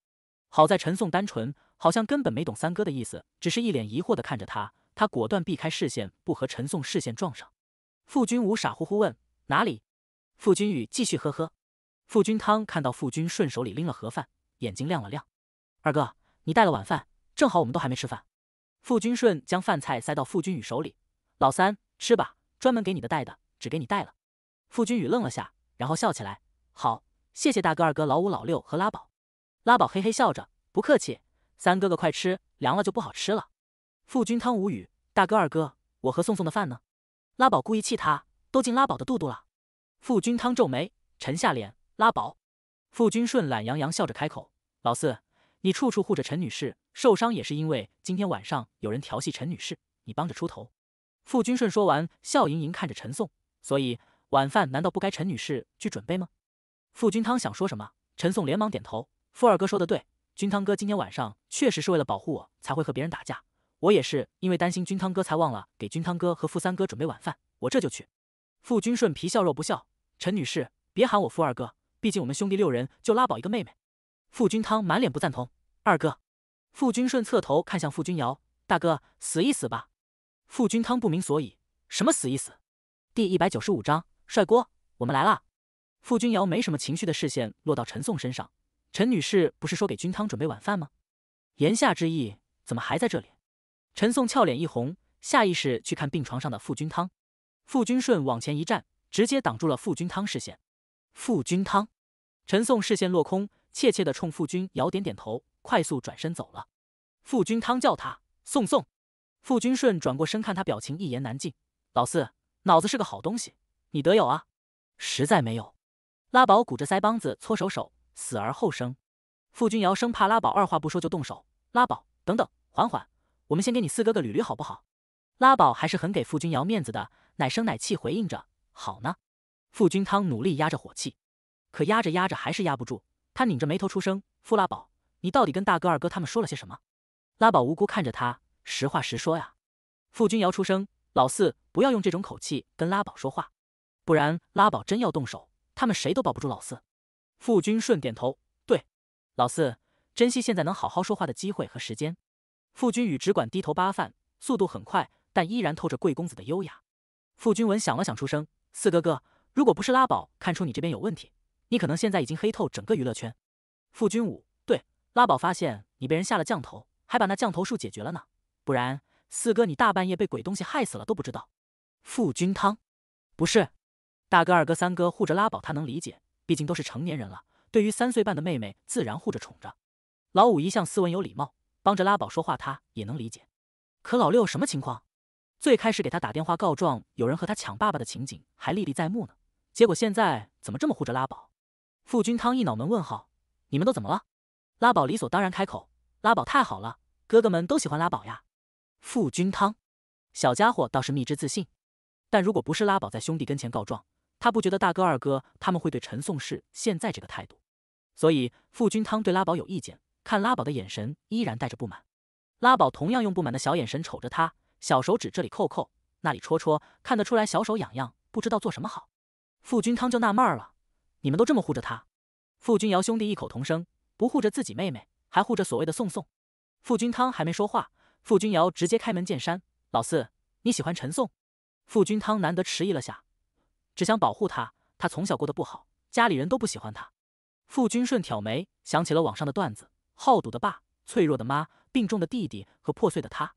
好在陈宋单纯，好像根本没懂三哥的意思，只是一脸疑惑的看着他。他果断避开视线，不和陈宋视线撞上。傅君武傻乎乎问。哪里？傅君宇继续呵呵。傅君汤看到傅君顺手里拎了盒饭，眼睛亮了亮。二哥，你带了晚饭，正好我们都还没吃饭。傅君顺将饭菜塞到傅君宇手里，老三吃吧，专门给你的带的，只给你带了。傅君宇愣了下，然后笑起来。好，谢谢大哥、二哥、老五、老六和拉宝。拉宝嘿嘿笑着，不客气。三哥哥快吃，凉了就不好吃了。傅君汤无语，大哥、二哥，我和宋宋的饭呢？拉宝故意气他。都进拉宝的肚肚了，傅君汤皱眉，沉下脸。拉宝，傅君顺懒洋洋笑着开口：“老四，你处处护着陈女士，受伤也是因为今天晚上有人调戏陈女士，你帮着出头。”傅君顺说完，笑盈盈看着陈颂：“所以晚饭难道不该陈女士去准备吗？”傅君汤想说什么，陈颂连忙点头：“傅二哥说的对，君汤哥今天晚上确实是为了保护我才会和别人打架，我也是因为担心君汤哥才忘了给君汤哥和傅三哥准备晚饭，我这就去。”傅君顺皮笑肉不笑，陈女士别喊我傅二哥，毕竟我们兄弟六人就拉宝一个妹妹。傅君汤满脸不赞同，二哥。傅君顺侧头看向傅君瑶，大哥死一死吧。傅君汤不明所以，什么死一死？第一百九十五章，帅锅，我们来啦！傅君瑶没什么情绪的视线落到陈颂身上，陈女士不是说给君汤准备晚饭吗？言下之意，怎么还在这里？陈颂俏脸一红，下意识去看病床上的傅君汤。傅君顺往前一站，直接挡住了傅君汤视线。傅君汤，陈颂视线落空，怯怯的冲傅君摇点点头，快速转身走了。傅君汤叫他宋宋。傅君顺转过身看他，表情一言难尽。老四脑子是个好东西，你得有啊。实在没有，拉宝鼓着腮帮子搓手手，死而后生。傅君瑶生怕拉宝二话不说就动手，拉宝等等，缓缓，我们先给你四哥哥捋捋好不好？拉宝还是很给傅君瑶面子的。奶声奶气回应着：“好呢。”傅君汤努力压着火气，可压着压着还是压不住。他拧着眉头出声：“傅拉宝，你到底跟大哥、二哥他们说了些什么？”拉宝无辜看着他，实话实说呀。傅君瑶出声：“老四，不要用这种口气跟拉宝说话，不然拉宝真要动手，他们谁都保不住老四。”傅君顺点头：“对，老四，珍惜现在能好好说话的机会和时间。”傅君宇只管低头扒饭，速度很快，但依然透着贵公子的优雅。傅君文想了想，出声：“四哥哥，如果不是拉宝看出你这边有问题，你可能现在已经黑透整个娱乐圈。”傅君武对拉宝发现你被人下了降头，还把那降头术解决了呢，不然四哥你大半夜被鬼东西害死了都不知道。傅君汤不是大哥、二哥、三哥护着拉宝，他能理解，毕竟都是成年人了，对于三岁半的妹妹自然护着宠着。老五一向斯文有礼貌，帮着拉宝说话，他也能理解。可老六什么情况？最开始给他打电话告状，有人和他抢爸爸的情景还历历在目呢。结果现在怎么这么护着拉宝？傅君汤一脑门问号，你们都怎么了？拉宝理所当然开口：“拉宝太好了，哥哥们都喜欢拉宝呀。”傅君汤，小家伙倒是蜜汁自信。但如果不是拉宝在兄弟跟前告状，他不觉得大哥二哥他们会对陈宋氏现在这个态度。所以傅君汤对拉宝有意见，看拉宝的眼神依然带着不满。拉宝同样用不满的小眼神瞅着他。小手指这里扣扣，那里戳戳，看得出来小手痒痒，不知道做什么好。傅君汤就纳闷了，你们都这么护着他？傅君瑶兄弟异口同声，不护着自己妹妹，还护着所谓的宋宋。傅君汤还没说话，傅君瑶直接开门见山：“老四，你喜欢陈宋？”傅君汤难得迟疑了下，只想保护他。他从小过得不好，家里人都不喜欢他。傅君顺挑眉，想起了网上的段子：好赌的爸，脆弱的妈，病重的弟弟和破碎的他。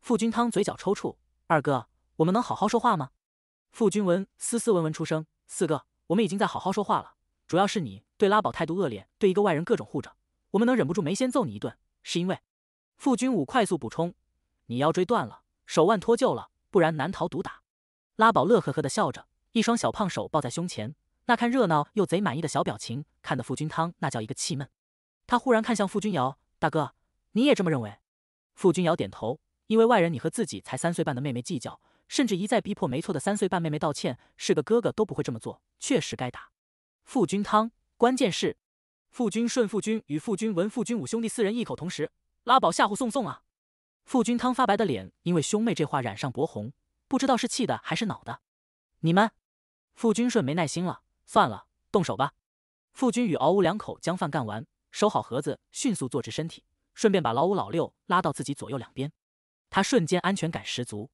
傅君汤嘴角抽搐，二哥，我们能好好说话吗？傅君文斯斯文文出声，四哥，我们已经在好好说话了。主要是你对拉宝态度恶劣，对一个外人各种护着，我们能忍不住没先揍你一顿，是因为傅君武快速补充，你腰椎断了，手腕脱臼了，不然难逃毒打。拉宝乐呵呵的笑着，一双小胖手抱在胸前，那看热闹又贼满意的小表情，看得傅君汤那叫一个气闷。他忽然看向傅君瑶，大哥，你也这么认为？傅君瑶点头。因为外人，你和自己才三岁半的妹妹计较，甚至一再逼迫没错的三岁半妹妹道歉，是个哥哥都不会这么做，确实该打。傅君汤，关键是傅君顺、傅君与傅君文、傅君武兄弟四人异口同声，拉宝吓唬宋宋啊！傅君汤发白的脸因为兄妹这话染上薄红，不知道是气的还是恼的。你们，傅君顺没耐心了，算了，动手吧。傅君与敖五两口将饭干完，收好盒子，迅速坐直身体，顺便把老五老六拉到自己左右两边。他瞬间安全感十足，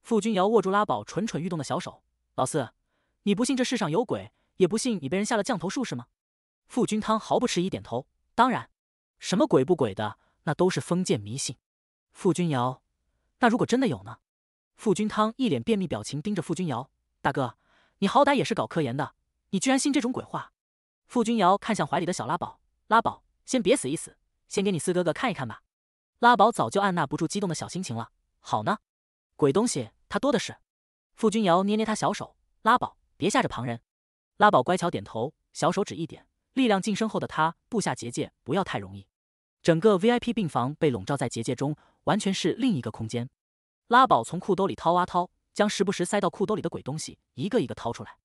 傅君瑶握住拉宝蠢蠢欲动的小手，老四，你不信这世上有鬼，也不信你被人下了降头术是吗？傅君汤毫不迟疑点头，当然，什么鬼不鬼的，那都是封建迷信。傅君瑶，那如果真的有呢？傅君汤一脸便秘表情盯着傅君瑶，大哥，你好歹也是搞科研的，你居然信这种鬼话？傅君瑶看向怀里的小拉宝，拉宝，先别死一死，先给你四哥哥看一看吧。拉宝早就按捺不住激动的小心情了。好呢，鬼东西他多的是。傅君瑶捏捏他小手，拉宝别吓着旁人。拉宝乖巧点头，小手指一点，力量晋升后的他布下结界，不要太容易。整个 VIP 病房被笼罩在结界中，完全是另一个空间。拉宝从裤兜里掏啊掏，将时不时塞到裤兜里的鬼东西一个一个掏出来。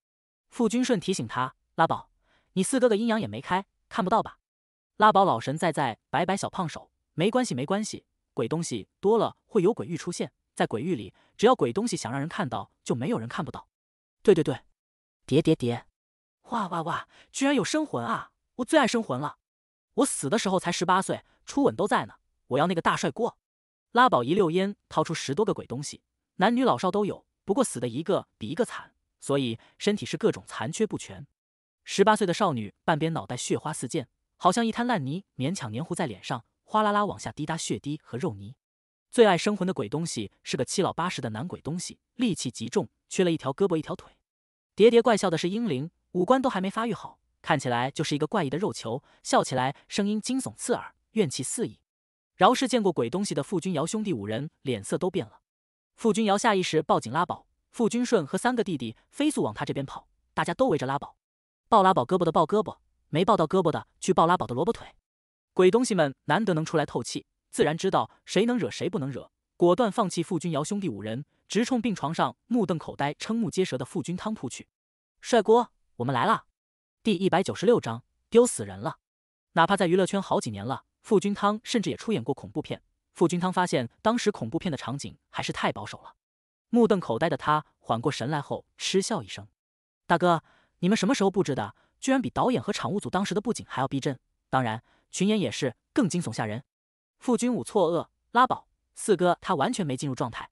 傅君顺提醒他，拉宝，你四哥哥阴阳眼没开，看不到吧？拉宝老神在在，摆摆小胖手。没关系，没关系，鬼东西多了会有鬼域出现。在鬼域里，只要鬼东西想让人看到，就没有人看不到。对对对，叠叠叠！哇哇哇！居然有生魂啊！我最爱生魂了。我死的时候才十八岁，初吻都在呢。我要那个大帅锅。拉宝一溜烟掏出十多个鬼东西，男女老少都有，不过死的一个比一个惨，所以身体是各种残缺不全。十八岁的少女半边脑袋血花四溅，好像一滩烂泥，勉强黏糊在脸上。哗啦啦往下滴答血滴和肉泥，最爱生魂的鬼东西是个七老八十的男鬼东西，力气极重，缺了一条胳膊一条腿。喋喋怪笑的是婴灵，五官都还没发育好，看起来就是一个怪异的肉球，笑起来声音惊悚刺耳，怨气四溢。饶是见过鬼东西的傅君尧兄弟五人脸色都变了，傅君尧下意识抱紧拉宝，傅君顺和三个弟弟飞速往他这边跑，大家都围着拉宝，抱拉宝胳膊的抱胳膊，没抱到胳膊的去抱拉宝的萝卜腿。鬼东西们难得能出来透气，自然知道谁能惹谁不能惹，果断放弃傅君尧兄弟五人，直冲病床上目瞪口呆、瞠目结舌的傅君汤扑去。帅锅，我们来了！第一百九十六章丢死人了。哪怕在娱乐圈好几年了，傅君汤甚至也出演过恐怖片。傅君汤发现当时恐怖片的场景还是太保守了。目瞪口呆的他缓过神来后，嗤笑一声：“大哥，你们什么时候布置的？居然比导演和场务组当时的布景还要逼真！当然。”群演也是更惊悚吓人。傅君武错愕，拉宝四哥他完全没进入状态。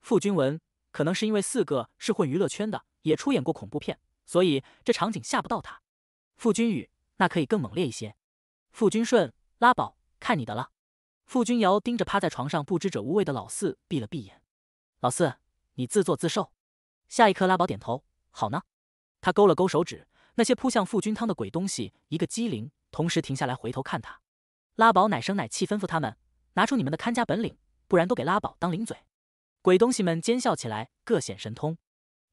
傅君文可能是因为四哥是混娱乐圈的，也出演过恐怖片，所以这场景吓不到他。傅君宇那可以更猛烈一些。傅君顺拉宝看你的了。傅君瑶盯着趴在床上不知者无畏的老四，闭了闭眼。老四，你自作自受。下一刻，拉宝点头，好呢。他勾了勾手指，那些扑向傅君汤的鬼东西一个机灵。同时停下来回头看他，拉宝奶声奶气吩咐他们：“拿出你们的看家本领，不然都给拉宝当零嘴。”鬼东西们奸笑起来，各显神通。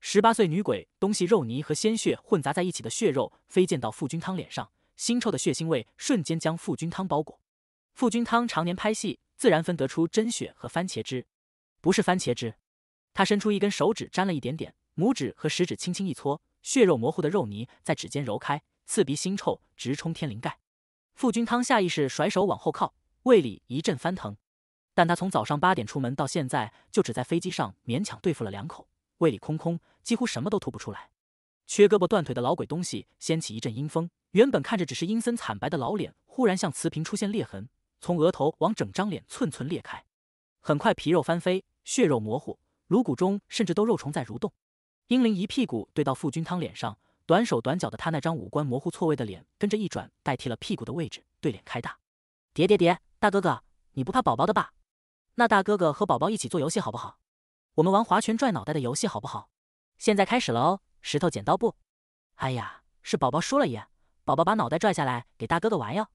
十八岁女鬼东西肉泥和鲜血混杂在一起的血肉飞溅到傅君汤脸上，腥臭的血腥味瞬间将傅君汤包裹。傅君汤常年拍戏，自然分得出真血和番茄汁，不是番茄汁。他伸出一根手指沾了一点点，拇指和食指轻轻一搓，血肉模糊的肉泥在指尖揉开。刺鼻腥臭直冲天灵盖，傅君汤下意识甩手往后靠，胃里一阵翻腾。但他从早上八点出门到现在，就只在飞机上勉强对付了两口，胃里空空，几乎什么都吐不出来。缺胳膊断腿的老鬼东西掀起一阵阴风，原本看着只是阴森惨白的老脸，忽然像瓷瓶出现裂痕，从额头往整张脸寸寸裂开，很快皮肉翻飞，血肉模糊，颅骨中甚至都肉虫在蠕动。英灵一屁股对到傅君汤脸上。短手短脚的他那张五官模糊错位的脸跟着一转，代替了屁股的位置，对脸开大。叠叠叠，大哥哥，你不怕宝宝的吧？那大哥哥和宝宝一起做游戏好不好？我们玩划拳拽脑袋的游戏好不好？现在开始了哦，石头剪刀布。哎呀，是宝宝输了耶！宝宝把脑袋拽下来给大哥哥玩哟。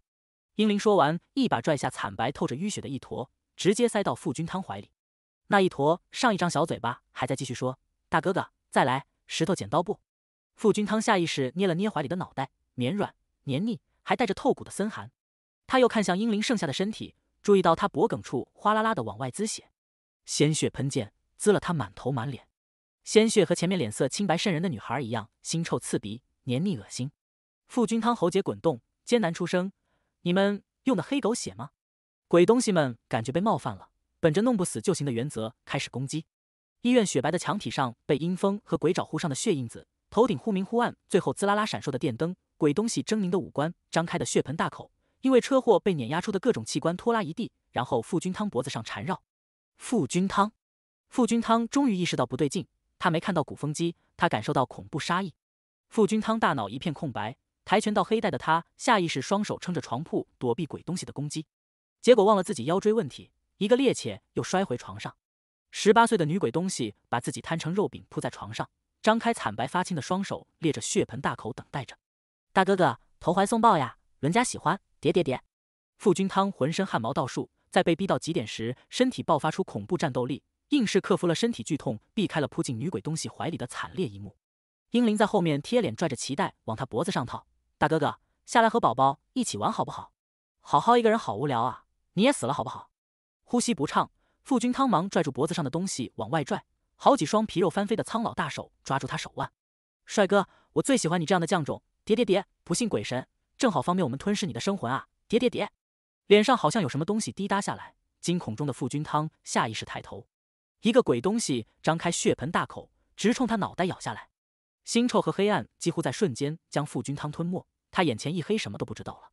英灵说完，一把拽下惨白透着淤血的一坨，直接塞到傅君汤怀里。那一坨上一张小嘴巴还在继续说：“大哥哥，再来，石头剪刀布。”傅君汤下意识捏了捏怀里的脑袋，绵软黏腻，还带着透骨的森寒。他又看向英灵剩下的身体，注意到他脖梗处哗啦啦的往外滋血，鲜血喷溅，滋了他满头满脸。鲜血和前面脸色清白渗人的女孩一样，腥臭刺鼻，黏腻恶心。傅君汤喉结滚动，艰难出声：“你们用的黑狗血吗？”鬼东西们感觉被冒犯了，本着弄不死就行的原则，开始攻击。医院雪白的墙体上被阴风和鬼爪糊上的血印子。头顶忽明忽暗，最后滋啦啦闪烁的电灯，鬼东西狰狞的五官，张开的血盆大口，因为车祸被碾压出的各种器官拖拉一地，然后傅君汤脖子上缠绕。傅君汤，傅君汤终于意识到不对劲，他没看到鼓风机，他感受到恐怖杀意。傅君汤大脑一片空白，跆拳道黑带的他下意识双手撑着床铺躲避鬼东西的攻击，结果忘了自己腰椎问题，一个趔趄又摔回床上。十八岁的女鬼东西把自己摊成肉饼铺在床上。张开惨白发青的双手，裂着血盆大口等待着。大哥哥，投怀送抱呀，伦家喜欢。叠叠叠，傅君汤浑身汗毛倒竖，在被逼到极点时，身体爆发出恐怖战斗力，硬是克服了身体剧痛，避开了扑进女鬼东西怀里的惨烈一幕。英灵在后面贴脸拽着脐带往他脖子上套。大哥哥，下来和宝宝一起玩好不好？好好一个人好无聊啊，你也死了好不好？呼吸不畅，傅君汤忙拽住脖子上的东西往外拽。好几双皮肉翻飞的苍老大手抓住他手腕，帅哥，我最喜欢你这样的犟种。叠叠叠，不信鬼神，正好方便我们吞噬你的生魂啊！叠叠叠，脸上好像有什么东西滴答下来，惊恐中的傅君汤下意识抬头，一个鬼东西张开血盆大口，直冲他脑袋咬下来。腥臭和黑暗几乎在瞬间将傅君汤吞没，他眼前一黑，什么都不知道了。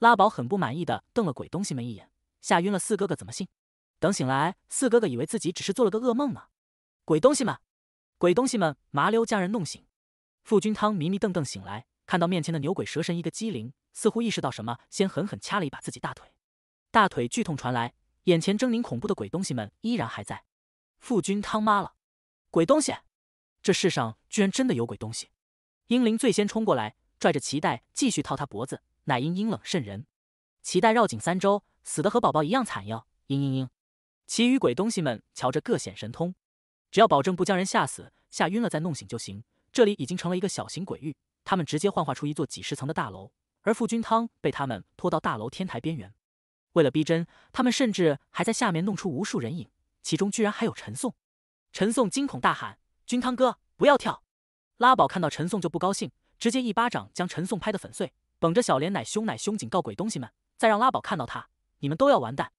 拉宝很不满意的瞪了鬼东西们一眼，吓晕了四哥哥怎么信？等醒来，四哥哥以为自己只是做了个噩梦呢。鬼东西们，鬼东西们麻溜将人弄醒。傅君汤迷迷瞪瞪醒来，看到面前的牛鬼蛇神，一个机灵，似乎意识到什么，先狠狠掐了一把自己大腿。大腿剧痛传来，眼前狰狞恐怖的鬼东西们依然还在。傅君汤妈了，鬼东西！这世上居然真的有鬼东西！英灵最先冲过来，拽着脐带继续套他脖子，乃因阴冷渗人。脐带绕颈三周，死的和宝宝一样惨哟！嘤嘤嘤。其余鬼东西们瞧着各显神通。只要保证不将人吓死、吓晕了再弄醒就行。这里已经成了一个小型鬼域，他们直接幻化出一座几十层的大楼，而傅君汤被他们拖到大楼天台边缘。为了逼真，他们甚至还在下面弄出无数人影，其中居然还有陈颂。陈颂惊恐大喊：“君汤哥，不要跳！”拉宝看到陈颂就不高兴，直接一巴掌将陈颂拍得粉碎，绷着小脸奶凶奶凶警告鬼东西们：“再让拉宝看到他，你们都要完蛋！”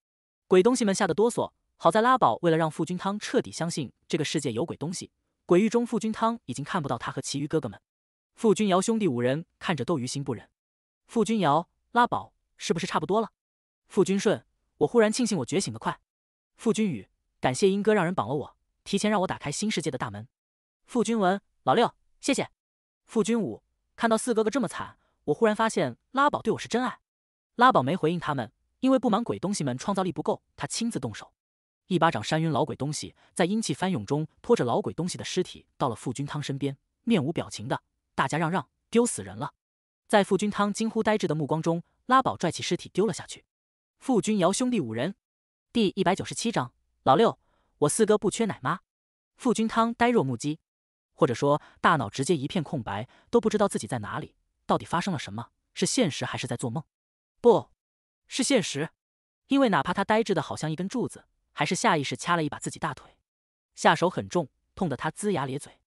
鬼东西们吓得哆嗦。好在拉宝为了让傅君汤彻底相信这个世界有鬼东西，鬼域中傅君汤已经看不到他和其余哥哥们。傅君尧兄弟五人看着都于心不忍。傅君尧，拉宝是不是差不多了？傅君顺，我忽然庆幸我觉醒的快。傅君宇，感谢英哥让人绑了我，提前让我打开新世界的大门。傅君文，老六，谢谢。傅君武，看到四哥哥这么惨，我忽然发现拉宝对我是真爱。拉宝没回应他们，因为不满鬼东西们创造力不够，他亲自动手。一巴掌扇晕老鬼东西，在阴气翻涌中，拖着老鬼东西的尸体到了傅君汤身边，面无表情的。大家让让，丢死人了！在傅君汤惊呼呆滞的目光中，拉宝拽起尸体丢了下去。傅君瑶兄弟五人，第一百九十七章老六，我四哥不缺奶妈。傅君汤呆若木鸡，或者说大脑直接一片空白，都不知道自己在哪里，到底发生了什么？是现实还是在做梦？不是现实，因为哪怕他呆滞的好像一根柱子。还是下意识掐了一把自己大腿，下手很重，痛得他龇牙咧嘴。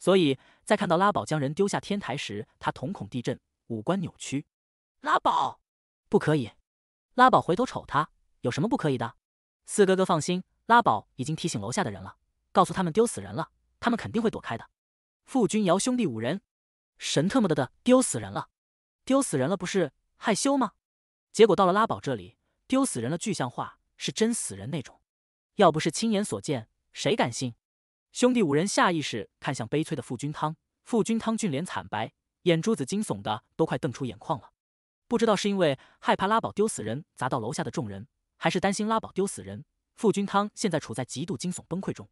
所以，在看到拉宝将人丢下天台时，他瞳孔地震，五官扭曲。拉宝，不可以！拉宝回头瞅他，有什么不可以的？四哥哥放心，拉宝已经提醒楼下的人了，告诉他们丢死人了，他们肯定会躲开的。傅君尧兄弟五人，神特么的的丢死人了，丢死人了不是害羞吗？结果到了拉宝这里，丢死人了，具象化是真死人那种。要不是亲眼所见，谁敢信？兄弟五人下意识看向悲催的傅君汤。傅君汤俊脸惨白，眼珠子惊悚的都快瞪出眼眶了。不知道是因为害怕拉宝丢死人砸到楼下的众人，还是担心拉宝丢死人，傅君汤现在处在极度惊悚崩溃中。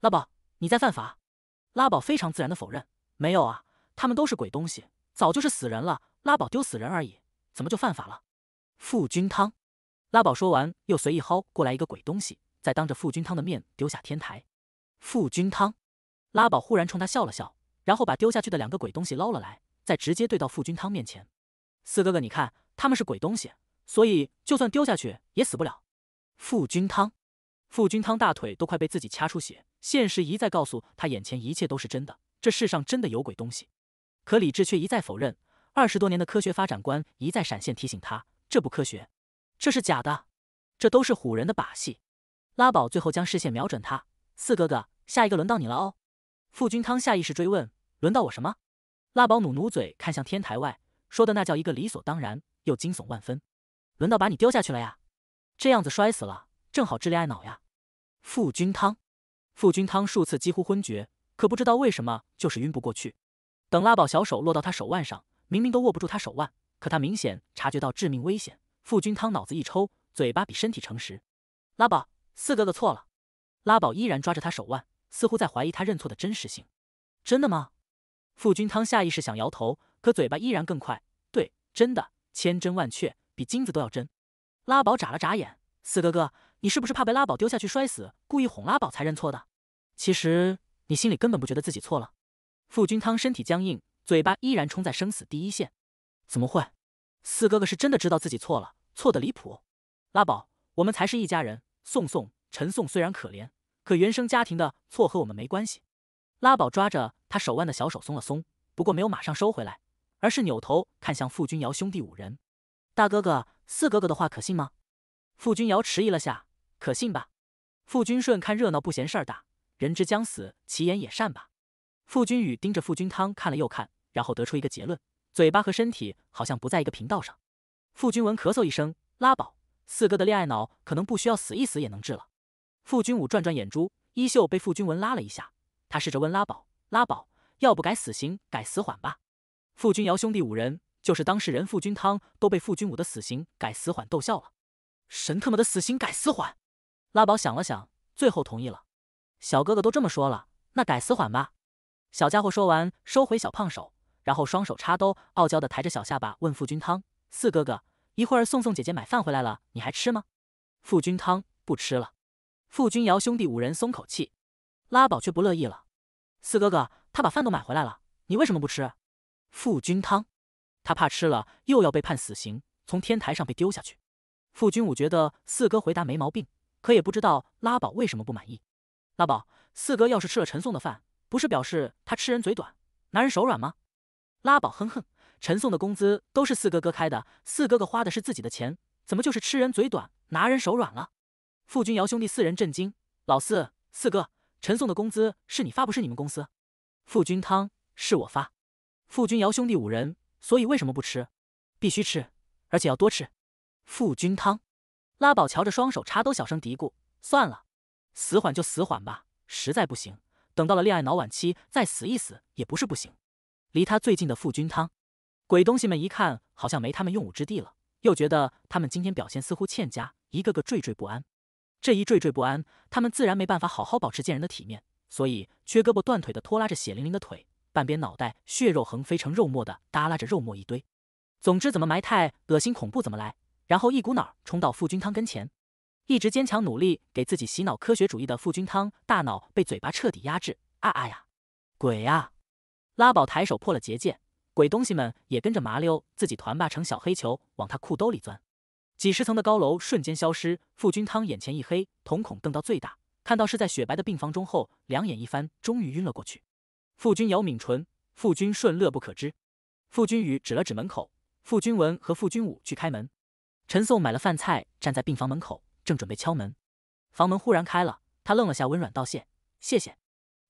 拉宝，你在犯法？拉宝非常自然的否认：“没有啊，他们都是鬼东西，早就是死人了。拉宝丢死人而已，怎么就犯法了？”傅君汤，拉宝说完，又随意薅过来一个鬼东西。再当着傅君汤的面丢下天台，傅君汤，拉宝忽然冲他笑了笑，然后把丢下去的两个鬼东西捞了来，再直接对到傅君汤面前。四哥哥，你看他们是鬼东西，所以就算丢下去也死不了。傅君汤，傅君汤大腿都快被自己掐出血。现实一再告诉他，眼前一切都是真的，这世上真的有鬼东西。可理智却一再否认，二十多年的科学发展观一再闪现提醒他，这不科学，这是假的，这都是唬人的把戏。拉宝最后将视线瞄准他，四哥哥，下一个轮到你了哦。傅君汤下意识追问：“轮到我什么？”拉宝努努嘴，看向天台外，说的那叫一个理所当然，又惊悚万分。轮到把你丢下去了呀，这样子摔死了，正好智力爱脑呀。傅君汤，傅君汤数次几乎昏厥，可不知道为什么就是晕不过去。等拉宝小手落到他手腕上，明明都握不住他手腕，可他明显察觉到致命危险。傅君汤脑子一抽，嘴巴比身体诚实。拉宝。四哥哥错了，拉宝依然抓着他手腕，似乎在怀疑他认错的真实性。真的吗？傅君汤下意识想摇头，可嘴巴依然更快。对，真的，千真万确，比金子都要真。拉宝眨了眨眼，四哥哥，你是不是怕被拉宝丢下去摔死，故意哄拉宝才认错的？其实你心里根本不觉得自己错了。傅君汤身体僵硬，嘴巴依然冲在生死第一线。怎么会？四哥哥是真的知道自己错了，错的离谱。拉宝，我们才是一家人。宋宋陈宋虽然可怜，可原生家庭的错和我们没关系。拉宝抓着他手腕的小手松了松，不过没有马上收回来，而是扭头看向傅君瑶兄弟五人。大哥哥、四哥哥的话可信吗？傅君瑶迟疑了下，可信吧。傅君顺看热闹不嫌事儿大，人之将死，其言也善吧。傅君宇盯着傅君汤看了又看，然后得出一个结论：嘴巴和身体好像不在一个频道上。傅君文咳嗽一声，拉宝。四哥的恋爱脑可能不需要死一死也能治了。傅君武转转眼珠，衣袖被傅君文拉了一下，他试着问拉宝：“拉宝，要不改死刑改死缓吧？”傅君尧兄弟五人，就是当事人傅君汤都被傅君武的死刑改死缓逗笑了。神他妈的死刑改死缓！拉宝想了想，最后同意了。小哥哥都这么说了，那改死缓吧。小家伙说完，收回小胖手，然后双手插兜，傲娇的抬着小下巴问傅君汤：“四哥哥。”一会儿宋宋姐姐买饭回来了，你还吃吗？傅君汤不吃了。傅君尧兄弟五人松口气，拉宝却不乐意了。四哥哥，他把饭都买回来了，你为什么不吃？傅君汤，他怕吃了又要被判死刑，从天台上被丢下去。傅君武觉得四哥回答没毛病，可也不知道拉宝为什么不满意。拉宝，四哥要是吃了陈宋的饭，不是表示他吃人嘴短，拿人手软吗？拉宝哼哼。陈宋的工资都是四哥哥开的，四哥哥花的是自己的钱，怎么就是吃人嘴短、拿人手软了？傅君尧兄弟四人震惊：“老四，四哥，陈宋的工资是你发，不是你们公司。”傅君汤是我发。傅君尧兄弟五人，所以为什么不吃？必须吃，而且要多吃。傅君汤，拉宝瞧着双手插兜，小声嘀咕：“算了，死缓就死缓吧，实在不行，等到了恋爱脑晚期再死一死也不是不行。”离他最近的傅君汤。鬼东西们一看，好像没他们用武之地了，又觉得他们今天表现似乎欠佳，一个个惴惴不安。这一惴惴不安，他们自然没办法好好保持见人的体面，所以缺胳膊断腿的拖拉着血淋淋的腿，半边脑袋血肉横飞成肉沫的耷拉着肉沫一堆。总之，怎么埋汰恶心恐怖怎么来，然后一股脑冲到傅君汤跟前。一直坚强努力给自己洗脑科学主义的傅君汤，大脑被嘴巴彻底压制。啊呀，鬼呀！拉宝抬手破了结界。鬼东西们也跟着麻溜，自己团吧成小黑球往他裤兜里钻。几十层的高楼瞬间消失，傅君汤眼前一黑，瞳孔瞪到最大，看到是在雪白的病房中后，两眼一翻，终于晕了过去。傅君瑶抿唇，傅君顺乐不可支，傅君宇指了指门口，傅君文和傅君武去开门。陈颂买了饭菜，站在病房门口，正准备敲门，房门忽然开了，他愣了下，温软道谢，谢谢。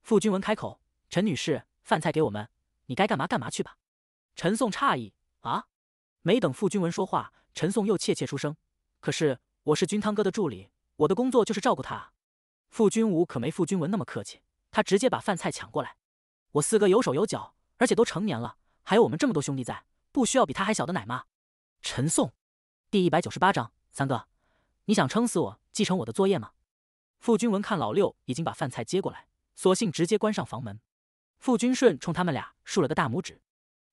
傅君文开口：“陈女士，饭菜给我们，你该干嘛干嘛去吧。”陈颂诧异啊！没等傅君文说话，陈颂又怯怯出声：“可是我是军汤哥的助理，我的工作就是照顾他。”傅君武可没傅君文那么客气，他直接把饭菜抢过来。我四哥有手有脚，而且都成年了，还有我们这么多兄弟在，不需要比他还小的奶妈。陈颂第一百九十八章三哥，你想撑死我，继承我的作业吗？傅君文看老六已经把饭菜接过来，索性直接关上房门。傅君顺冲他们俩竖了个大拇指。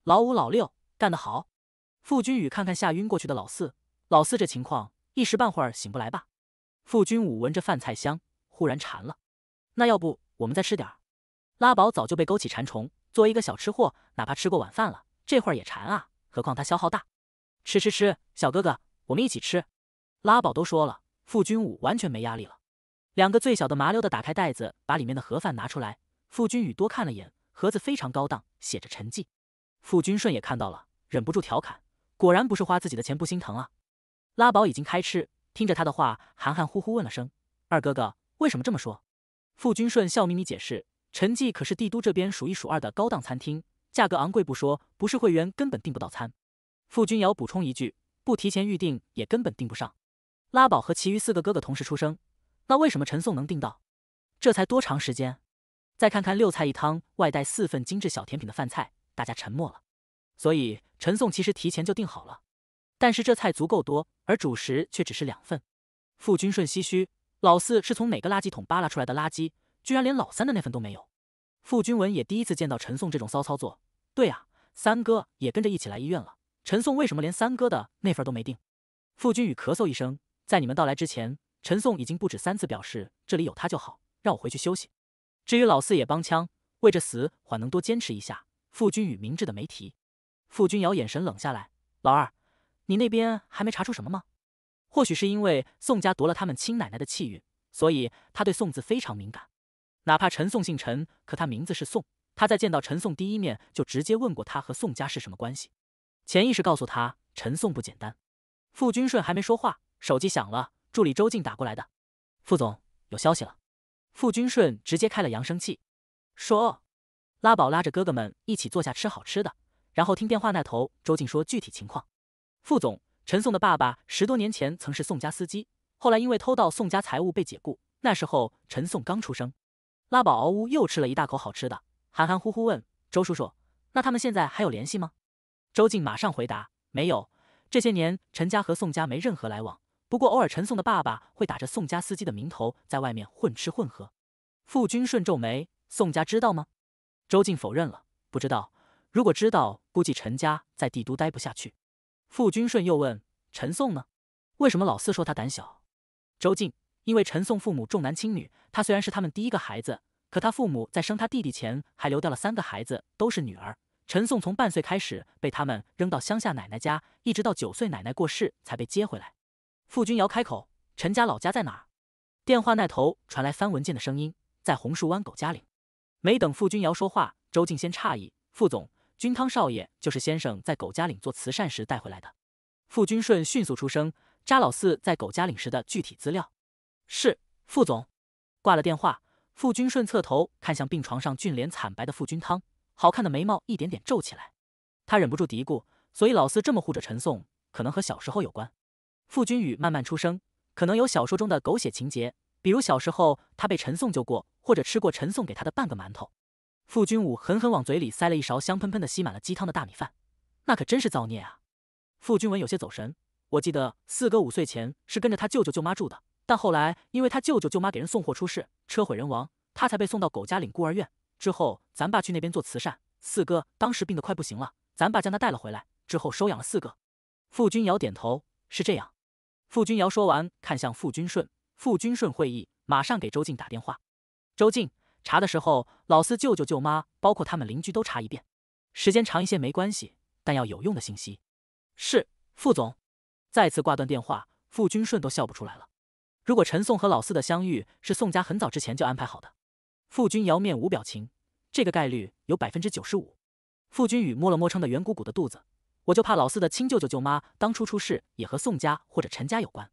老五、老六干得好，傅君宇看看吓晕过去的老四，老四这情况一时半会儿醒不来吧？傅君武闻着饭菜香，忽然馋了，那要不我们再吃点儿？拉宝早就被勾起馋虫，作为一个小吃货，哪怕吃过晚饭了，这会儿也馋啊！何况他消耗大，吃吃吃，小哥哥，我们一起吃。拉宝都说了，傅君武完全没压力了。两个最小的麻溜的打开袋子，把里面的盒饭拿出来。傅君宇多看了眼盒子，非常高档，写着“沉寂”。傅君顺也看到了，忍不住调侃：“果然不是花自己的钱不心疼啊！”拉宝已经开吃，听着他的话，含含糊糊问了声：“二哥哥，为什么这么说？”傅君顺笑眯眯解释：“陈记可是帝都这边数一数二的高档餐厅，价格昂贵不说，不是会员根本订不到餐。”傅君瑶补充一句：“不提前预定也根本订不上。”拉宝和其余四个哥哥同时出声：“那为什么陈颂能订到？这才多长时间？再看看六菜一汤外带四份精致小甜品的饭菜。”大家沉默了，所以陈颂其实提前就定好了，但是这菜足够多，而主食却只是两份。傅君顺唏嘘：老四是从哪个垃圾桶扒拉出来的垃圾，居然连老三的那份都没有。傅君文也第一次见到陈颂这种骚操作。对啊，三哥也跟着一起来医院了，陈颂为什么连三哥的那份都没定？傅君宇咳嗽一声，在你们到来之前，陈颂已经不止三次表示这里有他就好，让我回去休息。至于老四也帮腔，为着死缓能多坚持一下。傅君宇明智的没提，傅君瑶眼神冷下来。老二，你那边还没查出什么吗？或许是因为宋家夺了他们亲奶奶的气运，所以他对宋字非常敏感。哪怕陈宋姓陈，可他名字是宋。他在见到陈宋第一面就直接问过他和宋家是什么关系，潜意识告诉他陈宋不简单。傅君顺还没说话，手机响了，助理周静打过来的。傅总有消息了。傅君顺直接开了扬声器，说。拉宝拉着哥哥们一起坐下吃好吃的，然后听电话那头周静说具体情况。副总陈颂的爸爸十多年前曾是宋家司机，后来因为偷盗宋家财物被解雇。那时候陈颂刚出生。拉宝嗷呜又吃了一大口好吃的，含含糊糊问周叔叔：“那他们现在还有联系吗？”周静马上回答：“没有，这些年陈家和宋家没任何来往。不过偶尔陈颂的爸爸会打着宋家司机的名头在外面混吃混喝。”傅君顺皱眉：“宋家知道吗？”周静否认了，不知道。如果知道，估计陈家在帝都待不下去。傅君顺又问：“陈颂呢？为什么老四说他胆小？”周静：“因为陈颂父母重男轻女，他虽然是他们第一个孩子，可他父母在生他弟弟前还流掉了三个孩子，都是女儿。陈颂从半岁开始被他们扔到乡下奶奶家，一直到九岁奶奶过世才被接回来。”傅君瑶开口：“陈家老家在哪？”电话那头传来翻文件的声音：“在红树湾狗家岭。”没等傅君瑶说话，周静先诧异：“傅总，君汤少爷就是先生在狗家岭做慈善时带回来的。”傅君顺迅速出声：“查老四在狗家岭时的具体资料。”是傅总。挂了电话，傅君顺侧头看向病床上俊脸惨白的傅君汤，好看的眉毛一点点皱起来，他忍不住嘀咕：“所以老四这么护着陈颂，可能和小时候有关。”傅君宇慢慢出声：“可能有小说中的狗血情节。”比如小时候，他被陈送救过，或者吃过陈送给他的半个馒头。傅君武狠狠往嘴里塞了一勺香喷喷的、吸满了鸡汤的大米饭，那可真是造孽啊！傅君文有些走神。我记得四哥五岁前是跟着他舅舅舅妈住的，但后来因为他舅舅舅妈给人送货出事，车毁人亡，他才被送到狗家岭孤儿院。之后，咱爸去那边做慈善，四哥当时病得快不行了，咱爸将他带了回来，之后收养了四个。傅君尧点头，是这样。傅君尧说完，看向傅君顺。傅军顺会意，马上给周静打电话。周静，查的时候，老四舅舅、舅妈，包括他们邻居都查一遍，时间长一些没关系，但要有用的信息。是，副总。再次挂断电话，傅君顺都笑不出来了。如果陈宋和老四的相遇是宋家很早之前就安排好的，傅君尧面无表情，这个概率有百分之九十五。傅君宇摸了摸撑得圆鼓鼓的肚子，我就怕老四的亲舅舅舅妈当初出事也和宋家或者陈家有关。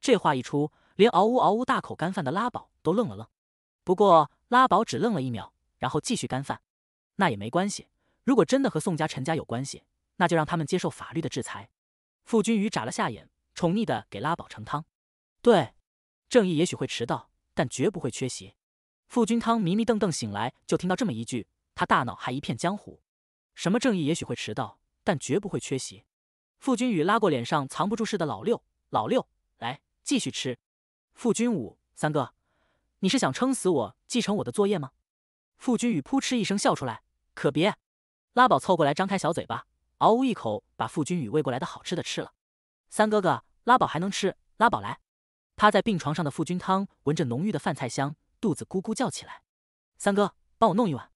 这话一出。连嗷呜嗷呜大口干饭的拉宝都愣了愣，不过拉宝只愣了一秒，然后继续干饭。那也没关系，如果真的和宋家陈家有关系，那就让他们接受法律的制裁。傅君宇眨了下眼，宠溺的给拉宝盛汤。对，正义也许会迟到，但绝不会缺席。傅君汤迷迷瞪瞪醒来就听到这么一句，他大脑还一片浆糊。什么正义也许会迟到，但绝不会缺席。傅君宇拉过脸上藏不住事的老六，老六，来继续吃。傅君武三哥，你是想撑死我，继承我的作业吗？傅君宇扑哧一声笑出来，可别。拉宝凑过来，张开小嘴巴，嗷呜一口把傅君宇喂过来的好吃的吃了。三哥哥，拉宝还能吃，拉宝来。趴在病床上的傅君汤闻着浓郁的饭菜香，肚子咕咕叫起来。三哥，帮我弄一碗。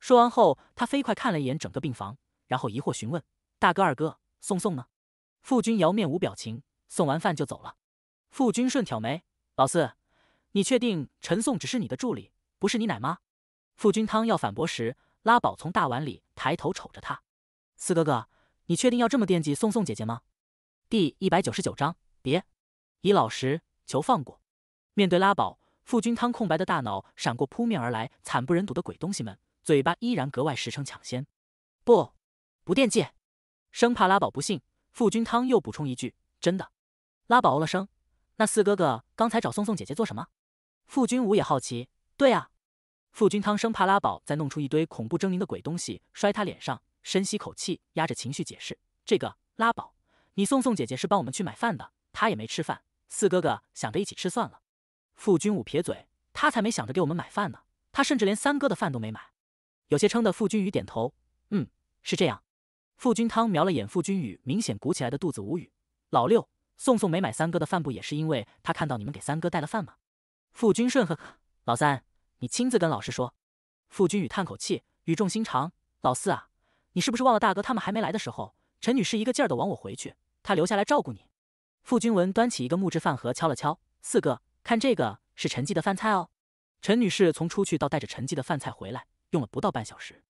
说完后，他飞快看了一眼整个病房，然后疑惑询问：大哥、二哥，宋宋呢？傅君瑶面无表情，送完饭就走了。傅君顺挑眉。老四，你确定陈颂只是你的助理，不是你奶妈？傅君汤要反驳时，拉宝从大碗里抬头瞅着他。四哥哥，你确定要这么惦记宋宋姐姐吗？第一百九十九章别，以老实求放过。面对拉宝，傅君汤空白的大脑闪过扑面而来惨不忍睹的鬼东西们，嘴巴依然格外实诚抢先。不，不惦记，生怕拉宝不信，傅君汤又补充一句真的。拉宝哦了声。那四哥哥刚才找宋宋姐姐做什么？傅君武也好奇。对呀，傅君汤生怕拉宝再弄出一堆恐怖狰狞的鬼东西摔他脸上，深吸口气，压着情绪解释：“这个拉宝，你宋宋姐姐是帮我们去买饭的，她也没吃饭。四哥哥想着一起吃算了。”傅君武撇嘴，他才没想着给我们买饭呢，他甚至连三哥的饭都没买。有些撑的傅君宇点头：“嗯，是这样。”傅君汤瞄了眼傅君宇明显鼓起来的肚子，无语：“老六。”宋宋没买三哥的饭不也是因为他看到你们给三哥带了饭吗？傅君顺呵呵，老三，你亲自跟老师说。傅君宇叹口气，语重心长：“老四啊，你是不是忘了大哥他们还没来的时候，陈女士一个劲儿的往我回去，她留下来照顾你。”傅君文端起一个木质饭盒，敲了敲：“四哥，看这个是陈记的饭菜哦。”陈女士从出去到带着陈记的饭菜回来，用了不到半小时。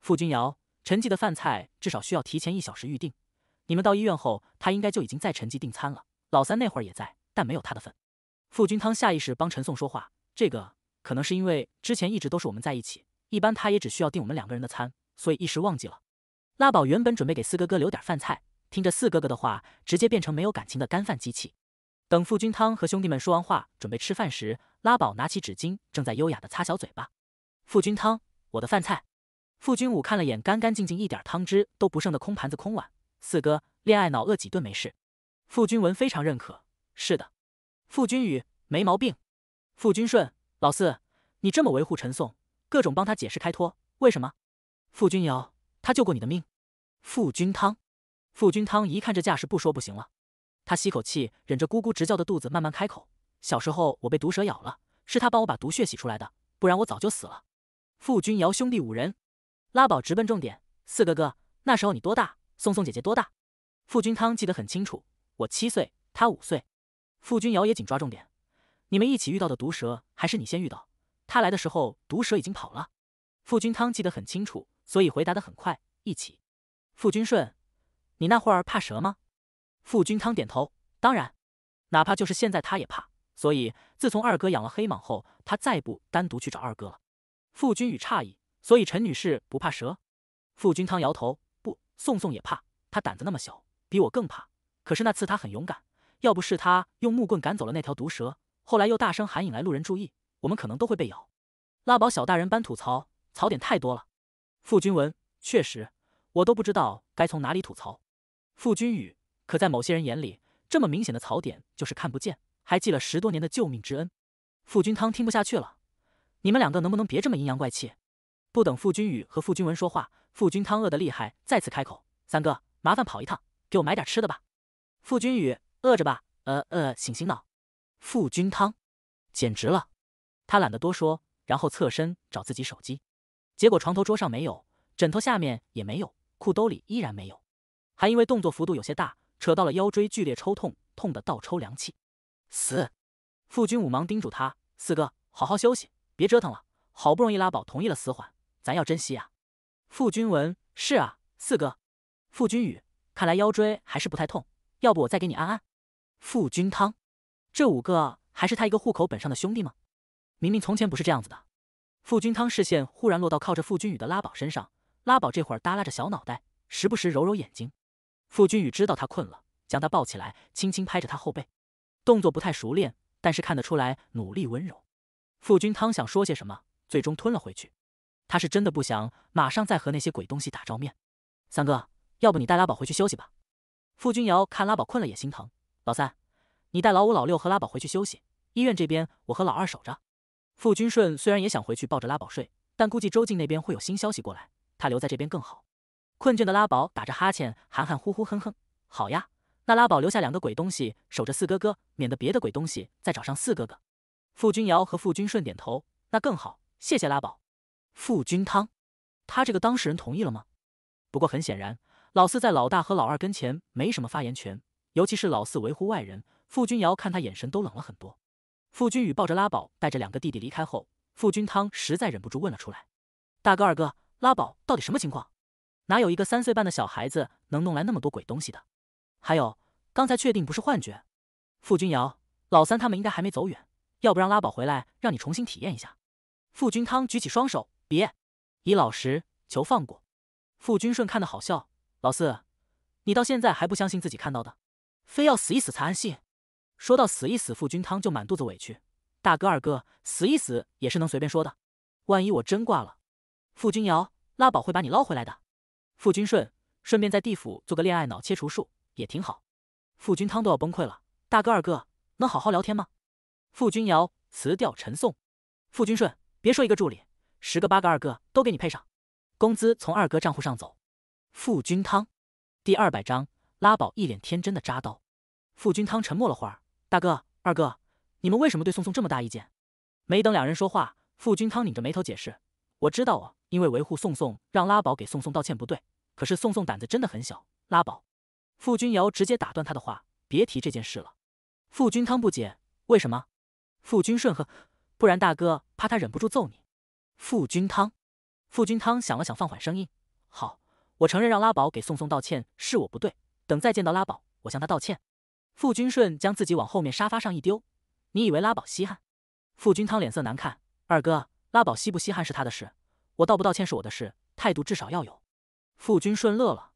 傅君瑶，陈记的饭菜至少需要提前一小时预定。你们到医院后，他应该就已经在陈记订餐了。老三那会儿也在，但没有他的份。傅君汤下意识帮陈颂说话，这个可能是因为之前一直都是我们在一起，一般他也只需要订我们两个人的餐，所以一时忘记了。拉宝原本准备给四哥哥留点饭菜，听着四哥哥的话，直接变成没有感情的干饭机器。等傅君汤和兄弟们说完话，准备吃饭时，拉宝拿起纸巾，正在优雅的擦小嘴巴。傅君汤，我的饭菜。傅君武看了眼干干净净、一点汤汁都不剩的空盘子、空碗。四哥，恋爱脑饿几顿没事。傅君文非常认可，是的。傅君宇没毛病。傅君顺，老四，你这么维护陈颂，各种帮他解释开脱，为什么？傅君瑶，他救过你的命。傅君汤，傅君汤一看这架势，不说不行了。他吸口气，忍着咕咕直叫的肚子，慢慢开口：“小时候我被毒蛇咬了，是他帮我把毒血洗出来的，不然我早就死了。”傅君瑶兄弟五人，拉宝直奔重点。四哥哥，那时候你多大？宋宋姐姐多大？傅君汤记得很清楚，我七岁，她五岁。傅君瑶也紧抓重点。你们一起遇到的毒蛇，还是你先遇到？他来的时候，毒蛇已经跑了。傅君汤记得很清楚，所以回答得很快。一起。傅君顺，你那会儿怕蛇吗？傅君汤点头，当然。哪怕就是现在，他也怕。所以自从二哥养了黑蟒后，他再不单独去找二哥了。傅君宇诧异，所以陈女士不怕蛇？傅君汤摇头。宋宋也怕，他胆子那么小，比我更怕。可是那次他很勇敢，要不是他用木棍赶走了那条毒蛇，后来又大声喊引来路人注意，我们可能都会被咬。拉宝小大人般吐槽，槽点太多了。傅君文确实，我都不知道该从哪里吐槽。傅君宇可在某些人眼里，这么明显的槽点就是看不见，还记了十多年的救命之恩。傅君汤听不下去了，你们两个能不能别这么阴阳怪气？不等傅君宇和傅君文说话。傅君汤饿得厉害，再次开口：“三哥，麻烦跑一趟，给我买点吃的吧。”傅君宇饿着吧，呃呃，醒醒脑。傅君汤，简直了！他懒得多说，然后侧身找自己手机，结果床头桌上没有，枕头下面也没有，裤兜里依然没有，还因为动作幅度有些大，扯到了腰椎，剧烈抽痛，痛得倒抽凉气。死！傅君武忙叮嘱他：“四哥，好好休息，别折腾了。好不容易拉宝同意了死缓，咱要珍惜呀。”傅君文是啊，四哥。傅君宇，看来腰椎还是不太痛，要不我再给你按按。傅君汤，这五个还是他一个户口本上的兄弟吗？明明从前不是这样子的。傅君汤视线忽然落到靠着傅君宇的拉宝身上，拉宝这会儿耷拉着小脑袋，时不时揉揉眼睛。傅君宇知道他困了，将他抱起来，轻轻拍着他后背，动作不太熟练，但是看得出来努力温柔。傅君汤想说些什么，最终吞了回去。他是真的不想马上再和那些鬼东西打照面。三哥，要不你带拉宝回去休息吧。傅君瑶看拉宝困了也心疼。老三，你带老五、老六和拉宝回去休息。医院这边我和老二守着。傅君顺虽然也想回去抱着拉宝睡，但估计周静那边会有新消息过来，他留在这边更好。困倦的拉宝打着哈欠，含含糊糊哼哼。好呀，那拉宝留下两个鬼东西守着四哥哥，免得别的鬼东西再找上四哥哥。傅君瑶和傅君顺点头。那更好，谢谢拉宝。傅君汤，他这个当事人同意了吗？不过很显然，老四在老大和老二跟前没什么发言权，尤其是老四维护外人。傅君瑶看他眼神都冷了很多。傅君宇抱着拉宝，带着两个弟弟离开后，傅君汤实在忍不住问了出来：“大哥、二哥，拉宝到底什么情况？哪有一个三岁半的小孩子能弄来那么多鬼东西的？还有，刚才确定不是幻觉？”傅君瑶，老三他们应该还没走远，要不让拉宝回来，让你重新体验一下。傅君汤举起双手。别，以老实求放过。傅君顺看得好笑，老四，你到现在还不相信自己看到的，非要死一死才安心？说到死一死，傅君汤就满肚子委屈。大哥二哥，死一死也是能随便说的，万一我真挂了，傅君瑶拉宝会把你捞回来的。傅君顺顺便在地府做个恋爱脑切除术也挺好。傅君汤都要崩溃了，大哥二哥能好好聊天吗？傅君瑶辞掉陈颂，傅君顺别说一个助理。十个八个二哥都给你配上，工资从二哥账户上走。傅君汤，第二百章拉宝一脸天真的扎刀。傅君汤沉默了会儿，大哥二哥，你们为什么对宋宋这么大意见？没等两人说话，傅君汤拧着眉头解释：“我知道啊，因为维护宋宋，让拉宝给宋宋道歉不对。可是宋宋胆子真的很小。”拉宝，傅君瑶直接打断他的话：“别提这件事了。”傅君汤不解：“为什么？”傅君顺和，不然大哥怕他忍不住揍你。”傅君汤，傅君汤想了想，放缓声音：“好，我承认让拉宝给宋宋道歉是我不对。等再见到拉宝，我向他道歉。”傅君顺将自己往后面沙发上一丢：“你以为拉宝稀罕？”傅君汤脸色难看：“二哥，拉宝稀不稀罕是他的事，我道不道歉是我的事，态度至少要有。”傅君顺乐了：“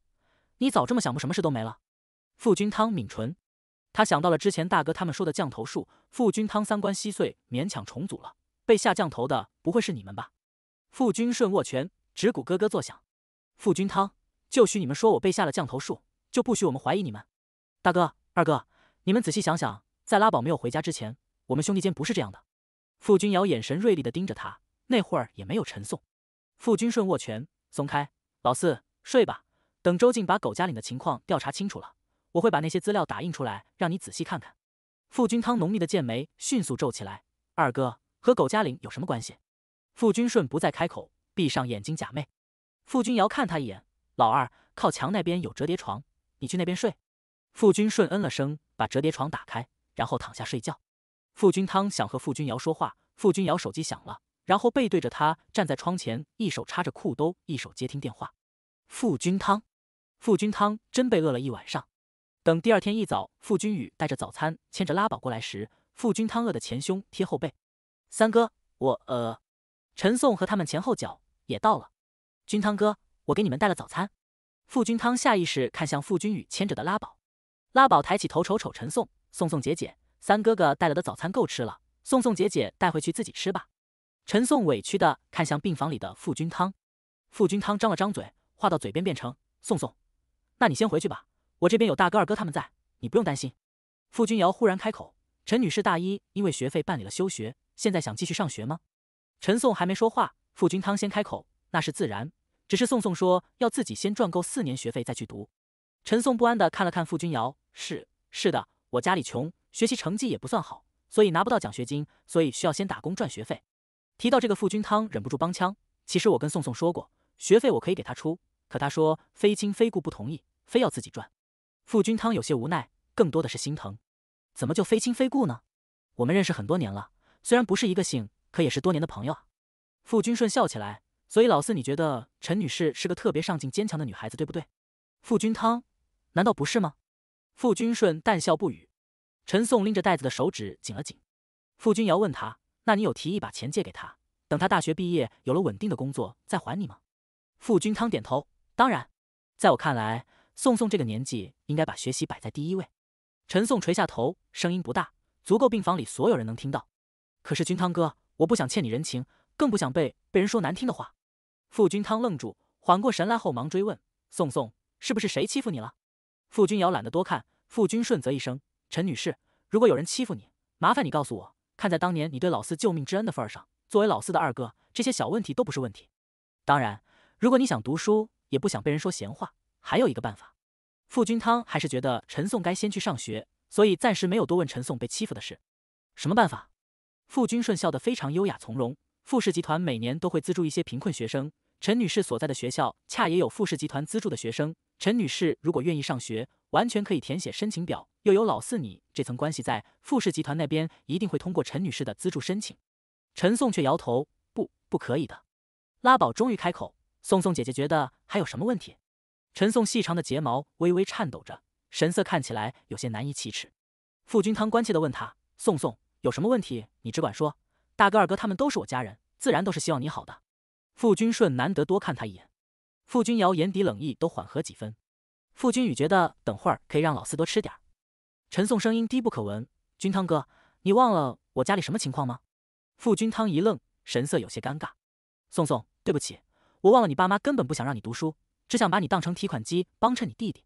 你早这么想，不什么事都没了。”傅君汤抿唇，他想到了之前大哥他们说的降头术。傅君汤三观稀碎，勉强重组了。被下降头的不会是你们吧？傅君顺握拳，指骨咯咯作响。傅君汤，就许你们说我被下了降头术，就不许我们怀疑你们。大哥、二哥，你们仔细想想，在拉宝没有回家之前，我们兄弟间不是这样的。傅君瑶眼神锐利地盯着他，那会儿也没有陈颂。傅君顺握拳松开，老四睡吧。等周静把狗家岭的情况调查清楚了，我会把那些资料打印出来，让你仔细看看。傅君汤浓密的剑眉迅速皱起来，二哥。和狗嘉玲有什么关系？傅君顺不再开口，闭上眼睛假寐。傅君瑶看他一眼，老二靠墙那边有折叠床，你去那边睡。傅君顺嗯了声，把折叠床打开，然后躺下睡觉。傅君汤想和傅君瑶说话，傅君瑶手机响了，然后背对着他站在窗前，一手插着裤兜，一手接听电话。傅君汤，傅君汤真被饿了一晚上。等第二天一早，傅君宇带着早餐，牵着拉宝过来时，傅君汤饿的前胸贴后背。三哥，我呃，陈颂和他们前后脚也到了。君汤哥，我给你们带了早餐。傅君汤下意识看向傅君宇牵着的拉宝，拉宝抬起头瞅瞅陈颂，宋颂姐姐，三哥哥带了的早餐够吃了，宋颂姐姐带回去自己吃吧。陈颂委屈的看向病房里的傅君汤，傅君汤张了张嘴，话到嘴边变成宋颂，那你先回去吧，我这边有大哥二哥他们在，你不用担心。傅君瑶忽然开口，陈女士大一因为学费办理了休学。现在想继续上学吗？陈颂还没说话，傅君汤先开口：“那是自然，只是宋宋说要自己先赚够四年学费再去读。”陈颂不安地看了看傅君瑶：“是是的，我家里穷，学习成绩也不算好，所以拿不到奖学金，所以需要先打工赚学费。”提到这个，傅君汤忍不住帮腔：“其实我跟宋宋说过，学费我可以给他出，可他说非亲非故不同意，非要自己赚。”傅君汤有些无奈，更多的是心疼：“怎么就非亲非故呢？我们认识很多年了。”虽然不是一个姓，可也是多年的朋友啊。傅君顺笑起来，所以老四，你觉得陈女士是个特别上进、坚强的女孩子，对不对？傅君汤，难道不是吗？傅君顺淡笑不语。陈颂拎着袋子的手指紧了紧。傅君瑶问他：“那你有提议把钱借给他，等他大学毕业有了稳定的工作再还你吗？”傅君汤点头：“当然，在我看来，宋宋这个年纪应该把学习摆在第一位。”陈颂垂下头，声音不大，足够病房里所有人能听到。可是君汤哥，我不想欠你人情，更不想被被人说难听的话。傅君汤愣住，缓过神来后忙追问：“宋宋，是不是谁欺负你了？”傅君瑶懒得多看，傅君顺则一声：“陈女士，如果有人欺负你，麻烦你告诉我。看在当年你对老四救命之恩的份上，作为老四的二哥，这些小问题都不是问题。当然，如果你想读书，也不想被人说闲话，还有一个办法。”傅君汤还是觉得陈颂该先去上学，所以暂时没有多问陈颂被欺负的事。什么办法？傅君顺笑得非常优雅从容。傅氏集团每年都会资助一些贫困学生，陈女士所在的学校恰也有傅氏集团资助的学生。陈女士如果愿意上学，完全可以填写申请表。又有老四你这层关系在傅氏集团那边，一定会通过陈女士的资助申请。陈颂却摇头，不，不可以的。拉宝终于开口：“宋宋姐姐觉得还有什么问题？”陈颂细长的睫毛微微颤抖着，神色看起来有些难以启齿。傅君汤关切的问他：“宋宋，有什么问题，你只管说。大哥、二哥他们都是我家人，自然都是希望你好的。傅君顺难得多看他一眼，傅君瑶眼底冷意都缓和几分。傅君宇觉得等会儿可以让老四多吃点。陈颂声音低不可闻：“君汤哥，你忘了我家里什么情况吗？”傅君汤一愣，神色有些尴尬。宋宋，对不起，我忘了你爸妈根本不想让你读书，只想把你当成提款机，帮衬你弟弟。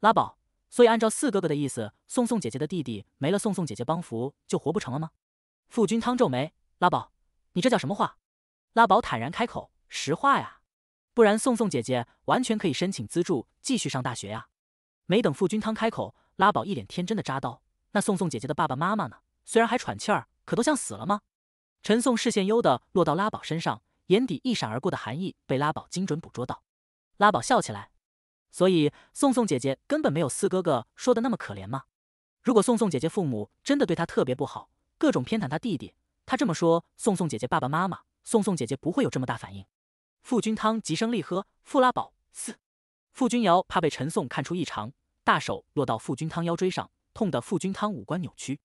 拉宝。所以按照四哥哥的意思，宋宋姐姐的弟弟没了，宋宋姐姐帮扶就活不成了吗？傅君汤皱眉：“拉宝，你这叫什么话？”拉宝坦然开口：“实话呀，不然宋宋姐姐完全可以申请资助继续上大学呀。”没等傅君汤开口，拉宝一脸天真的扎刀：“那宋宋姐姐的爸爸妈妈呢？虽然还喘气儿，可都像死了吗？”陈颂视线悠的落到拉宝身上，眼底一闪而过的寒意被拉宝精准捕捉到，拉宝笑起来。所以，宋宋姐姐根本没有四哥哥说的那么可怜吗？如果宋宋姐姐父母真的对她特别不好，各种偏袒她弟弟，她这么说，宋宋姐姐爸爸妈妈，宋宋姐姐不会有这么大反应。傅君汤急声厉喝，傅拉宝，四！”傅君瑶怕被陈颂看出异常，大手落到傅君汤腰椎上，痛得傅君汤五官扭曲。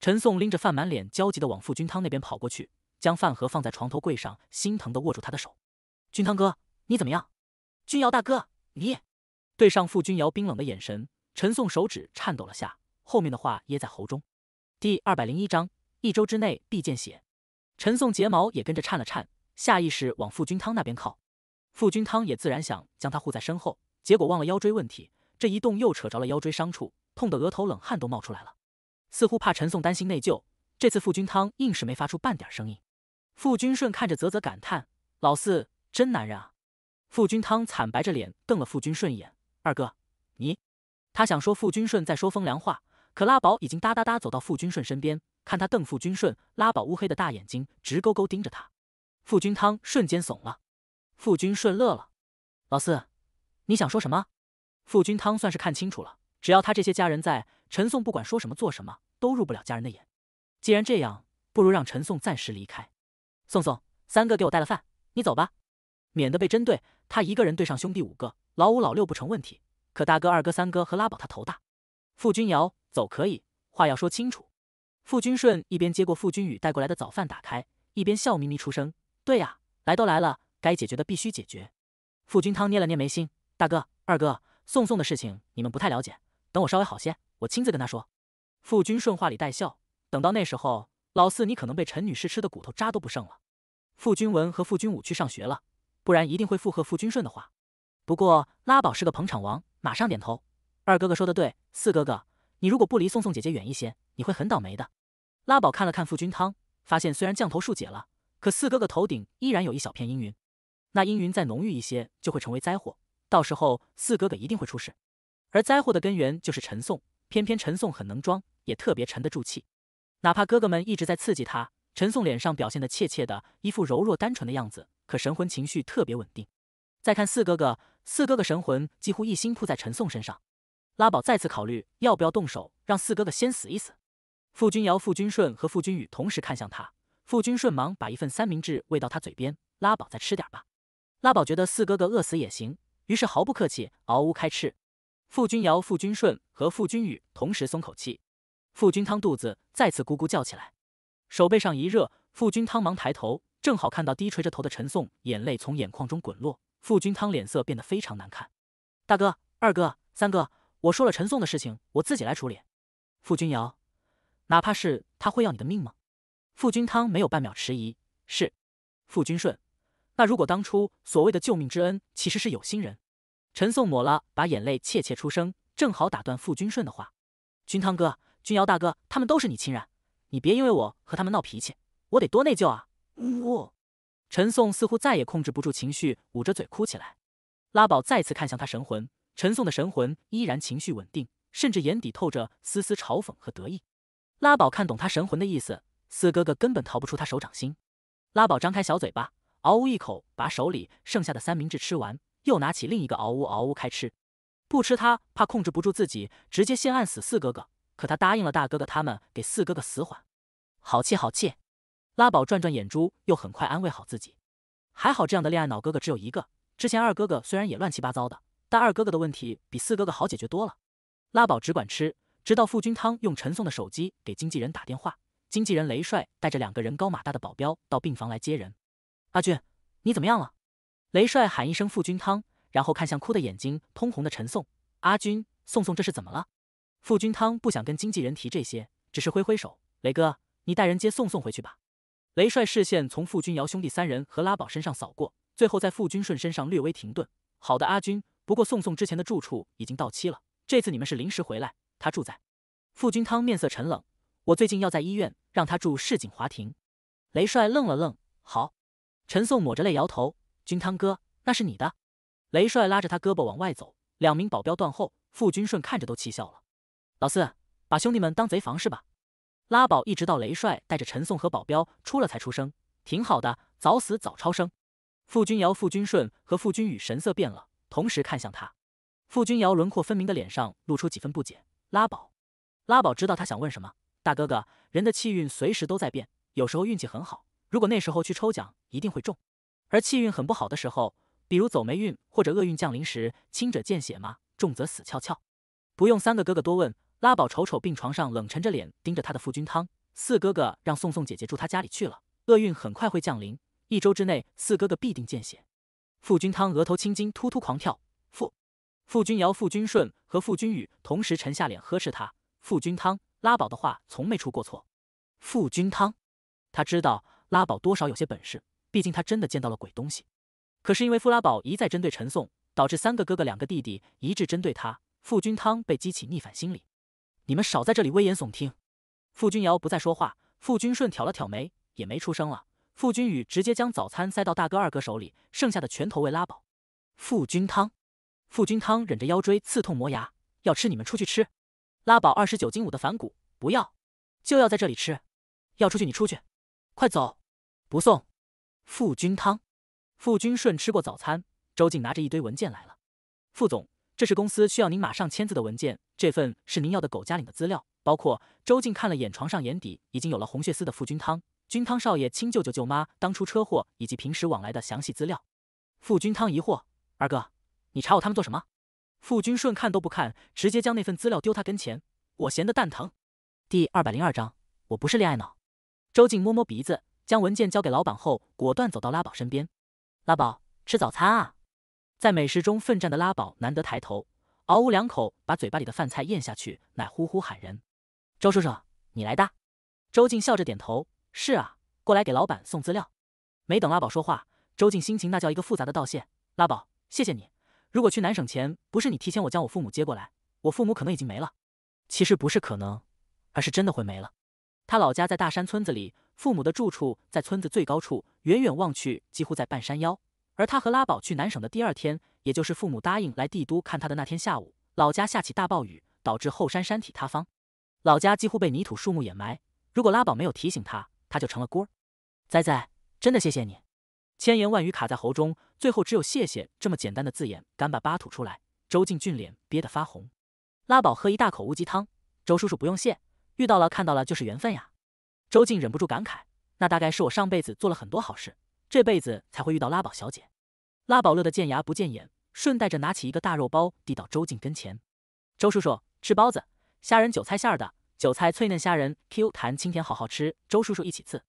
陈颂拎着饭，满脸焦急的往傅君汤那边跑过去，将饭盒放在床头柜上，心疼的握住他的手。君汤哥，你怎么样？君瑶大哥，你。对上傅君瑶冰冷的眼神，陈颂手指颤抖了下，后面的话噎在喉中。第二百零一章，一周之内必见血。陈颂睫毛也跟着颤了颤，下意识往傅君汤那边靠。傅君汤也自然想将他护在身后，结果忘了腰椎问题，这一动又扯着了腰椎伤处，痛得额头冷汗都冒出来了。似乎怕陈颂担心内疚，这次傅君汤硬是没发出半点声音。傅君顺看着啧啧感叹：“老四真男人啊！”傅君汤惨白着脸瞪了傅君顺一眼。二哥，你，他想说傅君顺在说风凉话，可拉宝已经哒哒哒走到傅君顺身边，看他瞪傅君顺。拉宝乌黑的大眼睛直勾勾盯着他，傅君汤瞬间怂了。傅君顺乐了，老四，你想说什么？傅君汤算是看清楚了，只要他这些家人在，陈颂不管说什么做什么都入不了家人的眼。既然这样，不如让陈颂暂时离开。宋宋，三哥给我带了饭，你走吧，免得被针对。他一个人对上兄弟五个。老五、老六不成问题，可大哥、二哥、三哥和拉宝他头大。傅君尧走可以，话要说清楚。傅君顺一边接过傅君宇带过来的早饭，打开，一边笑眯眯出声：“对呀，来都来了，该解决的必须解决。”傅君汤捏了捏眉心：“大哥、二哥，宋宋的事情你们不太了解，等我稍微好些，我亲自跟他说。”傅君顺话里带笑：“等到那时候，老四你可能被陈女士吃的骨头渣都不剩了。”傅君文和傅君武去上学了，不然一定会附和傅君顺的话。不过拉宝是个捧场王，马上点头。二哥哥说的对，四哥哥，你如果不离宋宋姐姐远一些，你会很倒霉的。拉宝看了看傅君汤，发现虽然降头术解了，可四哥哥头顶依然有一小片阴云。那阴云再浓郁一些，就会成为灾祸，到时候四哥哥一定会出事。而灾祸的根源就是陈颂，偏偏陈颂很能装，也特别沉得住气。哪怕哥哥们一直在刺激他，陈颂脸上表现得怯怯的，一副柔弱单纯的样子，可神魂情绪特别稳定。再看四哥哥。四哥哥神魂几乎一心扑在陈颂身上，拉宝再次考虑要不要动手，让四哥哥先死一死。傅君瑶、傅君顺和傅君宇同时看向他，傅君顺忙把一份三明治喂到他嘴边，拉宝再吃点吧。拉宝觉得四哥哥饿死也行，于是毫不客气，嗷呜开吃。傅君瑶、傅君顺和傅君宇同时松口气，傅君汤肚子再次咕咕叫起来，手背上一热，傅君汤忙抬头，正好看到低垂着头的陈颂，眼泪从眼眶中滚落。傅君汤脸色变得非常难看，大哥、二哥、三哥，我说了陈颂的事情，我自己来处理。傅君瑶，哪怕是他会要你的命吗？傅君汤没有半秒迟疑，是。傅君顺，那如果当初所谓的救命之恩，其实是有心人？陈颂抹了把眼泪，怯怯出声，正好打断傅君顺的话。君汤哥、君瑶大哥，他们都是你亲人，你别因为我和他们闹脾气，我得多内疚啊！我。陈颂似乎再也控制不住情绪，捂着嘴哭起来。拉宝再次看向他神魂，陈颂的神魂依然情绪稳定，甚至眼底透着丝丝嘲讽和得意。拉宝看懂他神魂的意思，四哥哥根本逃不出他手掌心。拉宝张开小嘴巴，嗷呜一口把手里剩下的三明治吃完，又拿起另一个嗷呜嗷呜开吃。不吃他怕控制不住自己，直接先按死四哥哥。可他答应了大哥哥他们，给四哥哥死缓。好气好气！拉宝转转眼珠，又很快安慰好自己。还好，这样的恋爱脑哥哥只有一个。之前二哥哥虽然也乱七八糟的，但二哥哥的问题比四哥哥好解决多了。拉宝只管吃，直到傅君汤用陈颂的手机给经纪人打电话，经纪人雷帅带着两个人高马大的保镖到病房来接人。阿俊，你怎么样了？雷帅喊一声傅君汤，然后看向哭的眼睛通红的陈颂。阿君，颂颂这是怎么了？傅君汤不想跟经纪人提这些，只是挥挥手，雷哥，你带人接宋颂回去吧。雷帅视线从傅君尧兄弟三人和拉宝身上扫过，最后在傅君顺身上略微停顿。好的，阿君。不过宋宋之前的住处已经到期了，这次你们是临时回来。他住在傅君汤面色沉冷，我最近要在医院，让他住市景华庭。雷帅愣了愣，好。陈宋抹着泪摇头，君汤哥，那是你的。雷帅拉着他胳膊往外走，两名保镖断后。傅君顺看着都气笑了，老四，把兄弟们当贼防是吧？拉宝一直到雷帅带着陈颂和保镖出了才出声，挺好的，早死早超生。傅君尧、傅君顺和傅君宇神色变了，同时看向他。傅君尧轮廓分明的脸上露出几分不解。拉宝，拉宝知道他想问什么。大哥哥，人的气运随时都在变，有时候运气很好，如果那时候去抽奖，一定会中；而气运很不好的时候，比如走霉运或者厄运降临时，轻者见血嘛，重则死翘翘。不用三个哥哥多问。拉宝瞅瞅病床上冷沉着脸盯着他的傅君汤四哥哥，让宋宋姐姐住他家里去了。厄运很快会降临，一周之内四哥哥必定见血。傅君汤额头青筋突突狂跳。傅傅君尧、傅君顺和傅君宇同时沉下脸呵斥他。傅君汤，拉宝的话从没出过错。傅君汤，他知道拉宝多少有些本事，毕竟他真的见到了鬼东西。可是因为傅拉宝一再针对陈宋，导致三个哥哥两个弟弟一致针对他。傅君汤被激起逆反心理。你们少在这里危言耸听。傅君尧不再说话，傅君顺挑了挑眉，也没出声了。傅君宇直接将早餐塞到大哥二哥手里，剩下的全投喂拉宝。傅君汤，傅君汤忍着腰椎刺痛磨牙，要吃你们出去吃。拉宝二十九斤五的反骨，不要，就要在这里吃。要出去你出去，快走，不送。傅君汤，傅君顺吃过早餐，周静拿着一堆文件来了，副总。这是公司需要您马上签字的文件，这份是您要的狗家岭的资料，包括周静看了眼床上眼底已经有了红血丝的傅君汤，君汤少爷亲舅舅舅妈当初车祸以及平时往来的详细资料。傅君汤疑惑：二哥，你查我他们做什么？傅君顺看都不看，直接将那份资料丢他跟前。我闲得蛋疼。第二百零二章，我不是恋爱脑。周静摸摸鼻子，将文件交给老板后，果断走到拉宝身边。拉宝，吃早餐啊。在美食中奋战的拉宝难得抬头，嗷呜两口把嘴巴里的饭菜咽下去，奶呼呼喊人：“周叔叔，你来的。”周静笑着点头：“是啊，过来给老板送资料。”没等拉宝说话，周静心情那叫一个复杂，的道谢：“拉宝，谢谢你。如果去南省前不是你提前我将我父母接过来，我父母可能已经没了。其实不是可能，而是真的会没了。他老家在大山村子里，父母的住处在村子最高处，远远望去几乎在半山腰。”而他和拉宝去南省的第二天，也就是父母答应来帝都看他的那天下午，老家下起大暴雨，导致后山山体塌方，老家几乎被泥土树木掩埋。如果拉宝没有提醒他，他就成了孤儿。仔仔，真的谢谢你，千言万语卡在喉中，最后只有谢谢这么简单的字眼干巴巴吐出来。周静俊脸憋得发红。拉宝喝一大口乌鸡汤，周叔叔不用谢，遇到了看到了就是缘分呀。周静忍不住感慨，那大概是我上辈子做了很多好事。这辈子才会遇到拉宝小姐，拉宝乐的见牙不见眼，顺带着拿起一个大肉包递到周静跟前。周叔叔吃包子，虾仁韭菜馅儿的，韭菜脆嫩，虾仁 Q 弹，清甜，好好吃。周叔叔一起吃。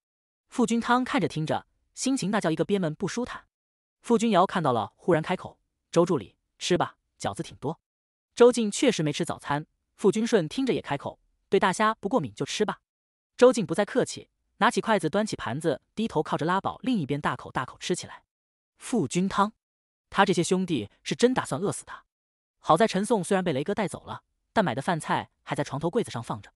傅君汤看着听着，心情那叫一个憋闷不舒坦。傅君瑶看到了，忽然开口：“周助理吃吧，饺子挺多。”周静确实没吃早餐。傅君顺听着也开口：“对大虾不过敏就吃吧。”周静不再客气。拿起筷子，端起盘子，低头靠着拉宝，另一边大口大口吃起来。傅君汤，他这些兄弟是真打算饿死他。好在陈颂虽然被雷哥带走了，但买的饭菜还在床头柜子上放着。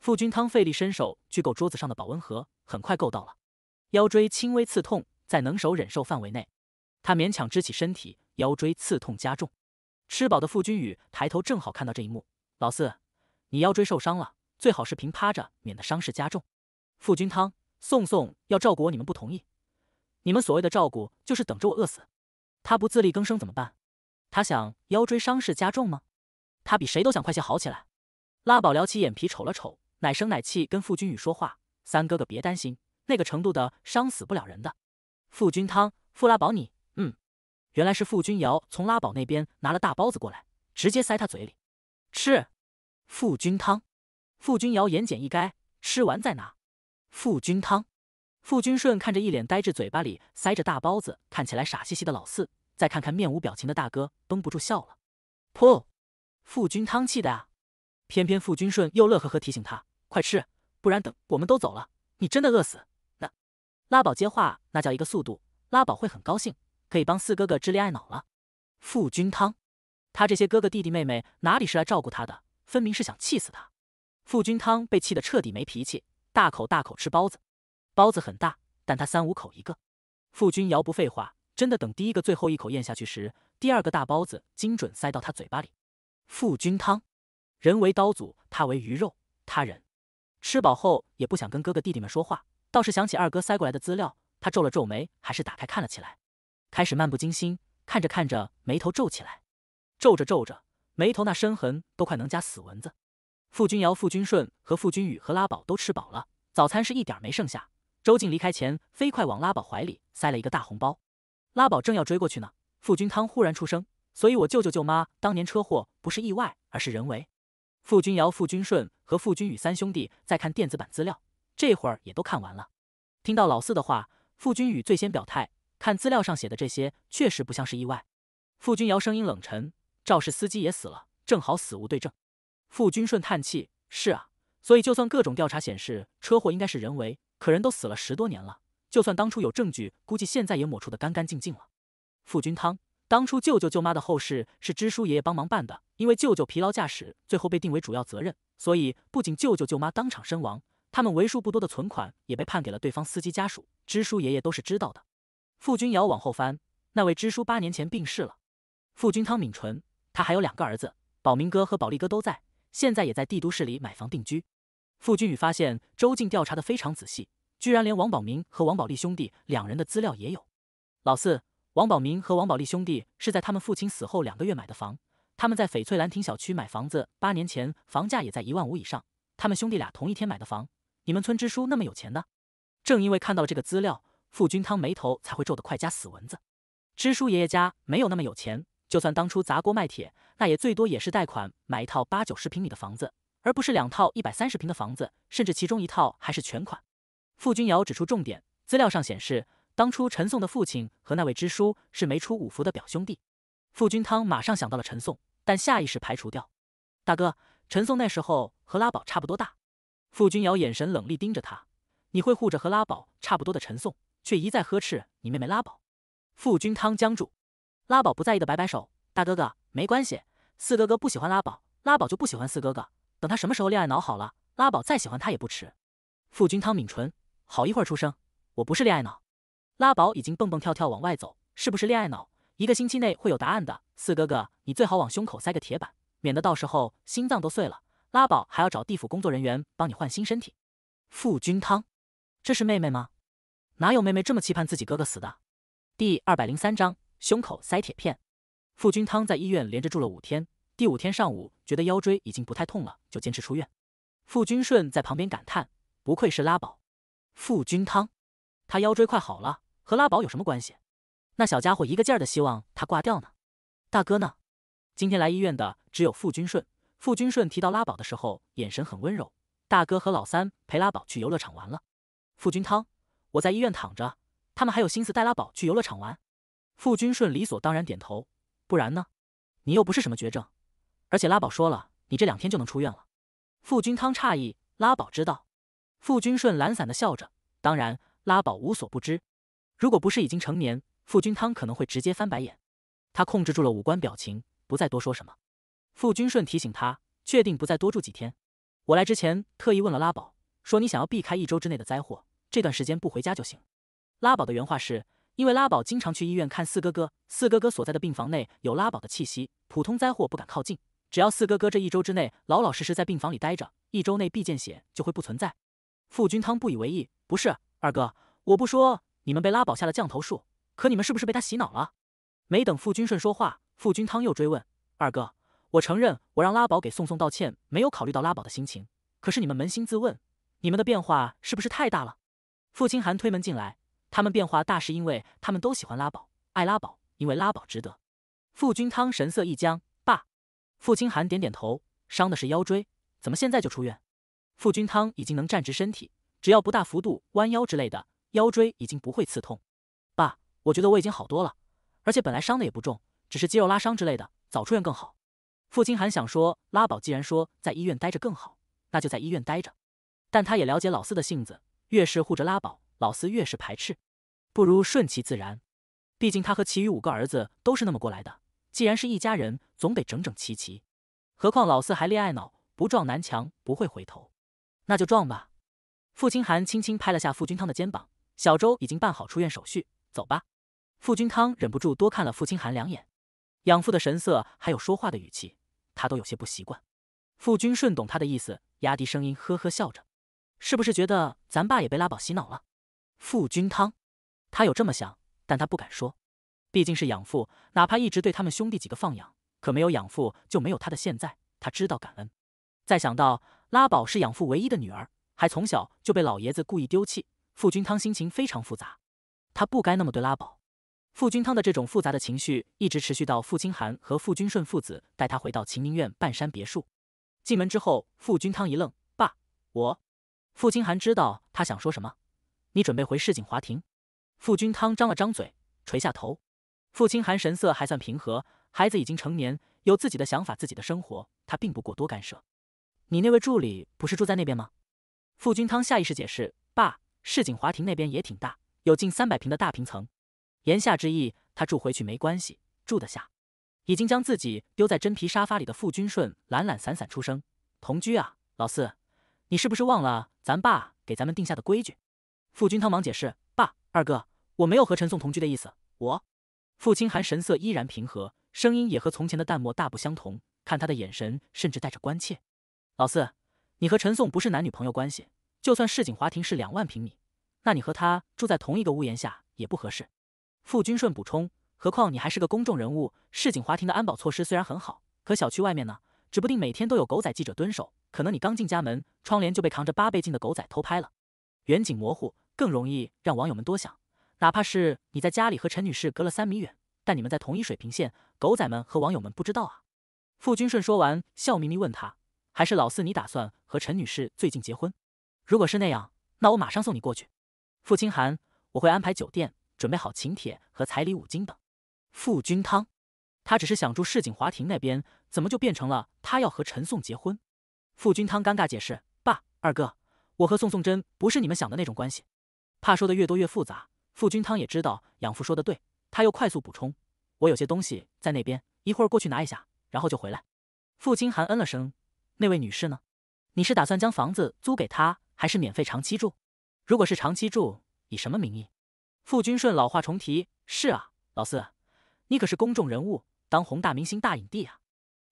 傅君汤费力伸手去够桌子上的保温盒，很快够到了。腰椎轻微刺痛，在能手忍受范围内，他勉强支起身体，腰椎刺痛加重。吃饱的傅君宇抬头，正好看到这一幕。老四，你腰椎受伤了，最好是平趴着，免得伤势加重。傅君汤，宋宋要照顾我，你们不同意？你们所谓的照顾就是等着我饿死？他不自力更生怎么办？他想腰椎伤势加重吗？他比谁都想快些好起来。拉宝撩起眼皮瞅了瞅，奶声奶气跟傅君宇说话：“三哥哥，别担心，那个程度的伤死不了人的。”傅君汤，傅拉宝，你……嗯，原来是傅君瑶从拉宝那边拿了大包子过来，直接塞他嘴里吃。傅君汤，傅君瑶言简意赅，吃完再拿。傅君汤，傅君顺看着一脸呆滞、嘴巴里塞着大包子、看起来傻兮兮的老四，再看看面无表情的大哥，绷不住笑了。噗！傅君汤气的啊！偏偏傅君顺又乐呵呵提醒他：“快吃，不然等我们都走了，你真的饿死。”那拉宝接话，那叫一个速度。拉宝会很高兴，可以帮四哥哥治恋爱脑了。傅君汤，他这些哥哥弟弟妹妹哪里是来照顾他的，分明是想气死他。傅君汤被气得彻底没脾气。大口大口吃包子，包子很大，但他三五口一个。傅君尧不废话，真的等第一个最后一口咽下去时，第二个大包子精准塞到他嘴巴里。傅君汤，人为刀俎，他为鱼肉，他人。吃饱后也不想跟哥哥弟弟们说话，倒是想起二哥塞过来的资料，他皱了皱眉，还是打开看了起来。开始漫不经心，看着看着眉头皱起来，皱着皱着眉头那深痕都快能夹死蚊子。傅君尧、傅君顺和傅君宇和拉宝都吃饱了，早餐是一点没剩下。周静离开前，飞快往拉宝怀里塞了一个大红包。拉宝正要追过去呢，傅君汤忽然出声：“所以我舅舅舅妈当年车祸不是意外，而是人为。”傅君尧、傅君顺和傅君宇三兄弟在看电子版资料，这会儿也都看完了。听到老四的话，傅君宇最先表态：“看资料上写的这些，确实不像是意外。”傅君尧声音冷沉：“肇事司机也死了，正好死无对证。”傅君顺叹气：“是啊，所以就算各种调查显示车祸应该是人为，可人都死了十多年了。就算当初有证据，估计现在也抹除的干干净净了。”傅君汤：“当初舅舅舅妈的后事是支书爷爷帮忙办的，因为舅舅疲劳驾驶，最后被定为主要责任，所以不仅舅舅舅妈当场身亡，他们为数不多的存款也被判给了对方司机家属。支书爷爷都是知道的。”傅君瑶往后翻：“那位支书八年前病逝了。”傅君汤抿唇：“他还有两个儿子，保明哥和保利哥都在。”现在也在帝都市里买房定居。傅君宇发现周静调查的非常仔细，居然连王宝明和王宝利兄弟两人的资料也有。老四，王宝明和王宝利兄弟是在他们父亲死后两个月买的房。他们在翡翠兰亭小区买房子，八年前房价也在一万五以上。他们兄弟俩同一天买的房。你们村支书那么有钱呢？正因为看到了这个资料，傅君汤眉头才会皱得快夹死蚊子。支书爷爷家没有那么有钱。就算当初砸锅卖铁，那也最多也是贷款买一套八九十平米的房子，而不是两套一百三十平的房子，甚至其中一套还是全款。傅君瑶指出重点，资料上显示，当初陈颂的父亲和那位支书是没出五福的表兄弟。傅君汤马上想到了陈颂，但下意识排除掉。大哥，陈颂那时候和拉宝差不多大。傅君瑶眼神冷厉盯着他，你会护着和拉宝差不多的陈颂，却一再呵斥你妹妹拉宝。傅君汤僵住。拉宝不在意的摆摆手，大哥哥没关系，四哥哥不喜欢拉宝，拉宝就不喜欢四哥哥。等他什么时候恋爱脑好了，拉宝再喜欢他也不迟。傅君汤抿唇，好一会儿出声：“我不是恋爱脑。”拉宝已经蹦蹦跳跳往外走，是不是恋爱脑？一个星期内会有答案的。四哥哥，你最好往胸口塞个铁板，免得到时候心脏都碎了。拉宝还要找地府工作人员帮你换新身体。傅君汤，这是妹妹吗？哪有妹妹这么期盼自己哥哥死的？第二百零三章。胸口塞铁片，傅君汤在医院连着住了五天。第五天上午，觉得腰椎已经不太痛了，就坚持出院。傅君顺在旁边感叹：“不愧是拉宝，傅君汤，他腰椎快好了，和拉宝有什么关系？”那小家伙一个劲儿的希望他挂掉呢。大哥呢？今天来医院的只有傅君顺。傅君顺提到拉宝的时候，眼神很温柔。大哥和老三陪拉宝去游乐场玩了。傅君汤，我在医院躺着，他们还有心思带拉宝去游乐场玩。傅君顺理所当然点头，不然呢？你又不是什么绝症，而且拉宝说了，你这两天就能出院了。傅君汤诧异，拉宝知道？傅君顺懒散的笑着，当然，拉宝无所不知。如果不是已经成年，傅君汤可能会直接翻白眼。他控制住了五官表情，不再多说什么。傅君顺提醒他，确定不再多住几天。我来之前特意问了拉宝，说你想要避开一周之内的灾祸，这段时间不回家就行。拉宝的原话是。因为拉宝经常去医院看四哥哥，四哥哥所在的病房内有拉宝的气息，普通灾祸不敢靠近。只要四哥哥这一周之内老老实实，在病房里待着，一周内必见血就会不存在。傅君汤不以为意，不是二哥，我不说你们被拉宝下了降头术，可你们是不是被他洗脑了？没等傅君顺说话，傅君汤又追问二哥，我承认我让拉宝给宋宋道歉，没有考虑到拉宝的心情，可是你们扪心自问，你们的变化是不是太大了？傅清寒推门进来。他们变化大是因为他们都喜欢拉宝，爱拉宝，因为拉宝值得。傅君汤神色一僵，爸，傅清寒点点头，伤的是腰椎，怎么现在就出院？傅君汤已经能站直身体，只要不大幅度弯腰之类的，腰椎已经不会刺痛。爸，我觉得我已经好多了，而且本来伤的也不重，只是肌肉拉伤之类的，早出院更好。傅清寒想说，拉宝既然说在医院待着更好，那就在医院待着。但他也了解老四的性子，越是护着拉宝。老四越是排斥，不如顺其自然。毕竟他和其余五个儿子都是那么过来的。既然是一家人，总得整整齐齐。何况老四还恋爱脑，不撞南墙不会回头，那就撞吧。傅清寒轻轻拍了下傅君汤的肩膀：“小周已经办好出院手续，走吧。”傅君汤忍不住多看了傅清寒两眼，养父的神色还有说话的语气，他都有些不习惯。傅君顺懂他的意思，压低声音呵呵笑着：“是不是觉得咱爸也被拉宝洗脑了？”傅君汤，他有这么想，但他不敢说，毕竟是养父，哪怕一直对他们兄弟几个放养，可没有养父就没有他的现在，他知道感恩。再想到拉宝是养父唯一的女儿，还从小就被老爷子故意丢弃，傅君汤心情非常复杂。他不该那么对拉宝。傅君汤的这种复杂的情绪一直持续到傅清寒和傅君顺父子带他回到秦明苑半山别墅。进门之后，傅君汤一愣：“爸，我。”傅清寒知道他想说什么。你准备回市景华庭？傅君汤张了张嘴，垂下头。傅清寒神色还算平和，孩子已经成年，有自己的想法，自己的生活，他并不过多干涉。你那位助理不是住在那边吗？傅君汤下意识解释：“爸，市景华庭那边也挺大，有近三百平的大平层。”言下之意，他住回去没关系，住得下。已经将自己丢在真皮沙发里的傅君顺懒懒散散出声：“同居啊，老四，你是不是忘了咱爸给咱们定下的规矩？”傅君汤忙解释：“爸，二哥，我没有和陈颂同居的意思。”我，傅清寒神色依然平和，声音也和从前的淡漠大不相同，看他的眼神甚至带着关切。老四，你和陈颂不是男女朋友关系，就算市井华庭是两万平米，那你和他住在同一个屋檐下也不合适。”傅君顺补充：“何况你还是个公众人物，市井华庭的安保措施虽然很好，可小区外面呢，指不定每天都有狗仔记者蹲守，可能你刚进家门，窗帘就被扛着八倍镜的狗仔偷拍了，远景模糊。”更容易让网友们多想，哪怕是你在家里和陈女士隔了三米远，但你们在同一水平线，狗仔们和网友们不知道啊。傅君顺说完，笑眯眯问他：“还是老四，你打算和陈女士最近结婚？如果是那样，那我马上送你过去。”傅清寒，我会安排酒店，准备好请帖和彩礼五金等。傅君汤，他只是想住市景华庭那边，怎么就变成了他要和陈颂结婚？傅君汤尴尬解释：“爸，二哥，我和宋宋珍不是你们想的那种关系。”怕说的越多越复杂，傅君汤也知道养父说的对，他又快速补充：“我有些东西在那边，一会儿过去拿一下，然后就回来。”傅清寒嗯了声：“那位女士呢？你是打算将房子租给她，还是免费长期住？如果是长期住，以什么名义？”傅君顺老话重提：“是啊，老四，你可是公众人物，当红大明星、大影帝啊！”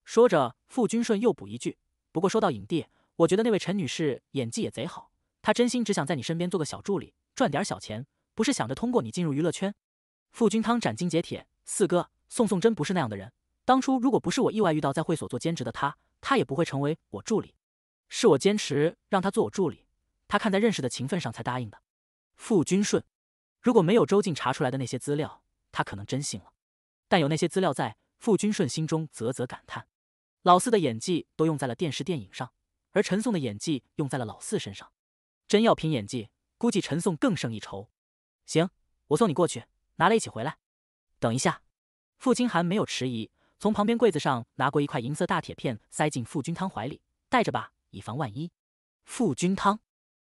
说着，傅君顺又补一句：“不过说到影帝，我觉得那位陈女士演技也贼好，她真心只想在你身边做个小助理。”赚点小钱，不是想着通过你进入娱乐圈？傅君汤斩钉截铁：“四哥，宋宋真不是那样的人。当初如果不是我意外遇到在会所做兼职的他，他也不会成为我助理。是我坚持让他做我助理，他看在认识的情分上才答应的。”傅君顺，如果没有周静查出来的那些资料，他可能真信了。但有那些资料在，傅君顺心中啧啧感叹：老四的演技都用在了电视电影上，而陈颂的演技用在了老四身上。真要拼演技。估计陈颂更胜一筹。行，我送你过去，拿了一起回来。等一下，傅清寒没有迟疑，从旁边柜子上拿过一块银色大铁片，塞进傅君汤怀里，带着吧，以防万一。傅君汤，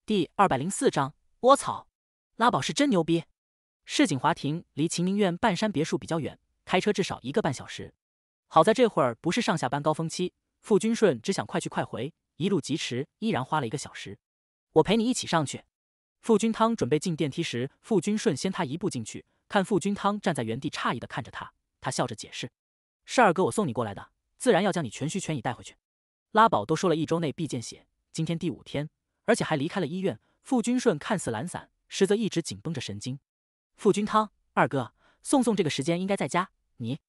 第二百零四章，我操，拉宝是真牛逼。市景华庭离秦宁苑半山别墅比较远，开车至少一个半小时。好在这会儿不是上下班高峰期，傅君顺只想快去快回，一路疾驰，依然花了一个小时。我陪你一起上去。傅君汤准备进电梯时，傅君顺先他一步进去。看傅君汤站在原地，诧异的看着他。他笑着解释：“是二哥，我送你过来的，自然要将你全虚全已带回去。”拉宝都说了一周内必见血，今天第五天，而且还离开了医院。傅君顺看似懒散，实则一直紧绷着神经。傅君汤，二哥，宋宋这个时间应该在家。你，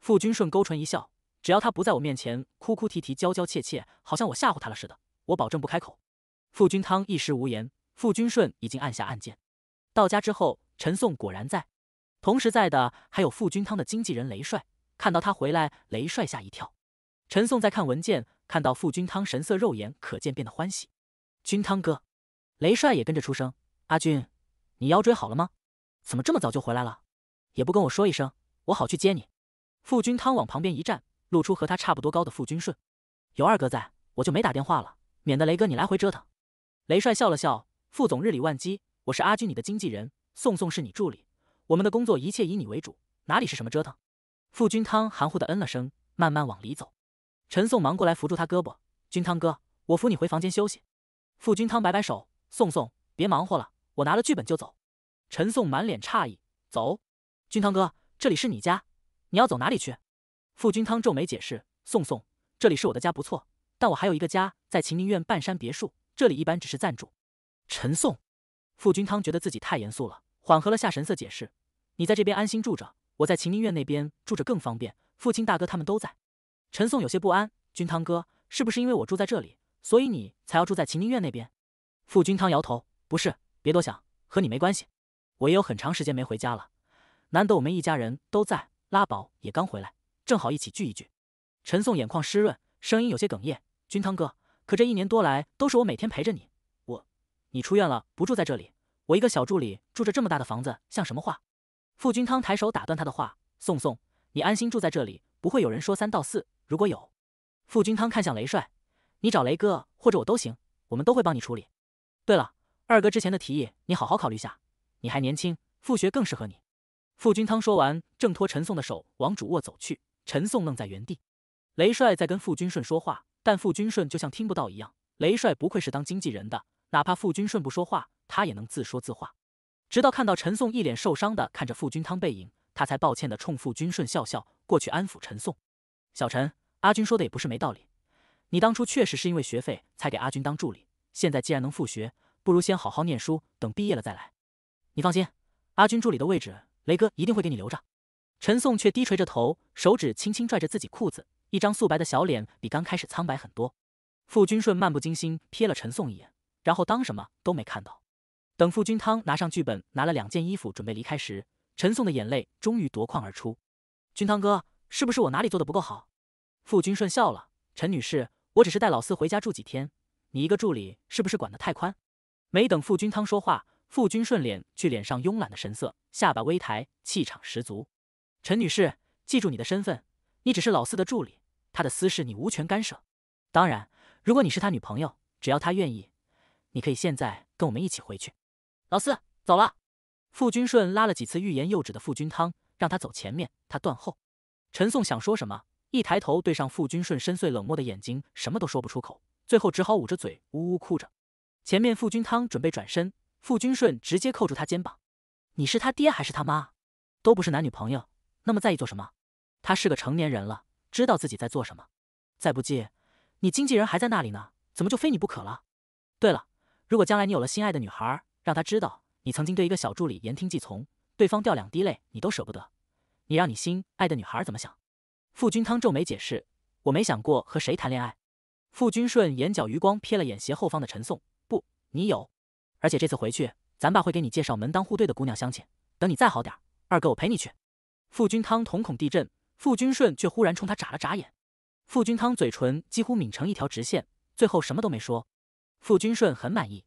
傅君顺勾唇一笑：“只要他不在我面前哭哭啼啼、娇娇怯怯，好像我吓唬他了似的，我保证不开口。”傅君汤一时无言。傅君顺已经按下按键，到家之后，陈颂果然在，同时在的还有傅君汤的经纪人雷帅。看到他回来，雷帅吓一跳。陈颂在看文件，看到傅君汤神色，肉眼可见变得欢喜。君汤哥，雷帅也跟着出声：“阿君，你腰椎好了吗？怎么这么早就回来了？也不跟我说一声，我好去接你。”傅君汤往旁边一站，露出和他差不多高的傅君顺。有二哥在，我就没打电话了，免得雷哥你来回折腾。雷帅笑了笑。副总日理万机，我是阿军，你的经纪人。宋宋是你助理，我们的工作一切以你为主，哪里是什么折腾？傅君汤含糊的嗯了声，慢慢往里走。陈颂忙过来扶住他胳膊，君汤哥，我扶你回房间休息。傅君汤摆摆手，宋宋别忙活了，我拿了剧本就走。陈颂满脸诧异，走，君汤哥，这里是你家，你要走哪里去？傅君汤皱眉解释，宋宋，这里是我的家，不错，但我还有一个家，在秦宁苑半山别墅，这里一般只是暂住。陈颂，傅君汤觉得自己太严肃了，缓和了下神色，解释：“你在这边安心住着，我在秦宁院那边住着更方便。父亲、大哥他们都在。”陈颂有些不安：“君汤哥，是不是因为我住在这里，所以你才要住在秦宁院那边？”傅君汤摇头：“不是，别多想，和你没关系。我也有很长时间没回家了，难得我们一家人都在，拉宝也刚回来，正好一起聚一聚。”陈颂眼眶湿润，声音有些哽咽：“君汤哥，可这一年多来都是我每天陪着你。”你出院了，不住在这里，我一个小助理住着这么大的房子，像什么话？傅君汤抬手打断他的话：“宋宋，你安心住在这里，不会有人说三道四。如果有，傅君汤看向雷帅，你找雷哥或者我都行，我们都会帮你处理。对了，二哥之前的提议，你好好考虑下。你还年轻，复学更适合你。”傅君汤说完，挣脱陈宋的手，往主卧走去。陈宋愣在原地。雷帅在跟傅君顺说话，但傅君顺就像听不到一样。雷帅不愧是当经纪人的。哪怕傅君顺不说话，他也能自说自话。直到看到陈颂一脸受伤的看着傅君汤背影，他才抱歉的冲傅君顺笑笑，过去安抚陈颂：“小陈，阿君说的也不是没道理。你当初确实是因为学费才给阿君当助理，现在既然能复学，不如先好好念书，等毕业了再来。你放心，阿君助理的位置，雷哥一定会给你留着。”陈颂却低垂着头，手指轻轻拽着自己裤子，一张素白的小脸比刚开始苍白很多。傅君顺漫不经心瞥了陈颂一眼。然后当什么都没看到。等傅君汤拿上剧本，拿了两件衣服准备离开时，陈颂的眼泪终于夺眶而出。君汤哥，是不是我哪里做的不够好？傅君顺笑了：“陈女士，我只是带老四回家住几天，你一个助理是不是管得太宽？”没等傅君汤说话，傅君顺脸去脸上慵懒的神色，下巴微抬，气场十足。陈女士，记住你的身份，你只是老四的助理，他的私事你无权干涉。当然，如果你是他女朋友，只要他愿意。你可以现在跟我们一起回去，老四走了。傅君顺拉了几次欲言又止的傅君汤，让他走前面，他断后。陈颂想说什么，一抬头对上傅君顺深邃冷漠的眼睛，什么都说不出口，最后只好捂着嘴呜呜哭着。前面傅君汤准备转身，傅君顺直接扣住他肩膀：“你是他爹还是他妈？都不是男女朋友，那么在意做什么？他是个成年人了，知道自己在做什么。再不济，你经纪人还在那里呢，怎么就非你不可了？对了。”如果将来你有了心爱的女孩，让她知道你曾经对一个小助理言听计从，对方掉两滴泪你都舍不得，你让你心爱的女孩怎么想？傅君汤皱眉解释，我没想过和谁谈恋爱。傅君顺眼角余光瞥了眼斜后方的陈颂，不，你有，而且这次回去，咱爸会给你介绍门当户对的姑娘相亲，等你再好点，二哥我陪你去。傅君汤瞳孔地震，傅君顺却忽然冲他眨了眨眼，傅君汤嘴唇几乎抿成一条直线，最后什么都没说。傅君顺很满意，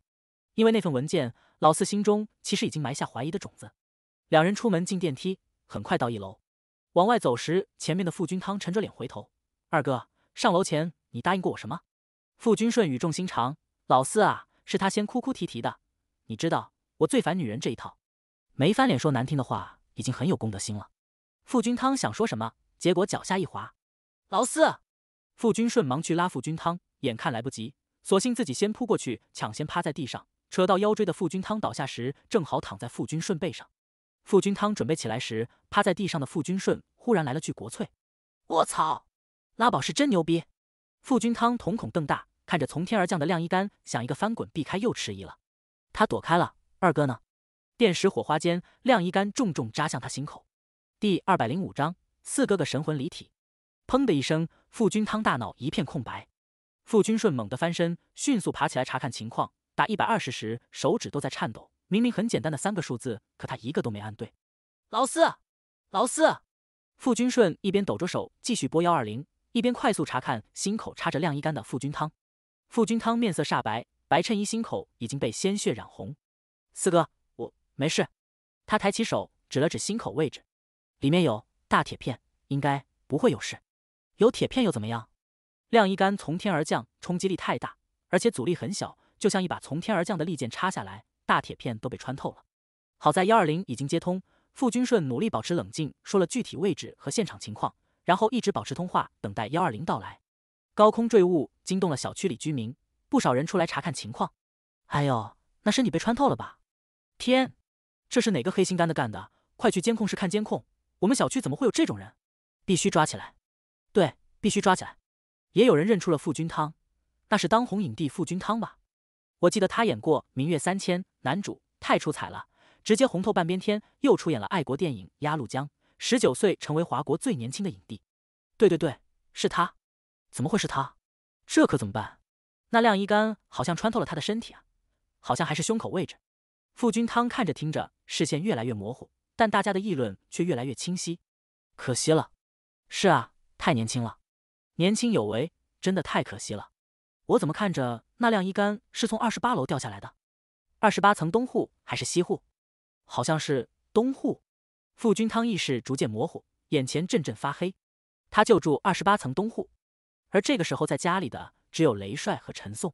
因为那份文件，老四心中其实已经埋下怀疑的种子。两人出门进电梯，很快到一楼，往外走时，前面的傅君汤沉着脸回头：“二哥，上楼前你答应过我什么？”傅君顺语重心长：“老四啊，是他先哭哭啼啼的，你知道我最烦女人这一套，没翻脸说难听的话，已经很有公德心了。”傅君汤想说什么，结果脚下一滑，老四，傅君顺忙去拉傅君汤，眼看来不及。索性自己先扑过去，抢先趴在地上，扯到腰椎的傅君汤倒下时，正好躺在傅君顺背上。傅君汤准备起来时，趴在地上的傅君顺忽然来了句国粹。我操，拉宝是真牛逼！傅君汤瞳孔瞪大，看着从天而降的晾衣杆，想一个翻滚避开，又迟疑了。他躲开了，二哥呢？电石火花间，晾衣杆重重扎向他心口。第二百零五章，四哥哥神魂离体。砰的一声，傅君汤大脑一片空白。傅君顺猛地翻身，迅速爬起来查看情况。打一百二十时，手指都在颤抖。明明很简单的三个数字，可他一个都没按对。老四，老四！傅君顺一边抖着手继续拨幺二零，一边快速查看心口插着晾衣杆的傅君汤。傅君汤面色煞白，白衬衣心口已经被鲜血染红。四哥，我没事。他抬起手指了指心口位置，里面有大铁片，应该不会有事。有铁片又怎么样？晾衣杆从天而降，冲击力太大，而且阻力很小，就像一把从天而降的利剑插下来，大铁片都被穿透了。好在幺二零已经接通，傅君顺努力保持冷静，说了具体位置和现场情况，然后一直保持通话，等待幺二零到来。高空坠物惊动了小区里居民，不少人出来查看情况。哎呦，那身体被穿透了吧？天，这是哪个黑心肝的干的？快去监控室看监控，我们小区怎么会有这种人？必须抓起来！对，必须抓起来！也有人认出了傅君汤，那是当红影帝傅君汤吧？我记得他演过《明月三千》，男主太出彩了，直接红透半边天。又出演了爱国电影《鸭绿江》，十九岁成为华国最年轻的影帝。对对对，是他！怎么会是他？这可怎么办？那晾衣杆好像穿透了他的身体啊，好像还是胸口位置。傅君汤看着听着，视线越来越模糊，但大家的议论却越来越清晰。可惜了，是啊，太年轻了。年轻有为，真的太可惜了。我怎么看着那晾衣杆是从二十八楼掉下来的？二十八层东户还是西户？好像是东户。傅君汤意识逐渐模糊，眼前阵阵发黑。他就住二十八层东户。而这个时候在家里的只有雷帅和陈颂。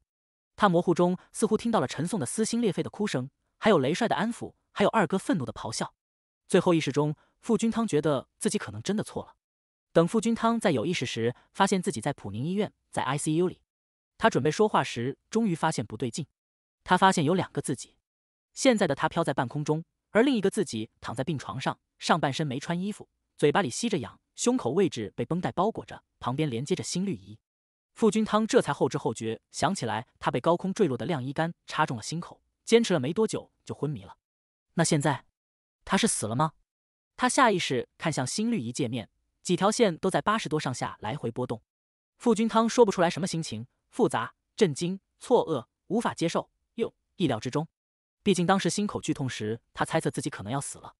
他模糊中似乎听到了陈颂的撕心裂肺的哭声，还有雷帅的安抚，还有二哥愤怒的咆哮。最后意识中，傅君汤觉得自己可能真的错了。等傅君汤在有意识时，发现自己在普宁医院，在 I C U 里。他准备说话时，终于发现不对劲。他发现有两个自己。现在的他飘在半空中，而另一个自己躺在病床上，上半身没穿衣服，嘴巴里吸着氧，胸口位置被绷带包裹着，旁边连接着心率仪。傅君汤这才后知后觉想起来，他被高空坠落的晾衣杆插中了心口，坚持了没多久就昏迷了。那现在，他是死了吗？他下意识看向心率仪界面。几条线都在八十多上下来回波动，傅君汤说不出来什么心情，复杂、震惊、错愕、无法接受，又意料之中。毕竟当时心口剧痛时，他猜测自己可能要死了。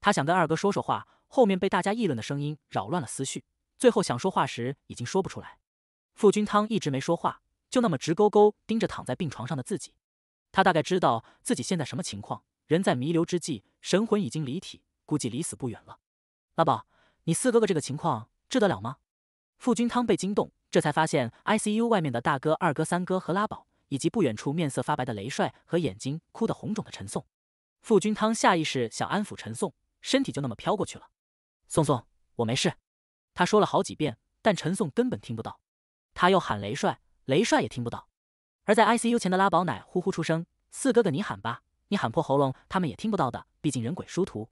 他想跟二哥说说话，后面被大家议论的声音扰乱了思绪，最后想说话时已经说不出来。傅君汤一直没说话，就那么直勾勾盯着躺在病床上的自己。他大概知道自己现在什么情况，人在弥留之际，神魂已经离体，估计离死不远了。阿宝。你四哥哥这个情况治得了吗？傅君汤被惊动，这才发现 I C U 外面的大哥、二哥、三哥和拉宝，以及不远处面色发白的雷帅和眼睛哭得红肿的陈颂。傅君汤下意识想安抚陈颂，身体就那么飘过去了。宋宋，我没事。他说了好几遍，但陈颂根本听不到。他又喊雷帅，雷帅也听不到。而在 I C U 前的拉宝奶呼呼出声：“四哥哥，你喊吧，你喊破喉咙他们也听不到的，毕竟人鬼殊途。”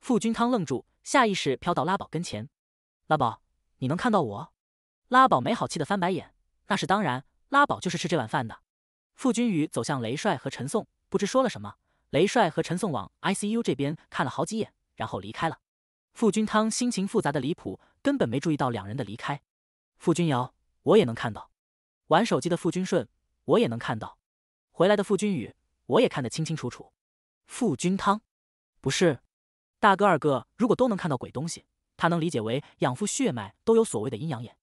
傅君汤愣住。下意识飘到拉宝跟前，拉宝，你能看到我？拉宝没好气的翻白眼，那是当然，拉宝就是吃这碗饭的。傅君宇走向雷帅和陈颂，不知说了什么，雷帅和陈颂往 I C U 这边看了好几眼，然后离开了。傅君汤心情复杂的离谱，根本没注意到两人的离开。傅君瑶，我也能看到。玩手机的傅君顺，我也能看到。回来的傅君宇，我也看得清清楚楚。傅君汤，不是。大哥、二哥，如果都能看到鬼东西，他能理解为养父血脉都有所谓的阴阳眼。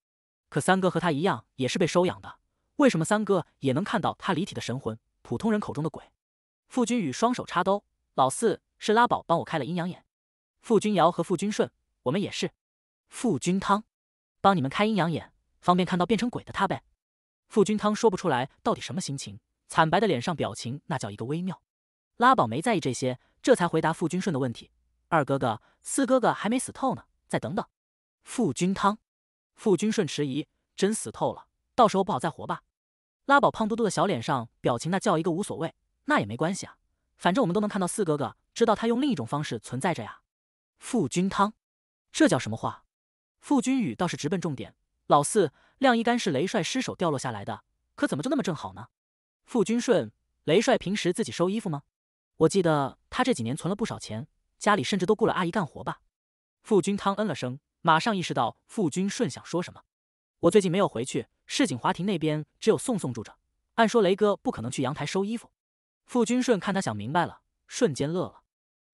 可三哥和他一样，也是被收养的，为什么三哥也能看到他离体的神魂？普通人口中的鬼。傅君宇双手插兜，老四是拉宝帮我开了阴阳眼。傅君尧和傅君顺，我们也是。傅君汤，帮你们开阴阳眼，方便看到变成鬼的他呗。傅君汤说不出来到底什么心情，惨白的脸上表情那叫一个微妙。拉宝没在意这些，这才回答傅君顺的问题。二哥哥、四哥哥还没死透呢，再等等。傅君汤，傅君顺迟疑，真死透了，到时候不好再活吧？拉宝胖嘟嘟的小脸上表情那叫一个无所谓，那也没关系啊，反正我们都能看到四哥哥，知道他用另一种方式存在着呀。傅君汤，这叫什么话？傅君宇倒是直奔重点，老四晾衣杆是雷帅失手掉落下来的，可怎么就那么正好呢？傅君顺，雷帅平时自己收衣服吗？我记得他这几年存了不少钱。家里甚至都雇了阿姨干活吧？傅君汤嗯了声，马上意识到傅君顺想说什么。我最近没有回去，市井华庭那边只有宋宋住着。按说雷哥不可能去阳台收衣服。傅君顺看他想明白了，瞬间乐了。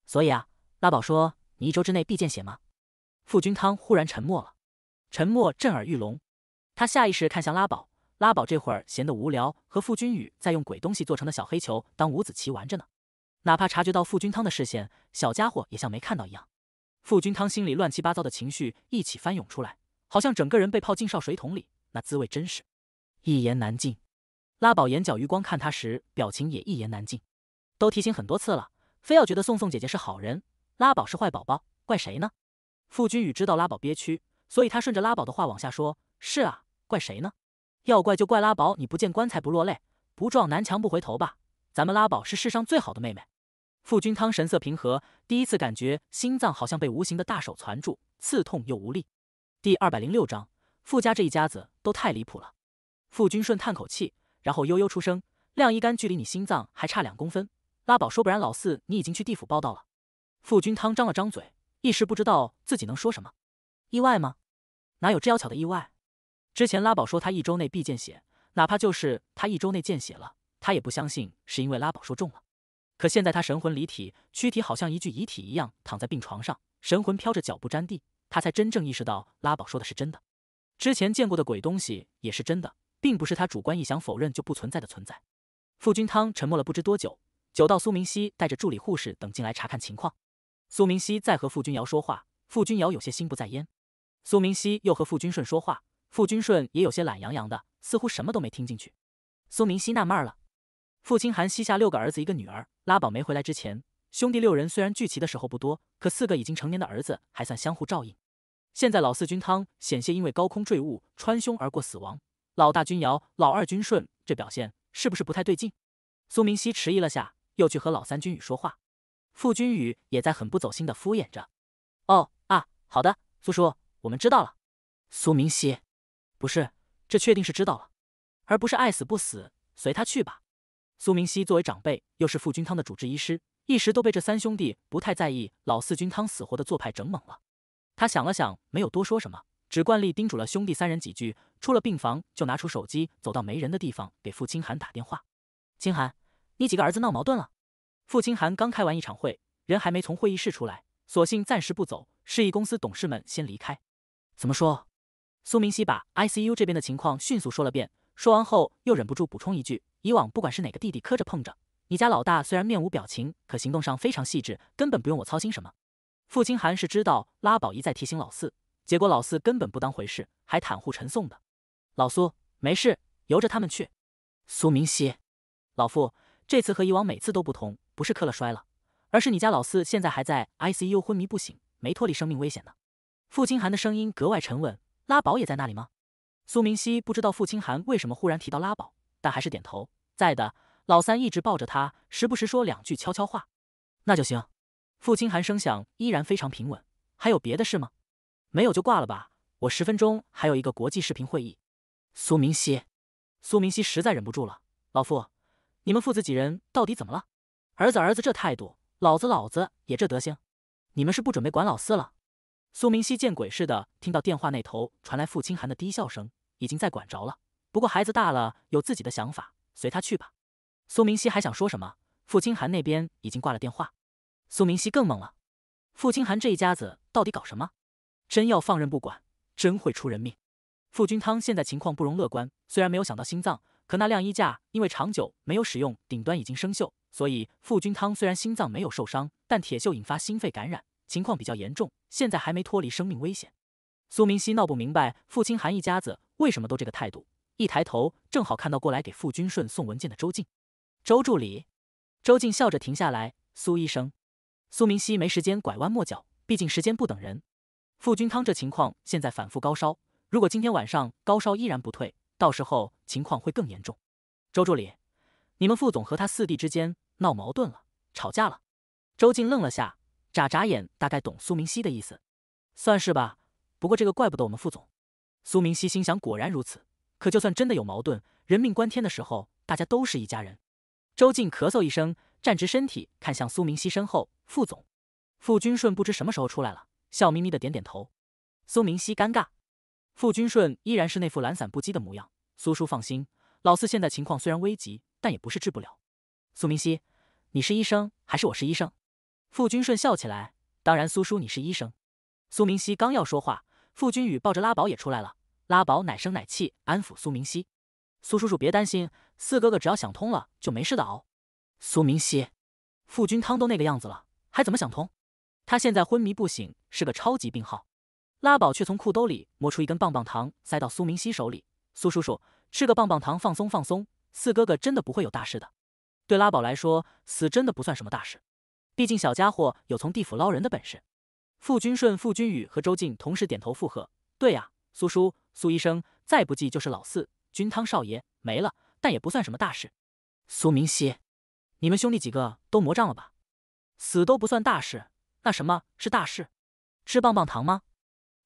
所以啊，拉宝说你一周之内必见血吗？傅君汤忽然沉默了，沉默震耳欲聋。他下意识看向拉宝，拉宝这会儿闲得无聊，和傅君宇在用鬼东西做成的小黑球当五子棋玩着呢。哪怕察觉到傅君汤的视线，小家伙也像没看到一样。傅君汤心里乱七八糟的情绪一起翻涌出来，好像整个人被泡进烧水桶里，那滋味真是，一言难尽。拉宝眼角余光看他时，表情也一言难尽。都提醒很多次了，非要觉得宋宋姐姐是好人，拉宝是坏宝宝，怪谁呢？傅君宇知道拉宝憋屈，所以他顺着拉宝的话往下说：“是啊，怪谁呢？要怪就怪拉宝，你不见棺材不落泪，不撞南墙不回头吧。”咱们拉宝是世上最好的妹妹，傅君汤神色平和，第一次感觉心脏好像被无形的大手攥住，刺痛又无力。第二百零六章，傅家这一家子都太离谱了。傅君顺叹口气，然后悠悠出声：“晾衣杆距离你心脏还差两公分。”拉宝说：“不然老四你已经去地府报道了。”傅君汤张了张嘴，一时不知道自己能说什么。意外吗？哪有这妖巧的意外？之前拉宝说他一周内必见血，哪怕就是他一周内见血了。他也不相信是因为拉宝说中了，可现在他神魂离体，躯体好像一具遗体一样躺在病床上，神魂飘着脚不沾地，他才真正意识到拉宝说的是真的，之前见过的鬼东西也是真的，并不是他主观臆想否认就不存在的存在。傅君汤沉默了不知多久，久到苏明熙带着助理护士等进来查看情况。苏明熙在和傅君瑶说话，傅君瑶有些心不在焉；苏明熙又和傅君顺说话，傅君顺也有些懒洋洋的，似乎什么都没听进去。苏明熙纳闷了。傅清寒膝下六个儿子，一个女儿。拉宝没回来之前，兄弟六人虽然聚齐的时候不多，可四个已经成年的儿子还算相互照应。现在老四君汤险些因为高空坠物穿胸而过死亡，老大君瑶、老二君顺这表现是不是不太对劲？苏明熙迟疑了下，又去和老三君宇说话。傅君宇也在很不走心的敷衍着。哦啊，好的，苏叔，我们知道了。苏明熙，不是，这确定是知道了，而不是爱死不死，随他去吧。苏明熙作为长辈，又是傅君汤的主治医师，一时都被这三兄弟不太在意老四君汤死活的做派整懵了。他想了想，没有多说什么，只惯例叮嘱了兄弟三人几句，出了病房就拿出手机，走到没人的地方给傅清寒打电话：“清寒，你几个儿子闹矛盾了？”傅清寒刚开完一场会，人还没从会议室出来，索性暂时不走，示意公司董事们先离开。怎么说？苏明熙把 ICU 这边的情况迅速说了遍。说完后，又忍不住补充一句：“以往不管是哪个弟弟磕着碰着，你家老大虽然面无表情，可行动上非常细致，根本不用我操心什么。”傅清寒是知道拉宝一再提醒老四，结果老四根本不当回事，还袒护陈颂的。老苏，没事，由着他们去。苏明熙，老傅，这次和以往每次都不同，不是磕了摔了，而是你家老四现在还在 I C U 昏迷不醒，没脱离生命危险呢。傅清寒的声音格外沉稳。拉宝也在那里吗？苏明熙不知道傅清寒为什么忽然提到拉宝，但还是点头，在的老三一直抱着他，时不时说两句悄悄话，那就行。傅清寒声响依然非常平稳。还有别的事吗？没有就挂了吧，我十分钟还有一个国际视频会议。苏明熙，苏明熙实在忍不住了，老傅，你们父子几人到底怎么了？儿子儿子这态度，老子老子也这德行，你们是不准备管老四了？苏明熙见鬼似的听到电话那头传来傅清寒的低笑声。已经在管着了，不过孩子大了，有自己的想法，随他去吧。苏明熙还想说什么，傅清寒那边已经挂了电话。苏明熙更懵了，傅清寒这一家子到底搞什么？真要放任不管，真会出人命。傅君汤现在情况不容乐观，虽然没有想到心脏，可那晾衣架因为长久没有使用，顶端已经生锈，所以傅君汤虽然心脏没有受伤，但铁锈引发心肺感染，情况比较严重，现在还没脱离生命危险。苏明熙闹不明白，傅清寒一家子。为什么都这个态度？一抬头，正好看到过来给傅君顺送文件的周静。周助理。周静笑着停下来。苏医生。苏明熙没时间拐弯抹角，毕竟时间不等人。傅君康这情况现在反复高烧，如果今天晚上高烧依然不退，到时候情况会更严重。周助理，你们副总和他四弟之间闹矛盾了，吵架了？周静愣了下，眨眨眼，大概懂苏明熙的意思。算是吧。不过这个怪不得我们副总。苏明熙心想，果然如此。可就算真的有矛盾，人命关天的时候，大家都是一家人。周静咳嗽一声，站直身体，看向苏明熙身后。副总傅君顺不知什么时候出来了，笑眯眯的点点头。苏明熙尴尬。傅君顺依然是那副懒散不羁的模样。苏叔放心，老四现在情况虽然危急，但也不是治不了。苏明熙，你是医生还是我是医生？傅君顺笑起来，当然，苏叔你是医生。苏明熙刚要说话。傅君宇抱着拉宝也出来了，拉宝奶声奶气安抚苏明熙：“苏叔叔别担心，四哥哥只要想通了就没事的哦。”苏明熙，傅君汤都那个样子了，还怎么想通？他现在昏迷不醒，是个超级病号。拉宝却从裤兜里摸出一根棒棒糖，塞到苏明熙手里：“苏叔叔吃个棒棒糖放松放松，四哥哥真的不会有大事的。”对拉宝来说，死真的不算什么大事，毕竟小家伙有从地府捞人的本事。傅君顺、傅君宇和周静同时点头附和：“对呀，苏叔、苏医生，再不济就是老四君汤少爷没了，但也不算什么大事。”苏明熙，你们兄弟几个都魔障了吧？死都不算大事，那什么是大事？吃棒棒糖吗？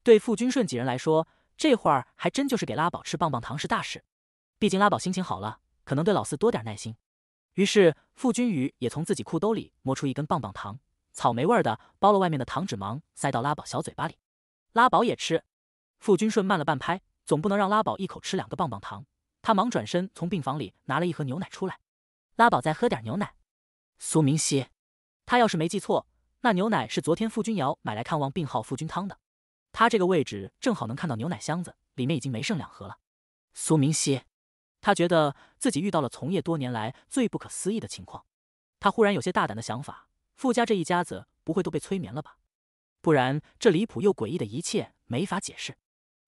对傅君顺几人来说，这会儿还真就是给拉宝吃棒棒糖是大事，毕竟拉宝心情好了，可能对老四多点耐心。于是傅君宇也从自己裤兜里摸出一根棒棒糖。草莓味的，剥了外面的糖纸芒，塞到拉宝小嘴巴里。拉宝也吃。傅君顺慢了半拍，总不能让拉宝一口吃两个棒棒糖。他忙转身从病房里拿了一盒牛奶出来。拉宝再喝点牛奶。苏明熙，他要是没记错，那牛奶是昨天傅君瑶买来看望病号傅君汤的。他这个位置正好能看到牛奶箱子，里面已经没剩两盒了。苏明熙，他觉得自己遇到了从业多年来最不可思议的情况。他忽然有些大胆的想法。傅家这一家子不会都被催眠了吧？不然这离谱又诡异的一切没法解释。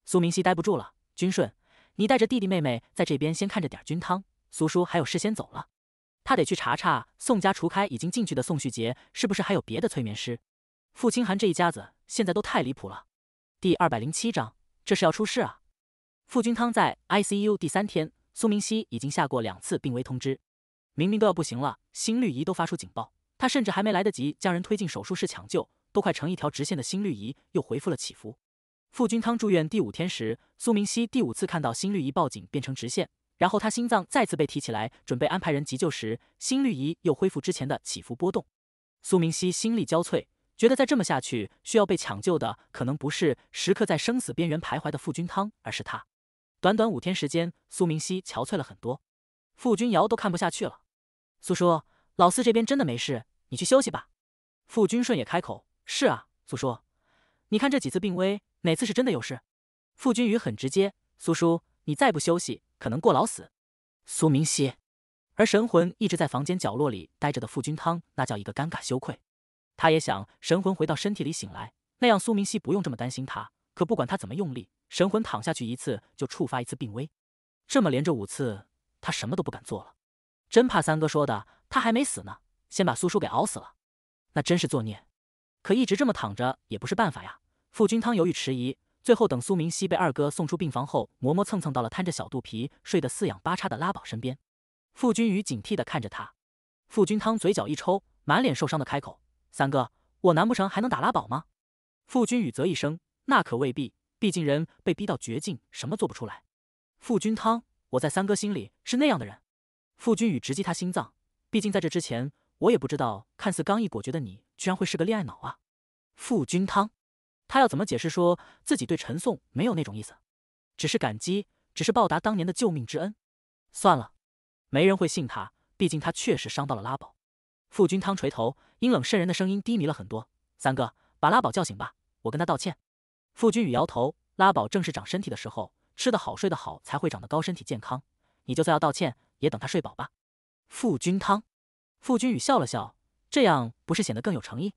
苏明熙待不住了，君顺，你带着弟弟妹妹在这边先看着点。菌汤，苏叔还有事先走了，他得去查查宋家，除开已经进去的宋旭杰，是不是还有别的催眠师？傅清寒这一家子现在都太离谱了。第二百零七章，这是要出事啊！傅君汤在 ICU 第三天，苏明熙已经下过两次病危通知，明明都要不行了，心率仪都发出警报。他甚至还没来得及将人推进手术室抢救，都快成一条直线的心率仪又恢复了起伏。傅君汤住院第五天时，苏明熙第五次看到心率仪报警变成直线，然后他心脏再次被提起来，准备安排人急救时，心率仪又恢复之前的起伏波动。苏明熙心力交瘁，觉得再这么下去，需要被抢救的可能不是时刻在生死边缘徘徊的傅君汤，而是他。短短五天时间，苏明熙憔悴了很多，傅君瑶都看不下去了。苏叔。老四这边真的没事，你去休息吧。傅君顺也开口：“是啊，苏叔，你看这几次病危，哪次是真的有事？”傅君宇很直接：“苏叔，你再不休息，可能过劳死。”苏明熙，而神魂一直在房间角落里待着的傅君汤，那叫一个尴尬羞愧。他也想神魂回到身体里醒来，那样苏明熙不用这么担心他。可不管他怎么用力，神魂躺下去一次就触发一次病危，这么连着五次，他什么都不敢做了，真怕三哥说的。他还没死呢，先把苏叔给熬死了，那真是作孽。可一直这么躺着也不是办法呀。傅君汤犹豫迟疑，最后等苏明熙被二哥送出病房后，磨磨蹭蹭到了摊着小肚皮、睡得四仰八叉的拉宝身边。傅君宇警惕的看着他，傅君汤嘴角一抽，满脸受伤的开口：“三哥，我难不成还能打拉宝吗？”傅君宇则一声：“那可未必，毕竟人被逼到绝境，什么做不出来。”傅君汤：“我在三哥心里是那样的人？”傅君宇直击他心脏。毕竟在这之前，我也不知道看似刚毅果决的你，居然会是个恋爱脑啊！傅君汤，他要怎么解释说自己对陈颂没有那种意思，只是感激，只是报答当年的救命之恩？算了，没人会信他。毕竟他确实伤到了拉宝。傅君汤垂头，阴冷渗人的声音低迷了很多。三哥，把拉宝叫醒吧，我跟他道歉。傅君宇摇头，拉宝正是长身体的时候，吃得好，睡得好，才会长得高，身体健康。你就算要道歉，也等他睡饱吧。傅君汤，傅君宇笑了笑，这样不是显得更有诚意？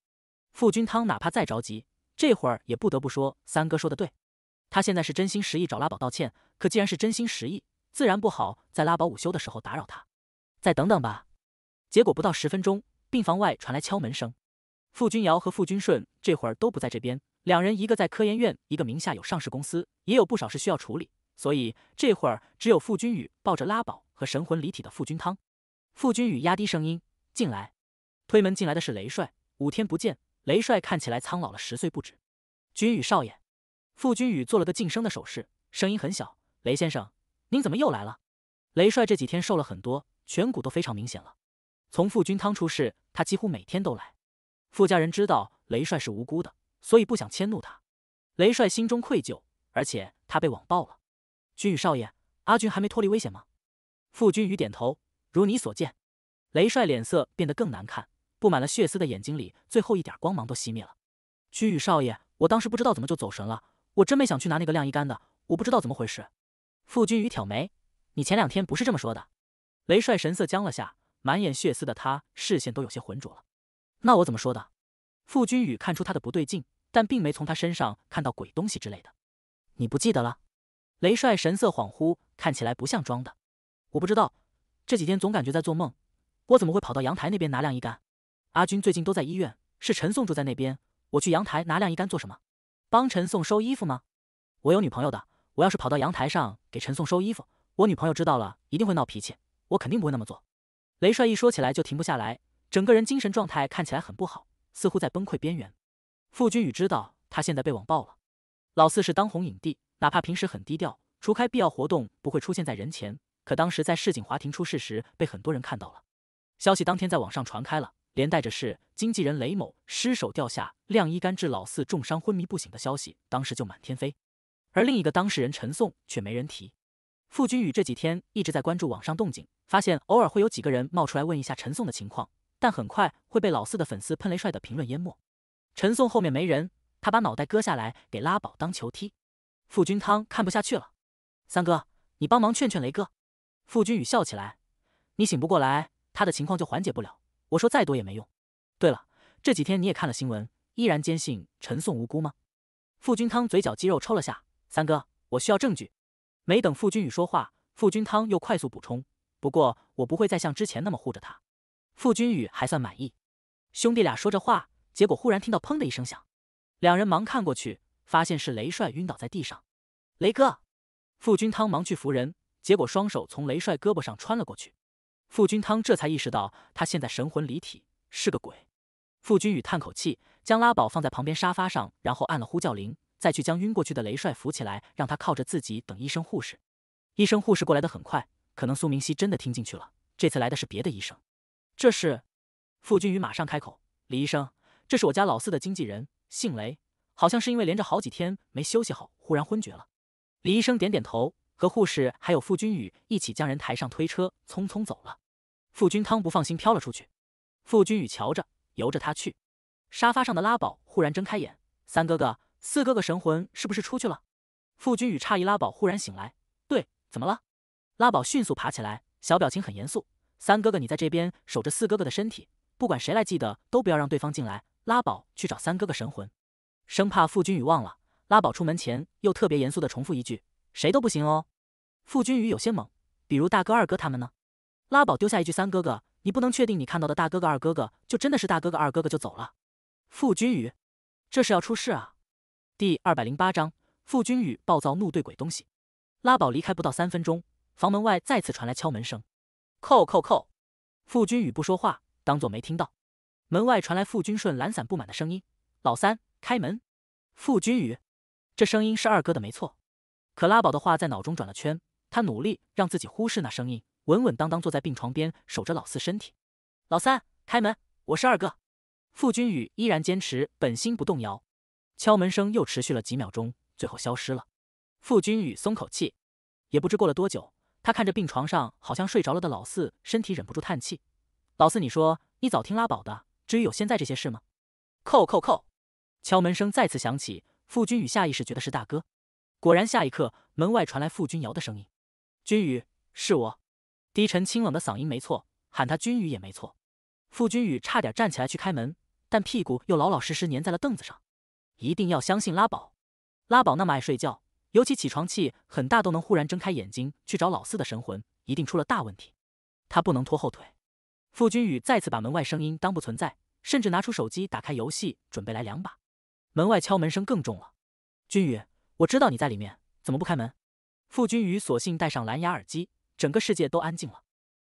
傅君汤哪怕再着急，这会儿也不得不说三哥说的对，他现在是真心实意找拉宝道歉。可既然是真心实意，自然不好在拉宝午休的时候打扰他，再等等吧。结果不到十分钟，病房外传来敲门声。傅君瑶和傅君顺这会儿都不在这边，两人一个在科研院，一个名下有上市公司，也有不少事需要处理，所以这会儿只有傅君宇抱着拉宝和神魂离体的傅君汤。傅君宇压低声音进来，推门进来的是雷帅。五天不见，雷帅看起来苍老了十岁不止。君宇少爷，傅君宇做了个噤声的手势，声音很小。雷先生，您怎么又来了？雷帅这几天瘦了很多，颧骨都非常明显了。从傅君汤出事，他几乎每天都来。傅家人知道雷帅是无辜的，所以不想迁怒他。雷帅心中愧疚，而且他被网暴了。君宇少爷，阿君还没脱离危险吗？傅君宇点头。如你所见，雷帅脸色变得更难看，布满了血丝的眼睛里，最后一点光芒都熄灭了。君宇少爷，我当时不知道怎么就走神了，我真没想去拿那个晾衣杆的，我不知道怎么回事。傅君宇挑眉：“你前两天不是这么说的？”雷帅神色僵了下，满眼血丝的他视线都有些浑浊了。那我怎么说的？傅君宇看出他的不对劲，但并没从他身上看到鬼东西之类的。你不记得了？雷帅神色恍惚，看起来不像装的。我不知道。这几天总感觉在做梦，我怎么会跑到阳台那边拿晾衣杆？阿军最近都在医院，是陈颂住在那边。我去阳台拿晾衣杆做什么？帮陈颂收衣服吗？我有女朋友的，我要是跑到阳台上给陈颂收衣服，我女朋友知道了一定会闹脾气，我肯定不会那么做。雷帅一说起来就停不下来，整个人精神状态看起来很不好，似乎在崩溃边缘。傅君宇知道他现在被网暴了，老四是当红影帝，哪怕平时很低调，除开必要活动不会出现在人前。可当时在市景华庭出事时，被很多人看到了。消息当天在网上传开了，连带着是经纪人雷某失手掉下晾衣杆致老四重伤昏迷不醒的消息，当时就满天飞。而另一个当事人陈颂却没人提。傅君宇这几天一直在关注网上动静，发现偶尔会有几个人冒出来问一下陈颂的情况，但很快会被老四的粉丝喷雷帅的评论淹没。陈颂后面没人，他把脑袋割下来给拉宝当球踢。傅君汤看不下去了：“三哥，你帮忙劝劝雷哥。”傅君宇笑起来，你醒不过来，他的情况就缓解不了。我说再多也没用。对了，这几天你也看了新闻，依然坚信陈颂无辜吗？傅君汤嘴角肌肉抽了下，三哥，我需要证据。没等傅君宇说话，傅君汤又快速补充，不过我不会再像之前那么护着他。傅君宇还算满意。兄弟俩说着话，结果忽然听到砰的一声响，两人忙看过去，发现是雷帅晕倒在地上。雷哥，傅君汤忙去扶人。结果双手从雷帅胳膊上穿了过去，傅君汤这才意识到他现在神魂离体，是个鬼。傅君宇叹口气，将拉宝放在旁边沙发上，然后按了呼叫铃，再去将晕过去的雷帅扶起来，让他靠着自己等医生护士。医生护士过来的很快，可能苏明熙真的听进去了。这次来的是别的医生。这是傅君宇马上开口：“李医生，这是我家老四的经纪人，姓雷，好像是因为连着好几天没休息好，忽然昏厥了。”李医生点点头。和护士还有傅君宇一起将人抬上推车，匆匆走了。傅君汤不放心，飘了出去。傅君宇瞧着，由着他去。沙发上的拉宝忽然睁开眼：“三哥哥、四哥哥神魂是不是出去了？”傅君宇诧异，拉宝忽然醒来。对，怎么了？拉宝迅速爬起来，小表情很严肃：“三哥哥，你在这边守着四哥哥的身体，不管谁来记得，都不要让对方进来。”拉宝去找三哥哥神魂，生怕傅君宇忘了。拉宝出门前又特别严肃地重复一句。谁都不行哦，傅君宇有些懵。比如大哥、二哥他们呢？拉宝丢下一句：“三哥哥，你不能确定你看到的大哥哥、二哥哥就真的是大哥哥、二哥哥。”就走了。傅君宇，这是要出事啊！第二百零八章，傅君宇暴躁怒对鬼东西。拉宝离开不到三分钟，房门外再次传来敲门声，叩叩叩。傅君宇不说话，当做没听到。门外传来傅君顺懒散不满的声音：“老三，开门。”傅君宇，这声音是二哥的没错。可拉宝的话在脑中转了圈，他努力让自己忽视那声音，稳稳当当坐在病床边守着老四身体。老三开门，我是二哥。傅君宇依然坚持本心不动摇。敲门声又持续了几秒钟，最后消失了。傅君宇松口气。也不知过了多久，他看着病床上好像睡着了的老四身体，忍不住叹气：“老四，你说你早听拉宝的，至于有现在这些事吗？”叩叩叩，敲门声再次响起，傅君宇下意识觉得是大哥。果然，下一刻门外传来傅君瑶的声音：“君宇，是我。”低沉清冷的嗓音，没错，喊他君宇也没错。傅君宇差点站起来去开门，但屁股又老老实实粘在了凳子上。一定要相信拉宝，拉宝那么爱睡觉，尤其起床气很大，都能忽然睁开眼睛去找老四的神魂，一定出了大问题。他不能拖后腿。傅君宇再次把门外声音当不存在，甚至拿出手机打开游戏，准备来两把。门外敲门声更重了。君宇。我知道你在里面，怎么不开门？傅君宇索性戴上蓝牙耳机，整个世界都安静了。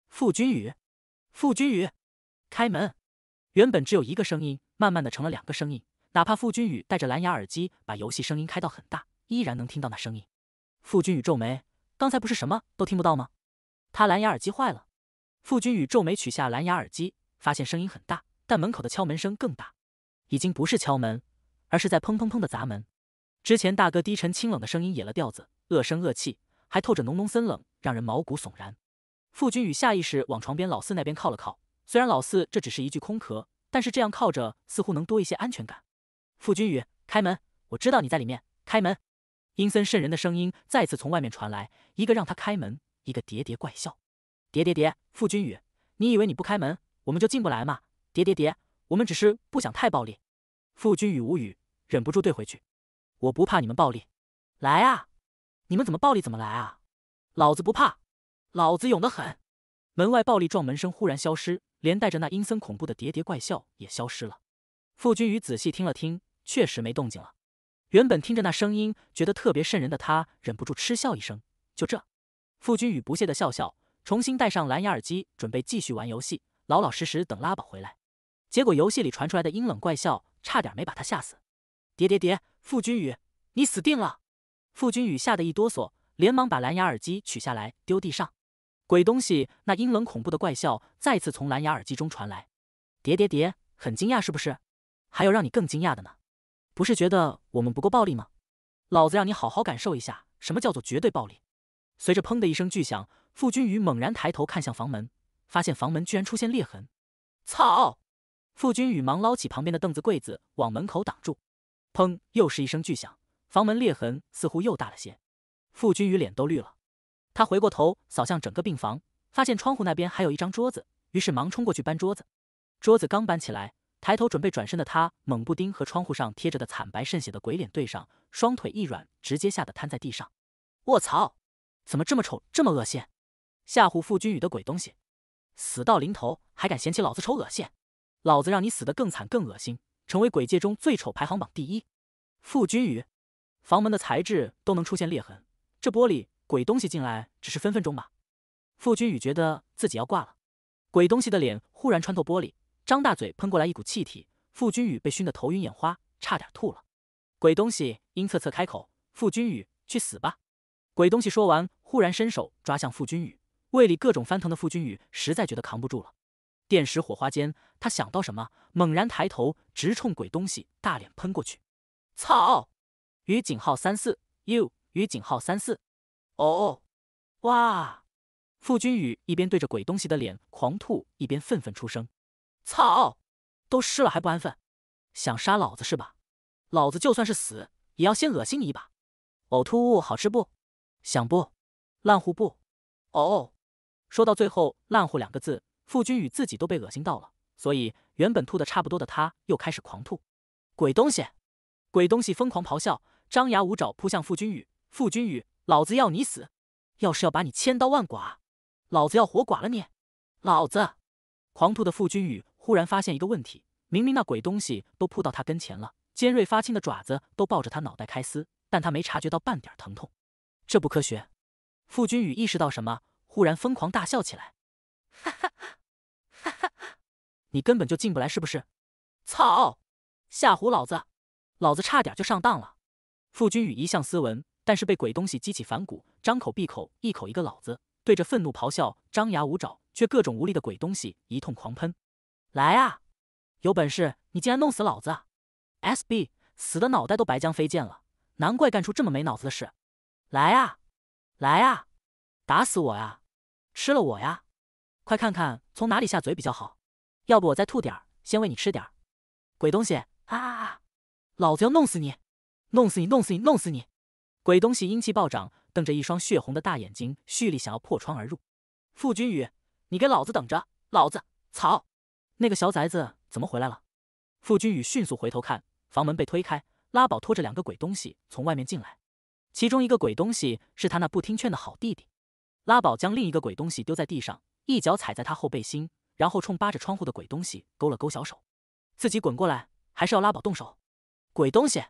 傅君宇，傅君宇，开门！原本只有一个声音，慢慢的成了两个声音。哪怕傅君宇戴着蓝牙耳机，把游戏声音开到很大，依然能听到那声音。傅君宇皱眉，刚才不是什么都听不到吗？他蓝牙耳机坏了。傅君宇皱眉，取下蓝牙耳机，发现声音很大，但门口的敲门声更大，已经不是敲门，而是在砰砰砰的砸门。之前大哥低沉清冷的声音野了调子，恶声恶气，还透着浓浓森冷，让人毛骨悚然。傅君宇下意识往床边老四那边靠了靠，虽然老四这只是一具空壳，但是这样靠着似乎能多一些安全感。傅君宇，开门，我知道你在里面，开门。阴森渗人的声音再次从外面传来，一个让他开门，一个喋喋怪笑，喋喋喋，傅君宇，你以为你不开门，我们就进不来吗？喋喋喋，我们只是不想太暴力。傅君宇无语，忍不住怼回去。我不怕你们暴力，来啊！你们怎么暴力怎么来啊！老子不怕，老子勇得很。门外暴力撞门声忽然消失，连带着那阴森恐怖的喋喋怪笑也消失了。傅君宇仔细听了听，确实没动静了。原本听着那声音觉得特别瘆人的他，忍不住嗤笑一声：“就这。”傅君宇不屑的笑笑，重新戴上蓝牙耳机，准备继续玩游戏，老老实实等拉宝回来。结果游戏里传出来的阴冷怪笑，差点没把他吓死。喋喋喋。傅君宇，你死定了！傅君宇吓得一哆嗦，连忙把蓝牙耳机取下来丢地上。鬼东西，那阴冷恐怖的怪笑再次从蓝牙耳机中传来。叠叠叠，很惊讶是不是？还有让你更惊讶的呢？不是觉得我们不够暴力吗？老子让你好好感受一下什么叫做绝对暴力！随着砰的一声巨响，傅君宇猛然抬头看向房门，发现房门居然出现裂痕。操！傅君宇忙捞起旁边的凳子、柜子往门口挡住。砰！又是一声巨响，房门裂痕似乎又大了些。傅君宇脸都绿了，他回过头扫向整个病房，发现窗户那边还有一张桌子，于是忙冲过去搬桌子。桌子刚搬起来，抬头准备转身的他，猛不丁和窗户上贴着的惨白渗血的鬼脸对上，双腿一软，直接吓得瘫在地上。我操！怎么这么丑，这么恶心？吓唬傅君宇的鬼东西，死到临头还敢嫌弃老子丑恶心？老子让你死得更惨更恶心！成为鬼界中最丑排行榜第一，傅君宇。房门的材质都能出现裂痕，这玻璃，鬼东西进来只是分分钟吧。傅君宇觉得自己要挂了。鬼东西的脸忽然穿透玻璃，张大嘴喷过来一股气体，傅君宇被熏得头晕眼花，差点吐了。鬼东西阴恻恻开口：“傅君宇，去死吧！”鬼东西说完，忽然伸手抓向傅君宇，胃里各种翻腾的傅君宇实在觉得扛不住了。电石火花间，他想到什么，猛然抬头，直冲鬼东西大脸喷过去。操！于井号三四，u 于井号三四。哦，哇！傅君宇一边对着鬼东西的脸狂吐，一边愤愤出声：“操！都湿了还不安分，想杀老子是吧？老子就算是死，也要先恶心你一把。呕吐物好吃不？想不烂糊不？哦。”说到最后“烂糊”两个字。傅君宇自己都被恶心到了，所以原本吐的差不多的他，又开始狂吐。鬼东西！鬼东西！疯狂咆哮，张牙舞爪扑向傅君宇。傅君宇，老子要你死！要是要把你千刀万剐，老子要活剐了你！老子！狂吐的傅君宇忽然发现一个问题：明明那鬼东西都扑到他跟前了，尖锐发青的爪子都抱着他脑袋开撕，但他没察觉到半点疼痛。这不科学！傅君宇意识到什么，忽然疯狂大笑起来。哈哈！你根本就进不来，是不是？操！吓唬老子，老子差点就上当了。傅君宇一向斯文，但是被鬼东西激起反骨，张口闭口一口一个老子，对着愤怒咆哮、张牙舞爪却各种无力的鬼东西一通狂喷。来啊！有本事你竟然弄死老子！SB 死的脑袋都白浆飞溅了，难怪干出这么没脑子的事。来啊！来啊！打死我呀！吃了我呀！快看看从哪里下嘴比较好。要不我再吐点儿，先喂你吃点儿。鬼东西啊！老子要弄死你！弄死你！弄死你！弄死你！鬼东西阴气暴涨，瞪着一双血红的大眼睛，蓄力想要破窗而入。傅君宇，你给老子等着！老子操！那个小崽子怎么回来了？傅君宇迅速回头看，房门被推开，拉宝拖着两个鬼东西从外面进来。其中一个鬼东西是他那不听劝的好弟弟。拉宝将另一个鬼东西丢在地上，一脚踩在他后背心。然后冲扒着窗户的鬼东西勾了勾小手，自己滚过来，还是要拉宝动手？鬼东西！